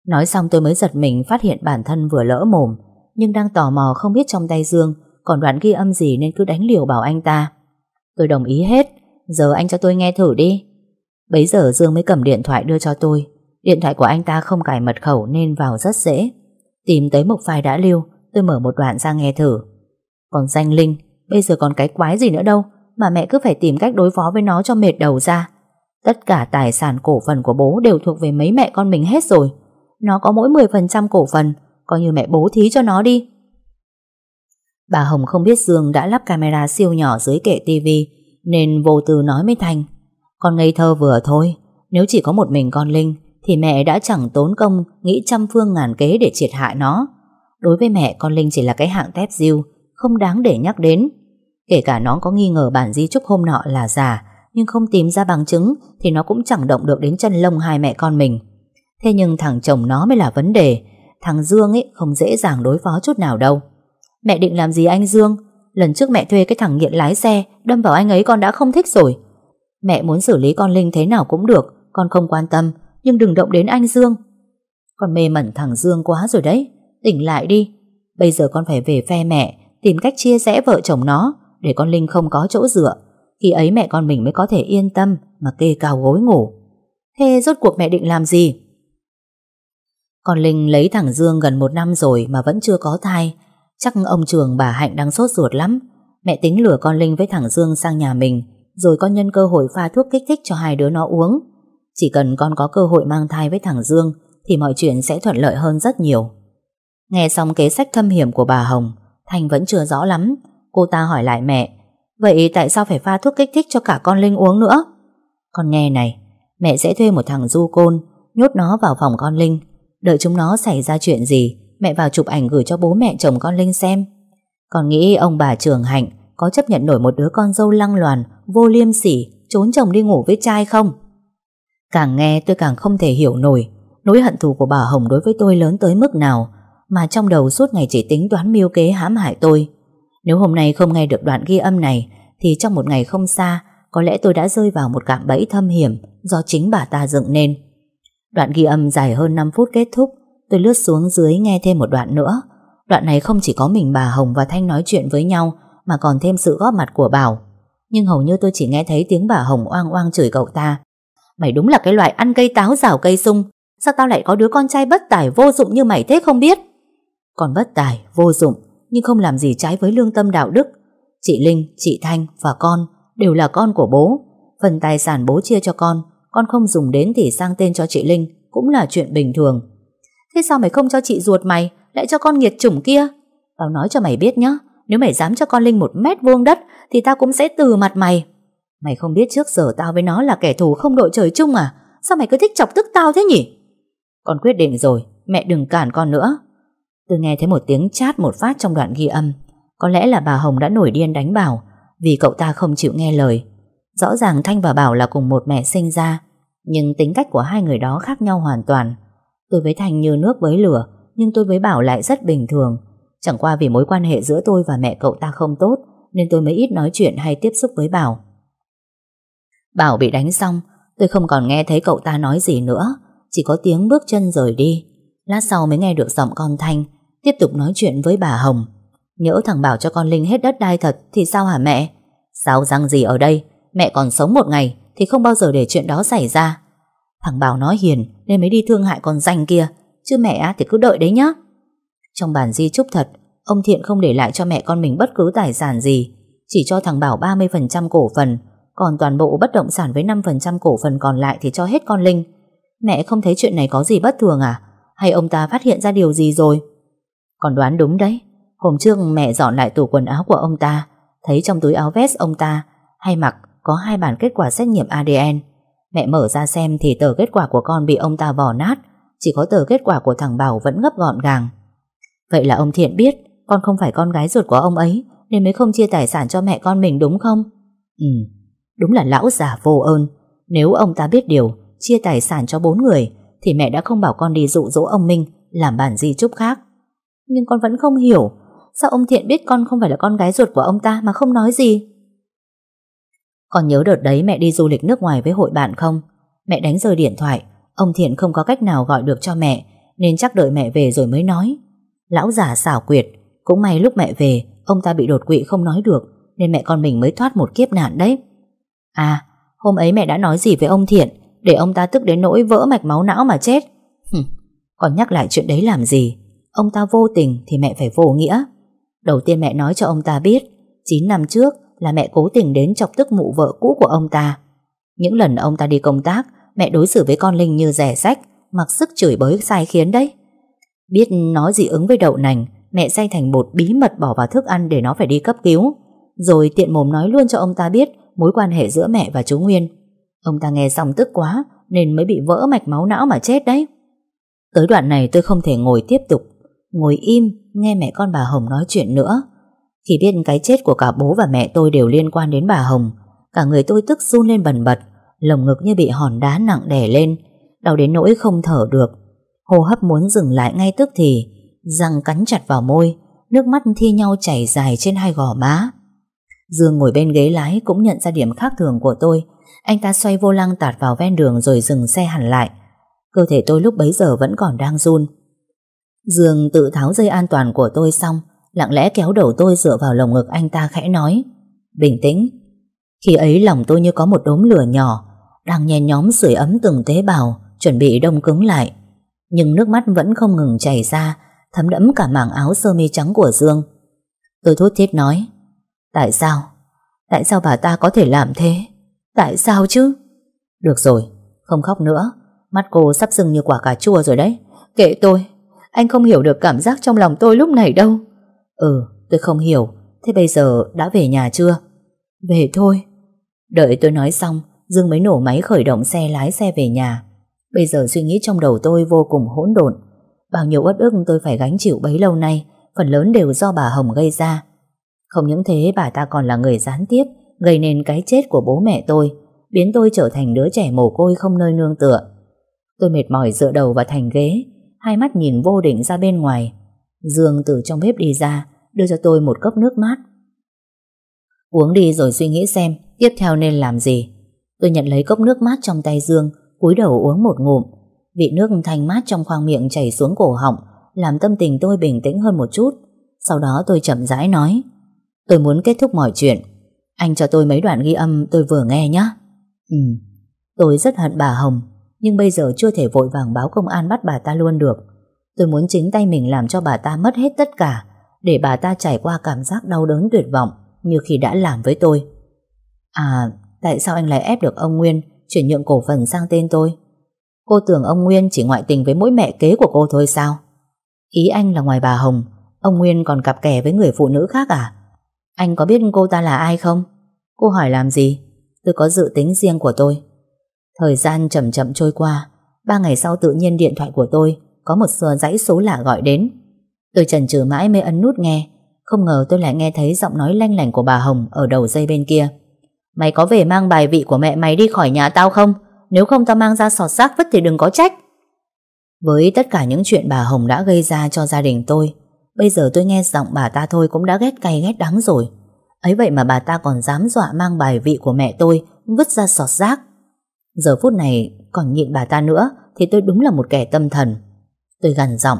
Nói xong tôi mới giật mình phát hiện bản thân vừa lỡ mồm Nhưng đang tò mò không biết trong tay Dương Còn đoạn ghi âm gì nên cứ đánh liều bảo anh ta Tôi đồng ý hết Giờ anh cho tôi nghe thử đi Bấy giờ Dương mới cầm điện thoại đưa cho tôi Điện thoại của anh ta không cài mật khẩu Nên vào rất dễ Tìm tới một file đã lưu Tôi mở một đoạn ra nghe thử Còn danh Linh Bây giờ còn cái quái gì nữa đâu mà mẹ cứ phải tìm cách đối phó với nó cho mệt đầu ra. Tất cả tài sản cổ phần của bố đều thuộc về mấy mẹ con mình hết rồi. Nó có mỗi 10% cổ phần, coi như mẹ bố thí cho nó đi. Bà Hồng không biết Dương đã lắp camera siêu nhỏ dưới kệ tivi nên vô tư nói với Thành. Con ngây thơ vừa thôi, nếu chỉ có một mình con Linh thì mẹ đã chẳng tốn công nghĩ trăm phương ngàn kế để triệt hại nó. Đối với mẹ con Linh chỉ là cái hạng tép diêu, không đáng để nhắc đến. Kể cả nó có nghi ngờ bản di chúc hôm nọ là giả Nhưng không tìm ra bằng chứng Thì nó cũng chẳng động được đến chân lông hai mẹ con mình Thế nhưng thằng chồng nó mới là vấn đề Thằng Dương ấy không dễ dàng đối phó chút nào đâu Mẹ định làm gì anh Dương Lần trước mẹ thuê cái thằng nghiện lái xe Đâm vào anh ấy con đã không thích rồi Mẹ muốn xử lý con Linh thế nào cũng được Con không quan tâm Nhưng đừng động đến anh Dương Con mê mẩn thằng Dương quá rồi đấy Tỉnh lại đi Bây giờ con phải về phe mẹ Tìm cách chia rẽ vợ chồng nó để con Linh không có chỗ dựa. Khi ấy mẹ con mình mới có thể yên tâm mà kê cao gối ngủ. Thế rốt cuộc mẹ định làm gì? Con Linh lấy thằng Dương gần một năm rồi mà vẫn chưa có thai. Chắc ông trường bà Hạnh đang sốt ruột lắm. Mẹ tính lừa con Linh với thằng Dương sang nhà mình rồi con nhân cơ hội pha thuốc kích thích cho hai đứa nó uống. Chỉ cần con có cơ hội mang thai với thằng Dương thì mọi chuyện sẽ thuận lợi hơn rất nhiều. Nghe xong kế sách thâm hiểm của bà Hồng, Thành vẫn chưa rõ lắm Cô ta hỏi lại mẹ Vậy tại sao phải pha thuốc kích thích cho cả con Linh uống nữa Con nghe này Mẹ sẽ thuê một thằng du côn Nhốt nó vào phòng con Linh Đợi chúng nó xảy ra chuyện gì Mẹ vào chụp ảnh gửi cho bố mẹ chồng con Linh xem Con nghĩ ông bà Trường Hạnh Có chấp nhận nổi một đứa con dâu lăng loàn Vô liêm sỉ Trốn chồng đi ngủ với trai không Càng nghe tôi càng không thể hiểu nổi Nỗi hận thù của bà Hồng đối với tôi lớn tới mức nào Mà trong đầu suốt ngày chỉ tính toán mưu kế hãm hại tôi nếu hôm nay không nghe được đoạn ghi âm này thì trong một ngày không xa có lẽ tôi đã rơi vào một cạm bẫy thâm hiểm do chính bà ta dựng nên. Đoạn ghi âm dài hơn 5 phút kết thúc tôi lướt xuống dưới nghe thêm một đoạn nữa. Đoạn này không chỉ có mình bà Hồng và Thanh nói chuyện với nhau mà còn thêm sự góp mặt của Bảo. Nhưng hầu như tôi chỉ nghe thấy tiếng bà Hồng oang oang chửi cậu ta. Mày đúng là cái loại ăn cây táo rào cây sung. Sao tao lại có đứa con trai bất tài vô dụng như mày thế không biết? Còn bất tài, vô dụng nhưng không làm gì trái với lương tâm đạo đức. Chị Linh, chị Thanh và con đều là con của bố. Phần tài sản bố chia cho con, con không dùng đến thì sang tên cho chị Linh cũng là chuyện bình thường. Thế sao mày không cho chị ruột mày, lại cho con nghiệt chủng kia? Tao nói cho mày biết nhá, nếu mày dám cho con Linh một mét vuông đất thì tao cũng sẽ từ mặt mày. Mày không biết trước giờ tao với nó là kẻ thù không đội trời chung à? Sao mày cứ thích chọc tức tao thế nhỉ? Con quyết định rồi, mẹ đừng cản con nữa. Tôi nghe thấy một tiếng chát một phát trong đoạn ghi âm. Có lẽ là bà Hồng đã nổi điên đánh Bảo vì cậu ta không chịu nghe lời. Rõ ràng Thanh và Bảo là cùng một mẹ sinh ra, nhưng tính cách của hai người đó khác nhau hoàn toàn. Tôi với Thanh như nước với lửa, nhưng tôi với Bảo lại rất bình thường. Chẳng qua vì mối quan hệ giữa tôi và mẹ cậu ta không tốt, nên tôi mới ít nói chuyện hay tiếp xúc với Bảo. Bảo bị đánh xong, tôi không còn nghe thấy cậu ta nói gì nữa, chỉ có tiếng bước chân rời đi. Lát sau mới nghe được giọng con Thanh Tiếp tục nói chuyện với bà Hồng Nhỡ thằng bảo cho con Linh hết đất đai thật Thì sao hả mẹ Sao răng gì ở đây Mẹ còn sống một ngày Thì không bao giờ để chuyện đó xảy ra Thằng Bảo nói hiền Nên mới đi thương hại con danh kia Chứ mẹ thì cứ đợi đấy nhá Trong bản di chúc thật Ông Thiện không để lại cho mẹ con mình bất cứ tài sản gì Chỉ cho thằng Bảo 30% cổ phần Còn toàn bộ bất động sản với 5% cổ phần còn lại Thì cho hết con Linh Mẹ không thấy chuyện này có gì bất thường à Hay ông ta phát hiện ra điều gì rồi còn đoán đúng đấy Hôm trước mẹ dọn lại tủ quần áo của ông ta Thấy trong túi áo vest ông ta Hay mặc có hai bản kết quả xét nghiệm ADN Mẹ mở ra xem thì tờ kết quả của con bị ông ta vò nát Chỉ có tờ kết quả của thằng Bảo vẫn gấp gọn gàng Vậy là ông Thiện biết Con không phải con gái ruột của ông ấy Nên mới không chia tài sản cho mẹ con mình đúng không Ừ Đúng là lão già vô ơn Nếu ông ta biết điều Chia tài sản cho bốn người Thì mẹ đã không bảo con đi dụ dỗ ông Minh Làm bản di chúc khác nhưng con vẫn không hiểu Sao ông Thiện biết con không phải là con gái ruột của ông ta Mà không nói gì Con nhớ đợt đấy mẹ đi du lịch nước ngoài với hội bạn không Mẹ đánh rơi điện thoại Ông Thiện không có cách nào gọi được cho mẹ Nên chắc đợi mẹ về rồi mới nói Lão già xảo quyệt Cũng may lúc mẹ về Ông ta bị đột quỵ không nói được Nên mẹ con mình mới thoát một kiếp nạn đấy À hôm ấy mẹ đã nói gì với ông Thiện Để ông ta tức đến nỗi vỡ mạch máu não mà chết Còn nhắc lại chuyện đấy làm gì ông ta vô tình thì mẹ phải vô nghĩa. Đầu tiên mẹ nói cho ông ta biết, 9 năm trước là mẹ cố tình đến chọc tức mụ vợ cũ của ông ta. Những lần ông ta đi công tác, mẹ đối xử với con Linh như rẻ sách, mặc sức chửi bới sai khiến đấy. Biết nói gì ứng với đậu nành, mẹ xay thành bột bí mật bỏ vào thức ăn để nó phải đi cấp cứu. Rồi tiện mồm nói luôn cho ông ta biết mối quan hệ giữa mẹ và chú Nguyên. Ông ta nghe xong tức quá nên mới bị vỡ mạch máu não mà chết đấy. Tới đoạn này tôi không thể ngồi tiếp tục ngồi im nghe mẹ con bà Hồng nói chuyện nữa. Khi biết cái chết của cả bố và mẹ tôi đều liên quan đến bà Hồng, cả người tôi tức run lên bần bật, lồng ngực như bị hòn đá nặng đè lên, đau đến nỗi không thở được. Hô hấp muốn dừng lại ngay tức thì, răng cắn chặt vào môi, nước mắt thi nhau chảy dài trên hai gò má. Dương ngồi bên ghế lái cũng nhận ra điểm khác thường của tôi. Anh ta xoay vô lăng tạt vào ven đường rồi dừng xe hẳn lại. Cơ thể tôi lúc bấy giờ vẫn còn đang run. Dương tự tháo dây an toàn của tôi xong, lặng lẽ kéo đầu tôi dựa vào lồng ngực anh ta khẽ nói. Bình tĩnh. Khi ấy lòng tôi như có một đốm lửa nhỏ, đang nhen nhóm sưởi ấm từng tế bào, chuẩn bị đông cứng lại. Nhưng nước mắt vẫn không ngừng chảy ra, thấm đẫm cả mảng áo sơ mi trắng của Dương. Tôi thốt thiết nói, tại sao? Tại sao bà ta có thể làm thế? Tại sao chứ? Được rồi, không khóc nữa, mắt cô sắp sưng như quả cà chua rồi đấy. Kệ tôi, anh không hiểu được cảm giác trong lòng tôi lúc này đâu Ừ tôi không hiểu Thế bây giờ đã về nhà chưa Về thôi Đợi tôi nói xong Dương mới nổ máy khởi động xe lái xe về nhà Bây giờ suy nghĩ trong đầu tôi vô cùng hỗn độn Bao nhiêu uất ức tôi phải gánh chịu bấy lâu nay Phần lớn đều do bà Hồng gây ra Không những thế bà ta còn là người gián tiếp Gây nên cái chết của bố mẹ tôi Biến tôi trở thành đứa trẻ mồ côi không nơi nương tựa Tôi mệt mỏi dựa đầu vào thành ghế hai mắt nhìn vô định ra bên ngoài. Dương từ trong bếp đi ra, đưa cho tôi một cốc nước mát. Uống đi rồi suy nghĩ xem, tiếp theo nên làm gì. Tôi nhận lấy cốc nước mát trong tay Dương, cúi đầu uống một ngụm. Vị nước thanh mát trong khoang miệng chảy xuống cổ họng, làm tâm tình tôi bình tĩnh hơn một chút. Sau đó tôi chậm rãi nói, tôi muốn kết thúc mọi chuyện. Anh cho tôi mấy đoạn ghi âm tôi vừa nghe nhé. Ừ, tôi rất hận bà Hồng nhưng bây giờ chưa thể vội vàng báo công an bắt bà ta luôn được. Tôi muốn chính tay mình làm cho bà ta mất hết tất cả, để bà ta trải qua cảm giác đau đớn tuyệt vọng như khi đã làm với tôi. À, tại sao anh lại ép được ông Nguyên chuyển nhượng cổ phần sang tên tôi? Cô tưởng ông Nguyên chỉ ngoại tình với mỗi mẹ kế của cô thôi sao? Ý anh là ngoài bà Hồng, ông Nguyên còn cặp kè với người phụ nữ khác à? Anh có biết cô ta là ai không? Cô hỏi làm gì? Tôi có dự tính riêng của tôi. Thời gian chậm chậm trôi qua, ba ngày sau tự nhiên điện thoại của tôi có một sờ dãy số lạ gọi đến. Tôi chần chừ mãi mới ấn nút nghe, không ngờ tôi lại nghe thấy giọng nói lanh lảnh của bà Hồng ở đầu dây bên kia. Mày có về mang bài vị của mẹ mày đi khỏi nhà tao không? Nếu không tao mang ra sọt xác vứt thì đừng có trách. Với tất cả những chuyện bà Hồng đã gây ra cho gia đình tôi, bây giờ tôi nghe giọng bà ta thôi cũng đã ghét cay ghét đắng rồi. Ấy vậy mà bà ta còn dám dọa mang bài vị của mẹ tôi vứt ra sọt rác. Giờ phút này còn nhịn bà ta nữa thì tôi đúng là một kẻ tâm thần. Tôi gằn giọng,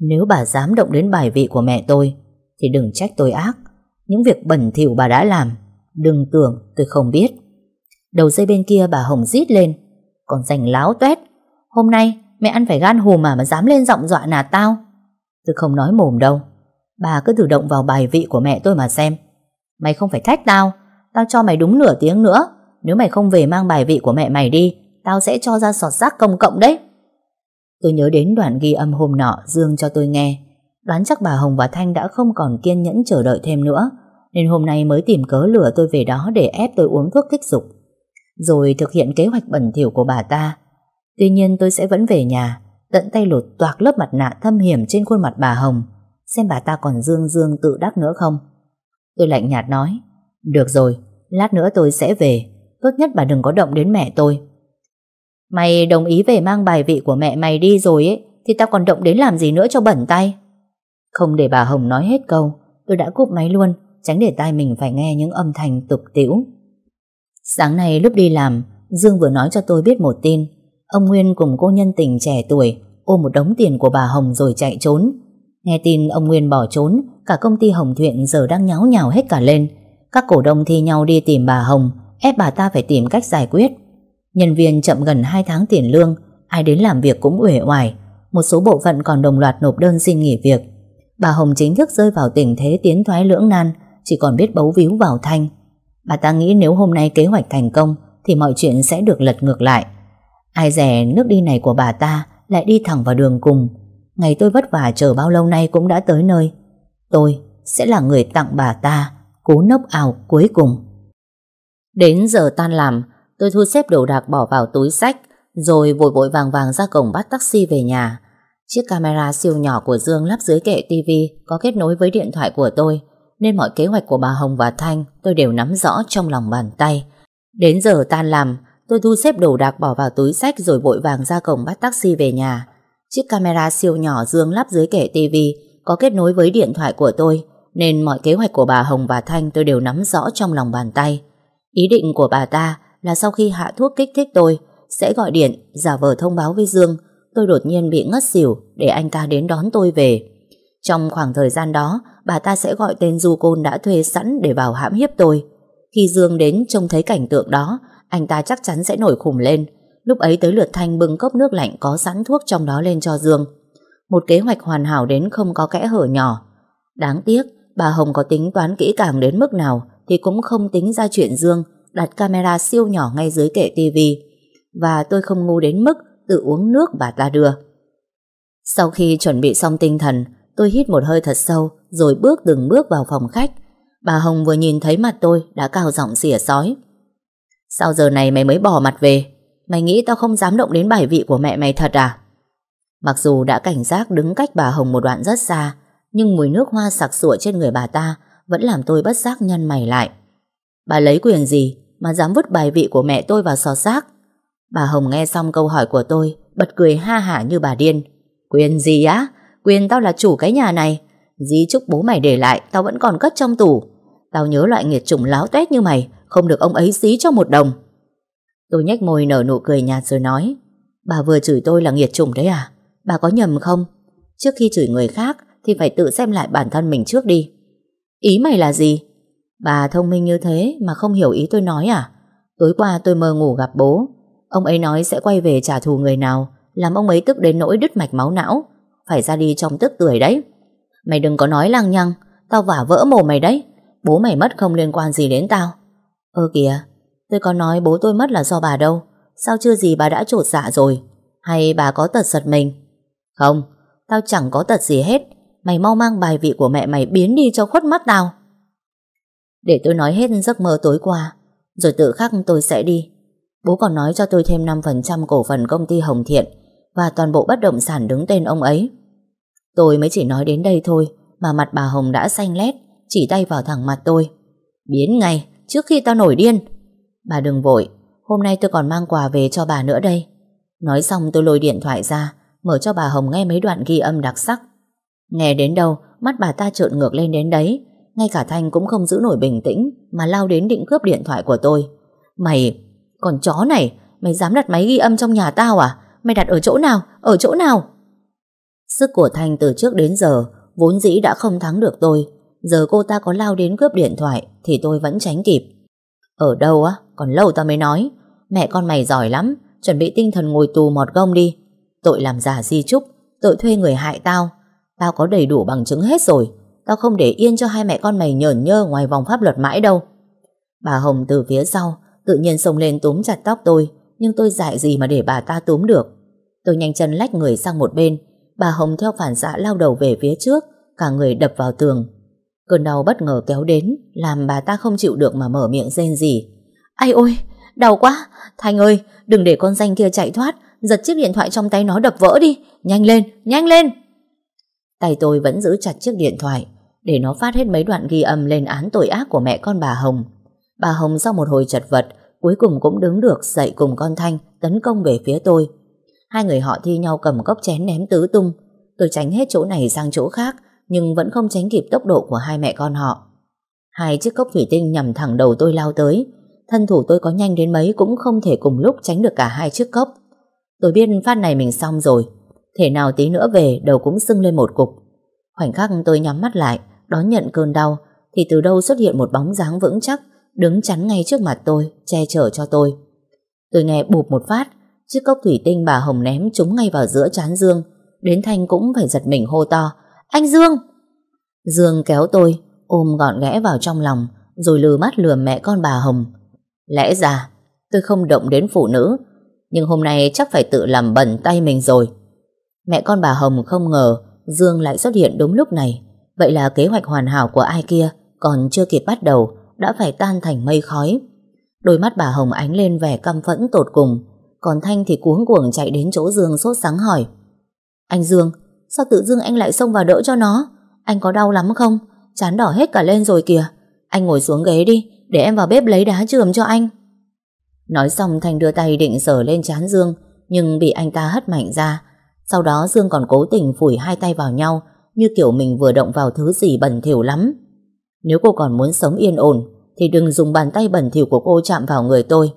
nếu bà dám động đến bài vị của mẹ tôi thì đừng trách tôi ác. Những việc bẩn thỉu bà đã làm, đừng tưởng tôi không biết. Đầu dây bên kia bà Hồng rít lên, còn rành láo tuét. Hôm nay mẹ ăn phải gan hùm mà mà dám lên giọng dọa nạt tao. Tôi không nói mồm đâu. Bà cứ thử động vào bài vị của mẹ tôi mà xem. Mày không phải thách tao, tao cho mày đúng nửa tiếng nữa nếu mày không về mang bài vị của mẹ mày đi Tao sẽ cho ra sọt rác công cộng đấy Tôi nhớ đến đoạn ghi âm hôm nọ Dương cho tôi nghe Đoán chắc bà Hồng và Thanh đã không còn kiên nhẫn chờ đợi thêm nữa Nên hôm nay mới tìm cớ lừa tôi về đó để ép tôi uống thuốc kích dục Rồi thực hiện kế hoạch bẩn thỉu của bà ta Tuy nhiên tôi sẽ vẫn về nhà Tận tay lột toạc lớp mặt nạ thâm hiểm trên khuôn mặt bà Hồng Xem bà ta còn dương dương tự đắc nữa không Tôi lạnh nhạt nói Được rồi, lát nữa tôi sẽ về Tốt nhất bà đừng có động đến mẹ tôi Mày đồng ý về mang bài vị của mẹ mày đi rồi ấy Thì tao còn động đến làm gì nữa cho bẩn tay Không để bà Hồng nói hết câu Tôi đã cúp máy luôn Tránh để tai mình phải nghe những âm thanh tục tĩu Sáng nay lúc đi làm Dương vừa nói cho tôi biết một tin Ông Nguyên cùng cô nhân tình trẻ tuổi Ôm một đống tiền của bà Hồng rồi chạy trốn Nghe tin ông Nguyên bỏ trốn Cả công ty Hồng Thuyện giờ đang nháo nhào hết cả lên Các cổ đông thi nhau đi tìm bà Hồng ép bà ta phải tìm cách giải quyết. Nhân viên chậm gần 2 tháng tiền lương, ai đến làm việc cũng uể oải, một số bộ phận còn đồng loạt nộp đơn xin nghỉ việc. Bà Hồng chính thức rơi vào tình thế tiến thoái lưỡng nan, chỉ còn biết bấu víu vào Thanh. Bà ta nghĩ nếu hôm nay kế hoạch thành công thì mọi chuyện sẽ được lật ngược lại. Ai dè nước đi này của bà ta lại đi thẳng vào đường cùng. Ngày tôi vất vả chờ bao lâu nay cũng đã tới nơi. Tôi sẽ là người tặng bà ta cú nốc ảo cuối cùng. Đến giờ tan làm, tôi thu xếp đồ đạc bỏ vào túi sách, rồi vội vội vàng vàng ra cổng bắt taxi về nhà. Chiếc camera siêu nhỏ của Dương lắp dưới kệ TV có kết nối với điện thoại của tôi, nên mọi kế hoạch của bà Hồng và Thanh tôi đều nắm rõ trong lòng bàn tay. Đến giờ tan làm, tôi thu xếp đồ đạc bỏ vào túi sách rồi vội vàng ra cổng bắt taxi về nhà. Chiếc camera siêu nhỏ Dương lắp dưới kệ TV có kết nối với điện thoại của tôi, nên mọi kế hoạch của bà Hồng và Thanh tôi đều nắm rõ trong lòng bàn tay. Ý định của bà ta là sau khi hạ thuốc kích thích tôi, sẽ gọi điện, giả vờ thông báo với Dương, tôi đột nhiên bị ngất xỉu để anh ta đến đón tôi về. Trong khoảng thời gian đó, bà ta sẽ gọi tên du côn đã thuê sẵn để vào hãm hiếp tôi. Khi Dương đến trông thấy cảnh tượng đó, anh ta chắc chắn sẽ nổi khủng lên. Lúc ấy tới lượt Thanh bưng cốc nước lạnh có sẵn thuốc trong đó lên cho Dương. Một kế hoạch hoàn hảo đến không có kẽ hở nhỏ. Đáng tiếc, bà Hồng có tính toán kỹ càng đến mức nào thì cũng không tính ra chuyện Dương đặt camera siêu nhỏ ngay dưới kệ tivi và tôi không ngu đến mức tự uống nước bà ta đưa. Sau khi chuẩn bị xong tinh thần, tôi hít một hơi thật sâu rồi bước từng bước vào phòng khách. Bà Hồng vừa nhìn thấy mặt tôi đã cao giọng xỉa sói. Sao giờ này mày mới bỏ mặt về? Mày nghĩ tao không dám động đến bài vị của mẹ mày thật à? Mặc dù đã cảnh giác đứng cách bà Hồng một đoạn rất xa, nhưng mùi nước hoa sặc sụa trên người bà ta vẫn làm tôi bất giác nhăn mày lại. Bà lấy quyền gì mà dám vứt bài vị của mẹ tôi vào sò xác? Bà Hồng nghe xong câu hỏi của tôi, bật cười ha hả như bà điên. Quyền gì á? Quyền tao là chủ cái nhà này. dí chúc bố mày để lại, tao vẫn còn cất trong tủ. Tao nhớ loại nghiệt chủng láo tuét như mày, không được ông ấy xí cho một đồng. Tôi nhếch môi nở nụ cười nhạt rồi nói, bà vừa chửi tôi là nghiệt chủng đấy à? Bà có nhầm không? Trước khi chửi người khác thì phải tự xem lại bản thân mình trước đi. Ý mày là gì? Bà thông minh như thế mà không hiểu ý tôi nói à? Tối qua tôi mơ ngủ gặp bố. Ông ấy nói sẽ quay về trả thù người nào, làm ông ấy tức đến nỗi đứt mạch máu não. Phải ra đi trong tức tuổi đấy. Mày đừng có nói lăng nhăng, tao vả vỡ mồm mày đấy. Bố mày mất không liên quan gì đến tao. Ơ kìa, tôi có nói bố tôi mất là do bà đâu. Sao chưa gì bà đã trột dạ rồi? Hay bà có tật giật mình? Không, tao chẳng có tật gì hết. Mày mau mang bài vị của mẹ mày biến đi cho khuất mắt tao Để tôi nói hết giấc mơ tối qua Rồi tự khắc tôi sẽ đi Bố còn nói cho tôi thêm 5% cổ phần công ty Hồng Thiện Và toàn bộ bất động sản đứng tên ông ấy Tôi mới chỉ nói đến đây thôi Mà mặt bà Hồng đã xanh lét Chỉ tay vào thẳng mặt tôi Biến ngay trước khi tao nổi điên Bà đừng vội Hôm nay tôi còn mang quà về cho bà nữa đây Nói xong tôi lôi điện thoại ra Mở cho bà Hồng nghe mấy đoạn ghi âm đặc sắc Nghe đến đâu, mắt bà ta trợn ngược lên đến đấy. Ngay cả Thanh cũng không giữ nổi bình tĩnh mà lao đến định cướp điện thoại của tôi. Mày, còn chó này, mày dám đặt máy ghi âm trong nhà tao à? Mày đặt ở chỗ nào? Ở chỗ nào? Sức của Thanh từ trước đến giờ vốn dĩ đã không thắng được tôi. Giờ cô ta có lao đến cướp điện thoại thì tôi vẫn tránh kịp. Ở đâu á? Còn lâu tao mới nói. Mẹ con mày giỏi lắm, chuẩn bị tinh thần ngồi tù mọt gông đi. Tội làm giả di trúc, tội thuê người hại tao, Tao có đầy đủ bằng chứng hết rồi Tao không để yên cho hai mẹ con mày nhởn nhơ Ngoài vòng pháp luật mãi đâu Bà Hồng từ phía sau Tự nhiên xông lên túm chặt tóc tôi Nhưng tôi dại gì mà để bà ta túm được Tôi nhanh chân lách người sang một bên Bà Hồng theo phản xạ lao đầu về phía trước Cả người đập vào tường Cơn đau bất ngờ kéo đến Làm bà ta không chịu được mà mở miệng rên gì Ai ôi, đau quá Thành ơi, đừng để con danh kia chạy thoát Giật chiếc điện thoại trong tay nó đập vỡ đi Nhanh lên, nhanh lên Tay tôi vẫn giữ chặt chiếc điện thoại để nó phát hết mấy đoạn ghi âm lên án tội ác của mẹ con bà Hồng. Bà Hồng sau một hồi chật vật cuối cùng cũng đứng được dậy cùng con Thanh tấn công về phía tôi. Hai người họ thi nhau cầm cốc chén ném tứ tung. Tôi tránh hết chỗ này sang chỗ khác nhưng vẫn không tránh kịp tốc độ của hai mẹ con họ. Hai chiếc cốc thủy tinh nhằm thẳng đầu tôi lao tới. Thân thủ tôi có nhanh đến mấy cũng không thể cùng lúc tránh được cả hai chiếc cốc. Tôi biết phát này mình xong rồi Thể nào tí nữa về đầu cũng sưng lên một cục Khoảnh khắc tôi nhắm mắt lại Đón nhận cơn đau Thì từ đâu xuất hiện một bóng dáng vững chắc Đứng chắn ngay trước mặt tôi Che chở cho tôi Tôi nghe bụp một phát Chiếc cốc thủy tinh bà Hồng ném trúng ngay vào giữa chán Dương Đến Thanh cũng phải giật mình hô to Anh Dương Dương kéo tôi Ôm gọn ghẽ vào trong lòng Rồi lừa mắt lừa mẹ con bà Hồng Lẽ ra tôi không động đến phụ nữ Nhưng hôm nay chắc phải tự làm bẩn tay mình rồi Mẹ con bà Hồng không ngờ Dương lại xuất hiện đúng lúc này. Vậy là kế hoạch hoàn hảo của ai kia còn chưa kịp bắt đầu đã phải tan thành mây khói. Đôi mắt bà Hồng ánh lên vẻ căm phẫn tột cùng. Còn Thanh thì cuống cuồng chạy đến chỗ Dương sốt sáng hỏi. Anh Dương, sao tự dưng anh lại xông vào đỡ cho nó? Anh có đau lắm không? Chán đỏ hết cả lên rồi kìa. Anh ngồi xuống ghế đi, để em vào bếp lấy đá chườm cho anh. Nói xong Thanh đưa tay định sờ lên chán Dương, nhưng bị anh ta hất mạnh ra, sau đó Dương còn cố tình phủi hai tay vào nhau như kiểu mình vừa động vào thứ gì bẩn thỉu lắm. Nếu cô còn muốn sống yên ổn thì đừng dùng bàn tay bẩn thỉu của cô chạm vào người tôi.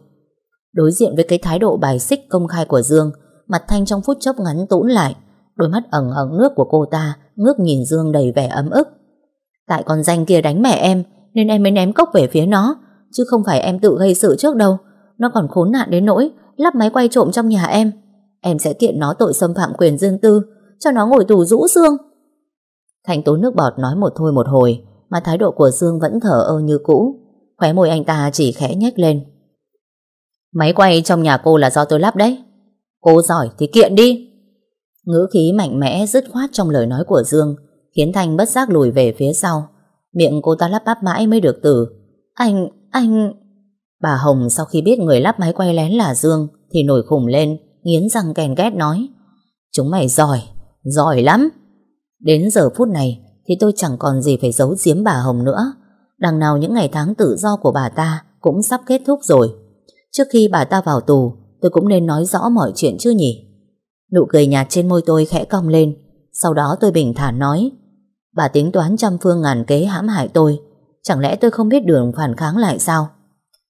Đối diện với cái thái độ bài xích công khai của Dương, mặt Thanh trong phút chốc ngắn tũn lại, đôi mắt ẩn ẩn nước của cô ta ngước nhìn Dương đầy vẻ ấm ức. Tại con danh kia đánh mẹ em nên em mới ném cốc về phía nó, chứ không phải em tự gây sự trước đâu. Nó còn khốn nạn đến nỗi lắp máy quay trộm trong nhà em em sẽ kiện nó tội xâm phạm quyền riêng tư, cho nó ngồi tù rũ xương. Thành tốn nước bọt nói một thôi một hồi, mà thái độ của Dương vẫn thở ơ như cũ. Khóe môi anh ta chỉ khẽ nhếch lên. Máy quay trong nhà cô là do tôi lắp đấy. Cô giỏi thì kiện đi. Ngữ khí mạnh mẽ dứt khoát trong lời nói của Dương, khiến thành bất giác lùi về phía sau. Miệng cô ta lắp bắp mãi mới được từ. Anh, anh... Bà Hồng sau khi biết người lắp máy quay lén là Dương thì nổi khủng lên nghiến răng kèn ghét nói Chúng mày giỏi, giỏi lắm. Đến giờ phút này thì tôi chẳng còn gì phải giấu giếm bà Hồng nữa. Đằng nào những ngày tháng tự do của bà ta cũng sắp kết thúc rồi. Trước khi bà ta vào tù, tôi cũng nên nói rõ mọi chuyện chứ nhỉ? Nụ cười nhạt trên môi tôi khẽ cong lên, sau đó tôi bình thản nói. Bà tính toán trăm phương ngàn kế hãm hại tôi, chẳng lẽ tôi không biết đường phản kháng lại sao?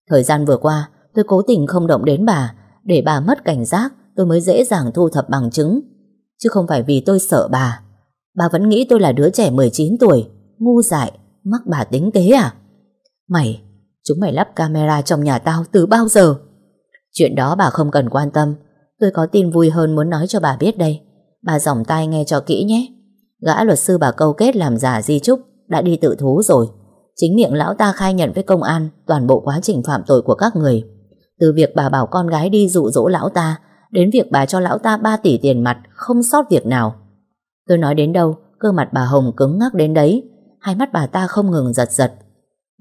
Thời gian vừa qua, tôi cố tình không động đến bà để bà mất cảnh giác tôi mới dễ dàng thu thập bằng chứng. Chứ không phải vì tôi sợ bà. Bà vẫn nghĩ tôi là đứa trẻ 19 tuổi, ngu dại, mắc bà tính kế à? Mày, chúng mày lắp camera trong nhà tao từ bao giờ? Chuyện đó bà không cần quan tâm. Tôi có tin vui hơn muốn nói cho bà biết đây. Bà dòng tai nghe cho kỹ nhé. Gã luật sư bà câu kết làm giả di trúc đã đi tự thú rồi. Chính miệng lão ta khai nhận với công an toàn bộ quá trình phạm tội của các người. Từ việc bà bảo con gái đi dụ dỗ lão ta, đến việc bà cho lão ta 3 tỷ tiền mặt, không sót việc nào. Tôi nói đến đâu, cơ mặt bà Hồng cứng ngắc đến đấy, hai mắt bà ta không ngừng giật giật.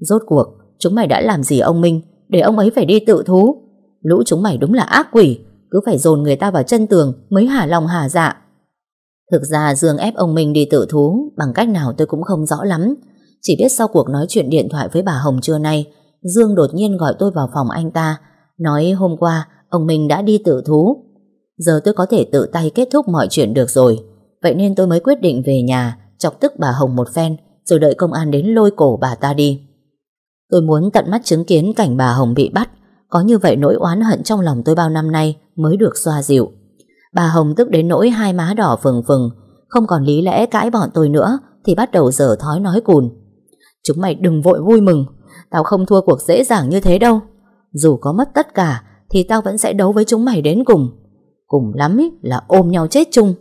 Rốt cuộc, chúng mày đã làm gì ông Minh, để ông ấy phải đi tự thú? Lũ chúng mày đúng là ác quỷ, cứ phải dồn người ta vào chân tường mới hả lòng hả dạ. Thực ra Dương ép ông Minh đi tự thú bằng cách nào tôi cũng không rõ lắm. Chỉ biết sau cuộc nói chuyện điện thoại với bà Hồng trưa nay, Dương đột nhiên gọi tôi vào phòng anh ta Nói hôm qua Ông mình đã đi tự thú Giờ tôi có thể tự tay kết thúc mọi chuyện được rồi Vậy nên tôi mới quyết định về nhà Chọc tức bà Hồng một phen Rồi đợi công an đến lôi cổ bà ta đi Tôi muốn tận mắt chứng kiến cảnh bà Hồng bị bắt Có như vậy nỗi oán hận trong lòng tôi bao năm nay Mới được xoa dịu Bà Hồng tức đến nỗi hai má đỏ phừng phừng Không còn lý lẽ cãi bọn tôi nữa Thì bắt đầu dở thói nói cùn Chúng mày đừng vội vui mừng Tao không thua cuộc dễ dàng như thế đâu dù có mất tất cả Thì tao vẫn sẽ đấu với chúng mày đến cùng Cùng lắm ý, là ôm nhau chết chung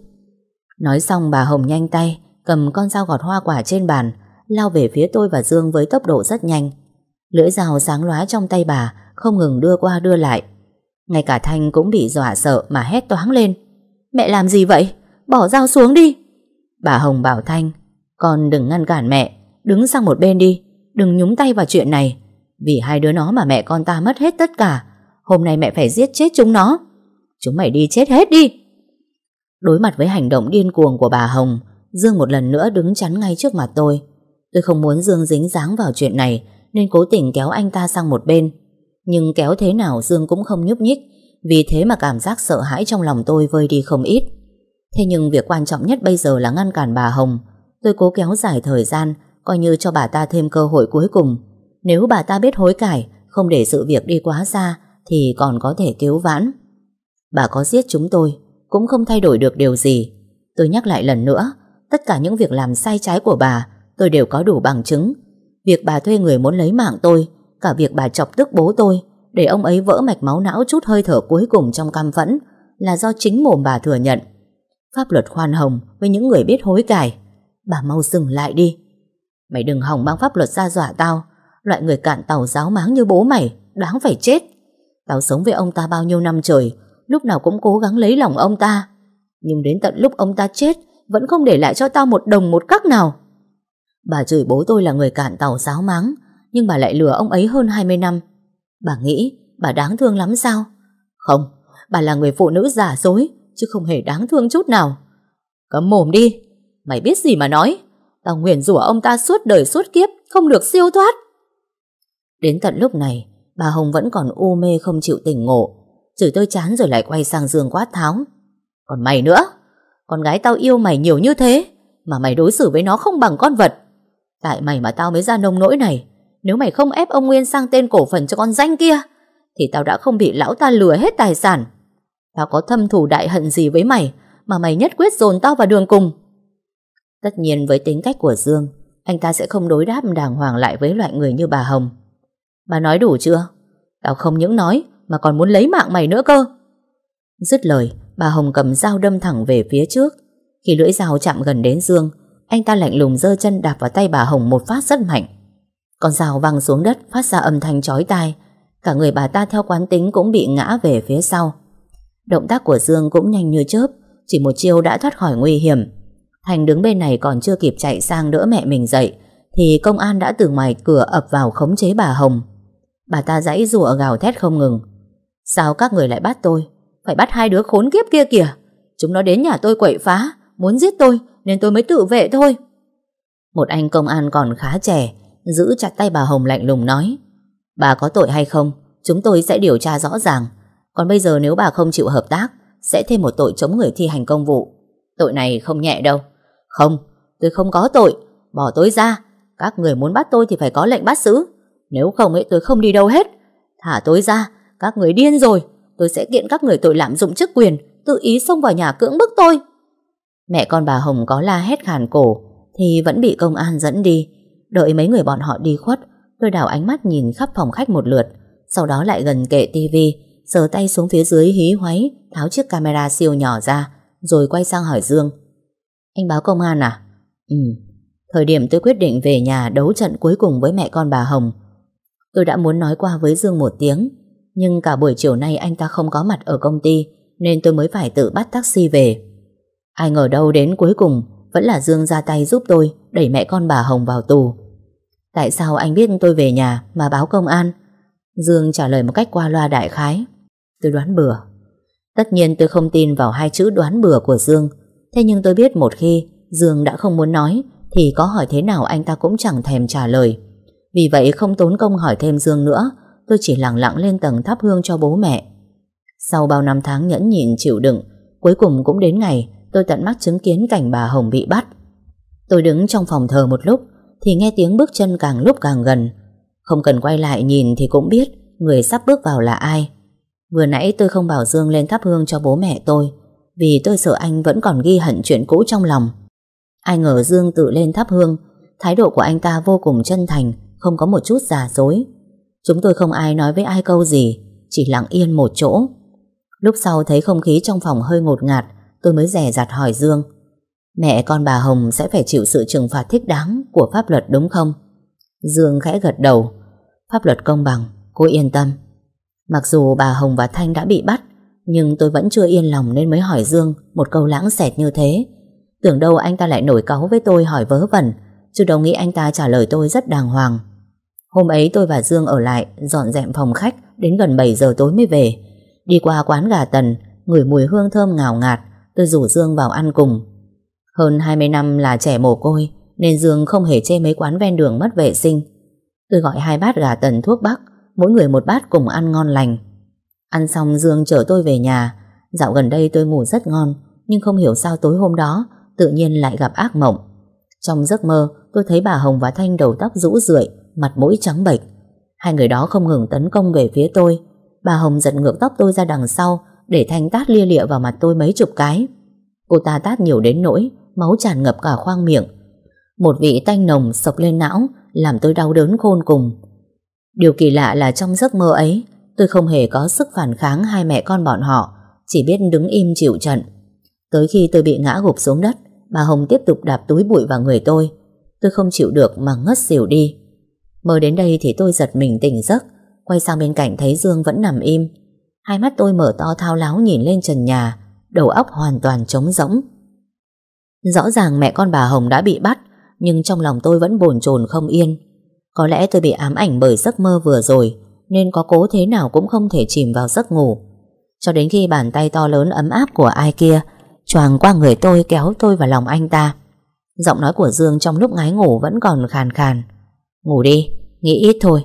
Nói xong bà Hồng nhanh tay Cầm con dao gọt hoa quả trên bàn Lao về phía tôi và Dương với tốc độ rất nhanh Lưỡi dao sáng lóa trong tay bà Không ngừng đưa qua đưa lại Ngay cả Thanh cũng bị dọa sợ Mà hét toáng lên Mẹ làm gì vậy? Bỏ dao xuống đi Bà Hồng bảo Thanh Con đừng ngăn cản mẹ Đứng sang một bên đi Đừng nhúng tay vào chuyện này vì hai đứa nó mà mẹ con ta mất hết tất cả Hôm nay mẹ phải giết chết chúng nó Chúng mày đi chết hết đi Đối mặt với hành động điên cuồng của bà Hồng Dương một lần nữa đứng chắn ngay trước mặt tôi Tôi không muốn Dương dính dáng vào chuyện này Nên cố tình kéo anh ta sang một bên Nhưng kéo thế nào Dương cũng không nhúc nhích Vì thế mà cảm giác sợ hãi trong lòng tôi vơi đi không ít Thế nhưng việc quan trọng nhất bây giờ là ngăn cản bà Hồng Tôi cố kéo dài thời gian Coi như cho bà ta thêm cơ hội cuối cùng nếu bà ta biết hối cải, không để sự việc đi quá xa, thì còn có thể cứu vãn. Bà có giết chúng tôi, cũng không thay đổi được điều gì. Tôi nhắc lại lần nữa, tất cả những việc làm sai trái của bà, tôi đều có đủ bằng chứng. Việc bà thuê người muốn lấy mạng tôi, cả việc bà chọc tức bố tôi, để ông ấy vỡ mạch máu não chút hơi thở cuối cùng trong cam phẫn, là do chính mồm bà thừa nhận. Pháp luật khoan hồng với những người biết hối cải. Bà mau dừng lại đi. Mày đừng hỏng mang pháp luật ra dọa tao, Loại người cạn tàu giáo máng như bố mày Đáng phải chết Tao sống với ông ta bao nhiêu năm trời Lúc nào cũng cố gắng lấy lòng ông ta Nhưng đến tận lúc ông ta chết Vẫn không để lại cho tao một đồng một cắc nào Bà chửi bố tôi là người cạn tàu giáo máng Nhưng bà lại lừa ông ấy hơn 20 năm Bà nghĩ bà đáng thương lắm sao Không Bà là người phụ nữ giả dối Chứ không hề đáng thương chút nào Cấm mồm đi Mày biết gì mà nói Tao nguyền rủa ông ta suốt đời suốt kiếp Không được siêu thoát Đến tận lúc này, bà Hồng vẫn còn u mê không chịu tỉnh ngộ. Chửi tôi chán rồi lại quay sang Dương quát tháo. Còn mày nữa, con gái tao yêu mày nhiều như thế, mà mày đối xử với nó không bằng con vật. Tại mày mà tao mới ra nông nỗi này. Nếu mày không ép ông Nguyên sang tên cổ phần cho con danh kia, thì tao đã không bị lão ta lừa hết tài sản. Tao có thâm thù đại hận gì với mày, mà mày nhất quyết dồn tao vào đường cùng. Tất nhiên với tính cách của Dương, anh ta sẽ không đối đáp đàng hoàng lại với loại người như bà Hồng. Bà nói đủ chưa? Tao không những nói mà còn muốn lấy mạng mày nữa cơ. Dứt lời, bà Hồng cầm dao đâm thẳng về phía trước. Khi lưỡi dao chạm gần đến Dương, anh ta lạnh lùng giơ chân đạp vào tay bà Hồng một phát rất mạnh. Con dao văng xuống đất phát ra âm thanh chói tai. Cả người bà ta theo quán tính cũng bị ngã về phía sau. Động tác của Dương cũng nhanh như chớp, chỉ một chiêu đã thoát khỏi nguy hiểm. Thành đứng bên này còn chưa kịp chạy sang đỡ mẹ mình dậy, thì công an đã từ ngoài cửa ập vào khống chế bà Hồng. Bà ta giãy rủa gào thét không ngừng. Sao các người lại bắt tôi? Phải bắt hai đứa khốn kiếp kia kìa. Chúng nó đến nhà tôi quậy phá, muốn giết tôi nên tôi mới tự vệ thôi. Một anh công an còn khá trẻ, giữ chặt tay bà Hồng lạnh lùng nói. Bà có tội hay không, chúng tôi sẽ điều tra rõ ràng. Còn bây giờ nếu bà không chịu hợp tác, sẽ thêm một tội chống người thi hành công vụ. Tội này không nhẹ đâu. Không, tôi không có tội. Bỏ tôi ra. Các người muốn bắt tôi thì phải có lệnh bắt giữ. Nếu không ấy tôi không đi đâu hết Thả tôi ra Các người điên rồi Tôi sẽ kiện các người tội lạm dụng chức quyền Tự ý xông vào nhà cưỡng bức tôi Mẹ con bà Hồng có la hét khàn cổ Thì vẫn bị công an dẫn đi Đợi mấy người bọn họ đi khuất Tôi đảo ánh mắt nhìn khắp phòng khách một lượt Sau đó lại gần kệ tivi Sờ tay xuống phía dưới hí hoáy Tháo chiếc camera siêu nhỏ ra Rồi quay sang hỏi Dương Anh báo công an à? Ừ Thời điểm tôi quyết định về nhà đấu trận cuối cùng với mẹ con bà Hồng Tôi đã muốn nói qua với Dương một tiếng Nhưng cả buổi chiều nay anh ta không có mặt ở công ty Nên tôi mới phải tự bắt taxi về Ai ngờ đâu đến cuối cùng Vẫn là Dương ra tay giúp tôi Đẩy mẹ con bà Hồng vào tù Tại sao anh biết tôi về nhà Mà báo công an Dương trả lời một cách qua loa đại khái Tôi đoán bừa Tất nhiên tôi không tin vào hai chữ đoán bừa của Dương Thế nhưng tôi biết một khi Dương đã không muốn nói Thì có hỏi thế nào anh ta cũng chẳng thèm trả lời vì vậy không tốn công hỏi thêm Dương nữa Tôi chỉ lặng lặng lên tầng thắp hương cho bố mẹ Sau bao năm tháng nhẫn nhịn chịu đựng Cuối cùng cũng đến ngày Tôi tận mắt chứng kiến cảnh bà Hồng bị bắt Tôi đứng trong phòng thờ một lúc Thì nghe tiếng bước chân càng lúc càng gần Không cần quay lại nhìn thì cũng biết Người sắp bước vào là ai Vừa nãy tôi không bảo Dương lên thắp hương cho bố mẹ tôi Vì tôi sợ anh vẫn còn ghi hận chuyện cũ trong lòng Ai ngờ Dương tự lên thắp hương Thái độ của anh ta vô cùng chân thành không có một chút giả dối. Chúng tôi không ai nói với ai câu gì, chỉ lặng yên một chỗ. Lúc sau thấy không khí trong phòng hơi ngột ngạt, tôi mới rẻ rạt hỏi Dương. Mẹ con bà Hồng sẽ phải chịu sự trừng phạt thích đáng của pháp luật đúng không? Dương khẽ gật đầu. Pháp luật công bằng, cô yên tâm. Mặc dù bà Hồng và Thanh đã bị bắt, nhưng tôi vẫn chưa yên lòng nên mới hỏi Dương một câu lãng xẹt như thế. Tưởng đâu anh ta lại nổi cáu với tôi hỏi vớ vẩn Chứ đâu nghĩ anh ta trả lời tôi rất đàng hoàng Hôm ấy tôi và Dương ở lại Dọn dẹp phòng khách Đến gần 7 giờ tối mới về Đi qua quán gà tần Ngửi mùi hương thơm ngào ngạt Tôi rủ Dương vào ăn cùng Hơn 20 năm là trẻ mồ côi Nên Dương không hề chê mấy quán ven đường mất vệ sinh Tôi gọi hai bát gà tần thuốc bắc Mỗi người một bát cùng ăn ngon lành Ăn xong Dương chở tôi về nhà Dạo gần đây tôi ngủ rất ngon Nhưng không hiểu sao tối hôm đó Tự nhiên lại gặp ác mộng Trong giấc mơ tôi thấy bà Hồng và Thanh đầu tóc rũ rượi, mặt mũi trắng bệch. Hai người đó không ngừng tấn công về phía tôi. Bà Hồng giật ngược tóc tôi ra đằng sau để Thanh tát lia lịa vào mặt tôi mấy chục cái. Cô ta tát nhiều đến nỗi máu tràn ngập cả khoang miệng. Một vị tanh nồng sộc lên não làm tôi đau đớn khôn cùng. Điều kỳ lạ là trong giấc mơ ấy tôi không hề có sức phản kháng hai mẹ con bọn họ chỉ biết đứng im chịu trận. Tới khi tôi bị ngã gục xuống đất bà Hồng tiếp tục đạp túi bụi vào người tôi Tôi không chịu được mà ngất xỉu đi mơ đến đây thì tôi giật mình tỉnh giấc Quay sang bên cạnh thấy Dương vẫn nằm im Hai mắt tôi mở to thao láo nhìn lên trần nhà Đầu óc hoàn toàn trống rỗng Rõ ràng mẹ con bà Hồng đã bị bắt Nhưng trong lòng tôi vẫn bồn chồn không yên Có lẽ tôi bị ám ảnh bởi giấc mơ vừa rồi Nên có cố thế nào cũng không thể chìm vào giấc ngủ Cho đến khi bàn tay to lớn ấm áp của ai kia Choàng qua người tôi kéo tôi vào lòng anh ta Giọng nói của Dương trong lúc ngái ngủ vẫn còn khàn khàn. Ngủ đi, nghĩ ít thôi.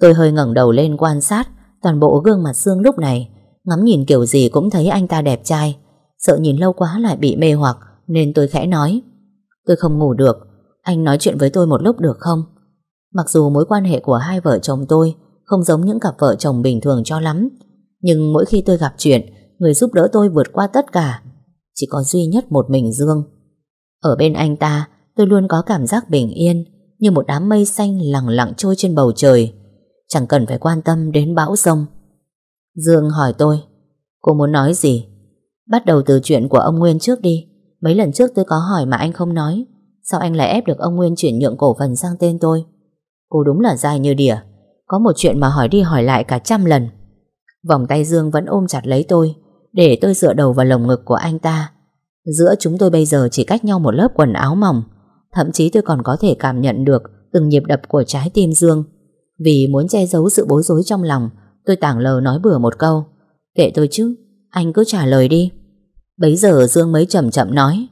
Tôi hơi ngẩng đầu lên quan sát toàn bộ gương mặt Dương lúc này. Ngắm nhìn kiểu gì cũng thấy anh ta đẹp trai. Sợ nhìn lâu quá lại bị mê hoặc nên tôi khẽ nói. Tôi không ngủ được, anh nói chuyện với tôi một lúc được không? Mặc dù mối quan hệ của hai vợ chồng tôi không giống những cặp vợ chồng bình thường cho lắm, nhưng mỗi khi tôi gặp chuyện, người giúp đỡ tôi vượt qua tất cả. Chỉ có duy nhất một mình Dương. Ở bên anh ta, tôi luôn có cảm giác bình yên, như một đám mây xanh lặng lặng trôi trên bầu trời. Chẳng cần phải quan tâm đến bão rông. Dương hỏi tôi, cô muốn nói gì? Bắt đầu từ chuyện của ông Nguyên trước đi. Mấy lần trước tôi có hỏi mà anh không nói. Sao anh lại ép được ông Nguyên chuyển nhượng cổ phần sang tên tôi? Cô đúng là dài như đỉa. Có một chuyện mà hỏi đi hỏi lại cả trăm lần. Vòng tay Dương vẫn ôm chặt lấy tôi, để tôi dựa đầu vào lồng ngực của anh ta. Giữa chúng tôi bây giờ chỉ cách nhau một lớp quần áo mỏng Thậm chí tôi còn có thể cảm nhận được Từng nhịp đập của trái tim Dương Vì muốn che giấu sự bối rối trong lòng Tôi tảng lờ nói bừa một câu Kệ tôi chứ, anh cứ trả lời đi Bấy giờ Dương mới chậm chậm nói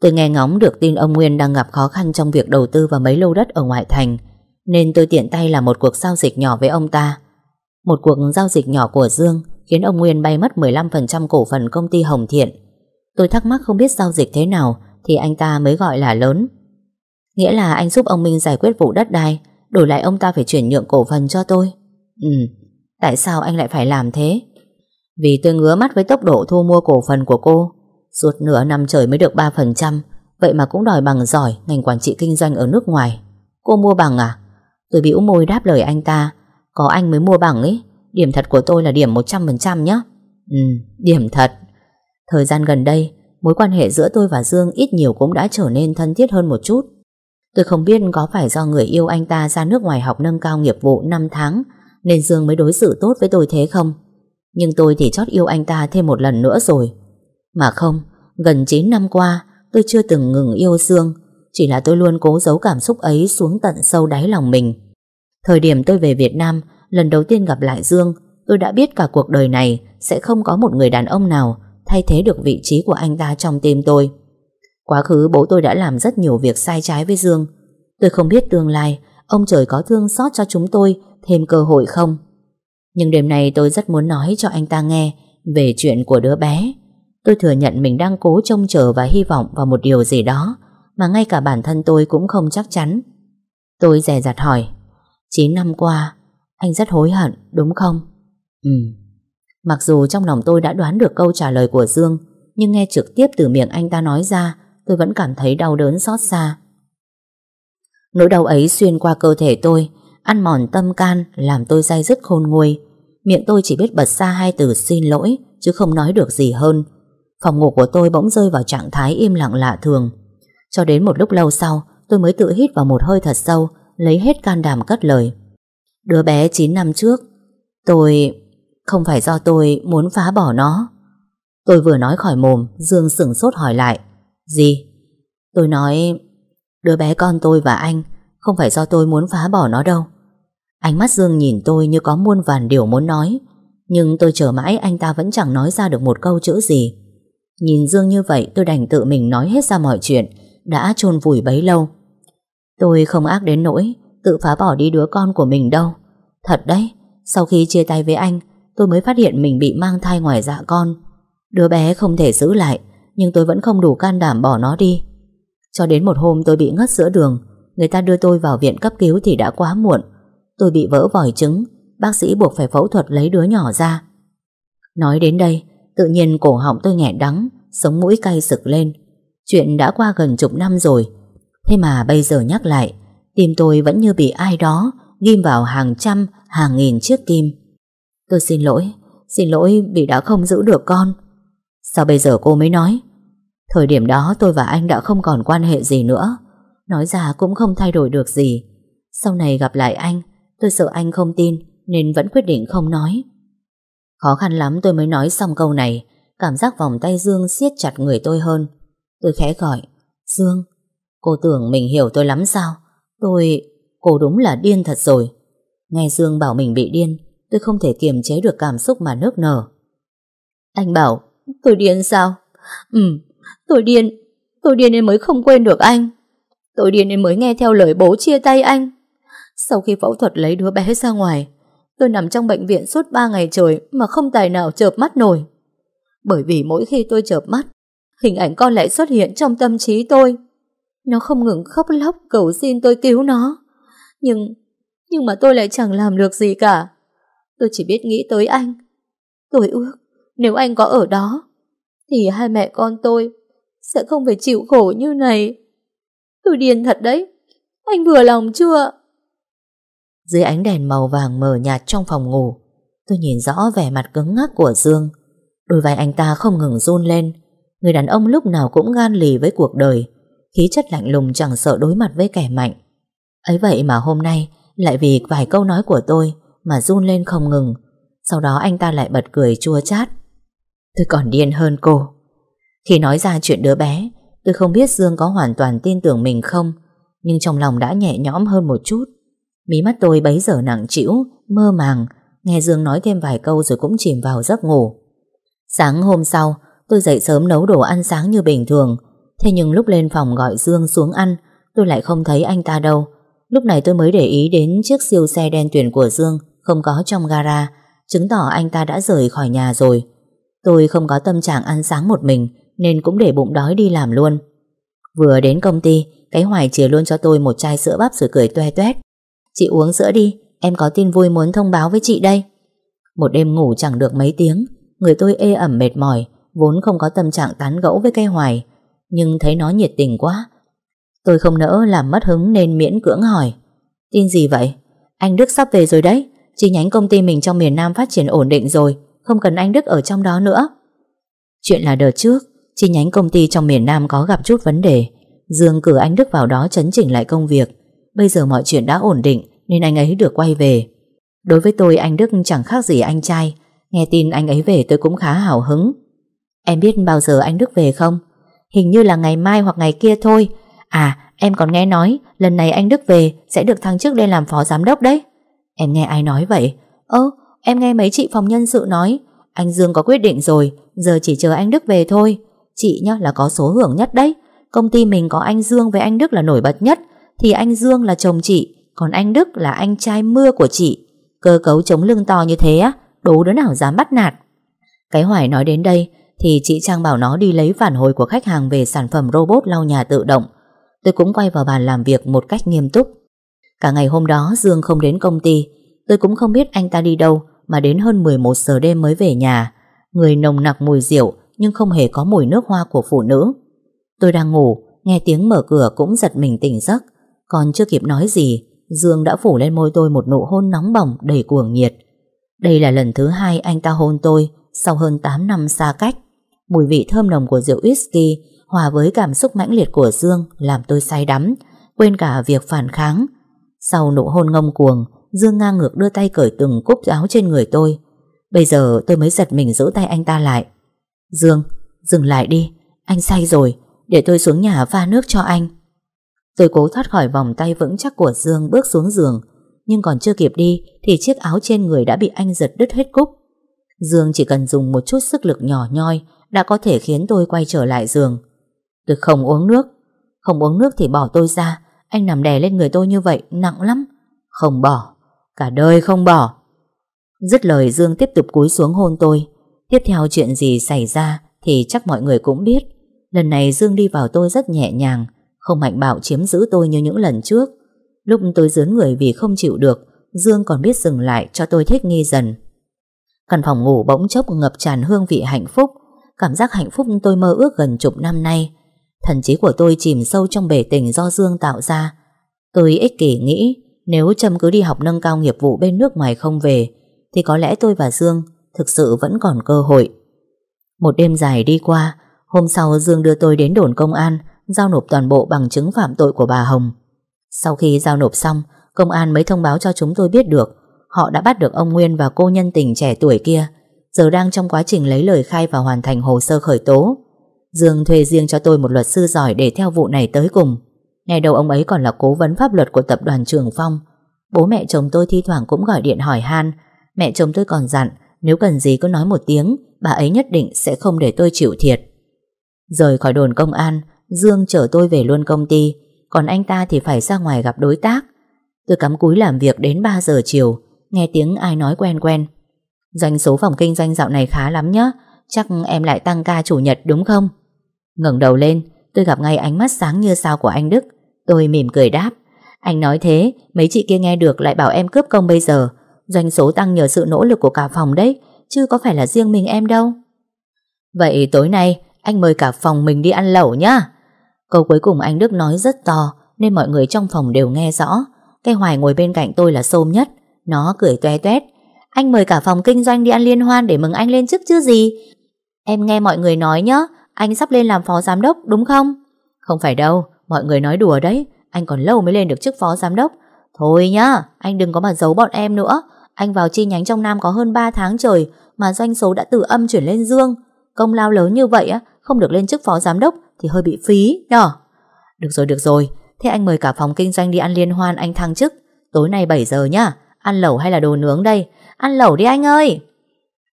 Tôi nghe ngóng được tin ông Nguyên đang gặp khó khăn trong việc đầu tư vào mấy lô đất ở ngoại thành Nên tôi tiện tay là một cuộc giao dịch nhỏ với ông ta Một cuộc giao dịch nhỏ của Dương khiến ông Nguyên bay mất 15% cổ phần công ty Hồng Thiện Tôi thắc mắc không biết giao dịch thế nào thì anh ta mới gọi là lớn. Nghĩa là anh giúp ông Minh giải quyết vụ đất đai, đổi lại ông ta phải chuyển nhượng cổ phần cho tôi. Ừ, tại sao anh lại phải làm thế? Vì tôi ngứa mắt với tốc độ thu mua cổ phần của cô. Suốt nửa năm trời mới được 3%, vậy mà cũng đòi bằng giỏi ngành quản trị kinh doanh ở nước ngoài. Cô mua bằng à? Tôi bĩu môi đáp lời anh ta. Có anh mới mua bằng ấy, điểm thật của tôi là điểm 100% nhé. Ừ, điểm thật. Thời gian gần đây, mối quan hệ giữa tôi và Dương ít nhiều cũng đã trở nên thân thiết hơn một chút. Tôi không biết có phải do người yêu anh ta ra nước ngoài học nâng cao nghiệp vụ 5 tháng nên Dương mới đối xử tốt với tôi thế không. Nhưng tôi thì chót yêu anh ta thêm một lần nữa rồi. Mà không, gần 9 năm qua tôi chưa từng ngừng yêu Dương chỉ là tôi luôn cố giấu cảm xúc ấy xuống tận sâu đáy lòng mình. Thời điểm tôi về Việt Nam lần đầu tiên gặp lại Dương tôi đã biết cả cuộc đời này sẽ không có một người đàn ông nào thay thế được vị trí của anh ta trong tim tôi. Quá khứ bố tôi đã làm rất nhiều việc sai trái với Dương. Tôi không biết tương lai ông trời có thương xót cho chúng tôi thêm cơ hội không. Nhưng đêm nay tôi rất muốn nói cho anh ta nghe về chuyện của đứa bé. Tôi thừa nhận mình đang cố trông chờ và hy vọng vào một điều gì đó mà ngay cả bản thân tôi cũng không chắc chắn. Tôi dè dặt hỏi 9 năm qua anh rất hối hận đúng không? Ừm Mặc dù trong lòng tôi đã đoán được câu trả lời của Dương, nhưng nghe trực tiếp từ miệng anh ta nói ra, tôi vẫn cảm thấy đau đớn xót xa. Nỗi đau ấy xuyên qua cơ thể tôi, ăn mòn tâm can, làm tôi day dứt khôn nguôi. Miệng tôi chỉ biết bật ra hai từ xin lỗi, chứ không nói được gì hơn. Phòng ngủ của tôi bỗng rơi vào trạng thái im lặng lạ thường. Cho đến một lúc lâu sau, tôi mới tự hít vào một hơi thật sâu, lấy hết can đảm cất lời. Đứa bé 9 năm trước, tôi... Không phải do tôi muốn phá bỏ nó Tôi vừa nói khỏi mồm Dương sửng sốt hỏi lại Gì? Tôi nói Đứa bé con tôi và anh Không phải do tôi muốn phá bỏ nó đâu Ánh mắt Dương nhìn tôi như có muôn vàn điều muốn nói Nhưng tôi chờ mãi anh ta vẫn chẳng nói ra được một câu chữ gì Nhìn Dương như vậy tôi đành tự mình nói hết ra mọi chuyện Đã chôn vùi bấy lâu Tôi không ác đến nỗi Tự phá bỏ đi đứa con của mình đâu Thật đấy Sau khi chia tay với anh tôi mới phát hiện mình bị mang thai ngoài dạ con. Đứa bé không thể giữ lại, nhưng tôi vẫn không đủ can đảm bỏ nó đi. Cho đến một hôm tôi bị ngất giữa đường, người ta đưa tôi vào viện cấp cứu thì đã quá muộn. Tôi bị vỡ vòi trứng, bác sĩ buộc phải phẫu thuật lấy đứa nhỏ ra. Nói đến đây, tự nhiên cổ họng tôi nghẹn đắng, sống mũi cay sực lên. Chuyện đã qua gần chục năm rồi, thế mà bây giờ nhắc lại, tim tôi vẫn như bị ai đó ghim vào hàng trăm, hàng nghìn chiếc kim. Tôi xin lỗi, xin lỗi vì đã không giữ được con. Sao bây giờ cô mới nói? Thời điểm đó tôi và anh đã không còn quan hệ gì nữa. Nói ra cũng không thay đổi được gì. Sau này gặp lại anh, tôi sợ anh không tin nên vẫn quyết định không nói. Khó khăn lắm tôi mới nói xong câu này, cảm giác vòng tay Dương siết chặt người tôi hơn. Tôi khẽ gọi, Dương, cô tưởng mình hiểu tôi lắm sao? Tôi... cô đúng là điên thật rồi. Nghe Dương bảo mình bị điên, tôi không thể kiềm chế được cảm xúc mà nước nở. Anh bảo, tôi điên sao? Ừ, tôi điên, tôi điên nên mới không quên được anh. Tôi điên nên mới nghe theo lời bố chia tay anh. Sau khi phẫu thuật lấy đứa bé ra ngoài, tôi nằm trong bệnh viện suốt 3 ngày trời mà không tài nào chợp mắt nổi. Bởi vì mỗi khi tôi chợp mắt, hình ảnh con lại xuất hiện trong tâm trí tôi. Nó không ngừng khóc lóc cầu xin tôi cứu nó. Nhưng, nhưng mà tôi lại chẳng làm được gì cả. Tôi chỉ biết nghĩ tới anh. Tôi ước, nếu anh có ở đó, thì hai mẹ con tôi sẽ không phải chịu khổ như này. Tôi điên thật đấy. Anh vừa lòng chưa? Dưới ánh đèn màu vàng mờ nhạt trong phòng ngủ, tôi nhìn rõ vẻ mặt cứng ngắc của Dương. Đôi vai anh ta không ngừng run lên. Người đàn ông lúc nào cũng gan lì với cuộc đời, khí chất lạnh lùng chẳng sợ đối mặt với kẻ mạnh. Ấy vậy mà hôm nay, lại vì vài câu nói của tôi mà run lên không ngừng. Sau đó anh ta lại bật cười chua chát. Tôi còn điên hơn cô. Khi nói ra chuyện đứa bé, tôi không biết Dương có hoàn toàn tin tưởng mình không, nhưng trong lòng đã nhẹ nhõm hơn một chút. Mí mắt tôi bấy giờ nặng chịu, mơ màng, nghe Dương nói thêm vài câu rồi cũng chìm vào giấc ngủ. Sáng hôm sau, tôi dậy sớm nấu đồ ăn sáng như bình thường, thế nhưng lúc lên phòng gọi Dương xuống ăn, tôi lại không thấy anh ta đâu. Lúc này tôi mới để ý đến chiếc siêu xe đen tuyển của Dương không có trong gara, chứng tỏ anh ta đã rời khỏi nhà rồi. Tôi không có tâm trạng ăn sáng một mình, nên cũng để bụng đói đi làm luôn. Vừa đến công ty, cái hoài chìa luôn cho tôi một chai sữa bắp rồi cười toe toét. Chị uống sữa đi, em có tin vui muốn thông báo với chị đây. Một đêm ngủ chẳng được mấy tiếng, người tôi ê ẩm mệt mỏi, vốn không có tâm trạng tán gẫu với cây hoài, nhưng thấy nó nhiệt tình quá. Tôi không nỡ làm mất hứng nên miễn cưỡng hỏi. Tin gì vậy? Anh Đức sắp về rồi đấy, Chi nhánh công ty mình trong miền Nam phát triển ổn định rồi Không cần anh Đức ở trong đó nữa Chuyện là đợt trước Chi nhánh công ty trong miền Nam có gặp chút vấn đề Dương cử anh Đức vào đó chấn chỉnh lại công việc Bây giờ mọi chuyện đã ổn định Nên anh ấy được quay về Đối với tôi anh Đức chẳng khác gì anh trai Nghe tin anh ấy về tôi cũng khá hào hứng Em biết bao giờ anh Đức về không? Hình như là ngày mai hoặc ngày kia thôi À em còn nghe nói Lần này anh Đức về sẽ được thăng chức lên làm phó giám đốc đấy Em nghe ai nói vậy? Ơ, em nghe mấy chị phòng nhân sự nói Anh Dương có quyết định rồi Giờ chỉ chờ anh Đức về thôi Chị nhá là có số hưởng nhất đấy Công ty mình có anh Dương với anh Đức là nổi bật nhất Thì anh Dương là chồng chị Còn anh Đức là anh trai mưa của chị Cơ cấu chống lưng to như thế á Đố đứa nào dám bắt nạt Cái Hoài nói đến đây Thì chị Trang bảo nó đi lấy phản hồi của khách hàng Về sản phẩm robot lau nhà tự động Tôi cũng quay vào bàn làm việc một cách nghiêm túc Cả ngày hôm đó Dương không đến công ty Tôi cũng không biết anh ta đi đâu Mà đến hơn 11 giờ đêm mới về nhà Người nồng nặc mùi rượu Nhưng không hề có mùi nước hoa của phụ nữ Tôi đang ngủ Nghe tiếng mở cửa cũng giật mình tỉnh giấc Còn chưa kịp nói gì Dương đã phủ lên môi tôi một nụ hôn nóng bỏng Đầy cuồng nhiệt Đây là lần thứ hai anh ta hôn tôi Sau hơn 8 năm xa cách Mùi vị thơm nồng của rượu whisky Hòa với cảm xúc mãnh liệt của Dương Làm tôi say đắm Quên cả việc phản kháng sau nụ hôn ngông cuồng, Dương ngang ngược đưa tay cởi từng cúc áo trên người tôi. Bây giờ tôi mới giật mình giữ tay anh ta lại. Dương, dừng lại đi, anh say rồi, để tôi xuống nhà pha nước cho anh. Tôi cố thoát khỏi vòng tay vững chắc của Dương bước xuống giường, nhưng còn chưa kịp đi thì chiếc áo trên người đã bị anh giật đứt hết cúc. Dương chỉ cần dùng một chút sức lực nhỏ nhoi đã có thể khiến tôi quay trở lại giường. Tôi không uống nước, không uống nước thì bỏ tôi ra, anh nằm đè lên người tôi như vậy nặng lắm Không bỏ Cả đời không bỏ Dứt lời Dương tiếp tục cúi xuống hôn tôi Tiếp theo chuyện gì xảy ra Thì chắc mọi người cũng biết Lần này Dương đi vào tôi rất nhẹ nhàng Không mạnh bạo chiếm giữ tôi như những lần trước Lúc tôi dướn người vì không chịu được Dương còn biết dừng lại cho tôi thích nghi dần Căn phòng ngủ bỗng chốc ngập tràn hương vị hạnh phúc Cảm giác hạnh phúc tôi mơ ước gần chục năm nay Thần trí của tôi chìm sâu trong bể tình do Dương tạo ra. Tôi ích kỷ nghĩ nếu Trâm cứ đi học nâng cao nghiệp vụ bên nước ngoài không về thì có lẽ tôi và Dương thực sự vẫn còn cơ hội. Một đêm dài đi qua, hôm sau Dương đưa tôi đến đồn công an giao nộp toàn bộ bằng chứng phạm tội của bà Hồng. Sau khi giao nộp xong, công an mới thông báo cho chúng tôi biết được họ đã bắt được ông Nguyên và cô nhân tình trẻ tuổi kia, giờ đang trong quá trình lấy lời khai và hoàn thành hồ sơ khởi tố. Dương thuê riêng cho tôi một luật sư giỏi để theo vụ này tới cùng. Ngày đầu ông ấy còn là cố vấn pháp luật của tập đoàn Trường Phong. Bố mẹ chồng tôi thi thoảng cũng gọi điện hỏi han. Mẹ chồng tôi còn dặn, nếu cần gì cứ nói một tiếng, bà ấy nhất định sẽ không để tôi chịu thiệt. Rời khỏi đồn công an, Dương chở tôi về luôn công ty, còn anh ta thì phải ra ngoài gặp đối tác. Tôi cắm cúi làm việc đến 3 giờ chiều, nghe tiếng ai nói quen quen. Doanh số phòng kinh doanh dạo này khá lắm nhá, chắc em lại tăng ca chủ nhật đúng không? ngẩng đầu lên, tôi gặp ngay ánh mắt sáng như sao của anh Đức. Tôi mỉm cười đáp. Anh nói thế, mấy chị kia nghe được lại bảo em cướp công bây giờ. Doanh số tăng nhờ sự nỗ lực của cả phòng đấy, chứ có phải là riêng mình em đâu. Vậy tối nay, anh mời cả phòng mình đi ăn lẩu nhá. Câu cuối cùng anh Đức nói rất to, nên mọi người trong phòng đều nghe rõ. Cái hoài ngồi bên cạnh tôi là xôm nhất. Nó cười toe toét. Anh mời cả phòng kinh doanh đi ăn liên hoan để mừng anh lên chức chứ gì. Em nghe mọi người nói nhá, anh sắp lên làm phó giám đốc đúng không? Không phải đâu, mọi người nói đùa đấy Anh còn lâu mới lên được chức phó giám đốc Thôi nhá, anh đừng có mà giấu bọn em nữa Anh vào chi nhánh trong Nam có hơn 3 tháng trời Mà doanh số đã từ âm chuyển lên dương Công lao lớn như vậy á Không được lên chức phó giám đốc Thì hơi bị phí nhở Được rồi được rồi Thế anh mời cả phòng kinh doanh đi ăn liên hoan anh thăng chức Tối nay 7 giờ nhá Ăn lẩu hay là đồ nướng đây Ăn lẩu đi anh ơi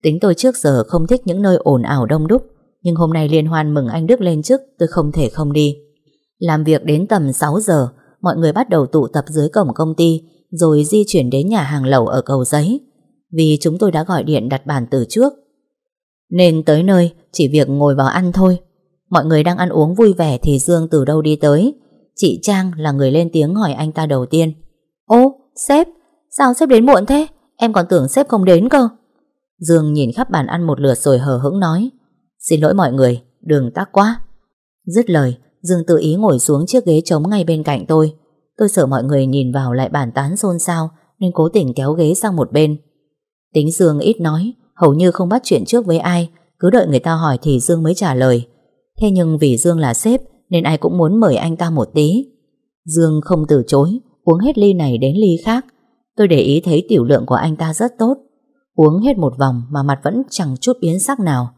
Tính tôi trước giờ không thích những nơi ồn ào đông đúc nhưng hôm nay liên hoan mừng anh Đức lên chức Tôi không thể không đi Làm việc đến tầm 6 giờ Mọi người bắt đầu tụ tập dưới cổng công ty Rồi di chuyển đến nhà hàng lầu ở cầu giấy Vì chúng tôi đã gọi điện đặt bàn từ trước Nên tới nơi Chỉ việc ngồi vào ăn thôi Mọi người đang ăn uống vui vẻ Thì Dương từ đâu đi tới Chị Trang là người lên tiếng hỏi anh ta đầu tiên Ô, sếp Sao sếp đến muộn thế Em còn tưởng sếp không đến cơ Dương nhìn khắp bàn ăn một lượt rồi hờ hững nói Xin lỗi mọi người, đừng tác quá. Dứt lời, Dương tự ý ngồi xuống chiếc ghế trống ngay bên cạnh tôi. Tôi sợ mọi người nhìn vào lại bàn tán xôn xao nên cố tình kéo ghế sang một bên. Tính Dương ít nói, hầu như không bắt chuyện trước với ai, cứ đợi người ta hỏi thì Dương mới trả lời. Thế nhưng vì Dương là sếp nên ai cũng muốn mời anh ta một tí. Dương không từ chối, uống hết ly này đến ly khác. Tôi để ý thấy tiểu lượng của anh ta rất tốt. Uống hết một vòng mà mặt vẫn chẳng chút biến sắc nào.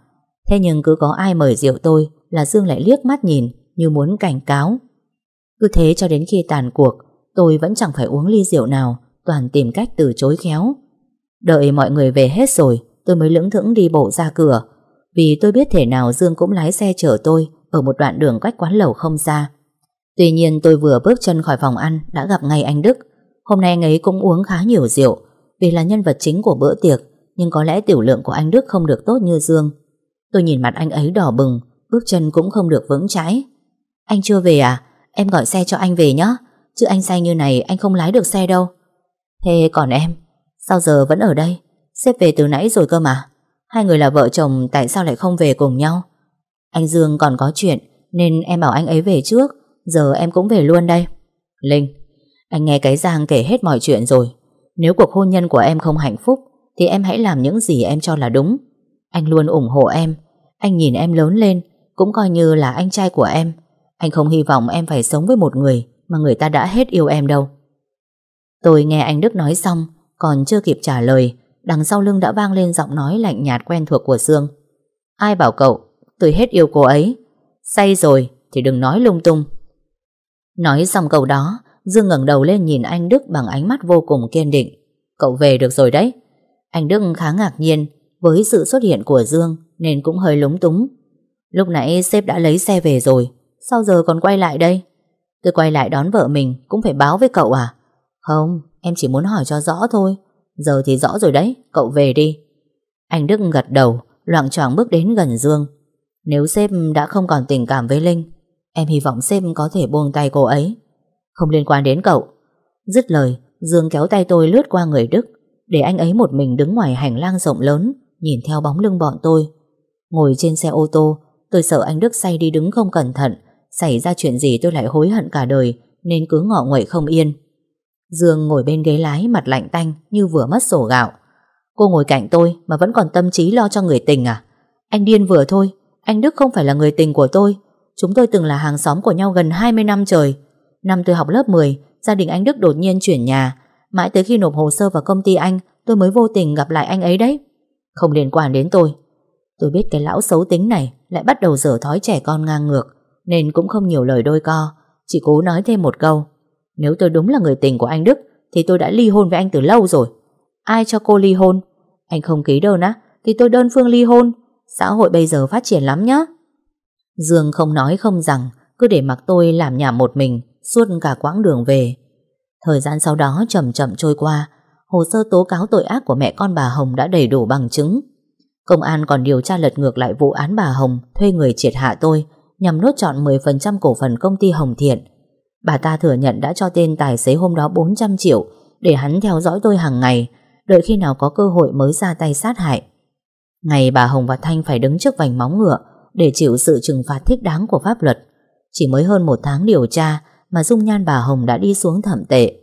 Thế nhưng cứ có ai mời rượu tôi là Dương lại liếc mắt nhìn như muốn cảnh cáo. Cứ thế cho đến khi tàn cuộc, tôi vẫn chẳng phải uống ly rượu nào, toàn tìm cách từ chối khéo. Đợi mọi người về hết rồi, tôi mới lững thững đi bộ ra cửa, vì tôi biết thể nào Dương cũng lái xe chở tôi ở một đoạn đường cách quán lẩu không xa. Tuy nhiên tôi vừa bước chân khỏi phòng ăn đã gặp ngay anh Đức. Hôm nay anh ấy cũng uống khá nhiều rượu, vì là nhân vật chính của bữa tiệc, nhưng có lẽ tiểu lượng của anh Đức không được tốt như Dương. Tôi nhìn mặt anh ấy đỏ bừng Bước chân cũng không được vững chãi Anh chưa về à? Em gọi xe cho anh về nhé Chứ anh say như này anh không lái được xe đâu Thế còn em Sao giờ vẫn ở đây xếp về từ nãy rồi cơ mà Hai người là vợ chồng tại sao lại không về cùng nhau Anh Dương còn có chuyện Nên em bảo anh ấy về trước Giờ em cũng về luôn đây Linh Anh nghe cái Giang kể hết mọi chuyện rồi Nếu cuộc hôn nhân của em không hạnh phúc Thì em hãy làm những gì em cho là đúng anh luôn ủng hộ em Anh nhìn em lớn lên Cũng coi như là anh trai của em Anh không hy vọng em phải sống với một người Mà người ta đã hết yêu em đâu Tôi nghe anh Đức nói xong Còn chưa kịp trả lời Đằng sau lưng đã vang lên giọng nói lạnh nhạt quen thuộc của Dương Ai bảo cậu Tôi hết yêu cô ấy Say rồi thì đừng nói lung tung Nói xong câu đó Dương ngẩng đầu lên nhìn anh Đức bằng ánh mắt vô cùng kiên định Cậu về được rồi đấy Anh Đức khá ngạc nhiên với sự xuất hiện của Dương nên cũng hơi lúng túng. Lúc nãy sếp đã lấy xe về rồi, sao giờ còn quay lại đây? Tôi quay lại đón vợ mình cũng phải báo với cậu à? Không, em chỉ muốn hỏi cho rõ thôi. Giờ thì rõ rồi đấy, cậu về đi. Anh Đức gật đầu, loạn choạng bước đến gần Dương. Nếu sếp đã không còn tình cảm với Linh, em hy vọng sếp có thể buông tay cô ấy. Không liên quan đến cậu. Dứt lời, Dương kéo tay tôi lướt qua người Đức, để anh ấy một mình đứng ngoài hành lang rộng lớn, nhìn theo bóng lưng bọn tôi. Ngồi trên xe ô tô, tôi sợ anh Đức say đi đứng không cẩn thận, xảy ra chuyện gì tôi lại hối hận cả đời, nên cứ ngọ nguậy không yên. Dương ngồi bên ghế lái mặt lạnh tanh như vừa mất sổ gạo. Cô ngồi cạnh tôi mà vẫn còn tâm trí lo cho người tình à? Anh điên vừa thôi, anh Đức không phải là người tình của tôi. Chúng tôi từng là hàng xóm của nhau gần 20 năm trời. Năm tôi học lớp 10, gia đình anh Đức đột nhiên chuyển nhà. Mãi tới khi nộp hồ sơ vào công ty anh, tôi mới vô tình gặp lại anh ấy đấy. Không liên quan đến tôi Tôi biết cái lão xấu tính này Lại bắt đầu dở thói trẻ con ngang ngược Nên cũng không nhiều lời đôi co Chỉ cố nói thêm một câu Nếu tôi đúng là người tình của anh Đức Thì tôi đã ly hôn với anh từ lâu rồi Ai cho cô ly hôn Anh không ký đơn á Thì tôi đơn phương ly hôn Xã hội bây giờ phát triển lắm nhá Dương không nói không rằng Cứ để mặc tôi làm nhà một mình Suốt cả quãng đường về Thời gian sau đó chậm chậm trôi qua hồ sơ tố cáo tội ác của mẹ con bà Hồng đã đầy đủ bằng chứng. Công an còn điều tra lật ngược lại vụ án bà Hồng thuê người triệt hạ tôi nhằm nốt chọn 10% cổ phần công ty Hồng Thiện. Bà ta thừa nhận đã cho tên tài xế hôm đó 400 triệu để hắn theo dõi tôi hàng ngày, đợi khi nào có cơ hội mới ra tay sát hại. Ngày bà Hồng và Thanh phải đứng trước vành móng ngựa để chịu sự trừng phạt thích đáng của pháp luật. Chỉ mới hơn một tháng điều tra mà dung nhan bà Hồng đã đi xuống thẩm tệ.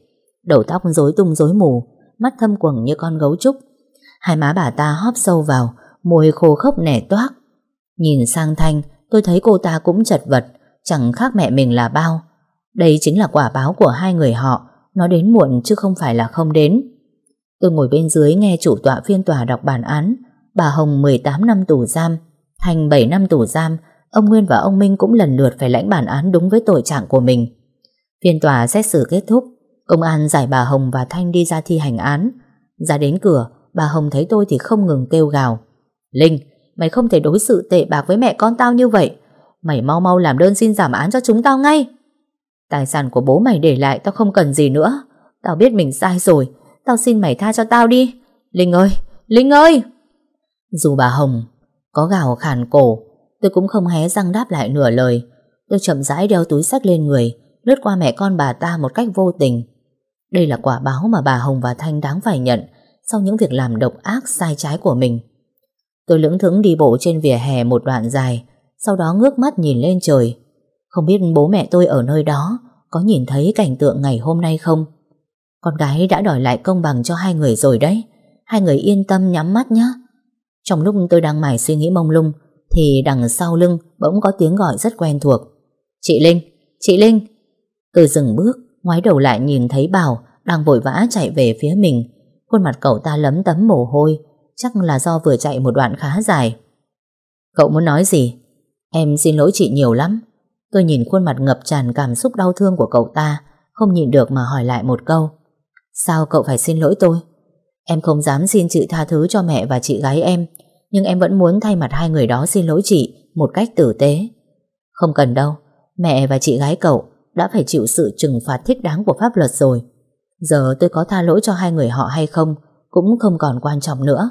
Đầu tóc rối tung rối mù, mắt thâm quầng như con gấu trúc. Hai má bà ta hóp sâu vào, môi khô khốc nẻ toác. Nhìn sang Thanh, tôi thấy cô ta cũng chật vật, chẳng khác mẹ mình là bao. Đây chính là quả báo của hai người họ, nó đến muộn chứ không phải là không đến. Tôi ngồi bên dưới nghe chủ tọa phiên tòa đọc bản án, bà Hồng 18 năm tù giam, Thành 7 năm tù giam, ông Nguyên và ông Minh cũng lần lượt phải lãnh bản án đúng với tội trạng của mình. Phiên tòa xét xử kết thúc, Công an giải bà Hồng và Thanh đi ra thi hành án. Ra đến cửa, bà Hồng thấy tôi thì không ngừng kêu gào. Linh, mày không thể đối xử tệ bạc với mẹ con tao như vậy. Mày mau mau làm đơn xin giảm án cho chúng tao ngay. Tài sản của bố mày để lại tao không cần gì nữa. Tao biết mình sai rồi. Tao xin mày tha cho tao đi. Linh ơi, Linh ơi! Dù bà Hồng có gào khàn cổ, tôi cũng không hé răng đáp lại nửa lời. Tôi chậm rãi đeo túi sách lên người, lướt qua mẹ con bà ta một cách vô tình. Đây là quả báo mà bà Hồng và Thanh đáng phải nhận sau những việc làm độc ác sai trái của mình. Tôi lững thững đi bộ trên vỉa hè một đoạn dài, sau đó ngước mắt nhìn lên trời. Không biết bố mẹ tôi ở nơi đó có nhìn thấy cảnh tượng ngày hôm nay không? Con gái đã đòi lại công bằng cho hai người rồi đấy. Hai người yên tâm nhắm mắt nhé. Trong lúc tôi đang mải suy nghĩ mông lung, thì đằng sau lưng bỗng có tiếng gọi rất quen thuộc. Chị Linh, chị Linh. Tôi dừng bước, Ngoái đầu lại nhìn thấy Bảo đang vội vã chạy về phía mình. Khuôn mặt cậu ta lấm tấm mồ hôi, chắc là do vừa chạy một đoạn khá dài. Cậu muốn nói gì? Em xin lỗi chị nhiều lắm. Tôi nhìn khuôn mặt ngập tràn cảm xúc đau thương của cậu ta, không nhìn được mà hỏi lại một câu. Sao cậu phải xin lỗi tôi? Em không dám xin chị tha thứ cho mẹ và chị gái em, nhưng em vẫn muốn thay mặt hai người đó xin lỗi chị một cách tử tế. Không cần đâu, mẹ và chị gái cậu đã phải chịu sự trừng phạt thích đáng của pháp luật rồi. Giờ tôi có tha lỗi cho hai người họ hay không cũng không còn quan trọng nữa.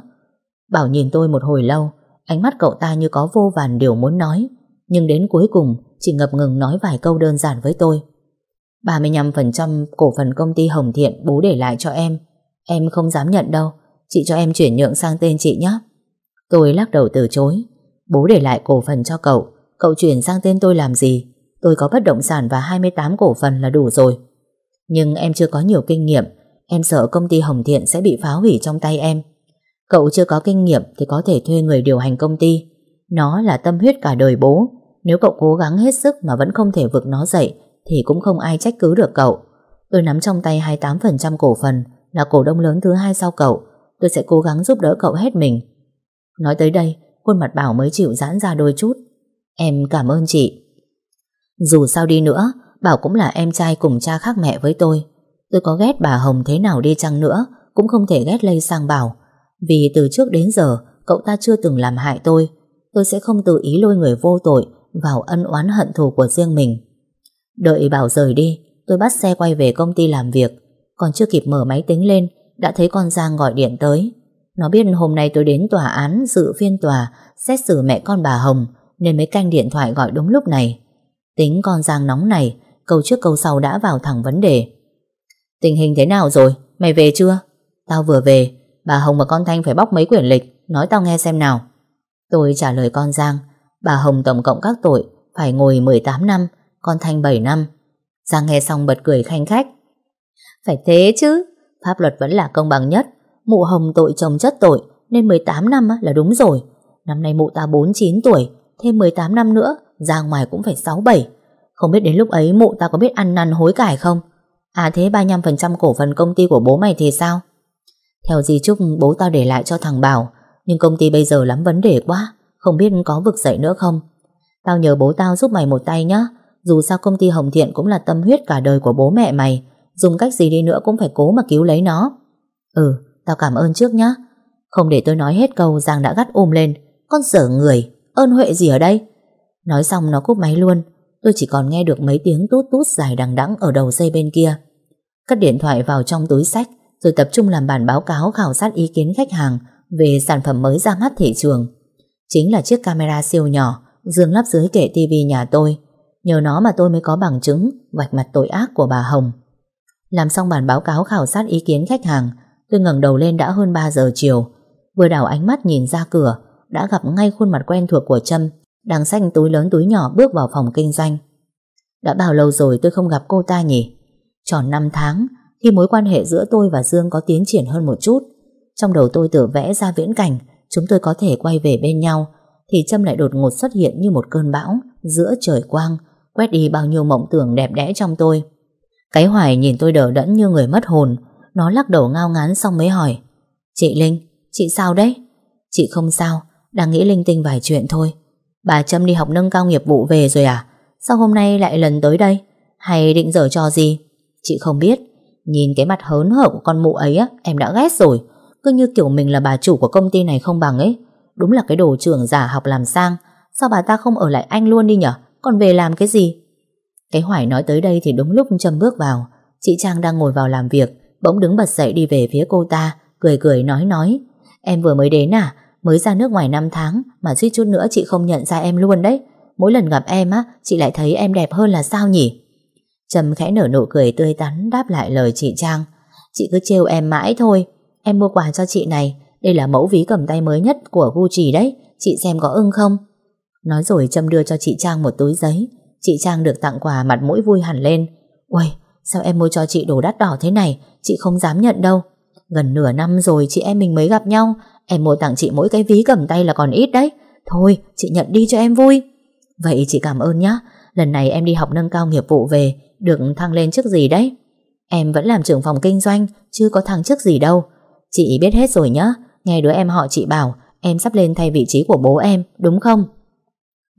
Bảo nhìn tôi một hồi lâu, ánh mắt cậu ta như có vô vàn điều muốn nói, nhưng đến cuối cùng chỉ ngập ngừng nói vài câu đơn giản với tôi. 35% cổ phần công ty Hồng Thiện bố để lại cho em. Em không dám nhận đâu, chị cho em chuyển nhượng sang tên chị nhé. Tôi lắc đầu từ chối. Bố để lại cổ phần cho cậu, cậu chuyển sang tên tôi làm gì? Tôi có bất động sản và 28 cổ phần là đủ rồi. Nhưng em chưa có nhiều kinh nghiệm, em sợ công ty Hồng Thiện sẽ bị phá hủy trong tay em. Cậu chưa có kinh nghiệm thì có thể thuê người điều hành công ty. Nó là tâm huyết cả đời bố. Nếu cậu cố gắng hết sức mà vẫn không thể vực nó dậy thì cũng không ai trách cứ được cậu. Tôi nắm trong tay 28% cổ phần là cổ đông lớn thứ hai sau cậu. Tôi sẽ cố gắng giúp đỡ cậu hết mình. Nói tới đây, khuôn mặt Bảo mới chịu giãn ra đôi chút. Em cảm ơn chị. Dù sao đi nữa, Bảo cũng là em trai cùng cha khác mẹ với tôi. Tôi có ghét bà Hồng thế nào đi chăng nữa, cũng không thể ghét lây sang Bảo. Vì từ trước đến giờ, cậu ta chưa từng làm hại tôi. Tôi sẽ không tự ý lôi người vô tội vào ân oán hận thù của riêng mình. Đợi Bảo rời đi, tôi bắt xe quay về công ty làm việc. Còn chưa kịp mở máy tính lên, đã thấy con Giang gọi điện tới. Nó biết hôm nay tôi đến tòa án dự phiên tòa xét xử mẹ con bà Hồng nên mới canh điện thoại gọi đúng lúc này. Tính con Giang nóng này, câu trước câu sau đã vào thẳng vấn đề. Tình hình thế nào rồi? Mày về chưa? Tao vừa về, bà Hồng và con Thanh phải bóc mấy quyển lịch, nói tao nghe xem nào. Tôi trả lời con Giang, bà Hồng tổng cộng các tội, phải ngồi 18 năm, con Thanh 7 năm. Giang nghe xong bật cười khanh khách. Phải thế chứ, pháp luật vẫn là công bằng nhất. Mụ Hồng tội chồng chất tội, nên 18 năm là đúng rồi. Năm nay mụ ta 49 tuổi, thêm 18 năm nữa ra ngoài cũng phải 6-7. Không biết đến lúc ấy mụ ta có biết ăn năn hối cải không? À thế 35% cổ phần công ty của bố mày thì sao? Theo gì chúc bố tao để lại cho thằng Bảo, nhưng công ty bây giờ lắm vấn đề quá, không biết có vực dậy nữa không? Tao nhờ bố tao giúp mày một tay nhá, dù sao công ty Hồng Thiện cũng là tâm huyết cả đời của bố mẹ mày, dùng cách gì đi nữa cũng phải cố mà cứu lấy nó. Ừ, tao cảm ơn trước nhá. Không để tôi nói hết câu Giang đã gắt ôm lên, con dở người, ơn huệ gì ở đây? Nói xong nó cúp máy luôn Tôi chỉ còn nghe được mấy tiếng tút tút dài đằng đẵng Ở đầu dây bên kia Cất điện thoại vào trong túi sách Rồi tập trung làm bản báo cáo khảo sát ý kiến khách hàng Về sản phẩm mới ra mắt thị trường Chính là chiếc camera siêu nhỏ Dương lắp dưới kệ tivi nhà tôi Nhờ nó mà tôi mới có bằng chứng Vạch mặt tội ác của bà Hồng Làm xong bản báo cáo khảo sát ý kiến khách hàng Tôi ngẩng đầu lên đã hơn 3 giờ chiều Vừa đảo ánh mắt nhìn ra cửa Đã gặp ngay khuôn mặt quen thuộc của Trâm đang xanh túi lớn túi nhỏ bước vào phòng kinh doanh. Đã bao lâu rồi tôi không gặp cô ta nhỉ? Tròn 5 tháng, khi mối quan hệ giữa tôi và Dương có tiến triển hơn một chút, trong đầu tôi tự vẽ ra viễn cảnh chúng tôi có thể quay về bên nhau, thì Trâm lại đột ngột xuất hiện như một cơn bão giữa trời quang, quét đi bao nhiêu mộng tưởng đẹp đẽ trong tôi. Cái hoài nhìn tôi đờ đẫn như người mất hồn, nó lắc đầu ngao ngán xong mới hỏi Chị Linh, chị sao đấy? Chị không sao, đang nghĩ linh tinh vài chuyện thôi Bà Trâm đi học nâng cao nghiệp vụ về rồi à? Sao hôm nay lại lần tới đây? Hay định dở cho gì? Chị không biết. Nhìn cái mặt hớn hở của con mụ ấy á, em đã ghét rồi. Cứ như kiểu mình là bà chủ của công ty này không bằng ấy. Đúng là cái đồ trưởng giả học làm sang. Sao bà ta không ở lại anh luôn đi nhở? Còn về làm cái gì? Cái Hoài nói tới đây thì đúng lúc Trâm bước vào. Chị Trang đang ngồi vào làm việc, bỗng đứng bật dậy đi về phía cô ta, cười cười nói nói. Em vừa mới đến à? Mới ra nước ngoài 5 tháng mà suýt chút nữa chị không nhận ra em luôn đấy. Mỗi lần gặp em á, chị lại thấy em đẹp hơn là sao nhỉ? Trầm khẽ nở nụ cười tươi tắn đáp lại lời chị Trang. Chị cứ trêu em mãi thôi. Em mua quà cho chị này. Đây là mẫu ví cầm tay mới nhất của Gucci đấy. Chị xem có ưng không? Nói rồi Trâm đưa cho chị Trang một túi giấy. Chị Trang được tặng quà mặt mũi vui hẳn lên. Uầy, sao em mua cho chị đồ đắt đỏ thế này? Chị không dám nhận đâu. Gần nửa năm rồi chị em mình mới gặp nhau Em mua tặng chị mỗi cái ví cầm tay là còn ít đấy Thôi chị nhận đi cho em vui Vậy chị cảm ơn nhá Lần này em đi học nâng cao nghiệp vụ về Được thăng lên chức gì đấy Em vẫn làm trưởng phòng kinh doanh Chứ có thăng chức gì đâu Chị biết hết rồi nhá Nghe đứa em họ chị bảo Em sắp lên thay vị trí của bố em đúng không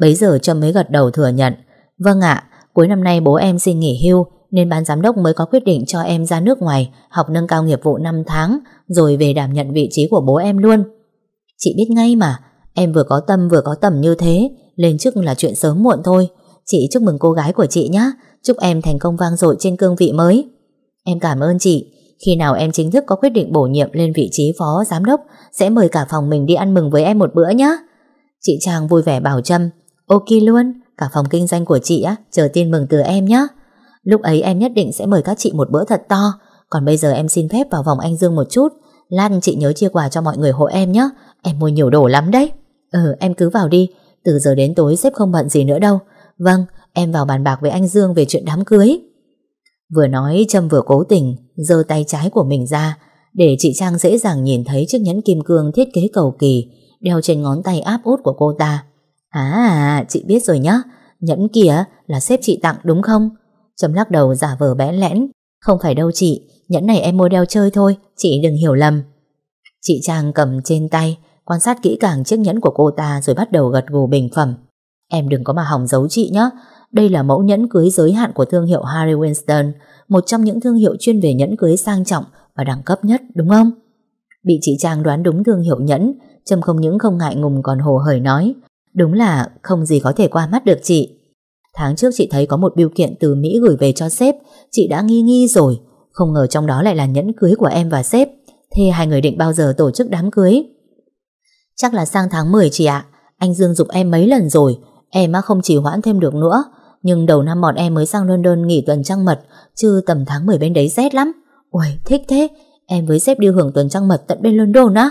Bấy giờ Trâm mới gật đầu thừa nhận Vâng ạ Cuối năm nay bố em xin nghỉ hưu nên ban giám đốc mới có quyết định cho em ra nước ngoài học nâng cao nghiệp vụ 5 tháng rồi về đảm nhận vị trí của bố em luôn. Chị biết ngay mà, em vừa có tâm vừa có tầm như thế, lên chức là chuyện sớm muộn thôi. Chị chúc mừng cô gái của chị nhé, chúc em thành công vang dội trên cương vị mới. Em cảm ơn chị, khi nào em chính thức có quyết định bổ nhiệm lên vị trí phó giám đốc sẽ mời cả phòng mình đi ăn mừng với em một bữa nhé. Chị Trang vui vẻ bảo châm ok luôn, cả phòng kinh doanh của chị á, chờ tin mừng từ em nhé. Lúc ấy em nhất định sẽ mời các chị một bữa thật to Còn bây giờ em xin phép vào vòng anh Dương một chút lát chị nhớ chia quà cho mọi người hộ em nhé Em mua nhiều đồ lắm đấy Ừ em cứ vào đi Từ giờ đến tối sếp không bận gì nữa đâu Vâng em vào bàn bạc với anh Dương về chuyện đám cưới Vừa nói Trâm vừa cố tình giơ tay trái của mình ra Để chị Trang dễ dàng nhìn thấy chiếc nhẫn kim cương thiết kế cầu kỳ Đeo trên ngón tay áp út của cô ta À chị biết rồi nhá Nhẫn kia là sếp chị tặng đúng không Chấm lắc đầu giả vờ bẽ lẽn Không phải đâu chị Nhẫn này em mua đeo chơi thôi Chị đừng hiểu lầm Chị Trang cầm trên tay Quan sát kỹ càng chiếc nhẫn của cô ta Rồi bắt đầu gật gù bình phẩm Em đừng có mà hỏng giấu chị nhé Đây là mẫu nhẫn cưới giới hạn của thương hiệu Harry Winston Một trong những thương hiệu chuyên về nhẫn cưới sang trọng Và đẳng cấp nhất đúng không Bị chị Trang đoán đúng thương hiệu nhẫn Trâm không những không ngại ngùng còn hồ hởi nói Đúng là không gì có thể qua mắt được chị Tháng trước chị thấy có một biêu kiện từ Mỹ gửi về cho sếp, chị đã nghi nghi rồi. Không ngờ trong đó lại là nhẫn cưới của em và sếp. Thế hai người định bao giờ tổ chức đám cưới? Chắc là sang tháng 10 chị ạ. Anh Dương dục em mấy lần rồi. Em mà không chỉ hoãn thêm được nữa. Nhưng đầu năm bọn em mới sang London nghỉ tuần trăng mật, chứ tầm tháng 10 bên đấy rét lắm. Ôi, thích thế. Em với sếp đi hưởng tuần trăng mật tận bên London á.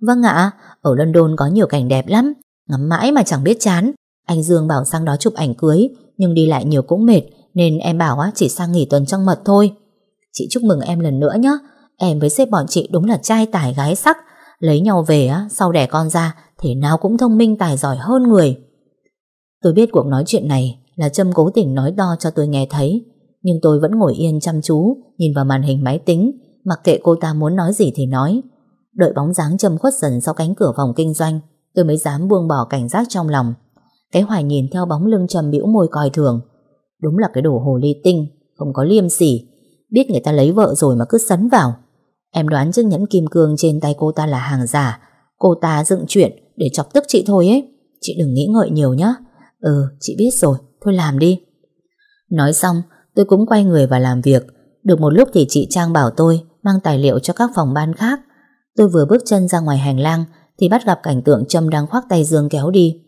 Vâng ạ, ở London có nhiều cảnh đẹp lắm. Ngắm mãi mà chẳng biết chán. Anh Dương bảo sang đó chụp ảnh cưới, nhưng đi lại nhiều cũng mệt nên em bảo chỉ sang nghỉ tuần trong mật thôi. Chị chúc mừng em lần nữa nhé. Em với sếp bọn chị đúng là trai tài gái sắc. Lấy nhau về sau đẻ con ra thì nào cũng thông minh tài giỏi hơn người. Tôi biết cuộc nói chuyện này là Trâm cố tình nói đo cho tôi nghe thấy. Nhưng tôi vẫn ngồi yên chăm chú, nhìn vào màn hình máy tính, mặc kệ cô ta muốn nói gì thì nói. Đợi bóng dáng Trâm khuất dần sau cánh cửa phòng kinh doanh, tôi mới dám buông bỏ cảnh giác trong lòng. Cái Hoài nhìn theo bóng lưng trầm bĩu môi coi thường. Đúng là cái đồ hồ ly tinh, không có liêm sỉ. Biết người ta lấy vợ rồi mà cứ sấn vào. Em đoán chiếc nhẫn kim cương trên tay cô ta là hàng giả. Cô ta dựng chuyện để chọc tức chị thôi ấy. Chị đừng nghĩ ngợi nhiều nhá. Ừ, chị biết rồi, thôi làm đi. Nói xong, tôi cũng quay người và làm việc. Được một lúc thì chị Trang bảo tôi mang tài liệu cho các phòng ban khác. Tôi vừa bước chân ra ngoài hành lang thì bắt gặp cảnh tượng Trâm đang khoác tay Dương kéo đi.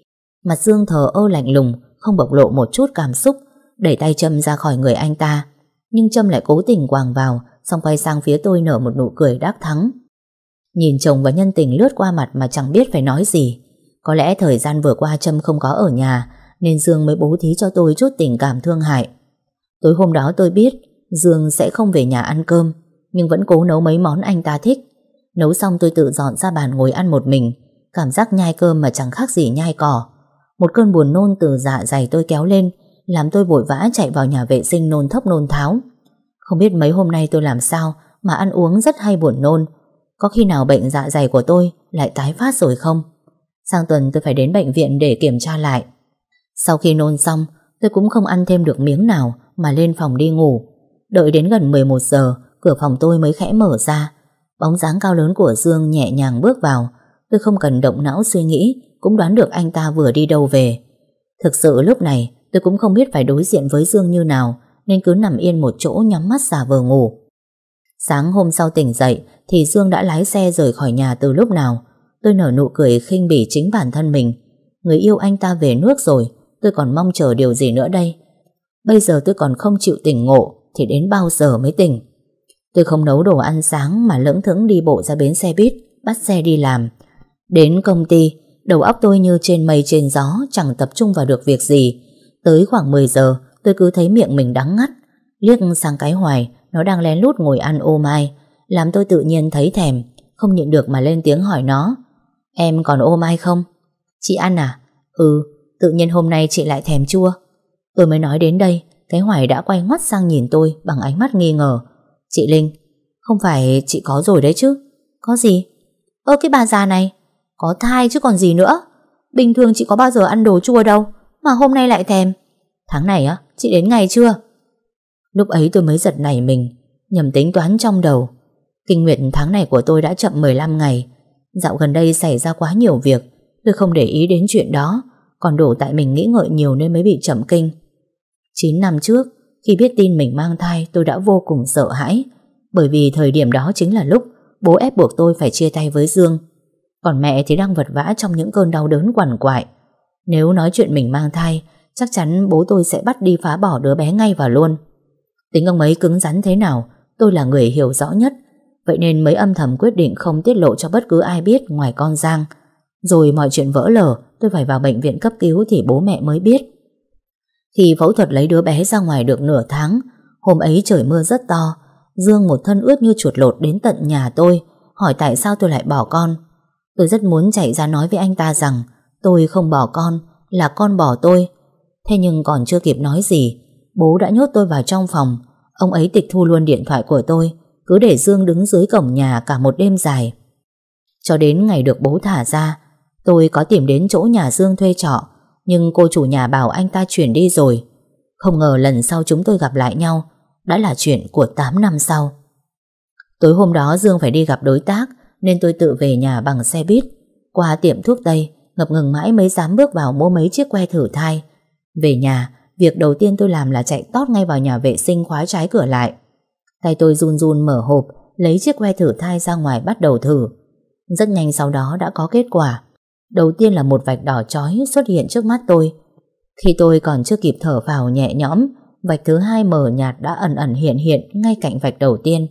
Mặt Dương thờ ơ lạnh lùng, không bộc lộ một chút cảm xúc, đẩy tay Trâm ra khỏi người anh ta. Nhưng Trâm lại cố tình quàng vào, xong quay sang phía tôi nở một nụ cười đắc thắng. Nhìn chồng và nhân tình lướt qua mặt mà chẳng biết phải nói gì. Có lẽ thời gian vừa qua Trâm không có ở nhà, nên Dương mới bố thí cho tôi chút tình cảm thương hại. Tối hôm đó tôi biết Dương sẽ không về nhà ăn cơm, nhưng vẫn cố nấu mấy món anh ta thích. Nấu xong tôi tự dọn ra bàn ngồi ăn một mình, cảm giác nhai cơm mà chẳng khác gì nhai cỏ. Một cơn buồn nôn từ dạ dày tôi kéo lên, làm tôi vội vã chạy vào nhà vệ sinh nôn thốc nôn tháo. Không biết mấy hôm nay tôi làm sao mà ăn uống rất hay buồn nôn. Có khi nào bệnh dạ dày của tôi lại tái phát rồi không? Sang tuần tôi phải đến bệnh viện để kiểm tra lại. Sau khi nôn xong, tôi cũng không ăn thêm được miếng nào mà lên phòng đi ngủ. Đợi đến gần 11 giờ, cửa phòng tôi mới khẽ mở ra. Bóng dáng cao lớn của Dương nhẹ nhàng bước vào. Tôi không cần động não suy nghĩ cũng đoán được anh ta vừa đi đâu về. Thực sự lúc này tôi cũng không biết phải đối diện với Dương như nào nên cứ nằm yên một chỗ nhắm mắt giả vờ ngủ. Sáng hôm sau tỉnh dậy thì Dương đã lái xe rời khỏi nhà từ lúc nào. Tôi nở nụ cười khinh bỉ chính bản thân mình. Người yêu anh ta về nước rồi, tôi còn mong chờ điều gì nữa đây. Bây giờ tôi còn không chịu tỉnh ngộ thì đến bao giờ mới tỉnh. Tôi không nấu đồ ăn sáng mà lững thững đi bộ ra bến xe buýt, bắt xe đi làm. Đến công ty, Đầu óc tôi như trên mây trên gió Chẳng tập trung vào được việc gì Tới khoảng 10 giờ tôi cứ thấy miệng mình đắng ngắt Liếc sang cái hoài Nó đang lén lút ngồi ăn ô mai Làm tôi tự nhiên thấy thèm Không nhịn được mà lên tiếng hỏi nó Em còn ô mai không? Chị ăn à? Ừ, tự nhiên hôm nay chị lại thèm chua Tôi mới nói đến đây Cái hoài đã quay ngoắt sang nhìn tôi Bằng ánh mắt nghi ngờ Chị Linh, không phải chị có rồi đấy chứ Có gì? Ơ cái bà già này có thai chứ còn gì nữa Bình thường chị có bao giờ ăn đồ chua đâu Mà hôm nay lại thèm Tháng này á, chị đến ngày chưa Lúc ấy tôi mới giật nảy mình Nhầm tính toán trong đầu Kinh nguyệt tháng này của tôi đã chậm 15 ngày Dạo gần đây xảy ra quá nhiều việc Tôi không để ý đến chuyện đó Còn đổ tại mình nghĩ ngợi nhiều nên mới bị chậm kinh 9 năm trước Khi biết tin mình mang thai tôi đã vô cùng sợ hãi Bởi vì thời điểm đó chính là lúc Bố ép buộc tôi phải chia tay với Dương còn mẹ thì đang vật vã trong những cơn đau đớn quằn quại Nếu nói chuyện mình mang thai Chắc chắn bố tôi sẽ bắt đi phá bỏ đứa bé ngay và luôn Tính ông ấy cứng rắn thế nào Tôi là người hiểu rõ nhất Vậy nên mấy âm thầm quyết định không tiết lộ cho bất cứ ai biết ngoài con Giang Rồi mọi chuyện vỡ lở Tôi phải vào bệnh viện cấp cứu thì bố mẹ mới biết thì phẫu thuật lấy đứa bé ra ngoài được nửa tháng Hôm ấy trời mưa rất to Dương một thân ướt như chuột lột đến tận nhà tôi Hỏi tại sao tôi lại bỏ con Tôi rất muốn chạy ra nói với anh ta rằng tôi không bỏ con, là con bỏ tôi. Thế nhưng còn chưa kịp nói gì, bố đã nhốt tôi vào trong phòng. Ông ấy tịch thu luôn điện thoại của tôi, cứ để Dương đứng dưới cổng nhà cả một đêm dài. Cho đến ngày được bố thả ra, tôi có tìm đến chỗ nhà Dương thuê trọ, nhưng cô chủ nhà bảo anh ta chuyển đi rồi. Không ngờ lần sau chúng tôi gặp lại nhau, đã là chuyện của 8 năm sau. Tối hôm đó Dương phải đi gặp đối tác nên tôi tự về nhà bằng xe buýt. Qua tiệm thuốc Tây, ngập ngừng mãi mới dám bước vào mua mấy chiếc que thử thai. Về nhà, việc đầu tiên tôi làm là chạy tót ngay vào nhà vệ sinh khóa trái cửa lại. Tay tôi run run mở hộp, lấy chiếc que thử thai ra ngoài bắt đầu thử. Rất nhanh sau đó đã có kết quả. Đầu tiên là một vạch đỏ chói xuất hiện trước mắt tôi. Khi tôi còn chưa kịp thở vào nhẹ nhõm, vạch thứ hai mở nhạt đã ẩn ẩn hiện hiện ngay cạnh vạch đầu tiên.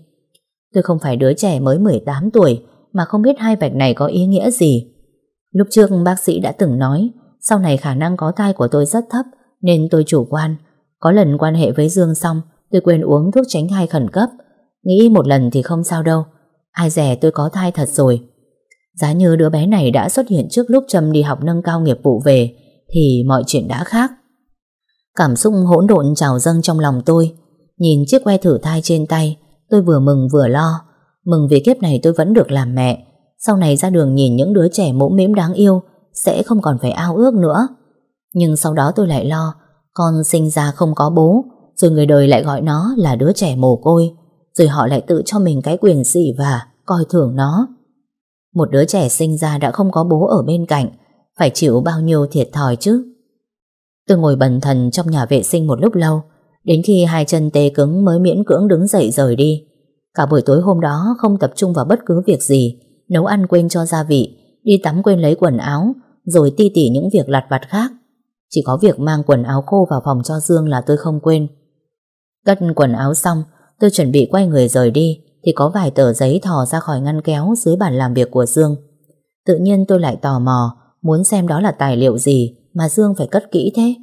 Tôi không phải đứa trẻ mới 18 tuổi mà không biết hai vạch này có ý nghĩa gì. Lúc trước bác sĩ đã từng nói sau này khả năng có thai của tôi rất thấp nên tôi chủ quan. Có lần quan hệ với Dương xong tôi quên uống thuốc tránh thai khẩn cấp. Nghĩ một lần thì không sao đâu. Ai rẻ tôi có thai thật rồi. Giá như đứa bé này đã xuất hiện trước lúc Trâm đi học nâng cao nghiệp vụ về thì mọi chuyện đã khác. Cảm xúc hỗn độn trào dâng trong lòng tôi. Nhìn chiếc que thử thai trên tay tôi vừa mừng vừa lo. Mừng vì kiếp này tôi vẫn được làm mẹ Sau này ra đường nhìn những đứa trẻ mẫu mếm đáng yêu Sẽ không còn phải ao ước nữa Nhưng sau đó tôi lại lo Con sinh ra không có bố Rồi người đời lại gọi nó là đứa trẻ mồ côi Rồi họ lại tự cho mình cái quyền xỉ và Coi thường nó Một đứa trẻ sinh ra đã không có bố ở bên cạnh Phải chịu bao nhiêu thiệt thòi chứ Tôi ngồi bần thần trong nhà vệ sinh một lúc lâu Đến khi hai chân tê cứng mới miễn cưỡng đứng dậy rời đi Cả buổi tối hôm đó không tập trung vào bất cứ việc gì, nấu ăn quên cho gia vị, đi tắm quên lấy quần áo, rồi ti tỉ những việc lặt vặt khác. Chỉ có việc mang quần áo khô vào phòng cho Dương là tôi không quên. Cất quần áo xong, tôi chuẩn bị quay người rời đi, thì có vài tờ giấy thò ra khỏi ngăn kéo dưới bàn làm việc của Dương. Tự nhiên tôi lại tò mò, muốn xem đó là tài liệu gì mà Dương phải cất kỹ thế.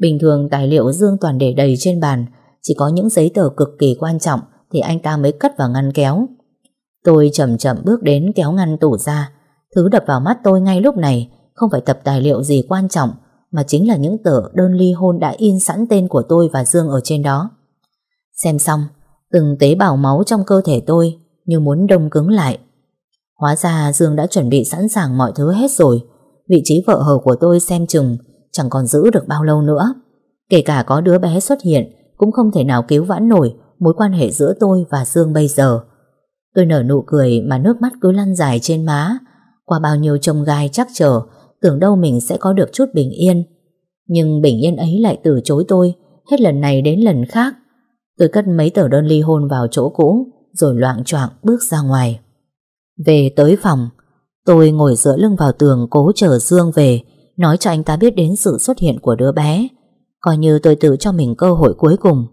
Bình thường tài liệu Dương toàn để đầy trên bàn, chỉ có những giấy tờ cực kỳ quan trọng thì anh ta mới cất vào ngăn kéo. Tôi chậm chậm bước đến kéo ngăn tủ ra. Thứ đập vào mắt tôi ngay lúc này không phải tập tài liệu gì quan trọng mà chính là những tờ đơn ly hôn đã in sẵn tên của tôi và Dương ở trên đó. Xem xong, từng tế bào máu trong cơ thể tôi như muốn đông cứng lại. Hóa ra Dương đã chuẩn bị sẵn sàng mọi thứ hết rồi. Vị trí vợ hờ của tôi xem chừng chẳng còn giữ được bao lâu nữa. Kể cả có đứa bé xuất hiện cũng không thể nào cứu vãn nổi mối quan hệ giữa tôi và Dương bây giờ. Tôi nở nụ cười mà nước mắt cứ lăn dài trên má. Qua bao nhiêu trông gai chắc trở, tưởng đâu mình sẽ có được chút bình yên. Nhưng bình yên ấy lại từ chối tôi, hết lần này đến lần khác. Tôi cất mấy tờ đơn ly hôn vào chỗ cũ, rồi loạn choạng bước ra ngoài. Về tới phòng, tôi ngồi dựa lưng vào tường cố chờ Dương về, nói cho anh ta biết đến sự xuất hiện của đứa bé. Coi như tôi tự cho mình cơ hội cuối cùng.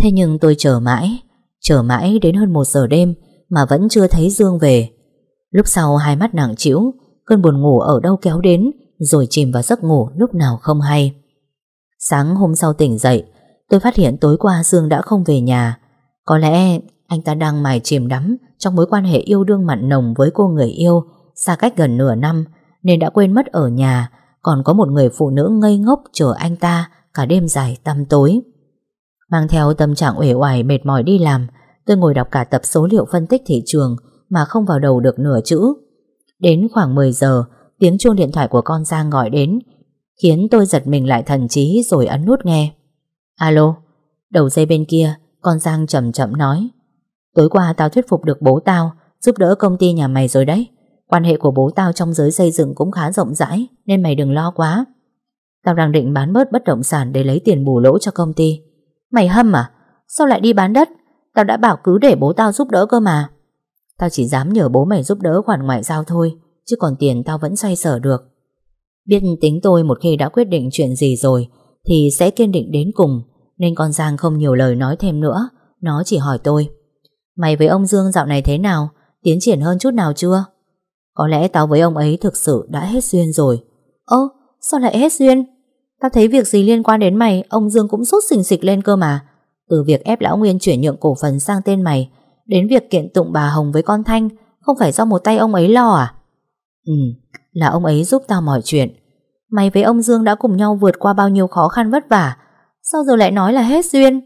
Thế nhưng tôi chờ mãi, chờ mãi đến hơn một giờ đêm mà vẫn chưa thấy Dương về. Lúc sau hai mắt nặng chịu cơn buồn ngủ ở đâu kéo đến rồi chìm vào giấc ngủ lúc nào không hay. Sáng hôm sau tỉnh dậy, tôi phát hiện tối qua Dương đã không về nhà. Có lẽ anh ta đang mài chìm đắm trong mối quan hệ yêu đương mặn nồng với cô người yêu xa cách gần nửa năm nên đã quên mất ở nhà còn có một người phụ nữ ngây ngốc chờ anh ta cả đêm dài tăm tối. Mang theo tâm trạng uể oải mệt mỏi đi làm, tôi ngồi đọc cả tập số liệu phân tích thị trường mà không vào đầu được nửa chữ. Đến khoảng 10 giờ, tiếng chuông điện thoại của con Giang gọi đến, khiến tôi giật mình lại thần trí rồi ấn nút nghe. Alo, đầu dây bên kia, con Giang chậm chậm nói. Tối qua tao thuyết phục được bố tao giúp đỡ công ty nhà mày rồi đấy. Quan hệ của bố tao trong giới xây dựng cũng khá rộng rãi nên mày đừng lo quá. Tao đang định bán bớt bất động sản để lấy tiền bù lỗ cho công ty. Mày hâm à? Sao lại đi bán đất? Tao đã bảo cứ để bố tao giúp đỡ cơ mà. Tao chỉ dám nhờ bố mày giúp đỡ khoản ngoại giao thôi, chứ còn tiền tao vẫn xoay sở được. Biết tính tôi một khi đã quyết định chuyện gì rồi, thì sẽ kiên định đến cùng, nên con Giang không nhiều lời nói thêm nữa. Nó chỉ hỏi tôi, mày với ông Dương dạo này thế nào? Tiến triển hơn chút nào chưa? Có lẽ tao với ông ấy thực sự đã hết duyên rồi. Ơ, sao lại hết duyên? tao thấy việc gì liên quan đến mày Ông Dương cũng sốt xình xịch lên cơ mà Từ việc ép lão Nguyên chuyển nhượng cổ phần sang tên mày Đến việc kiện tụng bà Hồng với con Thanh Không phải do một tay ông ấy lo à Ừ Là ông ấy giúp tao mọi chuyện Mày với ông Dương đã cùng nhau vượt qua bao nhiêu khó khăn vất vả Sao giờ lại nói là hết duyên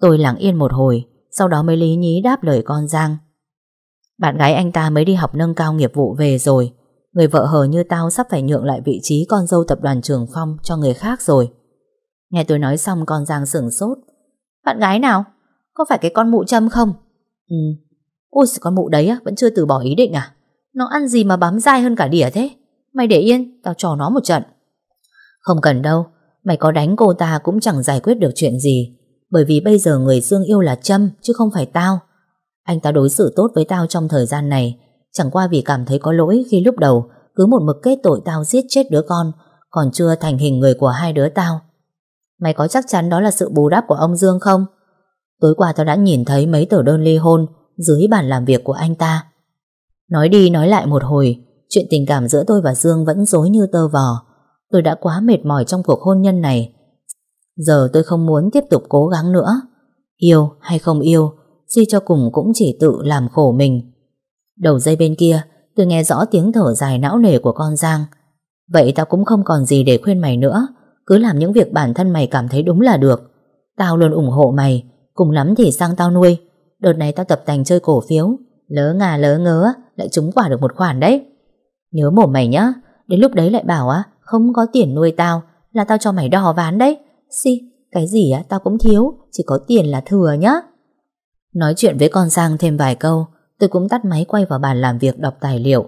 Tôi lặng yên một hồi Sau đó mới lý nhí đáp lời con Giang Bạn gái anh ta mới đi học nâng cao nghiệp vụ về rồi Người vợ hờ như tao sắp phải nhượng lại vị trí con dâu tập đoàn Trường Phong cho người khác rồi. Nghe tôi nói xong con Giang sửng sốt. Bạn gái nào? Có phải cái con mụ châm không? Ừ. Ôi con mụ đấy á, vẫn chưa từ bỏ ý định à? Nó ăn gì mà bám dai hơn cả đỉa thế? Mày để yên, tao trò nó một trận. Không cần đâu, mày có đánh cô ta cũng chẳng giải quyết được chuyện gì. Bởi vì bây giờ người Dương yêu là Trâm chứ không phải tao. Anh ta đối xử tốt với tao trong thời gian này chẳng qua vì cảm thấy có lỗi khi lúc đầu cứ một mực kết tội tao giết chết đứa con, còn chưa thành hình người của hai đứa tao. Mày có chắc chắn đó là sự bù đắp của ông Dương không? Tối qua tao đã nhìn thấy mấy tờ đơn ly hôn dưới bàn làm việc của anh ta. Nói đi nói lại một hồi, chuyện tình cảm giữa tôi và Dương vẫn dối như tơ vò. Tôi đã quá mệt mỏi trong cuộc hôn nhân này. Giờ tôi không muốn tiếp tục cố gắng nữa. Yêu hay không yêu, suy cho cùng cũng chỉ tự làm khổ mình. Đầu dây bên kia, tôi nghe rõ tiếng thở dài não nề của con Giang. Vậy tao cũng không còn gì để khuyên mày nữa, cứ làm những việc bản thân mày cảm thấy đúng là được. Tao luôn ủng hộ mày, cùng lắm thì sang tao nuôi. Đợt này tao tập tành chơi cổ phiếu, lỡ ngà lỡ ngớ, lại trúng quả được một khoản đấy. Nhớ mồm mày nhá, đến lúc đấy lại bảo á, không có tiền nuôi tao, là tao cho mày đò ván đấy. Si, cái gì á, tao cũng thiếu, chỉ có tiền là thừa nhá. Nói chuyện với con Giang thêm vài câu, Tôi cũng tắt máy quay vào bàn làm việc đọc tài liệu.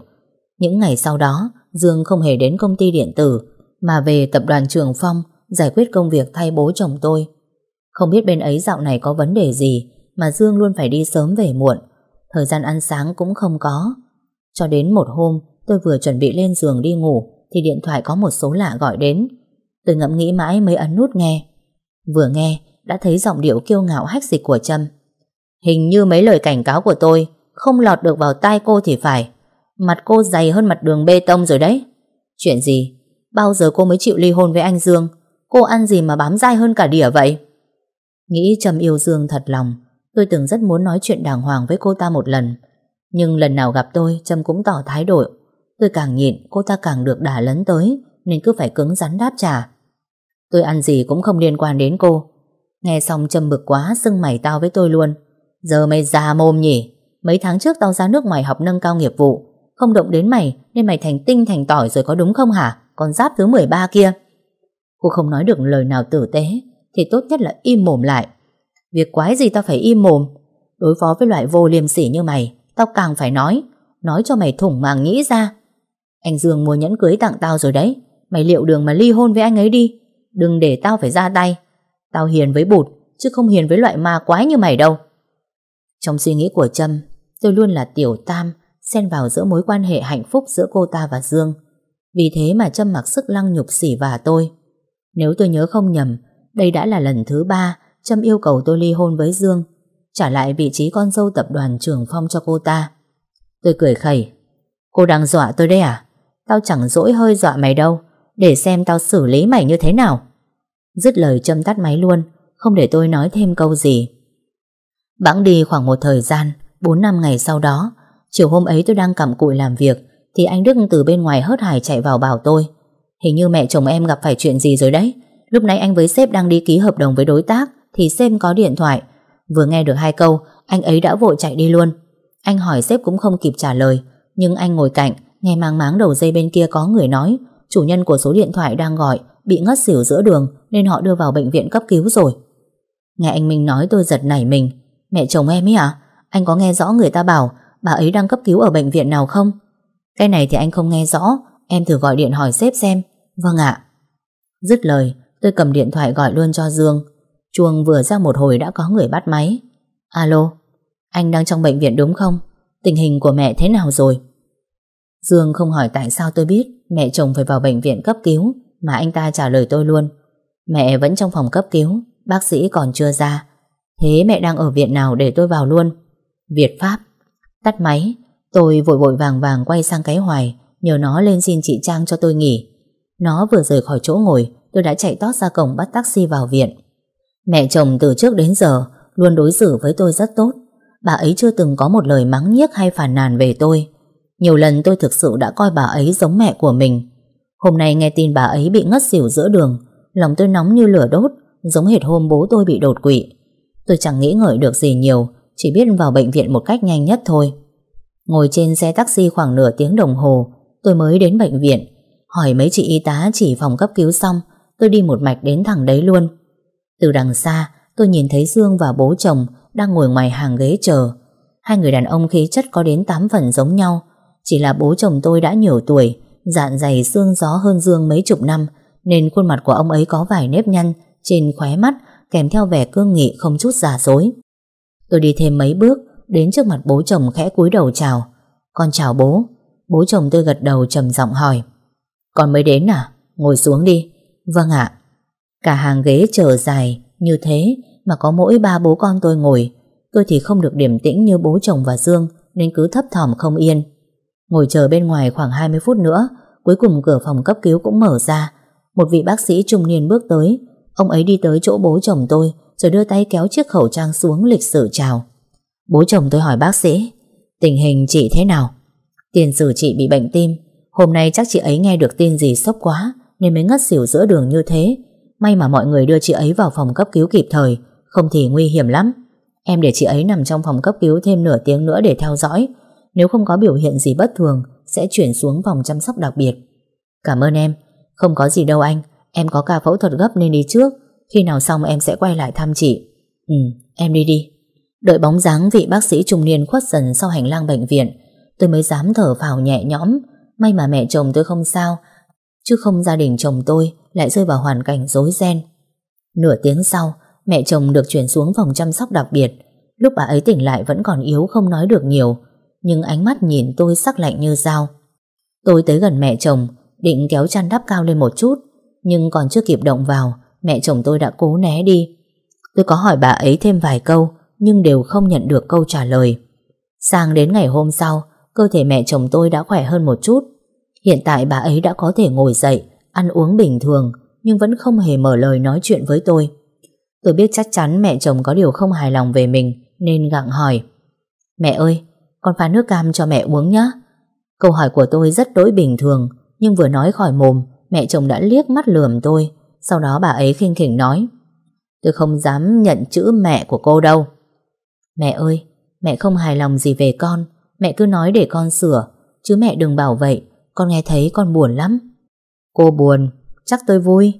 Những ngày sau đó, Dương không hề đến công ty điện tử, mà về tập đoàn Trường Phong giải quyết công việc thay bố chồng tôi. Không biết bên ấy dạo này có vấn đề gì mà Dương luôn phải đi sớm về muộn. Thời gian ăn sáng cũng không có. Cho đến một hôm, tôi vừa chuẩn bị lên giường đi ngủ thì điện thoại có một số lạ gọi đến. Tôi ngẫm nghĩ mãi mới ấn nút nghe. Vừa nghe, đã thấy giọng điệu kiêu ngạo hách dịch của Trâm. Hình như mấy lời cảnh cáo của tôi không lọt được vào tai cô thì phải. Mặt cô dày hơn mặt đường bê tông rồi đấy. Chuyện gì? Bao giờ cô mới chịu ly hôn với anh Dương? Cô ăn gì mà bám dai hơn cả đỉa vậy? Nghĩ Trầm yêu Dương thật lòng, tôi từng rất muốn nói chuyện đàng hoàng với cô ta một lần. Nhưng lần nào gặp tôi, Trầm cũng tỏ thái độ. Tôi càng nhịn, cô ta càng được đả lấn tới, nên cứ phải cứng rắn đáp trả. Tôi ăn gì cũng không liên quan đến cô. Nghe xong Trầm bực quá, sưng mày tao với tôi luôn. Giờ mày già mồm nhỉ? Mấy tháng trước tao ra nước ngoài học nâng cao nghiệp vụ Không động đến mày Nên mày thành tinh thành tỏi rồi có đúng không hả Con giáp thứ 13 kia Cô không nói được lời nào tử tế Thì tốt nhất là im mồm lại Việc quái gì tao phải im mồm Đối phó với loại vô liêm sỉ như mày Tao càng phải nói Nói cho mày thủng màng nghĩ ra Anh Dương mua nhẫn cưới tặng tao rồi đấy Mày liệu đường mà ly hôn với anh ấy đi Đừng để tao phải ra tay Tao hiền với bụt Chứ không hiền với loại ma quái như mày đâu Trong suy nghĩ của Trâm Tôi luôn là tiểu tam xen vào giữa mối quan hệ hạnh phúc giữa cô ta và Dương. Vì thế mà Trâm mặc sức lăng nhục xỉ và tôi. Nếu tôi nhớ không nhầm, đây đã là lần thứ ba Trâm yêu cầu tôi ly hôn với Dương, trả lại vị trí con dâu tập đoàn Trường Phong cho cô ta. Tôi cười khẩy. Cô đang dọa tôi đấy à? Tao chẳng dỗi hơi dọa mày đâu, để xem tao xử lý mày như thế nào. Dứt lời Trâm tắt máy luôn, không để tôi nói thêm câu gì. Bẵng đi khoảng một thời gian, 4 năm ngày sau đó, chiều hôm ấy tôi đang cặm cụi làm việc thì anh Đức từ bên ngoài hớt hải chạy vào bảo tôi. Hình như mẹ chồng em gặp phải chuyện gì rồi đấy. Lúc nãy anh với sếp đang đi ký hợp đồng với đối tác thì sếp có điện thoại. Vừa nghe được hai câu, anh ấy đã vội chạy đi luôn. Anh hỏi sếp cũng không kịp trả lời, nhưng anh ngồi cạnh, nghe mang máng đầu dây bên kia có người nói, chủ nhân của số điện thoại đang gọi, bị ngất xỉu giữa đường nên họ đưa vào bệnh viện cấp cứu rồi. Nghe anh Minh nói tôi giật nảy mình, mẹ chồng em ấy à? Anh có nghe rõ người ta bảo Bà ấy đang cấp cứu ở bệnh viện nào không Cái này thì anh không nghe rõ Em thử gọi điện hỏi sếp xem Vâng ạ Dứt lời tôi cầm điện thoại gọi luôn cho Dương Chuông vừa ra một hồi đã có người bắt máy Alo Anh đang trong bệnh viện đúng không Tình hình của mẹ thế nào rồi Dương không hỏi tại sao tôi biết Mẹ chồng phải vào bệnh viện cấp cứu Mà anh ta trả lời tôi luôn Mẹ vẫn trong phòng cấp cứu Bác sĩ còn chưa ra Thế mẹ đang ở viện nào để tôi vào luôn Việt Pháp. Tắt máy, tôi vội vội vàng vàng quay sang cái hoài, nhờ nó lên xin chị Trang cho tôi nghỉ. Nó vừa rời khỏi chỗ ngồi, tôi đã chạy tót ra cổng bắt taxi vào viện. Mẹ chồng từ trước đến giờ luôn đối xử với tôi rất tốt. Bà ấy chưa từng có một lời mắng nhiếc hay phản nàn về tôi. Nhiều lần tôi thực sự đã coi bà ấy giống mẹ của mình. Hôm nay nghe tin bà ấy bị ngất xỉu giữa đường, lòng tôi nóng như lửa đốt, giống hệt hôm bố tôi bị đột quỵ. Tôi chẳng nghĩ ngợi được gì nhiều, chỉ biết vào bệnh viện một cách nhanh nhất thôi Ngồi trên xe taxi khoảng nửa tiếng đồng hồ Tôi mới đến bệnh viện Hỏi mấy chị y tá chỉ phòng cấp cứu xong Tôi đi một mạch đến thẳng đấy luôn Từ đằng xa Tôi nhìn thấy Dương và bố chồng Đang ngồi ngoài hàng ghế chờ Hai người đàn ông khí chất có đến 8 phần giống nhau Chỉ là bố chồng tôi đã nhiều tuổi Dạn dày xương gió hơn Dương mấy chục năm Nên khuôn mặt của ông ấy có vài nếp nhăn Trên khóe mắt kèm theo vẻ cương nghị không chút giả dối Tôi đi thêm mấy bước, đến trước mặt bố chồng khẽ cúi đầu chào. Con chào bố. Bố chồng tôi gật đầu trầm giọng hỏi. Con mới đến à? Ngồi xuống đi. Vâng ạ. Cả hàng ghế chờ dài, như thế mà có mỗi ba bố con tôi ngồi. Tôi thì không được điểm tĩnh như bố chồng và Dương, nên cứ thấp thỏm không yên. Ngồi chờ bên ngoài khoảng 20 phút nữa, cuối cùng cửa phòng cấp cứu cũng mở ra. Một vị bác sĩ trung niên bước tới, ông ấy đi tới chỗ bố chồng tôi, rồi đưa tay kéo chiếc khẩu trang xuống lịch sử chào. Bố chồng tôi hỏi bác sĩ, tình hình chị thế nào? Tiền sử chị bị bệnh tim, hôm nay chắc chị ấy nghe được tin gì sốc quá nên mới ngất xỉu giữa đường như thế. May mà mọi người đưa chị ấy vào phòng cấp cứu kịp thời, không thì nguy hiểm lắm. Em để chị ấy nằm trong phòng cấp cứu thêm nửa tiếng nữa để theo dõi. Nếu không có biểu hiện gì bất thường, sẽ chuyển xuống phòng chăm sóc đặc biệt. Cảm ơn em. Không có gì đâu anh, em có ca phẫu thuật gấp nên đi trước. Khi nào xong em sẽ quay lại thăm chị Ừ em đi đi Đợi bóng dáng vị bác sĩ trung niên khuất dần Sau hành lang bệnh viện Tôi mới dám thở vào nhẹ nhõm May mà mẹ chồng tôi không sao Chứ không gia đình chồng tôi Lại rơi vào hoàn cảnh rối ren Nửa tiếng sau Mẹ chồng được chuyển xuống phòng chăm sóc đặc biệt Lúc bà ấy tỉnh lại vẫn còn yếu không nói được nhiều Nhưng ánh mắt nhìn tôi sắc lạnh như dao Tôi tới gần mẹ chồng Định kéo chăn đắp cao lên một chút Nhưng còn chưa kịp động vào mẹ chồng tôi đã cố né đi. Tôi có hỏi bà ấy thêm vài câu, nhưng đều không nhận được câu trả lời. Sang đến ngày hôm sau, cơ thể mẹ chồng tôi đã khỏe hơn một chút. Hiện tại bà ấy đã có thể ngồi dậy, ăn uống bình thường, nhưng vẫn không hề mở lời nói chuyện với tôi. Tôi biết chắc chắn mẹ chồng có điều không hài lòng về mình, nên gặng hỏi. Mẹ ơi, con pha nước cam cho mẹ uống nhé. Câu hỏi của tôi rất đối bình thường, nhưng vừa nói khỏi mồm, mẹ chồng đã liếc mắt lườm tôi, sau đó bà ấy khinh khỉnh nói Tôi không dám nhận chữ mẹ của cô đâu Mẹ ơi Mẹ không hài lòng gì về con Mẹ cứ nói để con sửa Chứ mẹ đừng bảo vậy Con nghe thấy con buồn lắm Cô buồn, chắc tôi vui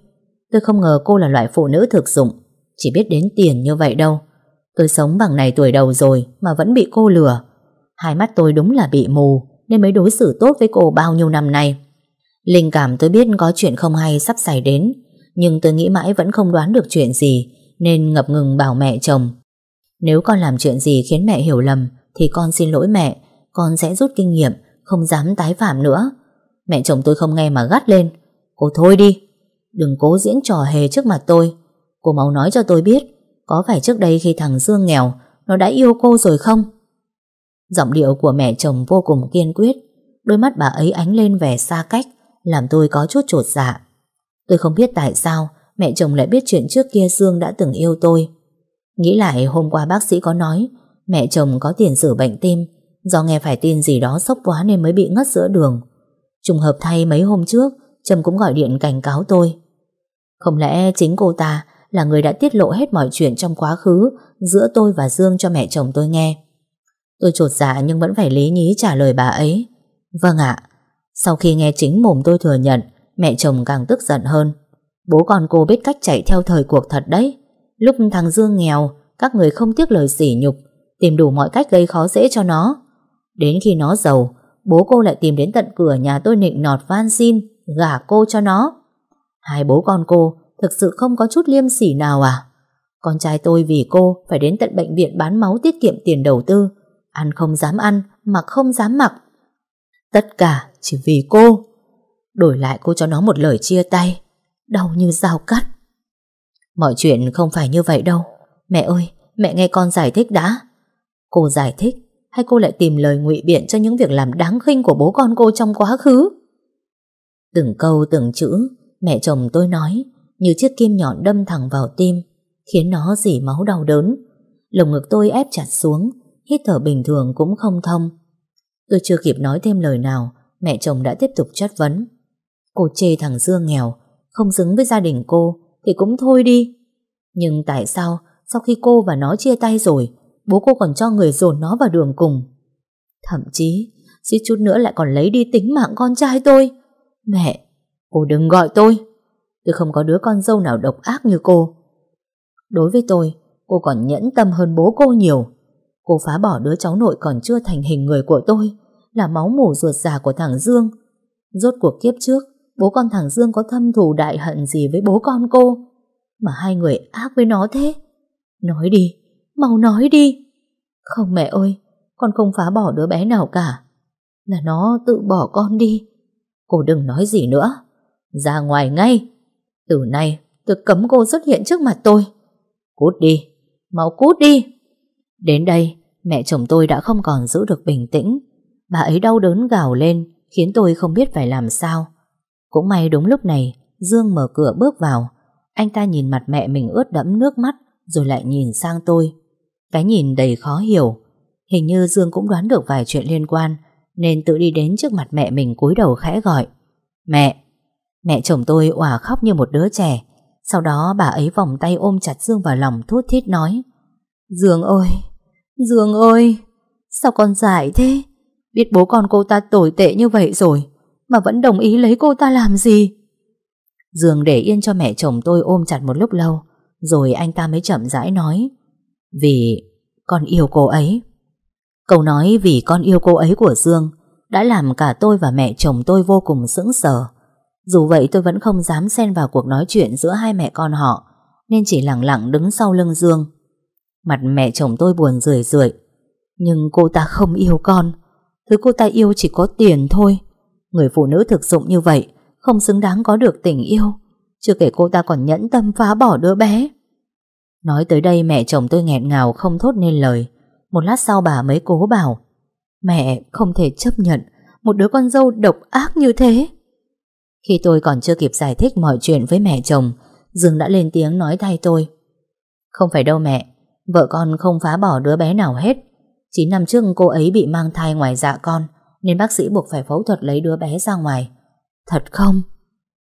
Tôi không ngờ cô là loại phụ nữ thực dụng Chỉ biết đến tiền như vậy đâu Tôi sống bằng này tuổi đầu rồi Mà vẫn bị cô lừa Hai mắt tôi đúng là bị mù Nên mới đối xử tốt với cô bao nhiêu năm nay Linh cảm tôi biết có chuyện không hay sắp xảy đến nhưng tôi nghĩ mãi vẫn không đoán được chuyện gì Nên ngập ngừng bảo mẹ chồng Nếu con làm chuyện gì khiến mẹ hiểu lầm Thì con xin lỗi mẹ Con sẽ rút kinh nghiệm Không dám tái phạm nữa Mẹ chồng tôi không nghe mà gắt lên Cô thôi đi Đừng cố diễn trò hề trước mặt tôi Cô mau nói cho tôi biết Có phải trước đây khi thằng Dương nghèo Nó đã yêu cô rồi không Giọng điệu của mẹ chồng vô cùng kiên quyết Đôi mắt bà ấy ánh lên vẻ xa cách Làm tôi có chút trột dạ Tôi không biết tại sao mẹ chồng lại biết chuyện trước kia Dương đã từng yêu tôi. Nghĩ lại hôm qua bác sĩ có nói mẹ chồng có tiền sử bệnh tim do nghe phải tin gì đó sốc quá nên mới bị ngất giữa đường. Trùng hợp thay mấy hôm trước chồng cũng gọi điện cảnh cáo tôi. Không lẽ chính cô ta là người đã tiết lộ hết mọi chuyện trong quá khứ giữa tôi và Dương cho mẹ chồng tôi nghe. Tôi trột dạ nhưng vẫn phải lý nhí trả lời bà ấy. Vâng ạ. Sau khi nghe chính mồm tôi thừa nhận Mẹ chồng càng tức giận hơn Bố con cô biết cách chạy theo thời cuộc thật đấy Lúc thằng Dương nghèo Các người không tiếc lời sỉ nhục Tìm đủ mọi cách gây khó dễ cho nó Đến khi nó giàu Bố cô lại tìm đến tận cửa nhà tôi nịnh nọt van xin Gả cô cho nó Hai bố con cô Thực sự không có chút liêm sỉ nào à Con trai tôi vì cô Phải đến tận bệnh viện bán máu tiết kiệm tiền đầu tư Ăn không dám ăn Mặc không dám mặc Tất cả chỉ vì cô Đổi lại cô cho nó một lời chia tay Đau như dao cắt Mọi chuyện không phải như vậy đâu Mẹ ơi, mẹ nghe con giải thích đã Cô giải thích Hay cô lại tìm lời ngụy biện cho những việc làm đáng khinh Của bố con cô trong quá khứ Từng câu từng chữ Mẹ chồng tôi nói Như chiếc kim nhọn đâm thẳng vào tim Khiến nó dỉ máu đau đớn Lồng ngực tôi ép chặt xuống Hít thở bình thường cũng không thông Tôi chưa kịp nói thêm lời nào Mẹ chồng đã tiếp tục chất vấn Cô chê thằng Dương nghèo, không xứng với gia đình cô, thì cũng thôi đi. Nhưng tại sao sau khi cô và nó chia tay rồi, bố cô còn cho người dồn nó vào đường cùng? Thậm chí, suýt chút nữa lại còn lấy đi tính mạng con trai tôi. Mẹ, cô đừng gọi tôi. Tôi không có đứa con dâu nào độc ác như cô. Đối với tôi, cô còn nhẫn tâm hơn bố cô nhiều. Cô phá bỏ đứa cháu nội còn chưa thành hình người của tôi, là máu mủ ruột già của thằng Dương. Rốt cuộc kiếp trước, Bố con thằng Dương có thâm thù đại hận gì với bố con cô Mà hai người ác với nó thế Nói đi Mau nói đi Không mẹ ơi Con không phá bỏ đứa bé nào cả Là nó tự bỏ con đi Cô đừng nói gì nữa Ra ngoài ngay Từ nay tôi cấm cô xuất hiện trước mặt tôi Cút đi Mau cút đi Đến đây mẹ chồng tôi đã không còn giữ được bình tĩnh Bà ấy đau đớn gào lên Khiến tôi không biết phải làm sao cũng may đúng lúc này, Dương mở cửa bước vào. Anh ta nhìn mặt mẹ mình ướt đẫm nước mắt, rồi lại nhìn sang tôi. Cái nhìn đầy khó hiểu. Hình như Dương cũng đoán được vài chuyện liên quan, nên tự đi đến trước mặt mẹ mình cúi đầu khẽ gọi. Mẹ! Mẹ chồng tôi òa khóc như một đứa trẻ. Sau đó bà ấy vòng tay ôm chặt Dương vào lòng thút thít nói. Dương ơi! Dương ơi! Sao con dại thế? Biết bố con cô ta tồi tệ như vậy rồi mà vẫn đồng ý lấy cô ta làm gì? Dường để yên cho mẹ chồng tôi ôm chặt một lúc lâu, rồi anh ta mới chậm rãi nói. Vì con yêu cô ấy. Câu nói vì con yêu cô ấy của Dương đã làm cả tôi và mẹ chồng tôi vô cùng sững sờ. Dù vậy tôi vẫn không dám xen vào cuộc nói chuyện giữa hai mẹ con họ, nên chỉ lặng lặng đứng sau lưng Dương. Mặt mẹ chồng tôi buồn rười rượi, nhưng cô ta không yêu con, thứ cô ta yêu chỉ có tiền thôi. Người phụ nữ thực dụng như vậy Không xứng đáng có được tình yêu Chưa kể cô ta còn nhẫn tâm phá bỏ đứa bé Nói tới đây mẹ chồng tôi nghẹn ngào không thốt nên lời Một lát sau bà mới cố bảo Mẹ không thể chấp nhận Một đứa con dâu độc ác như thế Khi tôi còn chưa kịp giải thích mọi chuyện với mẹ chồng Dương đã lên tiếng nói thay tôi Không phải đâu mẹ Vợ con không phá bỏ đứa bé nào hết 9 năm trước cô ấy bị mang thai ngoài dạ con nên bác sĩ buộc phải phẫu thuật lấy đứa bé ra ngoài. Thật không?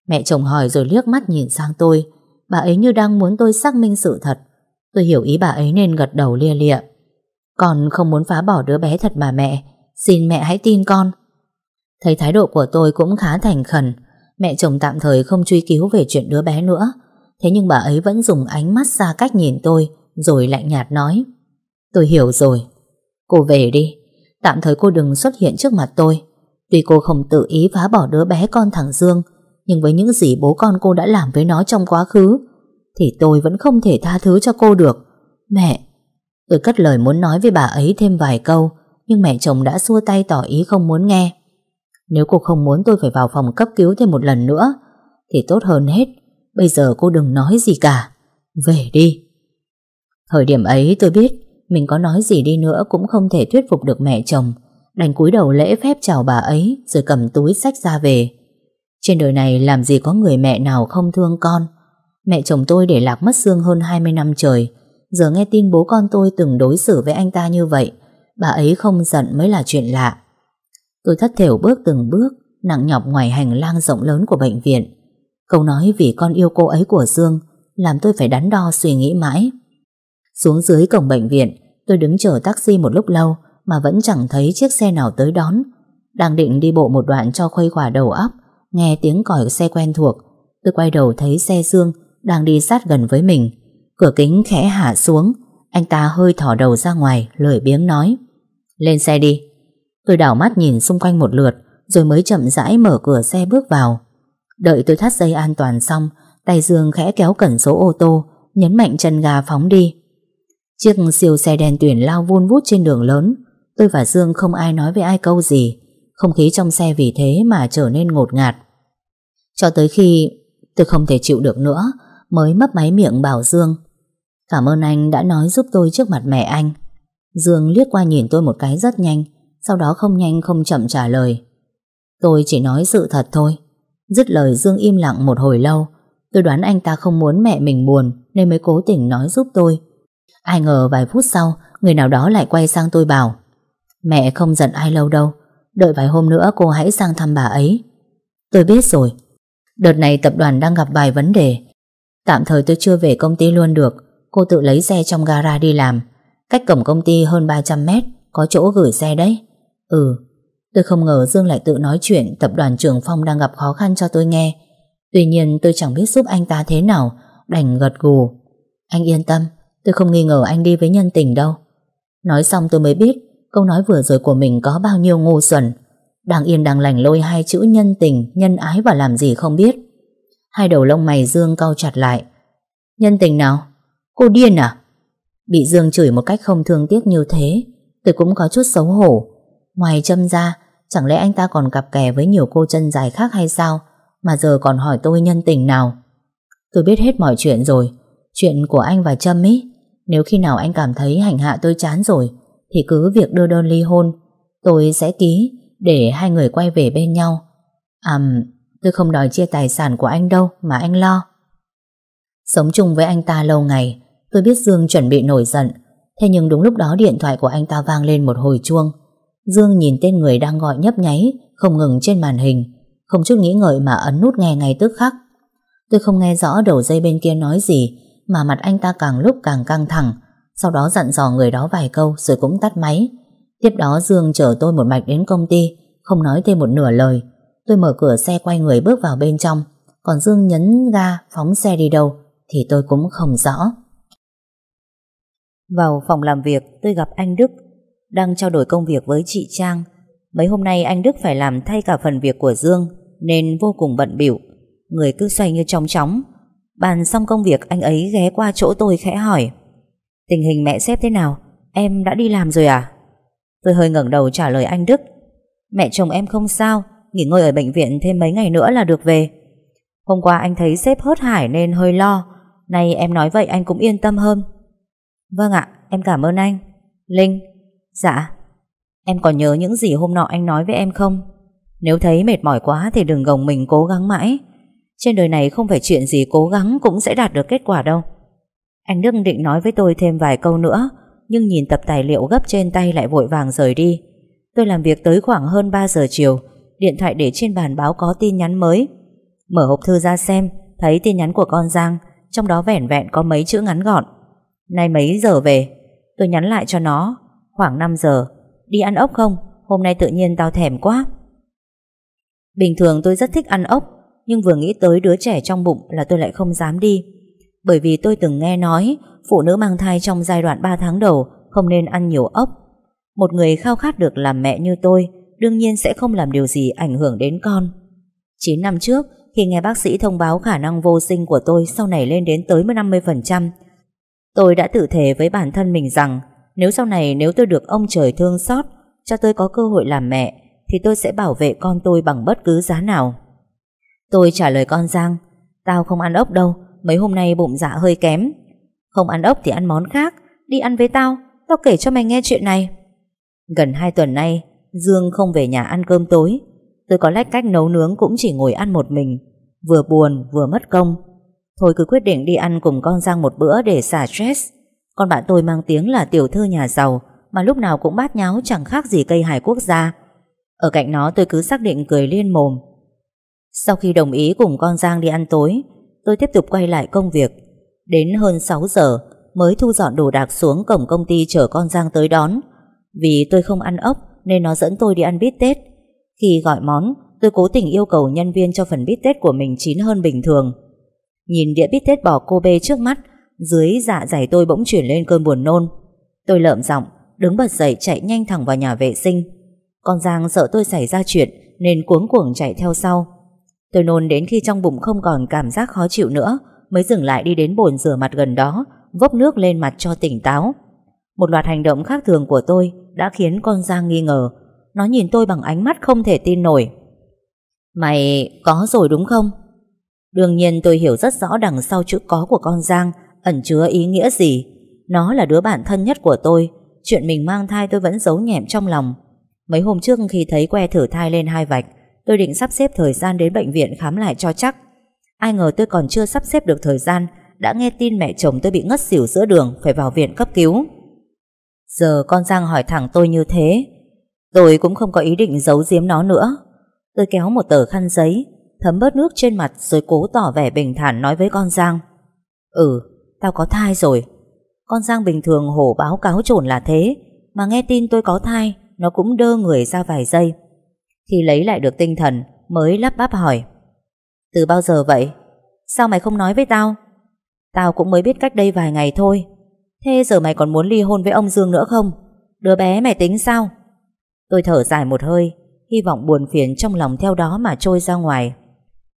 Mẹ chồng hỏi rồi liếc mắt nhìn sang tôi. Bà ấy như đang muốn tôi xác minh sự thật. Tôi hiểu ý bà ấy nên gật đầu lia lịa. Con không muốn phá bỏ đứa bé thật mà mẹ. Xin mẹ hãy tin con. Thấy thái độ của tôi cũng khá thành khẩn. Mẹ chồng tạm thời không truy cứu về chuyện đứa bé nữa. Thế nhưng bà ấy vẫn dùng ánh mắt xa cách nhìn tôi rồi lạnh nhạt nói. Tôi hiểu rồi. Cô về đi, Tạm thời cô đừng xuất hiện trước mặt tôi Tuy cô không tự ý phá bỏ đứa bé con thằng Dương Nhưng với những gì bố con cô đã làm với nó trong quá khứ Thì tôi vẫn không thể tha thứ cho cô được Mẹ Tôi cất lời muốn nói với bà ấy thêm vài câu Nhưng mẹ chồng đã xua tay tỏ ý không muốn nghe Nếu cô không muốn tôi phải vào phòng cấp cứu thêm một lần nữa Thì tốt hơn hết Bây giờ cô đừng nói gì cả Về đi Thời điểm ấy tôi biết mình có nói gì đi nữa cũng không thể thuyết phục được mẹ chồng Đành cúi đầu lễ phép chào bà ấy Rồi cầm túi sách ra về Trên đời này làm gì có người mẹ nào không thương con Mẹ chồng tôi để lạc mất xương hơn 20 năm trời Giờ nghe tin bố con tôi từng đối xử với anh ta như vậy Bà ấy không giận mới là chuyện lạ Tôi thất thểu bước từng bước Nặng nhọc ngoài hành lang rộng lớn của bệnh viện Câu nói vì con yêu cô ấy của Dương Làm tôi phải đắn đo suy nghĩ mãi Xuống dưới cổng bệnh viện Tôi đứng chờ taxi một lúc lâu mà vẫn chẳng thấy chiếc xe nào tới đón. Đang định đi bộ một đoạn cho khuây khỏa đầu óc, nghe tiếng còi xe quen thuộc. Tôi quay đầu thấy xe Dương đang đi sát gần với mình. Cửa kính khẽ hạ xuống, anh ta hơi thỏ đầu ra ngoài, lười biếng nói. Lên xe đi. Tôi đảo mắt nhìn xung quanh một lượt, rồi mới chậm rãi mở cửa xe bước vào. Đợi tôi thắt dây an toàn xong, tay Dương khẽ kéo cẩn số ô tô, nhấn mạnh chân gà phóng đi. Chiếc siêu xe đèn tuyển lao vun vút trên đường lớn Tôi và Dương không ai nói với ai câu gì Không khí trong xe vì thế mà trở nên ngột ngạt Cho tới khi tôi không thể chịu được nữa Mới mấp máy miệng bảo Dương Cảm ơn anh đã nói giúp tôi trước mặt mẹ anh Dương liếc qua nhìn tôi một cái rất nhanh Sau đó không nhanh không chậm trả lời Tôi chỉ nói sự thật thôi Dứt lời Dương im lặng một hồi lâu Tôi đoán anh ta không muốn mẹ mình buồn Nên mới cố tình nói giúp tôi Ai ngờ vài phút sau, người nào đó lại quay sang tôi bảo Mẹ không giận ai lâu đâu, đợi vài hôm nữa cô hãy sang thăm bà ấy. Tôi biết rồi, đợt này tập đoàn đang gặp vài vấn đề. Tạm thời tôi chưa về công ty luôn được, cô tự lấy xe trong gara đi làm. Cách cổng công ty hơn 300 mét, có chỗ gửi xe đấy. Ừ, tôi không ngờ Dương lại tự nói chuyện tập đoàn Trường Phong đang gặp khó khăn cho tôi nghe. Tuy nhiên tôi chẳng biết giúp anh ta thế nào, đành gật gù. Anh yên tâm, Tôi không nghi ngờ anh đi với nhân tình đâu Nói xong tôi mới biết Câu nói vừa rồi của mình có bao nhiêu ngu xuẩn Đang yên đang lành lôi hai chữ nhân tình Nhân ái và làm gì không biết Hai đầu lông mày Dương cau chặt lại Nhân tình nào? Cô điên à? Bị Dương chửi một cách không thương tiếc như thế Tôi cũng có chút xấu hổ Ngoài châm ra Chẳng lẽ anh ta còn cặp kè với nhiều cô chân dài khác hay sao Mà giờ còn hỏi tôi nhân tình nào Tôi biết hết mọi chuyện rồi Chuyện của anh và Trâm ý nếu khi nào anh cảm thấy hành hạ tôi chán rồi thì cứ việc đưa đơn ly hôn. Tôi sẽ ký để hai người quay về bên nhau. À, tôi không đòi chia tài sản của anh đâu mà anh lo. Sống chung với anh ta lâu ngày, tôi biết Dương chuẩn bị nổi giận. Thế nhưng đúng lúc đó điện thoại của anh ta vang lên một hồi chuông. Dương nhìn tên người đang gọi nhấp nháy, không ngừng trên màn hình. Không chút nghĩ ngợi mà ấn nút nghe ngay tức khắc. Tôi không nghe rõ đầu dây bên kia nói gì, mà mặt anh ta càng lúc càng căng thẳng, sau đó dặn dò người đó vài câu rồi cũng tắt máy. Tiếp đó Dương chở tôi một mạch đến công ty, không nói thêm một nửa lời. Tôi mở cửa xe quay người bước vào bên trong, còn Dương nhấn ga phóng xe đi đâu thì tôi cũng không rõ. Vào phòng làm việc tôi gặp anh Đức đang trao đổi công việc với chị Trang. Mấy hôm nay anh Đức phải làm thay cả phần việc của Dương nên vô cùng bận biểu, người cứ xoay như trong chóng. Bàn xong công việc anh ấy ghé qua chỗ tôi khẽ hỏi Tình hình mẹ xếp thế nào? Em đã đi làm rồi à? Tôi hơi ngẩng đầu trả lời anh Đức Mẹ chồng em không sao Nghỉ ngơi ở bệnh viện thêm mấy ngày nữa là được về Hôm qua anh thấy xếp hớt hải nên hơi lo Nay em nói vậy anh cũng yên tâm hơn Vâng ạ, em cảm ơn anh Linh Dạ Em còn nhớ những gì hôm nọ anh nói với em không? Nếu thấy mệt mỏi quá thì đừng gồng mình cố gắng mãi trên đời này không phải chuyện gì cố gắng cũng sẽ đạt được kết quả đâu. Anh Đức định nói với tôi thêm vài câu nữa, nhưng nhìn tập tài liệu gấp trên tay lại vội vàng rời đi. Tôi làm việc tới khoảng hơn 3 giờ chiều, điện thoại để trên bàn báo có tin nhắn mới. Mở hộp thư ra xem, thấy tin nhắn của con Giang, trong đó vẻn vẹn có mấy chữ ngắn gọn. Nay mấy giờ về? Tôi nhắn lại cho nó, khoảng 5 giờ. Đi ăn ốc không? Hôm nay tự nhiên tao thèm quá. Bình thường tôi rất thích ăn ốc, nhưng vừa nghĩ tới đứa trẻ trong bụng là tôi lại không dám đi. Bởi vì tôi từng nghe nói phụ nữ mang thai trong giai đoạn 3 tháng đầu không nên ăn nhiều ốc. Một người khao khát được làm mẹ như tôi đương nhiên sẽ không làm điều gì ảnh hưởng đến con. 9 năm trước, khi nghe bác sĩ thông báo khả năng vô sinh của tôi sau này lên đến tới 50%, tôi đã tự thề với bản thân mình rằng nếu sau này nếu tôi được ông trời thương xót cho tôi có cơ hội làm mẹ thì tôi sẽ bảo vệ con tôi bằng bất cứ giá nào. Tôi trả lời con Giang Tao không ăn ốc đâu Mấy hôm nay bụng dạ hơi kém Không ăn ốc thì ăn món khác Đi ăn với tao Tao kể cho mày nghe chuyện này Gần hai tuần nay Dương không về nhà ăn cơm tối Tôi có lách cách nấu nướng cũng chỉ ngồi ăn một mình Vừa buồn vừa mất công Thôi cứ quyết định đi ăn cùng con Giang một bữa để xả stress Con bạn tôi mang tiếng là tiểu thư nhà giàu Mà lúc nào cũng bát nháo chẳng khác gì cây hải quốc gia Ở cạnh nó tôi cứ xác định cười liên mồm sau khi đồng ý cùng con Giang đi ăn tối, tôi tiếp tục quay lại công việc. Đến hơn 6 giờ mới thu dọn đồ đạc xuống cổng công ty chở con Giang tới đón. Vì tôi không ăn ốc nên nó dẫn tôi đi ăn bít tết. Khi gọi món, tôi cố tình yêu cầu nhân viên cho phần bít tết của mình chín hơn bình thường. Nhìn đĩa bít tết bỏ cô bê trước mắt, dưới dạ dày tôi bỗng chuyển lên cơn buồn nôn. Tôi lợm giọng, đứng bật dậy chạy nhanh thẳng vào nhà vệ sinh. Con Giang sợ tôi xảy ra chuyện nên cuống cuồng chạy theo sau. Tôi nôn đến khi trong bụng không còn cảm giác khó chịu nữa mới dừng lại đi đến bồn rửa mặt gần đó vốc nước lên mặt cho tỉnh táo. Một loạt hành động khác thường của tôi đã khiến con Giang nghi ngờ. Nó nhìn tôi bằng ánh mắt không thể tin nổi. Mày có rồi đúng không? Đương nhiên tôi hiểu rất rõ đằng sau chữ có của con Giang ẩn chứa ý nghĩa gì. Nó là đứa bạn thân nhất của tôi. Chuyện mình mang thai tôi vẫn giấu nhẹm trong lòng. Mấy hôm trước khi thấy que thử thai lên hai vạch, Tôi định sắp xếp thời gian đến bệnh viện khám lại cho chắc Ai ngờ tôi còn chưa sắp xếp được thời gian Đã nghe tin mẹ chồng tôi bị ngất xỉu giữa đường Phải vào viện cấp cứu Giờ con Giang hỏi thẳng tôi như thế Tôi cũng không có ý định giấu giếm nó nữa Tôi kéo một tờ khăn giấy Thấm bớt nước trên mặt Rồi cố tỏ vẻ bình thản nói với con Giang Ừ, tao có thai rồi Con Giang bình thường hổ báo cáo trồn là thế Mà nghe tin tôi có thai Nó cũng đơ người ra vài giây thì lấy lại được tinh thần mới lắp bắp hỏi. Từ bao giờ vậy? Sao mày không nói với tao? Tao cũng mới biết cách đây vài ngày thôi. Thế giờ mày còn muốn ly hôn với ông Dương nữa không? Đứa bé mày tính sao? Tôi thở dài một hơi, hy vọng buồn phiền trong lòng theo đó mà trôi ra ngoài.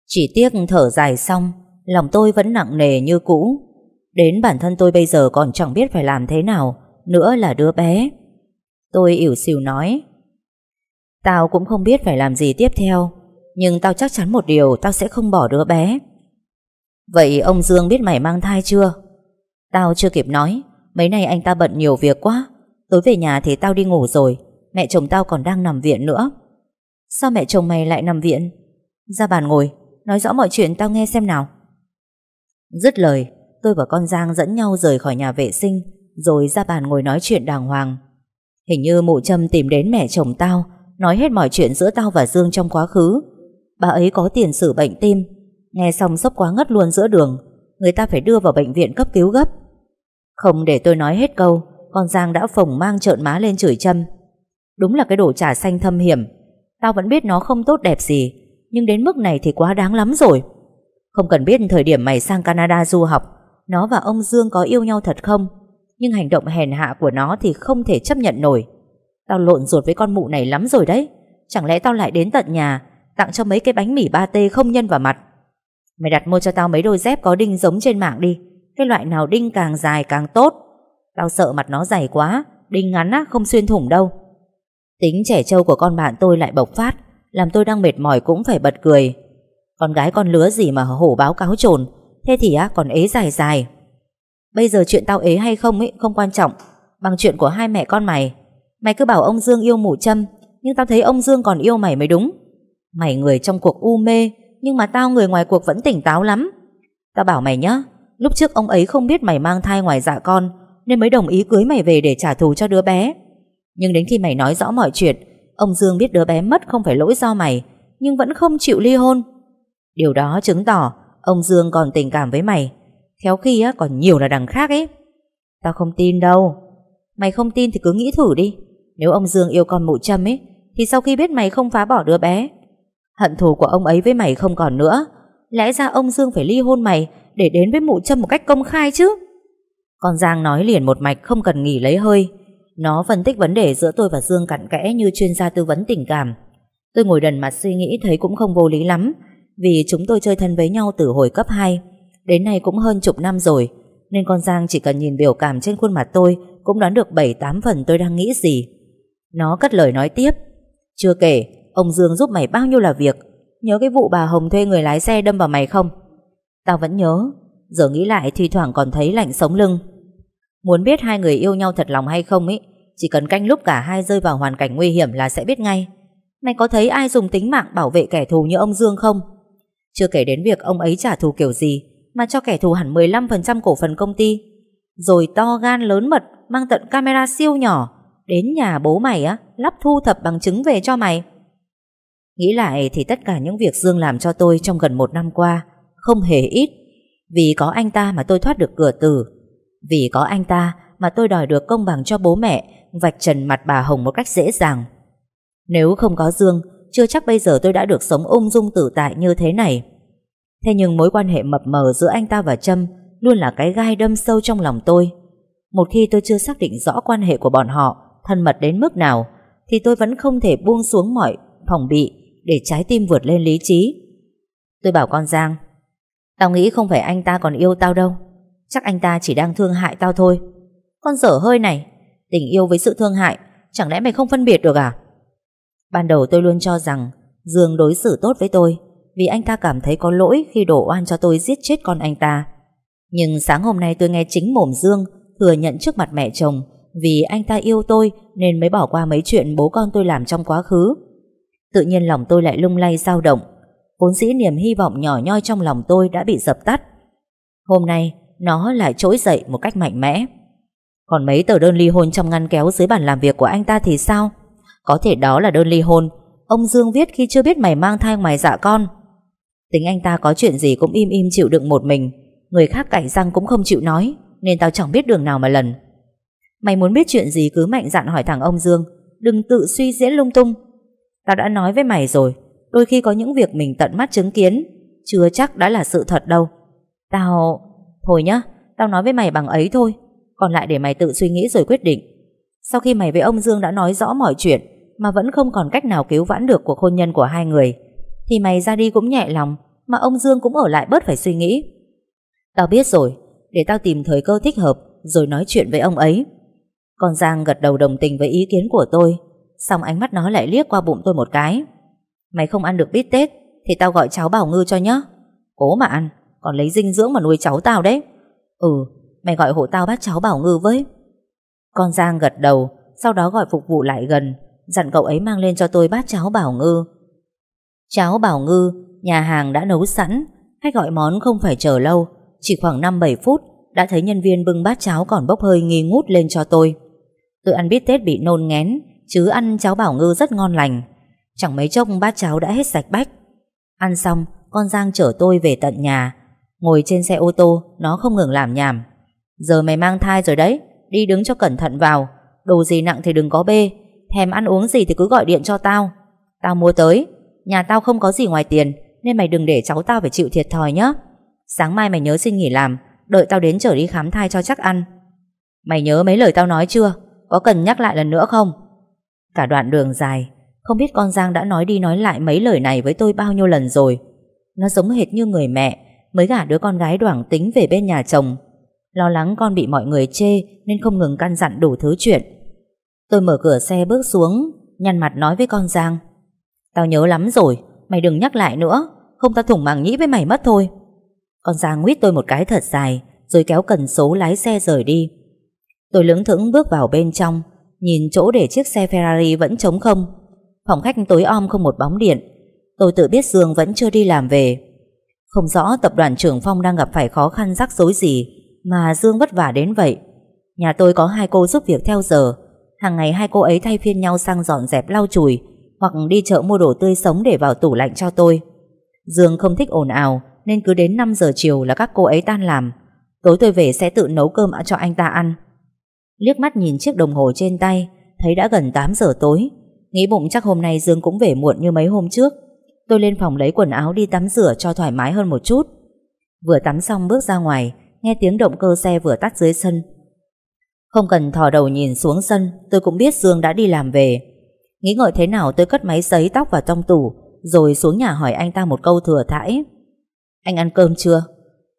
Chỉ tiếc thở dài xong, lòng tôi vẫn nặng nề như cũ. Đến bản thân tôi bây giờ còn chẳng biết phải làm thế nào, nữa là đứa bé. Tôi ỉu xìu nói, Tao cũng không biết phải làm gì tiếp theo Nhưng tao chắc chắn một điều Tao sẽ không bỏ đứa bé Vậy ông Dương biết mày mang thai chưa? Tao chưa kịp nói Mấy nay anh ta bận nhiều việc quá Tối về nhà thì tao đi ngủ rồi Mẹ chồng tao còn đang nằm viện nữa Sao mẹ chồng mày lại nằm viện? Ra bàn ngồi Nói rõ mọi chuyện tao nghe xem nào Dứt lời Tôi và con Giang dẫn nhau rời khỏi nhà vệ sinh Rồi ra bàn ngồi nói chuyện đàng hoàng Hình như mụ Trâm tìm đến mẹ chồng tao nói hết mọi chuyện giữa tao và Dương trong quá khứ. Bà ấy có tiền sử bệnh tim, nghe xong sốc quá ngất luôn giữa đường, người ta phải đưa vào bệnh viện cấp cứu gấp. Không để tôi nói hết câu, con Giang đã phồng mang trợn má lên chửi châm. Đúng là cái đồ trà xanh thâm hiểm, tao vẫn biết nó không tốt đẹp gì, nhưng đến mức này thì quá đáng lắm rồi. Không cần biết thời điểm mày sang Canada du học, nó và ông Dương có yêu nhau thật không, nhưng hành động hèn hạ của nó thì không thể chấp nhận nổi. Tao lộn ruột với con mụ này lắm rồi đấy Chẳng lẽ tao lại đến tận nhà Tặng cho mấy cái bánh mì ba tê không nhân vào mặt Mày đặt mua cho tao mấy đôi dép có đinh giống trên mạng đi Cái loại nào đinh càng dài càng tốt Tao sợ mặt nó dày quá Đinh ngắn á không xuyên thủng đâu Tính trẻ trâu của con bạn tôi lại bộc phát Làm tôi đang mệt mỏi cũng phải bật cười Con gái con lứa gì mà hổ báo cáo trồn Thế thì á còn ế dài dài Bây giờ chuyện tao ế hay không ấy không quan trọng Bằng chuyện của hai mẹ con mày Mày cứ bảo ông Dương yêu mụ châm Nhưng tao thấy ông Dương còn yêu mày mới đúng Mày người trong cuộc u mê Nhưng mà tao người ngoài cuộc vẫn tỉnh táo lắm Tao bảo mày nhá Lúc trước ông ấy không biết mày mang thai ngoài dạ con Nên mới đồng ý cưới mày về để trả thù cho đứa bé Nhưng đến khi mày nói rõ mọi chuyện Ông Dương biết đứa bé mất không phải lỗi do mày Nhưng vẫn không chịu ly hôn Điều đó chứng tỏ Ông Dương còn tình cảm với mày Theo khi á, còn nhiều là đằng khác ấy Tao không tin đâu Mày không tin thì cứ nghĩ thử đi nếu ông Dương yêu con mụ châm ấy Thì sau khi biết mày không phá bỏ đứa bé Hận thù của ông ấy với mày không còn nữa Lẽ ra ông Dương phải ly hôn mày Để đến với mụ châm một cách công khai chứ Con Giang nói liền một mạch Không cần nghỉ lấy hơi Nó phân tích vấn đề giữa tôi và Dương cặn kẽ Như chuyên gia tư vấn tình cảm Tôi ngồi đần mặt suy nghĩ thấy cũng không vô lý lắm Vì chúng tôi chơi thân với nhau từ hồi cấp 2 Đến nay cũng hơn chục năm rồi Nên con Giang chỉ cần nhìn biểu cảm trên khuôn mặt tôi Cũng đoán được 7-8 phần tôi đang nghĩ gì nó cất lời nói tiếp. Chưa kể, ông Dương giúp mày bao nhiêu là việc. Nhớ cái vụ bà Hồng thuê người lái xe đâm vào mày không? Tao vẫn nhớ. Giờ nghĩ lại thì thoảng còn thấy lạnh sống lưng. Muốn biết hai người yêu nhau thật lòng hay không ấy, chỉ cần canh lúc cả hai rơi vào hoàn cảnh nguy hiểm là sẽ biết ngay. Mày có thấy ai dùng tính mạng bảo vệ kẻ thù như ông Dương không? Chưa kể đến việc ông ấy trả thù kiểu gì mà cho kẻ thù hẳn 15% cổ phần công ty. Rồi to gan lớn mật mang tận camera siêu nhỏ Đến nhà bố mày á, lắp thu thập bằng chứng về cho mày. Nghĩ lại thì tất cả những việc Dương làm cho tôi trong gần một năm qua không hề ít. Vì có anh ta mà tôi thoát được cửa tử. Vì có anh ta mà tôi đòi được công bằng cho bố mẹ vạch trần mặt bà Hồng một cách dễ dàng. Nếu không có Dương, chưa chắc bây giờ tôi đã được sống ung dung tự tại như thế này. Thế nhưng mối quan hệ mập mờ giữa anh ta và Trâm luôn là cái gai đâm sâu trong lòng tôi. Một khi tôi chưa xác định rõ quan hệ của bọn họ, thân mật đến mức nào thì tôi vẫn không thể buông xuống mọi phòng bị để trái tim vượt lên lý trí. Tôi bảo con Giang, tao nghĩ không phải anh ta còn yêu tao đâu, chắc anh ta chỉ đang thương hại tao thôi. Con dở hơi này, tình yêu với sự thương hại, chẳng lẽ mày không phân biệt được à? Ban đầu tôi luôn cho rằng Dương đối xử tốt với tôi vì anh ta cảm thấy có lỗi khi đổ oan cho tôi giết chết con anh ta. Nhưng sáng hôm nay tôi nghe chính mồm Dương thừa nhận trước mặt mẹ chồng vì anh ta yêu tôi nên mới bỏ qua mấy chuyện bố con tôi làm trong quá khứ. Tự nhiên lòng tôi lại lung lay dao động. Vốn dĩ niềm hy vọng nhỏ nhoi trong lòng tôi đã bị dập tắt. Hôm nay, nó lại trỗi dậy một cách mạnh mẽ. Còn mấy tờ đơn ly hôn trong ngăn kéo dưới bàn làm việc của anh ta thì sao? Có thể đó là đơn ly hôn. Ông Dương viết khi chưa biết mày mang thai ngoài dạ con. Tính anh ta có chuyện gì cũng im im chịu đựng một mình. Người khác cải răng cũng không chịu nói. Nên tao chẳng biết đường nào mà lần. Mày muốn biết chuyện gì cứ mạnh dạn hỏi thằng ông Dương Đừng tự suy diễn lung tung Tao đã nói với mày rồi Đôi khi có những việc mình tận mắt chứng kiến Chưa chắc đã là sự thật đâu Tao... Thôi nhá Tao nói với mày bằng ấy thôi Còn lại để mày tự suy nghĩ rồi quyết định Sau khi mày với ông Dương đã nói rõ mọi chuyện Mà vẫn không còn cách nào cứu vãn được cuộc hôn nhân của hai người Thì mày ra đi cũng nhẹ lòng Mà ông Dương cũng ở lại bớt phải suy nghĩ Tao biết rồi Để tao tìm thời cơ thích hợp Rồi nói chuyện với ông ấy con Giang gật đầu đồng tình với ý kiến của tôi Xong ánh mắt nó lại liếc qua bụng tôi một cái Mày không ăn được bít tết Thì tao gọi cháu Bảo Ngư cho nhá Cố mà ăn Còn lấy dinh dưỡng mà nuôi cháu tao đấy Ừ Mày gọi hộ tao bắt cháu Bảo Ngư với Con Giang gật đầu Sau đó gọi phục vụ lại gần Dặn cậu ấy mang lên cho tôi bát cháo Bảo Ngư Cháo Bảo Ngư Nhà hàng đã nấu sẵn Khách gọi món không phải chờ lâu Chỉ khoảng 5-7 phút Đã thấy nhân viên bưng bát cháo còn bốc hơi nghi ngút lên cho tôi tôi ăn bít tết bị nôn ngén, chứ ăn cháo bảo ngư rất ngon lành. Chẳng mấy chốc bát cháo đã hết sạch bách. Ăn xong, con Giang chở tôi về tận nhà. Ngồi trên xe ô tô, nó không ngừng làm nhảm. Giờ mày mang thai rồi đấy, đi đứng cho cẩn thận vào. Đồ gì nặng thì đừng có bê, thèm ăn uống gì thì cứ gọi điện cho tao. Tao mua tới, nhà tao không có gì ngoài tiền, nên mày đừng để cháu tao phải chịu thiệt thòi nhé. Sáng mai mày nhớ xin nghỉ làm, đợi tao đến chở đi khám thai cho chắc ăn. Mày nhớ mấy lời tao nói chưa? Có cần nhắc lại lần nữa không? Cả đoạn đường dài, không biết con Giang đã nói đi nói lại mấy lời này với tôi bao nhiêu lần rồi. Nó giống hệt như người mẹ, mới gả đứa con gái đoảng tính về bên nhà chồng. Lo lắng con bị mọi người chê nên không ngừng căn dặn đủ thứ chuyện. Tôi mở cửa xe bước xuống, nhăn mặt nói với con Giang. Tao nhớ lắm rồi, mày đừng nhắc lại nữa, không tao thủng màng nhĩ với mày mất thôi. Con Giang nguyết tôi một cái thật dài, rồi kéo cần số lái xe rời đi. Tôi lững thững bước vào bên trong, nhìn chỗ để chiếc xe Ferrari vẫn trống không. Phòng khách tối om không một bóng điện. Tôi tự biết Dương vẫn chưa đi làm về. Không rõ tập đoàn trưởng Phong đang gặp phải khó khăn rắc rối gì mà Dương vất vả đến vậy. Nhà tôi có hai cô giúp việc theo giờ. Hàng ngày hai cô ấy thay phiên nhau sang dọn dẹp lau chùi hoặc đi chợ mua đồ tươi sống để vào tủ lạnh cho tôi. Dương không thích ồn ào nên cứ đến 5 giờ chiều là các cô ấy tan làm. Tối tôi về sẽ tự nấu cơm cho anh ta ăn. Liếc mắt nhìn chiếc đồng hồ trên tay, thấy đã gần 8 giờ tối. Nghĩ bụng chắc hôm nay Dương cũng về muộn như mấy hôm trước. Tôi lên phòng lấy quần áo đi tắm rửa cho thoải mái hơn một chút. Vừa tắm xong bước ra ngoài, nghe tiếng động cơ xe vừa tắt dưới sân. Không cần thò đầu nhìn xuống sân, tôi cũng biết Dương đã đi làm về. Nghĩ ngợi thế nào tôi cất máy sấy tóc vào trong tủ, rồi xuống nhà hỏi anh ta một câu thừa thãi. Anh ăn cơm chưa?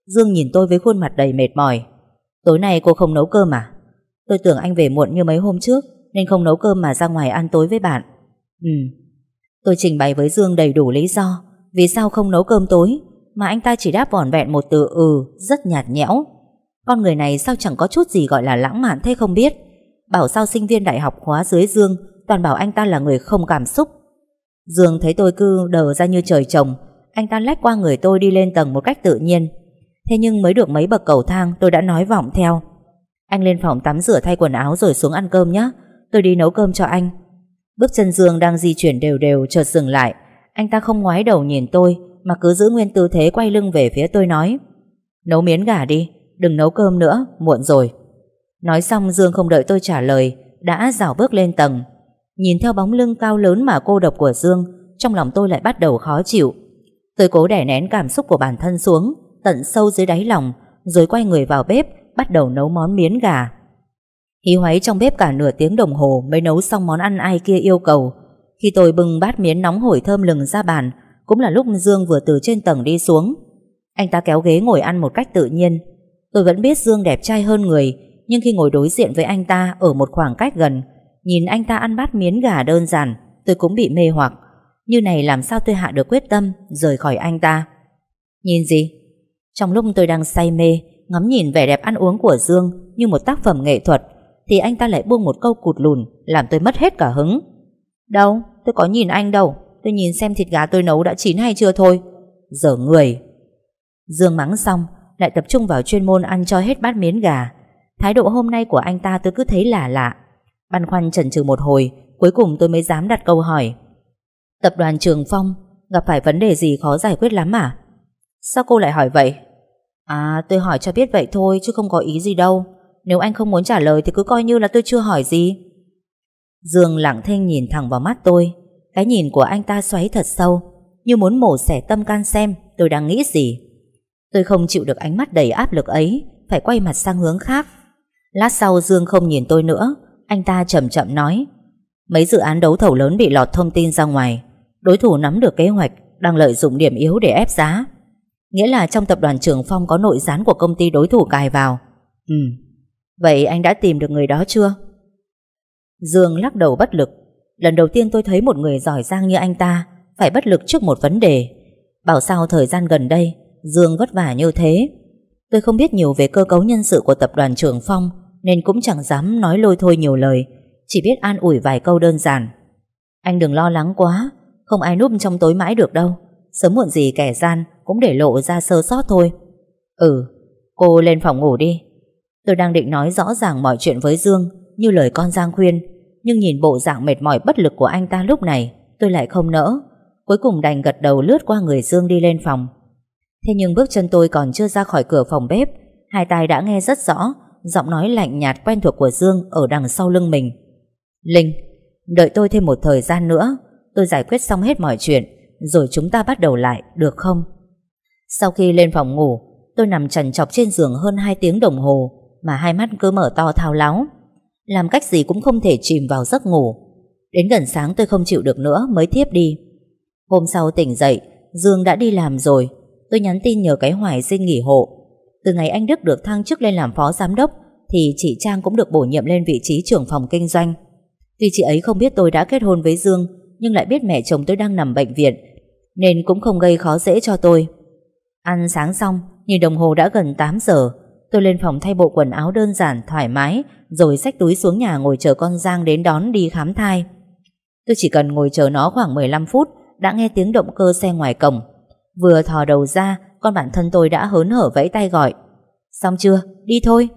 Dương nhìn tôi với khuôn mặt đầy mệt mỏi. Tối nay cô không nấu cơm à? Tôi tưởng anh về muộn như mấy hôm trước nên không nấu cơm mà ra ngoài ăn tối với bạn. Ừ. Tôi trình bày với Dương đầy đủ lý do vì sao không nấu cơm tối mà anh ta chỉ đáp vỏn vẹn một từ ừ rất nhạt nhẽo. Con người này sao chẳng có chút gì gọi là lãng mạn thế không biết. Bảo sao sinh viên đại học khóa dưới Dương toàn bảo anh ta là người không cảm xúc. Dương thấy tôi cứ đờ ra như trời trồng anh ta lách qua người tôi đi lên tầng một cách tự nhiên. Thế nhưng mới được mấy bậc cầu thang tôi đã nói vọng theo. Anh lên phòng tắm rửa thay quần áo rồi xuống ăn cơm nhé. Tôi đi nấu cơm cho anh. Bước chân Dương đang di chuyển đều đều chợt dừng lại. Anh ta không ngoái đầu nhìn tôi mà cứ giữ nguyên tư thế quay lưng về phía tôi nói. Nấu miến gà đi, đừng nấu cơm nữa, muộn rồi. Nói xong Dương không đợi tôi trả lời, đã dảo bước lên tầng. Nhìn theo bóng lưng cao lớn mà cô độc của Dương, trong lòng tôi lại bắt đầu khó chịu. Tôi cố đè nén cảm xúc của bản thân xuống, tận sâu dưới đáy lòng, rồi quay người vào bếp bắt đầu nấu món miến gà. Hí hoáy trong bếp cả nửa tiếng đồng hồ mới nấu xong món ăn ai kia yêu cầu. Khi tôi bưng bát miến nóng hổi thơm lừng ra bàn, cũng là lúc Dương vừa từ trên tầng đi xuống. Anh ta kéo ghế ngồi ăn một cách tự nhiên. Tôi vẫn biết Dương đẹp trai hơn người, nhưng khi ngồi đối diện với anh ta ở một khoảng cách gần, nhìn anh ta ăn bát miến gà đơn giản, tôi cũng bị mê hoặc. Như này làm sao tôi hạ được quyết tâm rời khỏi anh ta. Nhìn gì? Trong lúc tôi đang say mê, ngắm nhìn vẻ đẹp ăn uống của Dương như một tác phẩm nghệ thuật, thì anh ta lại buông một câu cụt lùn làm tôi mất hết cả hứng. Đâu, tôi có nhìn anh đâu, tôi nhìn xem thịt gà tôi nấu đã chín hay chưa thôi. Dở người. Dương mắng xong, lại tập trung vào chuyên môn ăn cho hết bát miến gà. Thái độ hôm nay của anh ta tôi cứ thấy lạ lạ. Băn khoăn chần chừ một hồi, cuối cùng tôi mới dám đặt câu hỏi. Tập đoàn Trường Phong gặp phải vấn đề gì khó giải quyết lắm à? Sao cô lại hỏi vậy? À tôi hỏi cho biết vậy thôi chứ không có ý gì đâu Nếu anh không muốn trả lời thì cứ coi như là tôi chưa hỏi gì Dương lặng thinh nhìn thẳng vào mắt tôi Cái nhìn của anh ta xoáy thật sâu Như muốn mổ xẻ tâm can xem tôi đang nghĩ gì Tôi không chịu được ánh mắt đầy áp lực ấy Phải quay mặt sang hướng khác Lát sau Dương không nhìn tôi nữa Anh ta chậm chậm nói Mấy dự án đấu thầu lớn bị lọt thông tin ra ngoài Đối thủ nắm được kế hoạch Đang lợi dụng điểm yếu để ép giá Nghĩa là trong tập đoàn Trường Phong có nội gián của công ty đối thủ cài vào. Ừ. Vậy anh đã tìm được người đó chưa? Dương lắc đầu bất lực. Lần đầu tiên tôi thấy một người giỏi giang như anh ta phải bất lực trước một vấn đề. Bảo sao thời gian gần đây Dương vất vả như thế. Tôi không biết nhiều về cơ cấu nhân sự của tập đoàn Trường Phong nên cũng chẳng dám nói lôi thôi nhiều lời. Chỉ biết an ủi vài câu đơn giản. Anh đừng lo lắng quá, không ai núp trong tối mãi được đâu. Sớm muộn gì kẻ gian cũng để lộ ra sơ sót thôi. Ừ, cô lên phòng ngủ đi. Tôi đang định nói rõ ràng mọi chuyện với Dương như lời con Giang khuyên, nhưng nhìn bộ dạng mệt mỏi bất lực của anh ta lúc này, tôi lại không nỡ. Cuối cùng đành gật đầu lướt qua người Dương đi lên phòng. Thế nhưng bước chân tôi còn chưa ra khỏi cửa phòng bếp, hai tai đã nghe rất rõ giọng nói lạnh nhạt quen thuộc của Dương ở đằng sau lưng mình. Linh, đợi tôi thêm một thời gian nữa, tôi giải quyết xong hết mọi chuyện, rồi chúng ta bắt đầu lại, được không? Sau khi lên phòng ngủ, tôi nằm trằn chọc trên giường hơn 2 tiếng đồng hồ mà hai mắt cứ mở to thao láo. Làm cách gì cũng không thể chìm vào giấc ngủ. Đến gần sáng tôi không chịu được nữa mới thiếp đi. Hôm sau tỉnh dậy, Dương đã đi làm rồi. Tôi nhắn tin nhờ cái hoài xin nghỉ hộ. Từ ngày anh Đức được thăng chức lên làm phó giám đốc thì chị Trang cũng được bổ nhiệm lên vị trí trưởng phòng kinh doanh. Tuy chị ấy không biết tôi đã kết hôn với Dương nhưng lại biết mẹ chồng tôi đang nằm bệnh viện nên cũng không gây khó dễ cho tôi. Ăn sáng xong, nhìn đồng hồ đã gần 8 giờ, tôi lên phòng thay bộ quần áo đơn giản, thoải mái, rồi xách túi xuống nhà ngồi chờ con Giang đến đón đi khám thai. Tôi chỉ cần ngồi chờ nó khoảng 15 phút, đã nghe tiếng động cơ xe ngoài cổng. Vừa thò đầu ra, con bạn thân tôi đã hớn hở vẫy tay gọi. Xong chưa? Đi thôi.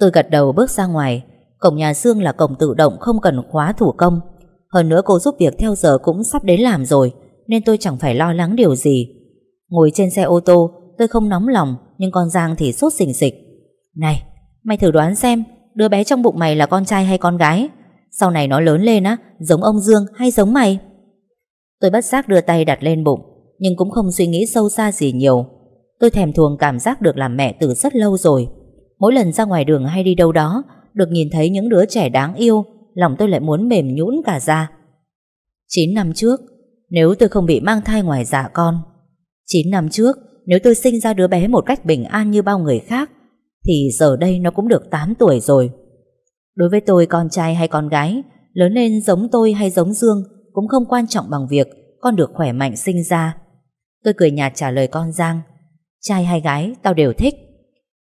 Tôi gật đầu bước ra ngoài. Cổng nhà xương là cổng tự động không cần khóa thủ công. Hơn nữa cô giúp việc theo giờ cũng sắp đến làm rồi, nên tôi chẳng phải lo lắng điều gì. Ngồi trên xe ô tô, tôi không nóng lòng, nhưng con Giang thì sốt xỉnh xịch. Này, mày thử đoán xem, đứa bé trong bụng mày là con trai hay con gái? Sau này nó lớn lên á, giống ông Dương hay giống mày? Tôi bất giác đưa tay đặt lên bụng, nhưng cũng không suy nghĩ sâu xa gì nhiều. Tôi thèm thuồng cảm giác được làm mẹ từ rất lâu rồi. Mỗi lần ra ngoài đường hay đi đâu đó, được nhìn thấy những đứa trẻ đáng yêu, lòng tôi lại muốn mềm nhũn cả ra. 9 năm trước, nếu tôi không bị mang thai ngoài dạ con, 9 năm trước, nếu tôi sinh ra đứa bé một cách bình an như bao người khác, thì giờ đây nó cũng được 8 tuổi rồi. Đối với tôi con trai hay con gái, lớn lên giống tôi hay giống Dương cũng không quan trọng bằng việc con được khỏe mạnh sinh ra. Tôi cười nhạt trả lời con Giang, trai hay gái tao đều thích.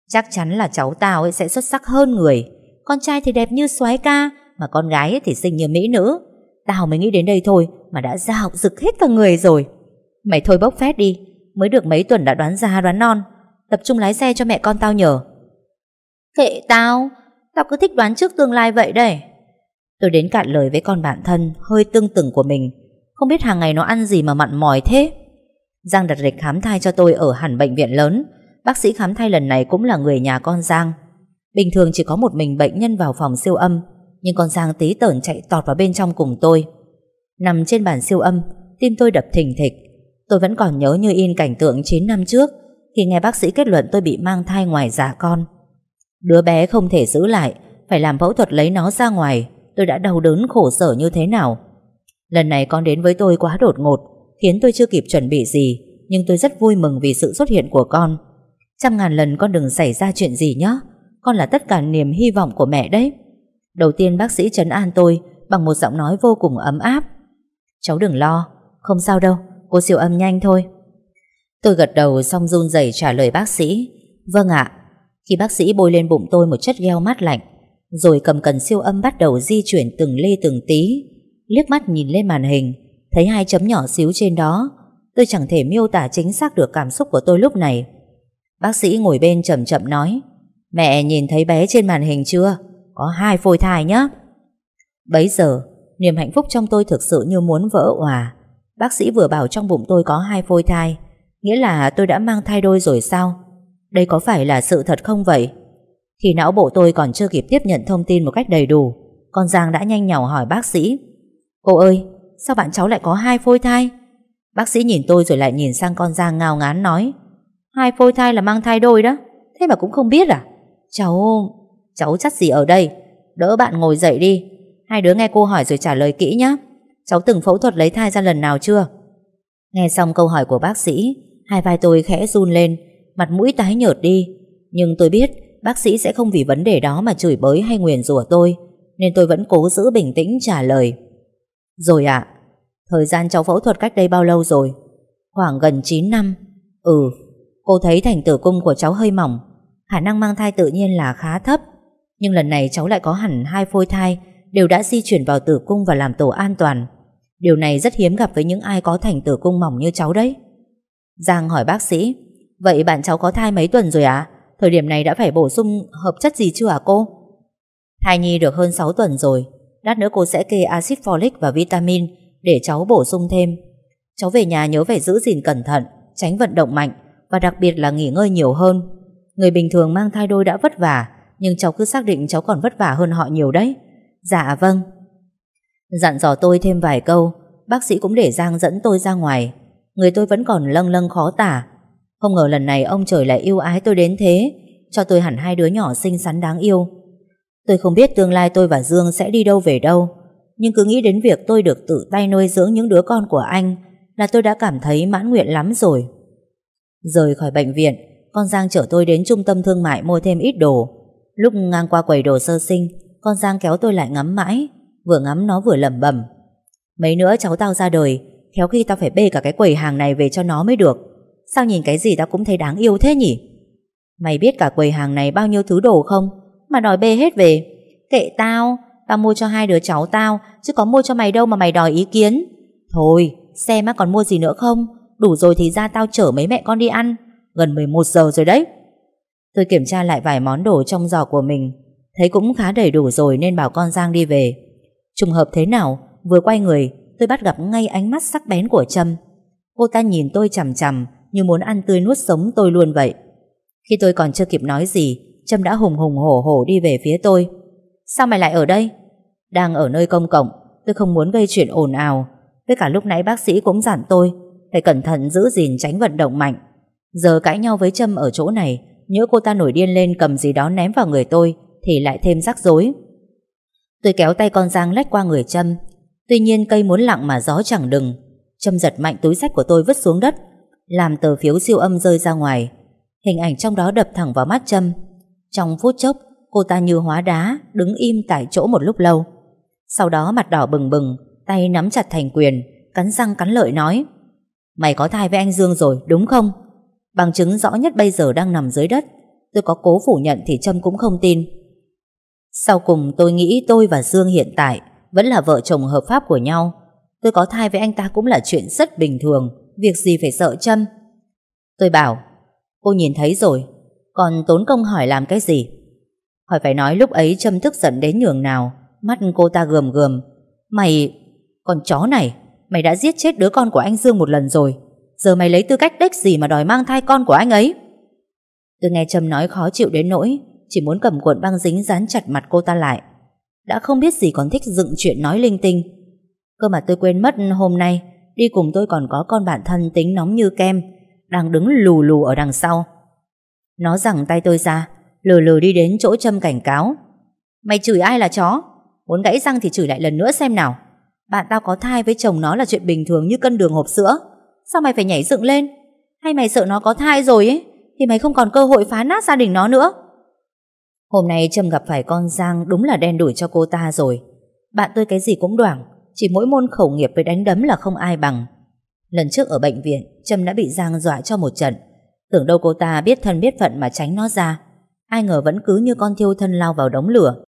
Chắc chắn là cháu tao ấy sẽ xuất sắc hơn người, con trai thì đẹp như soái ca, mà con gái thì xinh như mỹ nữ. Tao mới nghĩ đến đây thôi mà đã ra học rực hết cả người rồi. Mày thôi bốc phét đi Mới được mấy tuần đã đoán ra đoán non Tập trung lái xe cho mẹ con tao nhờ. Kệ tao Tao cứ thích đoán trước tương lai vậy đấy Tôi đến cạn lời với con bạn thân Hơi tương tưởng của mình Không biết hàng ngày nó ăn gì mà mặn mòi thế Giang đặt lịch khám thai cho tôi Ở hẳn bệnh viện lớn Bác sĩ khám thai lần này cũng là người nhà con Giang Bình thường chỉ có một mình bệnh nhân vào phòng siêu âm Nhưng con Giang tí tởn chạy tọt vào bên trong cùng tôi Nằm trên bàn siêu âm Tim tôi đập thình thịch Tôi vẫn còn nhớ như in cảnh tượng 9 năm trước Khi nghe bác sĩ kết luận tôi bị mang thai ngoài giả con Đứa bé không thể giữ lại Phải làm phẫu thuật lấy nó ra ngoài Tôi đã đau đớn khổ sở như thế nào Lần này con đến với tôi quá đột ngột Khiến tôi chưa kịp chuẩn bị gì Nhưng tôi rất vui mừng vì sự xuất hiện của con Trăm ngàn lần con đừng xảy ra chuyện gì nhé Con là tất cả niềm hy vọng của mẹ đấy Đầu tiên bác sĩ trấn an tôi Bằng một giọng nói vô cùng ấm áp Cháu đừng lo Không sao đâu cô siêu âm nhanh thôi. Tôi gật đầu xong run rẩy trả lời bác sĩ. Vâng ạ. Khi bác sĩ bôi lên bụng tôi một chất gel mát lạnh, rồi cầm cần siêu âm bắt đầu di chuyển từng lê từng tí. Liếc mắt nhìn lên màn hình, thấy hai chấm nhỏ xíu trên đó. Tôi chẳng thể miêu tả chính xác được cảm xúc của tôi lúc này. Bác sĩ ngồi bên chậm chậm nói, mẹ nhìn thấy bé trên màn hình chưa? Có hai phôi thai nhé. Bấy giờ, niềm hạnh phúc trong tôi thực sự như muốn vỡ òa. Bác sĩ vừa bảo trong bụng tôi có hai phôi thai Nghĩa là tôi đã mang thai đôi rồi sao Đây có phải là sự thật không vậy Thì não bộ tôi còn chưa kịp tiếp nhận thông tin một cách đầy đủ Con Giang đã nhanh nhảu hỏi bác sĩ Cô ơi Sao bạn cháu lại có hai phôi thai Bác sĩ nhìn tôi rồi lại nhìn sang con Giang ngao ngán nói Hai phôi thai là mang thai đôi đó Thế mà cũng không biết à Cháu... cháu chắc gì ở đây Đỡ bạn ngồi dậy đi Hai đứa nghe cô hỏi rồi trả lời kỹ nhé Cháu từng phẫu thuật lấy thai ra lần nào chưa? Nghe xong câu hỏi của bác sĩ, hai vai tôi khẽ run lên, mặt mũi tái nhợt đi. Nhưng tôi biết bác sĩ sẽ không vì vấn đề đó mà chửi bới hay nguyền rủa tôi, nên tôi vẫn cố giữ bình tĩnh trả lời. Rồi ạ, thời gian cháu phẫu thuật cách đây bao lâu rồi? Khoảng gần 9 năm. Ừ, cô thấy thành tử cung của cháu hơi mỏng, khả năng mang thai tự nhiên là khá thấp. Nhưng lần này cháu lại có hẳn hai phôi thai đều đã di chuyển vào tử cung và làm tổ an toàn. Điều này rất hiếm gặp với những ai có thành tử cung mỏng như cháu đấy. Giang hỏi bác sĩ, vậy bạn cháu có thai mấy tuần rồi ạ? À? Thời điểm này đã phải bổ sung hợp chất gì chưa hả à cô? Thai nhi được hơn 6 tuần rồi, lát nữa cô sẽ kê axit folic và vitamin để cháu bổ sung thêm. Cháu về nhà nhớ phải giữ gìn cẩn thận, tránh vận động mạnh và đặc biệt là nghỉ ngơi nhiều hơn. Người bình thường mang thai đôi đã vất vả, nhưng cháu cứ xác định cháu còn vất vả hơn họ nhiều đấy. Dạ vâng. Dặn dò tôi thêm vài câu, bác sĩ cũng để Giang dẫn tôi ra ngoài. Người tôi vẫn còn lâng lâng khó tả. Không ngờ lần này ông trời lại yêu ái tôi đến thế, cho tôi hẳn hai đứa nhỏ xinh xắn đáng yêu. Tôi không biết tương lai tôi và Dương sẽ đi đâu về đâu, nhưng cứ nghĩ đến việc tôi được tự tay nuôi dưỡng những đứa con của anh là tôi đã cảm thấy mãn nguyện lắm rồi. Rời khỏi bệnh viện, con Giang chở tôi đến trung tâm thương mại mua thêm ít đồ. Lúc ngang qua quầy đồ sơ sinh, con Giang kéo tôi lại ngắm mãi, vừa ngắm nó vừa lẩm bẩm. Mấy nữa cháu tao ra đời, khéo khi tao phải bê cả cái quầy hàng này về cho nó mới được. Sao nhìn cái gì tao cũng thấy đáng yêu thế nhỉ? Mày biết cả quầy hàng này bao nhiêu thứ đồ không? Mà đòi bê hết về. Kệ tao, tao mua cho hai đứa cháu tao, chứ có mua cho mày đâu mà mày đòi ý kiến. Thôi, xem mà còn mua gì nữa không? Đủ rồi thì ra tao chở mấy mẹ con đi ăn. Gần 11 giờ rồi đấy. Tôi kiểm tra lại vài món đồ trong giỏ của mình, thấy cũng khá đầy đủ rồi nên bảo con Giang đi về. Trùng hợp thế nào, vừa quay người, tôi bắt gặp ngay ánh mắt sắc bén của Trâm. Cô ta nhìn tôi chằm chằm, như muốn ăn tươi nuốt sống tôi luôn vậy. Khi tôi còn chưa kịp nói gì, Trâm đã hùng hùng hổ hổ đi về phía tôi. Sao mày lại ở đây? Đang ở nơi công cộng, tôi không muốn gây chuyện ồn ào. Với cả lúc nãy bác sĩ cũng dặn tôi, phải cẩn thận giữ gìn tránh vận động mạnh. Giờ cãi nhau với Trâm ở chỗ này, nhớ cô ta nổi điên lên cầm gì đó ném vào người tôi, thì lại thêm rắc rối. Tôi kéo tay con Giang lách qua người Trâm. Tuy nhiên cây muốn lặng mà gió chẳng đừng. Trâm giật mạnh túi sách của tôi vứt xuống đất, làm tờ phiếu siêu âm rơi ra ngoài. Hình ảnh trong đó đập thẳng vào mắt Trâm. Trong phút chốc, cô ta như hóa đá, đứng im tại chỗ một lúc lâu. Sau đó mặt đỏ bừng bừng, tay nắm chặt thành quyền, cắn răng cắn lợi nói. Mày có thai với anh Dương rồi, đúng không? Bằng chứng rõ nhất bây giờ đang nằm dưới đất. Tôi có cố phủ nhận thì Trâm cũng không tin. Sau cùng tôi nghĩ tôi và Dương hiện tại vẫn là vợ chồng hợp pháp của nhau. Tôi có thai với anh ta cũng là chuyện rất bình thường, việc gì phải sợ châm. Tôi bảo, cô nhìn thấy rồi, còn tốn công hỏi làm cái gì? Hỏi phải nói lúc ấy châm tức giận đến nhường nào, mắt cô ta gườm gườm. Mày, con chó này, mày đã giết chết đứa con của anh Dương một lần rồi. Giờ mày lấy tư cách đếch gì mà đòi mang thai con của anh ấy? Tôi nghe Trâm nói khó chịu đến nỗi chỉ muốn cầm cuộn băng dính dán chặt mặt cô ta lại. Đã không biết gì còn thích dựng chuyện nói linh tinh. Cơ mà tôi quên mất hôm nay, đi cùng tôi còn có con bạn thân tính nóng như kem, đang đứng lù lù ở đằng sau. Nó giằng tay tôi ra, lừ lừ đi đến chỗ châm cảnh cáo. Mày chửi ai là chó? Muốn gãy răng thì chửi lại lần nữa xem nào. Bạn tao có thai với chồng nó là chuyện bình thường như cân đường hộp sữa. Sao mày phải nhảy dựng lên? Hay mày sợ nó có thai rồi ấy? Thì mày không còn cơ hội phá nát gia đình nó nữa. Hôm nay Trâm gặp phải con Giang đúng là đen đủi cho cô ta rồi. Bạn tôi cái gì cũng đoảng, chỉ mỗi môn khẩu nghiệp với đánh đấm là không ai bằng. Lần trước ở bệnh viện, Trâm đã bị Giang dọa cho một trận. Tưởng đâu cô ta biết thân biết phận mà tránh nó ra. Ai ngờ vẫn cứ như con thiêu thân lao vào đống lửa.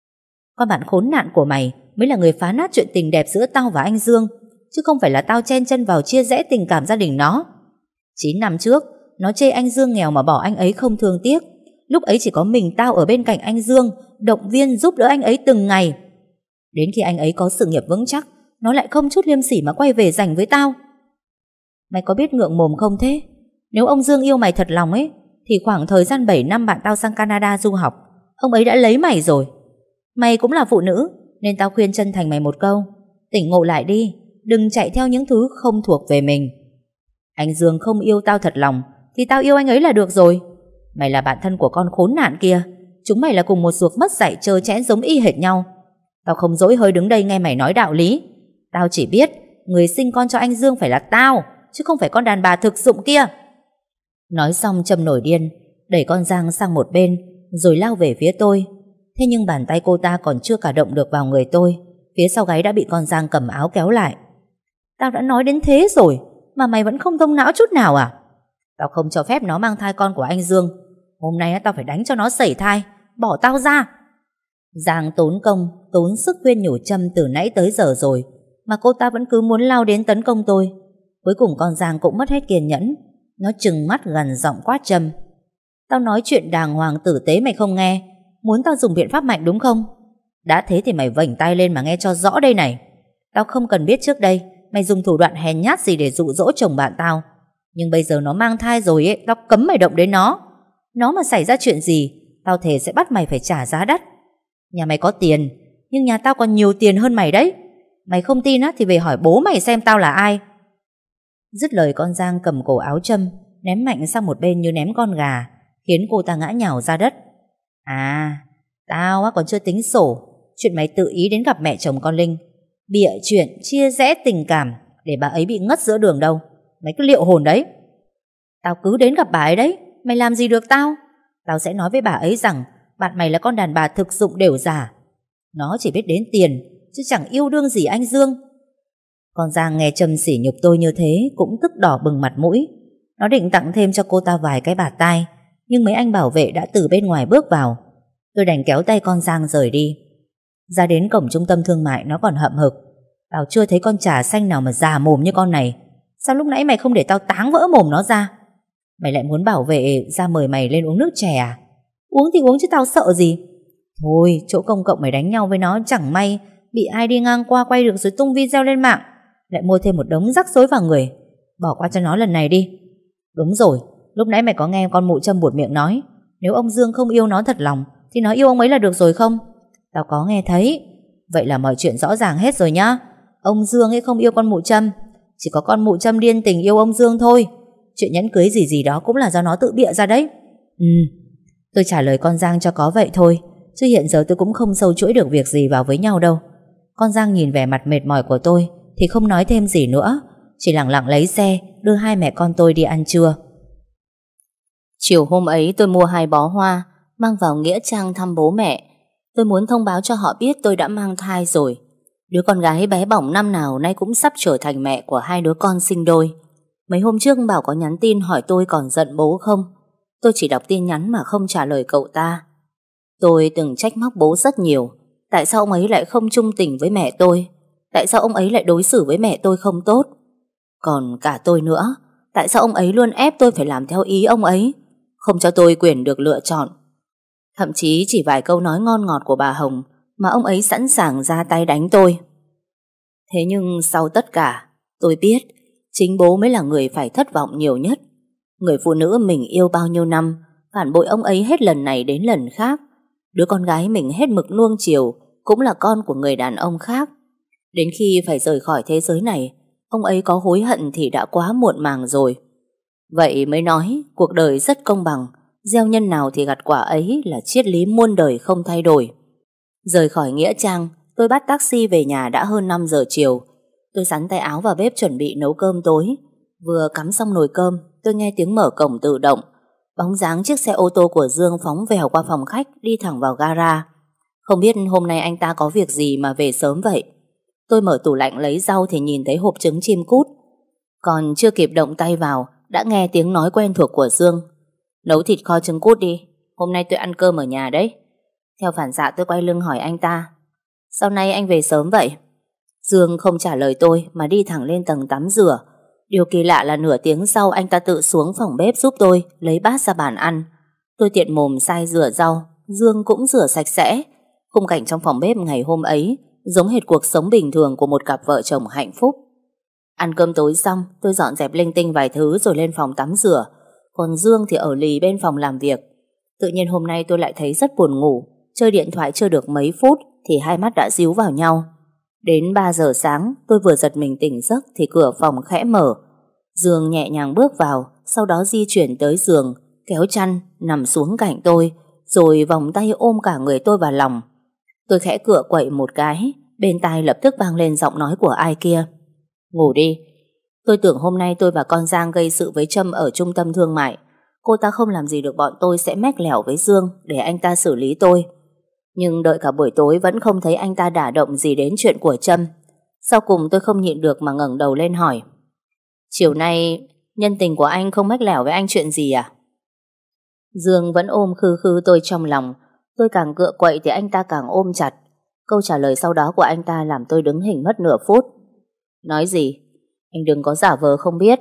Con bạn khốn nạn của mày mới là người phá nát chuyện tình đẹp giữa tao và anh Dương, chứ không phải là tao chen chân vào chia rẽ tình cảm gia đình nó. 9 năm trước, nó chê anh Dương nghèo mà bỏ anh ấy không thương tiếc. Lúc ấy chỉ có mình tao ở bên cạnh anh Dương, động viên giúp đỡ anh ấy từng ngày. Đến khi anh ấy có sự nghiệp vững chắc, nó lại không chút liêm sỉ mà quay về giành với tao. Mày có biết ngượng mồm không thế? Nếu ông Dương yêu mày thật lòng ấy, thì khoảng thời gian 7 năm bạn tao sang Canada du học, ông ấy đã lấy mày rồi. Mày cũng là phụ nữ, nên tao khuyên chân thành mày một câu. Tỉnh ngộ lại đi, đừng chạy theo những thứ không thuộc về mình. Anh Dương không yêu tao thật lòng, thì tao yêu anh ấy là được rồi. Mày là bạn thân của con khốn nạn kia Chúng mày là cùng một ruột mất dạy chơi chẽn giống y hệt nhau Tao không dỗi hơi đứng đây nghe mày nói đạo lý Tao chỉ biết Người sinh con cho anh Dương phải là tao Chứ không phải con đàn bà thực dụng kia Nói xong Trâm nổi điên Đẩy con Giang sang một bên Rồi lao về phía tôi Thế nhưng bàn tay cô ta còn chưa cả động được vào người tôi Phía sau gáy đã bị con Giang cầm áo kéo lại Tao đã nói đến thế rồi Mà mày vẫn không thông não chút nào à Tao không cho phép nó mang thai con của anh Dương Hôm nay tao phải đánh cho nó sẩy thai Bỏ tao ra Giang tốn công, tốn sức khuyên nhủ Trâm từ nãy tới giờ rồi Mà cô ta vẫn cứ muốn lao đến tấn công tôi Cuối cùng con Giang cũng mất hết kiên nhẫn Nó trừng mắt gần giọng quát Trâm Tao nói chuyện đàng hoàng tử tế mày không nghe Muốn tao dùng biện pháp mạnh đúng không Đã thế thì mày vảnh tay lên mà nghe cho rõ đây này Tao không cần biết trước đây Mày dùng thủ đoạn hèn nhát gì để dụ dỗ chồng bạn tao Nhưng bây giờ nó mang thai rồi ấy Tao cấm mày động đến nó nó mà xảy ra chuyện gì Tao thề sẽ bắt mày phải trả giá đắt Nhà mày có tiền Nhưng nhà tao còn nhiều tiền hơn mày đấy Mày không tin á thì về hỏi bố mày xem tao là ai Dứt lời con Giang cầm cổ áo châm Ném mạnh sang một bên như ném con gà Khiến cô ta ngã nhào ra đất À Tao á còn chưa tính sổ Chuyện mày tự ý đến gặp mẹ chồng con Linh Bịa chuyện chia rẽ tình cảm Để bà ấy bị ngất giữa đường đâu Mày cứ liệu hồn đấy Tao cứ đến gặp bà ấy đấy mày làm gì được tao? Tao sẽ nói với bà ấy rằng bạn mày là con đàn bà thực dụng đều giả. Nó chỉ biết đến tiền, chứ chẳng yêu đương gì anh Dương. Con Giang nghe Trâm sỉ nhục tôi như thế cũng tức đỏ bừng mặt mũi. Nó định tặng thêm cho cô ta vài cái bà tai, nhưng mấy anh bảo vệ đã từ bên ngoài bước vào. Tôi đành kéo tay con Giang rời đi. Ra đến cổng trung tâm thương mại nó còn hậm hực. Tao chưa thấy con trà xanh nào mà già mồm như con này. Sao lúc nãy mày không để tao táng vỡ mồm nó ra? Mày lại muốn bảo vệ ra mời mày lên uống nước chè à? Uống thì uống chứ tao sợ gì? Thôi, chỗ công cộng mày đánh nhau với nó chẳng may bị ai đi ngang qua quay được rồi tung video lên mạng lại mua thêm một đống rắc rối vào người bỏ qua cho nó lần này đi đúng rồi lúc nãy mày có nghe con mụ châm buột miệng nói nếu ông dương không yêu nó thật lòng thì nó yêu ông ấy là được rồi không tao có nghe thấy vậy là mọi chuyện rõ ràng hết rồi nhá ông dương ấy không yêu con mụ châm chỉ có con mụ châm điên tình yêu ông dương thôi Chuyện nhẫn cưới gì gì đó cũng là do nó tự bịa ra đấy Ừ Tôi trả lời con Giang cho có vậy thôi Chứ hiện giờ tôi cũng không sâu chuỗi được việc gì vào với nhau đâu Con Giang nhìn vẻ mặt mệt mỏi của tôi Thì không nói thêm gì nữa Chỉ lặng lặng lấy xe Đưa hai mẹ con tôi đi ăn trưa Chiều hôm ấy tôi mua hai bó hoa Mang vào Nghĩa Trang thăm bố mẹ Tôi muốn thông báo cho họ biết tôi đã mang thai rồi Đứa con gái bé bỏng năm nào nay cũng sắp trở thành mẹ của hai đứa con sinh đôi Mấy hôm trước Bảo có nhắn tin hỏi tôi còn giận bố không Tôi chỉ đọc tin nhắn mà không trả lời cậu ta Tôi từng trách móc bố rất nhiều Tại sao ông ấy lại không trung tình với mẹ tôi Tại sao ông ấy lại đối xử với mẹ tôi không tốt Còn cả tôi nữa Tại sao ông ấy luôn ép tôi phải làm theo ý ông ấy Không cho tôi quyền được lựa chọn Thậm chí chỉ vài câu nói ngon ngọt của bà Hồng Mà ông ấy sẵn sàng ra tay đánh tôi Thế nhưng sau tất cả Tôi biết chính bố mới là người phải thất vọng nhiều nhất. Người phụ nữ mình yêu bao nhiêu năm, phản bội ông ấy hết lần này đến lần khác. Đứa con gái mình hết mực nuông chiều, cũng là con của người đàn ông khác. Đến khi phải rời khỏi thế giới này, ông ấy có hối hận thì đã quá muộn màng rồi. Vậy mới nói, cuộc đời rất công bằng, gieo nhân nào thì gặt quả ấy là triết lý muôn đời không thay đổi. Rời khỏi Nghĩa Trang, tôi bắt taxi về nhà đã hơn 5 giờ chiều, Tôi sắn tay áo vào bếp chuẩn bị nấu cơm tối. Vừa cắm xong nồi cơm, tôi nghe tiếng mở cổng tự động. Bóng dáng chiếc xe ô tô của Dương phóng vèo qua phòng khách, đi thẳng vào gara. Không biết hôm nay anh ta có việc gì mà về sớm vậy. Tôi mở tủ lạnh lấy rau thì nhìn thấy hộp trứng chim cút. Còn chưa kịp động tay vào, đã nghe tiếng nói quen thuộc của Dương. Nấu thịt kho trứng cút đi, hôm nay tôi ăn cơm ở nhà đấy. Theo phản xạ tôi quay lưng hỏi anh ta, sau này anh về sớm vậy? Dương không trả lời tôi mà đi thẳng lên tầng tắm rửa. Điều kỳ lạ là nửa tiếng sau anh ta tự xuống phòng bếp giúp tôi lấy bát ra bàn ăn. Tôi tiện mồm sai rửa rau, Dương cũng rửa sạch sẽ. Khung cảnh trong phòng bếp ngày hôm ấy giống hệt cuộc sống bình thường của một cặp vợ chồng hạnh phúc. Ăn cơm tối xong, tôi dọn dẹp linh tinh vài thứ rồi lên phòng tắm rửa. Còn Dương thì ở lì bên phòng làm việc. Tự nhiên hôm nay tôi lại thấy rất buồn ngủ. Chơi điện thoại chưa được mấy phút thì hai mắt đã díu vào nhau. Đến 3 giờ sáng, tôi vừa giật mình tỉnh giấc thì cửa phòng khẽ mở. Dương nhẹ nhàng bước vào, sau đó di chuyển tới giường, kéo chăn, nằm xuống cạnh tôi, rồi vòng tay ôm cả người tôi vào lòng. Tôi khẽ cửa quậy một cái, bên tai lập tức vang lên giọng nói của ai kia. Ngủ đi. Tôi tưởng hôm nay tôi và con Giang gây sự với Trâm ở trung tâm thương mại. Cô ta không làm gì được bọn tôi sẽ mách lẻo với Dương để anh ta xử lý tôi. Nhưng đợi cả buổi tối vẫn không thấy anh ta đả động gì đến chuyện của Trâm. Sau cùng tôi không nhịn được mà ngẩng đầu lên hỏi. Chiều nay, nhân tình của anh không mách lẻo với anh chuyện gì à? Dương vẫn ôm khư khư tôi trong lòng. Tôi càng cựa quậy thì anh ta càng ôm chặt. Câu trả lời sau đó của anh ta làm tôi đứng hình mất nửa phút. Nói gì? Anh đừng có giả vờ không biết.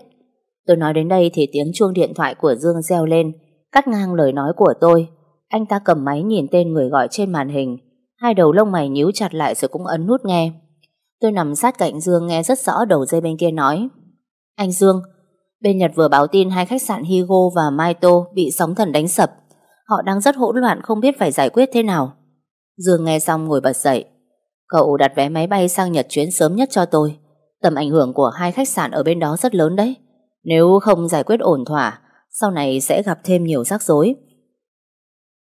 Tôi nói đến đây thì tiếng chuông điện thoại của Dương reo lên, cắt ngang lời nói của tôi. Anh ta cầm máy nhìn tên người gọi trên màn hình Hai đầu lông mày nhíu chặt lại rồi cũng ấn nút nghe Tôi nằm sát cạnh Dương nghe rất rõ đầu dây bên kia nói Anh Dương Bên Nhật vừa báo tin hai khách sạn Higo và Maito bị sóng thần đánh sập Họ đang rất hỗn loạn không biết phải giải quyết thế nào Dương nghe xong ngồi bật dậy Cậu đặt vé máy bay sang Nhật chuyến sớm nhất cho tôi Tầm ảnh hưởng của hai khách sạn ở bên đó rất lớn đấy Nếu không giải quyết ổn thỏa Sau này sẽ gặp thêm nhiều rắc rối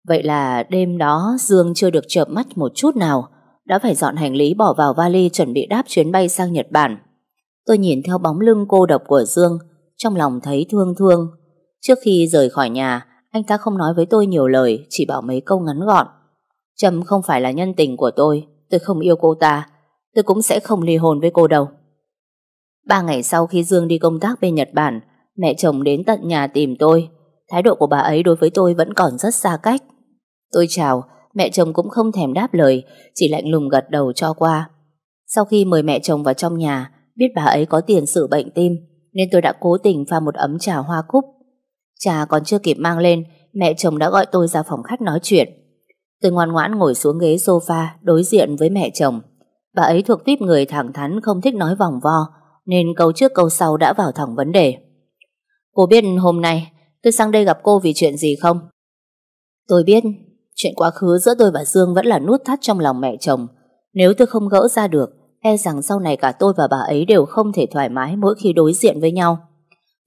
Vậy là đêm đó Dương chưa được chợp mắt một chút nào, đã phải dọn hành lý bỏ vào vali chuẩn bị đáp chuyến bay sang Nhật Bản. Tôi nhìn theo bóng lưng cô độc của Dương, trong lòng thấy thương thương. Trước khi rời khỏi nhà, anh ta không nói với tôi nhiều lời, chỉ bảo mấy câu ngắn gọn. Trâm không phải là nhân tình của tôi, tôi không yêu cô ta, tôi cũng sẽ không ly hôn với cô đâu. Ba ngày sau khi Dương đi công tác bên Nhật Bản, mẹ chồng đến tận nhà tìm tôi. Thái độ của bà ấy đối với tôi vẫn còn rất xa cách. Tôi chào, mẹ chồng cũng không thèm đáp lời, chỉ lạnh lùng gật đầu cho qua. Sau khi mời mẹ chồng vào trong nhà, biết bà ấy có tiền sử bệnh tim, nên tôi đã cố tình pha một ấm trà hoa cúc. Trà còn chưa kịp mang lên, mẹ chồng đã gọi tôi ra phòng khách nói chuyện. Tôi ngoan ngoãn ngồi xuống ghế sofa đối diện với mẹ chồng. Bà ấy thuộc típ người thẳng thắn không thích nói vòng vo, nên câu trước câu sau đã vào thẳng vấn đề. Cô biết hôm nay tôi sang đây gặp cô vì chuyện gì không? Tôi biết Chuyện quá khứ giữa tôi và Dương vẫn là nút thắt trong lòng mẹ chồng. Nếu tôi không gỡ ra được, e rằng sau này cả tôi và bà ấy đều không thể thoải mái mỗi khi đối diện với nhau.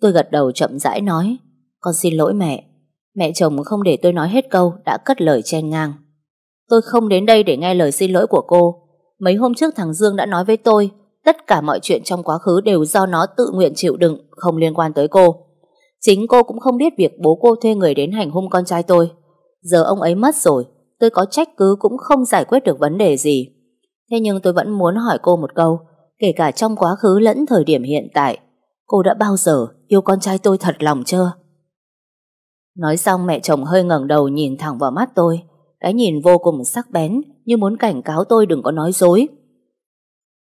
Tôi gật đầu chậm rãi nói, con xin lỗi mẹ. Mẹ chồng không để tôi nói hết câu, đã cất lời chen ngang. Tôi không đến đây để nghe lời xin lỗi của cô. Mấy hôm trước thằng Dương đã nói với tôi, tất cả mọi chuyện trong quá khứ đều do nó tự nguyện chịu đựng, không liên quan tới cô. Chính cô cũng không biết việc bố cô thuê người đến hành hung con trai tôi Giờ ông ấy mất rồi, tôi có trách cứ cũng không giải quyết được vấn đề gì. Thế nhưng tôi vẫn muốn hỏi cô một câu, kể cả trong quá khứ lẫn thời điểm hiện tại, cô đã bao giờ yêu con trai tôi thật lòng chưa? Nói xong mẹ chồng hơi ngẩng đầu nhìn thẳng vào mắt tôi, cái nhìn vô cùng sắc bén như muốn cảnh cáo tôi đừng có nói dối.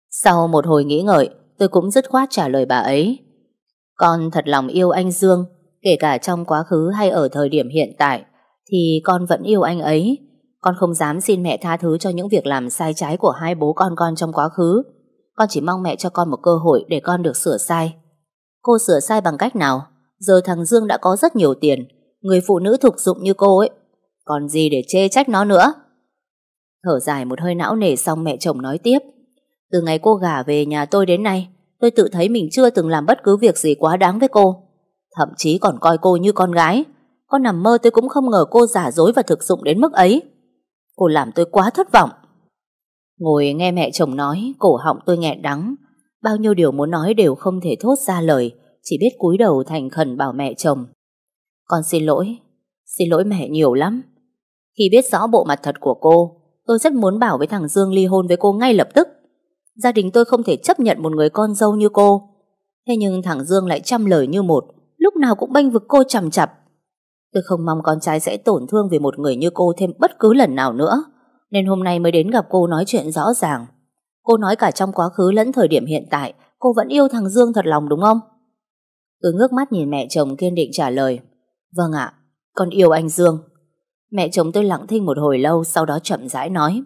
Sau một hồi nghĩ ngợi, tôi cũng dứt khoát trả lời bà ấy. Con thật lòng yêu anh Dương, kể cả trong quá khứ hay ở thời điểm hiện tại thì con vẫn yêu anh ấy. Con không dám xin mẹ tha thứ cho những việc làm sai trái của hai bố con con trong quá khứ. Con chỉ mong mẹ cho con một cơ hội để con được sửa sai. Cô sửa sai bằng cách nào? Giờ thằng Dương đã có rất nhiều tiền. Người phụ nữ thục dụng như cô ấy. Còn gì để chê trách nó nữa? Thở dài một hơi não nề xong mẹ chồng nói tiếp. Từ ngày cô gả về nhà tôi đến nay, tôi tự thấy mình chưa từng làm bất cứ việc gì quá đáng với cô. Thậm chí còn coi cô như con gái. Con nằm mơ tôi cũng không ngờ cô giả dối và thực dụng đến mức ấy. Cô làm tôi quá thất vọng. Ngồi nghe mẹ chồng nói, cổ họng tôi nghẹn đắng. Bao nhiêu điều muốn nói đều không thể thốt ra lời, chỉ biết cúi đầu thành khẩn bảo mẹ chồng. Con xin lỗi, xin lỗi mẹ nhiều lắm. Khi biết rõ bộ mặt thật của cô, tôi rất muốn bảo với thằng Dương ly hôn với cô ngay lập tức. Gia đình tôi không thể chấp nhận một người con dâu như cô. Thế nhưng thằng Dương lại chăm lời như một, lúc nào cũng bênh vực cô chằm chặp. Tôi không mong con trai sẽ tổn thương vì một người như cô thêm bất cứ lần nào nữa. Nên hôm nay mới đến gặp cô nói chuyện rõ ràng. Cô nói cả trong quá khứ lẫn thời điểm hiện tại, cô vẫn yêu thằng Dương thật lòng đúng không? Tôi ngước mắt nhìn mẹ chồng kiên định trả lời. Vâng ạ, con yêu anh Dương. Mẹ chồng tôi lặng thinh một hồi lâu sau đó chậm rãi nói.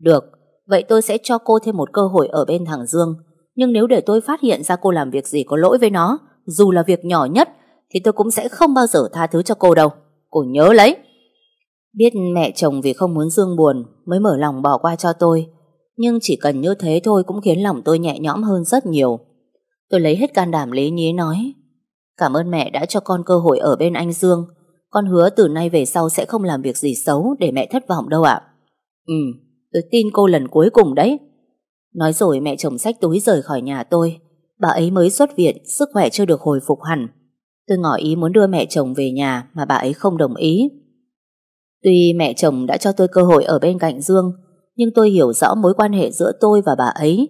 Được, vậy tôi sẽ cho cô thêm một cơ hội ở bên thằng Dương. Nhưng nếu để tôi phát hiện ra cô làm việc gì có lỗi với nó, dù là việc nhỏ nhất, thì tôi cũng sẽ không bao giờ tha thứ cho cô đâu. Cô nhớ lấy. Biết mẹ chồng vì không muốn Dương buồn mới mở lòng bỏ qua cho tôi. Nhưng chỉ cần như thế thôi cũng khiến lòng tôi nhẹ nhõm hơn rất nhiều. Tôi lấy hết can đảm lý nhí nói. Cảm ơn mẹ đã cho con cơ hội ở bên anh Dương. Con hứa từ nay về sau sẽ không làm việc gì xấu để mẹ thất vọng đâu ạ. Ừ, tôi tin cô lần cuối cùng đấy. Nói rồi mẹ chồng sách túi rời khỏi nhà tôi. Bà ấy mới xuất viện, sức khỏe chưa được hồi phục hẳn. Tôi ngỏ ý muốn đưa mẹ chồng về nhà mà bà ấy không đồng ý. Tuy mẹ chồng đã cho tôi cơ hội ở bên cạnh Dương, nhưng tôi hiểu rõ mối quan hệ giữa tôi và bà ấy.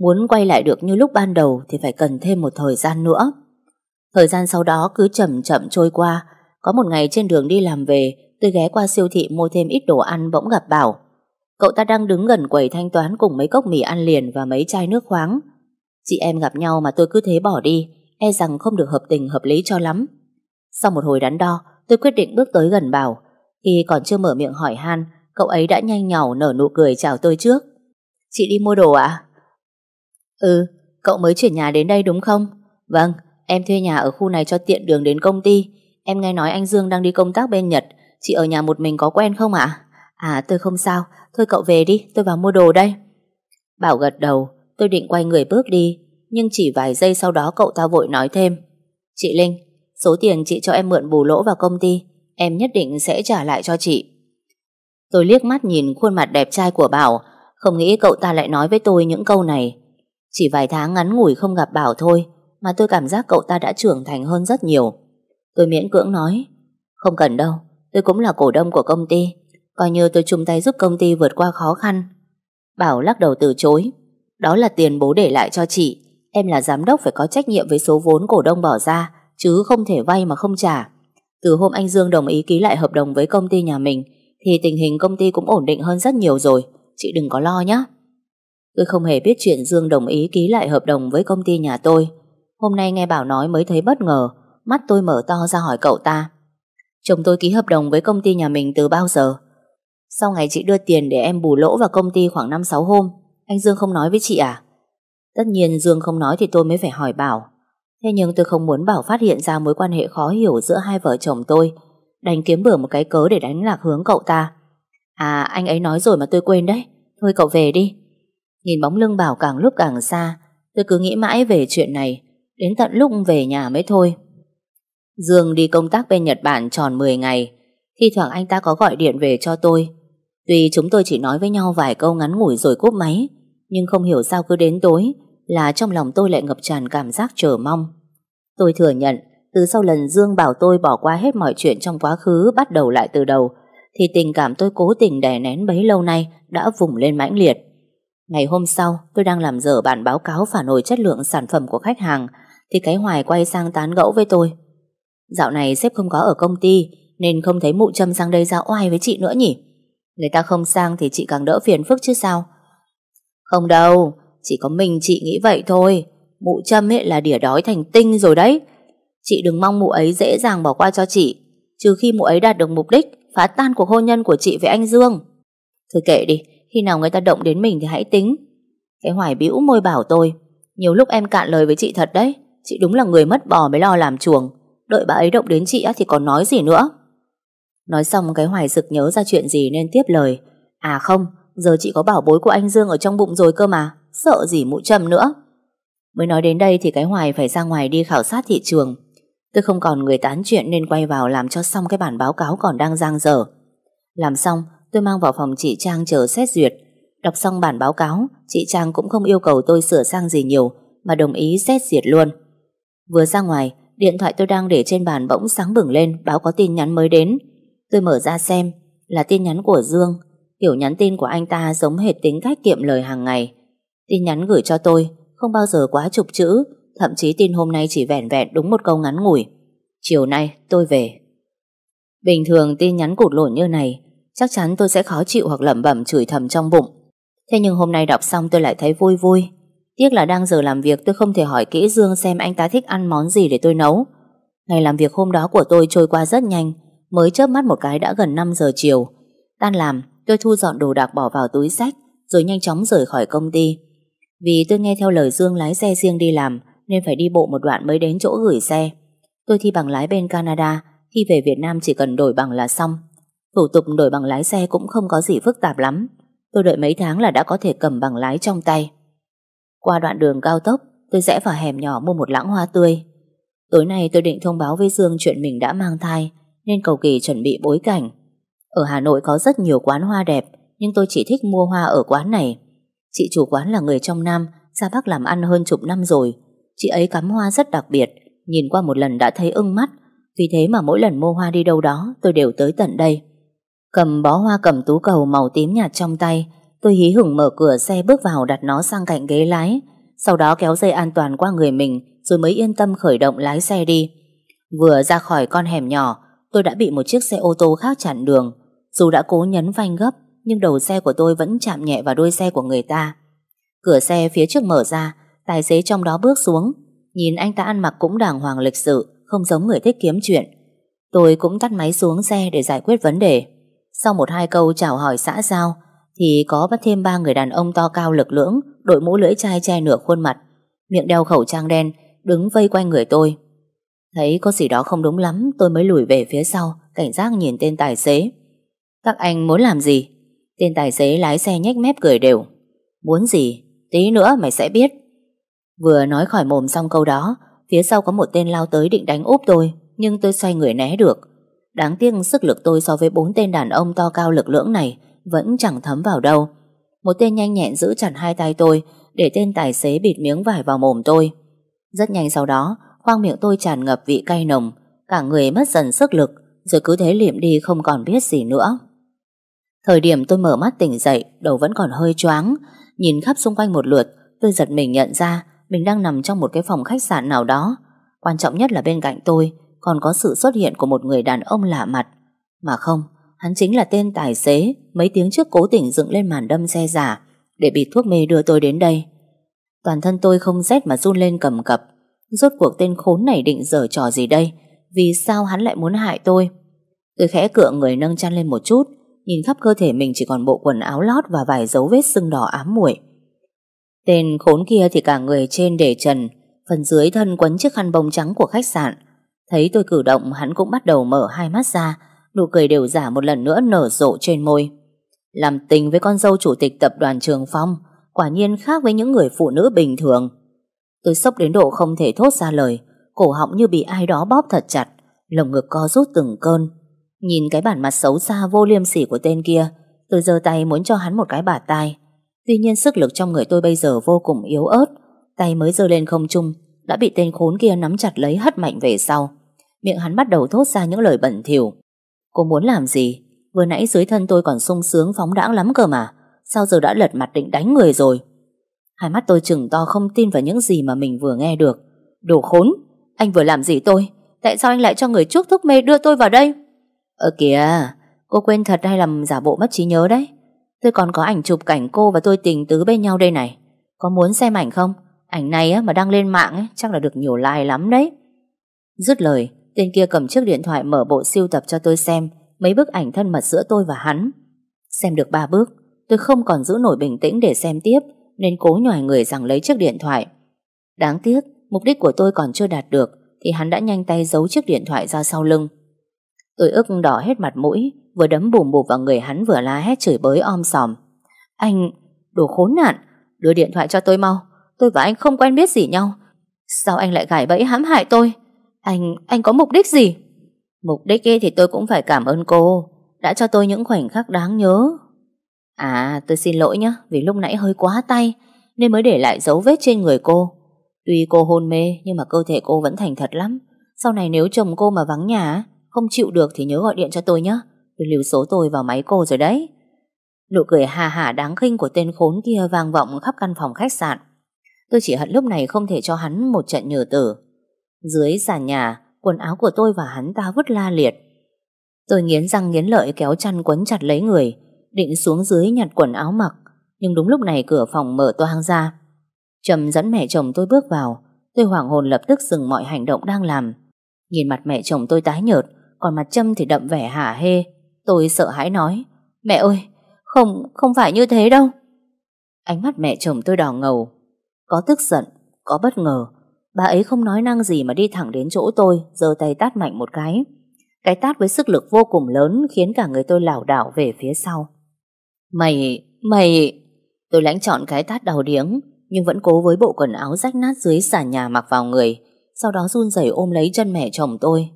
Muốn quay lại được như lúc ban đầu thì phải cần thêm một thời gian nữa. Thời gian sau đó cứ chậm chậm trôi qua. Có một ngày trên đường đi làm về, tôi ghé qua siêu thị mua thêm ít đồ ăn bỗng gặp Bảo. Cậu ta đang đứng gần quầy thanh toán cùng mấy cốc mì ăn liền và mấy chai nước khoáng. Chị em gặp nhau mà tôi cứ thế bỏ đi e rằng không được hợp tình hợp lý cho lắm. Sau một hồi đắn đo, tôi quyết định bước tới gần Bảo. Khi còn chưa mở miệng hỏi han, cậu ấy đã nhanh nhỏ nở nụ cười chào tôi trước. Chị đi mua đồ ạ? Ừ, cậu mới chuyển nhà đến đây đúng không? Vâng, em thuê nhà ở khu này cho tiện đường đến công ty. Em nghe nói anh Dương đang đi công tác bên Nhật. Chị ở nhà một mình có quen không ạ? à, tôi không sao. Thôi cậu về đi, tôi vào mua đồ đây. Bảo gật đầu, tôi định quay người bước đi nhưng chỉ vài giây sau đó cậu ta vội nói thêm. Chị Linh, số tiền chị cho em mượn bù lỗ vào công ty, em nhất định sẽ trả lại cho chị. Tôi liếc mắt nhìn khuôn mặt đẹp trai của Bảo, không nghĩ cậu ta lại nói với tôi những câu này. Chỉ vài tháng ngắn ngủi không gặp Bảo thôi, mà tôi cảm giác cậu ta đã trưởng thành hơn rất nhiều. Tôi miễn cưỡng nói, không cần đâu, tôi cũng là cổ đông của công ty, coi như tôi chung tay giúp công ty vượt qua khó khăn. Bảo lắc đầu từ chối, đó là tiền bố để lại cho chị, Em là giám đốc phải có trách nhiệm với số vốn cổ đông bỏ ra, chứ không thể vay mà không trả. Từ hôm anh Dương đồng ý ký lại hợp đồng với công ty nhà mình, thì tình hình công ty cũng ổn định hơn rất nhiều rồi. Chị đừng có lo nhé. Tôi không hề biết chuyện Dương đồng ý ký lại hợp đồng với công ty nhà tôi. Hôm nay nghe bảo nói mới thấy bất ngờ, mắt tôi mở to ra hỏi cậu ta. Chồng tôi ký hợp đồng với công ty nhà mình từ bao giờ? Sau ngày chị đưa tiền để em bù lỗ vào công ty khoảng 5-6 hôm, anh Dương không nói với chị à? Tất nhiên Dương không nói thì tôi mới phải hỏi Bảo. Thế nhưng tôi không muốn Bảo phát hiện ra mối quan hệ khó hiểu giữa hai vợ chồng tôi. Đánh kiếm bừa một cái cớ để đánh lạc hướng cậu ta. À, anh ấy nói rồi mà tôi quên đấy. Thôi cậu về đi. Nhìn bóng lưng Bảo càng lúc càng xa, tôi cứ nghĩ mãi về chuyện này. Đến tận lúc về nhà mới thôi. Dương đi công tác bên Nhật Bản tròn 10 ngày. Thì thoảng anh ta có gọi điện về cho tôi. Tuy chúng tôi chỉ nói với nhau vài câu ngắn ngủi rồi cúp máy, nhưng không hiểu sao cứ đến tối, là trong lòng tôi lại ngập tràn cảm giác chờ mong. Tôi thừa nhận, từ sau lần Dương bảo tôi bỏ qua hết mọi chuyện trong quá khứ bắt đầu lại từ đầu, thì tình cảm tôi cố tình đè nén bấy lâu nay đã vùng lên mãnh liệt. Ngày hôm sau, tôi đang làm dở bản báo cáo phản hồi chất lượng sản phẩm của khách hàng, thì cái hoài quay sang tán gẫu với tôi. Dạo này sếp không có ở công ty, nên không thấy mụ châm sang đây ra oai với chị nữa nhỉ? Người ta không sang thì chị càng đỡ phiền phức chứ sao? Không đâu, chỉ có mình chị nghĩ vậy thôi Mụ châm ấy là đỉa đói thành tinh rồi đấy Chị đừng mong mụ ấy dễ dàng bỏ qua cho chị Trừ khi mụ ấy đạt được mục đích Phá tan cuộc hôn nhân của chị với anh Dương Thôi kệ đi Khi nào người ta động đến mình thì hãy tính Cái hoài bĩu môi bảo tôi Nhiều lúc em cạn lời với chị thật đấy Chị đúng là người mất bò mới lo làm chuồng Đợi bà ấy động đến chị thì còn nói gì nữa Nói xong cái hoài sực nhớ ra chuyện gì nên tiếp lời À không Giờ chị có bảo bối của anh Dương ở trong bụng rồi cơ mà sợ gì mũ trầm nữa. Mới nói đến đây thì cái Hoài phải ra ngoài đi khảo sát thị trường. Tôi không còn người tán chuyện nên quay vào làm cho xong cái bản báo cáo còn đang giang dở. Làm xong, tôi mang vào phòng chị Trang chờ xét duyệt. Đọc xong bản báo cáo, chị Trang cũng không yêu cầu tôi sửa sang gì nhiều, mà đồng ý xét duyệt luôn. Vừa ra ngoài, điện thoại tôi đang để trên bàn bỗng sáng bừng lên, báo có tin nhắn mới đến. Tôi mở ra xem, là tin nhắn của Dương. Kiểu nhắn tin của anh ta giống hệt tính cách kiệm lời hàng ngày. Tin nhắn gửi cho tôi không bao giờ quá chục chữ, thậm chí tin hôm nay chỉ vẻn vẹn đúng một câu ngắn ngủi. Chiều nay tôi về. Bình thường tin nhắn cụt lộn như này, chắc chắn tôi sẽ khó chịu hoặc lẩm bẩm chửi thầm trong bụng. Thế nhưng hôm nay đọc xong tôi lại thấy vui vui. Tiếc là đang giờ làm việc tôi không thể hỏi kỹ Dương xem anh ta thích ăn món gì để tôi nấu. Ngày làm việc hôm đó của tôi trôi qua rất nhanh, mới chớp mắt một cái đã gần 5 giờ chiều. Tan làm, tôi thu dọn đồ đạc bỏ vào túi sách, rồi nhanh chóng rời khỏi công ty. Vì tôi nghe theo lời Dương lái xe riêng đi làm nên phải đi bộ một đoạn mới đến chỗ gửi xe. Tôi thi bằng lái bên Canada, khi về Việt Nam chỉ cần đổi bằng là xong. Thủ tục đổi bằng lái xe cũng không có gì phức tạp lắm. Tôi đợi mấy tháng là đã có thể cầm bằng lái trong tay. Qua đoạn đường cao tốc, tôi rẽ vào hẻm nhỏ mua một lãng hoa tươi. Tối nay tôi định thông báo với Dương chuyện mình đã mang thai, nên cầu kỳ chuẩn bị bối cảnh. Ở Hà Nội có rất nhiều quán hoa đẹp, nhưng tôi chỉ thích mua hoa ở quán này. Chị chủ quán là người trong Nam, ra Bắc làm ăn hơn chục năm rồi. Chị ấy cắm hoa rất đặc biệt, nhìn qua một lần đã thấy ưng mắt. Vì thế mà mỗi lần mua hoa đi đâu đó, tôi đều tới tận đây. Cầm bó hoa cầm tú cầu màu tím nhạt trong tay, tôi hí hửng mở cửa xe bước vào đặt nó sang cạnh ghế lái. Sau đó kéo dây an toàn qua người mình, rồi mới yên tâm khởi động lái xe đi. Vừa ra khỏi con hẻm nhỏ, tôi đã bị một chiếc xe ô tô khác chặn đường. Dù đã cố nhấn phanh gấp, nhưng đầu xe của tôi vẫn chạm nhẹ vào đuôi xe của người ta. Cửa xe phía trước mở ra, tài xế trong đó bước xuống. Nhìn anh ta ăn mặc cũng đàng hoàng lịch sự, không giống người thích kiếm chuyện. Tôi cũng tắt máy xuống xe để giải quyết vấn đề. Sau một hai câu chào hỏi xã giao, thì có bắt thêm ba người đàn ông to cao lực lưỡng, đội mũ lưỡi chai che nửa khuôn mặt, miệng đeo khẩu trang đen, đứng vây quanh người tôi. Thấy có gì đó không đúng lắm, tôi mới lùi về phía sau, cảnh giác nhìn tên tài xế. Các anh muốn làm gì? Tên tài xế lái xe nhếch mép cười đều. Muốn gì? Tí nữa mày sẽ biết. Vừa nói khỏi mồm xong câu đó, phía sau có một tên lao tới định đánh úp tôi, nhưng tôi xoay người né được. Đáng tiếc sức lực tôi so với bốn tên đàn ông to cao lực lưỡng này vẫn chẳng thấm vào đâu. Một tên nhanh nhẹn giữ chặt hai tay tôi để tên tài xế bịt miếng vải vào mồm tôi. Rất nhanh sau đó, khoang miệng tôi tràn ngập vị cay nồng, cả người mất dần sức lực, rồi cứ thế liệm đi không còn biết gì nữa. Thời điểm tôi mở mắt tỉnh dậy, đầu vẫn còn hơi choáng. Nhìn khắp xung quanh một lượt, tôi giật mình nhận ra mình đang nằm trong một cái phòng khách sạn nào đó. Quan trọng nhất là bên cạnh tôi còn có sự xuất hiện của một người đàn ông lạ mặt. Mà không, hắn chính là tên tài xế mấy tiếng trước cố tình dựng lên màn đâm xe giả để bịt thuốc mê đưa tôi đến đây. Toàn thân tôi không rét mà run lên cầm cập. Rốt cuộc tên khốn này định dở trò gì đây? Vì sao hắn lại muốn hại tôi? Tôi khẽ cựa người nâng chăn lên một chút Nhìn khắp cơ thể mình chỉ còn bộ quần áo lót Và vài dấu vết sưng đỏ ám muội Tên khốn kia thì cả người trên để trần Phần dưới thân quấn chiếc khăn bông trắng của khách sạn Thấy tôi cử động Hắn cũng bắt đầu mở hai mắt ra Nụ cười đều giả một lần nữa nở rộ trên môi Làm tình với con dâu chủ tịch tập đoàn Trường Phong Quả nhiên khác với những người phụ nữ bình thường Tôi sốc đến độ không thể thốt ra lời Cổ họng như bị ai đó bóp thật chặt Lồng ngực co rút từng cơn Nhìn cái bản mặt xấu xa vô liêm sỉ của tên kia Tôi giơ tay muốn cho hắn một cái bả tai Tuy nhiên sức lực trong người tôi bây giờ vô cùng yếu ớt Tay mới giơ lên không trung Đã bị tên khốn kia nắm chặt lấy hất mạnh về sau Miệng hắn bắt đầu thốt ra những lời bẩn thỉu Cô muốn làm gì Vừa nãy dưới thân tôi còn sung sướng phóng đãng lắm cơ mà Sao giờ đã lật mặt định đánh người rồi Hai mắt tôi chừng to không tin vào những gì mà mình vừa nghe được Đồ khốn Anh vừa làm gì tôi Tại sao anh lại cho người chuốc thuốc mê đưa tôi vào đây Ờ kìa, cô quên thật hay làm giả bộ mất trí nhớ đấy. Tôi còn có ảnh chụp cảnh cô và tôi tình tứ bên nhau đây này. Có muốn xem ảnh không? Ảnh này á, mà đăng lên mạng ấy, chắc là được nhiều like lắm đấy. Dứt lời, tên kia cầm chiếc điện thoại mở bộ siêu tập cho tôi xem mấy bức ảnh thân mật giữa tôi và hắn. Xem được ba bước, tôi không còn giữ nổi bình tĩnh để xem tiếp nên cố nhòi người rằng lấy chiếc điện thoại. Đáng tiếc, mục đích của tôi còn chưa đạt được thì hắn đã nhanh tay giấu chiếc điện thoại ra sau lưng. Tôi ức đỏ hết mặt mũi, vừa đấm bùm bùm vào người hắn vừa la hét chửi bới om sòm. Anh, đồ khốn nạn, đưa điện thoại cho tôi mau. Tôi và anh không quen biết gì nhau. Sao anh lại gài bẫy hãm hại tôi? Anh, anh có mục đích gì? Mục đích kia thì tôi cũng phải cảm ơn cô, đã cho tôi những khoảnh khắc đáng nhớ. À, tôi xin lỗi nhé, vì lúc nãy hơi quá tay, nên mới để lại dấu vết trên người cô. Tuy cô hôn mê, nhưng mà cơ thể cô vẫn thành thật lắm. Sau này nếu chồng cô mà vắng nhà, không chịu được thì nhớ gọi điện cho tôi nhé Tôi lưu số tôi vào máy cô rồi đấy Nụ cười hà hà đáng khinh của tên khốn kia vang vọng khắp căn phòng khách sạn Tôi chỉ hận lúc này không thể cho hắn một trận nhờ tử Dưới sàn nhà Quần áo của tôi và hắn ta vứt la liệt Tôi nghiến răng nghiến lợi kéo chăn quấn chặt lấy người Định xuống dưới nhặt quần áo mặc Nhưng đúng lúc này cửa phòng mở toang ra Trầm dẫn mẹ chồng tôi bước vào Tôi hoảng hồn lập tức dừng mọi hành động đang làm Nhìn mặt mẹ chồng tôi tái nhợt còn mặt Trâm thì đậm vẻ hả hê Tôi sợ hãi nói Mẹ ơi không không phải như thế đâu Ánh mắt mẹ chồng tôi đỏ ngầu Có tức giận Có bất ngờ Bà ấy không nói năng gì mà đi thẳng đến chỗ tôi giơ tay tát mạnh một cái Cái tát với sức lực vô cùng lớn Khiến cả người tôi lảo đảo về phía sau Mày, mày Tôi lãnh chọn cái tát đầu điếng Nhưng vẫn cố với bộ quần áo rách nát dưới sàn nhà mặc vào người Sau đó run rẩy ôm lấy chân mẹ chồng tôi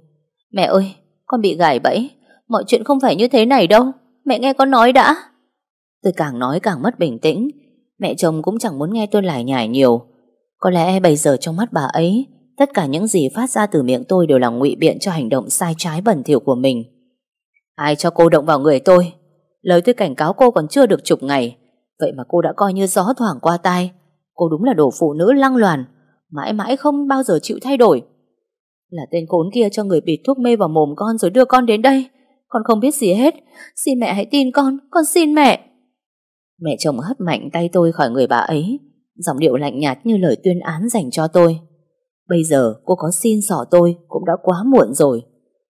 Mẹ ơi con bị gài bẫy Mọi chuyện không phải như thế này đâu Mẹ nghe con nói đã Tôi càng nói càng mất bình tĩnh Mẹ chồng cũng chẳng muốn nghe tôi lải nhải nhiều Có lẽ bây giờ trong mắt bà ấy Tất cả những gì phát ra từ miệng tôi Đều là ngụy biện cho hành động sai trái bẩn thỉu của mình Ai cho cô động vào người tôi Lời tôi cảnh cáo cô còn chưa được chục ngày Vậy mà cô đã coi như gió thoảng qua tai Cô đúng là đồ phụ nữ lăng loàn Mãi mãi không bao giờ chịu thay đổi là tên khốn kia cho người bịt thuốc mê vào mồm con rồi đưa con đến đây. Con không biết gì hết. Xin mẹ hãy tin con, con xin mẹ. Mẹ chồng hất mạnh tay tôi khỏi người bà ấy. Giọng điệu lạnh nhạt như lời tuyên án dành cho tôi. Bây giờ cô có xin xỏ tôi cũng đã quá muộn rồi.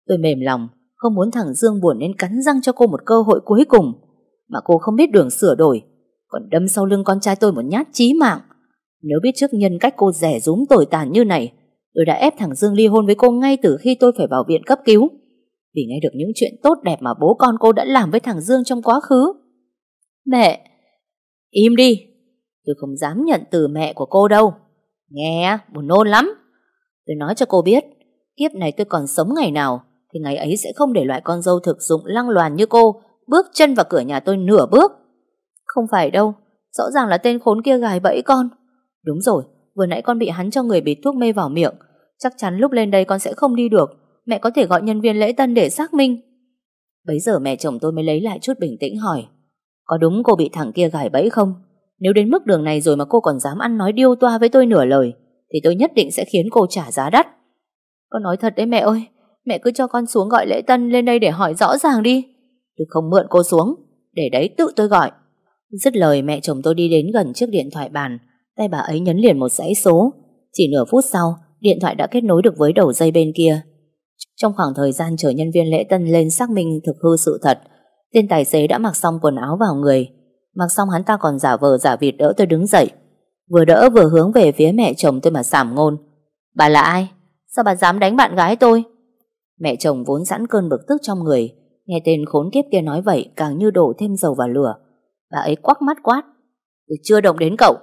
Tôi mềm lòng, không muốn thằng Dương buồn nên cắn răng cho cô một cơ hội cuối cùng. Mà cô không biết đường sửa đổi, còn đâm sau lưng con trai tôi một nhát chí mạng. Nếu biết trước nhân cách cô rẻ rúm tồi tàn như này, Tôi đã ép thằng Dương ly hôn với cô ngay từ khi tôi phải vào viện cấp cứu. Vì nghe được những chuyện tốt đẹp mà bố con cô đã làm với thằng Dương trong quá khứ. Mẹ! Im đi! Tôi không dám nhận từ mẹ của cô đâu. Nghe, buồn nôn lắm. Tôi nói cho cô biết, kiếp này tôi còn sống ngày nào, thì ngày ấy sẽ không để loại con dâu thực dụng lăng loàn như cô bước chân vào cửa nhà tôi nửa bước. Không phải đâu, rõ ràng là tên khốn kia gài bẫy con. Đúng rồi, Vừa nãy con bị hắn cho người bịt thuốc mê vào miệng Chắc chắn lúc lên đây con sẽ không đi được Mẹ có thể gọi nhân viên lễ tân để xác minh Bấy giờ mẹ chồng tôi mới lấy lại chút bình tĩnh hỏi Có đúng cô bị thằng kia gài bẫy không? Nếu đến mức đường này rồi mà cô còn dám ăn nói điêu toa với tôi nửa lời Thì tôi nhất định sẽ khiến cô trả giá đắt Con nói thật đấy mẹ ơi Mẹ cứ cho con xuống gọi lễ tân lên đây để hỏi rõ ràng đi Tôi không mượn cô xuống Để đấy tự tôi gọi Dứt lời mẹ chồng tôi đi đến gần chiếc điện thoại bàn Tay bà ấy nhấn liền một dãy số Chỉ nửa phút sau Điện thoại đã kết nối được với đầu dây bên kia Trong khoảng thời gian chờ nhân viên lễ tân lên xác minh thực hư sự thật Tên tài xế đã mặc xong quần áo vào người Mặc xong hắn ta còn giả vờ giả vịt đỡ tôi đứng dậy Vừa đỡ vừa hướng về phía mẹ chồng tôi mà sảm ngôn Bà là ai? Sao bà dám đánh bạn gái tôi? Mẹ chồng vốn sẵn cơn bực tức trong người Nghe tên khốn kiếp kia nói vậy Càng như đổ thêm dầu vào lửa Bà ấy quắc mắt quát Tôi chưa động đến cậu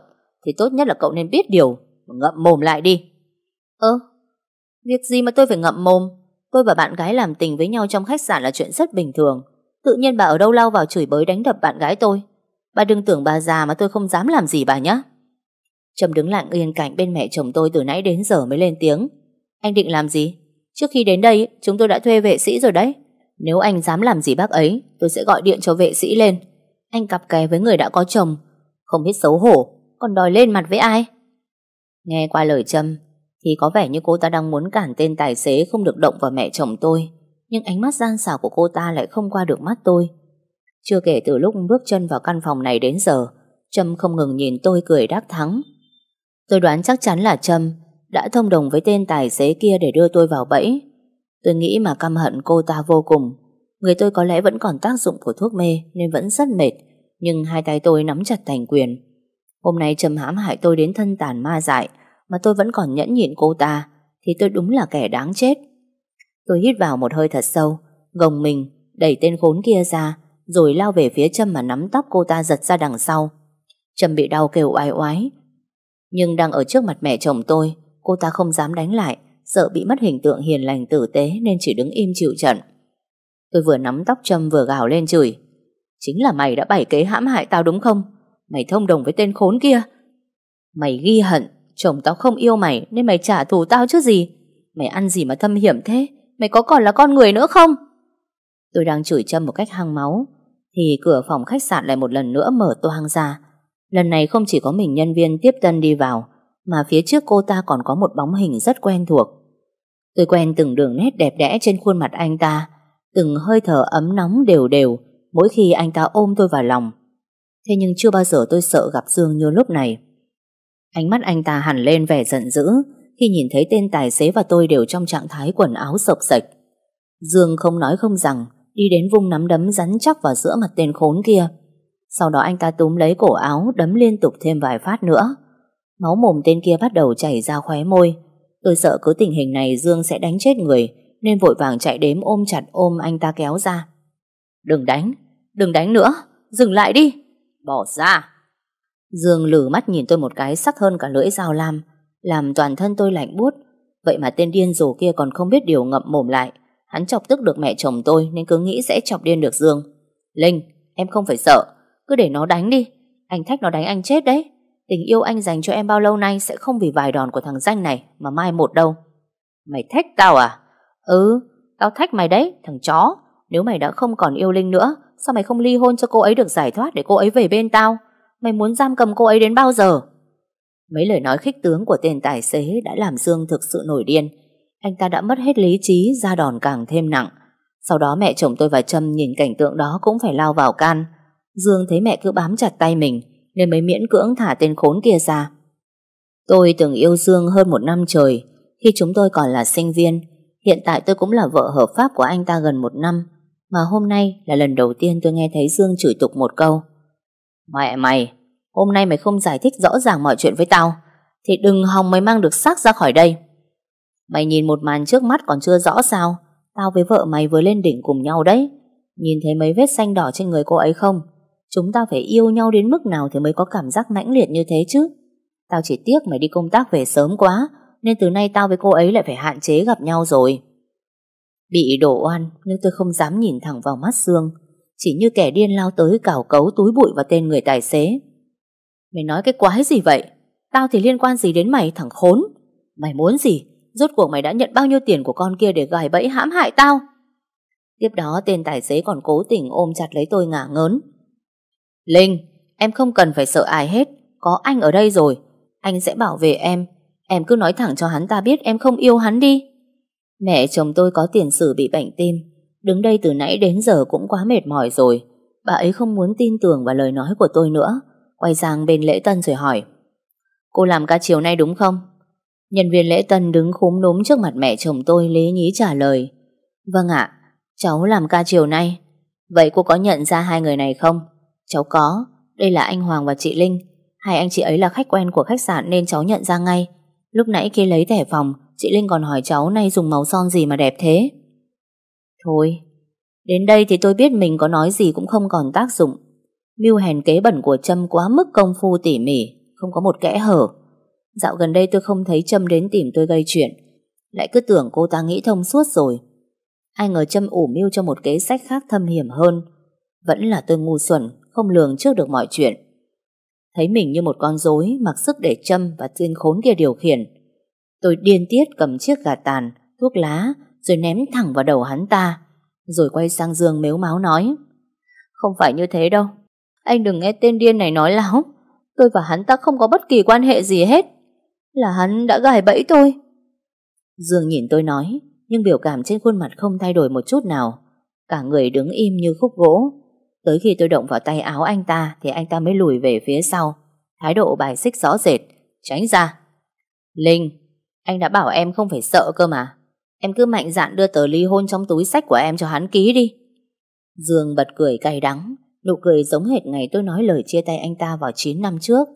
thì tốt nhất là cậu nên biết điều mà ngậm mồm lại đi. Ơ, việc gì mà tôi phải ngậm mồm? Tôi và bạn gái làm tình với nhau trong khách sạn là chuyện rất bình thường. Tự nhiên bà ở đâu lao vào chửi bới đánh đập bạn gái tôi. Bà đừng tưởng bà già mà tôi không dám làm gì bà nhé. Trầm đứng lặng yên cạnh bên mẹ chồng tôi từ nãy đến giờ mới lên tiếng. Anh định làm gì? Trước khi đến đây, chúng tôi đã thuê vệ sĩ rồi đấy. Nếu anh dám làm gì bác ấy, tôi sẽ gọi điện cho vệ sĩ lên. Anh cặp kè với người đã có chồng. Không biết xấu hổ, còn đòi lên mặt với ai Nghe qua lời Trâm Thì có vẻ như cô ta đang muốn cản tên tài xế Không được động vào mẹ chồng tôi Nhưng ánh mắt gian xảo của cô ta lại không qua được mắt tôi Chưa kể từ lúc bước chân vào căn phòng này đến giờ Trâm không ngừng nhìn tôi cười đắc thắng Tôi đoán chắc chắn là Trâm Đã thông đồng với tên tài xế kia Để đưa tôi vào bẫy Tôi nghĩ mà căm hận cô ta vô cùng Người tôi có lẽ vẫn còn tác dụng của thuốc mê Nên vẫn rất mệt Nhưng hai tay tôi nắm chặt thành quyền Hôm nay Trầm hãm hại tôi đến thân tàn ma dại mà tôi vẫn còn nhẫn nhịn cô ta thì tôi đúng là kẻ đáng chết. Tôi hít vào một hơi thật sâu, gồng mình, đẩy tên khốn kia ra rồi lao về phía trầm mà nắm tóc cô ta giật ra đằng sau. Trầm bị đau kêu oai oái. Nhưng đang ở trước mặt mẹ chồng tôi, cô ta không dám đánh lại, sợ bị mất hình tượng hiền lành tử tế nên chỉ đứng im chịu trận. Tôi vừa nắm tóc trầm vừa gào lên chửi. Chính là mày đã bày kế hãm hại tao đúng không? Mày thông đồng với tên khốn kia Mày ghi hận Chồng tao không yêu mày Nên mày trả thù tao chứ gì Mày ăn gì mà thâm hiểm thế Mày có còn là con người nữa không Tôi đang chửi châm một cách hăng máu Thì cửa phòng khách sạn lại một lần nữa mở toang ra Lần này không chỉ có mình nhân viên tiếp tân đi vào Mà phía trước cô ta còn có một bóng hình rất quen thuộc Tôi quen từng đường nét đẹp đẽ trên khuôn mặt anh ta Từng hơi thở ấm nóng đều đều Mỗi khi anh ta ôm tôi vào lòng Thế nhưng chưa bao giờ tôi sợ gặp Dương như lúc này Ánh mắt anh ta hẳn lên vẻ giận dữ Khi nhìn thấy tên tài xế và tôi đều trong trạng thái quần áo sộc sạch Dương không nói không rằng Đi đến vung nắm đấm rắn chắc vào giữa mặt tên khốn kia Sau đó anh ta túm lấy cổ áo Đấm liên tục thêm vài phát nữa Máu mồm tên kia bắt đầu chảy ra khóe môi Tôi sợ cứ tình hình này Dương sẽ đánh chết người Nên vội vàng chạy đếm ôm chặt ôm anh ta kéo ra Đừng đánh, đừng đánh nữa Dừng lại đi Bỏ ra. Dương lử mắt nhìn tôi một cái sắc hơn cả lưỡi dao lam, làm toàn thân tôi lạnh buốt. Vậy mà tên điên rồ kia còn không biết điều ngậm mồm lại. Hắn chọc tức được mẹ chồng tôi nên cứ nghĩ sẽ chọc điên được Dương. Linh, em không phải sợ, cứ để nó đánh đi. Anh thách nó đánh anh chết đấy. Tình yêu anh dành cho em bao lâu nay sẽ không vì vài đòn của thằng danh này mà mai một đâu. Mày thách tao à? Ừ, tao thách mày đấy, thằng chó. Nếu mày đã không còn yêu Linh nữa Sao mày không ly hôn cho cô ấy được giải thoát để cô ấy về bên tao? Mày muốn giam cầm cô ấy đến bao giờ? Mấy lời nói khích tướng của tên tài xế đã làm Dương thực sự nổi điên. Anh ta đã mất hết lý trí, ra đòn càng thêm nặng. Sau đó mẹ chồng tôi và Trâm nhìn cảnh tượng đó cũng phải lao vào can. Dương thấy mẹ cứ bám chặt tay mình, nên mới miễn cưỡng thả tên khốn kia ra. Tôi từng yêu Dương hơn một năm trời, khi chúng tôi còn là sinh viên. Hiện tại tôi cũng là vợ hợp pháp của anh ta gần một năm. Mà hôm nay là lần đầu tiên tôi nghe thấy Dương chửi tục một câu. Mẹ mày, hôm nay mày không giải thích rõ ràng mọi chuyện với tao, thì đừng hòng mày mang được xác ra khỏi đây. Mày nhìn một màn trước mắt còn chưa rõ sao, tao với vợ mày vừa lên đỉnh cùng nhau đấy. Nhìn thấy mấy vết xanh đỏ trên người cô ấy không? Chúng ta phải yêu nhau đến mức nào thì mới có cảm giác mãnh liệt như thế chứ. Tao chỉ tiếc mày đi công tác về sớm quá, nên từ nay tao với cô ấy lại phải hạn chế gặp nhau rồi. Bị đổ oan nhưng tôi không dám nhìn thẳng vào mắt Dương Chỉ như kẻ điên lao tới cào cấu túi bụi vào tên người tài xế Mày nói cái quái gì vậy Tao thì liên quan gì đến mày thằng khốn Mày muốn gì Rốt cuộc mày đã nhận bao nhiêu tiền của con kia để gài bẫy hãm hại tao Tiếp đó tên tài xế còn cố tình ôm chặt lấy tôi ngả ngớn Linh Em không cần phải sợ ai hết Có anh ở đây rồi Anh sẽ bảo vệ em Em cứ nói thẳng cho hắn ta biết em không yêu hắn đi Mẹ chồng tôi có tiền sử bị bệnh tim Đứng đây từ nãy đến giờ cũng quá mệt mỏi rồi Bà ấy không muốn tin tưởng vào lời nói của tôi nữa Quay sang bên lễ tân rồi hỏi Cô làm ca chiều nay đúng không? Nhân viên lễ tân đứng khúm núm trước mặt mẹ chồng tôi lý nhí trả lời Vâng ạ, cháu làm ca chiều nay Vậy cô có nhận ra hai người này không? Cháu có, đây là anh Hoàng và chị Linh Hai anh chị ấy là khách quen của khách sạn nên cháu nhận ra ngay Lúc nãy khi lấy thẻ phòng Chị Linh còn hỏi cháu nay dùng màu son gì mà đẹp thế Thôi Đến đây thì tôi biết mình có nói gì cũng không còn tác dụng Mưu hèn kế bẩn của Trâm quá mức công phu tỉ mỉ Không có một kẽ hở Dạo gần đây tôi không thấy Trâm đến tìm tôi gây chuyện Lại cứ tưởng cô ta nghĩ thông suốt rồi Ai ngờ Trâm ủ mưu cho một kế sách khác thâm hiểm hơn Vẫn là tôi ngu xuẩn Không lường trước được mọi chuyện Thấy mình như một con rối Mặc sức để Trâm và tiên khốn kia điều khiển Tôi điên tiết cầm chiếc gà tàn, thuốc lá, rồi ném thẳng vào đầu hắn ta. Rồi quay sang Dương mếu máu nói. Không phải như thế đâu. Anh đừng nghe tên điên này nói láo. Tôi và hắn ta không có bất kỳ quan hệ gì hết. Là hắn đã gài bẫy tôi. Dương nhìn tôi nói, nhưng biểu cảm trên khuôn mặt không thay đổi một chút nào. Cả người đứng im như khúc gỗ. Tới khi tôi động vào tay áo anh ta thì anh ta mới lùi về phía sau. Thái độ bài xích rõ rệt. Tránh ra. Linh, anh đã bảo em không phải sợ cơ mà. Em cứ mạnh dạn đưa tờ ly hôn trong túi sách của em cho hắn ký đi. Dương bật cười cay đắng, nụ cười giống hệt ngày tôi nói lời chia tay anh ta vào 9 năm trước.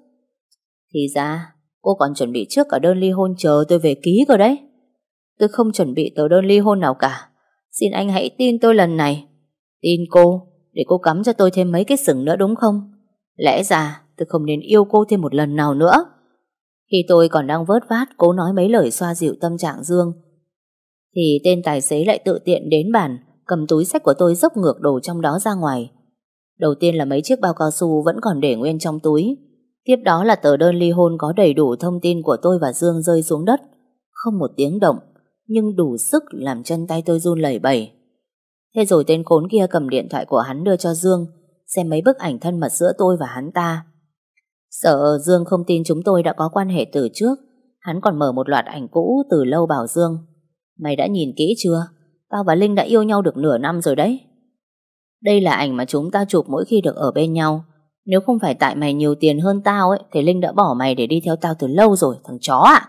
Thì ra, cô còn chuẩn bị trước cả đơn ly hôn chờ tôi về ký cơ đấy. Tôi không chuẩn bị tờ đơn ly hôn nào cả. Xin anh hãy tin tôi lần này. Tin cô, để cô cắm cho tôi thêm mấy cái sừng nữa đúng không? Lẽ ra tôi không nên yêu cô thêm một lần nào nữa. Khi tôi còn đang vớt vát cố nói mấy lời xoa dịu tâm trạng Dương, thì tên tài xế lại tự tiện đến bàn, cầm túi sách của tôi dốc ngược đồ trong đó ra ngoài. Đầu tiên là mấy chiếc bao cao su vẫn còn để nguyên trong túi. Tiếp đó là tờ đơn ly hôn có đầy đủ thông tin của tôi và Dương rơi xuống đất. Không một tiếng động, nhưng đủ sức làm chân tay tôi run lẩy bẩy. Thế rồi tên khốn kia cầm điện thoại của hắn đưa cho Dương, xem mấy bức ảnh thân mật giữa tôi và hắn ta. Sợ Dương không tin chúng tôi đã có quan hệ từ trước, hắn còn mở một loạt ảnh cũ từ lâu bảo Dương. Mày đã nhìn kỹ chưa? Tao và Linh đã yêu nhau được nửa năm rồi đấy. Đây là ảnh mà chúng ta chụp mỗi khi được ở bên nhau. Nếu không phải tại mày nhiều tiền hơn tao ấy, thì Linh đã bỏ mày để đi theo tao từ lâu rồi, thằng chó ạ. À.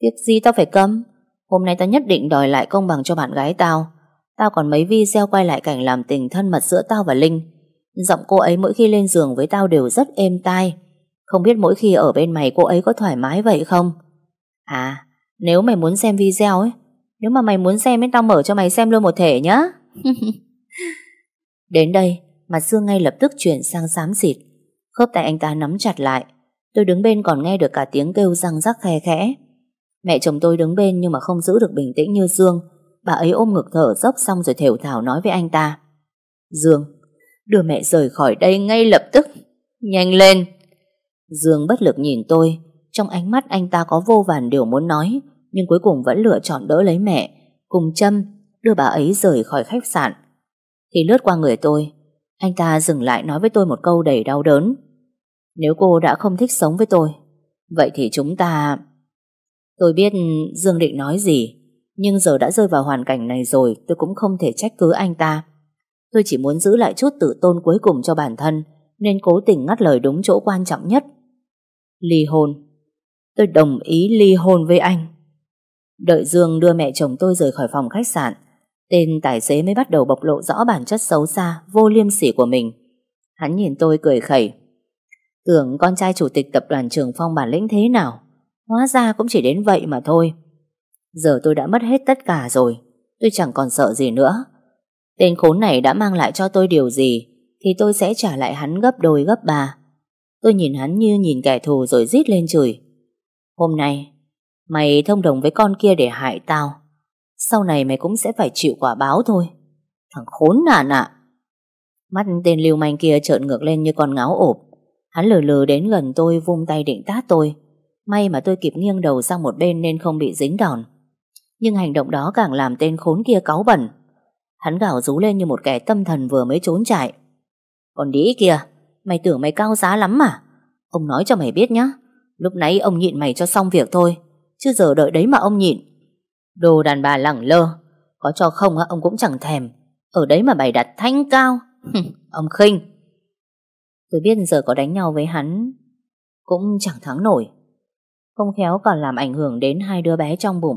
Tiếc gì tao phải cấm. Hôm nay tao nhất định đòi lại công bằng cho bạn gái tao. Tao còn mấy video quay lại cảnh làm tình thân mật giữa tao và Linh. Giọng cô ấy mỗi khi lên giường với tao đều rất êm tai. Không biết mỗi khi ở bên mày cô ấy có thoải mái vậy không? À, nếu mày muốn xem video ấy, nếu mà mày muốn xem ấy tao mở cho mày xem luôn một thể nhá. Đến đây, mặt Dương ngay lập tức chuyển sang xám xịt. Khớp tay anh ta nắm chặt lại. Tôi đứng bên còn nghe được cả tiếng kêu răng rắc khe khẽ. Mẹ chồng tôi đứng bên nhưng mà không giữ được bình tĩnh như Dương. Bà ấy ôm ngực thở dốc xong rồi thều thào nói với anh ta. Dương, đưa mẹ rời khỏi đây ngay lập tức. Nhanh lên! Dương bất lực nhìn tôi, trong ánh mắt anh ta có vô vàn điều muốn nói, nhưng cuối cùng vẫn lựa chọn đỡ lấy mẹ, cùng châm, đưa bà ấy rời khỏi khách sạn. Thì lướt qua người tôi, anh ta dừng lại nói với tôi một câu đầy đau đớn. Nếu cô đã không thích sống với tôi, vậy thì chúng ta... Tôi biết Dương định nói gì, nhưng giờ đã rơi vào hoàn cảnh này rồi, tôi cũng không thể trách cứ anh ta. Tôi chỉ muốn giữ lại chút tự tôn cuối cùng cho bản thân, nên cố tình ngắt lời đúng chỗ quan trọng nhất Ly hôn. Tôi đồng ý ly hôn với anh. Đợi Dương đưa mẹ chồng tôi rời khỏi phòng khách sạn, tên tài xế mới bắt đầu bộc lộ rõ bản chất xấu xa, vô liêm sỉ của mình. Hắn nhìn tôi cười khẩy. Tưởng con trai chủ tịch tập đoàn Trường Phong bản lĩnh thế nào, hóa ra cũng chỉ đến vậy mà thôi. Giờ tôi đã mất hết tất cả rồi, tôi chẳng còn sợ gì nữa. Tên khốn này đã mang lại cho tôi điều gì, thì tôi sẽ trả lại hắn gấp đôi gấp ba. Tôi nhìn hắn như nhìn kẻ thù rồi rít lên chửi. Hôm nay, mày thông đồng với con kia để hại tao. Sau này mày cũng sẽ phải chịu quả báo thôi. Thằng khốn nạn ạ. Mắt tên lưu manh kia trợn ngược lên như con ngáo ộp. Hắn lừ lừ đến gần tôi vung tay định tát tôi. May mà tôi kịp nghiêng đầu sang một bên nên không bị dính đòn. Nhưng hành động đó càng làm tên khốn kia cáu bẩn. Hắn gào rú lên như một kẻ tâm thần vừa mới trốn chạy. Còn đĩ kia, Mày tưởng mày cao giá lắm à? Ông nói cho mày biết nhá. Lúc nãy ông nhịn mày cho xong việc thôi. Chứ giờ đợi đấy mà ông nhịn. Đồ đàn bà lẳng lơ. Có cho không ông cũng chẳng thèm. Ở đấy mà bày đặt thanh cao. ông khinh. Tôi biết giờ có đánh nhau với hắn cũng chẳng thắng nổi. Không khéo còn làm ảnh hưởng đến hai đứa bé trong bụng.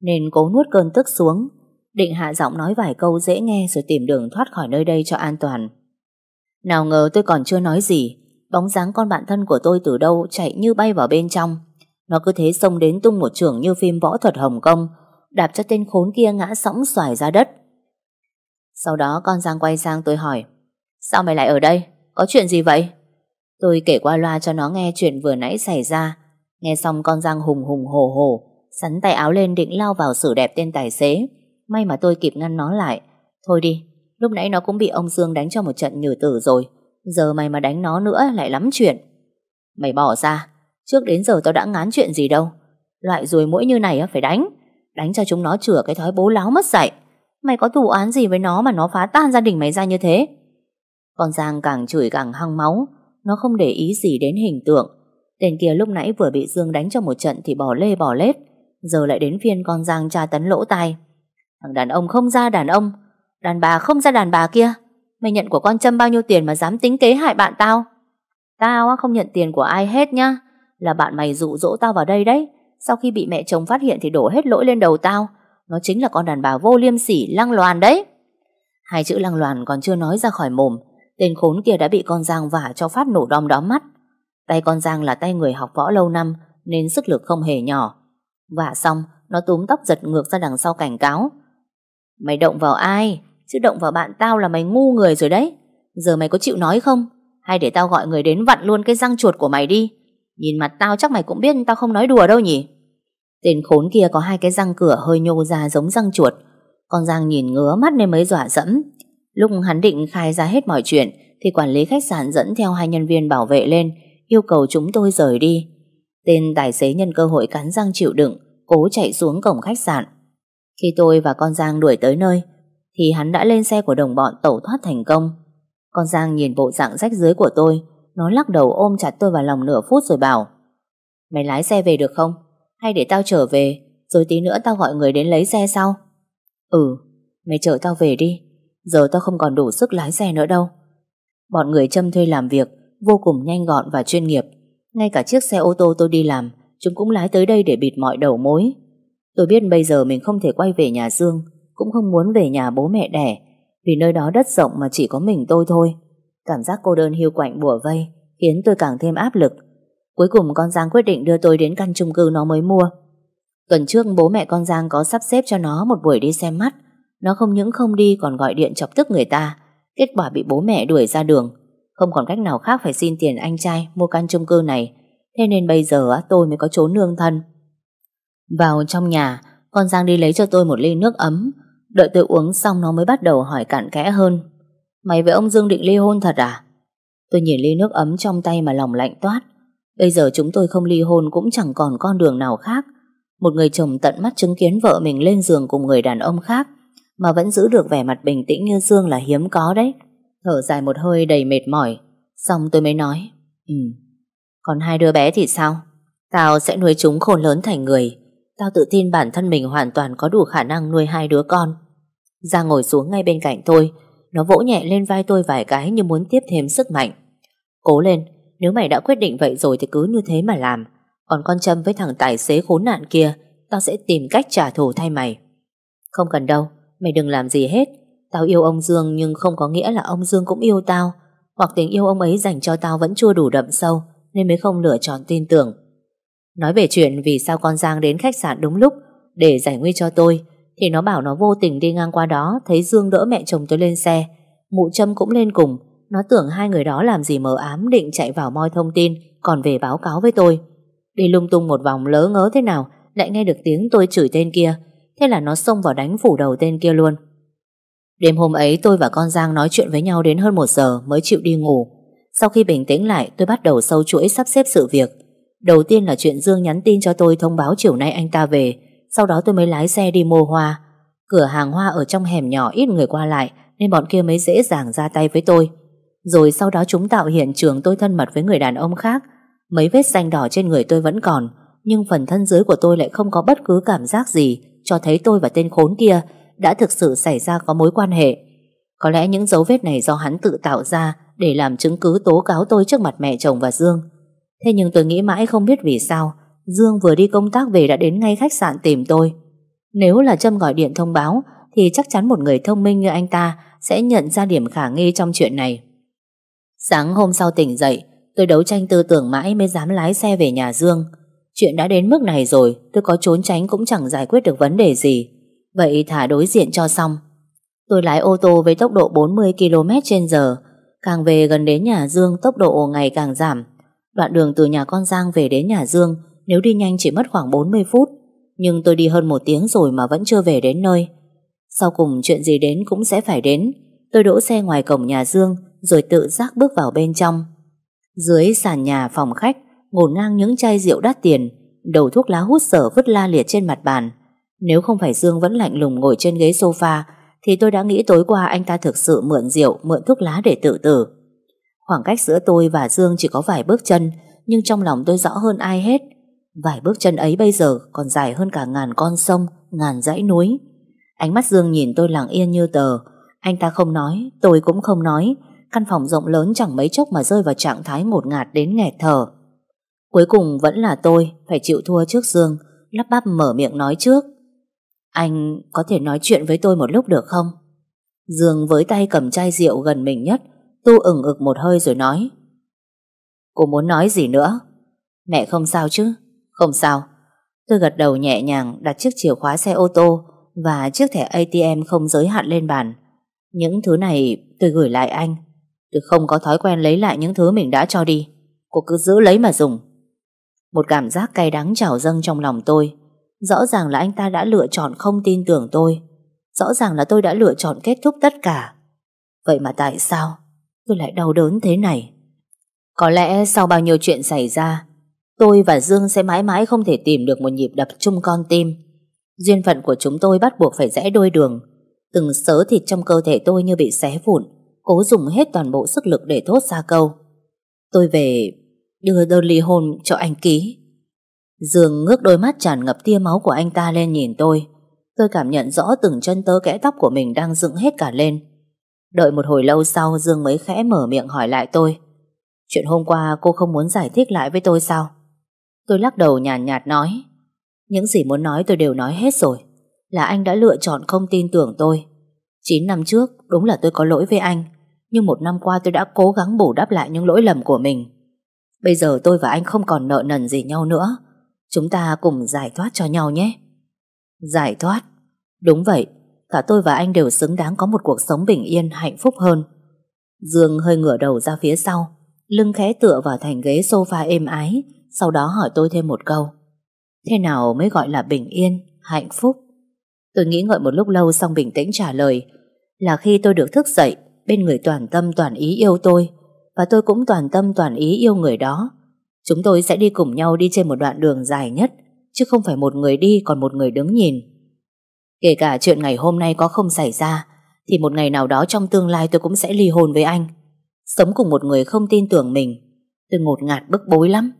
Nên cố nuốt cơn tức xuống. Định hạ giọng nói vài câu dễ nghe rồi tìm đường thoát khỏi nơi đây cho an toàn. Nào ngờ tôi còn chưa nói gì, bóng dáng con bạn thân của tôi từ đâu chạy như bay vào bên trong. Nó cứ thế xông đến tung một trường như phim võ thuật Hồng Kông, đạp cho tên khốn kia ngã sõng xoài ra đất. Sau đó con Giang quay sang tôi hỏi, sao mày lại ở đây? Có chuyện gì vậy? Tôi kể qua loa cho nó nghe chuyện vừa nãy xảy ra. Nghe xong con Giang hùng hùng hồ hồ, sắn tay áo lên định lao vào xử đẹp tên tài xế. May mà tôi kịp ngăn nó lại. Thôi đi, Lúc nãy nó cũng bị ông Dương đánh cho một trận nhử tử rồi Giờ mày mà đánh nó nữa lại lắm chuyện Mày bỏ ra Trước đến giờ tao đã ngán chuyện gì đâu Loại ruồi mũi như này phải đánh Đánh cho chúng nó chửa cái thói bố láo mất dạy Mày có thủ án gì với nó mà nó phá tan gia đình mày ra như thế Con Giang càng chửi càng hăng máu Nó không để ý gì đến hình tượng Tên kia lúc nãy vừa bị Dương đánh cho một trận Thì bỏ lê bỏ lết Giờ lại đến phiên con Giang tra tấn lỗ tai Thằng đàn ông không ra đàn ông Đàn bà không ra đàn bà kia Mày nhận của con Trâm bao nhiêu tiền mà dám tính kế hại bạn tao Tao không nhận tiền của ai hết nhá Là bạn mày dụ dỗ tao vào đây đấy Sau khi bị mẹ chồng phát hiện thì đổ hết lỗi lên đầu tao Nó chính là con đàn bà vô liêm sỉ lăng loàn đấy Hai chữ lăng loàn còn chưa nói ra khỏi mồm Tên khốn kia đã bị con Giang vả cho phát nổ đom đóm mắt Tay con Giang là tay người học võ lâu năm Nên sức lực không hề nhỏ Vả xong Nó túm tóc giật ngược ra đằng sau cảnh cáo Mày động vào ai Chứ động vào bạn tao là mày ngu người rồi đấy Giờ mày có chịu nói không Hay để tao gọi người đến vặn luôn cái răng chuột của mày đi Nhìn mặt tao chắc mày cũng biết Tao không nói đùa đâu nhỉ Tên khốn kia có hai cái răng cửa hơi nhô ra giống răng chuột Con Giang nhìn ngứa mắt nên mới dọa dẫm Lúc hắn định khai ra hết mọi chuyện Thì quản lý khách sạn dẫn theo hai nhân viên bảo vệ lên Yêu cầu chúng tôi rời đi Tên tài xế nhân cơ hội cắn răng chịu đựng Cố chạy xuống cổng khách sạn Khi tôi và con Giang đuổi tới nơi thì hắn đã lên xe của đồng bọn tẩu thoát thành công. Con Giang nhìn bộ dạng rách dưới của tôi, nó lắc đầu ôm chặt tôi vào lòng nửa phút rồi bảo Mày lái xe về được không? Hay để tao trở về, rồi tí nữa tao gọi người đến lấy xe sau? Ừ, mày chở tao về đi, giờ tao không còn đủ sức lái xe nữa đâu. Bọn người châm thuê làm việc vô cùng nhanh gọn và chuyên nghiệp. Ngay cả chiếc xe ô tô tôi đi làm, chúng cũng lái tới đây để bịt mọi đầu mối. Tôi biết bây giờ mình không thể quay về nhà Dương, cũng không muốn về nhà bố mẹ đẻ, vì nơi đó đất rộng mà chỉ có mình tôi thôi. Cảm giác cô đơn hiu quạnh bủa vây, khiến tôi càng thêm áp lực. Cuối cùng con Giang quyết định đưa tôi đến căn chung cư nó mới mua. Tuần trước bố mẹ con Giang có sắp xếp cho nó một buổi đi xem mắt. Nó không những không đi còn gọi điện chọc tức người ta. Kết quả bị bố mẹ đuổi ra đường. Không còn cách nào khác phải xin tiền anh trai mua căn chung cư này. Thế nên bây giờ tôi mới có chỗ nương thân. Vào trong nhà, con Giang đi lấy cho tôi một ly nước ấm. Đợi tôi uống xong nó mới bắt đầu hỏi cặn kẽ hơn Mày với ông Dương định ly hôn thật à? Tôi nhìn ly nước ấm trong tay mà lòng lạnh toát Bây giờ chúng tôi không ly hôn cũng chẳng còn con đường nào khác Một người chồng tận mắt chứng kiến vợ mình lên giường cùng người đàn ông khác Mà vẫn giữ được vẻ mặt bình tĩnh như Dương là hiếm có đấy Thở dài một hơi đầy mệt mỏi Xong tôi mới nói Ừ Còn hai đứa bé thì sao? Tao sẽ nuôi chúng khôn lớn thành người Tao tự tin bản thân mình hoàn toàn có đủ khả năng nuôi hai đứa con. Ra ngồi xuống ngay bên cạnh tôi, nó vỗ nhẹ lên vai tôi vài cái như muốn tiếp thêm sức mạnh. Cố lên, nếu mày đã quyết định vậy rồi thì cứ như thế mà làm. Còn con Trâm với thằng tài xế khốn nạn kia, tao sẽ tìm cách trả thù thay mày. Không cần đâu, mày đừng làm gì hết. Tao yêu ông Dương nhưng không có nghĩa là ông Dương cũng yêu tao. Hoặc tình yêu ông ấy dành cho tao vẫn chưa đủ đậm sâu, nên mới không lựa chọn tin tưởng. Nói về chuyện vì sao con Giang đến khách sạn đúng lúc để giải nguy cho tôi thì nó bảo nó vô tình đi ngang qua đó thấy Dương đỡ mẹ chồng tôi lên xe. Mụ Trâm cũng lên cùng. Nó tưởng hai người đó làm gì mờ ám định chạy vào moi thông tin còn về báo cáo với tôi. Đi lung tung một vòng lỡ ngớ thế nào lại nghe được tiếng tôi chửi tên kia. Thế là nó xông vào đánh phủ đầu tên kia luôn. Đêm hôm ấy tôi và con Giang nói chuyện với nhau đến hơn một giờ mới chịu đi ngủ. Sau khi bình tĩnh lại tôi bắt đầu sâu chuỗi sắp xếp sự việc. Đầu tiên là chuyện Dương nhắn tin cho tôi thông báo chiều nay anh ta về, sau đó tôi mới lái xe đi mua hoa. Cửa hàng hoa ở trong hẻm nhỏ ít người qua lại nên bọn kia mới dễ dàng ra tay với tôi. Rồi sau đó chúng tạo hiện trường tôi thân mật với người đàn ông khác. Mấy vết xanh đỏ trên người tôi vẫn còn, nhưng phần thân dưới của tôi lại không có bất cứ cảm giác gì cho thấy tôi và tên khốn kia đã thực sự xảy ra có mối quan hệ. Có lẽ những dấu vết này do hắn tự tạo ra để làm chứng cứ tố cáo tôi trước mặt mẹ chồng và Dương. Thế nhưng tôi nghĩ mãi không biết vì sao Dương vừa đi công tác về đã đến ngay khách sạn tìm tôi Nếu là Trâm gọi điện thông báo Thì chắc chắn một người thông minh như anh ta Sẽ nhận ra điểm khả nghi trong chuyện này Sáng hôm sau tỉnh dậy Tôi đấu tranh tư tưởng mãi mới dám lái xe về nhà Dương Chuyện đã đến mức này rồi Tôi có trốn tránh cũng chẳng giải quyết được vấn đề gì Vậy thả đối diện cho xong Tôi lái ô tô với tốc độ 40 km trên giờ Càng về gần đến nhà Dương tốc độ ngày càng giảm Đoạn đường từ nhà con Giang về đến nhà Dương Nếu đi nhanh chỉ mất khoảng 40 phút Nhưng tôi đi hơn một tiếng rồi mà vẫn chưa về đến nơi Sau cùng chuyện gì đến cũng sẽ phải đến Tôi đỗ xe ngoài cổng nhà Dương Rồi tự giác bước vào bên trong Dưới sàn nhà phòng khách Ngổn ngang những chai rượu đắt tiền Đầu thuốc lá hút sở vứt la liệt trên mặt bàn Nếu không phải Dương vẫn lạnh lùng ngồi trên ghế sofa Thì tôi đã nghĩ tối qua anh ta thực sự mượn rượu Mượn thuốc lá để tự tử Khoảng cách giữa tôi và Dương chỉ có vài bước chân, nhưng trong lòng tôi rõ hơn ai hết. Vài bước chân ấy bây giờ còn dài hơn cả ngàn con sông, ngàn dãy núi. Ánh mắt Dương nhìn tôi lặng yên như tờ. Anh ta không nói, tôi cũng không nói. Căn phòng rộng lớn chẳng mấy chốc mà rơi vào trạng thái ngột ngạt đến nghẹt thở. Cuối cùng vẫn là tôi, phải chịu thua trước Dương, lắp bắp mở miệng nói trước. Anh có thể nói chuyện với tôi một lúc được không? Dương với tay cầm chai rượu gần mình nhất, Tu ửng ực một hơi rồi nói Cô muốn nói gì nữa? Mẹ không sao chứ? Không sao Tôi gật đầu nhẹ nhàng đặt chiếc chìa khóa xe ô tô và chiếc thẻ ATM không giới hạn lên bàn. Những thứ này tôi gửi lại anh. Tôi không có thói quen lấy lại những thứ mình đã cho đi. Cô cứ giữ lấy mà dùng. Một cảm giác cay đắng trào dâng trong lòng tôi. Rõ ràng là anh ta đã lựa chọn không tin tưởng tôi. Rõ ràng là tôi đã lựa chọn kết thúc tất cả. Vậy mà tại sao? tôi lại đau đớn thế này. Có lẽ sau bao nhiêu chuyện xảy ra, tôi và Dương sẽ mãi mãi không thể tìm được một nhịp đập chung con tim. Duyên phận của chúng tôi bắt buộc phải rẽ đôi đường. Từng sớ thịt trong cơ thể tôi như bị xé vụn, cố dùng hết toàn bộ sức lực để thốt ra câu. Tôi về đưa đơn ly hôn cho anh ký. Dương ngước đôi mắt tràn ngập tia máu của anh ta lên nhìn tôi. Tôi cảm nhận rõ từng chân tơ kẽ tóc của mình đang dựng hết cả lên. Đợi một hồi lâu sau Dương mới khẽ mở miệng hỏi lại tôi. Chuyện hôm qua cô không muốn giải thích lại với tôi sao? Tôi lắc đầu nhàn nhạt, nhạt nói. Những gì muốn nói tôi đều nói hết rồi. Là anh đã lựa chọn không tin tưởng tôi. 9 năm trước đúng là tôi có lỗi với anh. Nhưng một năm qua tôi đã cố gắng bù đắp lại những lỗi lầm của mình. Bây giờ tôi và anh không còn nợ nần gì nhau nữa. Chúng ta cùng giải thoát cho nhau nhé. Giải thoát? Đúng vậy. Cả tôi và anh đều xứng đáng có một cuộc sống bình yên, hạnh phúc hơn. Dương hơi ngửa đầu ra phía sau, lưng khẽ tựa vào thành ghế sofa êm ái, sau đó hỏi tôi thêm một câu. Thế nào mới gọi là bình yên, hạnh phúc? Tôi nghĩ ngợi một lúc lâu xong bình tĩnh trả lời là khi tôi được thức dậy bên người toàn tâm toàn ý yêu tôi và tôi cũng toàn tâm toàn ý yêu người đó. Chúng tôi sẽ đi cùng nhau đi trên một đoạn đường dài nhất chứ không phải một người đi còn một người đứng nhìn. Kể cả chuyện ngày hôm nay có không xảy ra Thì một ngày nào đó trong tương lai tôi cũng sẽ ly hôn với anh Sống cùng một người không tin tưởng mình Tôi ngột ngạt bức bối lắm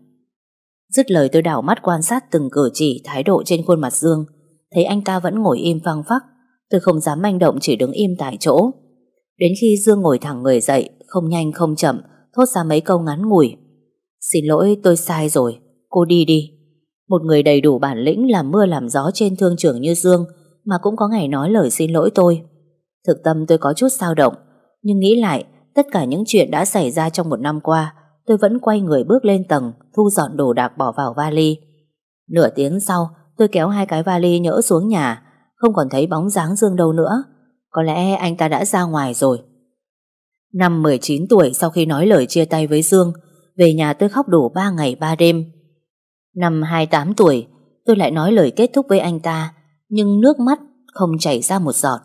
Dứt lời tôi đảo mắt quan sát từng cử chỉ Thái độ trên khuôn mặt Dương Thấy anh ta vẫn ngồi im phăng phắc Tôi không dám manh động chỉ đứng im tại chỗ Đến khi Dương ngồi thẳng người dậy Không nhanh không chậm Thốt ra mấy câu ngắn ngủi Xin lỗi tôi sai rồi Cô đi đi Một người đầy đủ bản lĩnh làm mưa làm gió trên thương trường như Dương mà cũng có ngày nói lời xin lỗi tôi. Thực tâm tôi có chút sao động, nhưng nghĩ lại, tất cả những chuyện đã xảy ra trong một năm qua, tôi vẫn quay người bước lên tầng, thu dọn đồ đạc bỏ vào vali. Nửa tiếng sau, tôi kéo hai cái vali nhỡ xuống nhà, không còn thấy bóng dáng Dương đâu nữa. Có lẽ anh ta đã ra ngoài rồi. Năm 19 tuổi sau khi nói lời chia tay với Dương, về nhà tôi khóc đủ 3 ngày 3 đêm. Năm 28 tuổi, tôi lại nói lời kết thúc với anh ta nhưng nước mắt không chảy ra một giọt.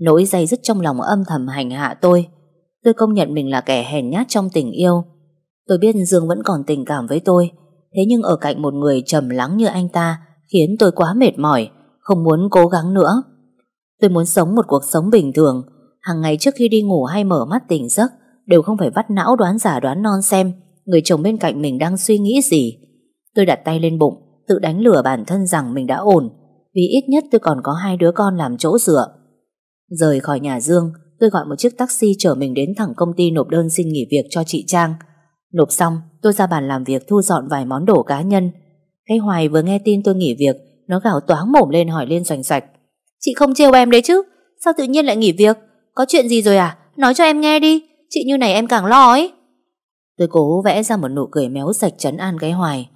Nỗi dây dứt trong lòng âm thầm hành hạ tôi. Tôi công nhận mình là kẻ hèn nhát trong tình yêu. Tôi biết Dương vẫn còn tình cảm với tôi, thế nhưng ở cạnh một người trầm lắng như anh ta khiến tôi quá mệt mỏi, không muốn cố gắng nữa. Tôi muốn sống một cuộc sống bình thường, hàng ngày trước khi đi ngủ hay mở mắt tỉnh giấc đều không phải vắt não đoán giả đoán non xem người chồng bên cạnh mình đang suy nghĩ gì. Tôi đặt tay lên bụng, tự đánh lừa bản thân rằng mình đã ổn, vì ít nhất tôi còn có hai đứa con làm chỗ dựa. Rời khỏi nhà Dương, tôi gọi một chiếc taxi chở mình đến thẳng công ty nộp đơn xin nghỉ việc cho chị Trang. Nộp xong, tôi ra bàn làm việc thu dọn vài món đồ cá nhân. Cái Hoài vừa nghe tin tôi nghỉ việc, nó gào toáng mồm lên hỏi lên doanh xoạch. Chị không trêu em đấy chứ, sao tự nhiên lại nghỉ việc? Có chuyện gì rồi à? Nói cho em nghe đi, chị như này em càng lo ấy. Tôi cố vẽ ra một nụ cười méo sạch chấn an cái Hoài.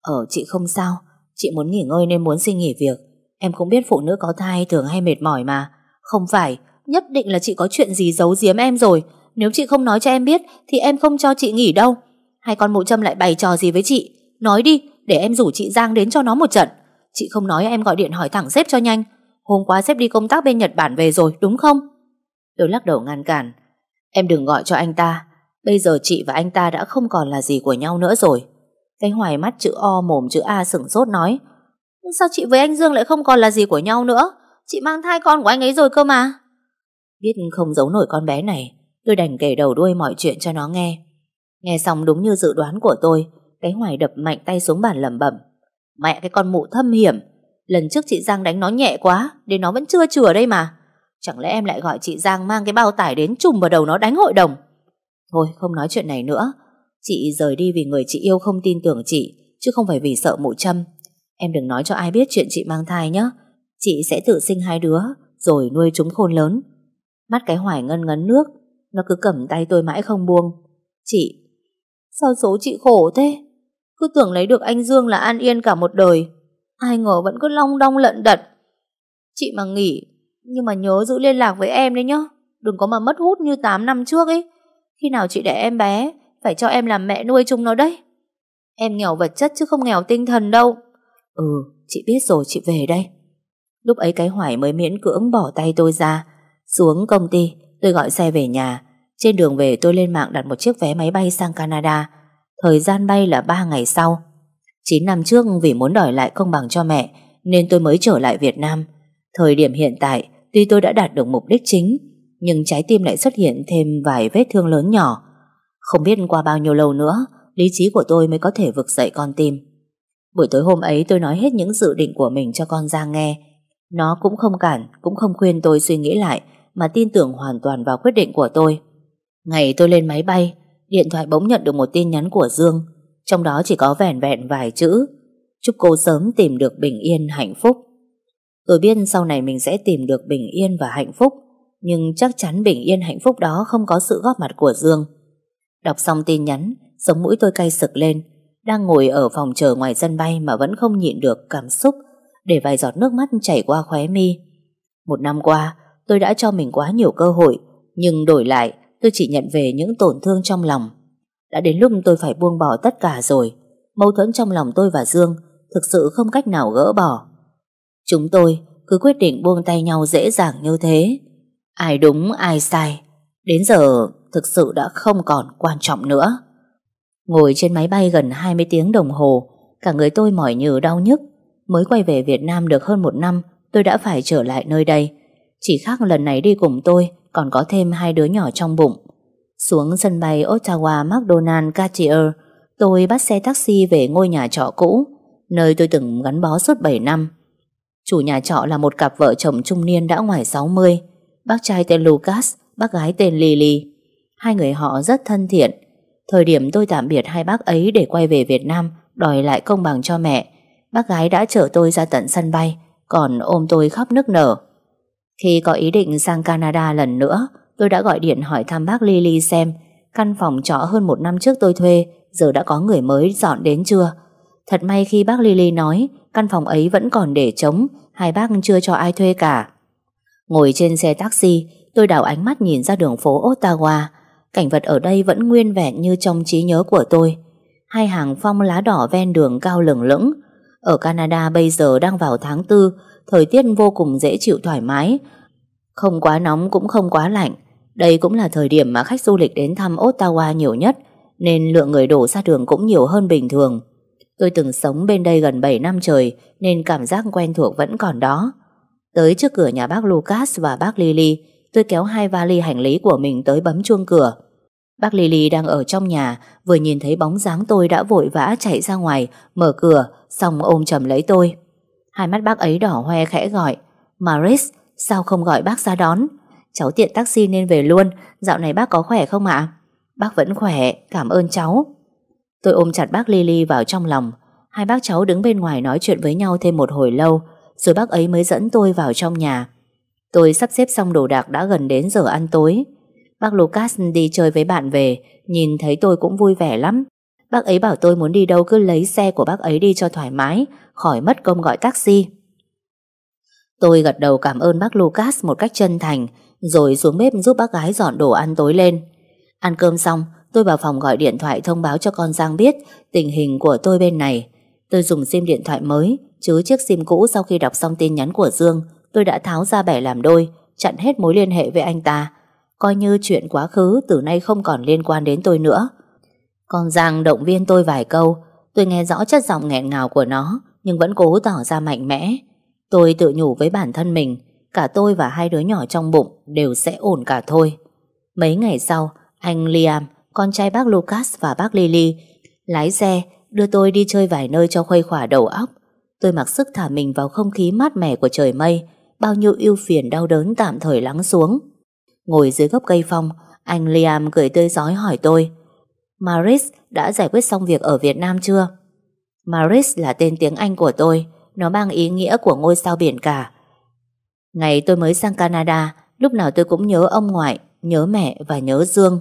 Ở ờ, chị không sao, chị muốn nghỉ ngơi nên muốn xin nghỉ việc. Em cũng biết phụ nữ có thai thường hay mệt mỏi mà Không phải Nhất định là chị có chuyện gì giấu giếm em rồi Nếu chị không nói cho em biết Thì em không cho chị nghỉ đâu Hai con mụ châm lại bày trò gì với chị Nói đi để em rủ chị Giang đến cho nó một trận Chị không nói em gọi điện hỏi thẳng sếp cho nhanh Hôm qua sếp đi công tác bên Nhật Bản về rồi đúng không Tôi lắc đầu ngăn cản Em đừng gọi cho anh ta Bây giờ chị và anh ta đã không còn là gì của nhau nữa rồi Cái hoài mắt chữ O mồm chữ A sửng sốt nói Sao chị với anh Dương lại không còn là gì của nhau nữa? Chị mang thai con của anh ấy rồi cơ mà. Biết không giấu nổi con bé này, tôi đành kể đầu đuôi mọi chuyện cho nó nghe. Nghe xong đúng như dự đoán của tôi, cái hoài đập mạnh tay xuống bàn lẩm bẩm. Mẹ cái con mụ thâm hiểm, lần trước chị Giang đánh nó nhẹ quá, để nó vẫn chưa chừa đây mà. Chẳng lẽ em lại gọi chị Giang mang cái bao tải đến chùm vào đầu nó đánh hội đồng? Thôi không nói chuyện này nữa, chị rời đi vì người chị yêu không tin tưởng chị, chứ không phải vì sợ mụ châm. Em đừng nói cho ai biết chuyện chị mang thai nhé Chị sẽ tự sinh hai đứa Rồi nuôi chúng khôn lớn Mắt cái hoài ngân ngấn nước Nó cứ cầm tay tôi mãi không buông Chị Sao số chị khổ thế Cứ tưởng lấy được anh Dương là an yên cả một đời Ai ngờ vẫn cứ long đong lận đật Chị mà nghỉ Nhưng mà nhớ giữ liên lạc với em đấy nhá Đừng có mà mất hút như 8 năm trước ấy Khi nào chị đẻ em bé Phải cho em làm mẹ nuôi chúng nó đấy Em nghèo vật chất chứ không nghèo tinh thần đâu Ừ, chị biết rồi chị về đây. Lúc ấy cái hoài mới miễn cưỡng bỏ tay tôi ra. Xuống công ty, tôi gọi xe về nhà. Trên đường về tôi lên mạng đặt một chiếc vé máy bay sang Canada. Thời gian bay là 3 ngày sau. 9 năm trước vì muốn đòi lại công bằng cho mẹ nên tôi mới trở lại Việt Nam. Thời điểm hiện tại, tuy tôi đã đạt được mục đích chính, nhưng trái tim lại xuất hiện thêm vài vết thương lớn nhỏ. Không biết qua bao nhiêu lâu nữa, lý trí của tôi mới có thể vực dậy con tim. Buổi tối hôm ấy tôi nói hết những dự định của mình cho con Giang nghe. Nó cũng không cản, cũng không khuyên tôi suy nghĩ lại, mà tin tưởng hoàn toàn vào quyết định của tôi. Ngày tôi lên máy bay, điện thoại bỗng nhận được một tin nhắn của Dương. Trong đó chỉ có vẻn vẹn vài chữ. Chúc cô sớm tìm được bình yên, hạnh phúc. Tôi biết sau này mình sẽ tìm được bình yên và hạnh phúc, nhưng chắc chắn bình yên hạnh phúc đó không có sự góp mặt của Dương. Đọc xong tin nhắn, sống mũi tôi cay sực lên, đang ngồi ở phòng chờ ngoài sân bay mà vẫn không nhịn được cảm xúc để vài giọt nước mắt chảy qua khóe mi. Một năm qua, tôi đã cho mình quá nhiều cơ hội, nhưng đổi lại, tôi chỉ nhận về những tổn thương trong lòng. Đã đến lúc tôi phải buông bỏ tất cả rồi. Mâu thuẫn trong lòng tôi và Dương thực sự không cách nào gỡ bỏ. Chúng tôi cứ quyết định buông tay nhau dễ dàng như thế. Ai đúng ai sai, đến giờ thực sự đã không còn quan trọng nữa. Ngồi trên máy bay gần 20 tiếng đồng hồ, cả người tôi mỏi nhừ đau nhức. Mới quay về Việt Nam được hơn một năm, tôi đã phải trở lại nơi đây. Chỉ khác lần này đi cùng tôi, còn có thêm hai đứa nhỏ trong bụng. Xuống sân bay Ottawa McDonald Cartier, tôi bắt xe taxi về ngôi nhà trọ cũ, nơi tôi từng gắn bó suốt 7 năm. Chủ nhà trọ là một cặp vợ chồng trung niên đã ngoài 60, bác trai tên Lucas, bác gái tên Lily. Hai người họ rất thân thiện, Thời điểm tôi tạm biệt hai bác ấy để quay về Việt Nam đòi lại công bằng cho mẹ, bác gái đã chở tôi ra tận sân bay, còn ôm tôi khóc nức nở. Khi có ý định sang Canada lần nữa, tôi đã gọi điện hỏi thăm bác Lily xem căn phòng trọ hơn một năm trước tôi thuê giờ đã có người mới dọn đến chưa. Thật may khi bác Lily nói căn phòng ấy vẫn còn để trống, hai bác chưa cho ai thuê cả. Ngồi trên xe taxi, tôi đảo ánh mắt nhìn ra đường phố Ottawa, Cảnh vật ở đây vẫn nguyên vẹn như trong trí nhớ của tôi. Hai hàng phong lá đỏ ven đường cao lửng lững. Ở Canada bây giờ đang vào tháng tư, thời tiết vô cùng dễ chịu thoải mái. Không quá nóng cũng không quá lạnh. Đây cũng là thời điểm mà khách du lịch đến thăm Ottawa nhiều nhất, nên lượng người đổ ra đường cũng nhiều hơn bình thường. Tôi từng sống bên đây gần 7 năm trời, nên cảm giác quen thuộc vẫn còn đó. Tới trước cửa nhà bác Lucas và bác Lily, Tôi kéo hai vali hành lý của mình tới bấm chuông cửa. Bác Lily đang ở trong nhà, vừa nhìn thấy bóng dáng tôi đã vội vã chạy ra ngoài, mở cửa, xong ôm chầm lấy tôi. Hai mắt bác ấy đỏ hoe khẽ gọi, Maris, sao không gọi bác ra đón? Cháu tiện taxi nên về luôn, dạo này bác có khỏe không ạ? Bác vẫn khỏe, cảm ơn cháu. Tôi ôm chặt bác Lily vào trong lòng, hai bác cháu đứng bên ngoài nói chuyện với nhau thêm một hồi lâu, rồi bác ấy mới dẫn tôi vào trong nhà. Tôi sắp xếp xong đồ đạc đã gần đến giờ ăn tối. Bác Lucas đi chơi với bạn về, nhìn thấy tôi cũng vui vẻ lắm. Bác ấy bảo tôi muốn đi đâu cứ lấy xe của bác ấy đi cho thoải mái, khỏi mất công gọi taxi. Tôi gật đầu cảm ơn bác Lucas một cách chân thành, rồi xuống bếp giúp bác gái dọn đồ ăn tối lên. Ăn cơm xong, tôi vào phòng gọi điện thoại thông báo cho con Giang biết tình hình của tôi bên này. Tôi dùng sim điện thoại mới, chứ chiếc sim cũ sau khi đọc xong tin nhắn của Dương tôi đã tháo ra bẻ làm đôi, chặn hết mối liên hệ với anh ta, coi như chuyện quá khứ từ nay không còn liên quan đến tôi nữa. con Giang động viên tôi vài câu, tôi nghe rõ chất giọng nghẹn ngào của nó, nhưng vẫn cố tỏ ra mạnh mẽ. Tôi tự nhủ với bản thân mình, cả tôi và hai đứa nhỏ trong bụng đều sẽ ổn cả thôi. Mấy ngày sau, anh Liam, con trai bác Lucas và bác Lily, lái xe đưa tôi đi chơi vài nơi cho khuây khỏa đầu óc. Tôi mặc sức thả mình vào không khí mát mẻ của trời mây, bao nhiêu ưu phiền đau đớn tạm thời lắng xuống. Ngồi dưới gốc cây phong, anh Liam cười tươi giói hỏi tôi, Maris đã giải quyết xong việc ở Việt Nam chưa? Maris là tên tiếng Anh của tôi, nó mang ý nghĩa của ngôi sao biển cả. Ngày tôi mới sang Canada, lúc nào tôi cũng nhớ ông ngoại, nhớ mẹ và nhớ Dương.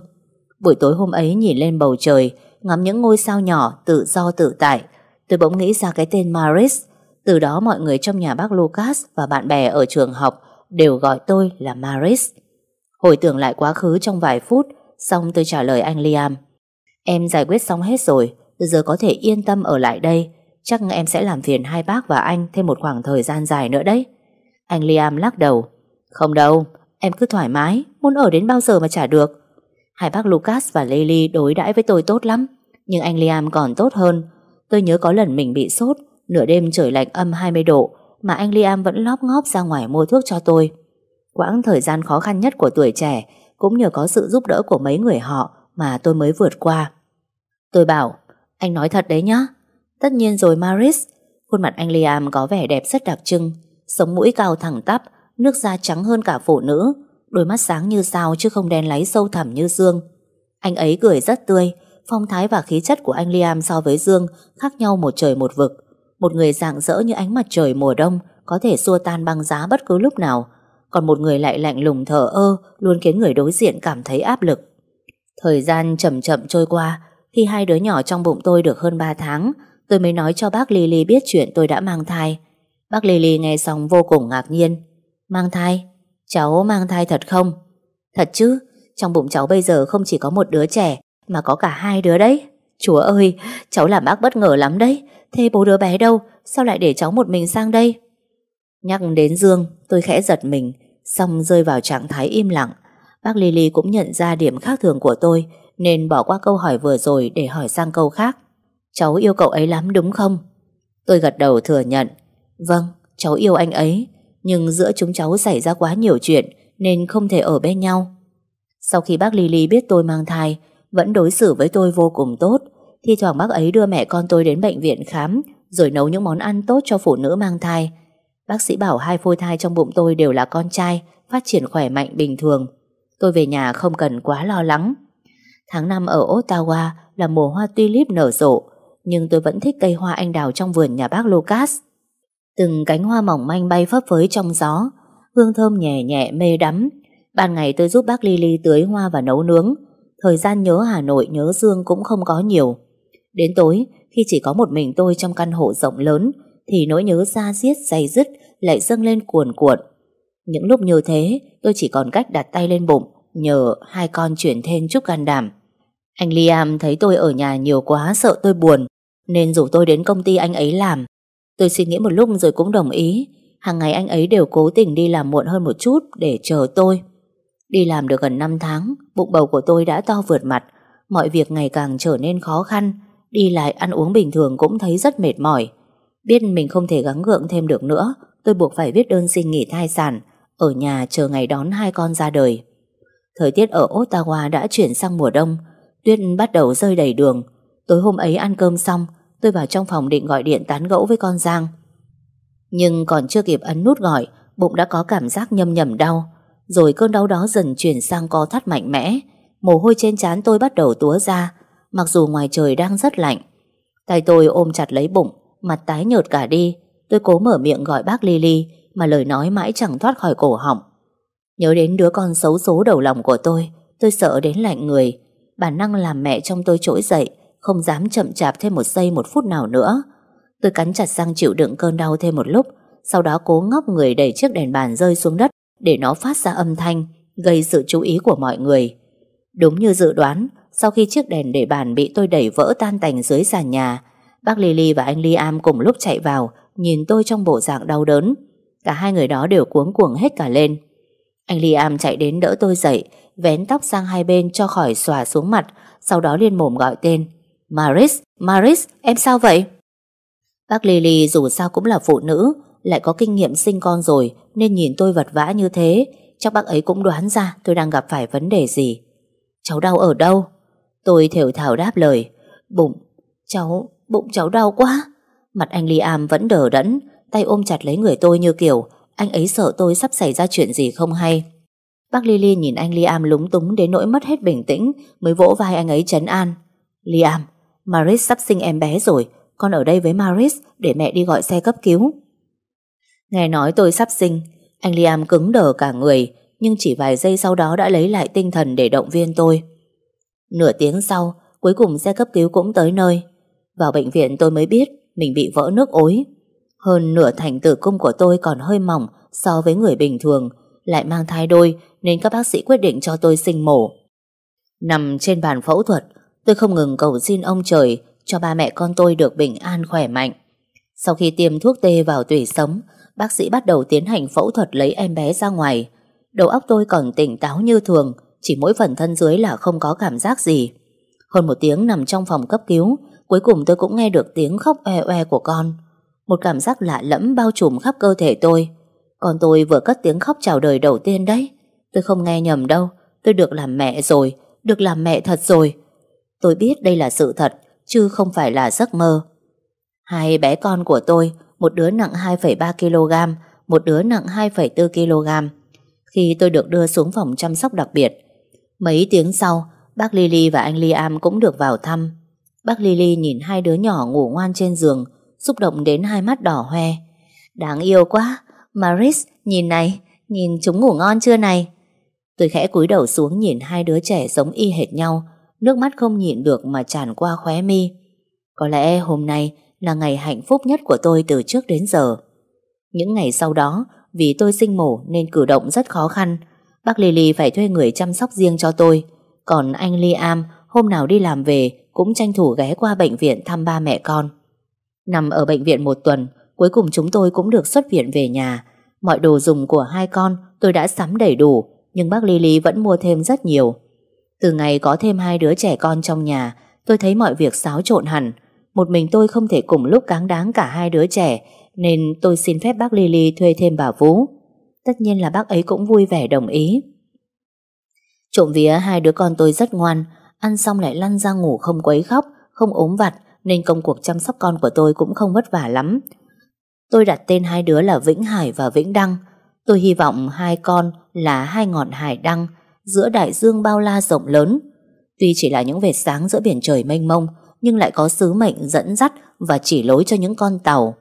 Buổi tối hôm ấy nhìn lên bầu trời, ngắm những ngôi sao nhỏ tự do tự tại, tôi bỗng nghĩ ra cái tên Maris từ đó mọi người trong nhà bác Lucas và bạn bè ở trường học đều gọi tôi là Maris. Hồi tưởng lại quá khứ trong vài phút, xong tôi trả lời anh Liam. Em giải quyết xong hết rồi, từ giờ có thể yên tâm ở lại đây. Chắc em sẽ làm phiền hai bác và anh thêm một khoảng thời gian dài nữa đấy. Anh Liam lắc đầu. Không đâu, em cứ thoải mái, muốn ở đến bao giờ mà trả được. Hai bác Lucas và Lily đối đãi với tôi tốt lắm, nhưng anh Liam còn tốt hơn. Tôi nhớ có lần mình bị sốt, Nửa đêm trời lạnh âm 20 độ mà anh Liam vẫn lóp ngóp ra ngoài mua thuốc cho tôi. Quãng thời gian khó khăn nhất của tuổi trẻ cũng nhờ có sự giúp đỡ của mấy người họ mà tôi mới vượt qua. Tôi bảo, anh nói thật đấy nhá. Tất nhiên rồi Maris, khuôn mặt anh Liam có vẻ đẹp rất đặc trưng, sống mũi cao thẳng tắp, nước da trắng hơn cả phụ nữ, đôi mắt sáng như sao chứ không đen láy sâu thẳm như Dương. Anh ấy cười rất tươi, phong thái và khí chất của anh Liam so với Dương khác nhau một trời một vực. Một người rạng rỡ như ánh mặt trời mùa đông có thể xua tan băng giá bất cứ lúc nào, còn một người lại lạnh lùng thở ơ luôn khiến người đối diện cảm thấy áp lực. Thời gian chậm chậm trôi qua, khi hai đứa nhỏ trong bụng tôi được hơn 3 tháng, tôi mới nói cho bác Lily biết chuyện tôi đã mang thai. Bác Lily nghe xong vô cùng ngạc nhiên. Mang thai? Cháu mang thai thật không? Thật chứ, trong bụng cháu bây giờ không chỉ có một đứa trẻ, mà có cả hai đứa đấy. Chúa ơi, cháu làm bác bất ngờ lắm đấy. Thế bố đứa bé đâu Sao lại để cháu một mình sang đây Nhắc đến Dương tôi khẽ giật mình Xong rơi vào trạng thái im lặng Bác Lily cũng nhận ra điểm khác thường của tôi Nên bỏ qua câu hỏi vừa rồi Để hỏi sang câu khác Cháu yêu cậu ấy lắm đúng không Tôi gật đầu thừa nhận Vâng cháu yêu anh ấy Nhưng giữa chúng cháu xảy ra quá nhiều chuyện Nên không thể ở bên nhau Sau khi bác Lily biết tôi mang thai Vẫn đối xử với tôi vô cùng tốt Thi thoảng bác ấy đưa mẹ con tôi đến bệnh viện khám Rồi nấu những món ăn tốt cho phụ nữ mang thai Bác sĩ bảo hai phôi thai trong bụng tôi đều là con trai Phát triển khỏe mạnh bình thường Tôi về nhà không cần quá lo lắng Tháng năm ở Ottawa là mùa hoa tulip nở rộ Nhưng tôi vẫn thích cây hoa anh đào trong vườn nhà bác Lucas Từng cánh hoa mỏng manh bay phấp phới trong gió Hương thơm nhẹ nhẹ mê đắm Ban ngày tôi giúp bác Lily tưới hoa và nấu nướng Thời gian nhớ Hà Nội nhớ Dương cũng không có nhiều Đến tối, khi chỉ có một mình tôi trong căn hộ rộng lớn, thì nỗi nhớ ra giết dày dứt lại dâng lên cuồn cuộn. Những lúc như thế, tôi chỉ còn cách đặt tay lên bụng, nhờ hai con chuyển thêm chút can đảm. Anh Liam thấy tôi ở nhà nhiều quá sợ tôi buồn, nên rủ tôi đến công ty anh ấy làm. Tôi suy nghĩ một lúc rồi cũng đồng ý. Hàng ngày anh ấy đều cố tình đi làm muộn hơn một chút để chờ tôi. Đi làm được gần 5 tháng, bụng bầu của tôi đã to vượt mặt. Mọi việc ngày càng trở nên khó khăn. Đi lại ăn uống bình thường cũng thấy rất mệt mỏi. Biết mình không thể gắng gượng thêm được nữa, tôi buộc phải viết đơn xin nghỉ thai sản, ở nhà chờ ngày đón hai con ra đời. Thời tiết ở Ottawa đã chuyển sang mùa đông, tuyết bắt đầu rơi đầy đường. Tối hôm ấy ăn cơm xong, tôi vào trong phòng định gọi điện tán gẫu với con Giang. Nhưng còn chưa kịp ấn nút gọi, bụng đã có cảm giác nhầm nhầm đau. Rồi cơn đau đó dần chuyển sang co thắt mạnh mẽ, mồ hôi trên trán tôi bắt đầu túa ra, mặc dù ngoài trời đang rất lạnh. Tay tôi ôm chặt lấy bụng, mặt tái nhợt cả đi. Tôi cố mở miệng gọi bác Lily, mà lời nói mãi chẳng thoát khỏi cổ họng. Nhớ đến đứa con xấu số đầu lòng của tôi, tôi sợ đến lạnh người. Bản năng làm mẹ trong tôi trỗi dậy, không dám chậm chạp thêm một giây một phút nào nữa. Tôi cắn chặt răng chịu đựng cơn đau thêm một lúc, sau đó cố ngóc người đẩy chiếc đèn bàn rơi xuống đất để nó phát ra âm thanh, gây sự chú ý của mọi người. Đúng như dự đoán, sau khi chiếc đèn để bàn bị tôi đẩy vỡ tan tành dưới sàn nhà, bác Lily và anh Liam cùng lúc chạy vào, nhìn tôi trong bộ dạng đau đớn. Cả hai người đó đều cuống cuồng hết cả lên. Anh Liam chạy đến đỡ tôi dậy, vén tóc sang hai bên cho khỏi xòa xuống mặt, sau đó liên mồm gọi tên. Maris, Maris, em sao vậy? Bác Lily dù sao cũng là phụ nữ, lại có kinh nghiệm sinh con rồi, nên nhìn tôi vật vã như thế, chắc bác ấy cũng đoán ra tôi đang gặp phải vấn đề gì. Cháu đau ở đâu? Tôi thều thào đáp lời. Bụng, cháu, bụng cháu đau quá. Mặt anh Liam vẫn đờ đẫn, tay ôm chặt lấy người tôi như kiểu anh ấy sợ tôi sắp xảy ra chuyện gì không hay. Bác Lily nhìn anh Liam lúng túng đến nỗi mất hết bình tĩnh mới vỗ vai anh ấy trấn an. Liam, Maris sắp sinh em bé rồi, con ở đây với Maris để mẹ đi gọi xe cấp cứu. Nghe nói tôi sắp sinh, anh Liam cứng đờ cả người, nhưng chỉ vài giây sau đó đã lấy lại tinh thần để động viên tôi. Nửa tiếng sau, cuối cùng xe cấp cứu cũng tới nơi. Vào bệnh viện tôi mới biết mình bị vỡ nước ối. Hơn nửa thành tử cung của tôi còn hơi mỏng so với người bình thường, lại mang thai đôi nên các bác sĩ quyết định cho tôi sinh mổ. Nằm trên bàn phẫu thuật, tôi không ngừng cầu xin ông trời cho ba mẹ con tôi được bình an khỏe mạnh. Sau khi tiêm thuốc tê vào tủy sống, bác sĩ bắt đầu tiến hành phẫu thuật lấy em bé ra ngoài. Đầu óc tôi còn tỉnh táo như thường, chỉ mỗi phần thân dưới là không có cảm giác gì. Hơn một tiếng nằm trong phòng cấp cứu, cuối cùng tôi cũng nghe được tiếng khóc oe oe của con. Một cảm giác lạ lẫm bao trùm khắp cơ thể tôi. Còn tôi vừa cất tiếng khóc chào đời đầu tiên đấy. Tôi không nghe nhầm đâu, tôi được làm mẹ rồi, được làm mẹ thật rồi. Tôi biết đây là sự thật, chứ không phải là giấc mơ. Hai bé con của tôi, một đứa nặng 2,3 kg, một đứa nặng 2,4 kg. Khi tôi được đưa xuống phòng chăm sóc đặc biệt, Mấy tiếng sau, bác Lily và anh Liam cũng được vào thăm. Bác Lily nhìn hai đứa nhỏ ngủ ngoan trên giường, xúc động đến hai mắt đỏ hoe. Đáng yêu quá, Maris, nhìn này, nhìn chúng ngủ ngon chưa này? Tôi khẽ cúi đầu xuống nhìn hai đứa trẻ giống y hệt nhau, nước mắt không nhịn được mà tràn qua khóe mi. Có lẽ hôm nay là ngày hạnh phúc nhất của tôi từ trước đến giờ. Những ngày sau đó, vì tôi sinh mổ nên cử động rất khó khăn, Bác Lily phải thuê người chăm sóc riêng cho tôi Còn anh Liam hôm nào đi làm về Cũng tranh thủ ghé qua bệnh viện thăm ba mẹ con Nằm ở bệnh viện một tuần Cuối cùng chúng tôi cũng được xuất viện về nhà Mọi đồ dùng của hai con tôi đã sắm đầy đủ Nhưng bác Lily vẫn mua thêm rất nhiều Từ ngày có thêm hai đứa trẻ con trong nhà Tôi thấy mọi việc xáo trộn hẳn Một mình tôi không thể cùng lúc cáng đáng cả hai đứa trẻ Nên tôi xin phép bác Lily thuê thêm bà Vũ Tất nhiên là bác ấy cũng vui vẻ đồng ý Trộm vía hai đứa con tôi rất ngoan Ăn xong lại lăn ra ngủ không quấy khóc Không ốm vặt Nên công cuộc chăm sóc con của tôi cũng không vất vả lắm Tôi đặt tên hai đứa là Vĩnh Hải và Vĩnh Đăng Tôi hy vọng hai con là hai ngọn hải đăng Giữa đại dương bao la rộng lớn Tuy chỉ là những vệt sáng giữa biển trời mênh mông Nhưng lại có sứ mệnh dẫn dắt Và chỉ lối cho những con tàu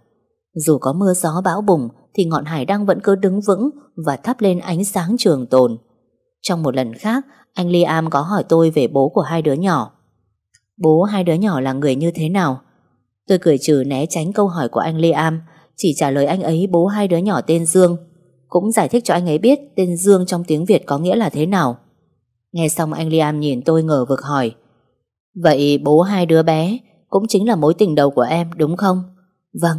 Dù có mưa gió bão bùng thì ngọn hải đăng vẫn cứ đứng vững và thắp lên ánh sáng trường tồn. Trong một lần khác, anh Liam có hỏi tôi về bố của hai đứa nhỏ. Bố hai đứa nhỏ là người như thế nào? Tôi cười trừ né tránh câu hỏi của anh Liam, chỉ trả lời anh ấy bố hai đứa nhỏ tên Dương. Cũng giải thích cho anh ấy biết tên Dương trong tiếng Việt có nghĩa là thế nào. Nghe xong anh Liam nhìn tôi ngờ vực hỏi. Vậy bố hai đứa bé cũng chính là mối tình đầu của em đúng không? Vâng,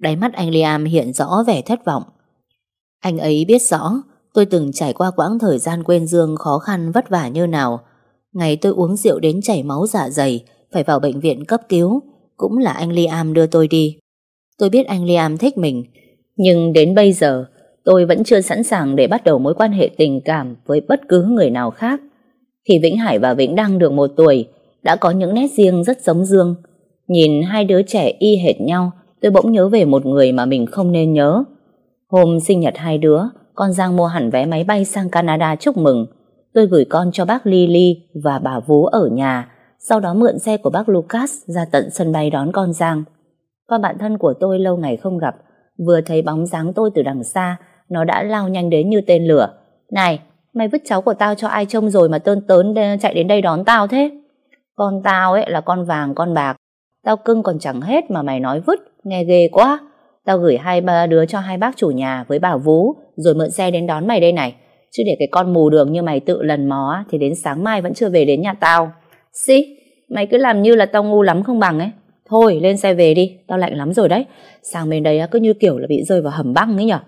Đáy mắt anh Liam hiện rõ vẻ thất vọng. Anh ấy biết rõ tôi từng trải qua quãng thời gian quên Dương khó khăn vất vả như nào. Ngày tôi uống rượu đến chảy máu dạ dày, phải vào bệnh viện cấp cứu, cũng là anh Liam đưa tôi đi. Tôi biết anh Liam thích mình, nhưng đến bây giờ tôi vẫn chưa sẵn sàng để bắt đầu mối quan hệ tình cảm với bất cứ người nào khác. Thì Vĩnh Hải và Vĩnh Đăng được một tuổi, đã có những nét riêng rất giống Dương. Nhìn hai đứa trẻ y hệt nhau, tôi bỗng nhớ về một người mà mình không nên nhớ. Hôm sinh nhật hai đứa, con Giang mua hẳn vé máy bay sang Canada chúc mừng. Tôi gửi con cho bác Lily và bà Vú ở nhà, sau đó mượn xe của bác Lucas ra tận sân bay đón con Giang. Con bạn thân của tôi lâu ngày không gặp, vừa thấy bóng dáng tôi từ đằng xa, nó đã lao nhanh đến như tên lửa. Này, mày vứt cháu của tao cho ai trông rồi mà tơn tớn chạy đến đây đón tao thế? Con tao ấy là con vàng, con bạc. Tao cưng còn chẳng hết mà mày nói vứt nghe ghê quá. Tao gửi hai ba đứa cho hai bác chủ nhà với bảo Vũ rồi mượn xe đến đón mày đây này. Chứ để cái con mù đường như mày tự lần mó thì đến sáng mai vẫn chưa về đến nhà tao. Xí, mày cứ làm như là tao ngu lắm không bằng ấy. Thôi lên xe về đi, tao lạnh lắm rồi đấy. Sang bên đây cứ như kiểu là bị rơi vào hầm băng ấy nhở.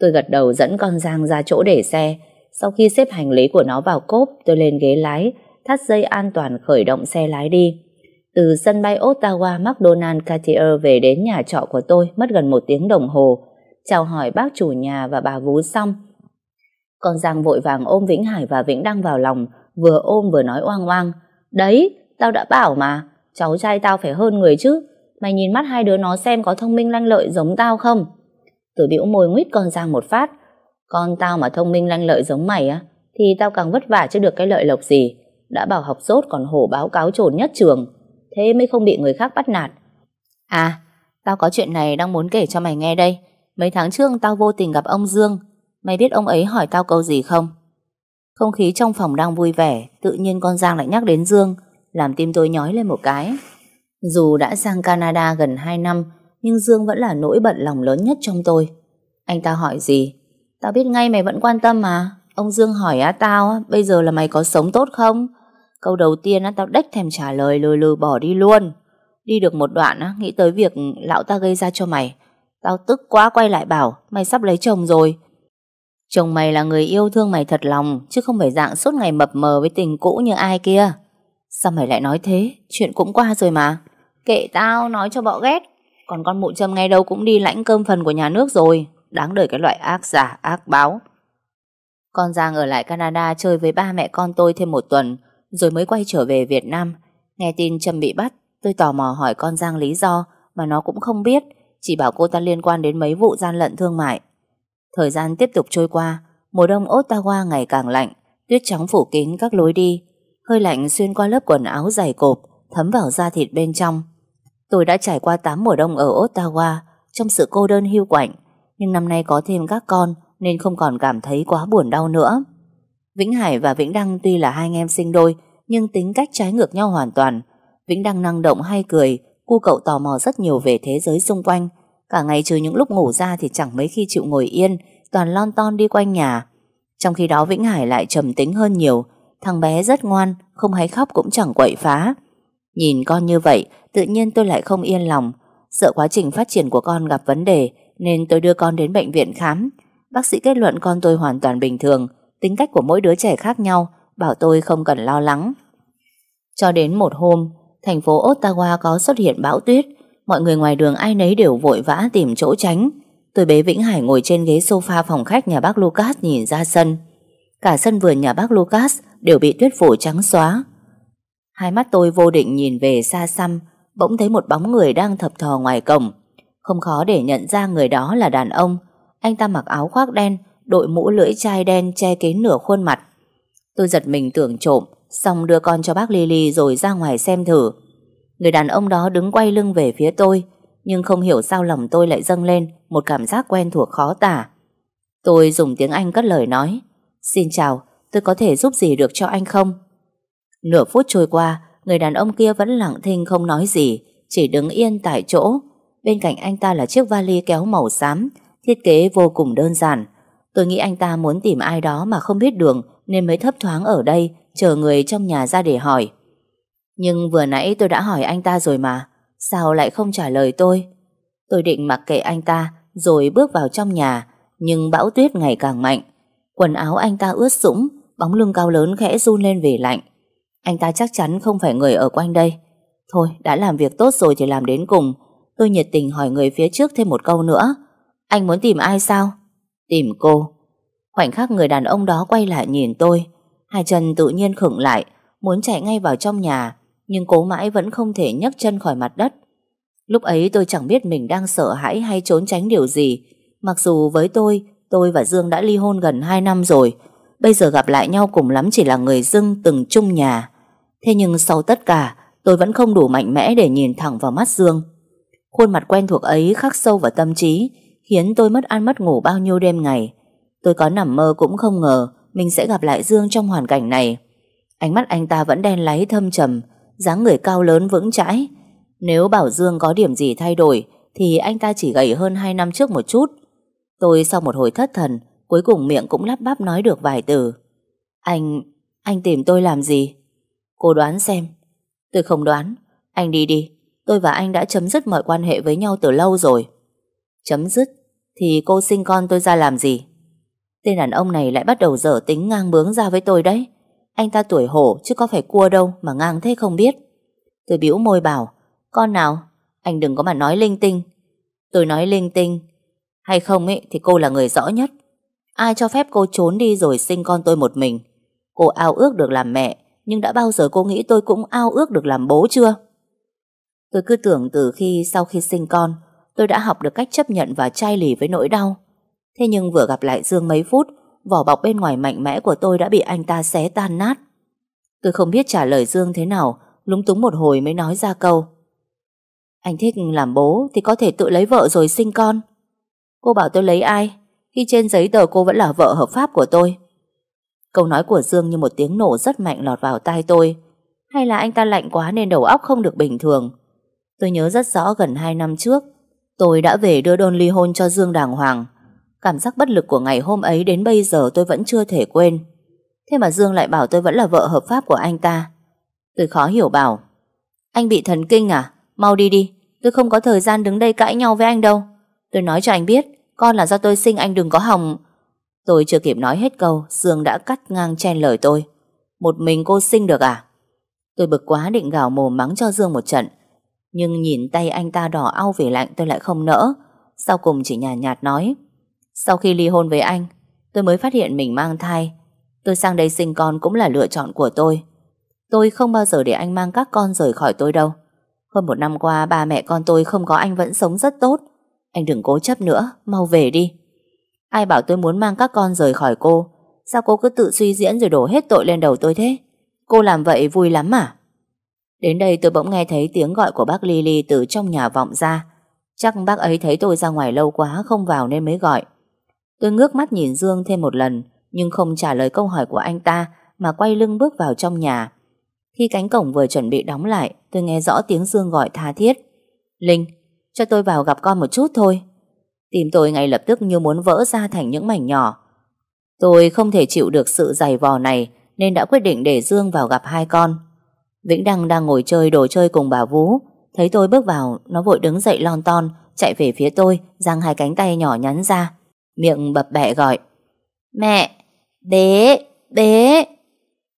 Tôi gật đầu dẫn con Giang ra chỗ để xe. Sau khi xếp hành lý của nó vào cốp, tôi lên ghế lái, thắt dây an toàn khởi động xe lái đi. Từ sân bay Ottawa McDonald Cartier về đến nhà trọ của tôi mất gần một tiếng đồng hồ. Chào hỏi bác chủ nhà và bà vú xong. Con Giang vội vàng ôm Vĩnh Hải và Vĩnh Đăng vào lòng, vừa ôm vừa nói oang oang. Đấy, tao đã bảo mà, cháu trai tao phải hơn người chứ. Mày nhìn mắt hai đứa nó xem có thông minh lanh lợi giống tao không? Tử biểu môi nguyết con Giang một phát. Con tao mà thông minh lanh lợi giống mày á, thì tao càng vất vả chứ được cái lợi lộc gì. Đã bảo học rốt còn hổ báo cáo trồn nhất trường thế mới không bị người khác bắt nạt. À, tao có chuyện này đang muốn kể cho mày nghe đây. Mấy tháng trước tao vô tình gặp ông Dương, mày biết ông ấy hỏi tao câu gì không? Không khí trong phòng đang vui vẻ, tự nhiên con Giang lại nhắc đến Dương, làm tim tôi nhói lên một cái. Dù đã sang Canada gần 2 năm, nhưng Dương vẫn là nỗi bận lòng lớn nhất trong tôi. Anh ta hỏi gì? Tao biết ngay mày vẫn quan tâm mà. Ông Dương hỏi á tao, bây giờ là mày có sống tốt không? Câu đầu tiên á, tao đách thèm trả lời lừ lừ bỏ đi luôn. Đi được một đoạn á, nghĩ tới việc lão ta gây ra cho mày. Tao tức quá quay lại bảo, mày sắp lấy chồng rồi. Chồng mày là người yêu thương mày thật lòng, chứ không phải dạng suốt ngày mập mờ với tình cũ như ai kia. Sao mày lại nói thế? Chuyện cũng qua rồi mà. Kệ tao, nói cho bọ ghét. Còn con mụ châm ngay đâu cũng đi lãnh cơm phần của nhà nước rồi. Đáng đời cái loại ác giả, ác báo. Con Giang ở lại Canada chơi với ba mẹ con tôi thêm một tuần rồi mới quay trở về Việt Nam. Nghe tin Trâm bị bắt, tôi tò mò hỏi con Giang lý do mà nó cũng không biết, chỉ bảo cô ta liên quan đến mấy vụ gian lận thương mại. Thời gian tiếp tục trôi qua, mùa đông Ottawa ngày càng lạnh, tuyết trắng phủ kín các lối đi, hơi lạnh xuyên qua lớp quần áo dày cộp, thấm vào da thịt bên trong. Tôi đã trải qua 8 mùa đông ở Ottawa trong sự cô đơn hiu quạnh, nhưng năm nay có thêm các con nên không còn cảm thấy quá buồn đau nữa. Vĩnh Hải và Vĩnh Đăng tuy là hai anh em sinh đôi nhưng tính cách trái ngược nhau hoàn toàn. Vĩnh đang năng động hay cười, cu cậu tò mò rất nhiều về thế giới xung quanh. Cả ngày trừ những lúc ngủ ra thì chẳng mấy khi chịu ngồi yên, toàn lon ton đi quanh nhà. Trong khi đó Vĩnh Hải lại trầm tính hơn nhiều, thằng bé rất ngoan, không hay khóc cũng chẳng quậy phá. Nhìn con như vậy, tự nhiên tôi lại không yên lòng, sợ quá trình phát triển của con gặp vấn đề nên tôi đưa con đến bệnh viện khám. Bác sĩ kết luận con tôi hoàn toàn bình thường, tính cách của mỗi đứa trẻ khác nhau bảo tôi không cần lo lắng. Cho đến một hôm, thành phố Ottawa có xuất hiện bão tuyết, mọi người ngoài đường ai nấy đều vội vã tìm chỗ tránh. Tôi bế Vĩnh Hải ngồi trên ghế sofa phòng khách nhà bác Lucas nhìn ra sân. Cả sân vườn nhà bác Lucas đều bị tuyết phủ trắng xóa. Hai mắt tôi vô định nhìn về xa xăm, bỗng thấy một bóng người đang thập thò ngoài cổng. Không khó để nhận ra người đó là đàn ông. Anh ta mặc áo khoác đen, đội mũ lưỡi chai đen che kín nửa khuôn mặt. Tôi giật mình tưởng trộm, xong đưa con cho bác Lily rồi ra ngoài xem thử. Người đàn ông đó đứng quay lưng về phía tôi, nhưng không hiểu sao lòng tôi lại dâng lên một cảm giác quen thuộc khó tả. Tôi dùng tiếng Anh cất lời nói. Xin chào, tôi có thể giúp gì được cho anh không? Nửa phút trôi qua, người đàn ông kia vẫn lặng thinh không nói gì, chỉ đứng yên tại chỗ. Bên cạnh anh ta là chiếc vali kéo màu xám, thiết kế vô cùng đơn giản. Tôi nghĩ anh ta muốn tìm ai đó mà không biết đường nên mới thấp thoáng ở đây chờ người trong nhà ra để hỏi. Nhưng vừa nãy tôi đã hỏi anh ta rồi mà, sao lại không trả lời tôi? Tôi định mặc kệ anh ta rồi bước vào trong nhà, nhưng bão tuyết ngày càng mạnh. Quần áo anh ta ướt sũng, bóng lưng cao lớn khẽ run lên vì lạnh. Anh ta chắc chắn không phải người ở quanh đây. Thôi, đã làm việc tốt rồi thì làm đến cùng. Tôi nhiệt tình hỏi người phía trước thêm một câu nữa. Anh muốn tìm ai sao? Tìm cô. Khoảnh khắc người đàn ông đó quay lại nhìn tôi, hai chân tự nhiên khựng lại, muốn chạy ngay vào trong nhà, nhưng cố mãi vẫn không thể nhấc chân khỏi mặt đất. Lúc ấy tôi chẳng biết mình đang sợ hãi hay trốn tránh điều gì, mặc dù với tôi, tôi và Dương đã ly hôn gần 2 năm rồi, bây giờ gặp lại nhau cùng lắm chỉ là người dưng từng chung nhà. Thế nhưng sau tất cả, tôi vẫn không đủ mạnh mẽ để nhìn thẳng vào mắt Dương. Khuôn mặt quen thuộc ấy khắc sâu vào tâm trí, khiến tôi mất ăn mất ngủ bao nhiêu đêm ngày. Tôi có nằm mơ cũng không ngờ mình sẽ gặp lại Dương trong hoàn cảnh này. Ánh mắt anh ta vẫn đen láy thâm trầm, dáng người cao lớn vững chãi. Nếu bảo Dương có điểm gì thay đổi thì anh ta chỉ gầy hơn 2 năm trước một chút. Tôi sau một hồi thất thần, cuối cùng miệng cũng lắp bắp nói được vài từ. Anh, anh tìm tôi làm gì? Cô đoán xem. Tôi không đoán. Anh đi đi. Tôi và anh đã chấm dứt mọi quan hệ với nhau từ lâu rồi. Chấm dứt? Thì cô sinh con tôi ra làm gì? Tên đàn ông này lại bắt đầu dở tính ngang bướng ra với tôi đấy. Anh ta tuổi hổ chứ có phải cua đâu mà ngang thế không biết. Tôi bĩu môi bảo, con nào, anh đừng có mà nói linh tinh. Tôi nói linh tinh, hay không ấy thì cô là người rõ nhất. Ai cho phép cô trốn đi rồi sinh con tôi một mình. Cô ao ước được làm mẹ, nhưng đã bao giờ cô nghĩ tôi cũng ao ước được làm bố chưa? Tôi cứ tưởng từ khi sau khi sinh con, tôi đã học được cách chấp nhận và chai lì với nỗi đau. Thế nhưng vừa gặp lại Dương mấy phút, vỏ bọc bên ngoài mạnh mẽ của tôi đã bị anh ta xé tan nát. Tôi không biết trả lời Dương thế nào, lúng túng một hồi mới nói ra câu. Anh thích làm bố thì có thể tự lấy vợ rồi sinh con. Cô bảo tôi lấy ai? Khi trên giấy tờ cô vẫn là vợ hợp pháp của tôi. Câu nói của Dương như một tiếng nổ rất mạnh lọt vào tai tôi. Hay là anh ta lạnh quá nên đầu óc không được bình thường. Tôi nhớ rất rõ gần 2 năm trước, tôi đã về đưa đơn ly hôn cho Dương đàng hoàng. Cảm giác bất lực của ngày hôm ấy đến bây giờ tôi vẫn chưa thể quên. Thế mà Dương lại bảo tôi vẫn là vợ hợp pháp của anh ta. Tôi khó hiểu bảo. Anh bị thần kinh à? Mau đi đi. Tôi không có thời gian đứng đây cãi nhau với anh đâu. Tôi nói cho anh biết, con là do tôi sinh anh đừng có hòng. Tôi chưa kịp nói hết câu, Dương đã cắt ngang chen lời tôi. Một mình cô sinh được à? Tôi bực quá định gào mồm mắng cho Dương một trận. Nhưng nhìn tay anh ta đỏ au vì lạnh tôi lại không nỡ. Sau cùng chỉ nhàn nhạt, nhạt nói. Sau khi ly hôn với anh, tôi mới phát hiện mình mang thai. Tôi sang đây sinh con cũng là lựa chọn của tôi. Tôi không bao giờ để anh mang các con rời khỏi tôi đâu. Hơn một năm qua, ba mẹ con tôi không có anh vẫn sống rất tốt. Anh đừng cố chấp nữa, mau về đi. Ai bảo tôi muốn mang các con rời khỏi cô? Sao cô cứ tự suy diễn rồi đổ hết tội lên đầu tôi thế? Cô làm vậy vui lắm à? Đến đây tôi bỗng nghe thấy tiếng gọi của bác Lily từ trong nhà vọng ra. Chắc bác ấy thấy tôi ra ngoài lâu quá không vào nên mới gọi. Tôi ngước mắt nhìn Dương thêm một lần, nhưng không trả lời câu hỏi của anh ta mà quay lưng bước vào trong nhà. Khi cánh cổng vừa chuẩn bị đóng lại, tôi nghe rõ tiếng Dương gọi tha thiết. Linh, cho tôi vào gặp con một chút thôi. Tìm tôi ngay lập tức như muốn vỡ ra thành những mảnh nhỏ. Tôi không thể chịu được sự dày vò này nên đã quyết định để Dương vào gặp hai con. Vĩnh Đăng đang ngồi chơi đồ chơi cùng bà Vũ. Thấy tôi bước vào, nó vội đứng dậy lon ton, chạy về phía tôi, giang hai cánh tay nhỏ nhắn ra miệng bập bẹ gọi. Mẹ, đế, đế.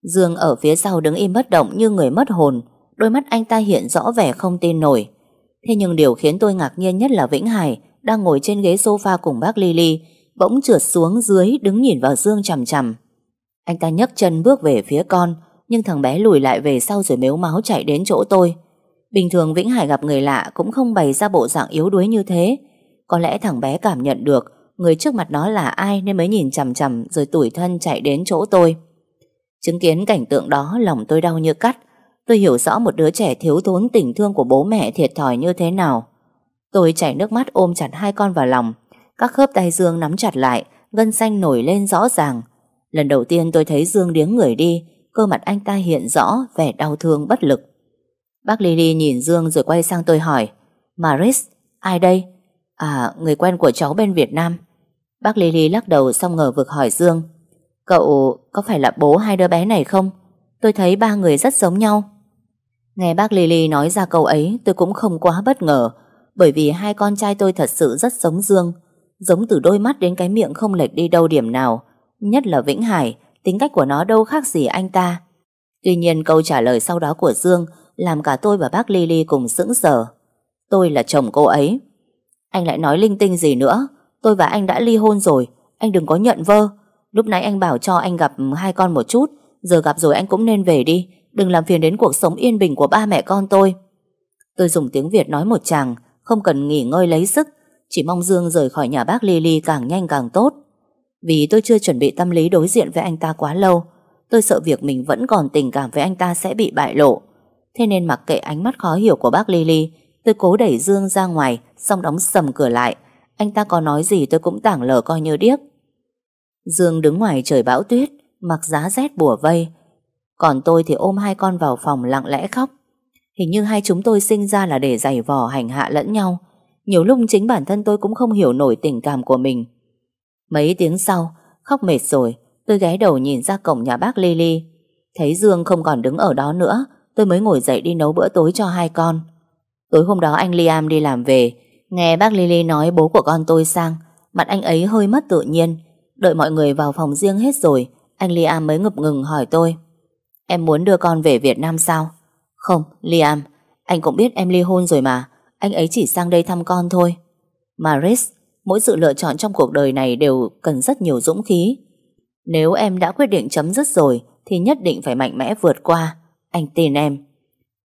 Dương ở phía sau đứng im bất động như người mất hồn, đôi mắt anh ta hiện rõ vẻ không tin nổi. Thế nhưng điều khiến tôi ngạc nhiên nhất là Vĩnh Hải đang ngồi trên ghế sofa cùng bác Lily, bỗng trượt xuống dưới đứng nhìn vào Dương chằm chằm. Anh ta nhấc chân bước về phía con, nhưng thằng bé lùi lại về sau rồi mếu máu chạy đến chỗ tôi. Bình thường Vĩnh Hải gặp người lạ cũng không bày ra bộ dạng yếu đuối như thế. Có lẽ thằng bé cảm nhận được người trước mặt đó là ai nên mới nhìn chằm chằm rồi tủi thân chạy đến chỗ tôi. Chứng kiến cảnh tượng đó lòng tôi đau như cắt. Tôi hiểu rõ một đứa trẻ thiếu thốn tình thương của bố mẹ thiệt thòi như thế nào. Tôi chảy nước mắt ôm chặt hai con vào lòng. Các khớp tay Dương nắm chặt lại, gân xanh nổi lên rõ ràng. Lần đầu tiên tôi thấy Dương điếng người đi, cơ mặt anh ta hiện rõ vẻ đau thương bất lực. Bác Lily nhìn Dương rồi quay sang tôi hỏi Maris, ai đây? À, người quen của cháu bên Việt Nam Bác Lily lắc đầu xong ngờ vực hỏi Dương. Cậu có phải là bố hai đứa bé này không? Tôi thấy ba người rất giống nhau. Nghe bác Lily nói ra câu ấy tôi cũng không quá bất ngờ bởi vì hai con trai tôi thật sự rất giống Dương. Giống từ đôi mắt đến cái miệng không lệch đi đâu điểm nào. Nhất là Vĩnh Hải, tính cách của nó đâu khác gì anh ta. Tuy nhiên câu trả lời sau đó của Dương làm cả tôi và bác Lily cùng sững sờ. Tôi là chồng cô ấy. Anh lại nói linh tinh gì nữa? Tôi và anh đã ly hôn rồi Anh đừng có nhận vơ Lúc nãy anh bảo cho anh gặp hai con một chút Giờ gặp rồi anh cũng nên về đi Đừng làm phiền đến cuộc sống yên bình của ba mẹ con tôi Tôi dùng tiếng Việt nói một chàng Không cần nghỉ ngơi lấy sức Chỉ mong Dương rời khỏi nhà bác Lily càng nhanh càng tốt Vì tôi chưa chuẩn bị tâm lý đối diện với anh ta quá lâu Tôi sợ việc mình vẫn còn tình cảm với anh ta sẽ bị bại lộ Thế nên mặc kệ ánh mắt khó hiểu của bác Lily Tôi cố đẩy Dương ra ngoài Xong đóng sầm cửa lại anh ta có nói gì tôi cũng tảng lờ coi như điếc Dương đứng ngoài trời bão tuyết Mặc giá rét bùa vây Còn tôi thì ôm hai con vào phòng lặng lẽ khóc Hình như hai chúng tôi sinh ra là để giày vò hành hạ lẫn nhau Nhiều lúc chính bản thân tôi cũng không hiểu nổi tình cảm của mình Mấy tiếng sau Khóc mệt rồi Tôi ghé đầu nhìn ra cổng nhà bác Lily Thấy Dương không còn đứng ở đó nữa Tôi mới ngồi dậy đi nấu bữa tối cho hai con Tối hôm đó anh Liam đi làm về Nghe bác Lily nói bố của con tôi sang Mặt anh ấy hơi mất tự nhiên Đợi mọi người vào phòng riêng hết rồi Anh Liam mới ngập ngừng hỏi tôi Em muốn đưa con về Việt Nam sao? Không, Liam Anh cũng biết em ly hôn rồi mà Anh ấy chỉ sang đây thăm con thôi Maris, mỗi sự lựa chọn trong cuộc đời này Đều cần rất nhiều dũng khí Nếu em đã quyết định chấm dứt rồi Thì nhất định phải mạnh mẽ vượt qua Anh tin em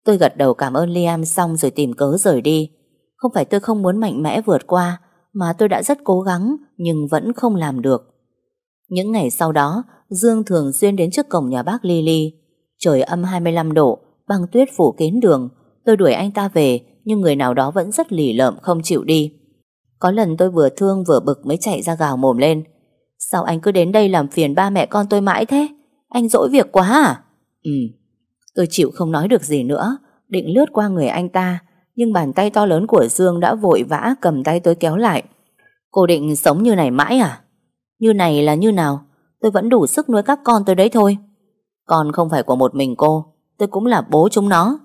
Tôi gật đầu cảm ơn Liam xong rồi tìm cớ rời đi không phải tôi không muốn mạnh mẽ vượt qua, mà tôi đã rất cố gắng nhưng vẫn không làm được. Những ngày sau đó, Dương thường xuyên đến trước cổng nhà bác Lily. Trời âm 25 độ, băng tuyết phủ kín đường. Tôi đuổi anh ta về, nhưng người nào đó vẫn rất lì lợm không chịu đi. Có lần tôi vừa thương vừa bực mới chạy ra gào mồm lên. Sao anh cứ đến đây làm phiền ba mẹ con tôi mãi thế? Anh dỗi việc quá à? Ừ, tôi chịu không nói được gì nữa, định lướt qua người anh ta, nhưng bàn tay to lớn của Dương đã vội vã cầm tay tôi kéo lại. Cô định sống như này mãi à? Như này là như nào? Tôi vẫn đủ sức nuôi các con tôi đấy thôi. Con không phải của một mình cô, tôi cũng là bố chúng nó.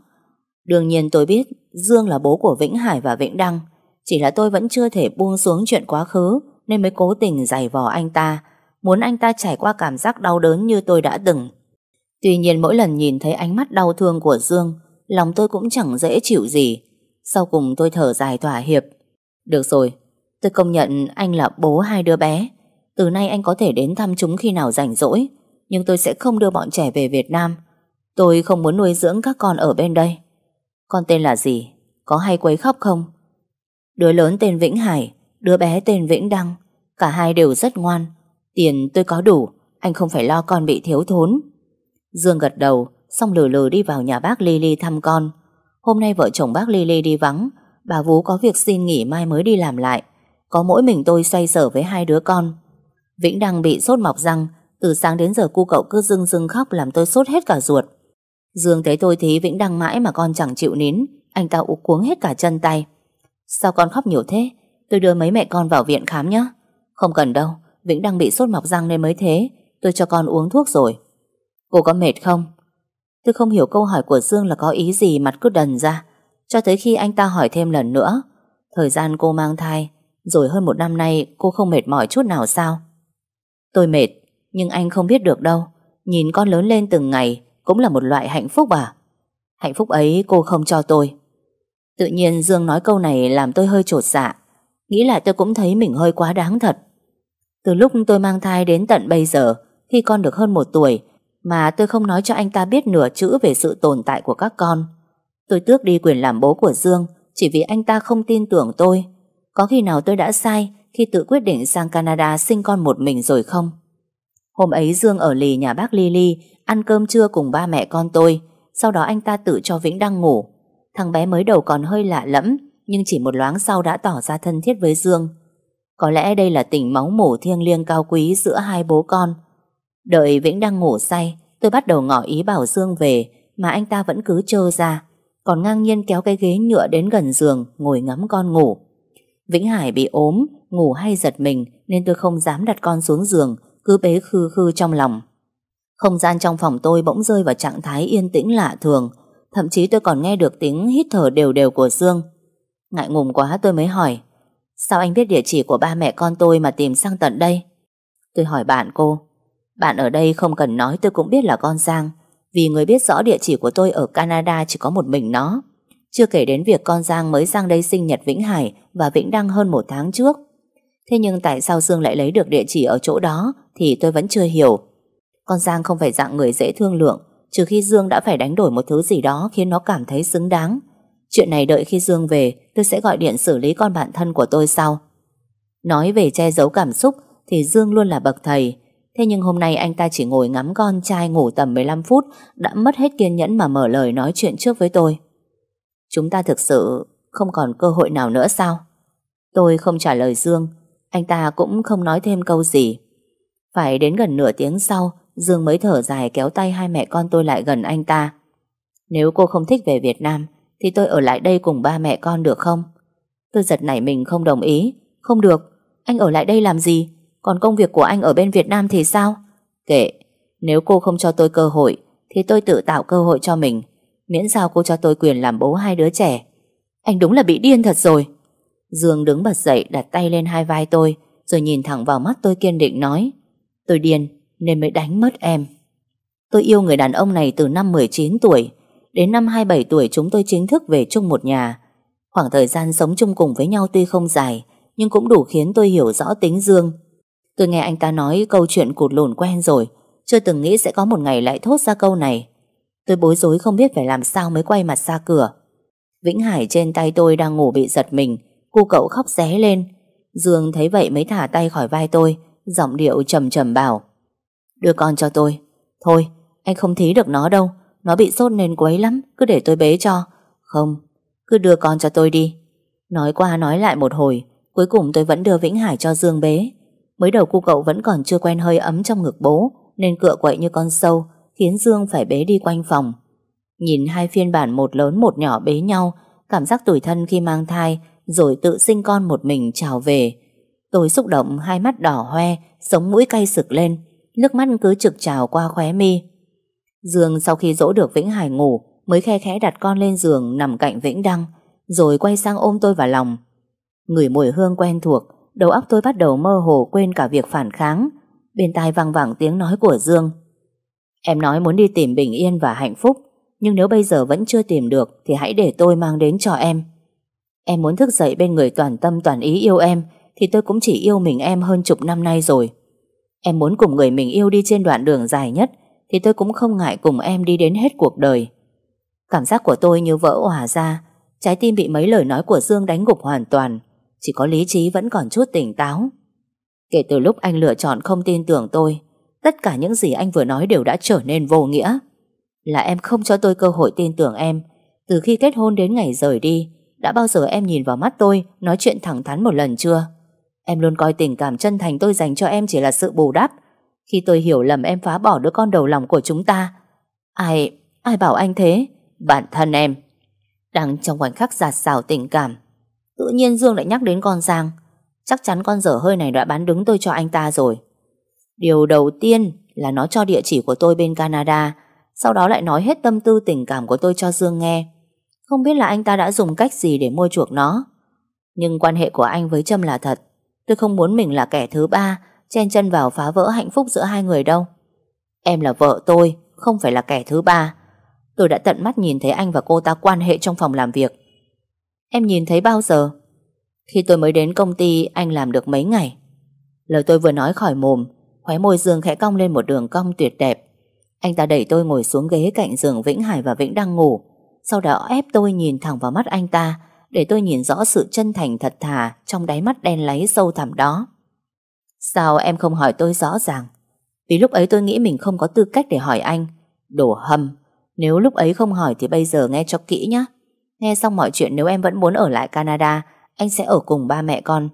Đương nhiên tôi biết Dương là bố của Vĩnh Hải và Vĩnh Đăng, chỉ là tôi vẫn chưa thể buông xuống chuyện quá khứ nên mới cố tình giày vò anh ta, muốn anh ta trải qua cảm giác đau đớn như tôi đã từng. Tuy nhiên mỗi lần nhìn thấy ánh mắt đau thương của Dương, lòng tôi cũng chẳng dễ chịu gì, sau cùng tôi thở dài thỏa hiệp Được rồi Tôi công nhận anh là bố hai đứa bé Từ nay anh có thể đến thăm chúng khi nào rảnh rỗi Nhưng tôi sẽ không đưa bọn trẻ về Việt Nam Tôi không muốn nuôi dưỡng các con ở bên đây Con tên là gì? Có hay quấy khóc không? Đứa lớn tên Vĩnh Hải Đứa bé tên Vĩnh Đăng Cả hai đều rất ngoan Tiền tôi có đủ Anh không phải lo con bị thiếu thốn Dương gật đầu Xong lừ lừ đi vào nhà bác Lily thăm con Hôm nay vợ chồng bác Lily đi vắng, bà Vú có việc xin nghỉ mai mới đi làm lại. Có mỗi mình tôi xoay sở với hai đứa con. Vĩnh Đăng bị sốt mọc răng, từ sáng đến giờ cu cậu cứ dưng dưng khóc làm tôi sốt hết cả ruột. Dương thấy tôi thí Vĩnh Đăng mãi mà con chẳng chịu nín, anh ta ụ cuống hết cả chân tay. Sao con khóc nhiều thế? Tôi đưa mấy mẹ con vào viện khám nhé. Không cần đâu, Vĩnh Đăng bị sốt mọc răng nên mới thế. Tôi cho con uống thuốc rồi. Cô có mệt không? Tôi không hiểu câu hỏi của Dương là có ý gì mặt cứ đần ra. Cho tới khi anh ta hỏi thêm lần nữa. Thời gian cô mang thai, rồi hơn một năm nay cô không mệt mỏi chút nào sao? Tôi mệt, nhưng anh không biết được đâu. Nhìn con lớn lên từng ngày cũng là một loại hạnh phúc à? Hạnh phúc ấy cô không cho tôi. Tự nhiên Dương nói câu này làm tôi hơi trột dạ. Nghĩ lại tôi cũng thấy mình hơi quá đáng thật. Từ lúc tôi mang thai đến tận bây giờ, khi con được hơn một tuổi, mà tôi không nói cho anh ta biết nửa chữ về sự tồn tại của các con. Tôi tước đi quyền làm bố của Dương chỉ vì anh ta không tin tưởng tôi. Có khi nào tôi đã sai khi tự quyết định sang Canada sinh con một mình rồi không? Hôm ấy Dương ở lì nhà bác Lily ăn cơm trưa cùng ba mẹ con tôi. Sau đó anh ta tự cho Vĩnh đang ngủ. Thằng bé mới đầu còn hơi lạ lẫm nhưng chỉ một loáng sau đã tỏ ra thân thiết với Dương. Có lẽ đây là tình máu mủ thiêng liêng cao quý giữa hai bố con. Đợi Vĩnh đang ngủ say, tôi bắt đầu ngỏ ý bảo Dương về, mà anh ta vẫn cứ trơ ra, còn ngang nhiên kéo cái ghế nhựa đến gần giường, ngồi ngắm con ngủ. Vĩnh Hải bị ốm, ngủ hay giật mình, nên tôi không dám đặt con xuống giường, cứ bế khư khư trong lòng. Không gian trong phòng tôi bỗng rơi vào trạng thái yên tĩnh lạ thường, thậm chí tôi còn nghe được tiếng hít thở đều đều của Dương. Ngại ngùng quá tôi mới hỏi, sao anh biết địa chỉ của ba mẹ con tôi mà tìm sang tận đây? Tôi hỏi bạn cô, bạn ở đây không cần nói tôi cũng biết là con Giang Vì người biết rõ địa chỉ của tôi ở Canada chỉ có một mình nó Chưa kể đến việc con Giang mới sang đây sinh nhật Vĩnh Hải Và Vĩnh Đăng hơn một tháng trước Thế nhưng tại sao Dương lại lấy được địa chỉ ở chỗ đó Thì tôi vẫn chưa hiểu Con Giang không phải dạng người dễ thương lượng Trừ khi Dương đã phải đánh đổi một thứ gì đó Khiến nó cảm thấy xứng đáng Chuyện này đợi khi Dương về Tôi sẽ gọi điện xử lý con bạn thân của tôi sau Nói về che giấu cảm xúc Thì Dương luôn là bậc thầy Thế nhưng hôm nay anh ta chỉ ngồi ngắm con trai ngủ tầm 15 phút đã mất hết kiên nhẫn mà mở lời nói chuyện trước với tôi. Chúng ta thực sự không còn cơ hội nào nữa sao? Tôi không trả lời Dương, anh ta cũng không nói thêm câu gì. Phải đến gần nửa tiếng sau, Dương mới thở dài kéo tay hai mẹ con tôi lại gần anh ta. Nếu cô không thích về Việt Nam, thì tôi ở lại đây cùng ba mẹ con được không? Tôi giật nảy mình không đồng ý. Không được, anh ở lại đây làm gì? Còn công việc của anh ở bên Việt Nam thì sao? Kệ, nếu cô không cho tôi cơ hội thì tôi tự tạo cơ hội cho mình. Miễn sao cô cho tôi quyền làm bố hai đứa trẻ. Anh đúng là bị điên thật rồi. Dương đứng bật dậy đặt tay lên hai vai tôi rồi nhìn thẳng vào mắt tôi kiên định nói Tôi điên nên mới đánh mất em. Tôi yêu người đàn ông này từ năm 19 tuổi đến năm 27 tuổi chúng tôi chính thức về chung một nhà. Khoảng thời gian sống chung cùng với nhau tuy không dài nhưng cũng đủ khiến tôi hiểu rõ tính Dương Tôi nghe anh ta nói câu chuyện cụt lùn quen rồi Chưa từng nghĩ sẽ có một ngày lại thốt ra câu này Tôi bối rối không biết phải làm sao mới quay mặt ra cửa Vĩnh Hải trên tay tôi đang ngủ bị giật mình Cô cậu khóc ré lên Dương thấy vậy mới thả tay khỏi vai tôi Giọng điệu trầm trầm bảo Đưa con cho tôi Thôi anh không thí được nó đâu Nó bị sốt nên quấy lắm Cứ để tôi bế cho Không cứ đưa con cho tôi đi Nói qua nói lại một hồi Cuối cùng tôi vẫn đưa Vĩnh Hải cho Dương bế Mới đầu cu cậu vẫn còn chưa quen hơi ấm trong ngực bố Nên cựa quậy như con sâu Khiến Dương phải bế đi quanh phòng Nhìn hai phiên bản một lớn một nhỏ bế nhau Cảm giác tủi thân khi mang thai Rồi tự sinh con một mình trào về Tôi xúc động hai mắt đỏ hoe Sống mũi cay sực lên Nước mắt cứ trực trào qua khóe mi Dương sau khi dỗ được Vĩnh Hải ngủ Mới khe khẽ đặt con lên giường Nằm cạnh Vĩnh Đăng Rồi quay sang ôm tôi vào lòng người mùi hương quen thuộc đầu óc tôi bắt đầu mơ hồ quên cả việc phản kháng. Bên tai vang vẳng tiếng nói của Dương. Em nói muốn đi tìm bình yên và hạnh phúc, nhưng nếu bây giờ vẫn chưa tìm được thì hãy để tôi mang đến cho em. Em muốn thức dậy bên người toàn tâm toàn ý yêu em thì tôi cũng chỉ yêu mình em hơn chục năm nay rồi. Em muốn cùng người mình yêu đi trên đoạn đường dài nhất thì tôi cũng không ngại cùng em đi đến hết cuộc đời. Cảm giác của tôi như vỡ hòa ra, trái tim bị mấy lời nói của Dương đánh gục hoàn toàn chỉ có lý trí vẫn còn chút tỉnh táo. Kể từ lúc anh lựa chọn không tin tưởng tôi, tất cả những gì anh vừa nói đều đã trở nên vô nghĩa. Là em không cho tôi cơ hội tin tưởng em. Từ khi kết hôn đến ngày rời đi, đã bao giờ em nhìn vào mắt tôi nói chuyện thẳng thắn một lần chưa? Em luôn coi tình cảm chân thành tôi dành cho em chỉ là sự bù đắp. Khi tôi hiểu lầm em phá bỏ đứa con đầu lòng của chúng ta. Ai, ai bảo anh thế? Bản thân em. Đang trong khoảnh khắc giạt xào tình cảm, Tự nhiên Dương lại nhắc đến con Giang Chắc chắn con dở hơi này đã bán đứng tôi cho anh ta rồi Điều đầu tiên là nó cho địa chỉ của tôi bên Canada Sau đó lại nói hết tâm tư tình cảm của tôi cho Dương nghe Không biết là anh ta đã dùng cách gì để mua chuộc nó Nhưng quan hệ của anh với Trâm là thật Tôi không muốn mình là kẻ thứ ba Chen chân vào phá vỡ hạnh phúc giữa hai người đâu Em là vợ tôi Không phải là kẻ thứ ba Tôi đã tận mắt nhìn thấy anh và cô ta quan hệ trong phòng làm việc Em nhìn thấy bao giờ? Khi tôi mới đến công ty anh làm được mấy ngày. Lời tôi vừa nói khỏi mồm, khóe môi Dương khẽ cong lên một đường cong tuyệt đẹp. Anh ta đẩy tôi ngồi xuống ghế cạnh giường Vĩnh Hải và Vĩnh đang ngủ. Sau đó ép tôi nhìn thẳng vào mắt anh ta để tôi nhìn rõ sự chân thành thật thà trong đáy mắt đen láy sâu thẳm đó. Sao em không hỏi tôi rõ ràng? Vì lúc ấy tôi nghĩ mình không có tư cách để hỏi anh. Đổ hầm. Nếu lúc ấy không hỏi thì bây giờ nghe cho kỹ nhé. Nghe xong mọi chuyện nếu em vẫn muốn ở lại Canada Anh sẽ ở cùng ba mẹ con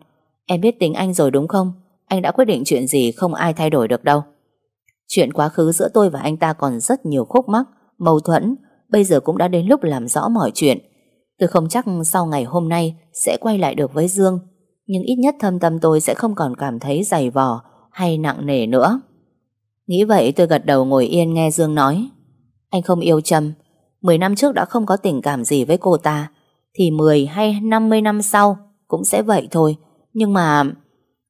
Em biết tính anh rồi đúng không Anh đã quyết định chuyện gì không ai thay đổi được đâu Chuyện quá khứ giữa tôi và anh ta còn rất nhiều khúc mắc Mâu thuẫn Bây giờ cũng đã đến lúc làm rõ mọi chuyện Tôi không chắc sau ngày hôm nay Sẽ quay lại được với Dương Nhưng ít nhất thâm tâm tôi sẽ không còn cảm thấy dày vò Hay nặng nề nữa Nghĩ vậy tôi gật đầu ngồi yên nghe Dương nói Anh không yêu Trâm 10 năm trước đã không có tình cảm gì với cô ta Thì 10 hay 50 năm sau Cũng sẽ vậy thôi Nhưng mà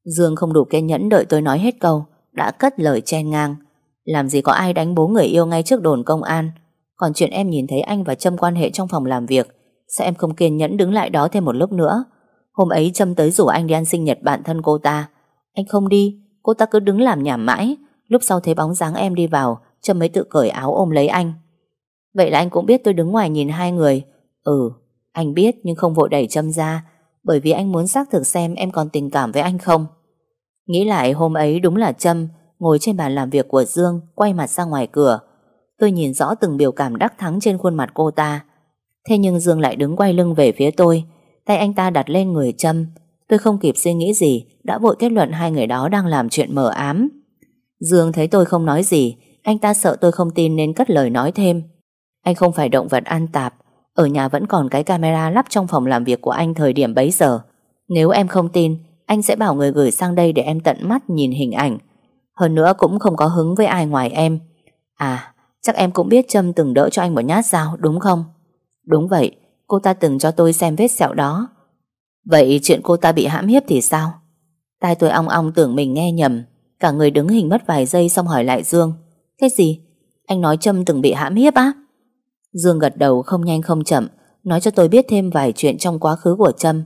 Dương không đủ kiên nhẫn đợi tôi nói hết câu Đã cất lời chen ngang Làm gì có ai đánh bố người yêu ngay trước đồn công an Còn chuyện em nhìn thấy anh và Trâm quan hệ trong phòng làm việc Sao em không kiên nhẫn đứng lại đó thêm một lúc nữa Hôm ấy Trâm tới rủ anh đi ăn sinh nhật bạn thân cô ta Anh không đi Cô ta cứ đứng làm nhảm mãi Lúc sau thấy bóng dáng em đi vào Trâm mới tự cởi áo ôm lấy anh Vậy là anh cũng biết tôi đứng ngoài nhìn hai người Ừ, anh biết nhưng không vội đẩy châm ra Bởi vì anh muốn xác thực xem em còn tình cảm với anh không Nghĩ lại hôm ấy đúng là châm Ngồi trên bàn làm việc của Dương Quay mặt ra ngoài cửa Tôi nhìn rõ từng biểu cảm đắc thắng trên khuôn mặt cô ta Thế nhưng Dương lại đứng quay lưng về phía tôi Tay anh ta đặt lên người châm Tôi không kịp suy nghĩ gì Đã vội kết luận hai người đó đang làm chuyện mờ ám Dương thấy tôi không nói gì Anh ta sợ tôi không tin nên cất lời nói thêm anh không phải động vật ăn tạp Ở nhà vẫn còn cái camera lắp trong phòng làm việc của anh thời điểm bấy giờ Nếu em không tin Anh sẽ bảo người gửi sang đây để em tận mắt nhìn hình ảnh Hơn nữa cũng không có hứng với ai ngoài em À Chắc em cũng biết Trâm từng đỡ cho anh một nhát dao đúng không Đúng vậy Cô ta từng cho tôi xem vết sẹo đó Vậy chuyện cô ta bị hãm hiếp thì sao Tai tôi ong ong tưởng mình nghe nhầm Cả người đứng hình mất vài giây Xong hỏi lại Dương Cái gì Anh nói Trâm từng bị hãm hiếp á Dương gật đầu không nhanh không chậm, nói cho tôi biết thêm vài chuyện trong quá khứ của Trâm.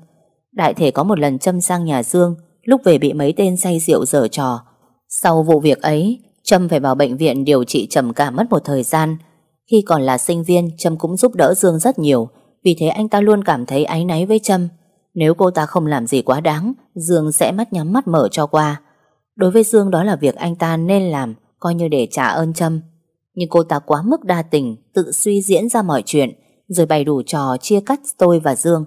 Đại thể có một lần Trâm sang nhà Dương, lúc về bị mấy tên say rượu dở trò. Sau vụ việc ấy, Trâm phải vào bệnh viện điều trị trầm cảm mất một thời gian. Khi còn là sinh viên, Trâm cũng giúp đỡ Dương rất nhiều, vì thế anh ta luôn cảm thấy áy náy với Trâm. Nếu cô ta không làm gì quá đáng, Dương sẽ mắt nhắm mắt mở cho qua. Đối với Dương đó là việc anh ta nên làm, coi như để trả ơn Trâm. Nhưng cô ta quá mức đa tình, tự suy diễn ra mọi chuyện, rồi bày đủ trò chia cắt tôi và Dương.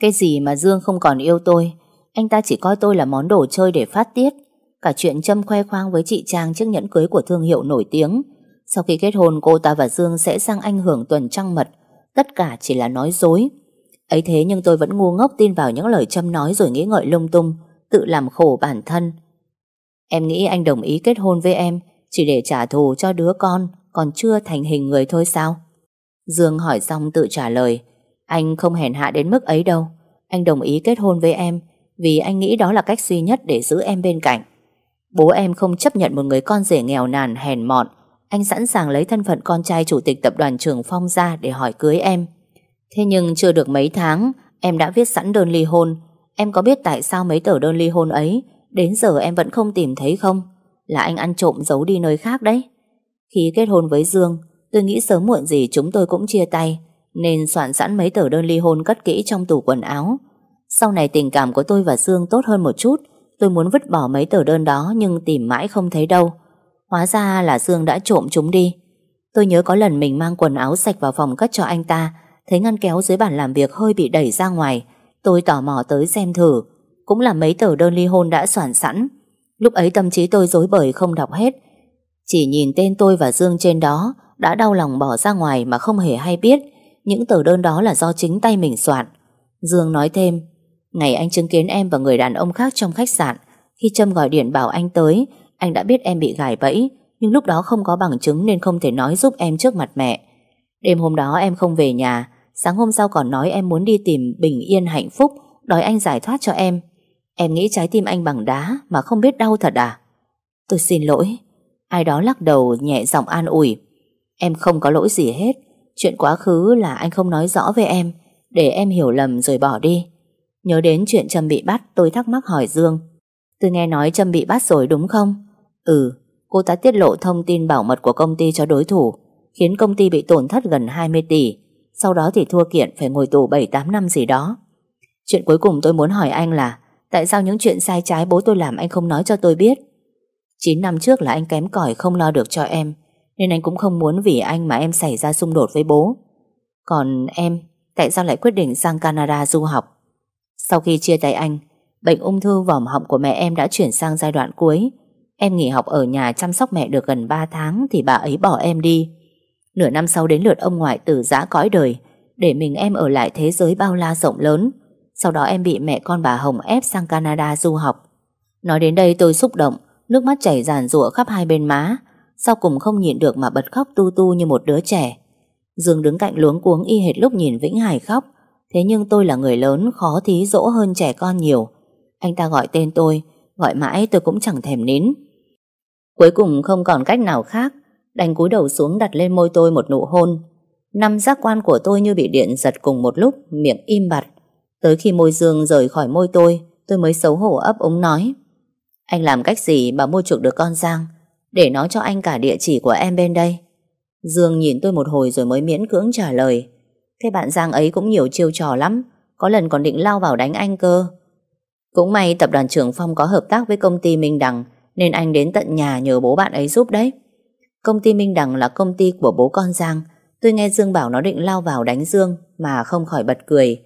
Cái gì mà Dương không còn yêu tôi, anh ta chỉ coi tôi là món đồ chơi để phát tiết. Cả chuyện châm khoe khoang với chị Trang chiếc nhẫn cưới của thương hiệu nổi tiếng. Sau khi kết hôn cô ta và Dương sẽ sang anh hưởng tuần trăng mật. Tất cả chỉ là nói dối. Ấy thế nhưng tôi vẫn ngu ngốc tin vào những lời châm nói rồi nghĩ ngợi lung tung, tự làm khổ bản thân. Em nghĩ anh đồng ý kết hôn với em chỉ để trả thù cho đứa con còn chưa thành hình người thôi sao? Dương hỏi xong tự trả lời, anh không hèn hạ đến mức ấy đâu. Anh đồng ý kết hôn với em vì anh nghĩ đó là cách duy nhất để giữ em bên cạnh. Bố em không chấp nhận một người con rể nghèo nàn hèn mọn. Anh sẵn sàng lấy thân phận con trai chủ tịch tập đoàn Trường Phong ra để hỏi cưới em. Thế nhưng chưa được mấy tháng, em đã viết sẵn đơn ly hôn. Em có biết tại sao mấy tờ đơn ly hôn ấy đến giờ em vẫn không tìm thấy không? là anh ăn trộm giấu đi nơi khác đấy. Khi kết hôn với Dương, tôi nghĩ sớm muộn gì chúng tôi cũng chia tay, nên soạn sẵn mấy tờ đơn ly hôn cất kỹ trong tủ quần áo. Sau này tình cảm của tôi và Dương tốt hơn một chút, tôi muốn vứt bỏ mấy tờ đơn đó nhưng tìm mãi không thấy đâu. Hóa ra là Dương đã trộm chúng đi. Tôi nhớ có lần mình mang quần áo sạch vào phòng cất cho anh ta, thấy ngăn kéo dưới bàn làm việc hơi bị đẩy ra ngoài. Tôi tò mò tới xem thử, cũng là mấy tờ đơn ly hôn đã soạn sẵn. Lúc ấy tâm trí tôi dối bời không đọc hết Chỉ nhìn tên tôi và Dương trên đó Đã đau lòng bỏ ra ngoài mà không hề hay biết Những tờ đơn đó là do chính tay mình soạn Dương nói thêm Ngày anh chứng kiến em và người đàn ông khác trong khách sạn Khi Trâm gọi điện bảo anh tới Anh đã biết em bị gài bẫy Nhưng lúc đó không có bằng chứng nên không thể nói giúp em trước mặt mẹ Đêm hôm đó em không về nhà Sáng hôm sau còn nói em muốn đi tìm bình yên hạnh phúc Đòi anh giải thoát cho em Em nghĩ trái tim anh bằng đá mà không biết đau thật à? Tôi xin lỗi. Ai đó lắc đầu nhẹ giọng an ủi. Em không có lỗi gì hết. Chuyện quá khứ là anh không nói rõ với em, để em hiểu lầm rồi bỏ đi. Nhớ đến chuyện Trâm bị bắt, tôi thắc mắc hỏi Dương. Tôi nghe nói Trâm bị bắt rồi đúng không? Ừ, cô ta tiết lộ thông tin bảo mật của công ty cho đối thủ, khiến công ty bị tổn thất gần 20 tỷ. Sau đó thì thua kiện phải ngồi tù 7-8 năm gì đó. Chuyện cuối cùng tôi muốn hỏi anh là Tại sao những chuyện sai trái bố tôi làm anh không nói cho tôi biết 9 năm trước là anh kém cỏi không lo được cho em Nên anh cũng không muốn vì anh mà em xảy ra xung đột với bố Còn em Tại sao lại quyết định sang Canada du học Sau khi chia tay anh Bệnh ung thư vòm họng của mẹ em đã chuyển sang giai đoạn cuối Em nghỉ học ở nhà chăm sóc mẹ được gần 3 tháng Thì bà ấy bỏ em đi Nửa năm sau đến lượt ông ngoại từ giã cõi đời Để mình em ở lại thế giới bao la rộng lớn sau đó em bị mẹ con bà Hồng ép sang Canada du học Nói đến đây tôi xúc động Nước mắt chảy ràn rụa khắp hai bên má Sau cùng không nhịn được mà bật khóc tu tu như một đứa trẻ Dương đứng cạnh luống cuống y hệt lúc nhìn Vĩnh Hải khóc Thế nhưng tôi là người lớn khó thí dỗ hơn trẻ con nhiều Anh ta gọi tên tôi Gọi mãi tôi cũng chẳng thèm nín Cuối cùng không còn cách nào khác Đành cúi đầu xuống đặt lên môi tôi một nụ hôn Năm giác quan của tôi như bị điện giật cùng một lúc Miệng im bặt Tới khi môi dương rời khỏi môi tôi, tôi mới xấu hổ ấp ống nói. Anh làm cách gì mà mua chuộc được con Giang, để nó cho anh cả địa chỉ của em bên đây. Dương nhìn tôi một hồi rồi mới miễn cưỡng trả lời. Thế bạn Giang ấy cũng nhiều chiêu trò lắm, có lần còn định lao vào đánh anh cơ. Cũng may tập đoàn trưởng Phong có hợp tác với công ty Minh Đằng, nên anh đến tận nhà nhờ bố bạn ấy giúp đấy. Công ty Minh Đằng là công ty của bố con Giang, tôi nghe Dương bảo nó định lao vào đánh Dương mà không khỏi bật cười.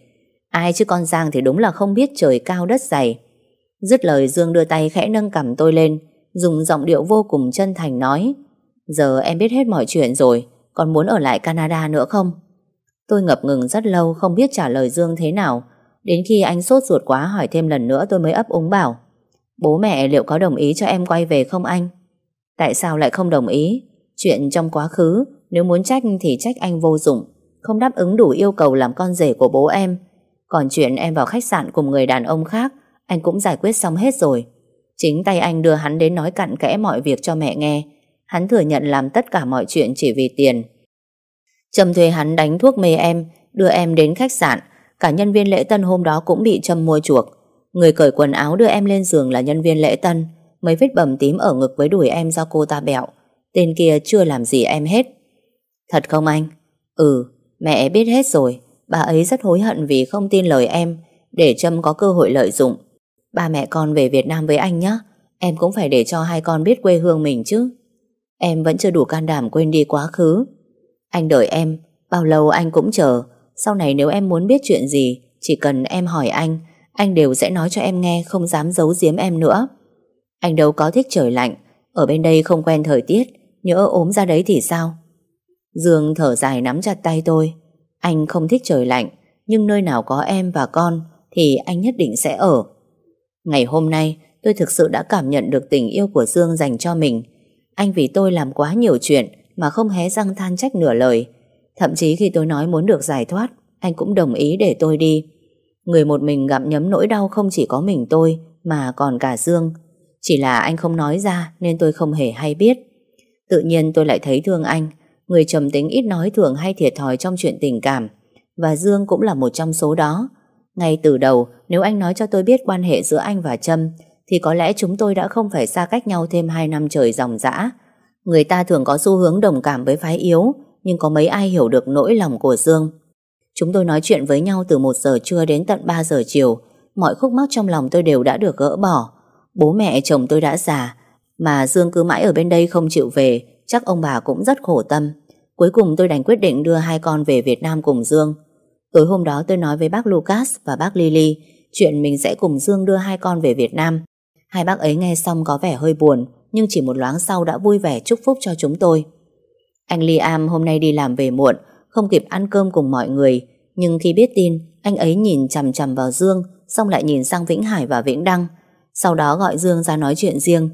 Ai chứ con Giang thì đúng là không biết trời cao đất dày. Dứt lời Dương đưa tay khẽ nâng cầm tôi lên, dùng giọng điệu vô cùng chân thành nói. Giờ em biết hết mọi chuyện rồi, còn muốn ở lại Canada nữa không? Tôi ngập ngừng rất lâu không biết trả lời Dương thế nào. Đến khi anh sốt ruột quá hỏi thêm lần nữa tôi mới ấp úng bảo. Bố mẹ liệu có đồng ý cho em quay về không anh? Tại sao lại không đồng ý? Chuyện trong quá khứ, nếu muốn trách thì trách anh vô dụng. Không đáp ứng đủ yêu cầu làm con rể của bố em còn chuyện em vào khách sạn cùng người đàn ông khác, anh cũng giải quyết xong hết rồi. Chính tay anh đưa hắn đến nói cặn kẽ mọi việc cho mẹ nghe. Hắn thừa nhận làm tất cả mọi chuyện chỉ vì tiền. trầm thuê hắn đánh thuốc mê em, đưa em đến khách sạn. Cả nhân viên lễ tân hôm đó cũng bị trầm mua chuộc. Người cởi quần áo đưa em lên giường là nhân viên lễ tân. Mấy vết bầm tím ở ngực với đuổi em do cô ta bẹo. Tên kia chưa làm gì em hết. Thật không anh? Ừ, mẹ biết hết rồi. Bà ấy rất hối hận vì không tin lời em Để Trâm có cơ hội lợi dụng Ba mẹ con về Việt Nam với anh nhé Em cũng phải để cho hai con biết quê hương mình chứ Em vẫn chưa đủ can đảm quên đi quá khứ Anh đợi em Bao lâu anh cũng chờ Sau này nếu em muốn biết chuyện gì Chỉ cần em hỏi anh Anh đều sẽ nói cho em nghe Không dám giấu giếm em nữa Anh đâu có thích trời lạnh Ở bên đây không quen thời tiết nhớ ốm ra đấy thì sao Dương thở dài nắm chặt tay tôi anh không thích trời lạnh, nhưng nơi nào có em và con thì anh nhất định sẽ ở. Ngày hôm nay, tôi thực sự đã cảm nhận được tình yêu của Dương dành cho mình. Anh vì tôi làm quá nhiều chuyện mà không hé răng than trách nửa lời. Thậm chí khi tôi nói muốn được giải thoát, anh cũng đồng ý để tôi đi. Người một mình gặm nhấm nỗi đau không chỉ có mình tôi, mà còn cả Dương. Chỉ là anh không nói ra nên tôi không hề hay biết. Tự nhiên tôi lại thấy thương anh người trầm tính ít nói thường hay thiệt thòi trong chuyện tình cảm. Và Dương cũng là một trong số đó. Ngay từ đầu, nếu anh nói cho tôi biết quan hệ giữa anh và Trâm, thì có lẽ chúng tôi đã không phải xa cách nhau thêm 2 năm trời dòng dã. Người ta thường có xu hướng đồng cảm với phái yếu, nhưng có mấy ai hiểu được nỗi lòng của Dương. Chúng tôi nói chuyện với nhau từ 1 giờ trưa đến tận 3 giờ chiều, mọi khúc mắc trong lòng tôi đều đã được gỡ bỏ. Bố mẹ chồng tôi đã già, mà Dương cứ mãi ở bên đây không chịu về, chắc ông bà cũng rất khổ tâm. Cuối cùng tôi đành quyết định đưa hai con về Việt Nam cùng Dương. Tối hôm đó tôi nói với bác Lucas và bác Lily chuyện mình sẽ cùng Dương đưa hai con về Việt Nam. Hai bác ấy nghe xong có vẻ hơi buồn, nhưng chỉ một loáng sau đã vui vẻ chúc phúc cho chúng tôi. Anh Liam hôm nay đi làm về muộn, không kịp ăn cơm cùng mọi người, nhưng khi biết tin, anh ấy nhìn chằm chằm vào Dương, xong lại nhìn sang Vĩnh Hải và Vĩnh Đăng. Sau đó gọi Dương ra nói chuyện riêng.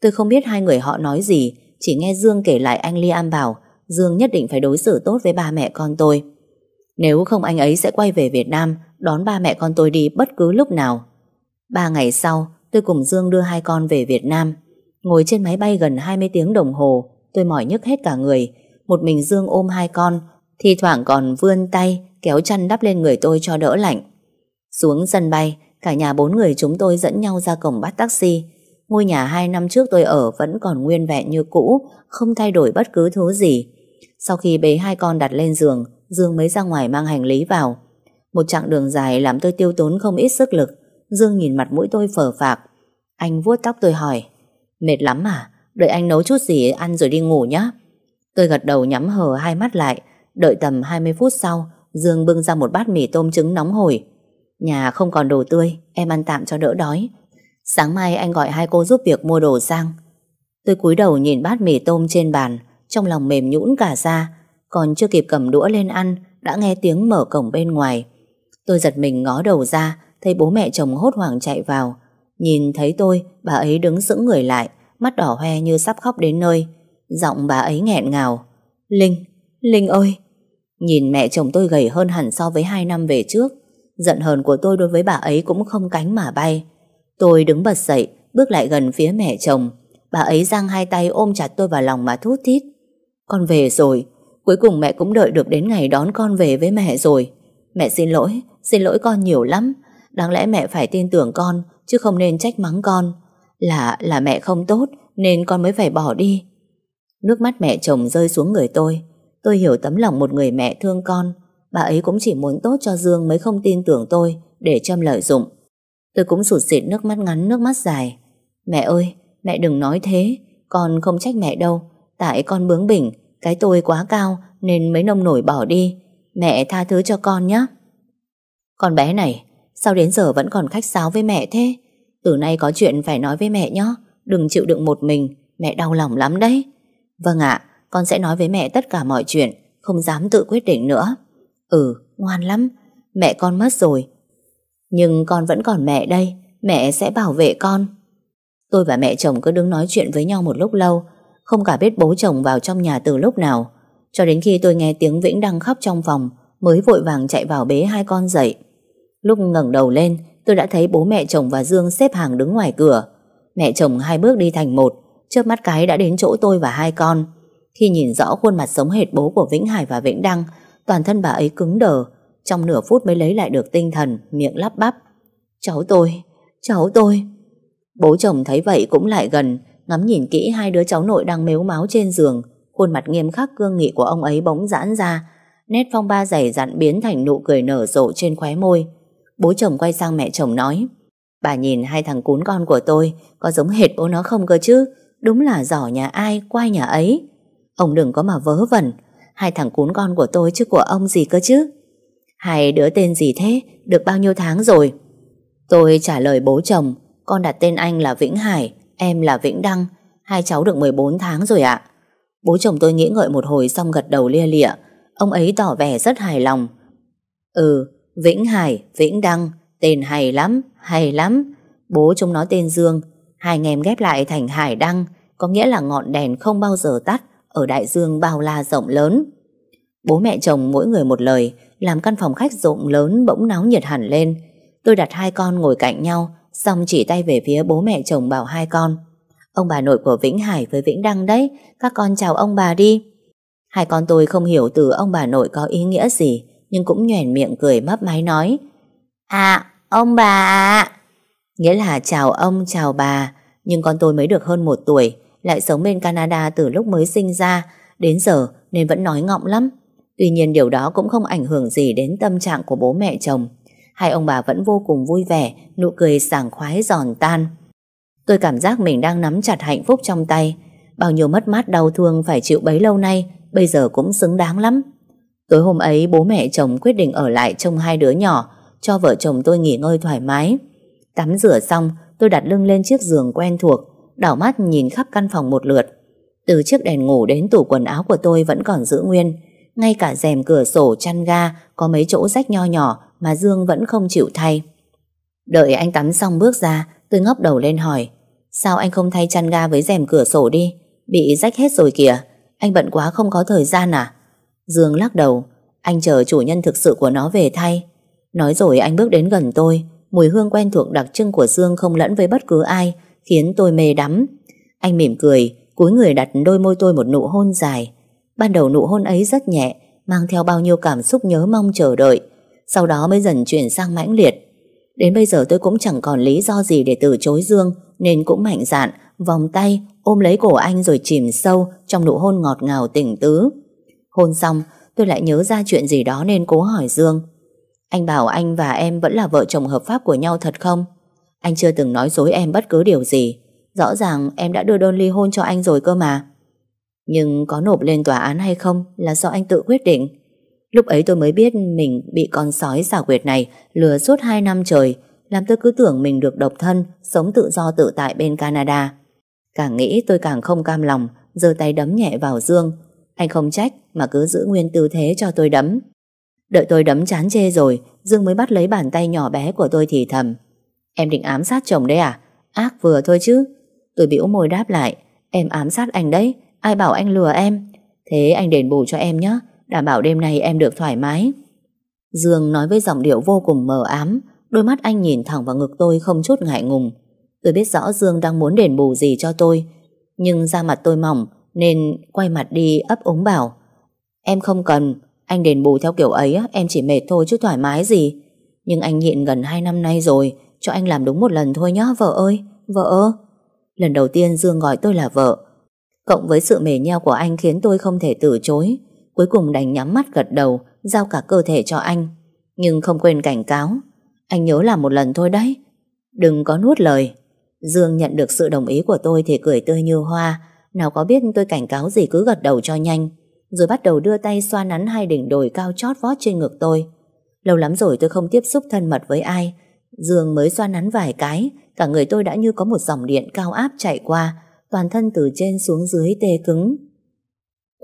Tôi không biết hai người họ nói gì, chỉ nghe Dương kể lại anh Liam bảo Dương nhất định phải đối xử tốt với ba mẹ con tôi. Nếu không anh ấy sẽ quay về Việt Nam đón ba mẹ con tôi đi bất cứ lúc nào. Ba ngày sau, tôi cùng Dương đưa hai con về Việt Nam. Ngồi trên máy bay gần 20 tiếng đồng hồ, tôi mỏi nhức hết cả người. Một mình Dương ôm hai con, thi thoảng còn vươn tay, kéo chăn đắp lên người tôi cho đỡ lạnh. Xuống sân bay, cả nhà bốn người chúng tôi dẫn nhau ra cổng bắt taxi. Ngôi nhà hai năm trước tôi ở vẫn còn nguyên vẹn như cũ, không thay đổi bất cứ thứ gì. Sau khi bế hai con đặt lên giường, Dương mới ra ngoài mang hành lý vào. Một chặng đường dài làm tôi tiêu tốn không ít sức lực. Dương nhìn mặt mũi tôi phở phạc. Anh vuốt tóc tôi hỏi. Mệt lắm à? Đợi anh nấu chút gì ăn rồi đi ngủ nhé. Tôi gật đầu nhắm hờ hai mắt lại. Đợi tầm 20 phút sau, Dương bưng ra một bát mì tôm trứng nóng hổi. Nhà không còn đồ tươi, em ăn tạm cho đỡ đói. Sáng mai anh gọi hai cô giúp việc mua đồ sang. Tôi cúi đầu nhìn bát mì tôm trên bàn, trong lòng mềm nhũn cả ra, còn chưa kịp cầm đũa lên ăn, đã nghe tiếng mở cổng bên ngoài. Tôi giật mình ngó đầu ra, thấy bố mẹ chồng hốt hoảng chạy vào. Nhìn thấy tôi, bà ấy đứng sững người lại, mắt đỏ hoe như sắp khóc đến nơi. Giọng bà ấy nghẹn ngào. Linh, Linh ơi! Nhìn mẹ chồng tôi gầy hơn hẳn so với hai năm về trước. Giận hờn của tôi đối với bà ấy cũng không cánh mà bay. Tôi đứng bật dậy, bước lại gần phía mẹ chồng. Bà ấy giang hai tay ôm chặt tôi vào lòng mà thút thít. Con về rồi, cuối cùng mẹ cũng đợi được đến ngày đón con về với mẹ rồi. Mẹ xin lỗi, xin lỗi con nhiều lắm. Đáng lẽ mẹ phải tin tưởng con, chứ không nên trách mắng con. Là, là mẹ không tốt, nên con mới phải bỏ đi. Nước mắt mẹ chồng rơi xuống người tôi. Tôi hiểu tấm lòng một người mẹ thương con. Bà ấy cũng chỉ muốn tốt cho Dương mới không tin tưởng tôi, để châm lợi dụng. Tôi cũng sụt xịt nước mắt ngắn, nước mắt dài. Mẹ ơi, mẹ đừng nói thế, con không trách mẹ đâu. Tại con bướng bỉnh, cái tôi quá cao nên mấy nông nổi bỏ đi. Mẹ tha thứ cho con nhé. Con bé này, sao đến giờ vẫn còn khách sáo với mẹ thế? Từ nay có chuyện phải nói với mẹ nhé. Đừng chịu đựng một mình, mẹ đau lòng lắm đấy. Vâng ạ, con sẽ nói với mẹ tất cả mọi chuyện, không dám tự quyết định nữa. Ừ, ngoan lắm, mẹ con mất rồi. Nhưng con vẫn còn mẹ đây, mẹ sẽ bảo vệ con. Tôi và mẹ chồng cứ đứng nói chuyện với nhau một lúc lâu không cả biết bố chồng vào trong nhà từ lúc nào Cho đến khi tôi nghe tiếng Vĩnh đang khóc trong phòng Mới vội vàng chạy vào bế hai con dậy Lúc ngẩng đầu lên Tôi đã thấy bố mẹ chồng và Dương xếp hàng đứng ngoài cửa Mẹ chồng hai bước đi thành một Chớp mắt cái đã đến chỗ tôi và hai con Khi nhìn rõ khuôn mặt sống hệt bố của Vĩnh Hải và Vĩnh Đăng Toàn thân bà ấy cứng đờ Trong nửa phút mới lấy lại được tinh thần Miệng lắp bắp Cháu tôi, cháu tôi Bố chồng thấy vậy cũng lại gần ngắm nhìn kỹ hai đứa cháu nội đang mếu máu trên giường, khuôn mặt nghiêm khắc cương nghị của ông ấy bỗng giãn ra, nét phong ba dày dặn biến thành nụ cười nở rộ trên khóe môi. Bố chồng quay sang mẹ chồng nói, bà nhìn hai thằng cún con của tôi có giống hệt bố nó không cơ chứ, đúng là giỏ nhà ai, quay nhà ấy. Ông đừng có mà vớ vẩn, hai thằng cún con của tôi chứ của ông gì cơ chứ. Hai đứa tên gì thế, được bao nhiêu tháng rồi? Tôi trả lời bố chồng, con đặt tên anh là Vĩnh Hải, Em là Vĩnh Đăng Hai cháu được 14 tháng rồi ạ Bố chồng tôi nghĩ ngợi một hồi xong gật đầu lia lịa Ông ấy tỏ vẻ rất hài lòng Ừ Vĩnh Hải Vĩnh Đăng Tên hay lắm Hay lắm Bố chúng nó tên Dương Hai anh em ghép lại thành Hải Đăng Có nghĩa là ngọn đèn không bao giờ tắt Ở đại dương bao la rộng lớn Bố mẹ chồng mỗi người một lời Làm căn phòng khách rộng lớn bỗng náo nhiệt hẳn lên Tôi đặt hai con ngồi cạnh nhau Xong chỉ tay về phía bố mẹ chồng bảo hai con Ông bà nội của Vĩnh Hải với Vĩnh Đăng đấy Các con chào ông bà đi Hai con tôi không hiểu từ ông bà nội có ý nghĩa gì Nhưng cũng nhoẻn miệng cười mấp máy nói À ông bà Nghĩa là chào ông chào bà Nhưng con tôi mới được hơn một tuổi Lại sống bên Canada từ lúc mới sinh ra Đến giờ nên vẫn nói ngọng lắm Tuy nhiên điều đó cũng không ảnh hưởng gì đến tâm trạng của bố mẹ chồng hai ông bà vẫn vô cùng vui vẻ, nụ cười sảng khoái giòn tan. Tôi cảm giác mình đang nắm chặt hạnh phúc trong tay. Bao nhiêu mất mát đau thương phải chịu bấy lâu nay, bây giờ cũng xứng đáng lắm. Tối hôm ấy bố mẹ chồng quyết định ở lại trông hai đứa nhỏ, cho vợ chồng tôi nghỉ ngơi thoải mái. Tắm rửa xong, tôi đặt lưng lên chiếc giường quen thuộc, đảo mắt nhìn khắp căn phòng một lượt. Từ chiếc đèn ngủ đến tủ quần áo của tôi vẫn còn giữ nguyên, ngay cả rèm cửa sổ chăn ga có mấy chỗ rách nho nhỏ mà Dương vẫn không chịu thay. Đợi anh tắm xong bước ra, tôi ngóc đầu lên hỏi, sao anh không thay chăn ga với rèm cửa sổ đi, bị rách hết rồi kìa, anh bận quá không có thời gian à? Dương lắc đầu, anh chờ chủ nhân thực sự của nó về thay. Nói rồi anh bước đến gần tôi, mùi hương quen thuộc đặc trưng của Dương không lẫn với bất cứ ai, khiến tôi mê đắm. Anh mỉm cười, cúi người đặt đôi môi tôi một nụ hôn dài. Ban đầu nụ hôn ấy rất nhẹ, mang theo bao nhiêu cảm xúc nhớ mong chờ đợi sau đó mới dần chuyển sang mãnh liệt. Đến bây giờ tôi cũng chẳng còn lý do gì để từ chối Dương, nên cũng mạnh dạn, vòng tay, ôm lấy cổ anh rồi chìm sâu trong nụ hôn ngọt ngào tỉnh tứ. Hôn xong, tôi lại nhớ ra chuyện gì đó nên cố hỏi Dương. Anh bảo anh và em vẫn là vợ chồng hợp pháp của nhau thật không? Anh chưa từng nói dối em bất cứ điều gì. Rõ ràng em đã đưa đơn ly hôn cho anh rồi cơ mà. Nhưng có nộp lên tòa án hay không là do anh tự quyết định. Lúc ấy tôi mới biết mình bị con sói xảo quyệt này lừa suốt 2 năm trời, làm tôi cứ tưởng mình được độc thân, sống tự do tự tại bên Canada. Càng nghĩ tôi càng không cam lòng, giơ tay đấm nhẹ vào Dương. Anh không trách mà cứ giữ nguyên tư thế cho tôi đấm. Đợi tôi đấm chán chê rồi, Dương mới bắt lấy bàn tay nhỏ bé của tôi thì thầm. Em định ám sát chồng đấy à? Ác vừa thôi chứ. Tôi bĩu môi đáp lại, em ám sát anh đấy, ai bảo anh lừa em. Thế anh đền bù cho em nhé, Đảm bảo đêm nay em được thoải mái Dương nói với giọng điệu vô cùng mờ ám Đôi mắt anh nhìn thẳng vào ngực tôi không chút ngại ngùng Tôi biết rõ Dương đang muốn đền bù gì cho tôi Nhưng da mặt tôi mỏng Nên quay mặt đi ấp ống bảo Em không cần Anh đền bù theo kiểu ấy Em chỉ mệt thôi chứ thoải mái gì Nhưng anh nhịn gần 2 năm nay rồi Cho anh làm đúng một lần thôi nhá vợ ơi Vợ ơ Lần đầu tiên Dương gọi tôi là vợ Cộng với sự mề nheo của anh khiến tôi không thể từ chối Cuối cùng đành nhắm mắt gật đầu Giao cả cơ thể cho anh Nhưng không quên cảnh cáo Anh nhớ là một lần thôi đấy Đừng có nuốt lời Dương nhận được sự đồng ý của tôi thì cười tươi như hoa Nào có biết tôi cảnh cáo gì cứ gật đầu cho nhanh Rồi bắt đầu đưa tay xoa nắn hai đỉnh đồi cao chót vót trên ngực tôi Lâu lắm rồi tôi không tiếp xúc thân mật với ai Dương mới xoa nắn vài cái Cả người tôi đã như có một dòng điện cao áp chạy qua Toàn thân từ trên xuống dưới tê cứng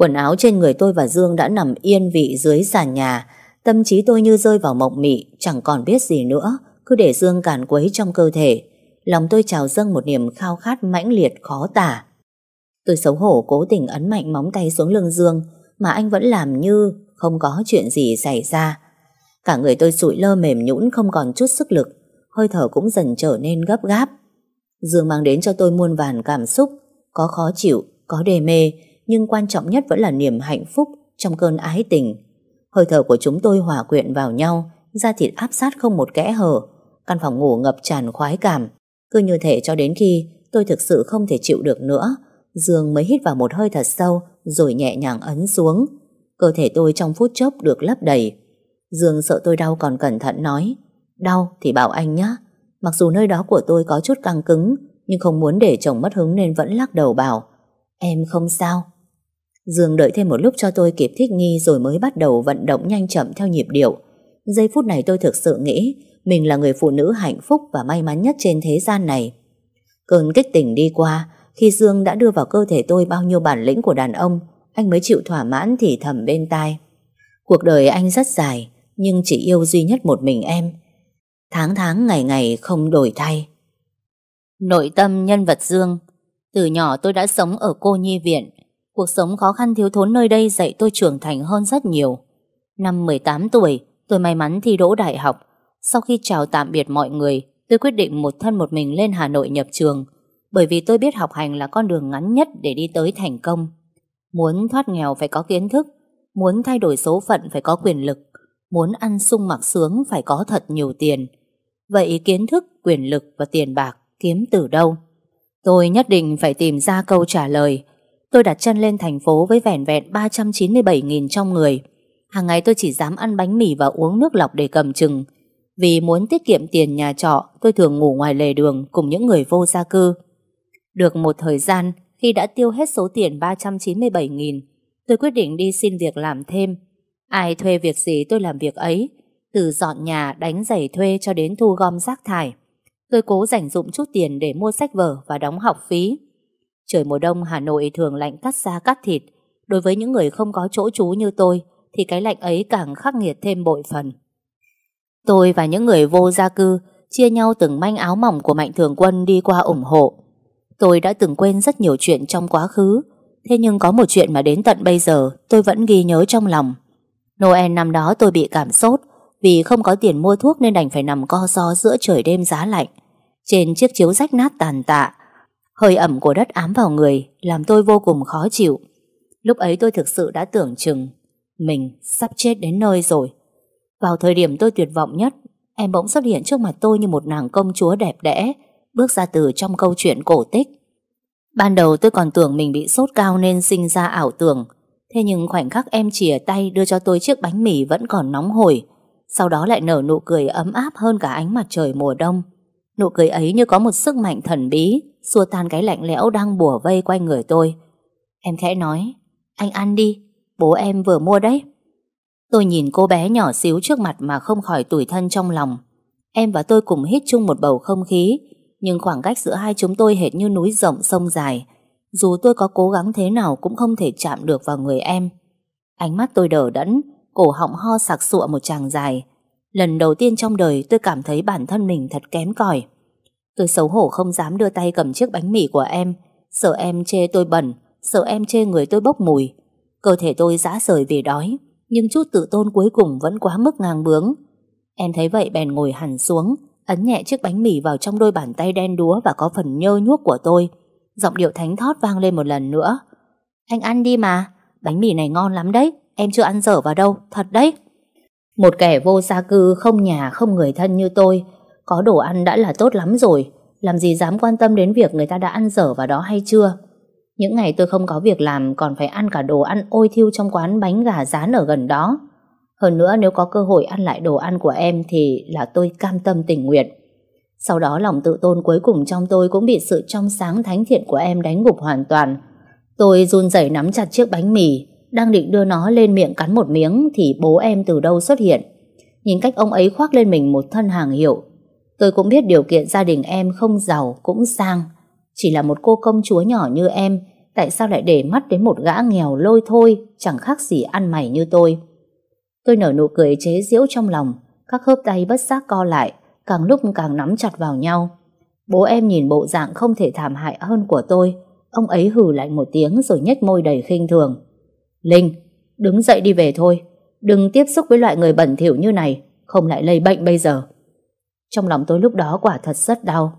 Quần áo trên người tôi và Dương đã nằm yên vị dưới sàn nhà. Tâm trí tôi như rơi vào mộng mị, chẳng còn biết gì nữa, cứ để Dương càn quấy trong cơ thể. Lòng tôi trào dâng một niềm khao khát mãnh liệt khó tả. Tôi xấu hổ cố tình ấn mạnh móng tay xuống lưng Dương, mà anh vẫn làm như không có chuyện gì xảy ra. Cả người tôi sụi lơ mềm nhũn không còn chút sức lực, hơi thở cũng dần trở nên gấp gáp. Dương mang đến cho tôi muôn vàn cảm xúc, có khó chịu, có đề mê, nhưng quan trọng nhất vẫn là niềm hạnh phúc trong cơn ái tình. Hơi thở của chúng tôi hòa quyện vào nhau, da thịt áp sát không một kẽ hở. Căn phòng ngủ ngập tràn khoái cảm. Cứ như thể cho đến khi tôi thực sự không thể chịu được nữa, Dương mới hít vào một hơi thật sâu rồi nhẹ nhàng ấn xuống. Cơ thể tôi trong phút chốc được lấp đầy. Dương sợ tôi đau còn cẩn thận nói Đau thì bảo anh nhé Mặc dù nơi đó của tôi có chút căng cứng Nhưng không muốn để chồng mất hứng nên vẫn lắc đầu bảo Em không sao Dương đợi thêm một lúc cho tôi kịp thích nghi rồi mới bắt đầu vận động nhanh chậm theo nhịp điệu. Giây phút này tôi thực sự nghĩ mình là người phụ nữ hạnh phúc và may mắn nhất trên thế gian này. Cơn kích tỉnh đi qua, khi Dương đã đưa vào cơ thể tôi bao nhiêu bản lĩnh của đàn ông, anh mới chịu thỏa mãn thì thầm bên tai. Cuộc đời anh rất dài, nhưng chỉ yêu duy nhất một mình em. Tháng tháng ngày ngày không đổi thay. Nội tâm nhân vật Dương Từ nhỏ tôi đã sống ở cô nhi viện Cuộc sống khó khăn thiếu thốn nơi đây dạy tôi trưởng thành hơn rất nhiều. Năm 18 tuổi, tôi may mắn thi đỗ đại học. Sau khi chào tạm biệt mọi người, tôi quyết định một thân một mình lên Hà Nội nhập trường, bởi vì tôi biết học hành là con đường ngắn nhất để đi tới thành công. Muốn thoát nghèo phải có kiến thức, muốn thay đổi số phận phải có quyền lực, muốn ăn sung mặc sướng phải có thật nhiều tiền. Vậy kiến thức, quyền lực và tiền bạc kiếm từ đâu? Tôi nhất định phải tìm ra câu trả lời Tôi đặt chân lên thành phố với vẻn vẹn 397.000 trong người. Hàng ngày tôi chỉ dám ăn bánh mì và uống nước lọc để cầm chừng. Vì muốn tiết kiệm tiền nhà trọ, tôi thường ngủ ngoài lề đường cùng những người vô gia cư. Được một thời gian, khi đã tiêu hết số tiền 397.000, tôi quyết định đi xin việc làm thêm. Ai thuê việc gì tôi làm việc ấy, từ dọn nhà, đánh giày thuê cho đến thu gom rác thải. Tôi cố dành dụng chút tiền để mua sách vở và đóng học phí. Trời mùa đông Hà Nội thường lạnh cắt da cắt thịt. Đối với những người không có chỗ trú như tôi, thì cái lạnh ấy càng khắc nghiệt thêm bội phần. Tôi và những người vô gia cư chia nhau từng manh áo mỏng của Mạnh Thường Quân đi qua ủng hộ. Tôi đã từng quên rất nhiều chuyện trong quá khứ, thế nhưng có một chuyện mà đến tận bây giờ tôi vẫn ghi nhớ trong lòng. Noel năm đó tôi bị cảm sốt, vì không có tiền mua thuốc nên đành phải nằm co ro giữa trời đêm giá lạnh. Trên chiếc chiếu rách nát tàn tạ, Hơi ẩm của đất ám vào người làm tôi vô cùng khó chịu. Lúc ấy tôi thực sự đã tưởng chừng mình sắp chết đến nơi rồi. Vào thời điểm tôi tuyệt vọng nhất, em bỗng xuất hiện trước mặt tôi như một nàng công chúa đẹp đẽ, bước ra từ trong câu chuyện cổ tích. Ban đầu tôi còn tưởng mình bị sốt cao nên sinh ra ảo tưởng, thế nhưng khoảnh khắc em chìa tay đưa cho tôi chiếc bánh mì vẫn còn nóng hổi, sau đó lại nở nụ cười ấm áp hơn cả ánh mặt trời mùa đông. Nụ cười ấy như có một sức mạnh thần bí xua tan cái lạnh lẽo đang bùa vây quanh người tôi. Em khẽ nói, anh ăn đi, bố em vừa mua đấy. Tôi nhìn cô bé nhỏ xíu trước mặt mà không khỏi tủi thân trong lòng. Em và tôi cùng hít chung một bầu không khí, nhưng khoảng cách giữa hai chúng tôi hệt như núi rộng sông dài. Dù tôi có cố gắng thế nào cũng không thể chạm được vào người em. Ánh mắt tôi đờ đẫn, cổ họng ho sặc sụa một tràng dài, Lần đầu tiên trong đời tôi cảm thấy bản thân mình thật kém cỏi. Tôi xấu hổ không dám đưa tay cầm chiếc bánh mì của em, sợ em chê tôi bẩn, sợ em chê người tôi bốc mùi. Cơ thể tôi dã rời vì đói, nhưng chút tự tôn cuối cùng vẫn quá mức ngang bướng. Em thấy vậy bèn ngồi hẳn xuống, ấn nhẹ chiếc bánh mì vào trong đôi bàn tay đen đúa và có phần nhơ nhuốc của tôi. Giọng điệu thánh thót vang lên một lần nữa. Anh ăn đi mà, bánh mì này ngon lắm đấy, em chưa ăn dở vào đâu, thật đấy. Một kẻ vô gia cư không nhà không người thân như tôi Có đồ ăn đã là tốt lắm rồi Làm gì dám quan tâm đến việc người ta đã ăn dở vào đó hay chưa Những ngày tôi không có việc làm Còn phải ăn cả đồ ăn ôi thiêu trong quán bánh gà rán ở gần đó Hơn nữa nếu có cơ hội ăn lại đồ ăn của em Thì là tôi cam tâm tình nguyện Sau đó lòng tự tôn cuối cùng trong tôi Cũng bị sự trong sáng thánh thiện của em đánh gục hoàn toàn Tôi run rẩy nắm chặt chiếc bánh mì đang định đưa nó lên miệng cắn một miếng thì bố em từ đâu xuất hiện. Nhìn cách ông ấy khoác lên mình một thân hàng hiệu. Tôi cũng biết điều kiện gia đình em không giàu cũng sang. Chỉ là một cô công chúa nhỏ như em, tại sao lại để mắt đến một gã nghèo lôi thôi, chẳng khác gì ăn mày như tôi. Tôi nở nụ cười chế giễu trong lòng, các khớp tay bất giác co lại, càng lúc càng nắm chặt vào nhau. Bố em nhìn bộ dạng không thể thảm hại hơn của tôi, ông ấy hừ lạnh một tiếng rồi nhếch môi đầy khinh thường. Linh, đứng dậy đi về thôi. Đừng tiếp xúc với loại người bẩn thỉu như này, không lại lây bệnh bây giờ. Trong lòng tôi lúc đó quả thật rất đau.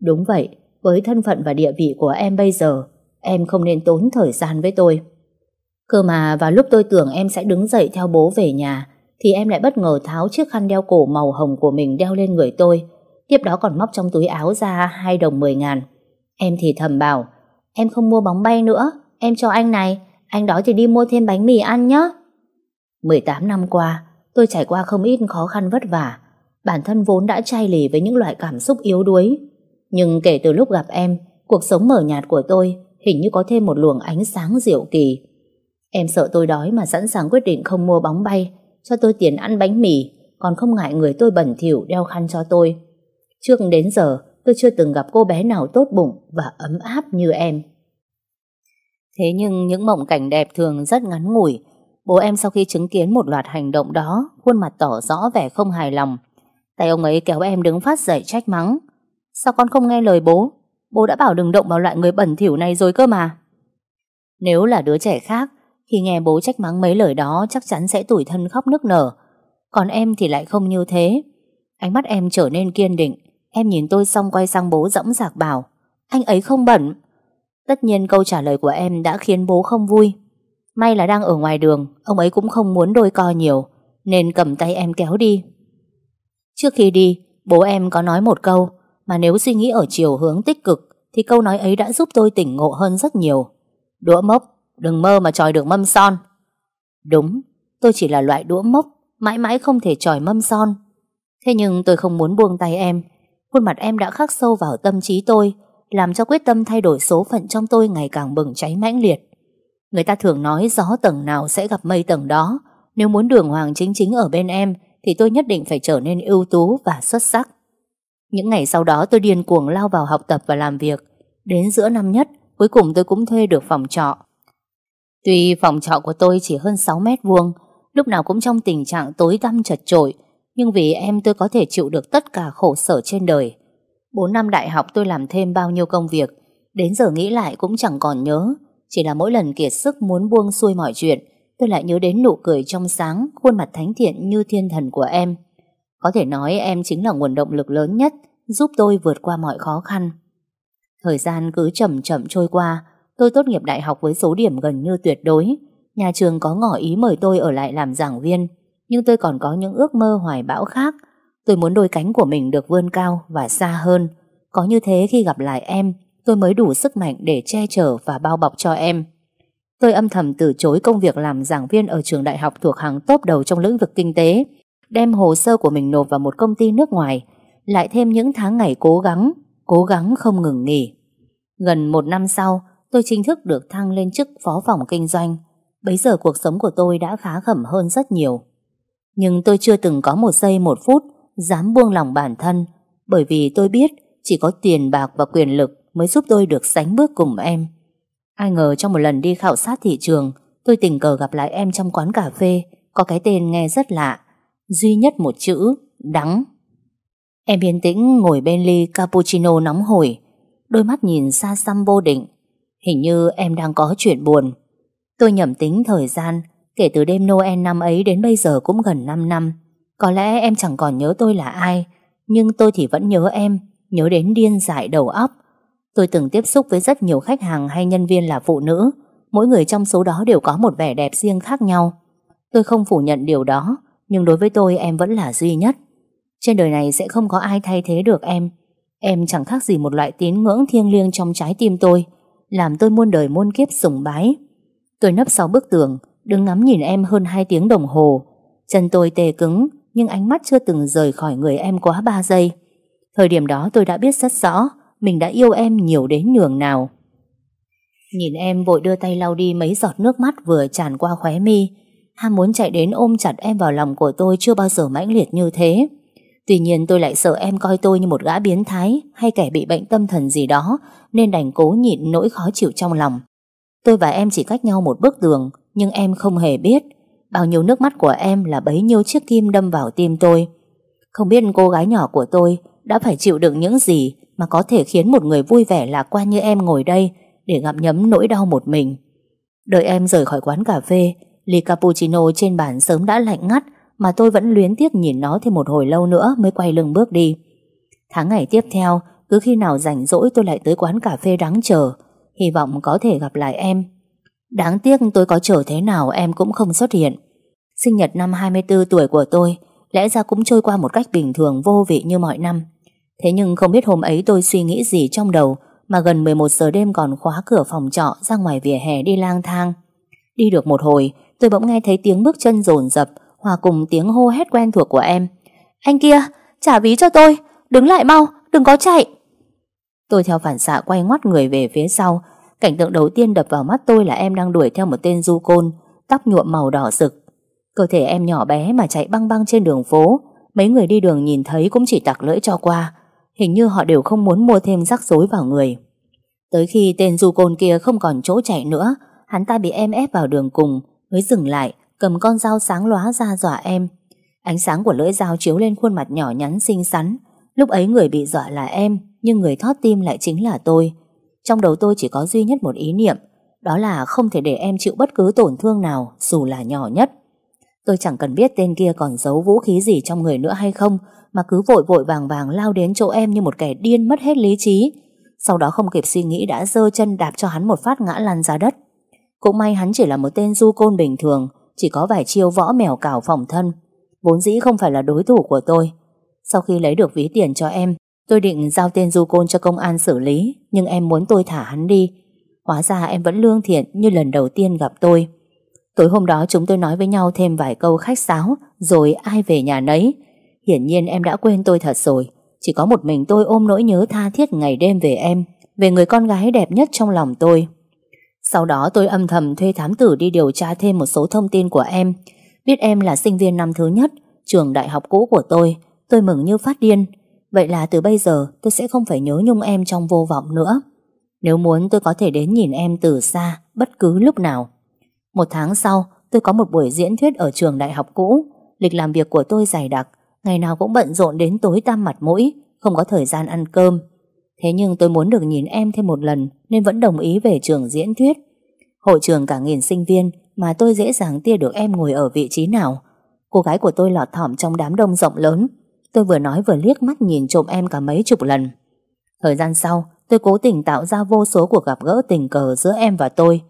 Đúng vậy, với thân phận và địa vị của em bây giờ, em không nên tốn thời gian với tôi. Cơ mà vào lúc tôi tưởng em sẽ đứng dậy theo bố về nhà, thì em lại bất ngờ tháo chiếc khăn đeo cổ màu hồng của mình đeo lên người tôi, tiếp đó còn móc trong túi áo ra hai đồng 10 ngàn. Em thì thầm bảo, em không mua bóng bay nữa, em cho anh này, anh đói thì đi mua thêm bánh mì ăn nhé. 18 năm qua, tôi trải qua không ít khó khăn vất vả. Bản thân vốn đã chai lì với những loại cảm xúc yếu đuối. Nhưng kể từ lúc gặp em, cuộc sống mở nhạt của tôi hình như có thêm một luồng ánh sáng diệu kỳ. Em sợ tôi đói mà sẵn sàng quyết định không mua bóng bay, cho tôi tiền ăn bánh mì, còn không ngại người tôi bẩn thỉu đeo khăn cho tôi. Trước đến giờ, tôi chưa từng gặp cô bé nào tốt bụng và ấm áp như em. Thế nhưng những mộng cảnh đẹp thường rất ngắn ngủi. Bố em sau khi chứng kiến một loạt hành động đó, khuôn mặt tỏ rõ vẻ không hài lòng. Tay ông ấy kéo em đứng phát dậy trách mắng. Sao con không nghe lời bố? Bố đã bảo đừng động vào loại người bẩn thỉu này rồi cơ mà. Nếu là đứa trẻ khác, khi nghe bố trách mắng mấy lời đó chắc chắn sẽ tủi thân khóc nức nở. Còn em thì lại không như thế. Ánh mắt em trở nên kiên định. Em nhìn tôi xong quay sang bố dõng dạc bảo. Anh ấy không bẩn. Tất nhiên câu trả lời của em đã khiến bố không vui. May là đang ở ngoài đường, ông ấy cũng không muốn đôi co nhiều, nên cầm tay em kéo đi. Trước khi đi, bố em có nói một câu, mà nếu suy nghĩ ở chiều hướng tích cực, thì câu nói ấy đã giúp tôi tỉnh ngộ hơn rất nhiều. Đũa mốc, đừng mơ mà tròi được mâm son. Đúng, tôi chỉ là loại đũa mốc, mãi mãi không thể tròi mâm son. Thế nhưng tôi không muốn buông tay em, khuôn mặt em đã khắc sâu vào tâm trí tôi, làm cho quyết tâm thay đổi số phận trong tôi ngày càng bừng cháy mãnh liệt. Người ta thường nói gió tầng nào sẽ gặp mây tầng đó. Nếu muốn đường hoàng chính chính ở bên em, thì tôi nhất định phải trở nên ưu tú và xuất sắc. Những ngày sau đó tôi điên cuồng lao vào học tập và làm việc. Đến giữa năm nhất, cuối cùng tôi cũng thuê được phòng trọ. Tuy phòng trọ của tôi chỉ hơn 6 mét vuông, lúc nào cũng trong tình trạng tối tăm chật trội, nhưng vì em tôi có thể chịu được tất cả khổ sở trên đời. 4 năm đại học tôi làm thêm bao nhiêu công việc, đến giờ nghĩ lại cũng chẳng còn nhớ. Chỉ là mỗi lần kiệt sức muốn buông xuôi mọi chuyện, tôi lại nhớ đến nụ cười trong sáng, khuôn mặt thánh thiện như thiên thần của em. Có thể nói em chính là nguồn động lực lớn nhất giúp tôi vượt qua mọi khó khăn. Thời gian cứ chậm chậm trôi qua, tôi tốt nghiệp đại học với số điểm gần như tuyệt đối. Nhà trường có ngỏ ý mời tôi ở lại làm giảng viên, nhưng tôi còn có những ước mơ hoài bão khác – Tôi muốn đôi cánh của mình được vươn cao và xa hơn. Có như thế khi gặp lại em, tôi mới đủ sức mạnh để che chở và bao bọc cho em. Tôi âm thầm từ chối công việc làm giảng viên ở trường đại học thuộc hàng top đầu trong lĩnh vực kinh tế, đem hồ sơ của mình nộp vào một công ty nước ngoài, lại thêm những tháng ngày cố gắng, cố gắng không ngừng nghỉ. Gần một năm sau, tôi chính thức được thăng lên chức phó phòng kinh doanh. bây giờ cuộc sống của tôi đã khá khẩm hơn rất nhiều. Nhưng tôi chưa từng có một giây một phút dám buông lòng bản thân bởi vì tôi biết chỉ có tiền bạc và quyền lực mới giúp tôi được sánh bước cùng em. Ai ngờ trong một lần đi khảo sát thị trường tôi tình cờ gặp lại em trong quán cà phê có cái tên nghe rất lạ duy nhất một chữ đắng. Em yên tĩnh ngồi bên ly cappuccino nóng hổi đôi mắt nhìn xa xăm vô định hình như em đang có chuyện buồn. Tôi nhẩm tính thời gian kể từ đêm Noel năm ấy đến bây giờ cũng gần 5 năm. Có lẽ em chẳng còn nhớ tôi là ai Nhưng tôi thì vẫn nhớ em Nhớ đến điên dại đầu óc Tôi từng tiếp xúc với rất nhiều khách hàng hay nhân viên là phụ nữ Mỗi người trong số đó đều có một vẻ đẹp riêng khác nhau Tôi không phủ nhận điều đó Nhưng đối với tôi em vẫn là duy nhất Trên đời này sẽ không có ai thay thế được em Em chẳng khác gì một loại tín ngưỡng thiêng liêng trong trái tim tôi Làm tôi muôn đời muôn kiếp sùng bái Tôi nấp sau bức tường Đứng ngắm nhìn em hơn 2 tiếng đồng hồ Chân tôi tê cứng nhưng ánh mắt chưa từng rời khỏi người em quá 3 giây. Thời điểm đó tôi đã biết rất rõ mình đã yêu em nhiều đến nhường nào. Nhìn em vội đưa tay lau đi mấy giọt nước mắt vừa tràn qua khóe mi, ham muốn chạy đến ôm chặt em vào lòng của tôi chưa bao giờ mãnh liệt như thế. Tuy nhiên tôi lại sợ em coi tôi như một gã biến thái hay kẻ bị bệnh tâm thần gì đó nên đành cố nhịn nỗi khó chịu trong lòng. Tôi và em chỉ cách nhau một bức tường nhưng em không hề biết. Bao nhiêu nước mắt của em là bấy nhiêu chiếc kim đâm vào tim tôi. Không biết cô gái nhỏ của tôi đã phải chịu đựng những gì mà có thể khiến một người vui vẻ lạc quan như em ngồi đây để gặm nhấm nỗi đau một mình. Đợi em rời khỏi quán cà phê, ly cappuccino trên bàn sớm đã lạnh ngắt mà tôi vẫn luyến tiếc nhìn nó thêm một hồi lâu nữa mới quay lưng bước đi. Tháng ngày tiếp theo, cứ khi nào rảnh rỗi tôi lại tới quán cà phê đáng chờ, hy vọng có thể gặp lại em Đáng tiếc tôi có trở thế nào em cũng không xuất hiện. Sinh nhật năm 24 tuổi của tôi lẽ ra cũng trôi qua một cách bình thường vô vị như mọi năm. Thế nhưng không biết hôm ấy tôi suy nghĩ gì trong đầu mà gần 11 giờ đêm còn khóa cửa phòng trọ ra ngoài vỉa hè đi lang thang. Đi được một hồi, tôi bỗng nghe thấy tiếng bước chân rồn rập hòa cùng tiếng hô hét quen thuộc của em. Anh kia, trả ví cho tôi, đứng lại mau, đừng có chạy. Tôi theo phản xạ quay ngoắt người về phía sau Cảnh tượng đầu tiên đập vào mắt tôi là em đang đuổi theo một tên du côn, tóc nhuộm màu đỏ rực. Cơ thể em nhỏ bé mà chạy băng băng trên đường phố, mấy người đi đường nhìn thấy cũng chỉ tặc lưỡi cho qua. Hình như họ đều không muốn mua thêm rắc rối vào người. Tới khi tên du côn kia không còn chỗ chạy nữa, hắn ta bị em ép vào đường cùng, mới dừng lại, cầm con dao sáng lóa ra dọa em. Ánh sáng của lưỡi dao chiếu lên khuôn mặt nhỏ nhắn xinh xắn. Lúc ấy người bị dọa là em, nhưng người thoát tim lại chính là tôi. Trong đầu tôi chỉ có duy nhất một ý niệm, đó là không thể để em chịu bất cứ tổn thương nào dù là nhỏ nhất. Tôi chẳng cần biết tên kia còn giấu vũ khí gì trong người nữa hay không, mà cứ vội vội vàng vàng lao đến chỗ em như một kẻ điên mất hết lý trí. Sau đó không kịp suy nghĩ đã dơ chân đạp cho hắn một phát ngã lăn ra đất. Cũng may hắn chỉ là một tên du côn bình thường, chỉ có vài chiêu võ mèo cào phòng thân. Vốn dĩ không phải là đối thủ của tôi. Sau khi lấy được ví tiền cho em, Tôi định giao tên du côn cho công an xử lý Nhưng em muốn tôi thả hắn đi Hóa ra em vẫn lương thiện như lần đầu tiên gặp tôi Tối hôm đó chúng tôi nói với nhau thêm vài câu khách sáo Rồi ai về nhà nấy Hiển nhiên em đã quên tôi thật rồi Chỉ có một mình tôi ôm nỗi nhớ tha thiết ngày đêm về em Về người con gái đẹp nhất trong lòng tôi Sau đó tôi âm thầm thuê thám tử đi điều tra thêm một số thông tin của em Biết em là sinh viên năm thứ nhất Trường đại học cũ của tôi Tôi mừng như phát điên Vậy là từ bây giờ tôi sẽ không phải nhớ nhung em trong vô vọng nữa. Nếu muốn tôi có thể đến nhìn em từ xa bất cứ lúc nào. Một tháng sau, tôi có một buổi diễn thuyết ở trường đại học cũ. Lịch làm việc của tôi dày đặc, ngày nào cũng bận rộn đến tối tăm mặt mũi, không có thời gian ăn cơm. Thế nhưng tôi muốn được nhìn em thêm một lần nên vẫn đồng ý về trường diễn thuyết. Hội trường cả nghìn sinh viên mà tôi dễ dàng tia được em ngồi ở vị trí nào. Cô gái của tôi lọt thỏm trong đám đông rộng lớn, Tôi vừa nói vừa liếc mắt nhìn trộm em cả mấy chục lần Thời gian sau Tôi cố tình tạo ra vô số cuộc gặp gỡ tình cờ giữa em và tôi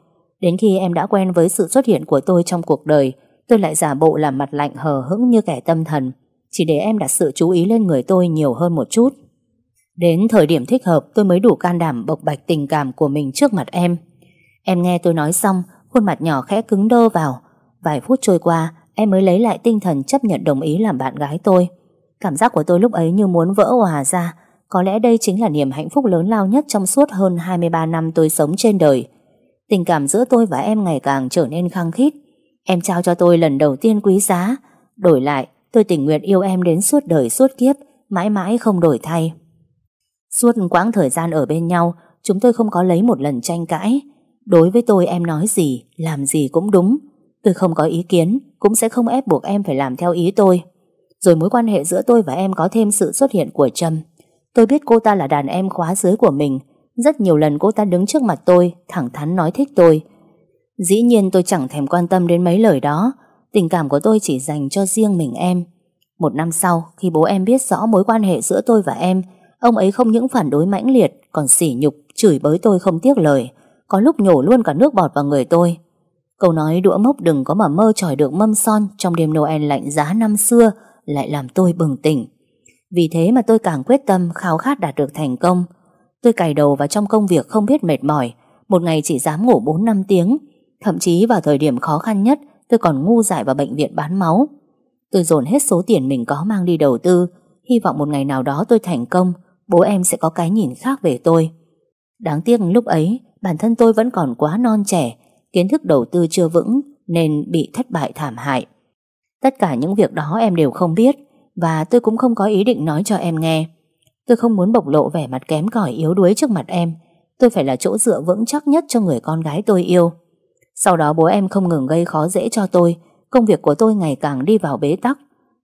Đến khi em đã quen với sự xuất hiện của tôi trong cuộc đời Tôi lại giả bộ làm mặt lạnh hờ hững như kẻ tâm thần Chỉ để em đặt sự chú ý lên người tôi nhiều hơn một chút Đến thời điểm thích hợp tôi mới đủ can đảm bộc bạch tình cảm của mình trước mặt em Em nghe tôi nói xong Khuôn mặt nhỏ khẽ cứng đơ vào Vài phút trôi qua Em mới lấy lại tinh thần chấp nhận đồng ý làm bạn gái tôi Cảm giác của tôi lúc ấy như muốn vỡ hòa ra Có lẽ đây chính là niềm hạnh phúc lớn lao nhất Trong suốt hơn 23 năm tôi sống trên đời Tình cảm giữa tôi và em ngày càng trở nên khăng khít Em trao cho tôi lần đầu tiên quý giá Đổi lại tôi tình nguyện yêu em đến suốt đời suốt kiếp Mãi mãi không đổi thay Suốt quãng thời gian ở bên nhau Chúng tôi không có lấy một lần tranh cãi Đối với tôi em nói gì Làm gì cũng đúng Tôi không có ý kiến Cũng sẽ không ép buộc em phải làm theo ý tôi rồi mối quan hệ giữa tôi và em có thêm sự xuất hiện của Trâm. Tôi biết cô ta là đàn em khóa dưới của mình. Rất nhiều lần cô ta đứng trước mặt tôi, thẳng thắn nói thích tôi. Dĩ nhiên tôi chẳng thèm quan tâm đến mấy lời đó. Tình cảm của tôi chỉ dành cho riêng mình em. Một năm sau, khi bố em biết rõ mối quan hệ giữa tôi và em, ông ấy không những phản đối mãnh liệt, còn sỉ nhục, chửi bới tôi không tiếc lời. Có lúc nhổ luôn cả nước bọt vào người tôi. Câu nói đũa mốc đừng có mà mơ tròi được mâm son trong đêm Noel lạnh giá năm xưa, lại làm tôi bừng tỉnh. Vì thế mà tôi càng quyết tâm khao khát đạt được thành công. Tôi cày đầu vào trong công việc không biết mệt mỏi, một ngày chỉ dám ngủ 4-5 tiếng. Thậm chí vào thời điểm khó khăn nhất, tôi còn ngu dại vào bệnh viện bán máu. Tôi dồn hết số tiền mình có mang đi đầu tư, hy vọng một ngày nào đó tôi thành công, bố em sẽ có cái nhìn khác về tôi. Đáng tiếc lúc ấy, bản thân tôi vẫn còn quá non trẻ, kiến thức đầu tư chưa vững nên bị thất bại thảm hại. Tất cả những việc đó em đều không biết và tôi cũng không có ý định nói cho em nghe. Tôi không muốn bộc lộ vẻ mặt kém cỏi yếu đuối trước mặt em. Tôi phải là chỗ dựa vững chắc nhất cho người con gái tôi yêu. Sau đó bố em không ngừng gây khó dễ cho tôi. Công việc của tôi ngày càng đi vào bế tắc.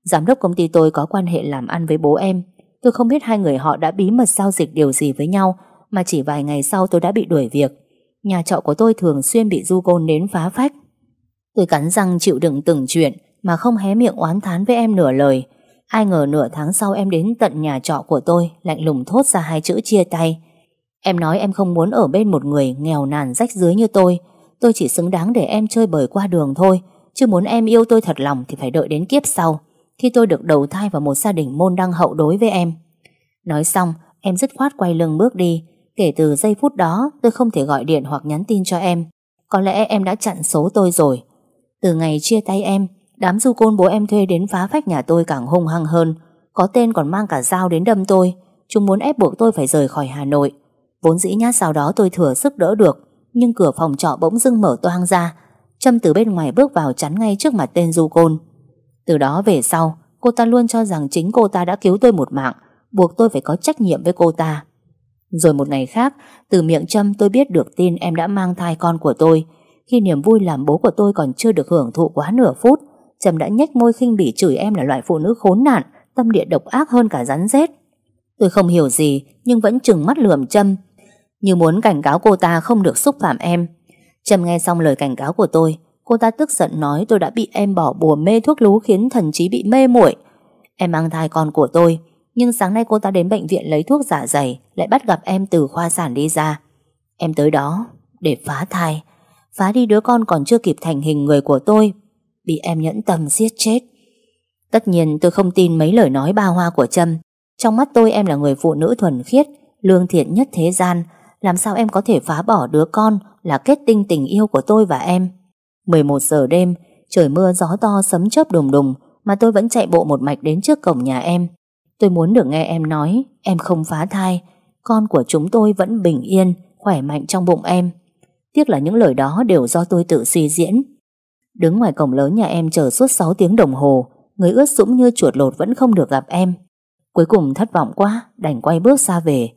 Giám đốc công ty tôi có quan hệ làm ăn với bố em. Tôi không biết hai người họ đã bí mật giao dịch điều gì với nhau mà chỉ vài ngày sau tôi đã bị đuổi việc. Nhà trọ của tôi thường xuyên bị du côn đến phá phách. Tôi cắn răng chịu đựng từng chuyện mà không hé miệng oán thán với em nửa lời. Ai ngờ nửa tháng sau em đến tận nhà trọ của tôi lạnh lùng thốt ra hai chữ chia tay. Em nói em không muốn ở bên một người nghèo nàn rách dưới như tôi. Tôi chỉ xứng đáng để em chơi bời qua đường thôi. Chứ muốn em yêu tôi thật lòng thì phải đợi đến kiếp sau. Khi tôi được đầu thai vào một gia đình môn đăng hậu đối với em. Nói xong, em dứt khoát quay lưng bước đi. Kể từ giây phút đó, tôi không thể gọi điện hoặc nhắn tin cho em. Có lẽ em đã chặn số tôi rồi. Từ ngày chia tay em, Đám du côn bố em thuê đến phá phách nhà tôi càng hung hăng hơn Có tên còn mang cả dao đến đâm tôi Chúng muốn ép buộc tôi phải rời khỏi Hà Nội Vốn dĩ nhát sau đó tôi thừa sức đỡ được Nhưng cửa phòng trọ bỗng dưng mở toang ra Trâm từ bên ngoài bước vào chắn ngay trước mặt tên du côn Từ đó về sau Cô ta luôn cho rằng chính cô ta đã cứu tôi một mạng Buộc tôi phải có trách nhiệm với cô ta Rồi một ngày khác Từ miệng Trâm tôi biết được tin em đã mang thai con của tôi Khi niềm vui làm bố của tôi còn chưa được hưởng thụ quá nửa phút Trầm đã nhếch môi khinh bỉ chửi em là loại phụ nữ khốn nạn, tâm địa độc ác hơn cả rắn rết. Tôi không hiểu gì nhưng vẫn chừng mắt lườm Trâm, như muốn cảnh cáo cô ta không được xúc phạm em. Trâm nghe xong lời cảnh cáo của tôi, cô ta tức giận nói tôi đã bị em bỏ bùa mê thuốc lú khiến thần trí bị mê muội. Em mang thai con của tôi, nhưng sáng nay cô ta đến bệnh viện lấy thuốc giả dày, lại bắt gặp em từ khoa sản đi ra. Em tới đó để phá thai, phá đi đứa con còn chưa kịp thành hình người của tôi bị em nhẫn tâm giết chết. Tất nhiên tôi không tin mấy lời nói ba hoa của Trâm. Trong mắt tôi em là người phụ nữ thuần khiết, lương thiện nhất thế gian. Làm sao em có thể phá bỏ đứa con là kết tinh tình yêu của tôi và em? 11 giờ đêm, trời mưa gió to sấm chớp đùng đùng mà tôi vẫn chạy bộ một mạch đến trước cổng nhà em. Tôi muốn được nghe em nói em không phá thai, con của chúng tôi vẫn bình yên, khỏe mạnh trong bụng em. Tiếc là những lời đó đều do tôi tự suy diễn Đứng ngoài cổng lớn nhà em chờ suốt 6 tiếng đồng hồ, người ướt sũng như chuột lột vẫn không được gặp em. Cuối cùng thất vọng quá, đành quay bước xa về.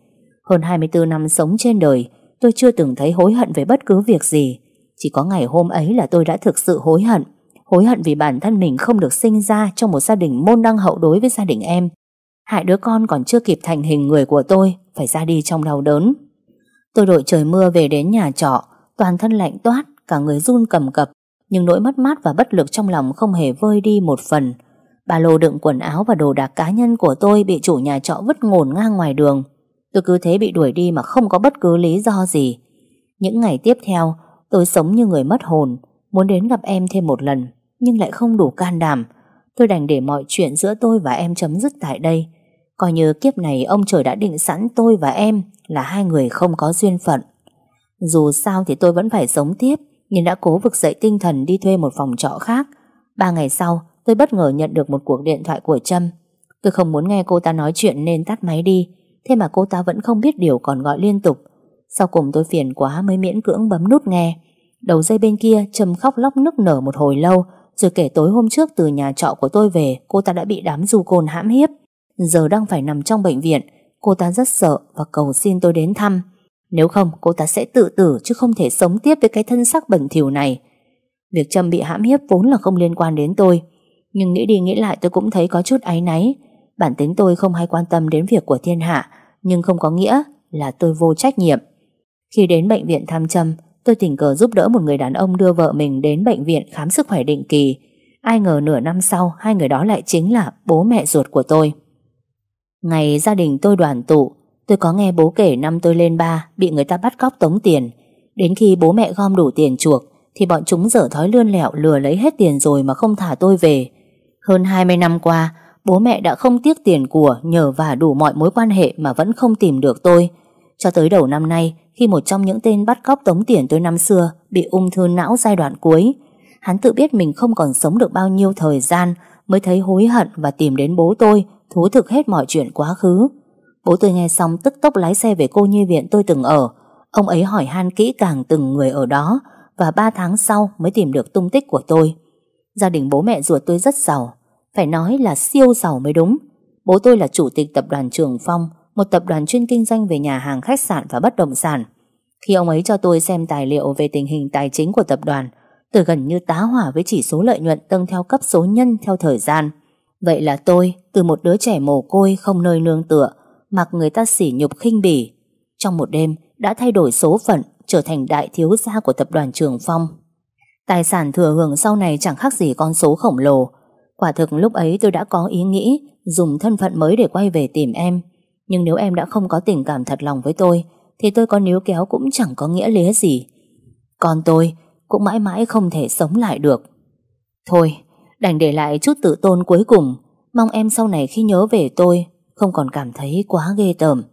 Hơn 24 năm sống trên đời, tôi chưa từng thấy hối hận về bất cứ việc gì. Chỉ có ngày hôm ấy là tôi đã thực sự hối hận. Hối hận vì bản thân mình không được sinh ra trong một gia đình môn đăng hậu đối với gia đình em. Hại đứa con còn chưa kịp thành hình người của tôi, phải ra đi trong đau đớn. Tôi đội trời mưa về đến nhà trọ, toàn thân lạnh toát, cả người run cầm cập nhưng nỗi mất mát và bất lực trong lòng không hề vơi đi một phần. Ba lô đựng quần áo và đồ đạc cá nhân của tôi bị chủ nhà trọ vứt ngổn ngang ngoài đường. Tôi cứ thế bị đuổi đi mà không có bất cứ lý do gì. Những ngày tiếp theo, tôi sống như người mất hồn, muốn đến gặp em thêm một lần, nhưng lại không đủ can đảm. Tôi đành để mọi chuyện giữa tôi và em chấm dứt tại đây. Coi như kiếp này ông trời đã định sẵn tôi và em là hai người không có duyên phận. Dù sao thì tôi vẫn phải sống tiếp nhưng đã cố vực dậy tinh thần đi thuê một phòng trọ khác. Ba ngày sau, tôi bất ngờ nhận được một cuộc điện thoại của Trâm. Tôi không muốn nghe cô ta nói chuyện nên tắt máy đi, thế mà cô ta vẫn không biết điều còn gọi liên tục. Sau cùng tôi phiền quá mới miễn cưỡng bấm nút nghe. Đầu dây bên kia Trâm khóc lóc nức nở một hồi lâu, rồi kể tối hôm trước từ nhà trọ của tôi về, cô ta đã bị đám du côn hãm hiếp. Giờ đang phải nằm trong bệnh viện, cô ta rất sợ và cầu xin tôi đến thăm. Nếu không cô ta sẽ tự tử chứ không thể sống tiếp với cái thân xác bẩn thỉu này. Việc Trâm bị hãm hiếp vốn là không liên quan đến tôi. Nhưng nghĩ đi nghĩ lại tôi cũng thấy có chút áy náy. Bản tính tôi không hay quan tâm đến việc của thiên hạ, nhưng không có nghĩa là tôi vô trách nhiệm. Khi đến bệnh viện thăm Trâm, tôi tình cờ giúp đỡ một người đàn ông đưa vợ mình đến bệnh viện khám sức khỏe định kỳ. Ai ngờ nửa năm sau, hai người đó lại chính là bố mẹ ruột của tôi. Ngày gia đình tôi đoàn tụ, Tôi có nghe bố kể năm tôi lên ba bị người ta bắt cóc tống tiền. Đến khi bố mẹ gom đủ tiền chuộc thì bọn chúng dở thói lươn lẹo lừa lấy hết tiền rồi mà không thả tôi về. Hơn 20 năm qua, bố mẹ đã không tiếc tiền của nhờ và đủ mọi mối quan hệ mà vẫn không tìm được tôi. Cho tới đầu năm nay, khi một trong những tên bắt cóc tống tiền tôi năm xưa bị ung thư não giai đoạn cuối, hắn tự biết mình không còn sống được bao nhiêu thời gian mới thấy hối hận và tìm đến bố tôi, thú thực hết mọi chuyện quá khứ. Bố tôi nghe xong tức tốc lái xe về cô như viện tôi từng ở. Ông ấy hỏi han kỹ càng từng người ở đó và 3 tháng sau mới tìm được tung tích của tôi. Gia đình bố mẹ ruột tôi rất giàu, phải nói là siêu giàu mới đúng. Bố tôi là chủ tịch tập đoàn Trường Phong, một tập đoàn chuyên kinh doanh về nhà hàng khách sạn và bất động sản. Khi ông ấy cho tôi xem tài liệu về tình hình tài chính của tập đoàn, từ gần như tá hỏa với chỉ số lợi nhuận tăng theo cấp số nhân theo thời gian. Vậy là tôi, từ một đứa trẻ mồ côi không nơi nương tựa, mặc người ta sỉ nhục khinh bỉ. Trong một đêm đã thay đổi số phận, trở thành đại thiếu gia của tập đoàn Trường Phong. Tài sản thừa hưởng sau này chẳng khác gì con số khổng lồ. Quả thực lúc ấy tôi đã có ý nghĩ dùng thân phận mới để quay về tìm em. Nhưng nếu em đã không có tình cảm thật lòng với tôi, thì tôi có níu kéo cũng chẳng có nghĩa lý gì. Còn tôi cũng mãi mãi không thể sống lại được. Thôi, đành để lại chút tự tôn cuối cùng. Mong em sau này khi nhớ về tôi không còn cảm thấy quá ghê tởm.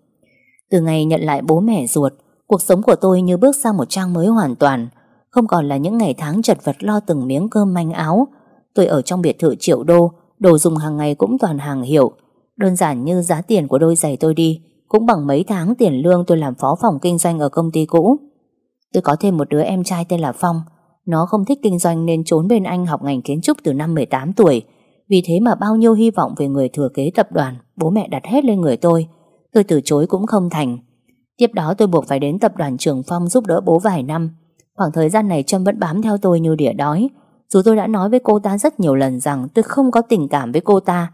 Từ ngày nhận lại bố mẹ ruột, cuộc sống của tôi như bước sang một trang mới hoàn toàn, không còn là những ngày tháng chật vật lo từng miếng cơm manh áo. Tôi ở trong biệt thự triệu đô, đồ dùng hàng ngày cũng toàn hàng hiệu. Đơn giản như giá tiền của đôi giày tôi đi, cũng bằng mấy tháng tiền lương tôi làm phó phòng kinh doanh ở công ty cũ. Tôi có thêm một đứa em trai tên là Phong, nó không thích kinh doanh nên trốn bên Anh học ngành kiến trúc từ năm 18 tuổi, vì thế mà bao nhiêu hy vọng về người thừa kế tập đoàn Bố mẹ đặt hết lên người tôi Tôi từ chối cũng không thành Tiếp đó tôi buộc phải đến tập đoàn Trường Phong giúp đỡ bố vài năm Khoảng thời gian này Trâm vẫn bám theo tôi như đỉa đói Dù tôi đã nói với cô ta rất nhiều lần rằng tôi không có tình cảm với cô ta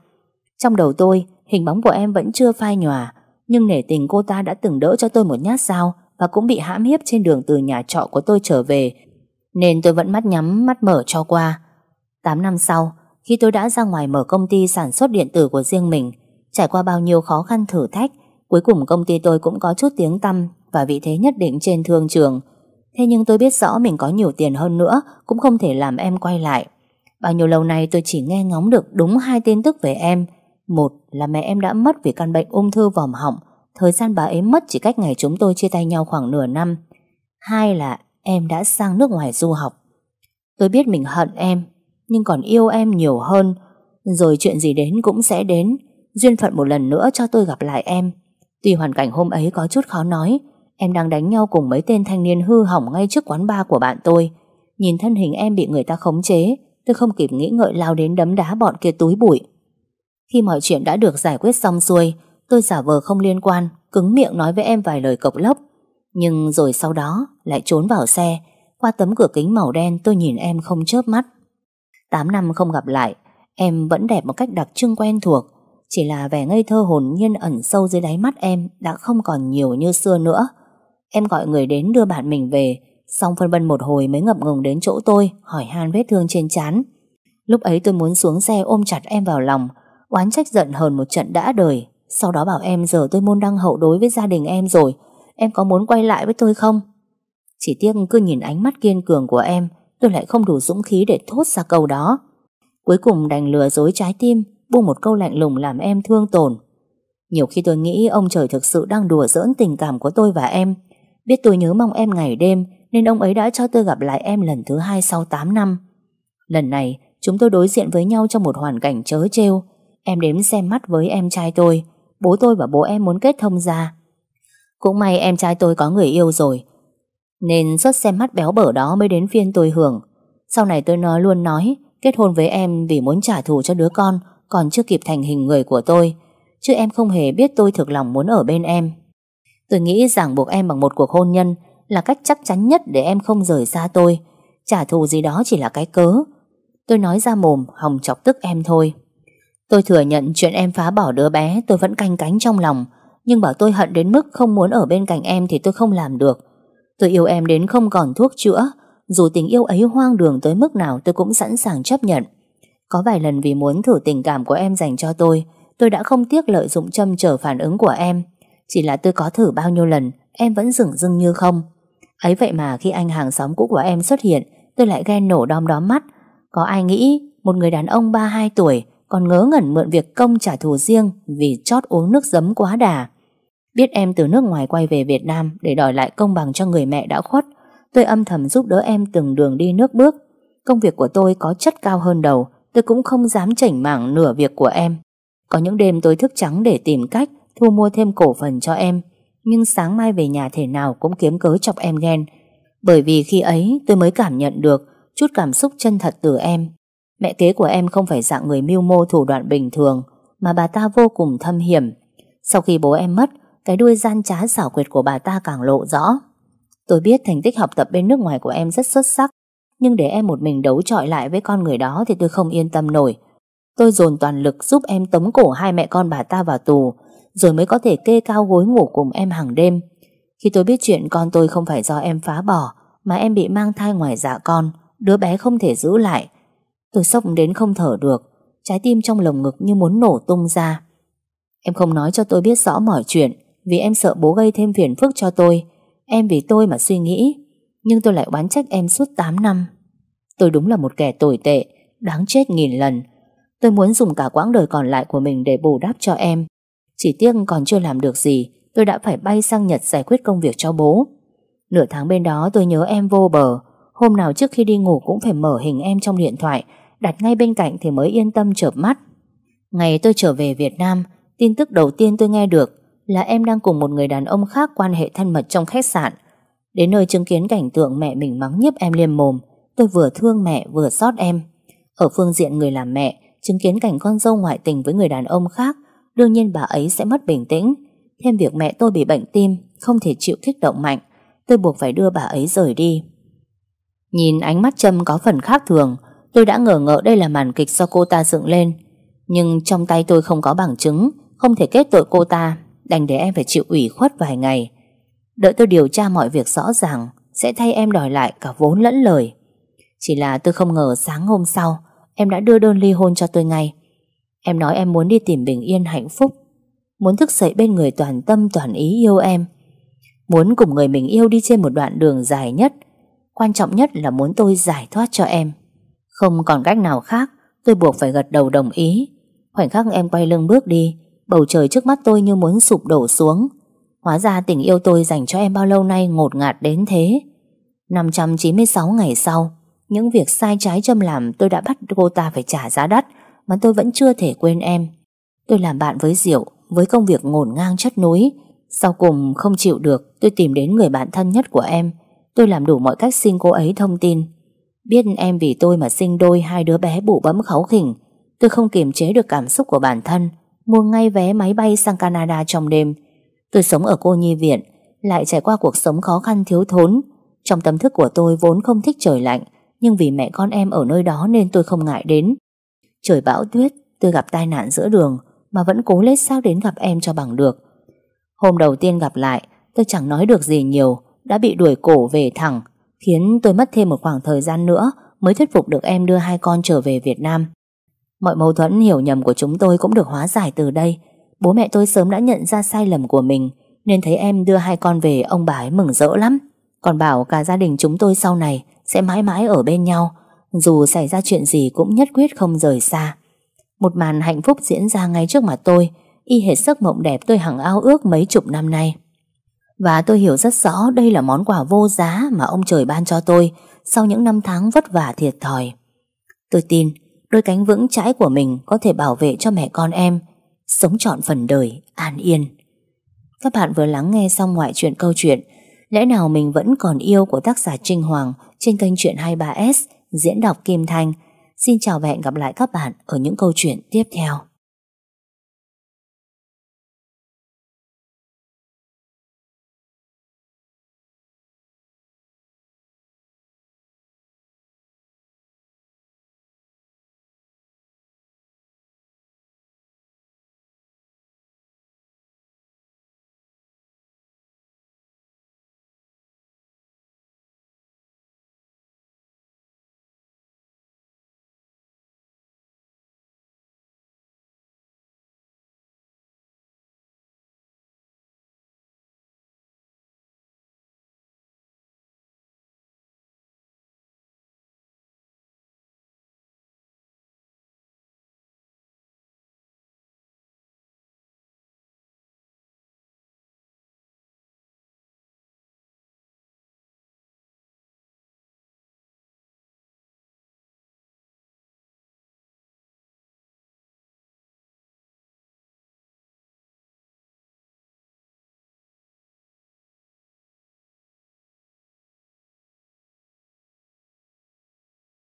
Trong đầu tôi, hình bóng của em vẫn chưa phai nhòa Nhưng nể tình cô ta đã từng đỡ cho tôi một nhát dao Và cũng bị hãm hiếp trên đường từ nhà trọ của tôi trở về Nên tôi vẫn mắt nhắm mắt mở cho qua 8 năm sau khi tôi đã ra ngoài mở công ty sản xuất điện tử của riêng mình, trải qua bao nhiêu khó khăn thử thách, cuối cùng công ty tôi cũng có chút tiếng tăm và vị thế nhất định trên thương trường. Thế nhưng tôi biết rõ mình có nhiều tiền hơn nữa cũng không thể làm em quay lại. Bao nhiêu lâu nay tôi chỉ nghe ngóng được đúng hai tin tức về em. Một là mẹ em đã mất vì căn bệnh ung thư vòm họng. Thời gian bà ấy mất chỉ cách ngày chúng tôi chia tay nhau khoảng nửa năm. Hai là em đã sang nước ngoài du học. Tôi biết mình hận em nhưng còn yêu em nhiều hơn. Rồi chuyện gì đến cũng sẽ đến, duyên phận một lần nữa cho tôi gặp lại em. Tuy hoàn cảnh hôm ấy có chút khó nói, em đang đánh nhau cùng mấy tên thanh niên hư hỏng ngay trước quán bar của bạn tôi. Nhìn thân hình em bị người ta khống chế, tôi không kịp nghĩ ngợi lao đến đấm đá bọn kia túi bụi. Khi mọi chuyện đã được giải quyết xong xuôi, tôi giả vờ không liên quan, cứng miệng nói với em vài lời cộc lốc. Nhưng rồi sau đó lại trốn vào xe, qua tấm cửa kính màu đen tôi nhìn em không chớp mắt. 8 năm không gặp lại, em vẫn đẹp một cách đặc trưng quen thuộc. Chỉ là vẻ ngây thơ hồn nhiên ẩn sâu dưới đáy mắt em đã không còn nhiều như xưa nữa. Em gọi người đến đưa bạn mình về, xong phân vân một hồi mới ngập ngừng đến chỗ tôi, hỏi han vết thương trên chán. Lúc ấy tôi muốn xuống xe ôm chặt em vào lòng, oán trách giận hờn một trận đã đời. Sau đó bảo em giờ tôi môn đăng hậu đối với gia đình em rồi, em có muốn quay lại với tôi không? Chỉ tiếc cứ nhìn ánh mắt kiên cường của em, tôi lại không đủ dũng khí để thốt ra câu đó. Cuối cùng đành lừa dối trái tim, buông một câu lạnh lùng làm em thương tổn. Nhiều khi tôi nghĩ ông trời thực sự đang đùa giỡn tình cảm của tôi và em. Biết tôi nhớ mong em ngày đêm, nên ông ấy đã cho tôi gặp lại em lần thứ hai sau 8 năm. Lần này, chúng tôi đối diện với nhau trong một hoàn cảnh chớ trêu. Em đến xem mắt với em trai tôi, bố tôi và bố em muốn kết thông ra. Cũng may em trai tôi có người yêu rồi, nên rất xem mắt béo bở đó mới đến phiên tôi hưởng Sau này tôi nói luôn nói Kết hôn với em vì muốn trả thù cho đứa con Còn chưa kịp thành hình người của tôi Chứ em không hề biết tôi thực lòng muốn ở bên em Tôi nghĩ ràng buộc em bằng một cuộc hôn nhân Là cách chắc chắn nhất để em không rời xa tôi Trả thù gì đó chỉ là cái cớ Tôi nói ra mồm hòng chọc tức em thôi Tôi thừa nhận chuyện em phá bỏ đứa bé Tôi vẫn canh cánh trong lòng Nhưng bảo tôi hận đến mức không muốn ở bên cạnh em Thì tôi không làm được Tôi yêu em đến không còn thuốc chữa Dù tình yêu ấy hoang đường tới mức nào Tôi cũng sẵn sàng chấp nhận Có vài lần vì muốn thử tình cảm của em dành cho tôi Tôi đã không tiếc lợi dụng châm trở phản ứng của em Chỉ là tôi có thử bao nhiêu lần Em vẫn dừng dưng như không Ấy vậy mà khi anh hàng xóm cũ của em xuất hiện Tôi lại ghen nổ đom đóm mắt Có ai nghĩ một người đàn ông 32 tuổi Còn ngớ ngẩn mượn việc công trả thù riêng Vì chót uống nước giấm quá đà Biết em từ nước ngoài quay về Việt Nam để đòi lại công bằng cho người mẹ đã khuất, tôi âm thầm giúp đỡ em từng đường đi nước bước. Công việc của tôi có chất cao hơn đầu, tôi cũng không dám chảnh mảng nửa việc của em. Có những đêm tôi thức trắng để tìm cách thu mua thêm cổ phần cho em, nhưng sáng mai về nhà thể nào cũng kiếm cớ chọc em ghen. Bởi vì khi ấy tôi mới cảm nhận được chút cảm xúc chân thật từ em. Mẹ kế của em không phải dạng người mưu mô thủ đoạn bình thường, mà bà ta vô cùng thâm hiểm. Sau khi bố em mất, cái đuôi gian trá xảo quyệt của bà ta càng lộ rõ. Tôi biết thành tích học tập bên nước ngoài của em rất xuất sắc, nhưng để em một mình đấu trọi lại với con người đó thì tôi không yên tâm nổi. Tôi dồn toàn lực giúp em tống cổ hai mẹ con bà ta vào tù, rồi mới có thể kê cao gối ngủ cùng em hàng đêm. Khi tôi biết chuyện con tôi không phải do em phá bỏ, mà em bị mang thai ngoài dạ con, đứa bé không thể giữ lại. Tôi sốc đến không thở được, trái tim trong lồng ngực như muốn nổ tung ra. Em không nói cho tôi biết rõ mọi chuyện, vì em sợ bố gây thêm phiền phức cho tôi Em vì tôi mà suy nghĩ Nhưng tôi lại oán trách em suốt 8 năm Tôi đúng là một kẻ tồi tệ Đáng chết nghìn lần Tôi muốn dùng cả quãng đời còn lại của mình Để bù đắp cho em Chỉ tiếc còn chưa làm được gì Tôi đã phải bay sang Nhật giải quyết công việc cho bố Nửa tháng bên đó tôi nhớ em vô bờ Hôm nào trước khi đi ngủ Cũng phải mở hình em trong điện thoại Đặt ngay bên cạnh thì mới yên tâm chợp mắt Ngày tôi trở về Việt Nam Tin tức đầu tiên tôi nghe được là em đang cùng một người đàn ông khác quan hệ thân mật trong khách sạn. Đến nơi chứng kiến cảnh tượng mẹ mình mắng nhiếp em liềm mồm, tôi vừa thương mẹ vừa xót em. Ở phương diện người làm mẹ, chứng kiến cảnh con dâu ngoại tình với người đàn ông khác, đương nhiên bà ấy sẽ mất bình tĩnh. Thêm việc mẹ tôi bị bệnh tim, không thể chịu kích động mạnh, tôi buộc phải đưa bà ấy rời đi. Nhìn ánh mắt Trâm có phần khác thường, tôi đã ngờ ngợ đây là màn kịch do cô ta dựng lên. Nhưng trong tay tôi không có bằng chứng, không thể kết tội cô ta. Đành để em phải chịu ủy khuất vài ngày Đợi tôi điều tra mọi việc rõ ràng Sẽ thay em đòi lại cả vốn lẫn lời Chỉ là tôi không ngờ sáng hôm sau Em đã đưa đơn ly hôn cho tôi ngay Em nói em muốn đi tìm bình yên hạnh phúc Muốn thức dậy bên người toàn tâm toàn ý yêu em Muốn cùng người mình yêu đi trên một đoạn đường dài nhất Quan trọng nhất là muốn tôi giải thoát cho em Không còn cách nào khác Tôi buộc phải gật đầu đồng ý Khoảnh khắc em quay lưng bước đi bầu trời trước mắt tôi như muốn sụp đổ xuống. Hóa ra tình yêu tôi dành cho em bao lâu nay ngột ngạt đến thế. 596 ngày sau, những việc sai trái châm làm tôi đã bắt cô ta phải trả giá đắt mà tôi vẫn chưa thể quên em. Tôi làm bạn với Diệu, với công việc ngổn ngang chất núi. Sau cùng không chịu được, tôi tìm đến người bạn thân nhất của em. Tôi làm đủ mọi cách xin cô ấy thông tin. Biết em vì tôi mà sinh đôi hai đứa bé bụ bẫm kháu khỉnh, tôi không kiềm chế được cảm xúc của bản thân mua ngay vé máy bay sang Canada trong đêm. Tôi sống ở cô nhi viện, lại trải qua cuộc sống khó khăn thiếu thốn. Trong tâm thức của tôi vốn không thích trời lạnh, nhưng vì mẹ con em ở nơi đó nên tôi không ngại đến. Trời bão tuyết, tôi gặp tai nạn giữa đường, mà vẫn cố lết sao đến gặp em cho bằng được. Hôm đầu tiên gặp lại, tôi chẳng nói được gì nhiều, đã bị đuổi cổ về thẳng, khiến tôi mất thêm một khoảng thời gian nữa mới thuyết phục được em đưa hai con trở về Việt Nam. Mọi mâu thuẫn hiểu nhầm của chúng tôi cũng được hóa giải từ đây. Bố mẹ tôi sớm đã nhận ra sai lầm của mình, nên thấy em đưa hai con về ông bà ấy mừng rỡ lắm. Còn bảo cả gia đình chúng tôi sau này sẽ mãi mãi ở bên nhau, dù xảy ra chuyện gì cũng nhất quyết không rời xa. Một màn hạnh phúc diễn ra ngay trước mặt tôi, y hệt giấc mộng đẹp tôi hằng ao ước mấy chục năm nay. Và tôi hiểu rất rõ đây là món quà vô giá mà ông trời ban cho tôi sau những năm tháng vất vả thiệt thòi. Tôi tin Đôi cánh vững chãi của mình có thể bảo vệ cho mẹ con em sống trọn phần đời an yên. Các bạn vừa lắng nghe xong ngoại truyện câu chuyện Lẽ nào mình vẫn còn yêu của tác giả Trinh Hoàng trên kênh truyện 23S diễn đọc Kim Thanh. Xin chào và hẹn gặp lại các bạn ở những câu chuyện tiếp theo.